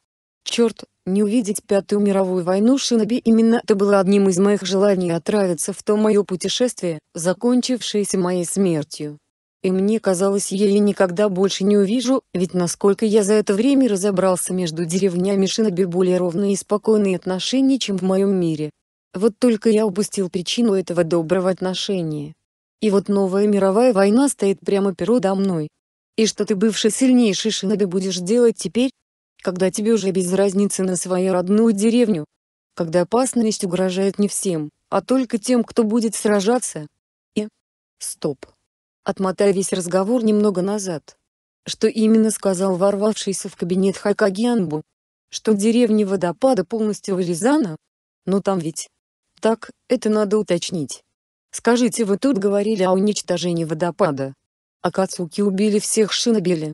Speaker 1: Черт, не увидеть Пятую мировую войну Шиноби именно это было одним из моих желаний отравиться в то мое путешествие, закончившееся моей смертью и мне казалось, я ее никогда больше не увижу, ведь насколько я за это время разобрался между деревнями Шиноби более ровные и спокойные отношения, чем в моем мире. Вот только я упустил причину этого доброго отношения. И вот новая мировая война стоит прямо передо мной. И что ты бывший сильнейший Шиноби будешь делать теперь, когда тебе уже без разницы на свою родную деревню? Когда опасность угрожает не всем, а только тем, кто будет сражаться? И... Стоп отмотая весь разговор немного назад. Что именно сказал ворвавшийся в кабинет Хакагианбу? Что деревня водопада полностью вырезана? Но там ведь... Так, это надо уточнить. Скажите, вы тут говорили о уничтожении водопада. А Кацуки убили всех шинобили.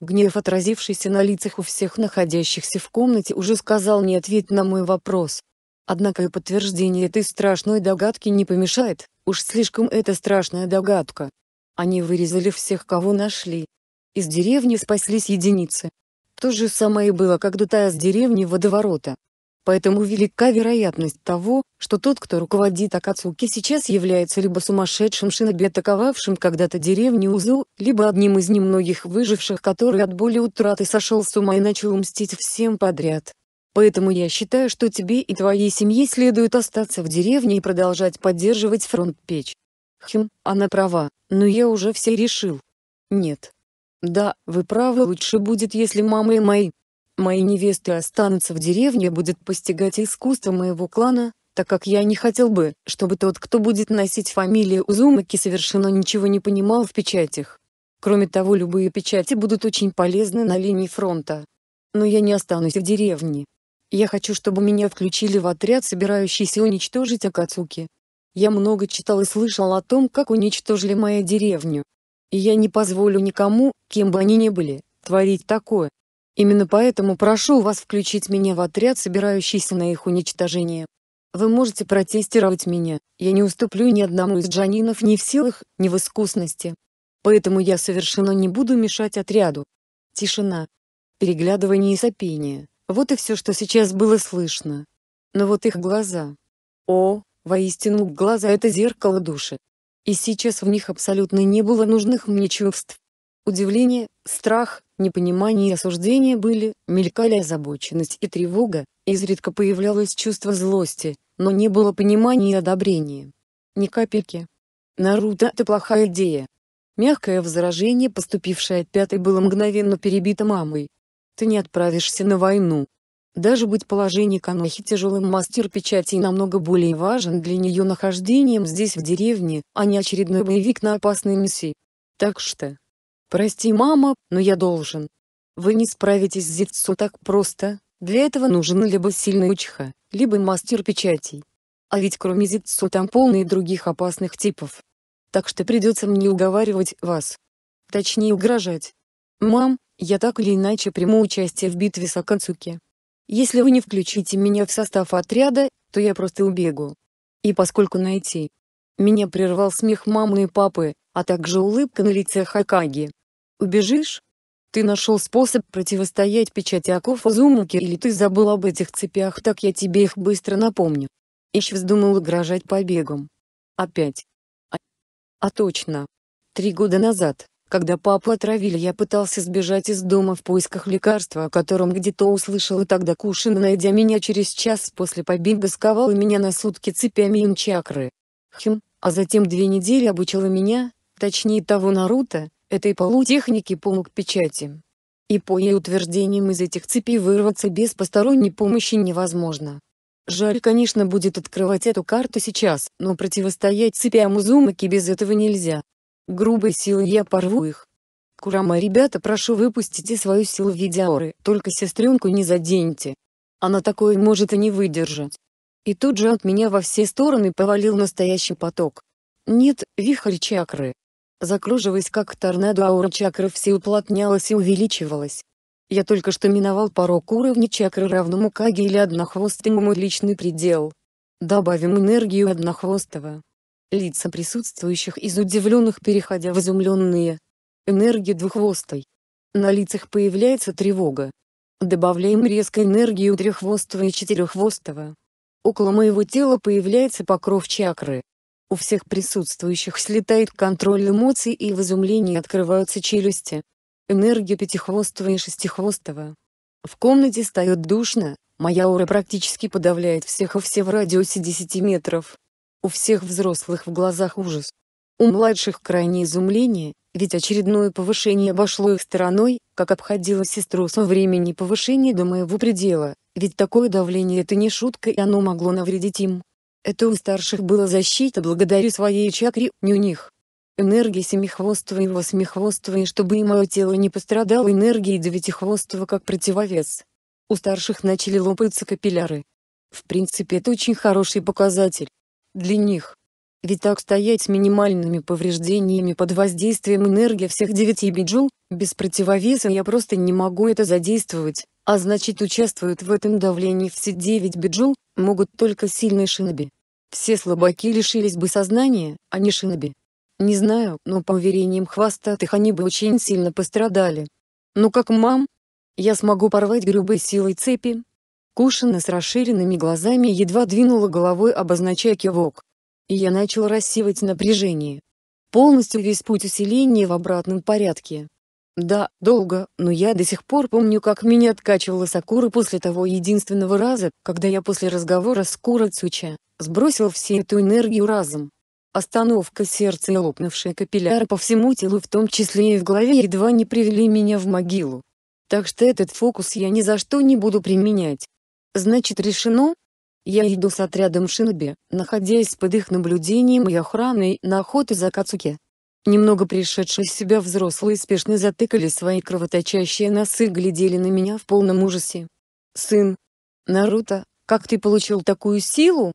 Speaker 1: Гнев, отразившийся на лицах у всех находящихся в комнате, уже сказал не ответ на мой вопрос. Однако и подтверждение этой страшной догадки не помешает, уж слишком это страшная догадка. Они вырезали всех, кого нашли. Из деревни спаслись единицы. То же самое и было когда-то с деревни водоворота. Поэтому велика вероятность того, что тот, кто руководит Акацуки сейчас является либо сумасшедшим шиноби, атаковавшим когда-то деревню Узу, либо одним из немногих выживших, который от боли утраты сошел с ума и начал мстить всем подряд. Поэтому я считаю, что тебе и твоей семье следует остаться в деревне и продолжать поддерживать фронт-печь. Хм, она права, но ну, я уже все решил. Нет. Да, вы правы, лучше будет, если мама и мои. Мои невесты останутся в деревне, будет постигать искусство моего клана, так как я не хотел бы, чтобы тот, кто будет носить фамилию Узумаки, совершенно ничего не понимал в печатях. Кроме того, любые печати будут очень полезны на линии фронта. Но я не останусь в деревне. Я хочу, чтобы меня включили в отряд, собирающийся уничтожить Акацуки. Я много читал и слышал о том, как уничтожили мою деревню. И я не позволю никому, кем бы они ни были, творить такое. Именно поэтому прошу вас включить меня в отряд, собирающийся на их уничтожение. Вы можете протестировать меня, я не уступлю ни одному из джанинов ни в силах, ни в искусности. Поэтому я совершенно не буду мешать отряду. Тишина. Переглядывание и сопение. Вот и все, что сейчас было слышно. Но вот их глаза. О, Воистину, глаза — это зеркало души. И сейчас в них абсолютно не было нужных мне чувств. Удивление, страх, непонимание и осуждение были, мелькали озабоченность и тревога, изредка появлялось чувство злости, но не было понимания и одобрения. Ни капельки. «Наруто, это плохая идея». Мягкое возражение, поступившее от пятой, было мгновенно перебито мамой. «Ты не отправишься на войну, даже быть положение Канохи тяжелым мастер печати намного более важен для нее нахождением здесь в деревне, а не очередной боевик на опасной миссии. Так что... Прости, мама, но я должен. Вы не справитесь с Зицу так просто, для этого нужен либо сильный учиха, либо мастер печатей. А ведь кроме Зицу там полно и других опасных типов. Так что придется мне уговаривать вас. Точнее угрожать. Мам, я так или иначе приму участие в битве с Акацуки. Если вы не включите меня в состав отряда, то я просто убегу. И поскольку найти... Меня прервал смех мамы и папы, а также улыбка на лице Хакаги. Убежишь? Ты нашел способ противостоять печати оков Узумуки или ты забыл об этих цепях, так я тебе их быстро напомню. Ищ вздумал угрожать побегом. Опять. А, а точно. Три года назад, когда папу отравили, я пытался сбежать из дома в поисках лекарства, о котором где-то услышал, и тогда Кушин, найдя меня через час после побега, сковал меня на сутки цепями инчакры. Хм, а затем две недели обучила меня, точнее того Наруто, этой полутехнике помог печати. И по ее утверждениям из этих цепей вырваться без посторонней помощи невозможно. Жаль, конечно, будет открывать эту карту сейчас, но противостоять цепям Узумаки без этого нельзя. Грубой силой я порву их. Курама, ребята, прошу выпустите свою силу в виде ауры, только сестренку не заденьте. Она такое может и не выдержать. И тут же от меня во все стороны повалил настоящий поток. Нет, вихрь чакры. Закруживаясь как торнадо аура чакры все уплотнялась и увеличивалась. Я только что миновал порог уровня чакры равному Каге или однохвостому мой личный предел. Добавим энергию однохвостого. Лица присутствующих из удивленных переходя в изумленные. Энергия двухвостой. На лицах появляется тревога. Добавляем резко энергию трехвостого и четырехвостого. Около моего тела появляется покров чакры. У всех присутствующих слетает контроль эмоций и в изумлении открываются челюсти. Энергия пятихвостого и шестихвостого. В комнате стает душно, моя аура практически подавляет всех и все в радиусе 10 метров. У всех взрослых в глазах ужас. У младших крайнее изумление, ведь очередное повышение обошло их стороной, как обходила сестру со времени повышения до моего предела, ведь такое давление это не шутка и оно могло навредить им. Это у старших была защита благодаря своей чакре, не у них. Энергия семихвостого и восьмихвостого и чтобы и мое тело не пострадало энергии девятихвостого как противовес. У старших начали лопаться капилляры. В принципе это очень хороший показатель, для них. Ведь так стоять с минимальными повреждениями под воздействием энергии всех девяти биджул, без противовеса я просто не могу это задействовать, а значит участвуют в этом давлении все девять биджул, могут только сильные шиноби. Все слабаки лишились бы сознания, а не шиноби. Не знаю, но по уверениям хвостатых они бы очень сильно пострадали. Ну как мам? Я смогу порвать грубой силой цепи, Кушина с расширенными глазами едва двинула головой, обозначая кивок. И я начал рассеивать напряжение. Полностью весь путь усиления в обратном порядке. Да, долго, но я до сих пор помню, как меня откачивала Сакура после того единственного раза, когда я после разговора с Кура сбросил всю эту энергию разом. Остановка сердца и лопнувшие капилляры по всему телу, в том числе и в голове, едва не привели меня в могилу. Так что этот фокус я ни за что не буду применять. Значит решено? Я иду с отрядом Шиноби, находясь под их наблюдением и охраной на охоту за Кацуки. Немного пришедшие себя взрослые спешно затыкали свои кровоточащие носы и глядели на меня в полном ужасе. «Сын! Наруто, как ты получил такую силу?»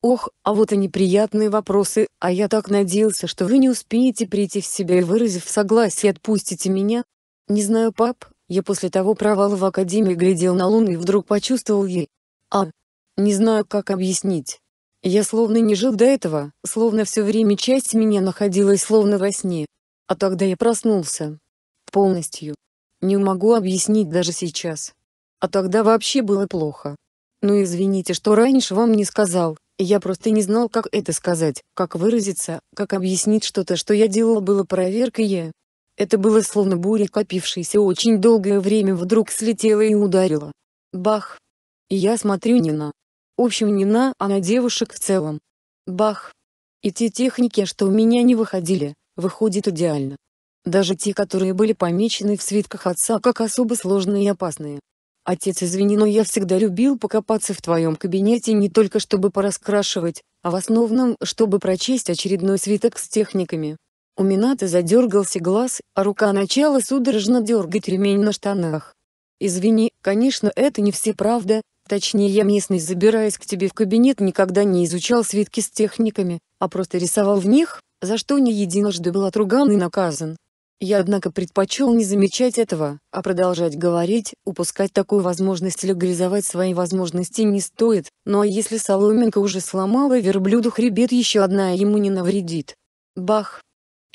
Speaker 1: «Ох, а вот и неприятные вопросы, а я так надеялся, что вы не успеете прийти в себя и выразив согласие отпустите меня». «Не знаю, пап, я после того провала в академии глядел на луну и вдруг почувствовал ей. А. Не знаю, как объяснить. Я словно не жил до этого, словно все время часть меня находилась словно во сне. А тогда я проснулся. Полностью. Не могу объяснить даже сейчас. А тогда вообще было плохо. Ну извините, что раньше вам не сказал. Я просто не знал, как это сказать, как выразиться, как объяснить что-то, что я делал, было проверкой я. Это было словно буря, копившаяся очень долгое время вдруг слетела и ударила. Бах! И я смотрю не на. В общем не на, а на девушек в целом. Бах! И те техники, что у меня не выходили, выходят идеально. Даже те, которые были помечены в свитках отца как особо сложные и опасные. Отец извини, но я всегда любил покопаться в твоем кабинете не только чтобы пораскрашивать, а в основном, чтобы прочесть очередной свиток с техниками. У Мината задергался глаз, а рука начала судорожно дергать ремень на штанах. «Извини, конечно это не все правда, точнее я местный забираясь к тебе в кабинет никогда не изучал свитки с техниками, а просто рисовал в них, за что не единожды был отруган и наказан. Я однако предпочел не замечать этого, а продолжать говорить, упускать такую возможность легализовать свои возможности не стоит, ну а если соломинка уже сломала верблюду хребет еще одна ему не навредит. Бах!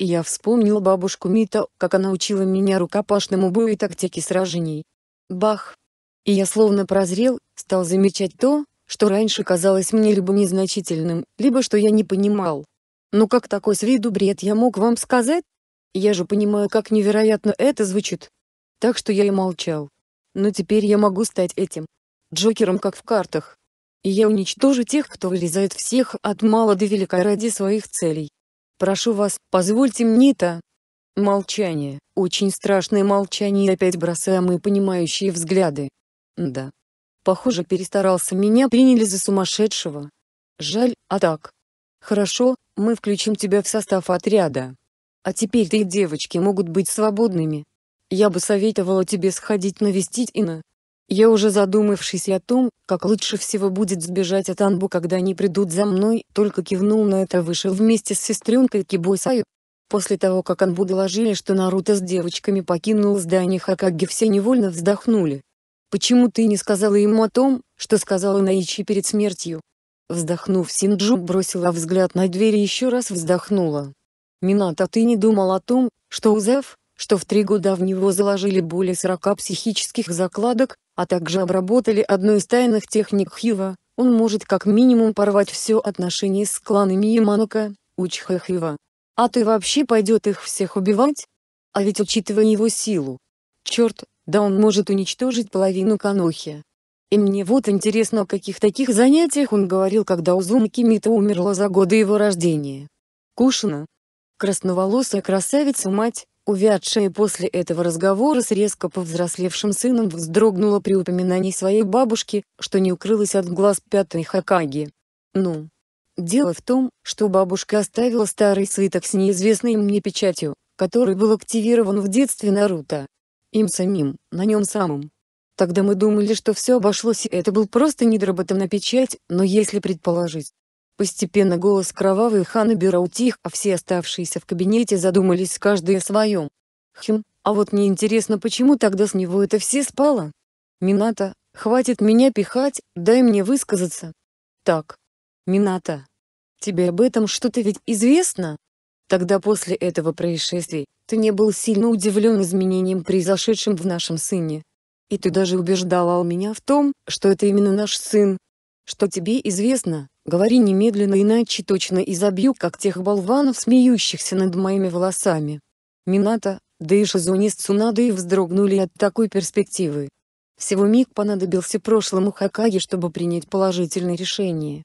Speaker 1: и я вспомнил бабушку Мита, как она учила меня рукопашному бою и тактике сражений. Бах! И я словно прозрел, стал замечать то, что раньше казалось мне либо незначительным, либо что я не понимал. Но ну как такой с виду бред я мог вам сказать? Я же понимаю, как невероятно это звучит. Так что я и молчал. Но теперь я могу стать этим. Джокером как в картах. И я уничтожу тех, кто вырезает всех от мала до велика ради своих целей. Прошу вас, позвольте мне-то...» Молчание, очень страшное молчание и опять бросаемые понимающие взгляды. Да. Похоже, перестарался, меня приняли за сумасшедшего. Жаль, а так. Хорошо, мы включим тебя в состав отряда. А теперь ты и девочки могут быть свободными. Я бы советовала тебе сходить навестить Инна. Я уже задумавшись о том, как лучше всего будет сбежать от Анбу, когда они придут за мной, только кивнул на это выше, вместе с сестренкой Кибойсаю. После того, как Анбу доложили, что Наруто с девочками покинул здание Хакаги, все невольно вздохнули. «Почему ты не сказала ему о том, что сказала Наичи перед смертью?» Вздохнув, Синджу бросила взгляд на дверь и еще раз вздохнула. «Минато, ты не думал о том, что Узеф, что в три года в него заложили более 40 психических закладок, а также обработали одну из тайных техник Хива, он может как минимум порвать все отношения с кланами Яманока, Учха Хива. А ты вообще пойдет их всех убивать? А ведь учитывая его силу. Черт, да он может уничтожить половину Канохи. И мне вот интересно о каких таких занятиях он говорил, когда Узумаки Кимита умерла за годы его рождения. Кушина. Красноволосая красавица-мать, Увядшая после этого разговора с резко повзрослевшим сыном вздрогнула при упоминании своей бабушки, что не укрылась от глаз пятой Хакаги. Ну, дело в том, что бабушка оставила старый свиток с неизвестной мне печатью, который был активирован в детстве Наруто. Им самим, на нем самом. Тогда мы думали, что все обошлось и это был просто недоработанная печать, но если предположить, Постепенно голос кровавой Ханабера утих, а все оставшиеся в кабинете задумались каждый о своем. Хм, а вот мне интересно, почему тогда с него это все спало? Мината, хватит меня пихать, дай мне высказаться. Так. Мината, тебе об этом что-то ведь известно? Тогда после этого происшествия ты не был сильно удивлен изменением, произошедшим в нашем сыне. И ты даже убеждала меня в том, что это именно наш сын, что тебе известно, говори немедленно иначе точно изобью как тех болванов смеющихся над моими волосами». Мината, да и Шизуни с вздрогнули от такой перспективы. Всего миг понадобился прошлому Хакаге, чтобы принять положительное решение.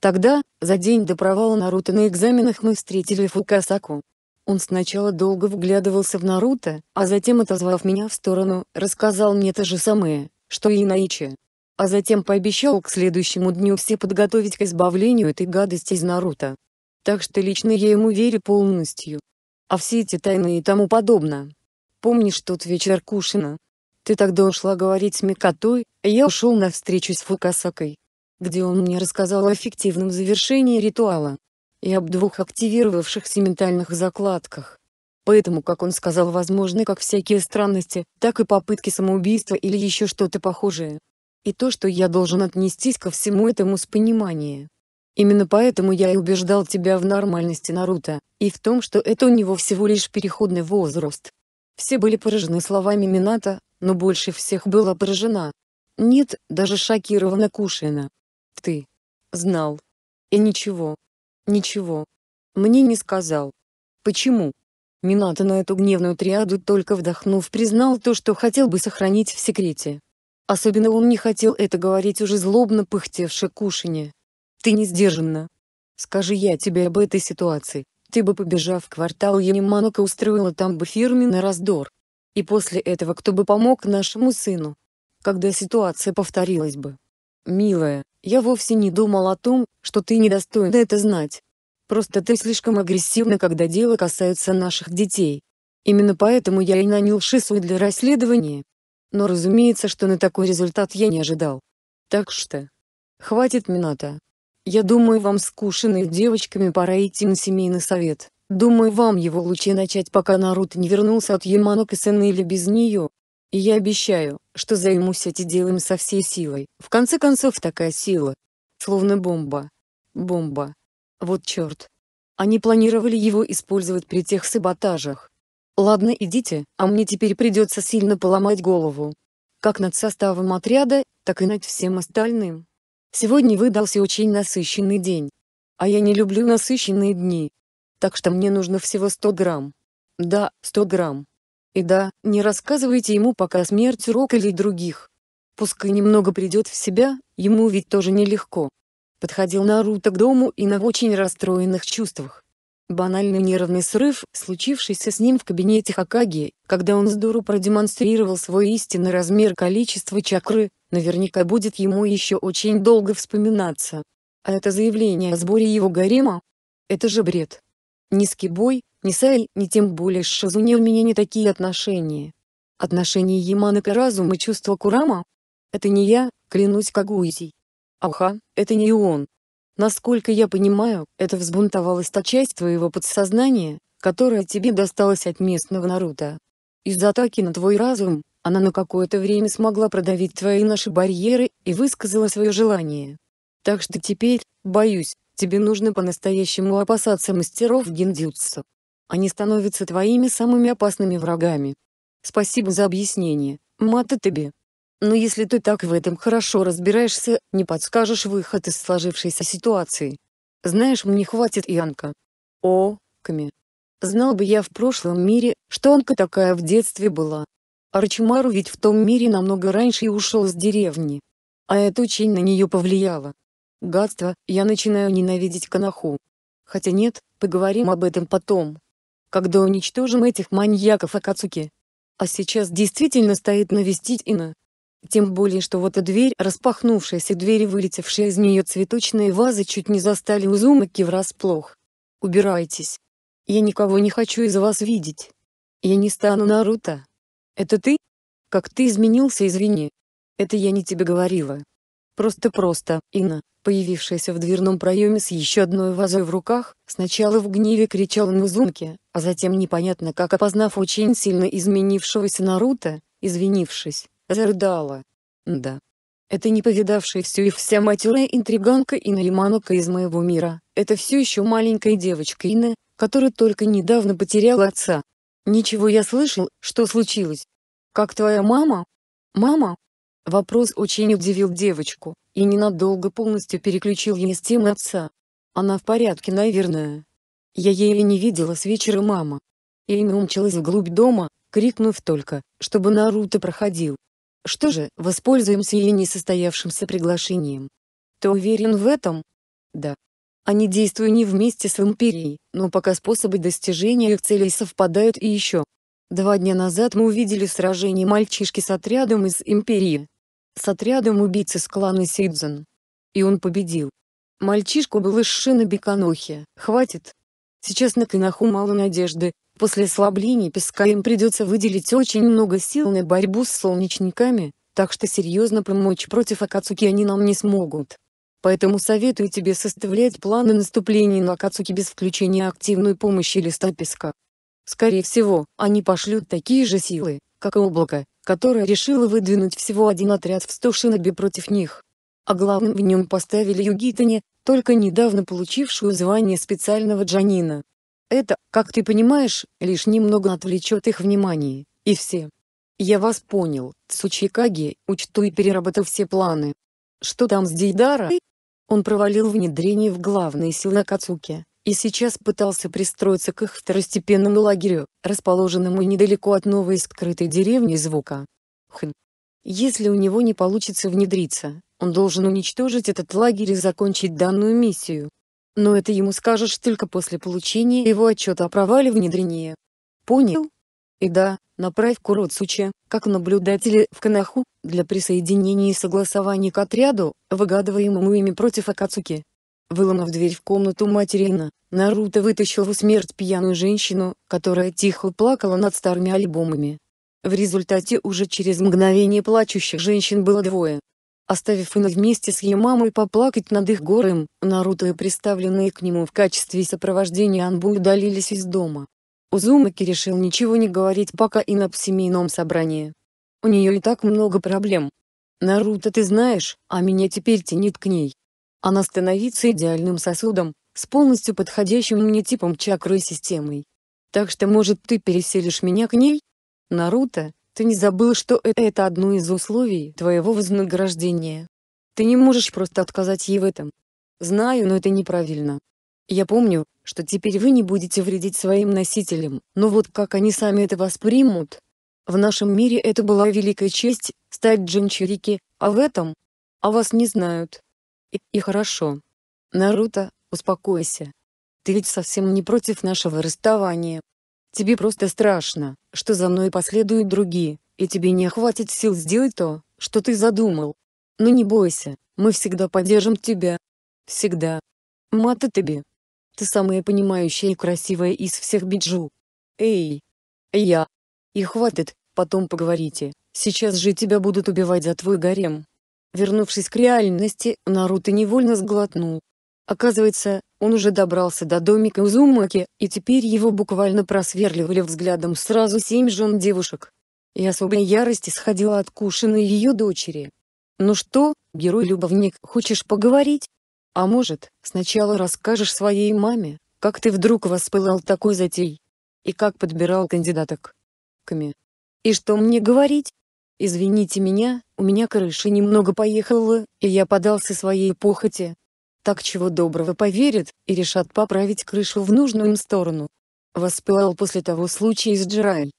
Speaker 1: Тогда, за день до провала Наруто на экзаменах мы встретили Фукасаку. Он сначала долго вглядывался в Наруто, а затем отозвав меня в сторону, рассказал мне то же самое, что и Инаичи а затем пообещал к следующему дню все подготовить к избавлению этой гадости из Наруто. Так что лично я ему верю полностью. А все эти тайны и тому подобное. Помнишь тот вечер Кушина? Ты тогда ушла говорить с Микотой, а я ушел на встречу с Фукасакой, где он мне рассказал о фиктивном завершении ритуала и об двух активировавшихся ментальных закладках. Поэтому, как он сказал, возможны как всякие странности, так и попытки самоубийства или еще что-то похожее и то, что я должен отнестись ко всему этому с пониманием. Именно поэтому я и убеждал тебя в нормальности Наруто, и в том, что это у него всего лишь переходный возраст. Все были поражены словами Мината, но больше всех была поражена. Нет, даже шокирована Кушина. Ты. Знал. И ничего. Ничего. Мне не сказал. Почему? Минато на эту гневную триаду только вдохнув признал то, что хотел бы сохранить в секрете. Особенно он не хотел это говорить уже злобно пыхтевшей Кушине. «Ты не сдержанна. Скажи я тебе об этой ситуации, ты бы побежав в квартал Яниманока устроила там бы фирменный раздор. И после этого кто бы помог нашему сыну? Когда ситуация повторилась бы. Милая, я вовсе не думал о том, что ты недостойна это знать. Просто ты слишком агрессивна, когда дело касается наших детей. Именно поэтому я и нанял Шису для расследования, но разумеется, что на такой результат я не ожидал. Так что... Хватит минута. Я думаю, вам скучно и девочками пора идти на семейный совет. Думаю, вам его лучше начать, пока Наруто не вернулся от Яманока сына или без нее. И я обещаю, что займусь этим делом со всей силой. В конце концов, такая сила. Словно бомба. Бомба. Вот черт. Они планировали его использовать при тех саботажах. Ладно, идите, а мне теперь придется сильно поломать голову. Как над составом отряда, так и над всем остальным. Сегодня выдался очень насыщенный день. А я не люблю насыщенные дни. Так что мне нужно всего 100 грамм. Да, 100 грамм. И да, не рассказывайте ему пока о смерти Рок или других. Пускай немного придет в себя, ему ведь тоже нелегко. Подходил Наруто к дому и на очень расстроенных чувствах. Банальный нервный срыв, случившийся с ним в кабинете Хакаги, когда он с дуру продемонстрировал свой истинный размер количества чакры, наверняка будет ему еще очень долго вспоминаться. А это заявление о сборе его гарема? Это же бред. Ни с Кибой, ни Саэль, ни тем более с Шизуни у меня не такие отношения. Отношения Ямана к разуму и чувства Курама? Это не я, клянусь Кагуизей. Аха, это не он. Насколько я понимаю, это взбунтовалась та часть твоего подсознания, которая тебе досталась от местного Наруто. Из-за атаки на твой разум, она на какое-то время смогла продавить твои наши барьеры и высказала свое желание. Так что теперь, боюсь, тебе нужно по-настоящему опасаться мастеров гиндзюцу. Они становятся твоими самыми опасными врагами. Спасибо за объяснение, Мата тебе. Но если ты так в этом хорошо разбираешься, не подскажешь выход из сложившейся ситуации. Знаешь, мне хватит Янка. О, Ками. Знал бы я в прошлом мире, что Анка такая в детстве была. Арчимару ведь в том мире намного раньше и ушел с деревни. А это очень на нее повлияло. Гадство, я начинаю ненавидеть Канаху. Хотя нет, поговорим об этом потом. Когда уничтожим этих маньяков Акацуки. А сейчас действительно стоит навестить Ина, тем более, что вот и дверь, распахнувшаяся дверь и вылетевшие из нее цветочные вазы чуть не застали Узумаки врасплох. «Убирайтесь. Я никого не хочу из вас видеть. Я не стану Наруто. Это ты? Как ты изменился, извини. Это я не тебе говорила». Просто-просто, Инна, появившаяся в дверном проеме с еще одной вазой в руках, сначала в гневе кричала на Узумке, а затем непонятно как опознав очень сильно изменившегося Наруто, извинившись, Зардала. Да. Это не повидавшая всю и вся матерая интриганка Инна Яманука из моего мира, это все еще маленькая девочка Инна, которая только недавно потеряла отца. Ничего я слышал, что случилось. Как твоя мама? Мама? Вопрос очень удивил девочку, и ненадолго полностью переключил ей с темы отца. Она в порядке, наверное. Я еле не видела с вечера мама. Имя умчалась вглубь дома, крикнув только, чтобы Наруто проходил. Что же, воспользуемся и несостоявшимся приглашением. Ты уверен в этом? Да. Они действуют не вместе с Империей, но пока способы достижения их целей совпадают и еще. Два дня назад мы увидели сражение мальчишки с отрядом из Империи. С отрядом убийцы с клана Сидзен. И он победил. Мальчишку было из Шина Беканохи, хватит. Сейчас на Канаху мало надежды, После ослабления песка им придется выделить очень много сил на борьбу с солнечниками, так что серьезно помочь против Акацуки они нам не смогут. Поэтому советую тебе составлять планы наступления на Акацуки без включения активной помощи листа песка. Скорее всего, они пошлют такие же силы, как и облако, которое решило выдвинуть всего один отряд в 100 шиноби против них. А главным в нем поставили Югитани, только недавно получившую звание специального джанина. Это, как ты понимаешь, лишь немного отвлечет их внимание, и все. Я вас понял, Цучикаги, учту и переработав все планы. Что там с Дейдарой? Он провалил внедрение в главные силы Акацуки, и сейчас пытался пристроиться к их второстепенному лагерю, расположенному недалеко от новой скрытой деревни Звука. Хм. Если у него не получится внедриться, он должен уничтожить этот лагерь и закончить данную миссию но это ему скажешь только после получения его отчета о провале внедрения. Понял? И да, направь Курот Суча, как наблюдателя в Канаху, для присоединения и согласования к отряду, выгадываемому ими против Акацуки. Выломав дверь в комнату материна, Наруто вытащил в смерть пьяную женщину, которая тихо плакала над старыми альбомами. В результате уже через мгновение плачущих женщин было двое, Оставив Ина вместе с ее мамой поплакать над их горем, Наруто и представленные к нему в качестве сопровождения Анбу удалились из дома. Узумаки решил ничего не говорить пока и на семейном собрании. У нее и так много проблем. «Наруто ты знаешь, а меня теперь тянет к ней. Она становится идеальным сосудом, с полностью подходящим мне типом чакры и системой. Так что может ты переселишь меня к ней?» Наруто, ты не забыл, что э, это одно из условий твоего вознаграждения. Ты не можешь просто отказать ей в этом. Знаю, но это неправильно. Я помню, что теперь вы не будете вредить своим носителям, но вот как они сами это воспримут? В нашем мире это была великая честь, стать джинчурики, а в этом? А вас не знают. И, и хорошо. Наруто, успокойся. Ты ведь совсем не против нашего расставания. Тебе просто страшно, что за мной последуют другие, и тебе не хватит сил сделать то, что ты задумал. Но не бойся, мы всегда поддержим тебя. Всегда. Мата тебе. Ты самая понимающая и красивая из всех биджу. Эй. Я. И хватит, потом поговорите, сейчас же тебя будут убивать за твой гарем. Вернувшись к реальности, Наруто невольно сглотнул. Оказывается, он уже добрался до домика Узумаки, и теперь его буквально просверливали взглядом сразу семь жен девушек. И особой ярости сходила от и ее дочери. «Ну что, герой-любовник, хочешь поговорить? А может, сначала расскажешь своей маме, как ты вдруг воспылал такой затей? И как подбирал кандидаток? Ками. И что мне говорить? Извините меня, у меня крыша немного поехала, и я подался своей похоти, так чего доброго поверят и решат поправить крышу в нужную им сторону. Воспылал после того случая из Джираль.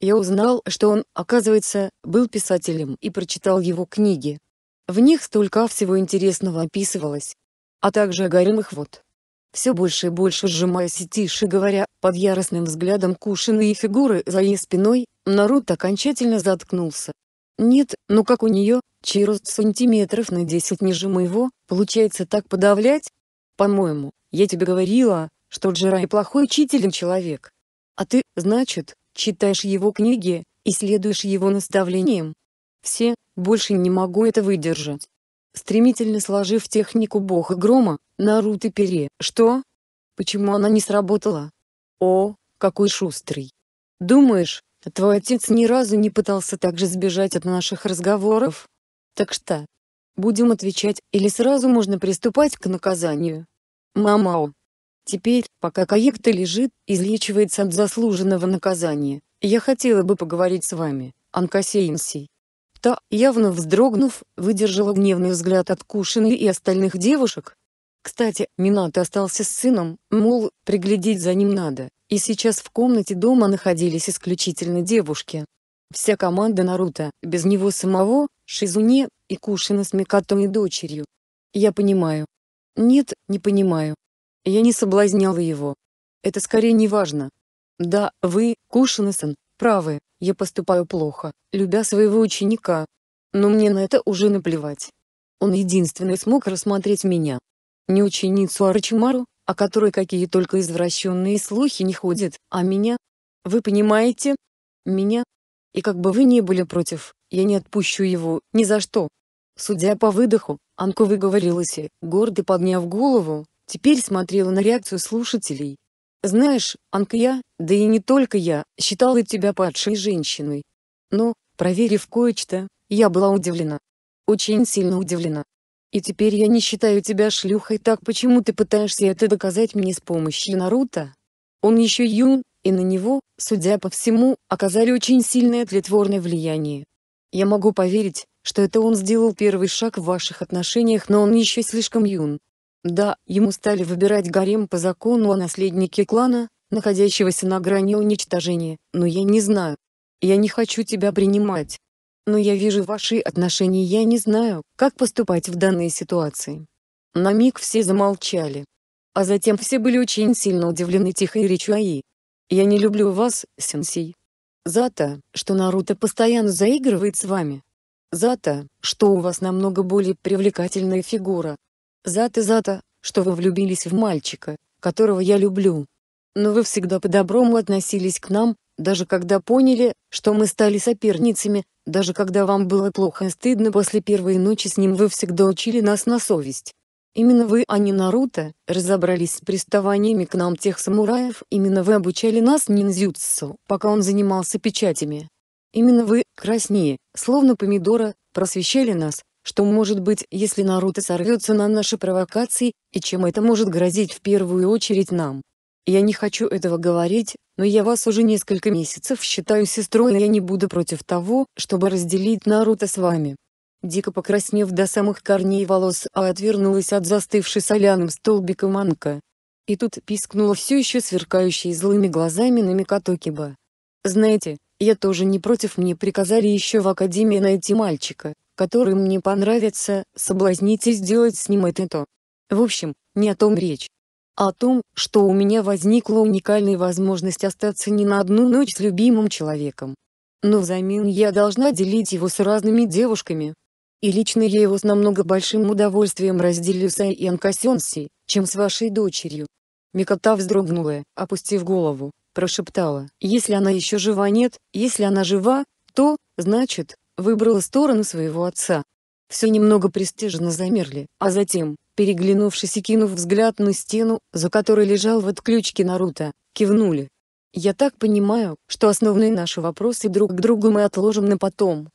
Speaker 1: Я узнал, что он, оказывается, был писателем и прочитал его книги. В них столько всего интересного описывалось. А также о гарем и хвот. Все больше и больше сжимаясь и тише говоря, под яростным взглядом кушаные фигуры за ее спиной, Наруто окончательно заткнулся, нет, ну как у нее, чей рост сантиметров на 10 ниже моего, получается так подавлять? По-моему, я тебе говорила, что Джерай плохой учитель и человек. А ты, значит, читаешь его книги и следуешь его наставлениям. Все, больше не могу это выдержать. Стремительно сложив технику бога грома, Наруто пере... Что? Почему она не сработала? О, какой шустрый. Думаешь, а твой отец ни разу не пытался также сбежать от наших разговоров. Так что, будем отвечать, или сразу можно приступать к наказанию? Мамао. Теперь, пока Каекта лежит, излечивается от заслуженного наказания, я хотела бы поговорить с вами, Анкасейнсий. Та, явно вздрогнув, выдержала гневный взгляд откушенной и остальных девушек. Кстати, Минато остался с сыном, мол, приглядеть за ним надо. И сейчас в комнате дома находились исключительно девушки. Вся команда Наруто, без него самого, Шизуне, и Кушина с Микато и дочерью. Я понимаю. Нет, не понимаю. Я не соблазняла его. Это скорее не важно. Да, вы, Кушина-сан, правы, я поступаю плохо, любя своего ученика. Но мне на это уже наплевать. Он единственный смог рассмотреть меня. Не ученицу Арачимару? о которой какие только извращенные слухи не ходят, а меня? Вы понимаете? Меня? И как бы вы ни были против, я не отпущу его, ни за что. Судя по выдоху, Анка выговорилась и, гордо подняв голову, теперь смотрела на реакцию слушателей. «Знаешь, Анка я, да и не только я, считала тебя падшей женщиной. Но, проверив кое-что, я была удивлена. Очень сильно удивлена. И теперь я не считаю тебя шлюхой, так почему ты пытаешься это доказать мне с помощью Наруто? Он еще юн, и на него, судя по всему, оказали очень сильное тлетворное влияние. Я могу поверить, что это он сделал первый шаг в ваших отношениях, но он еще слишком юн. Да, ему стали выбирать гарем по закону о наследнике клана, находящегося на грани уничтожения, но я не знаю. Я не хочу тебя принимать но я вижу ваши отношения, я не знаю, как поступать в данной ситуации». На миг все замолчали. А затем все были очень сильно удивлены тихой речью Аи. «Я не люблю вас, сенсей. За то, что Наруто постоянно заигрывает с вами. За то, что у вас намного более привлекательная фигура. За то, за то, что вы влюбились в мальчика, которого я люблю. Но вы всегда по-доброму относились к нам, даже когда поняли, что мы стали соперницами, даже когда вам было плохо и стыдно после первой ночи с ним вы всегда учили нас на совесть. Именно вы, а не Наруто, разобрались с приставаниями к нам тех самураев, именно вы обучали нас ниндзюцу, пока он занимался печатями. Именно вы, краснее, словно помидора, просвещали нас, что может быть, если Наруто сорвется на наши провокации, и чем это может грозить в первую очередь нам. Я не хочу этого говорить, но я вас уже несколько месяцев считаю сестрой и я не буду против того, чтобы разделить Наруто с вами». Дико покраснев до самых корней волос, а отвернулась от застывшей соляным столбиком Анка. И тут пискнула все еще сверкающей злыми глазами на Микатокиба. «Знаете, я тоже не против мне приказали еще в Академии найти мальчика, который мне понравится, соблазните сделать с ним это то. В общем, не о том речь о том, что у меня возникла уникальная возможность остаться не на одну ночь с любимым человеком. Но взамен я должна делить его с разными девушками. И лично я его с намного большим удовольствием разделю с Айен Кассенси, чем с вашей дочерью. Микота вздрогнула, опустив голову, прошептала, если она еще жива нет, если она жива, то, значит, выбрала сторону своего отца. Все немного престижно замерли, а затем, переглянувшись и кинув взгляд на стену, за которой лежал в отключке Наруто, кивнули. «Я так понимаю, что основные наши вопросы друг к другу мы отложим на потом.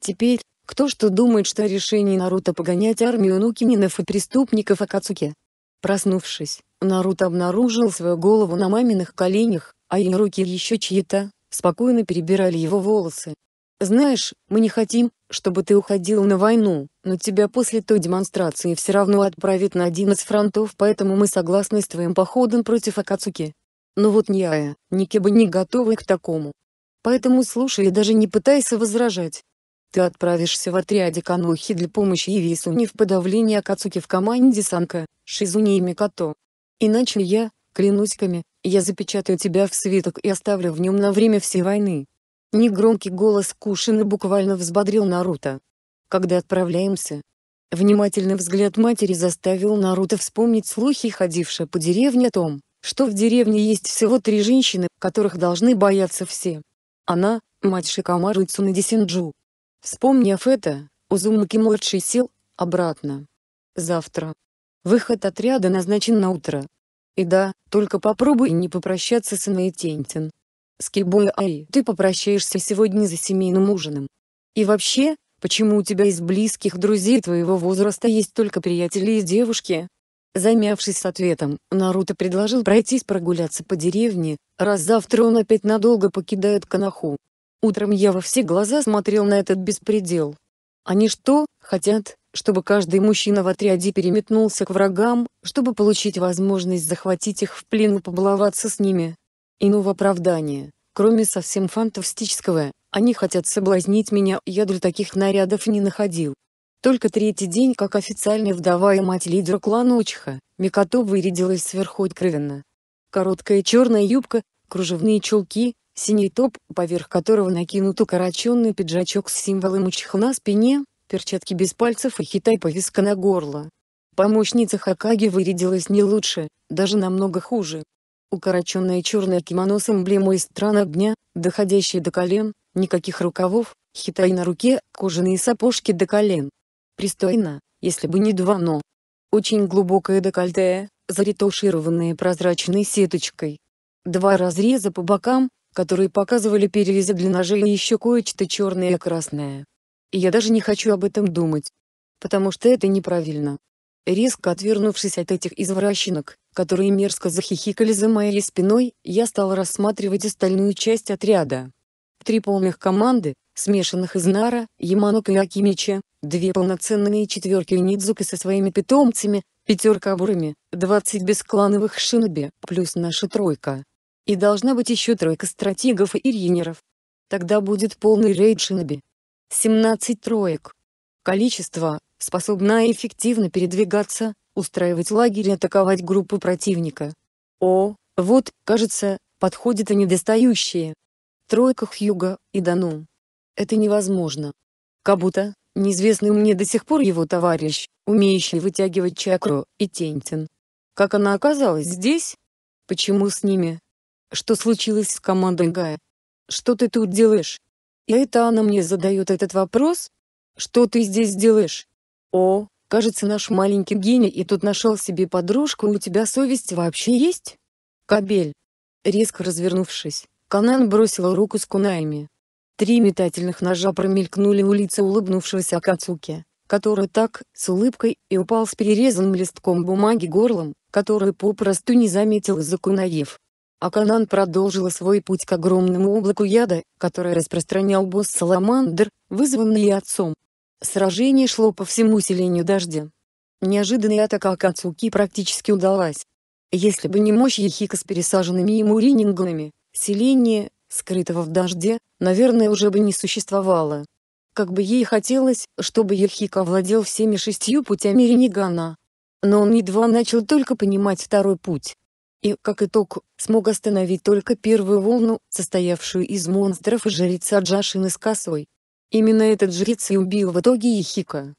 Speaker 1: Теперь, кто что думает, что о решении Наруто погонять армию Нукининов и преступников Акацуки?» Проснувшись, Наруто обнаружил свою голову на маминых коленях, а ее руки еще чьи-то, спокойно перебирали его волосы, знаешь, мы не хотим, чтобы ты уходил на войну, но тебя после той демонстрации все равно отправят на один из фронтов, поэтому мы согласны с твоим походом против Акацуки. Но вот ни Няя, Никиба не готовы к такому. Поэтому слушай и даже не пытайся возражать. Ты отправишься в отряде канохи для помощи Ивисуни в подавлении Акацуки в команде Санка, Шизуни и Микато. Иначе я, клянусь Ками, я запечатаю тебя в свиток и оставлю в нем на время всей войны. Негромкий голос Кушина буквально взбодрил Наруто. «Когда отправляемся?» Внимательный взгляд матери заставил Наруто вспомнить слухи, ходившие по деревне о том, что в деревне есть всего три женщины, которых должны бояться все. Она, мать Шикамару Цунади Синджу. Вспомнив это, Узумаки-младший сел обратно. Завтра. Выход отряда назначен на утро. И да, только попробуй не попрощаться с Наитентин с Кибуя Ай, ты попрощаешься сегодня за семейным ужином. И вообще, почему у тебя из близких друзей твоего возраста есть только приятели и девушки? Замявшись с ответом, Наруто предложил пройтись прогуляться по деревне, раз завтра он опять надолго покидает Канаху. Утром я во все глаза смотрел на этот беспредел. Они что, хотят, чтобы каждый мужчина в отряде переметнулся к врагам, чтобы получить возможность захватить их в плен и побаловаться с ними? иного оправдания, кроме совсем фантастического, они хотят соблазнить меня, я для таких нарядов не находил. Только третий день, как официальная вдова и мать лидера клана Очиха, Микото вырядилась сверхоткровенно: Короткая черная юбка, кружевные чулки, синий топ, поверх которого накинут укороченный пиджачок с символом Очиха на спине, перчатки без пальцев и хитай повязка на горло. Помощница Хакаги вырядилась не лучше, даже намного хуже укороченное черное кимоно с эмблемой стран огня, доходящее до колен, никаких рукавов, хитай на руке, кожаные сапожки до колен. Пристойно, если бы не два «но». Очень глубокое декольте, заретушированное прозрачной сеточкой. Два разреза по бокам, которые показывали перерезы для ножей и еще кое-что черное и красное. И я даже не хочу об этом думать. Потому что это неправильно. Резко отвернувшись от этих извращенок, которые мерзко захихикали за моей спиной, я стал рассматривать остальную часть отряда. Три полных команды, смешанных из Нара, Яманока и Акимича, две полноценные четверки Нидзука со своими питомцами, пятерка Абурами, 20 бесклановых шиноби, плюс наша тройка. И должна быть еще тройка стратегов и рейнеров. Тогда будет полный рейд шиноби. 17 троек. Количество, способна эффективно передвигаться, устраивать лагерь и атаковать группу противника. О, вот, кажется, подходят и недостающие. Тройка Хьюга, и Дану. Это невозможно. Кабута, неизвестный мне до сих пор его товарищ, умеющий вытягивать чакру, и Тентин. Как она оказалась здесь? Почему с ними? Что случилось с командой Гая? Что ты тут делаешь? И это она мне задает этот вопрос? Что ты здесь делаешь? О, кажется наш маленький гений и тут нашел себе подружку у тебя совесть вообще есть? Кабель. Резко развернувшись, Канан бросила руку с кунаями. Три метательных ножа промелькнули у лица улыбнувшегося Акацуки, который так, с улыбкой, и упал с перерезанным листком бумаги горлом, который попросту не заметил из-за кунаев. А Канан продолжила свой путь к огромному облаку яда, которое распространял босс Саламандр, вызванный отцом, Сражение шло по всему селению дождя. Неожиданная атака Акацуки практически удалась. Если бы не мощь Ехика с пересаженными ему риннингами, селение, скрытого в дожде, наверное уже бы не существовало. Как бы ей хотелось, чтобы Ехика овладел всеми шестью путями Ринигана, Но он едва начал только понимать второй путь. И, как итог, смог остановить только первую волну, состоявшую из монстров и жреца Джашины с косой. Именно этот жрец и убил в итоге Ихика.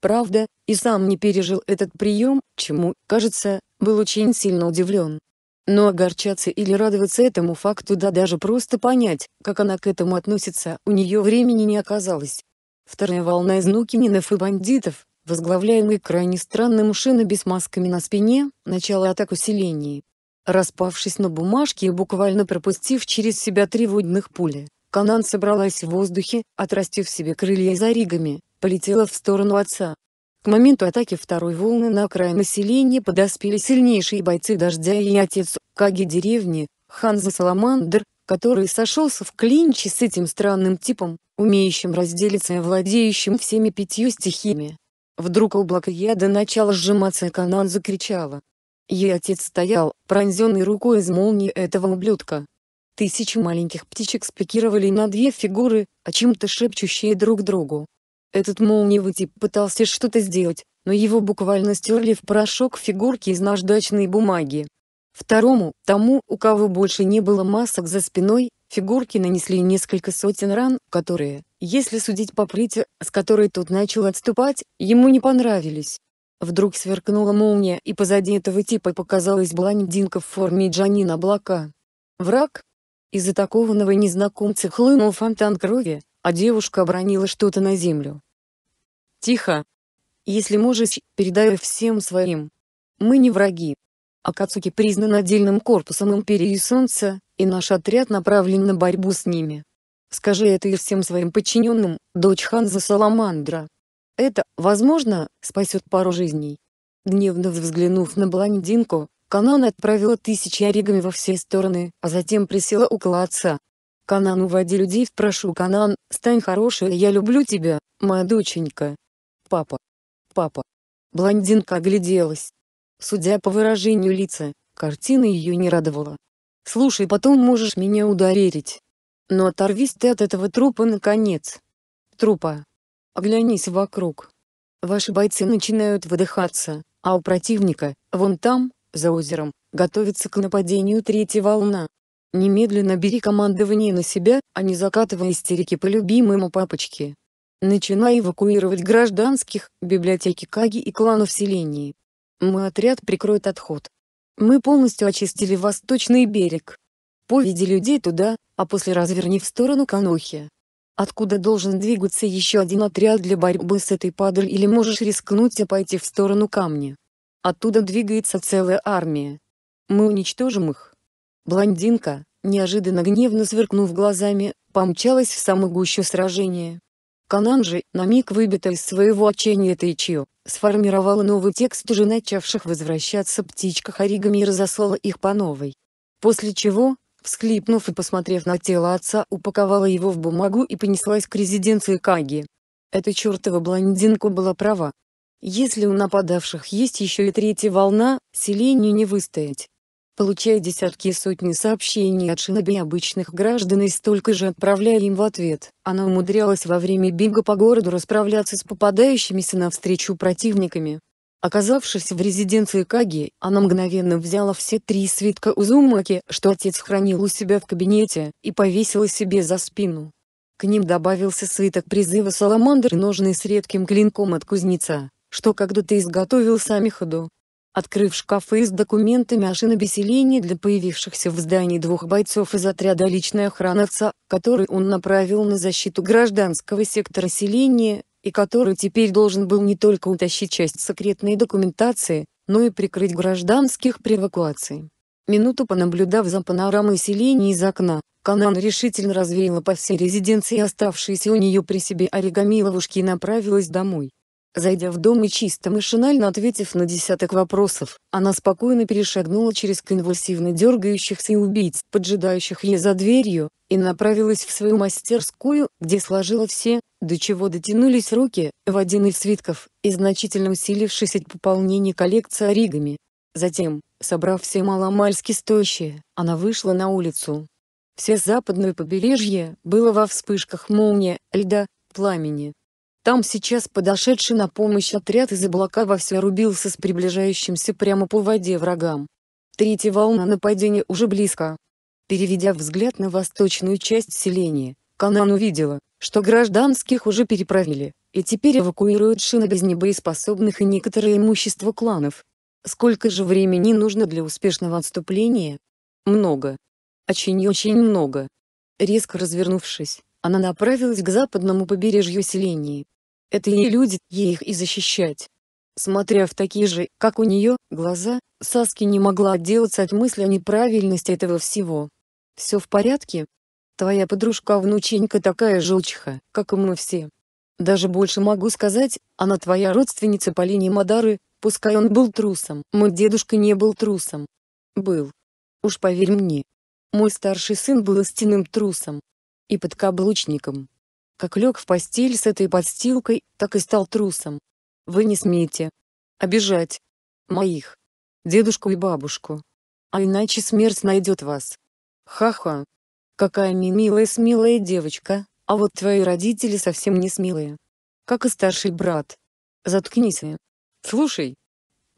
Speaker 1: Правда, и сам не пережил этот прием, чему, кажется, был очень сильно удивлен. Но огорчаться или радоваться этому факту да даже просто понять, как она к этому относится, у нее времени не оказалось. Вторая волна из Нукининов и бандитов, возглавляемый крайне странным шинами без масками на спине, начала атак усилений. Распавшись на бумажке и буквально пропустив через себя три водных пули, Канан собралась в воздухе, отрастив себе крылья за ригами, полетела в сторону отца. К моменту атаки второй волны на край населения подоспели сильнейшие бойцы дождя и отец Каги деревни, Ханза Саламандр, который сошелся в клинче с этим странным типом, умеющим разделиться и владеющим всеми пятью стихиями. Вдруг облако яда начало сжиматься и Канан закричала. Ей отец стоял, пронзенный рукой из молнии этого ублюдка. Тысячи маленьких птичек спикировали на две фигуры, о чем-то шепчущие друг другу. Этот молниевый тип пытался что-то сделать, но его буквально стерли в порошок фигурки из наждачной бумаги. Второму, тому, у кого больше не было масок за спиной, фигурки нанесли несколько сотен ран, которые, если судить по плите, с которой тот начал отступать, ему не понравились. Вдруг сверкнула молния, и позади этого типа показалась блондинка в форме Джанин Облака. Враг, из атакованного незнакомца хлынул фонтан крови, а девушка обронила что-то на землю. «Тихо! Если можешь, передай всем своим. Мы не враги. Акацуки признан отдельным корпусом Империи Солнца, и наш отряд направлен на борьбу с ними. Скажи это и всем своим подчиненным, дочь Ханза Саламандра. Это, возможно, спасет пару жизней». Гневно взглянув на блондинку, Канан отправила тысячи оригами во все стороны, а затем присела около отца. «Канан, уводи людей прошу, Канан, стань хорошей, я люблю тебя, моя доченька». «Папа! Папа!» Блондинка огляделась. Судя по выражению лица, картина ее не радовала. «Слушай, потом можешь меня ударить. Но оторвись ты от этого трупа наконец. Трупа. Оглянись вокруг. Ваши бойцы начинают выдыхаться, а у противника, вон там, за озером, готовится к нападению третья волна. Немедленно бери командование на себя, а не закатывай истерики по любимому папочке. Начинай эвакуировать гражданских, библиотеки Каги и кланов селений. Мы отряд прикроет отход. Мы полностью очистили восточный берег. Поведи людей туда, а после разверни в сторону Канохи. Откуда должен двигаться еще один отряд для борьбы с этой падаль или можешь рискнуть и пойти в сторону камня? Оттуда двигается целая армия. Мы уничтожим их. Блондинка, неожиданно гневно сверкнув глазами, помчалась в самую гущу сражения. Канан на миг выбита из своего отчения Тайчио, сформировала новый текст уже начавших возвращаться птичках оригами и разослала их по новой. После чего, всхлипнув и посмотрев на тело отца, упаковала его в бумагу и понеслась к резиденции Каги. Эта чертова блондинка была права, если у нападавших есть еще и третья волна, селению не выстоять. Получая десятки и сотни сообщений от шиноби обычных граждан и столько же отправляя им в ответ, она умудрялась во время бинга по городу расправляться с попадающимися навстречу противниками. Оказавшись в резиденции Каги, она мгновенно взяла все три свитка Узумаки, что отец хранил у себя в кабинете, и повесила себе за спину. К ним добавился свиток призыва Саламандр и ножны с редким клинком от кузнеца что когда ты изготовил сами ходу. Открыв шкафы с документами о шинобеселении для появившихся в здании двух бойцов из отряда личной охраны отца, который он направил на защиту гражданского сектора селения, и который теперь должен был не только утащить часть секретной документации, но и прикрыть гражданских при эвакуации. Минуту понаблюдав за панорамой селения из окна, Канан решительно развеяла по всей резиденции оставшиеся у нее при себе оригами ловушки и направилась домой. Зайдя в дом и чисто машинально ответив на десяток вопросов, она спокойно перешагнула через конвульсивно дергающихся убийц, поджидающих ее за дверью, и направилась в свою мастерскую, где сложила все, до чего дотянулись руки, в один из свитков, и значительно усилившись от пополнения коллекции оригами. Затем, собрав все маломальски стоящие, она вышла на улицу. Все западное побережье было во вспышках молнии, льда, пламени, там сейчас подошедший на помощь отряд из облака вовсю рубился с приближающимся прямо по воде врагам. Третья волна нападения уже близко. Переведя взгляд на восточную часть селения, Канан увидела, что гражданских уже переправили, и теперь эвакуируют шины без небоеспособных и некоторые имущество кланов. Сколько же времени нужно для успешного отступления? Много. Очень очень много. Резко развернувшись, она направилась к западному побережью селения. Это ей люди, ей их и защищать. Смотря в такие же, как у нее, глаза, Саски не могла отделаться от мысли о неправильности этого всего. «Все в порядке? Твоя подружка-внученька а такая желчиха, как и мы все. Даже больше могу сказать, она твоя родственница по линии Мадары, пускай он был трусом. Мой дедушка не был трусом. Был. Уж поверь мне. Мой старший сын был истинным трусом. И подкаблучником. Как лег в постель с этой подстилкой, так и стал трусом. Вы не смеете обижать моих дедушку и бабушку. А иначе смерть найдет вас. Ха-ха. Какая милая смелая девочка, а вот твои родители совсем не смелые. Как и старший брат. Заткнись. Слушай.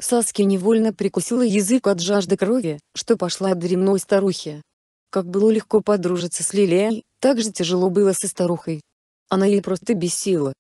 Speaker 1: Саски невольно прикусила язык от жажды крови, что пошла от дремной старухи. Как было легко подружиться с Лилией, так же тяжело было со старухой. Она ей просто бесила.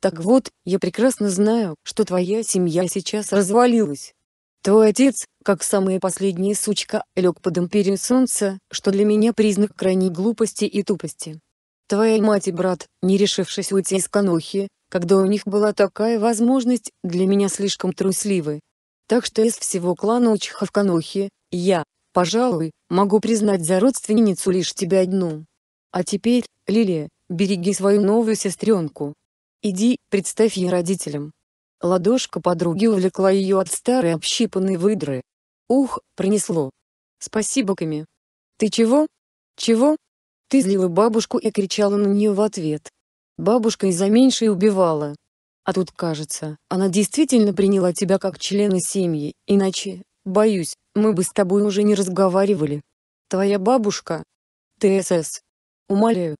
Speaker 1: Так вот, я прекрасно знаю, что твоя семья сейчас развалилась. Твой отец, как самая последняя сучка, лег под империю солнца, что для меня признак крайней глупости и тупости. Твоя мать и брат, не решившись уйти из Канохи, когда у них была такая возможность, для меня слишком трусливы. Так что из всего клана Учиха в Канохе, я, пожалуй, могу признать за родственницу лишь тебя одну. А теперь, Лилия, Береги свою новую сестренку. Иди, представь ей родителям. Ладошка подруги увлекла ее от старой общипанной выдры. Ух, принесло. Спасибо, Ками. Ты чего? Чего? Ты злила бабушку и кричала на нее в ответ. Бабушка из-за меньшей убивала. А тут, кажется, она действительно приняла тебя как члена семьи, иначе, боюсь, мы бы с тобой уже не разговаривали. Твоя бабушка? ТСС. Умоляю,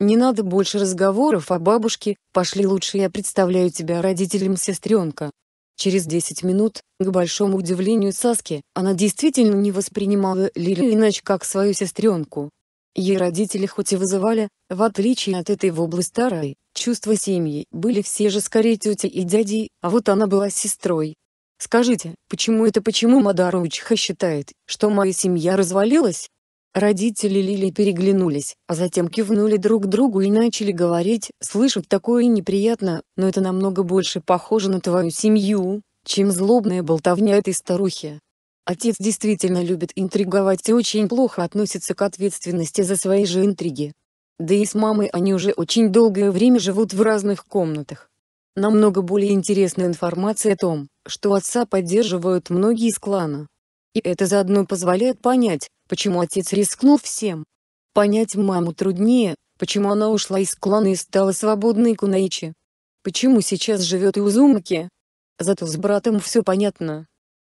Speaker 1: не надо больше разговоров о бабушке, пошли лучше я представляю тебя родителям сестренка. Через 10 минут, к большому удивлению Саски, она действительно не воспринимала Лили иначе как свою сестренку. Ей родители хоть и вызывали, в отличие от этой воблы старой, чувства семьи, были все же скорее тетей и дядей, а вот она была сестрой. Скажите, почему это почему Мадаручха считает, что моя семья развалилась? Родители Лили переглянулись, а затем кивнули друг другу и начали говорить, слышать такое неприятно, но это намного больше похоже на твою семью, чем злобная болтовня этой старухи. Отец действительно любит интриговать и очень плохо относится к ответственности за свои же интриги. Да и с мамой они уже очень долгое время живут в разных комнатах. Намного более интересна информация о том, что отца поддерживают многие из клана. И это заодно позволяет понять, почему отец рискнул всем. Понять маму труднее, почему она ушла из клана и стала свободной Кунаичи. Почему сейчас живет и Узумаки. Зато с братом все понятно.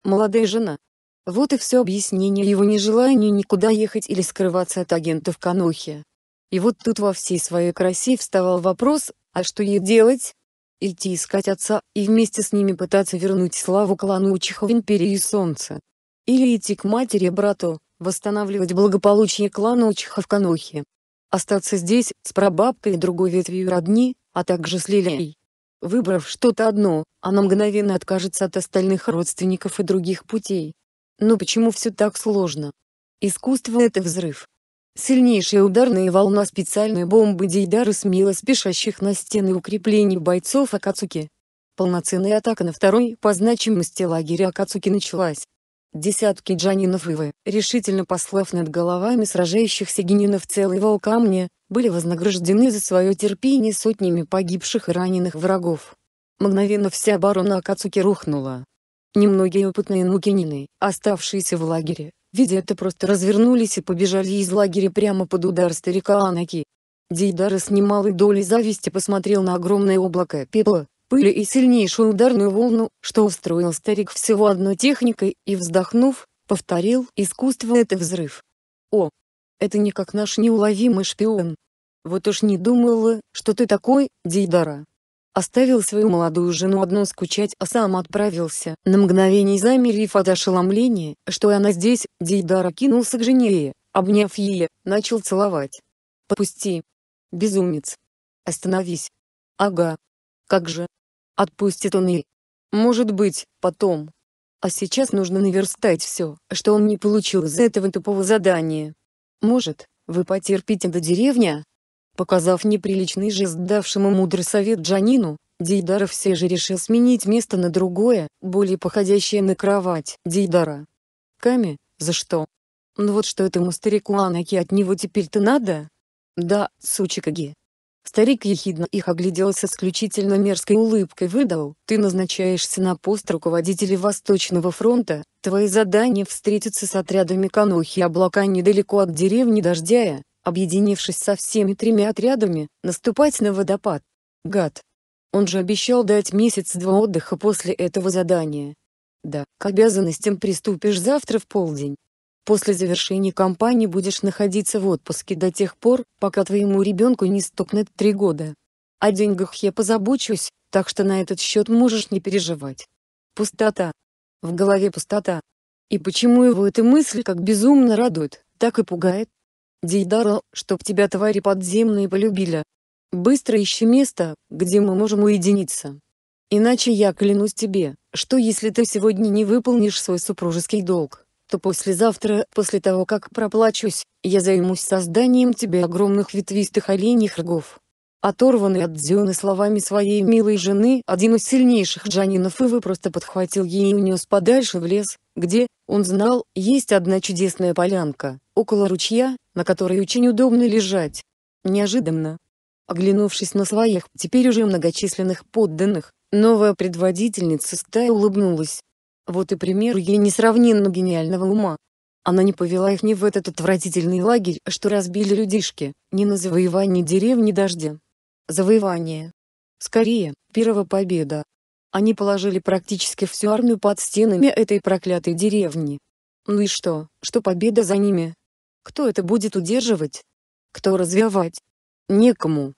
Speaker 1: Молодая жена. Вот и все объяснение его нежелания никуда ехать или скрываться от агентов Канохи. И вот тут во всей своей красе вставал вопрос, а что ей делать? Идти искать отца, и вместе с ними пытаться вернуть славу клану Учиха в Империи Солнца. Или идти к матери и брату, восстанавливать благополучие клана в Учховканохи. Остаться здесь с прабабкой и другой ветвью родни, а также с Лилией. Выбрав что-то одно, она мгновенно откажется от остальных родственников и других путей. Но почему все так сложно? Искусство — это взрыв. Сильнейшая ударная волна специальной бомбы Дейдары смела спешащих на стены укреплений бойцов Акацуки. Полноценная атака на второй по значимости лагеря Акацуки началась. Десятки джанинов Ивы, решительно послав над головами сражающихся генинов целого камня, были вознаграждены за свое терпение сотнями погибших и раненых врагов. Мгновенно вся оборона Акацуки рухнула. Немногие опытные нукинины, оставшиеся в лагере, видя это просто развернулись и побежали из лагеря прямо под удар старика Анаки. Дейдара с немалой долей зависти посмотрел на огромное облако пепла, пыли и сильнейшую ударную волну, что устроил старик всего одной техникой, и вздохнув, повторил искусство это взрыв. О! Это не как наш неуловимый шпион. Вот уж не думала, что ты такой, Дейдара. Оставил свою молодую жену одну скучать, а сам отправился, на мгновение замерев от ошеломления, что она здесь, Дейдара кинулся к жене, обняв ее, начал целовать. «Попусти! Безумец! Остановись!» «Ага, как же? Отпустит он и... Может быть, потом. А сейчас нужно наверстать все, что он не получил из этого тупого задания. Может, вы потерпите до деревня? Показав неприличный жест давшему мудрый совет Джанину, Дейдара все же решил сменить место на другое, более походящее на кровать Дейдара. Ками, за что? Ну вот что этому старику Анаки от него теперь-то надо? Да, сучикаги, Старик ехидно их оглядел с исключительно мерзкой улыбкой выдал, «Ты назначаешься на пост руководителя Восточного фронта, твои задания встретиться с отрядами Канохи и облака недалеко от деревни Дождяя, объединившись со всеми тремя отрядами, наступать на водопад. Гад! Он же обещал дать месяц-два отдыха после этого задания. Да, к обязанностям приступишь завтра в полдень. После завершения кампании будешь находиться в отпуске до тех пор, пока твоему ребенку не стукнет три года. О деньгах я позабочусь, так что на этот счет можешь не переживать. Пустота. В голове пустота. И почему его эта мысль как безумно радует, так и пугает? Дейдара, чтоб тебя твари подземные полюбили. Быстро ищи место, где мы можем уединиться. Иначе я клянусь тебе, что если ты сегодня не выполнишь свой супружеский долг, то послезавтра, после того как проплачусь, я займусь созданием тебе огромных ветвистых оленьих рогов. Оторванный от Дзюны словами своей милой жены, один из сильнейших джанинов Ивы просто подхватил ее и унес подальше в лес, где, он знал, есть одна чудесная полянка, около ручья, на которой очень удобно лежать. Неожиданно. Оглянувшись на своих, теперь уже многочисленных подданных, новая предводительница стаи улыбнулась, вот и пример ей несравненно гениального ума. Она не повела их ни в этот отвратительный лагерь, что разбили людишки, ни на завоевание деревни дождя. Завоевание. Скорее, первая победа. Они положили практически всю армию под стенами этой проклятой деревни. Ну и что, что победа за ними? Кто это будет удерживать? Кто развивать? Некому.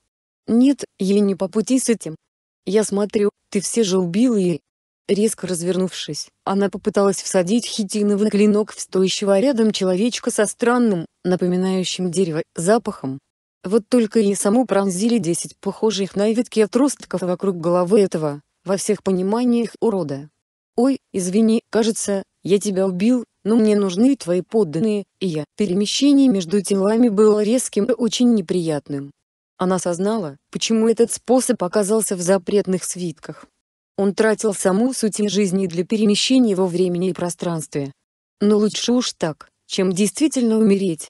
Speaker 1: Нет, ей не по пути с этим. Я смотрю, ты все же убил ей, Резко развернувшись, она попыталась всадить хитиновый клинок в стоящего рядом человечка со странным, напоминающим дерево, запахом. Вот только ей саму пронзили десять похожих на ветки отростков вокруг головы этого, во всех пониманиях урода. «Ой, извини, кажется, я тебя убил, но мне нужны твои подданные, и я». Перемещение между телами было резким и очень неприятным. Она осознала, почему этот способ оказался в запретных свитках. Он тратил саму суть жизни для перемещения во времени и пространстве. Но лучше уж так, чем действительно умереть.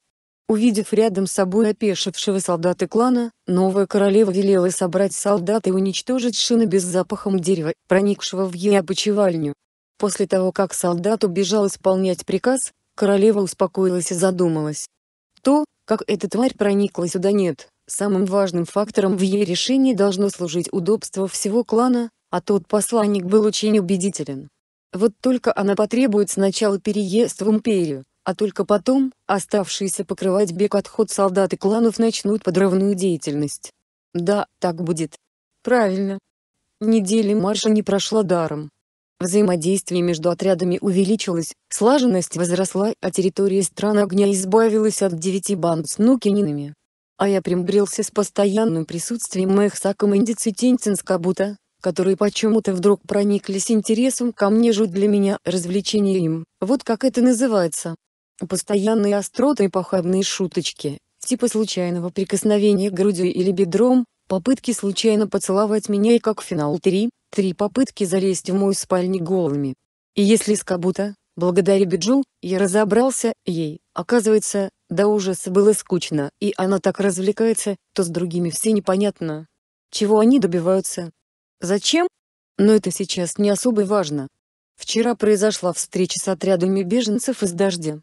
Speaker 1: Увидев рядом с собой опешившего солдата клана, новая королева велела собрать солдат и уничтожить шина без запахом дерева, проникшего в ее опочивальню. После того как солдат убежал исполнять приказ, королева успокоилась и задумалась. То, как эта тварь проникла сюда нет, самым важным фактором в ее решении должно служить удобство всего клана, а тот посланник был очень убедителен. Вот только она потребует сначала переезд в империю, а только потом, оставшиеся покрывать бег отход солдат и кланов начнут подрывную деятельность. Да, так будет. Правильно. Недели марша не прошла даром. Взаимодействие между отрядами увеличилось, слаженность возросла, а территория стран огня избавилась от девяти банд с нукининами. А я примбрился с постоянным присутствием моих саком и децитентин которые почему-то вдруг прониклись интересом ко мне жуть для меня развлечение им, вот как это называется. Постоянные остроты и похабные шуточки, типа случайного прикосновения грудью или бедром, попытки случайно поцеловать меня и как финал 3, три попытки залезть в мой спальник голыми. И если с Кабута, благодаря Биджу, я разобрался, ей, оказывается, до ужаса было скучно, и она так развлекается, то с другими все непонятно. Чего они добиваются, Зачем? Но это сейчас не особо важно. Вчера произошла встреча с отрядами беженцев из дождя.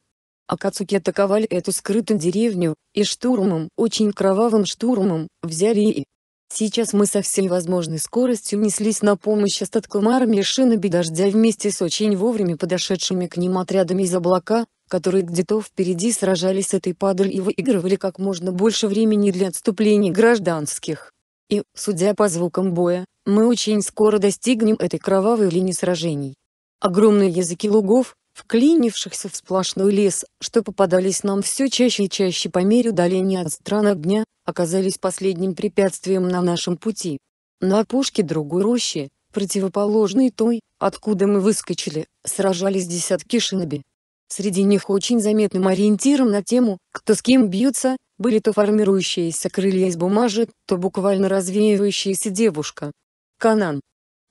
Speaker 1: Акацуки атаковали эту скрытую деревню, и штурмом, очень кровавым штурмом, взяли и... Сейчас мы со всей возможной скоростью неслись на помощь остаткам армии шиноби дождя вместе с очень вовремя подошедшими к ним отрядами из облака, которые где-то впереди сражались с этой падаль и выигрывали как можно больше времени для отступления гражданских. И, судя по звукам боя, мы очень скоро достигнем этой кровавой линии сражений. Огромные языки лугов, вклинившихся в сплошной лес, что попадались нам все чаще и чаще по мере удаления от стран огня, оказались последним препятствием на нашем пути. На опушке другой рощи, противоположной той, откуда мы выскочили, сражались десятки шиноби. Среди них очень заметным ориентиром на тему, кто с кем бьется, были то формирующиеся крылья из бумажек, то буквально развеивающаяся девушка. Канан.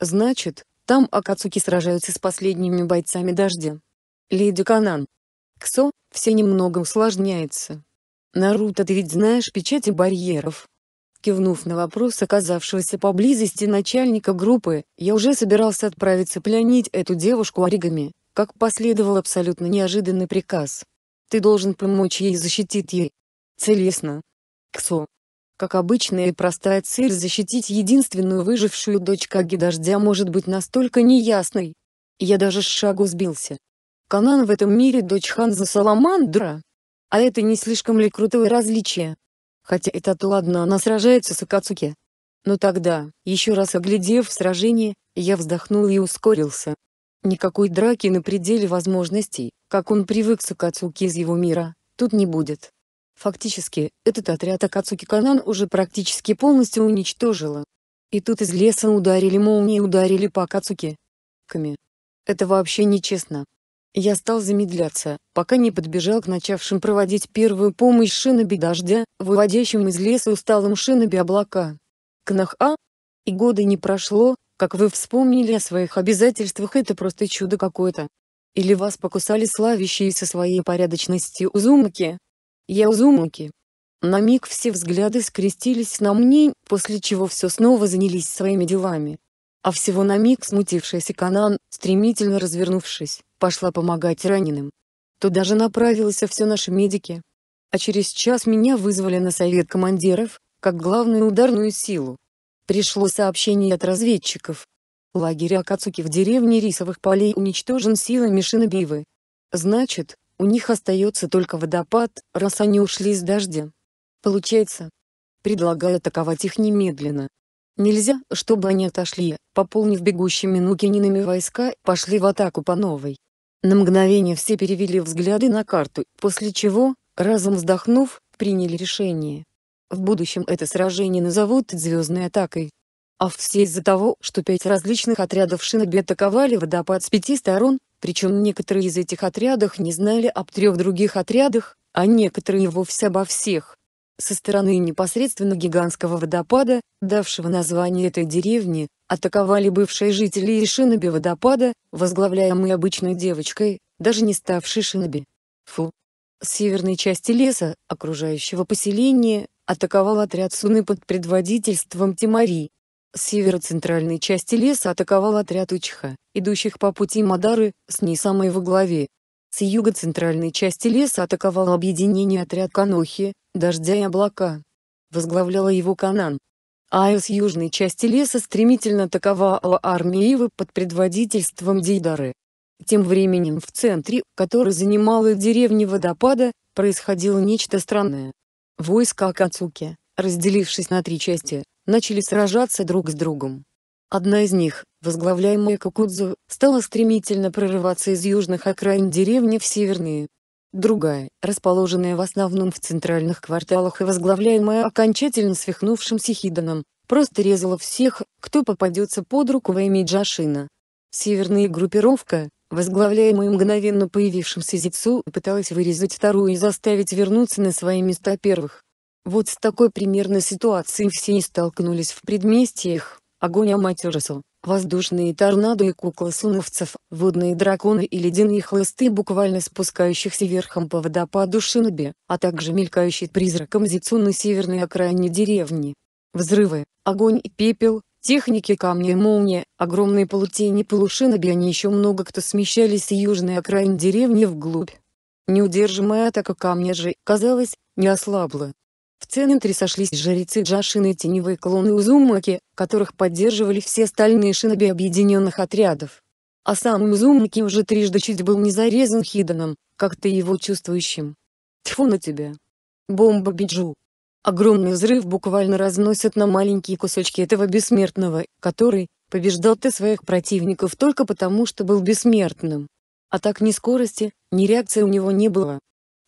Speaker 1: Значит, там Акацуки сражаются с последними бойцами дождя. Леди Канан. Ксо, все немного усложняется. Наруто, ты ведь знаешь печати барьеров. Кивнув на вопрос оказавшегося поблизости начальника группы, я уже собирался отправиться пленить эту девушку оригами, как последовал абсолютно неожиданный приказ. Ты должен помочь ей защитить ей. Целесно, Ксо. Как обычная и простая цель защитить единственную выжившую дочь Каги Дождя может быть настолько неясной. Я даже с шагу сбился. Канан в этом мире дочь Ханза Саламандра. А это не слишком ли крутое различие? Хотя это-то ладно, она сражается с Акацуки. Но тогда, еще раз оглядев сражение, я вздохнул и ускорился. Никакой драки на пределе возможностей, как он привык с Акацуки из его мира, тут не будет. Фактически, этот отряд Акацуки Канан уже практически полностью уничтожила. И тут из леса ударили молнии и ударили по Акацуки. Ками. Это вообще нечестно. Я стал замедляться, пока не подбежал к начавшим проводить первую помощь шиноби дождя, выводящим из леса усталым шиноби облака. Кнаха? И года не прошло, как вы вспомнили о своих обязательствах, это просто чудо какое-то. Или вас покусали славящиеся своей порядочностью узумаки, Яузумаки. На миг все взгляды скрестились на мне, после чего все снова занялись своими делами. А всего на миг смутившаяся Канан, стремительно развернувшись, пошла помогать раненым. Туда же направились все наши медики. А через час меня вызвали на совет командиров, как главную ударную силу. Пришло сообщение от разведчиков. Лагерь Акацуки в деревне Рисовых полей уничтожен силами Шинобивы. Значит, у них остается только водопад, раз они ушли из дождя. Получается. Предлагаю атаковать их немедленно. Нельзя, чтобы они отошли, пополнив бегущими Нукининами войска, пошли в атаку по новой. На мгновение все перевели взгляды на карту, после чего, разом вздохнув, приняли решение. В будущем это сражение назовут «звездной атакой». А все из-за того, что пять различных отрядов шиноби атаковали водопад с пяти сторон, причем некоторые из этих отрядов не знали об трех других отрядах, а некоторые вовсе обо всех. Со стороны непосредственно гигантского водопада, давшего название этой деревне, атаковали бывшие жители и водопада, возглавляемые обычной девочкой, даже не ставшей шиноби. Фу. С северной части леса, окружающего поселение, атаковал отряд Суны под предводительством Тимари. С северо-центральной части леса атаковал отряд Учиха, идущих по пути Мадары, с ней самой во главе. С юго-центральной части леса атаковал объединение отряд Канохи, Дождя и Облака. Возглавляла его Канан. А из южной части леса стремительно атаковала армия Ивы под предводительством Дейдары. Тем временем в центре, который занимала деревня водопада, происходило нечто странное. войска Акацуки, разделившись на три части, начали сражаться друг с другом. Одна из них, возглавляемая Кукудзу, стала стремительно прорываться из южных окраин деревни в северные. Другая, расположенная в основном в центральных кварталах и возглавляемая окончательно свихнувшим Сихиданом, просто резала всех, кто попадется под руку во имя Джашина. Северная группировка, возглавляемая мгновенно появившимся Зицу, пыталась вырезать вторую и заставить вернуться на свои места первых. Вот с такой примерно ситуацией все и столкнулись в предместьях, огонь аматеросов, воздушные торнадо и куклы суновцев, водные драконы и ледяные хлысты буквально спускающихся верхом по водопаду Шиноби, а также мелькающий призраком Зицу на северной окраине деревни. Взрывы, огонь и пепел, техники камня и молния, огромные полутени полушиноби они еще много кто смещались с южной окраины деревни вглубь. Неудержимая атака камня же, казалось, не ослабла. В центре сошлись жрецы Джашины и теневые клоны Узумаки, которых поддерживали все остальные шиноби объединенных отрядов. А сам Узумаки уже трижды чуть был не зарезан Хиданом, как-то его чувствующим. Тьфу на тебя. Бомба Биджу. Огромный взрыв буквально разносит на маленькие кусочки этого бессмертного, который, побеждал ты своих противников только потому, что был бессмертным. А так ни скорости, ни реакции у него не было,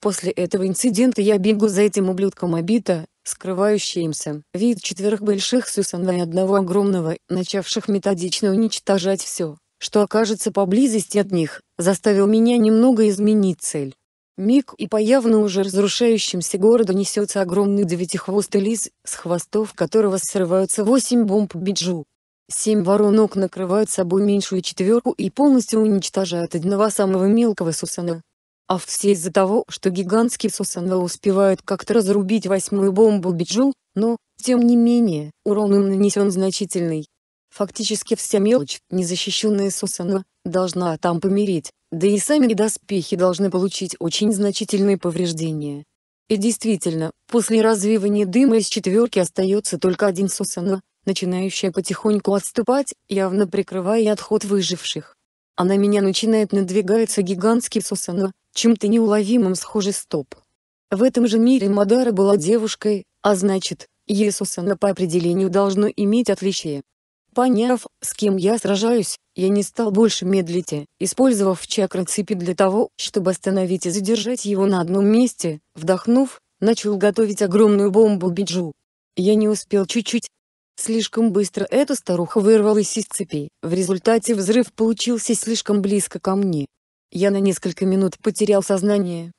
Speaker 1: После этого инцидента я бегу за этим ублюдком Абита, скрывающимся. Вид четверых больших Сюсана и одного огромного, начавших методично уничтожать все, что окажется поблизости от них, заставил меня немного изменить цель. Миг и по явно уже разрушающимся городу несется огромный девятихвостый лис, с хвостов которого срываются восемь бомб Биджу. Семь воронок накрывают собой меньшую четверку и полностью уничтожают одного самого мелкого Сусана, а все из-за того, что гигантский Сусанва успевают как-то разрубить восьмую бомбу Биджул, но, тем не менее, урон им нанесен значительный. Фактически вся мелочь, незащищенная Сусана, должна там помереть, да и сами доспехи должны получить очень значительные повреждения. И действительно, после развивания дыма из четверки остается только один Сусана, начинающая потихоньку отступать, явно прикрывая отход выживших а на меня начинает надвигаться гигантский Сусана, чем-то неуловимым схожий стоп. В этом же мире Мадара была девушкой, а значит, Сусана по определению должно иметь отличие. Поняв, с кем я сражаюсь, я не стал больше медлить, использовав чакры цепи для того, чтобы остановить и задержать его на одном месте, вдохнув, начал готовить огромную бомбу Биджу. Я не успел чуть-чуть, Слишком быстро эта старуха вырвалась из цепи, в результате взрыв получился слишком близко ко мне. Я на несколько минут потерял сознание.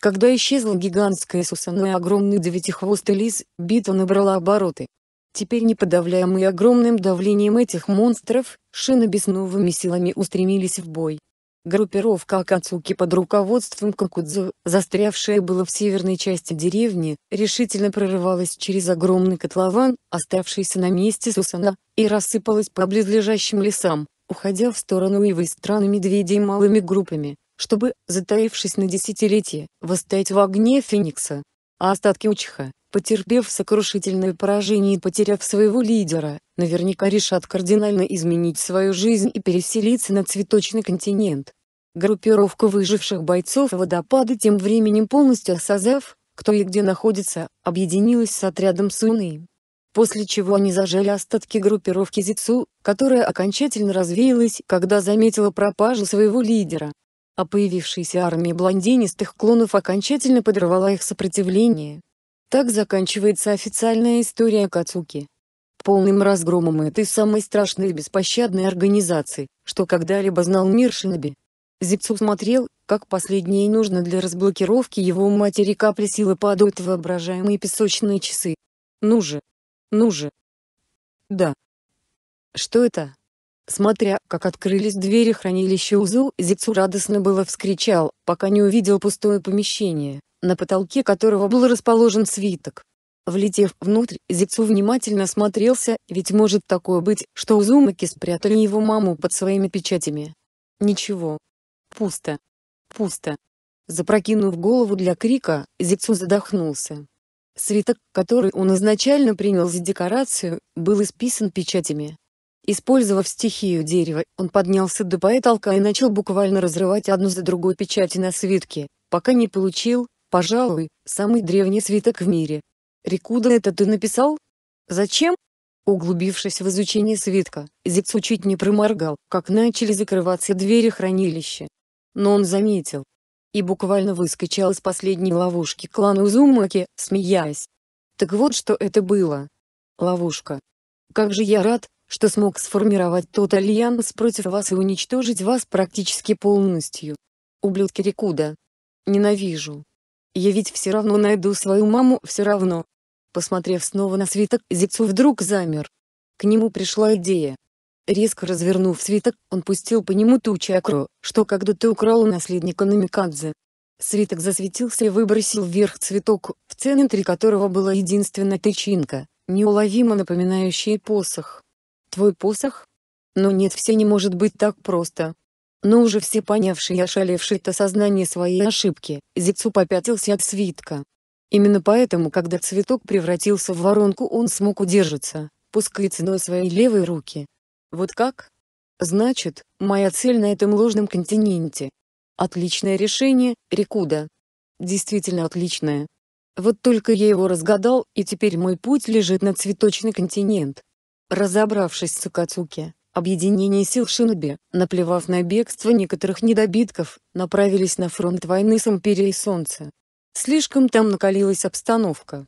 Speaker 1: Когда исчезла гигантская сусанная и огромный девятихвостый лис, бита набрала обороты. Теперь неподавляемые огромным давлением этих монстров, шины с новыми силами устремились в бой, Группировка Акацуки под руководством Кокудзу, застрявшая была в северной части деревни, решительно прорывалась через огромный котлован, оставшийся на месте Сусана, и рассыпалась по близлежащим лесам, уходя в сторону Ивы и страны медведей малыми группами, чтобы, затаившись на десятилетие, восстать в огне Феникса. А остатки Учиха, потерпев сокрушительное поражение и потеряв своего лидера, наверняка решат кардинально изменить свою жизнь и переселиться на цветочный континент. Группировка выживших бойцов водопада тем временем полностью осознав, кто и где находится, объединилась с отрядом Суны. После чего они зажали остатки группировки Зицу, которая окончательно развеялась, когда заметила пропажу своего лидера. А появившаяся армия блондинистых клонов окончательно подорвала их сопротивление. Так заканчивается официальная история Кацуки. Полным разгромом этой самой страшной и беспощадной организации, что когда-либо знал мир Шиноби. Зипцу смотрел, как последнее нужно для разблокировки его матери капли силы падают в воображаемые песочные часы. Ну же! Ну же! Да. Что это? Смотря, как открылись двери хранилища Узу, Зицу радостно было вскричал, пока не увидел пустое помещение, на потолке которого был расположен свиток. Влетев внутрь, Зицу внимательно смотрелся, ведь может такое быть, что Узумаки спрятали его маму под своими печатями. Ничего. Пусто. Пусто. Запрокинув голову для крика, Зицу задохнулся. Свиток, который он изначально принял за декорацию, был исписан печатями. Использовав стихию дерева, он поднялся до потолка и начал буквально разрывать одну за другой печати на свитке, пока не получил, пожалуй, самый древний свиток в мире. «Рикуда, это ты написал? Зачем?» Углубившись в изучение свитка, Зипс чуть не проморгал, как начали закрываться двери хранилища. Но он заметил. И буквально выскочил из последней ловушки клана Узумаки, смеясь. Так вот что это было. Ловушка. Как же я рад, что смог сформировать тот альянс против вас и уничтожить вас практически полностью. Ублюдки Рикуда. Ненавижу. Я ведь все равно найду свою маму, все равно. Посмотрев снова на свиток, Зицу вдруг замер. К нему пришла идея. Резко развернув свиток, он пустил по нему ту чакру, что когда-то украл у наследника Намикадзе. Свиток засветился и выбросил вверх цветок, в центре которого была единственная тычинка, неуловимо напоминающая посох. Твой посох? Но ну нет, все не может быть так просто. Но ну уже все понявшие и ошалевшие от осознания своей ошибки, Зицу попятился от свитка. Именно поэтому, когда цветок превратился в воронку, он смог удержаться, пускай ценой своей левой руки. Вот как? Значит, моя цель на этом ложном континенте. Отличное решение, Рикуда. Действительно отличное. Вот только я его разгадал, и теперь мой путь лежит на цветочный континент. Разобравшись с Акацуки, объединение сил Шиноби, наплевав на бегство некоторых недобитков, направились на фронт войны с Империей Солнца. Слишком там накалилась обстановка.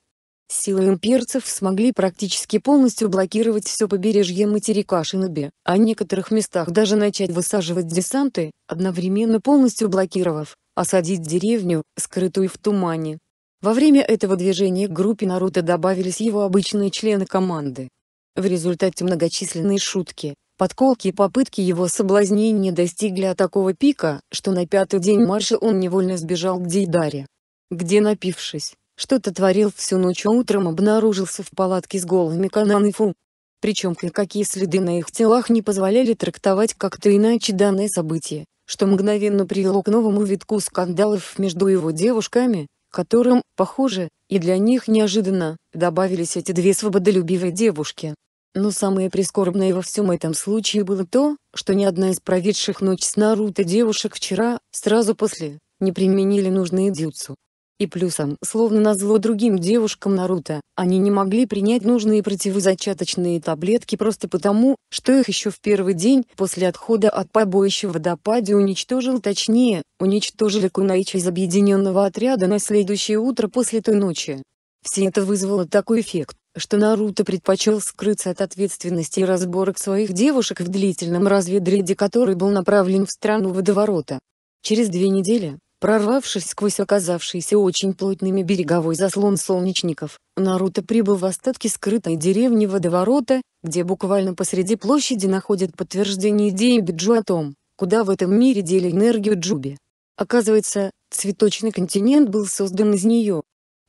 Speaker 1: Силы имперцев смогли практически полностью блокировать все побережье материка Шиноби, а в некоторых местах даже начать высаживать десанты, одновременно полностью блокировав, осадить деревню, скрытую в тумане. Во время этого движения к группе Наруто добавились его обычные члены команды, в результате многочисленные шутки, подколки и попытки его соблазнения достигли такого пика, что на пятый день марша он невольно сбежал к Дейдаре. Где напившись, что-то творил всю ночь а утром обнаружился в палатке с голыми Канан и Фу. Причем кое-какие следы на их телах не позволяли трактовать как-то иначе данное событие, что мгновенно привело к новому витку скандалов между его девушками, которым, похоже, и для них неожиданно, добавились эти две свободолюбивые девушки. Но самое прискорбное во всем этом случае было то, что ни одна из проведших ночь с Наруто девушек вчера, сразу после, не применили нужные дюцу. И плюсом, словно назло другим девушкам Наруто, они не могли принять нужные противозачаточные таблетки просто потому, что их еще в первый день после отхода от побоища водопаде уничтожил точнее, уничтожили Кунаичи из объединенного отряда на следующее утро после той ночи. Все это вызвало такой эффект, что Наруто предпочел скрыться от ответственности и разборок своих девушек в длительном разведреде который был направлен в страну водоворота. Через две недели, Прорвавшись сквозь оказавшийся очень плотными береговой заслон солнечников, Наруто прибыл в остатки скрытой деревни Водоворота, где буквально посреди площади находят подтверждение идеи Биджу о том, куда в этом мире дели энергию Джуби. Оказывается, цветочный континент был создан из нее.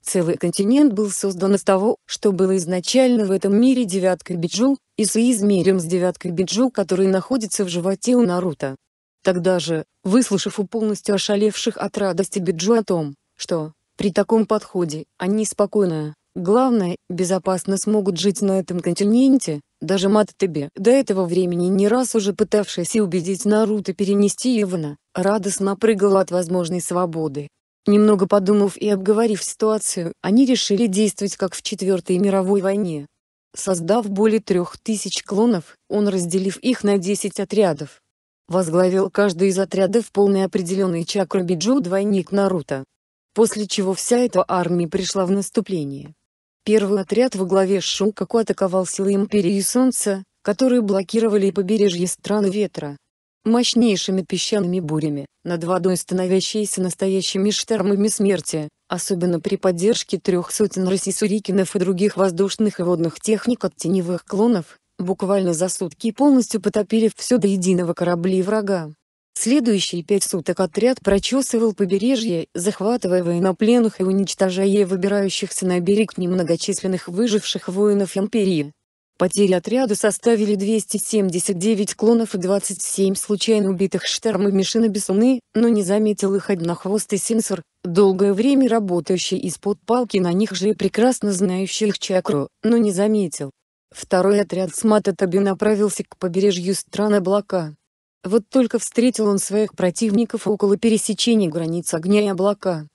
Speaker 1: Целый континент был создан из того, что было изначально в этом мире девяткой Биджу, и соизмерим с девяткой Биджу, который находится в животе у Наруто. Тогда же, выслушав у полностью ошалевших от радости Биджу о том, что, при таком подходе, они спокойно, главное, безопасно смогут жить на этом континенте, даже Мат Тебе, до этого времени не раз уже пытавшаяся убедить Наруто перенести Ивана, радостно прыгала от возможной свободы. Немного подумав и обговорив ситуацию, они решили действовать как в Четвертой мировой войне. Создав более трех тысяч клонов, он разделив их на 10 отрядов, возглавил каждый из отрядов полной определенной чакры Биджу двойник Наруто. После чего вся эта армия пришла в наступление. Первый отряд во главе с Шукаку атаковал силы Империи Солнца, которые блокировали побережье страны Ветра. Мощнейшими песчаными бурями, над водой становящиеся настоящими штормами смерти, особенно при поддержке трех сотен рассисурикинов и других воздушных и водных техник от теневых клонов, буквально за сутки полностью потопили все до единого корабли врага. Следующие пять суток отряд прочесывал побережье, захватывая военнопленных и уничтожая выбирающихся на берег немногочисленных выживших воинов Империи. Потери отряда составили 279 клонов и 27 случайно убитых штормом Мишина Бессуны, но не заметил их однохвостый сенсор, долгое время работающий из-под палки на них же и прекрасно знающий их чакру, но не заметил. Второй отряд с Мататаби направился к побережью стран облака. Вот только встретил он своих противников около пересечения границ огня и облака.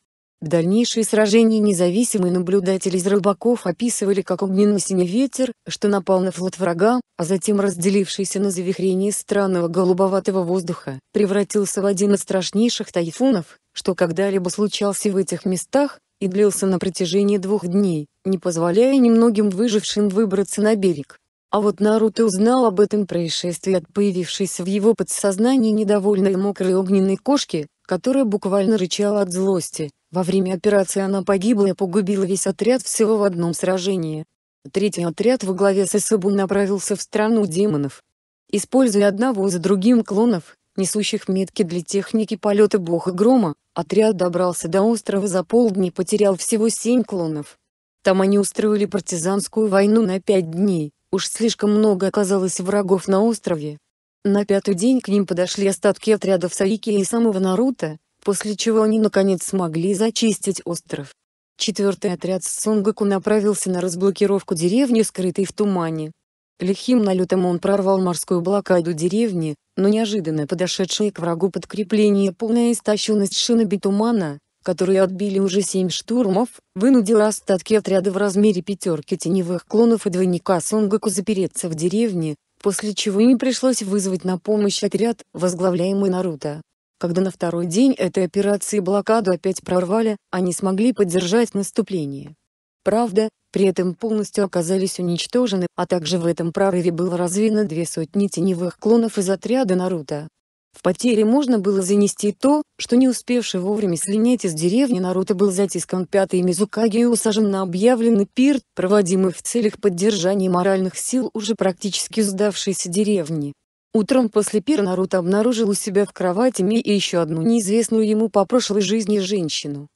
Speaker 1: Дальнейшие сражения независимые наблюдатели из рыбаков описывали как огненно-синий ветер, что напал на флот врага, а затем разделившийся на завихрение странного голубоватого воздуха, превратился в один из страшнейших тайфунов, что когда-либо случался в этих местах, и длился на протяжении двух дней, не позволяя немногим выжившим выбраться на берег. А вот Наруто узнал об этом происшествии от появившейся в его подсознании недовольной мокрой огненной кошки, которая буквально рычала от злости. Во время операции она погибла и погубила весь отряд всего в одном сражении. Третий отряд во главе с Исабу направился в страну демонов. Используя одного за другим клонов, несущих метки для техники полета бога грома, отряд добрался до острова за полдня потерял всего семь клонов. Там они устроили партизанскую войну на пять дней, уж слишком много оказалось врагов на острове. На пятый день к ним подошли остатки отрядов Саики и самого Наруто, после чего они наконец смогли зачистить остров. Четвертый отряд с Сонгаку направился на разблокировку деревни, скрытой в тумане. Лихим налетом он прорвал морскую блокаду деревни, но неожиданно подошедшее к врагу подкрепление полная истощенность шиноби тумана, которые отбили уже семь штурмов, вынудило остатки отряда в размере пятерки теневых клонов и двойника Сонгаку запереться в деревне, после чего им пришлось вызвать на помощь отряд, возглавляемый Наруто. Когда на второй день этой операции блокаду опять прорвали, они смогли поддержать наступление. Правда, при этом полностью оказались уничтожены, а также в этом прорыве было развеяно две сотни теневых клонов из отряда Наруто. В потери можно было занести то, что не успевший вовремя слинять из деревни Наруто был затискан пятый Мизукаги и усажен на объявленный пир, проводимый в целях поддержания моральных сил уже практически сдавшейся деревни. Утром после пира Наруто обнаружил у себя в кровати Ми и еще одну неизвестную ему по прошлой жизни женщину.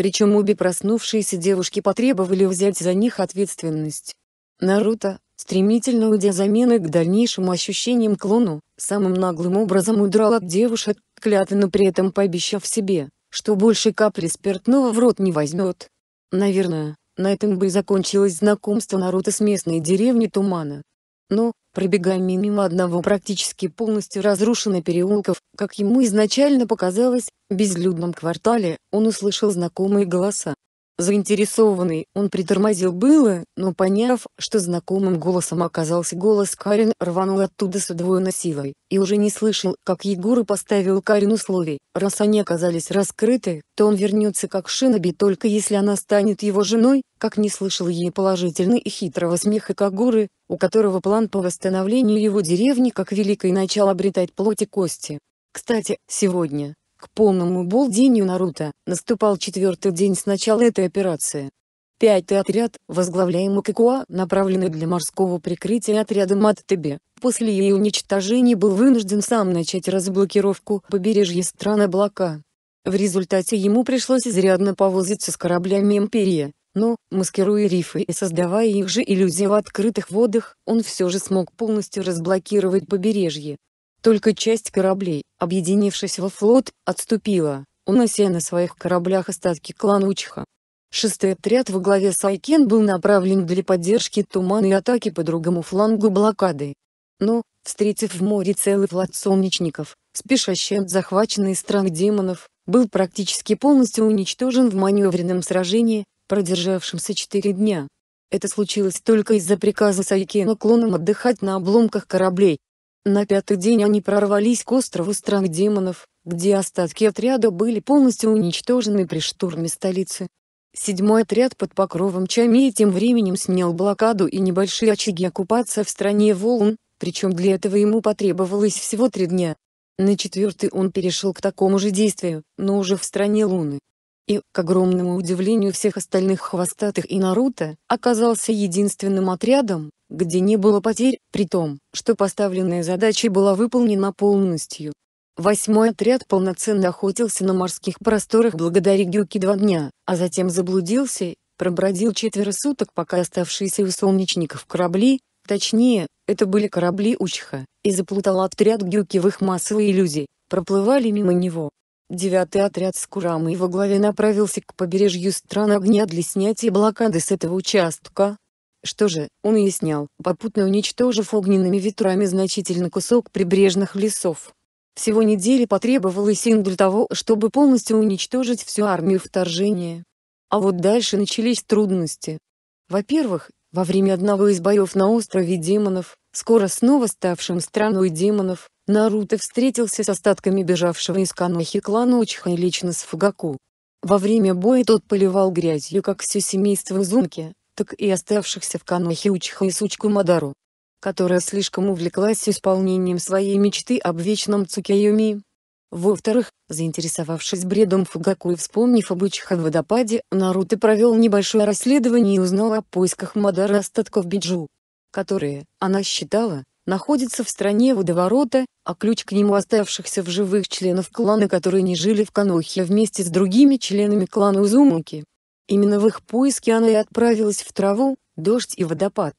Speaker 1: Причем обе проснувшиеся девушки потребовали взять за них ответственность. Наруто, стремительно уйдя замены к дальнейшим ощущениям клону, самым наглым образом удрал от девушек, клятвенно при этом пообещав себе, что больше капли спиртного в рот не возьмет. Наверное, на этом бы и закончилось знакомство Наруто с местной деревней Тумана. Но, пробегая мимо одного практически полностью разрушенного переулка, как ему изначально показалось, безлюдном квартале, он услышал знакомые голоса. Заинтересованный, он притормозил было, но поняв, что знакомым голосом оказался голос Карин, рванул оттуда с удвоенной силой, и уже не слышал, как Егор поставил Карен условий, раз они оказались раскрыты, то он вернется как Шиноби только если она станет его женой, как не слышал ей положительный и хитрого смеха Кагуры, у которого план по восстановлению его деревни как великое начало обретать плоти кости. Кстати, сегодня, к полному болдению Наруто наступал четвертый день с начала этой операции. Пятый отряд, возглавляемый Кокуа, направленный для морского прикрытия отряда Маттебе, после ее уничтожения был вынужден сам начать разблокировку побережья стран облака. В результате ему пришлось изрядно повозиться с кораблями Империи, но, маскируя рифы и создавая их же иллюзии в открытых водах, он все же смог полностью разблокировать побережье, только часть кораблей, объединившись во флот, отступила, унося на своих кораблях остатки клана Учха. Шестой отряд во главе с Айкен был направлен для поддержки тумана и атаки по другому флангу блокады. Но, встретив в море целый флот солнечников, спешащий от захваченной страны демонов, был практически полностью уничтожен в маневренном сражении, продержавшемся четыре дня. Это случилось только из-за приказа Сайкена клонам отдыхать на обломках кораблей, на пятый день они прорвались к острову Страх Демонов, где остатки отряда были полностью уничтожены при штурме столицы. Седьмой отряд под покровом Чами тем временем снял блокаду и небольшие очаги оккупации в стране волн, причем для этого ему потребовалось всего три дня. На четвертый он перешел к такому же действию, но уже в стране Луны. И, к огромному удивлению всех остальных хвостатых и Наруто, оказался единственным отрядом, где не было потерь, при том, что поставленная задача была выполнена полностью. Восьмой отряд полноценно охотился на морских просторах благодаря Гюке два дня, а затем заблудился, пробродил четверо суток пока оставшиеся у солнечников корабли, точнее, это были корабли Учха, и заплутал отряд Гюки в их массовой иллюзии, проплывали мимо него. Девятый отряд с Курамой во главе направился к побережью стран огня для снятия блокады с этого участка, что же, он яснял, попутно уничтожив огненными ветрами значительный кусок прибрежных лесов. Всего недели потребовалось им для того, чтобы полностью уничтожить всю армию вторжения. А вот дальше начались трудности. Во-первых, во время одного из боев на острове демонов, скоро снова ставшим страной демонов, Наруто встретился с остатками бежавшего из Канохи клана Очха и лично с Фугаку. Во время боя тот поливал грязью как все семейство Зумки, так и оставшихся в Канохе Учиха и сучку Мадару, которая слишком увлеклась исполнением своей мечты об вечном Цукеюми. Во-вторых, заинтересовавшись бредом Фугаку и вспомнив об Учиха водопаде, Наруто провел небольшое расследование и узнал о поисках Мадары остатков Биджу, которые, она считала, находятся в стране водоворота, а ключ к нему оставшихся в живых членов клана, которые не жили в Канохе вместе с другими членами клана Узумуки. Именно в их поиске она и отправилась в траву, дождь и водопад.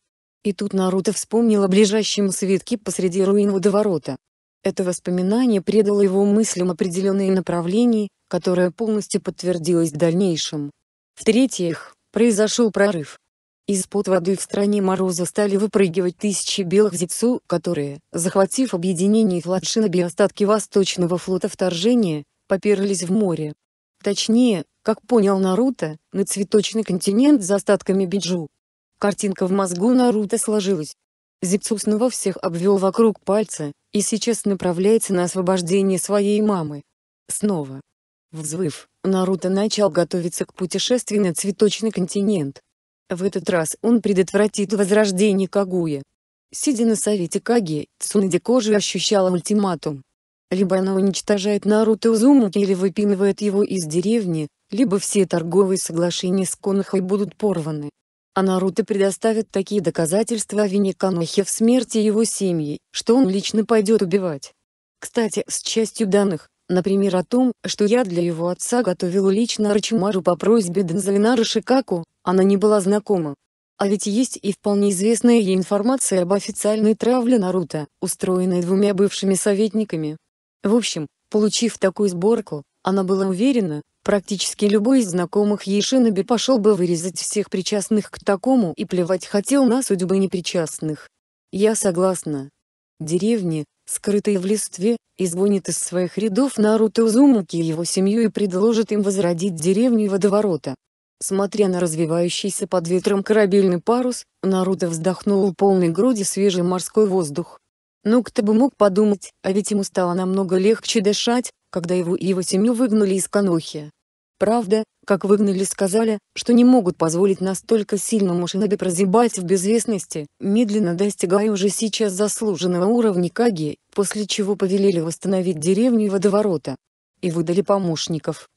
Speaker 1: И тут Наруто вспомнил о ближайшем свитке посреди руин водоворота. Это воспоминание придало его мыслям определенные направления, которое полностью подтвердилось в дальнейшем. В-третьих, произошел прорыв. Из-под воды в стране Мороза стали выпрыгивать тысячи белых зицу, которые, захватив объединение флот Шиноби остатки Восточного флота вторжения, поперлись в море. Точнее, как понял Наруто, на цветочный континент за остатками биджу. Картинка в мозгу Наруто сложилась. Зицу снова всех обвел вокруг пальца, и сейчас направляется на освобождение своей мамы. Снова. Взвыв, Наруто начал готовиться к путешествию на цветочный континент. В этот раз он предотвратит возрождение Кагуя. Сидя на совете Каги, Цунади Кожи ощущала ультиматум. Либо она уничтожает Наруто Узумуки, или выпинывает его из деревни, либо все торговые соглашения с Конохой будут порваны. А Наруто предоставит такие доказательства о вине Конохи в смерти его семьи, что он лично пойдет убивать. Кстати, с частью данных, например о том, что я для его отца готовил лично Рачимару по просьбе Дензелинара Шикаку, она не была знакома. А ведь есть и вполне известная ей информация об официальной травле Наруто, устроенной двумя бывшими советниками. В общем, получив такую сборку, она была уверена, практически любой из знакомых ей Шиноби пошел бы вырезать всех причастных к такому и плевать хотел на судьбы непричастных. Я согласна. Деревни, скрытые в листве, извонит из своих рядов Наруто Узумаки и его семью и предложит им возродить деревню и водоворота. Смотря на развивающийся под ветром корабельный парус, Наруто вздохнул полной груди свежий морской воздух. Ну кто бы мог подумать, а ведь ему стало намного легче дышать, когда его и его семью выгнали из Канохи. Правда, как выгнали сказали, что не могут позволить настолько сильному шиноби прозябать в безвестности, медленно достигая уже сейчас заслуженного уровня Каги, после чего повелели восстановить деревню и водоворота. И выдали помощников.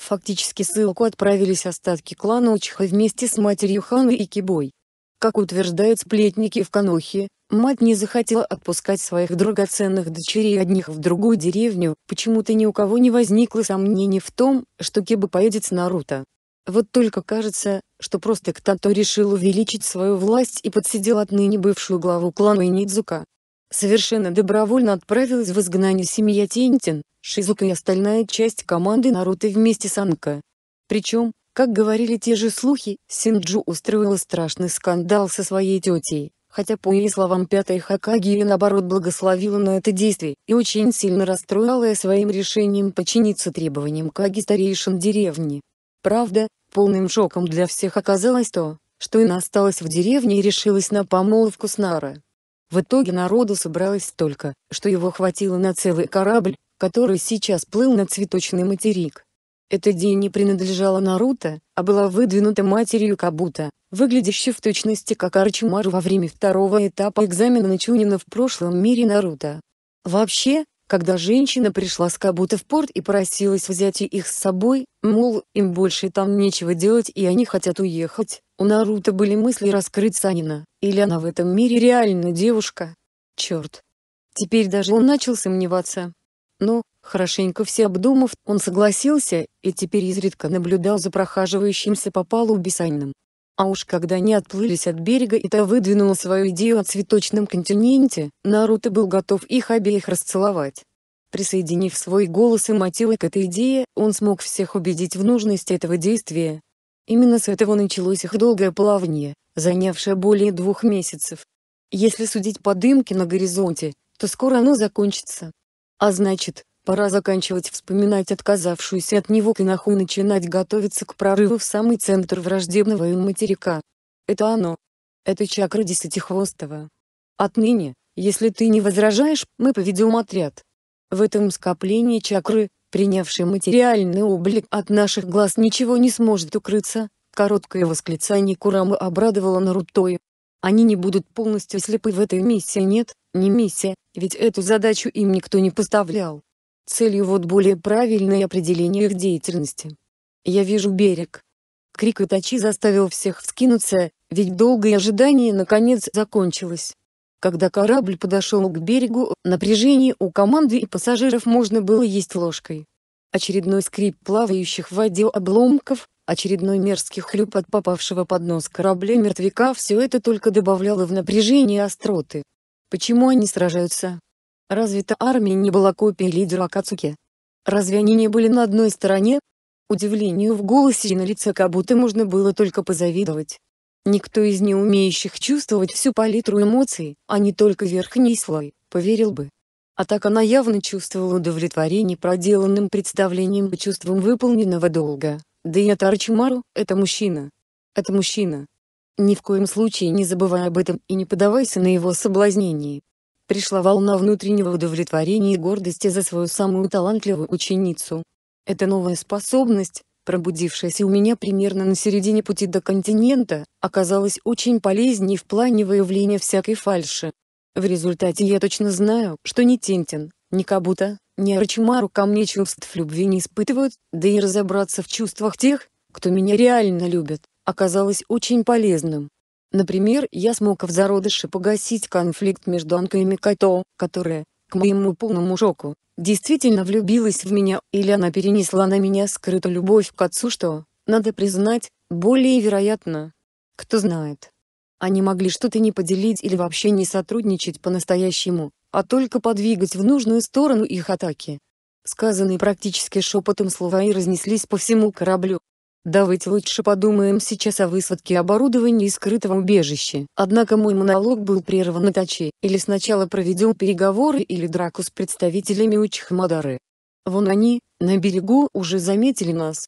Speaker 1: Фактически ссылку отправились остатки клана Учха вместе с матерью Ханы и Кибой. Как утверждают сплетники в Канохе, Мать не захотела отпускать своих драгоценных дочерей одних в другую деревню, почему-то ни у кого не возникло сомнений в том, что Кеба поедет с Наруто. Вот только кажется, что просто Ктато решил увеличить свою власть и подсидел отныне бывшую главу клана Инидзука. Совершенно добровольно отправилась в изгнание семья Тентин, Шизука и остальная часть команды Наруто вместе с Анка. Причем, как говорили те же слухи, Синджу устроила страшный скандал со своей тетей, хотя по ее словам пятая Хакаги наоборот благословила на это действие, и очень сильно расстроила своим решением подчиниться требованиям Каги старейшин деревни. Правда, полным шоком для всех оказалось то, что она осталась в деревне и решилась на помолвку с Нара. В итоге народу собралось столько, что его хватило на целый корабль, который сейчас плыл на цветочный материк. Эта Ди не принадлежала Наруто, а была выдвинута матерью Кабута, выглядящей в точности как Арчимару во время второго этапа экзамена на Чунина в прошлом мире Наруто. Вообще, когда женщина пришла с Кабута в порт и просилась взять их с собой, мол, им больше там нечего делать и они хотят уехать, у Наруто были мысли раскрыть Санина, или она в этом мире реально девушка. Черт. Теперь даже он начал сомневаться, но, ну, хорошенько все обдумав, он согласился, и теперь изредка наблюдал за прохаживающимся по палубе Саньным. А уж когда не отплылись от берега и та выдвинула свою идею о цветочном континенте, Наруто был готов их обеих расцеловать. Присоединив свой голос и мотивы к этой идее, он смог всех убедить в нужности этого действия. Именно с этого началось их долгое плавание, занявшее более двух месяцев. Если судить по дымке на горизонте, то скоро оно закончится. А значит, пора заканчивать вспоминать отказавшуюся от него киноху и начинать готовиться к прорыву в самый центр враждебного им материка. Это оно. Это чакра Десятихвостого. Отныне, если ты не возражаешь, мы поведем отряд. В этом скоплении чакры, принявшей материальный облик от наших глаз ничего не сможет укрыться, короткое восклицание Курамы обрадовало Нарутою. Они не будут полностью слепы в этой миссии нет, не миссия, ведь эту задачу им никто не поставлял. Целью вот более правильное определение их деятельности. Я вижу берег. Крик Итачи заставил всех вскинуться, ведь долгое ожидание наконец закончилось. Когда корабль подошел к берегу, напряжение у команды и пассажиров можно было есть ложкой. Очередной скрип плавающих в воде обломков, очередной мерзкий хлюп от попавшего под нос корабля мертвяка все это только добавляло в напряжение остроты. Почему они сражаются? Разве-то армия не была копией лидера Акацуки? Разве они не были на одной стороне? Удивлению в голосе и на лице как будто можно было только позавидовать. Никто из неумеющих чувствовать всю палитру эмоций, а не только верхний слой, поверил бы. А так она явно чувствовала удовлетворение проделанным представлением и чувством выполненного долга. Да и это Арчимару, это мужчина. Это мужчина. Ни в коем случае не забывай об этом и не поддавайся на его соблазнение. Пришла волна внутреннего удовлетворения и гордости за свою самую талантливую ученицу. Эта новая способность, пробудившаяся у меня примерно на середине пути до континента, оказалась очень полезней в плане выявления всякой фальши. В результате я точно знаю, что ни Тентин, ни Кабута, ни Арчимару ко мне чувств любви не испытывают, да и разобраться в чувствах тех, кто меня реально любит, оказалось очень полезным. Например, я смог в зародыше погасить конфликт между Анкой и Микото, которая, к моему полному шоку, действительно влюбилась в меня, или она перенесла на меня скрытую любовь к отцу, что, надо признать, более вероятно. Кто знает. Они могли что-то не поделить или вообще не сотрудничать по-настоящему, а только подвигать в нужную сторону их атаки. Сказанные практически шепотом слова и разнеслись по всему кораблю, Давайте лучше подумаем сейчас о высадке оборудования и скрытом убежище. Однако мой монолог был прерван Атачи, или сначала проведем переговоры или драку с представителями Учхмадары. Вон они, на берегу уже заметили нас.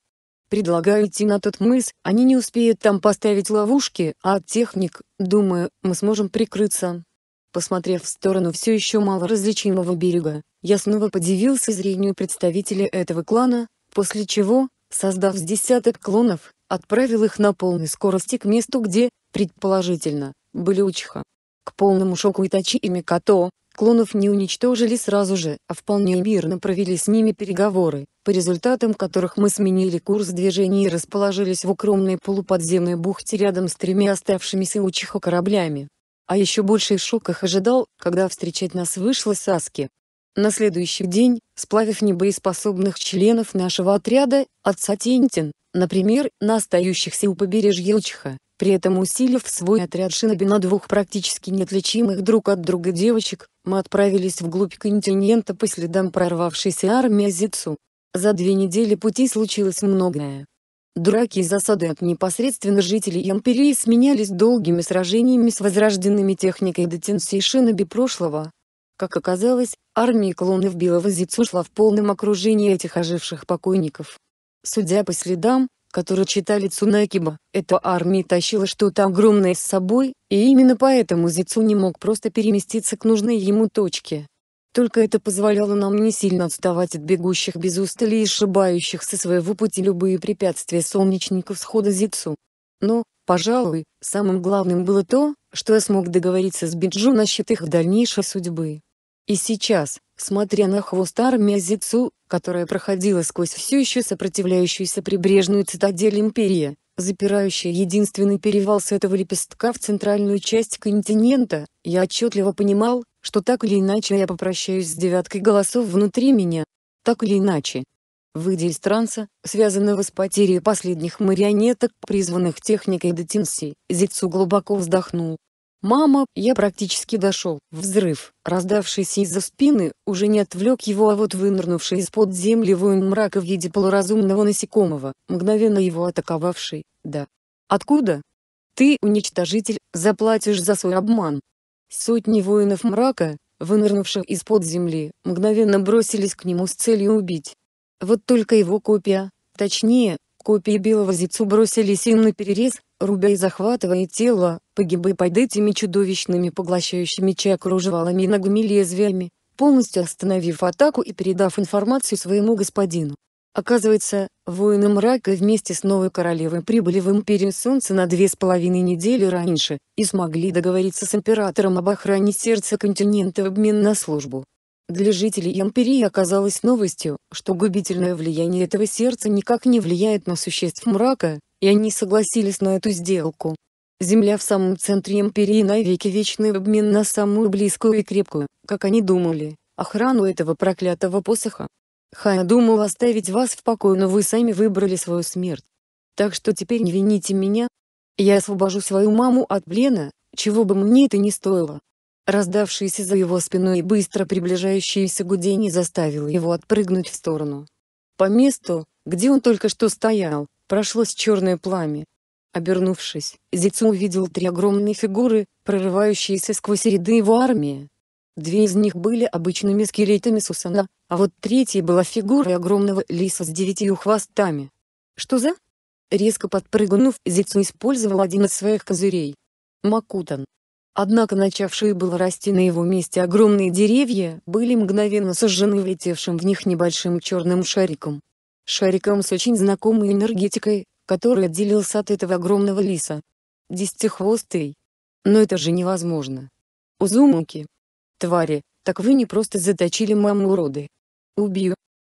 Speaker 1: Предлагаю идти на тот мыс, они не успеют там поставить ловушки, а от техник, думаю, мы сможем прикрыться. Посмотрев в сторону все еще малоразличимого берега, я снова подивился зрению представителей этого клана, после чего, создав с десяток клонов, отправил их на полной скорости к месту где, предположительно, были Учиха. К полному шоку Итачи и Микато, клонов не уничтожили сразу же, а вполне мирно провели с ними переговоры, по результатам которых мы сменили курс движения и расположились в укромной полуподземной бухте рядом с тремя оставшимися Учиха кораблями. А еще больший шок их ожидал, когда встречать нас вышла Саски. На следующий день, сплавив небоеспособных членов нашего отряда, отца Тентин, например, на остающихся у побережья Лчха, при этом усилив свой отряд шиноби на двух практически неотличимых друг от друга девочек, мы отправились вглубь континента по следам прорвавшейся армии Зицу. За две недели пути случилось многое. Драки и засады от непосредственно жителей Империи сменялись долгими сражениями с возрожденными техникой и шиноби прошлого. Как оказалось, Армия клонов Белого Зицу шла в полном окружении этих оживших покойников. Судя по следам, которые читали Цунакиба, эта армия тащила что-то огромное с собой, и именно поэтому Зицу не мог просто переместиться к нужной ему точке. Только это позволяло нам не сильно отставать от бегущих без устали и сшибающих со своего пути любые препятствия солнечников схода Зицу. Но, пожалуй, самым главным было то, что я смог договориться с Биджу насчет их дальнейшей судьбы. И сейчас, смотря на хвост армии Зицу, которая проходила сквозь все еще сопротивляющуюся прибрежную цитадель Империи, запирающая единственный перевал с этого лепестка в центральную часть континента, я отчетливо понимал, что так или иначе я попрощаюсь с девяткой голосов внутри меня. Так или иначе. Выйдя из транса, связанного с потерей последних марионеток, призванных техникой Детинси, Зицу глубоко вздохнул, «Мама, я практически дошел!» Взрыв, раздавшийся из-за спины, уже не отвлек его, а вот вынырнувший из-под земли воин мрака в виде полуразумного насекомого, мгновенно его атаковавший, да. «Откуда?» «Ты, уничтожитель, заплатишь за свой обман!» Сотни воинов мрака, вынырнувших из-под земли, мгновенно бросились к нему с целью убить. Вот только его копия, точнее, копии белого зицу бросились им на перерез, рубя и захватывая тело, погибая под этими чудовищными поглощающими чай кружевалами и ногами лезвиями, полностью остановив атаку и передав информацию своему господину. Оказывается, воины мрака вместе с новой королевой прибыли в Империю Солнца на две с половиной недели раньше, и смогли договориться с императором об охране сердца континента в обмен на службу. Для жителей Империи оказалось новостью, что губительное влияние этого сердца никак не влияет на существ мрака, и они согласились на эту сделку. Земля в самом центре империи навеки вечный обмен на самую близкую и крепкую, как они думали, охрану этого проклятого посоха. Хая думал оставить вас в покое, но вы сами выбрали свою смерть. Так что теперь не вините меня. Я освобожу свою маму от плена, чего бы мне это ни стоило. Раздавшееся за его спиной и быстро приближающееся гудение заставило его отпрыгнуть в сторону. По месту, где он только что стоял, прошлось черное пламя. Обернувшись, Зицу увидел три огромные фигуры, прорывающиеся сквозь ряды его армии. Две из них были обычными скелетами Сусана, а вот третья была фигурой огромного лиса с девятью хвостами. «Что за?» Резко подпрыгнув, Зицу использовал один из своих козырей. Макутан. Однако начавшие было расти на его месте огромные деревья были мгновенно сожжены влетевшим в них небольшим черным шариком шариком с очень знакомой энергетикой, который отделился от этого огромного лиса. Десятихвостый. Но это же невозможно. Узумуки. Твари, так вы не просто заточили маму уроды. Убью.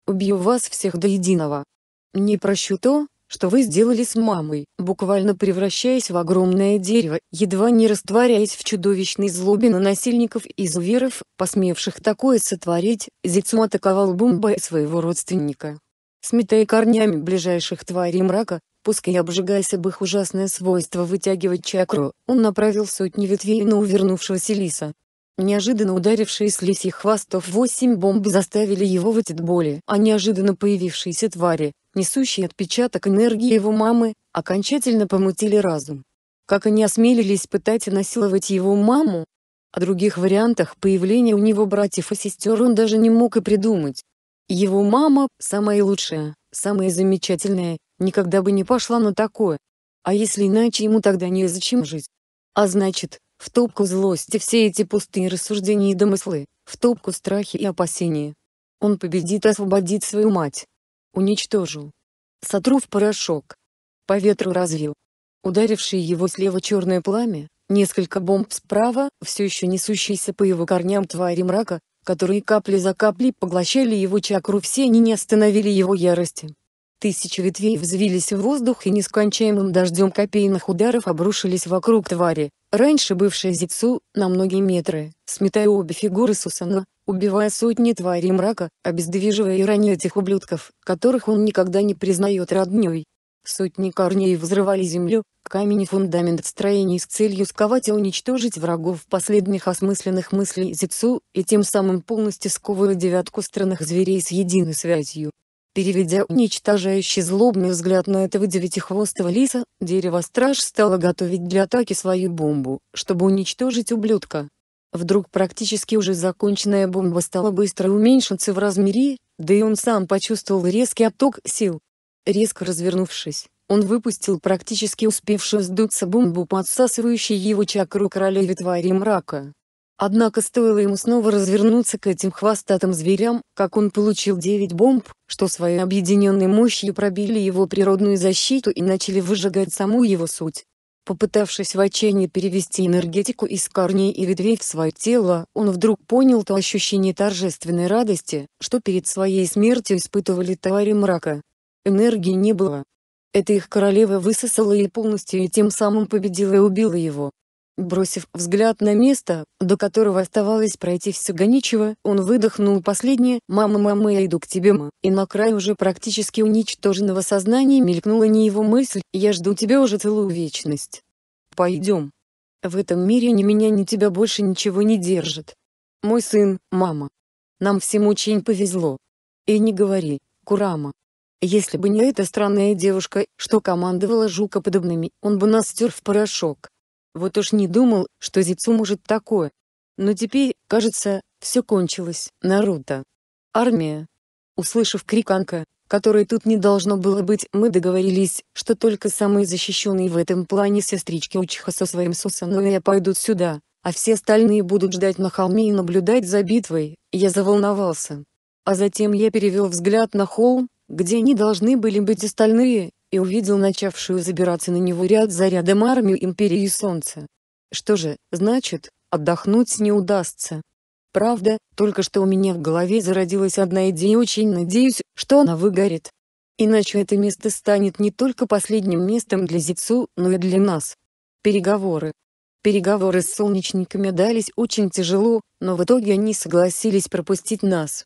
Speaker 1: Убью вас всех до единого. Не прощу то, что вы сделали с мамой, буквально превращаясь в огромное дерево, едва не растворяясь в чудовищной злобе на насильников и зверов, посмевших такое сотворить, Зицу атаковал бомбой своего родственника сметая корнями ближайших тварей мрака, пускай обжигаясь об их ужасное свойство вытягивать чакру, он направил сотни ветвей на увернувшегося лиса. Неожиданно ударившие с лисьих хвостов восемь бомб заставили его выть от боли, а неожиданно появившиеся твари, несущие отпечаток энергии его мамы, окончательно помутили разум. Как они осмелились пытать и насиловать его маму? О других вариантах появления у него братьев и сестер он даже не мог и придумать. Его мама, самая лучшая, самая замечательная, никогда бы не пошла на такое. А если иначе ему тогда не зачем жить? А значит, в топку злости все эти пустые рассуждения и домыслы, в топку страхи и опасения. Он победит и освободит свою мать. Уничтожил. Сотру в порошок. По ветру развил. Ударивший его слева черное пламя, несколько бомб справа, все еще несущиеся по его корням твари мрака, которые капли за каплей поглощали его чакру все они не остановили его ярости. Тысячи ветвей взвились в воздух и нескончаемым дождем копейных ударов обрушились вокруг твари, раньше бывшей Зицу, на многие метры, сметая обе фигуры Сусана, убивая сотни тварей мрака, обездвиживая и раня этих ублюдков, которых он никогда не признает родней. Сотни корней взрывали землю, камень и фундамент строений с целью сковать и уничтожить врагов последних осмысленных мыслей Зицу, и тем самым полностью сковывая девятку странных зверей с единой связью. Переведя уничтожающий злобный взгляд на этого девятихвостого лиса, дерево-страж стало готовить для атаки свою бомбу, чтобы уничтожить ублюдка. Вдруг практически уже законченная бомба стала быстро уменьшиться в размере, да и он сам почувствовал резкий отток сил. Резко развернувшись, он выпустил практически успевшую сдуться бомбу подсасывающей его чакру королеве твари мрака. Однако стоило ему снова развернуться к этим хвостатым зверям, как он получил 9 бомб, что своей объединенной мощью пробили его природную защиту и начали выжигать саму его суть. Попытавшись в отчаянии перевести энергетику из корней и ветвей в свое тело, он вдруг понял то ощущение торжественной радости, что перед своей смертью испытывали твари мрака. Энергии не было, это их королева высосала и полностью и тем самым победила и убила его. Бросив взгляд на место, до которого оставалось пройти все ничего, он выдохнул последнее «Мама, мама, я иду к тебе, ма», и на край уже практически уничтоженного сознания мелькнула не его мысль «Я жду тебя уже целую вечность». «Пойдем. В этом мире ни меня, ни тебя больше ничего не держит. Мой сын, мама. Нам всем очень повезло. И не говори, Курама, если бы не эта странная девушка, что командовала жукоподобными, он бы нас стер в порошок. Вот уж не думал, что Зицу может такое. Но теперь, кажется, все кончилось, Наруто. Армия. Услышав крик Анка, которой тут не должно было быть, мы договорились, что только самые защищенные в этом плане сестрички Учиха со своим Сусануэя пойдут сюда, а все остальные будут ждать на холме и наблюдать за битвой, я заволновался. А затем я перевел взгляд на холм, где они должны были быть остальные, и увидел начавшую забираться на него ряд за рядом армию Империи Солнца. Что же, значит, отдохнуть не удастся. Правда, только что у меня в голове зародилась одна идея очень надеюсь, что она выгорит. Иначе это место станет не только последним местом для Зицу, но и для нас. Переговоры. Переговоры с солнечниками дались очень тяжело, но в итоге они согласились пропустить нас.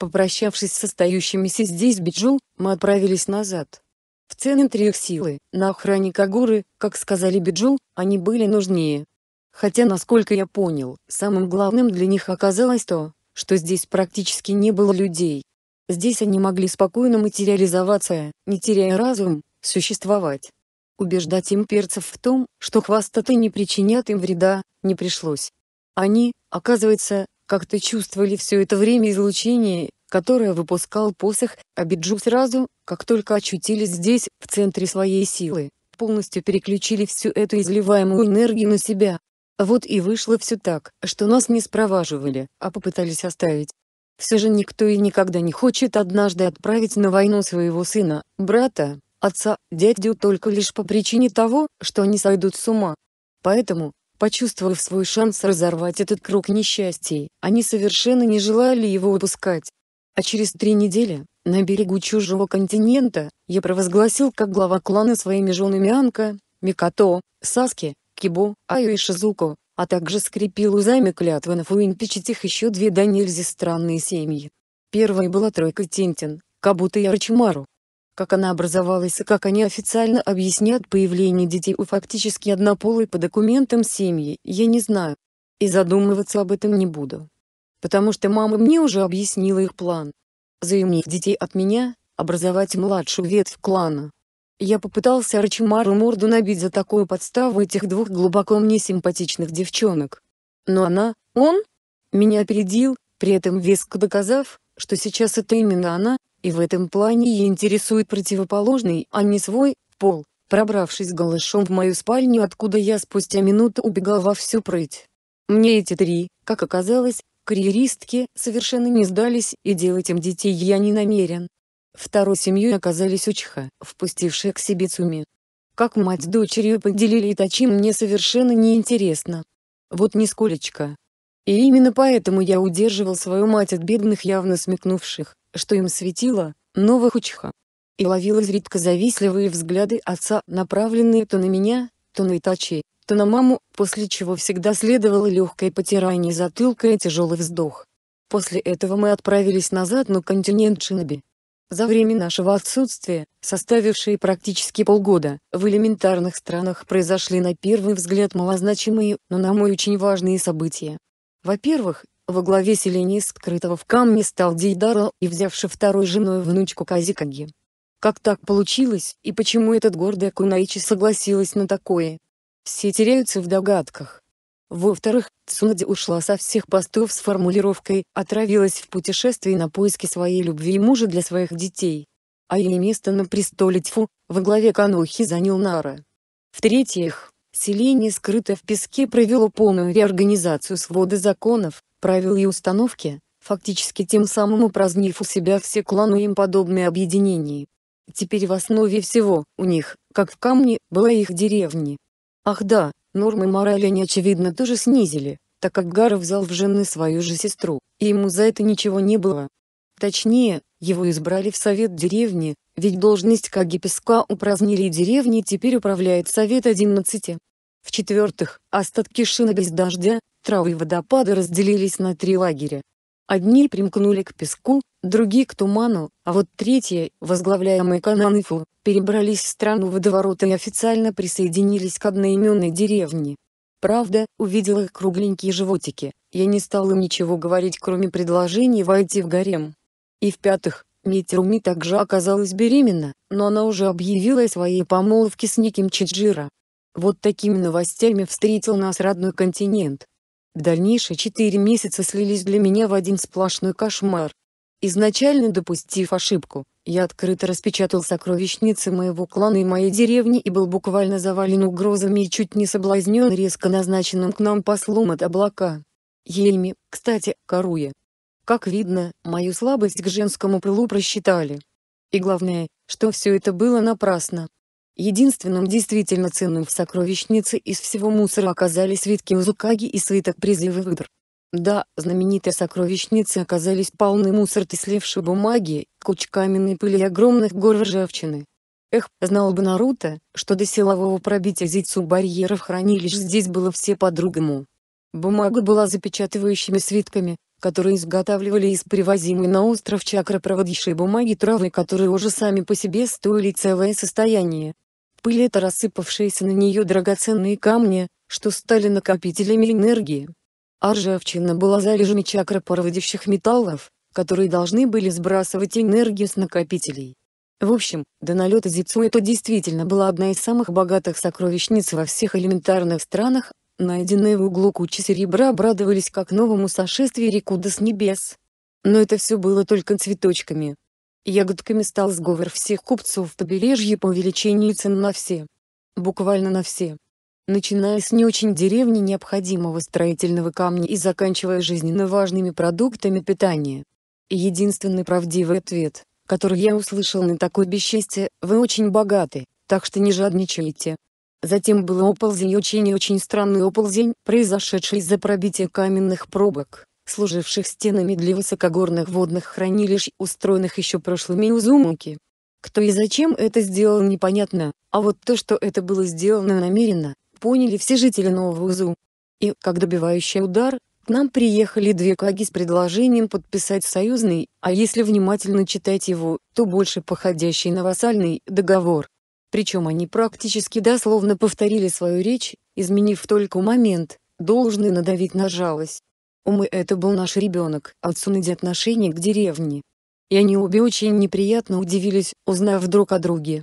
Speaker 1: Попрощавшись с остающимися здесь Биджу, мы отправились назад. В центре их силы, на охране Кагуры, как сказали Биджу, они были нужнее. Хотя, насколько я понял, самым главным для них оказалось то, что здесь практически не было людей. Здесь они могли спокойно материализоваться, не теряя разум, существовать. Убеждать имперцев в том, что хвастоты не причинят им вреда, не пришлось. Они, оказывается, как-то чувствовали все это время излучение, которое выпускал посох Абиджу сразу, как только очутились здесь, в центре своей силы, полностью переключили всю эту изливаемую энергию на себя. Вот и вышло все так, что нас не спроваживали, а попытались оставить. Все же никто и никогда не хочет однажды отправить на войну своего сына, брата, отца, дядю только лишь по причине того, что они сойдут с ума. Поэтому, Почувствовав свой шанс разорвать этот круг несчастий, они совершенно не желали его упускать. А через три недели, на берегу чужого континента, я провозгласил как глава клана своими женами Анка, Микато, Саски, Кибо, Айо и Шизуко, а также скрепил узами клятвы на Фуинпичитих еще две да нельзя странные семьи. Первой была тройка Тентин, Кабута и Арчимару, как она образовалась и как они официально объяснят появление детей у фактически однополой по документам семьи, я не знаю. И задумываться об этом не буду. Потому что мама мне уже объяснила их план. Заимнив детей от меня, образовать младшую ветвь клана. Я попытался Арчимару морду набить за такую подставу этих двух глубоко мне симпатичных девчонок. Но она, он, меня опередил, при этом веско доказав, что сейчас это именно она, и в этом плане ей интересует противоположный, а не свой, пол. Пробравшись голышом в мою спальню, откуда я спустя минуту убегал во всю прыть. Мне эти три, как оказалось, карьеристки совершенно не сдались, и делать им детей я не намерен. Второй семьей оказались Учиха, впустившие к себе Цуми. Как мать с дочерью поделили Итачи мне совершенно неинтересно. Вот нисколечко. И именно поэтому я удерживал свою мать от бедных явно смекнувших, что им светило, новых учха. И ловил редко завистливые взгляды отца, направленные то на меня, то на Итачи, то на маму, после чего всегда следовало легкое потирание затылка и тяжелый вздох. После этого мы отправились назад на континент Шиноби. За время нашего отсутствия, составившие практически полгода, в элементарных странах произошли на первый взгляд малозначимые, но на мой очень важные события. Во-первых, во главе селения скрытого в камне стал Дейдаро, и взявший второй женой внучку Казикаги. Как так получилось, и почему этот гордый Кунаичи согласилась на такое? Все теряются в догадках. Во-вторых, Цунади ушла со всех постов с формулировкой «отравилась в путешествии на поиски своей любви и мужа для своих детей». А ее место на престоле Тьфу, во главе Канохи занял Нара. В-третьих, селение скрыто в песке провело полную реорганизацию свода законов, правил и установки, фактически тем самым упразднив у себя все кланы и им подобные объединения. Теперь в основе всего, у них, как в камне, была их деревни. Ах да, нормы морали они очевидно тоже снизили, так как Гаров взял в жены свою же сестру, и ему за это ничего не было. Точнее, его избрали в совет деревни, ведь должность Кагиписка упразднили и деревни теперь управляет совет 11. В-четвертых, остатки шина без дождя, Травы и водопады разделились на три лагеря. Одни примкнули к песку, другие к туману, а вот третьи, возглавляемые Кананыфу, перебрались в страну водоворота и официально присоединились к одноименной деревне. Правда, увидел их кругленькие животики, я не стал им ничего говорить кроме предложений войти в гарем. И в-пятых, Митируми также оказалась беременна, но она уже объявила о своей помолвке с неким Чиджира. Вот такими новостями встретил нас родной континент, в дальнейшие четыре месяца слились для меня в один сплошной кошмар. Изначально допустив ошибку, я открыто распечатал сокровищницы моего клана и моей деревни и был буквально завален угрозами и чуть не соблазнен резко назначенным к нам послом от облака. Ельми, кстати, коруя. Как видно, мою слабость к женскому пылу просчитали. И главное, что все это было напрасно. Единственным действительно ценным в сокровищнице из всего мусора оказались свитки Узукаги и свиток призыва выдр. Да, знаменитые сокровищницы оказались полны мусор слевшей бумаги, куч каменной пыли и огромных гор ржавчины. Эх, знал бы Наруто, что до силового пробития зицу барьеров хранилищ здесь было все по-другому. Бумага была запечатывающими свитками, которые изготавливали из привозимой на остров чакропроводящей бумаги травы которые уже сами по себе стоили целое состояние, пыль это рассыпавшиеся на нее драгоценные камни, что стали накопителями энергии. А ржавчина была залежами чакропроводящих металлов, которые должны были сбрасывать энергию с накопителей. В общем, до налета Зицу это действительно была одна из самых богатых сокровищниц во всех элементарных странах, найденные в углу кучи серебра обрадовались как новому сошествию Рикуда с небес. Но это все было только цветочками, Ягодками стал сговор всех купцов побережья по увеличению цен на все. Буквально на все. Начиная с не очень деревни необходимого строительного камня и заканчивая жизненно важными продуктами питания. Единственный правдивый ответ, который я услышал на такое бесчестие, вы очень богаты, так что не жадничайте. Затем был оползень очень очень странный оползень, произошедший из-за пробития каменных пробок служивших стенами для высокогорных водных хранилищ, устроенных еще прошлыми Узумуки. Кто и зачем это сделал непонятно, а вот то, что это было сделано намеренно, поняли все жители Нового Узу. И, как добивающий удар, к нам приехали две каги с предложением подписать союзный, а если внимательно читать его, то больше походящий на вассальный договор. Причем они практически дословно повторили свою речь, изменив только момент, должны надавить на жалость. Умы — это был наш ребенок, отцу-надя отношение к деревне. И они обе очень неприятно удивились, узнав друг о друге.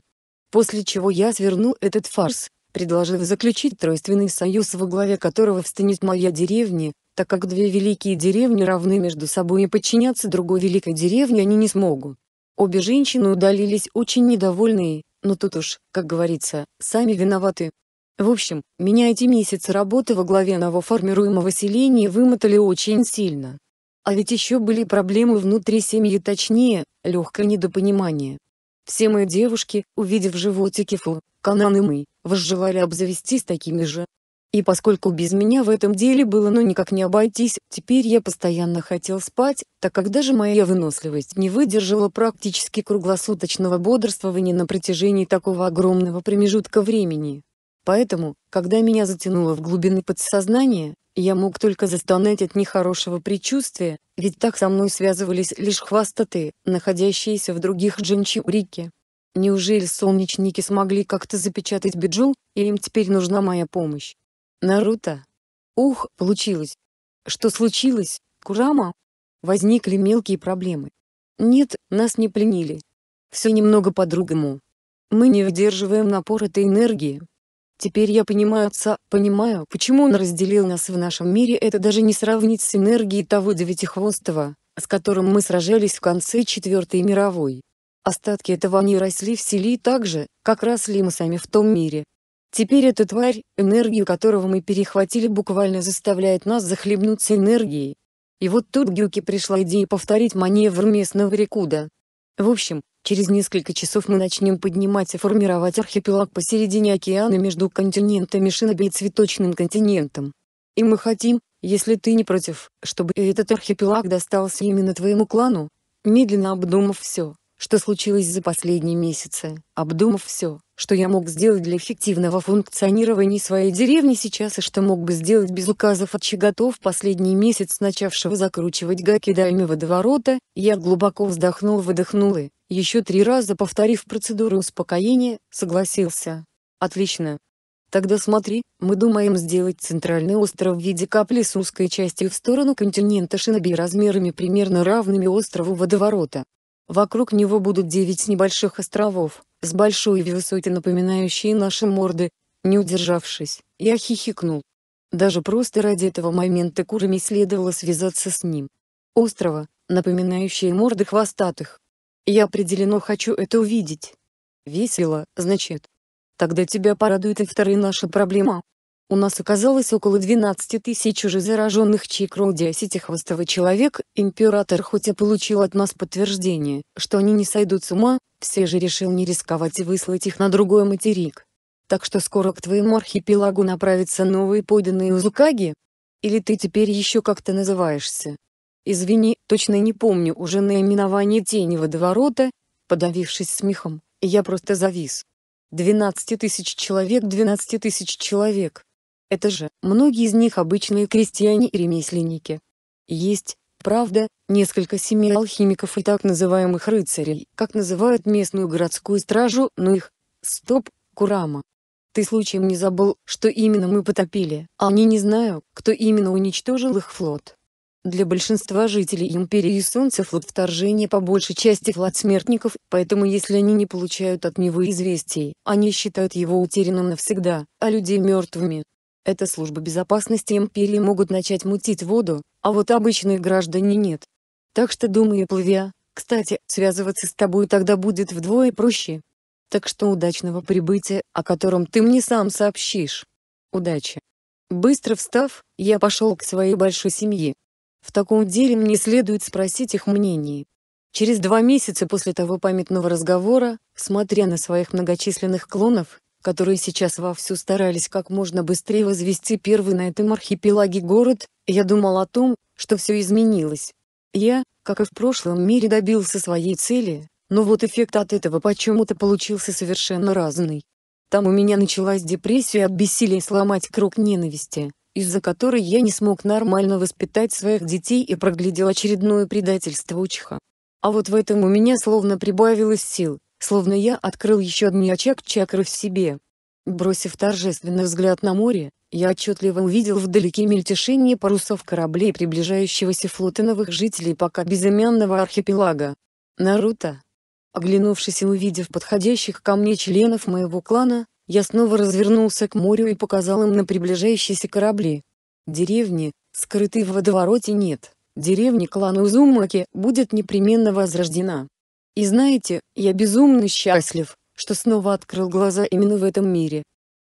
Speaker 1: После чего я свернул этот фарс, предложив заключить тройственный союз во главе которого встанет моя деревня, так как две великие деревни равны между собой и подчиняться другой великой деревне они не смогут. Обе женщины удалились очень недовольные, но тут уж, как говорится, сами виноваты. В общем, меня эти месяцы работы во главе новоформируемого селения вымотали очень сильно. А ведь еще были проблемы внутри семьи, точнее, легкое недопонимание. Все мои девушки, увидев животики Фу, Канан и мы, возжелали обзавестись такими же. И поскольку без меня в этом деле было ну никак не обойтись, теперь я постоянно хотел спать, так как даже моя выносливость не выдержала практически круглосуточного бодрствования на протяжении такого огромного промежутка времени. Поэтому, когда меня затянуло в глубины подсознания, я мог только застонать от нехорошего предчувствия, ведь так со мной связывались лишь хвастоты, находящиеся в других джинчурике. Неужели солнечники смогли как-то запечатать Биджу, и им теперь нужна моя помощь? Наруто? Ух, получилось. Что случилось, Курама? Возникли мелкие проблемы. Нет, нас не пленили. Все немного по-другому. Мы не выдерживаем напор этой энергии, Теперь я понимаю отца, понимаю, почему он разделил нас в нашем мире, это даже не сравнить с энергией того девятихвостого, с которым мы сражались в конце Четвертой мировой. Остатки этого они росли в селе так же, как росли мы сами в том мире. Теперь эта тварь, энергию которого мы перехватили буквально заставляет нас захлебнуться энергией. И вот тут Гюке пришла идея повторить маневр местного рекуда. В общем, через несколько часов мы начнем поднимать и формировать архипелаг посередине океана между континентами Шиноби и цветочным континентом. И мы хотим, если ты не против, чтобы этот архипелаг достался именно твоему клану. Медленно обдумав все, что случилось за последние месяцы, обдумав все, что я мог сделать для эффективного функционирования своей деревни сейчас и что мог бы сделать без указов от Чаготов последний месяц начавшего закручивать гаки дайми водоворота, я глубоко вздохнул выдохнул и, еще три раза повторив процедуру успокоения, согласился. Отлично. Тогда смотри, мы думаем сделать центральный остров в виде капли с узкой частью в сторону континента Шиноби размерами примерно равными острову водоворота, Вокруг него будут девять небольших островов, с большой высоты напоминающие наши морды. Не удержавшись, я хихикнул. Даже просто ради этого момента Курами следовало связаться с ним. Острова, напоминающие морды хвостатых. Я определенно хочу это увидеть. Весело, значит. Тогда тебя порадует и вторая наша проблема. У нас оказалось около 12 тысяч уже зараженных чикру 10 хвостовый человек, император хоть и получил от нас подтверждение, что они не сойдут с ума, все же решил не рисковать и выслать их на другой материк. Так что скоро к твоему архипелагу направятся новые поданные Узукаги? Или ты теперь еще как-то называешься? Извини, точно не помню уже наименование тени водоворота, подавившись смехом, я просто завис. 12 тысяч человек, 12 тысяч человек. Это же, многие из них обычные крестьяне и ремесленники. Есть, правда, несколько семей алхимиков и так называемых рыцарей, как называют местную городскую стражу, но их... Стоп, Курама. Ты случаем не забыл, что именно мы потопили, а они не знают, кто именно уничтожил их флот. Для большинства жителей Империи Солнца флот вторжения по большей части флот смертников, поэтому если они не получают от него известий, они считают его утерянным навсегда, а людей мертвыми это служба безопасности империи могут начать мутить воду, а вот обычные граждане нет. Так что думаю, плывя, кстати, связываться с тобой тогда будет вдвое проще. Так что удачного прибытия, о котором ты мне сам сообщишь. Удачи. Быстро встав, я пошел к своей большой семье. В таком деле мне следует спросить их мнение. Через два месяца после того памятного разговора, смотря на своих многочисленных клонов, которые сейчас вовсю старались как можно быстрее возвести первый на этом архипелаге город, я думал о том, что все изменилось. Я, как и в прошлом мире, добился своей цели, но вот эффект от этого почему-то получился совершенно разный. Там у меня началась депрессия от бессилия сломать круг ненависти, из-за которой я не смог нормально воспитать своих детей и проглядел очередное предательство Учха. А вот в этом у меня словно прибавилось сил, Словно я открыл еще один очаг чакры в себе. Бросив торжественный взгляд на море, я отчетливо увидел вдалеке мельтешение парусов кораблей приближающегося флота новых жителей пока безымянного архипелага. Наруто. Оглянувшись и увидев подходящих ко мне членов моего клана, я снова развернулся к морю и показал им на приближающиеся корабли. Деревни, скрытой в водовороте нет, деревня клана Узумаки, будет непременно возрождена. И знаете, я безумно счастлив, что снова открыл глаза именно в этом мире,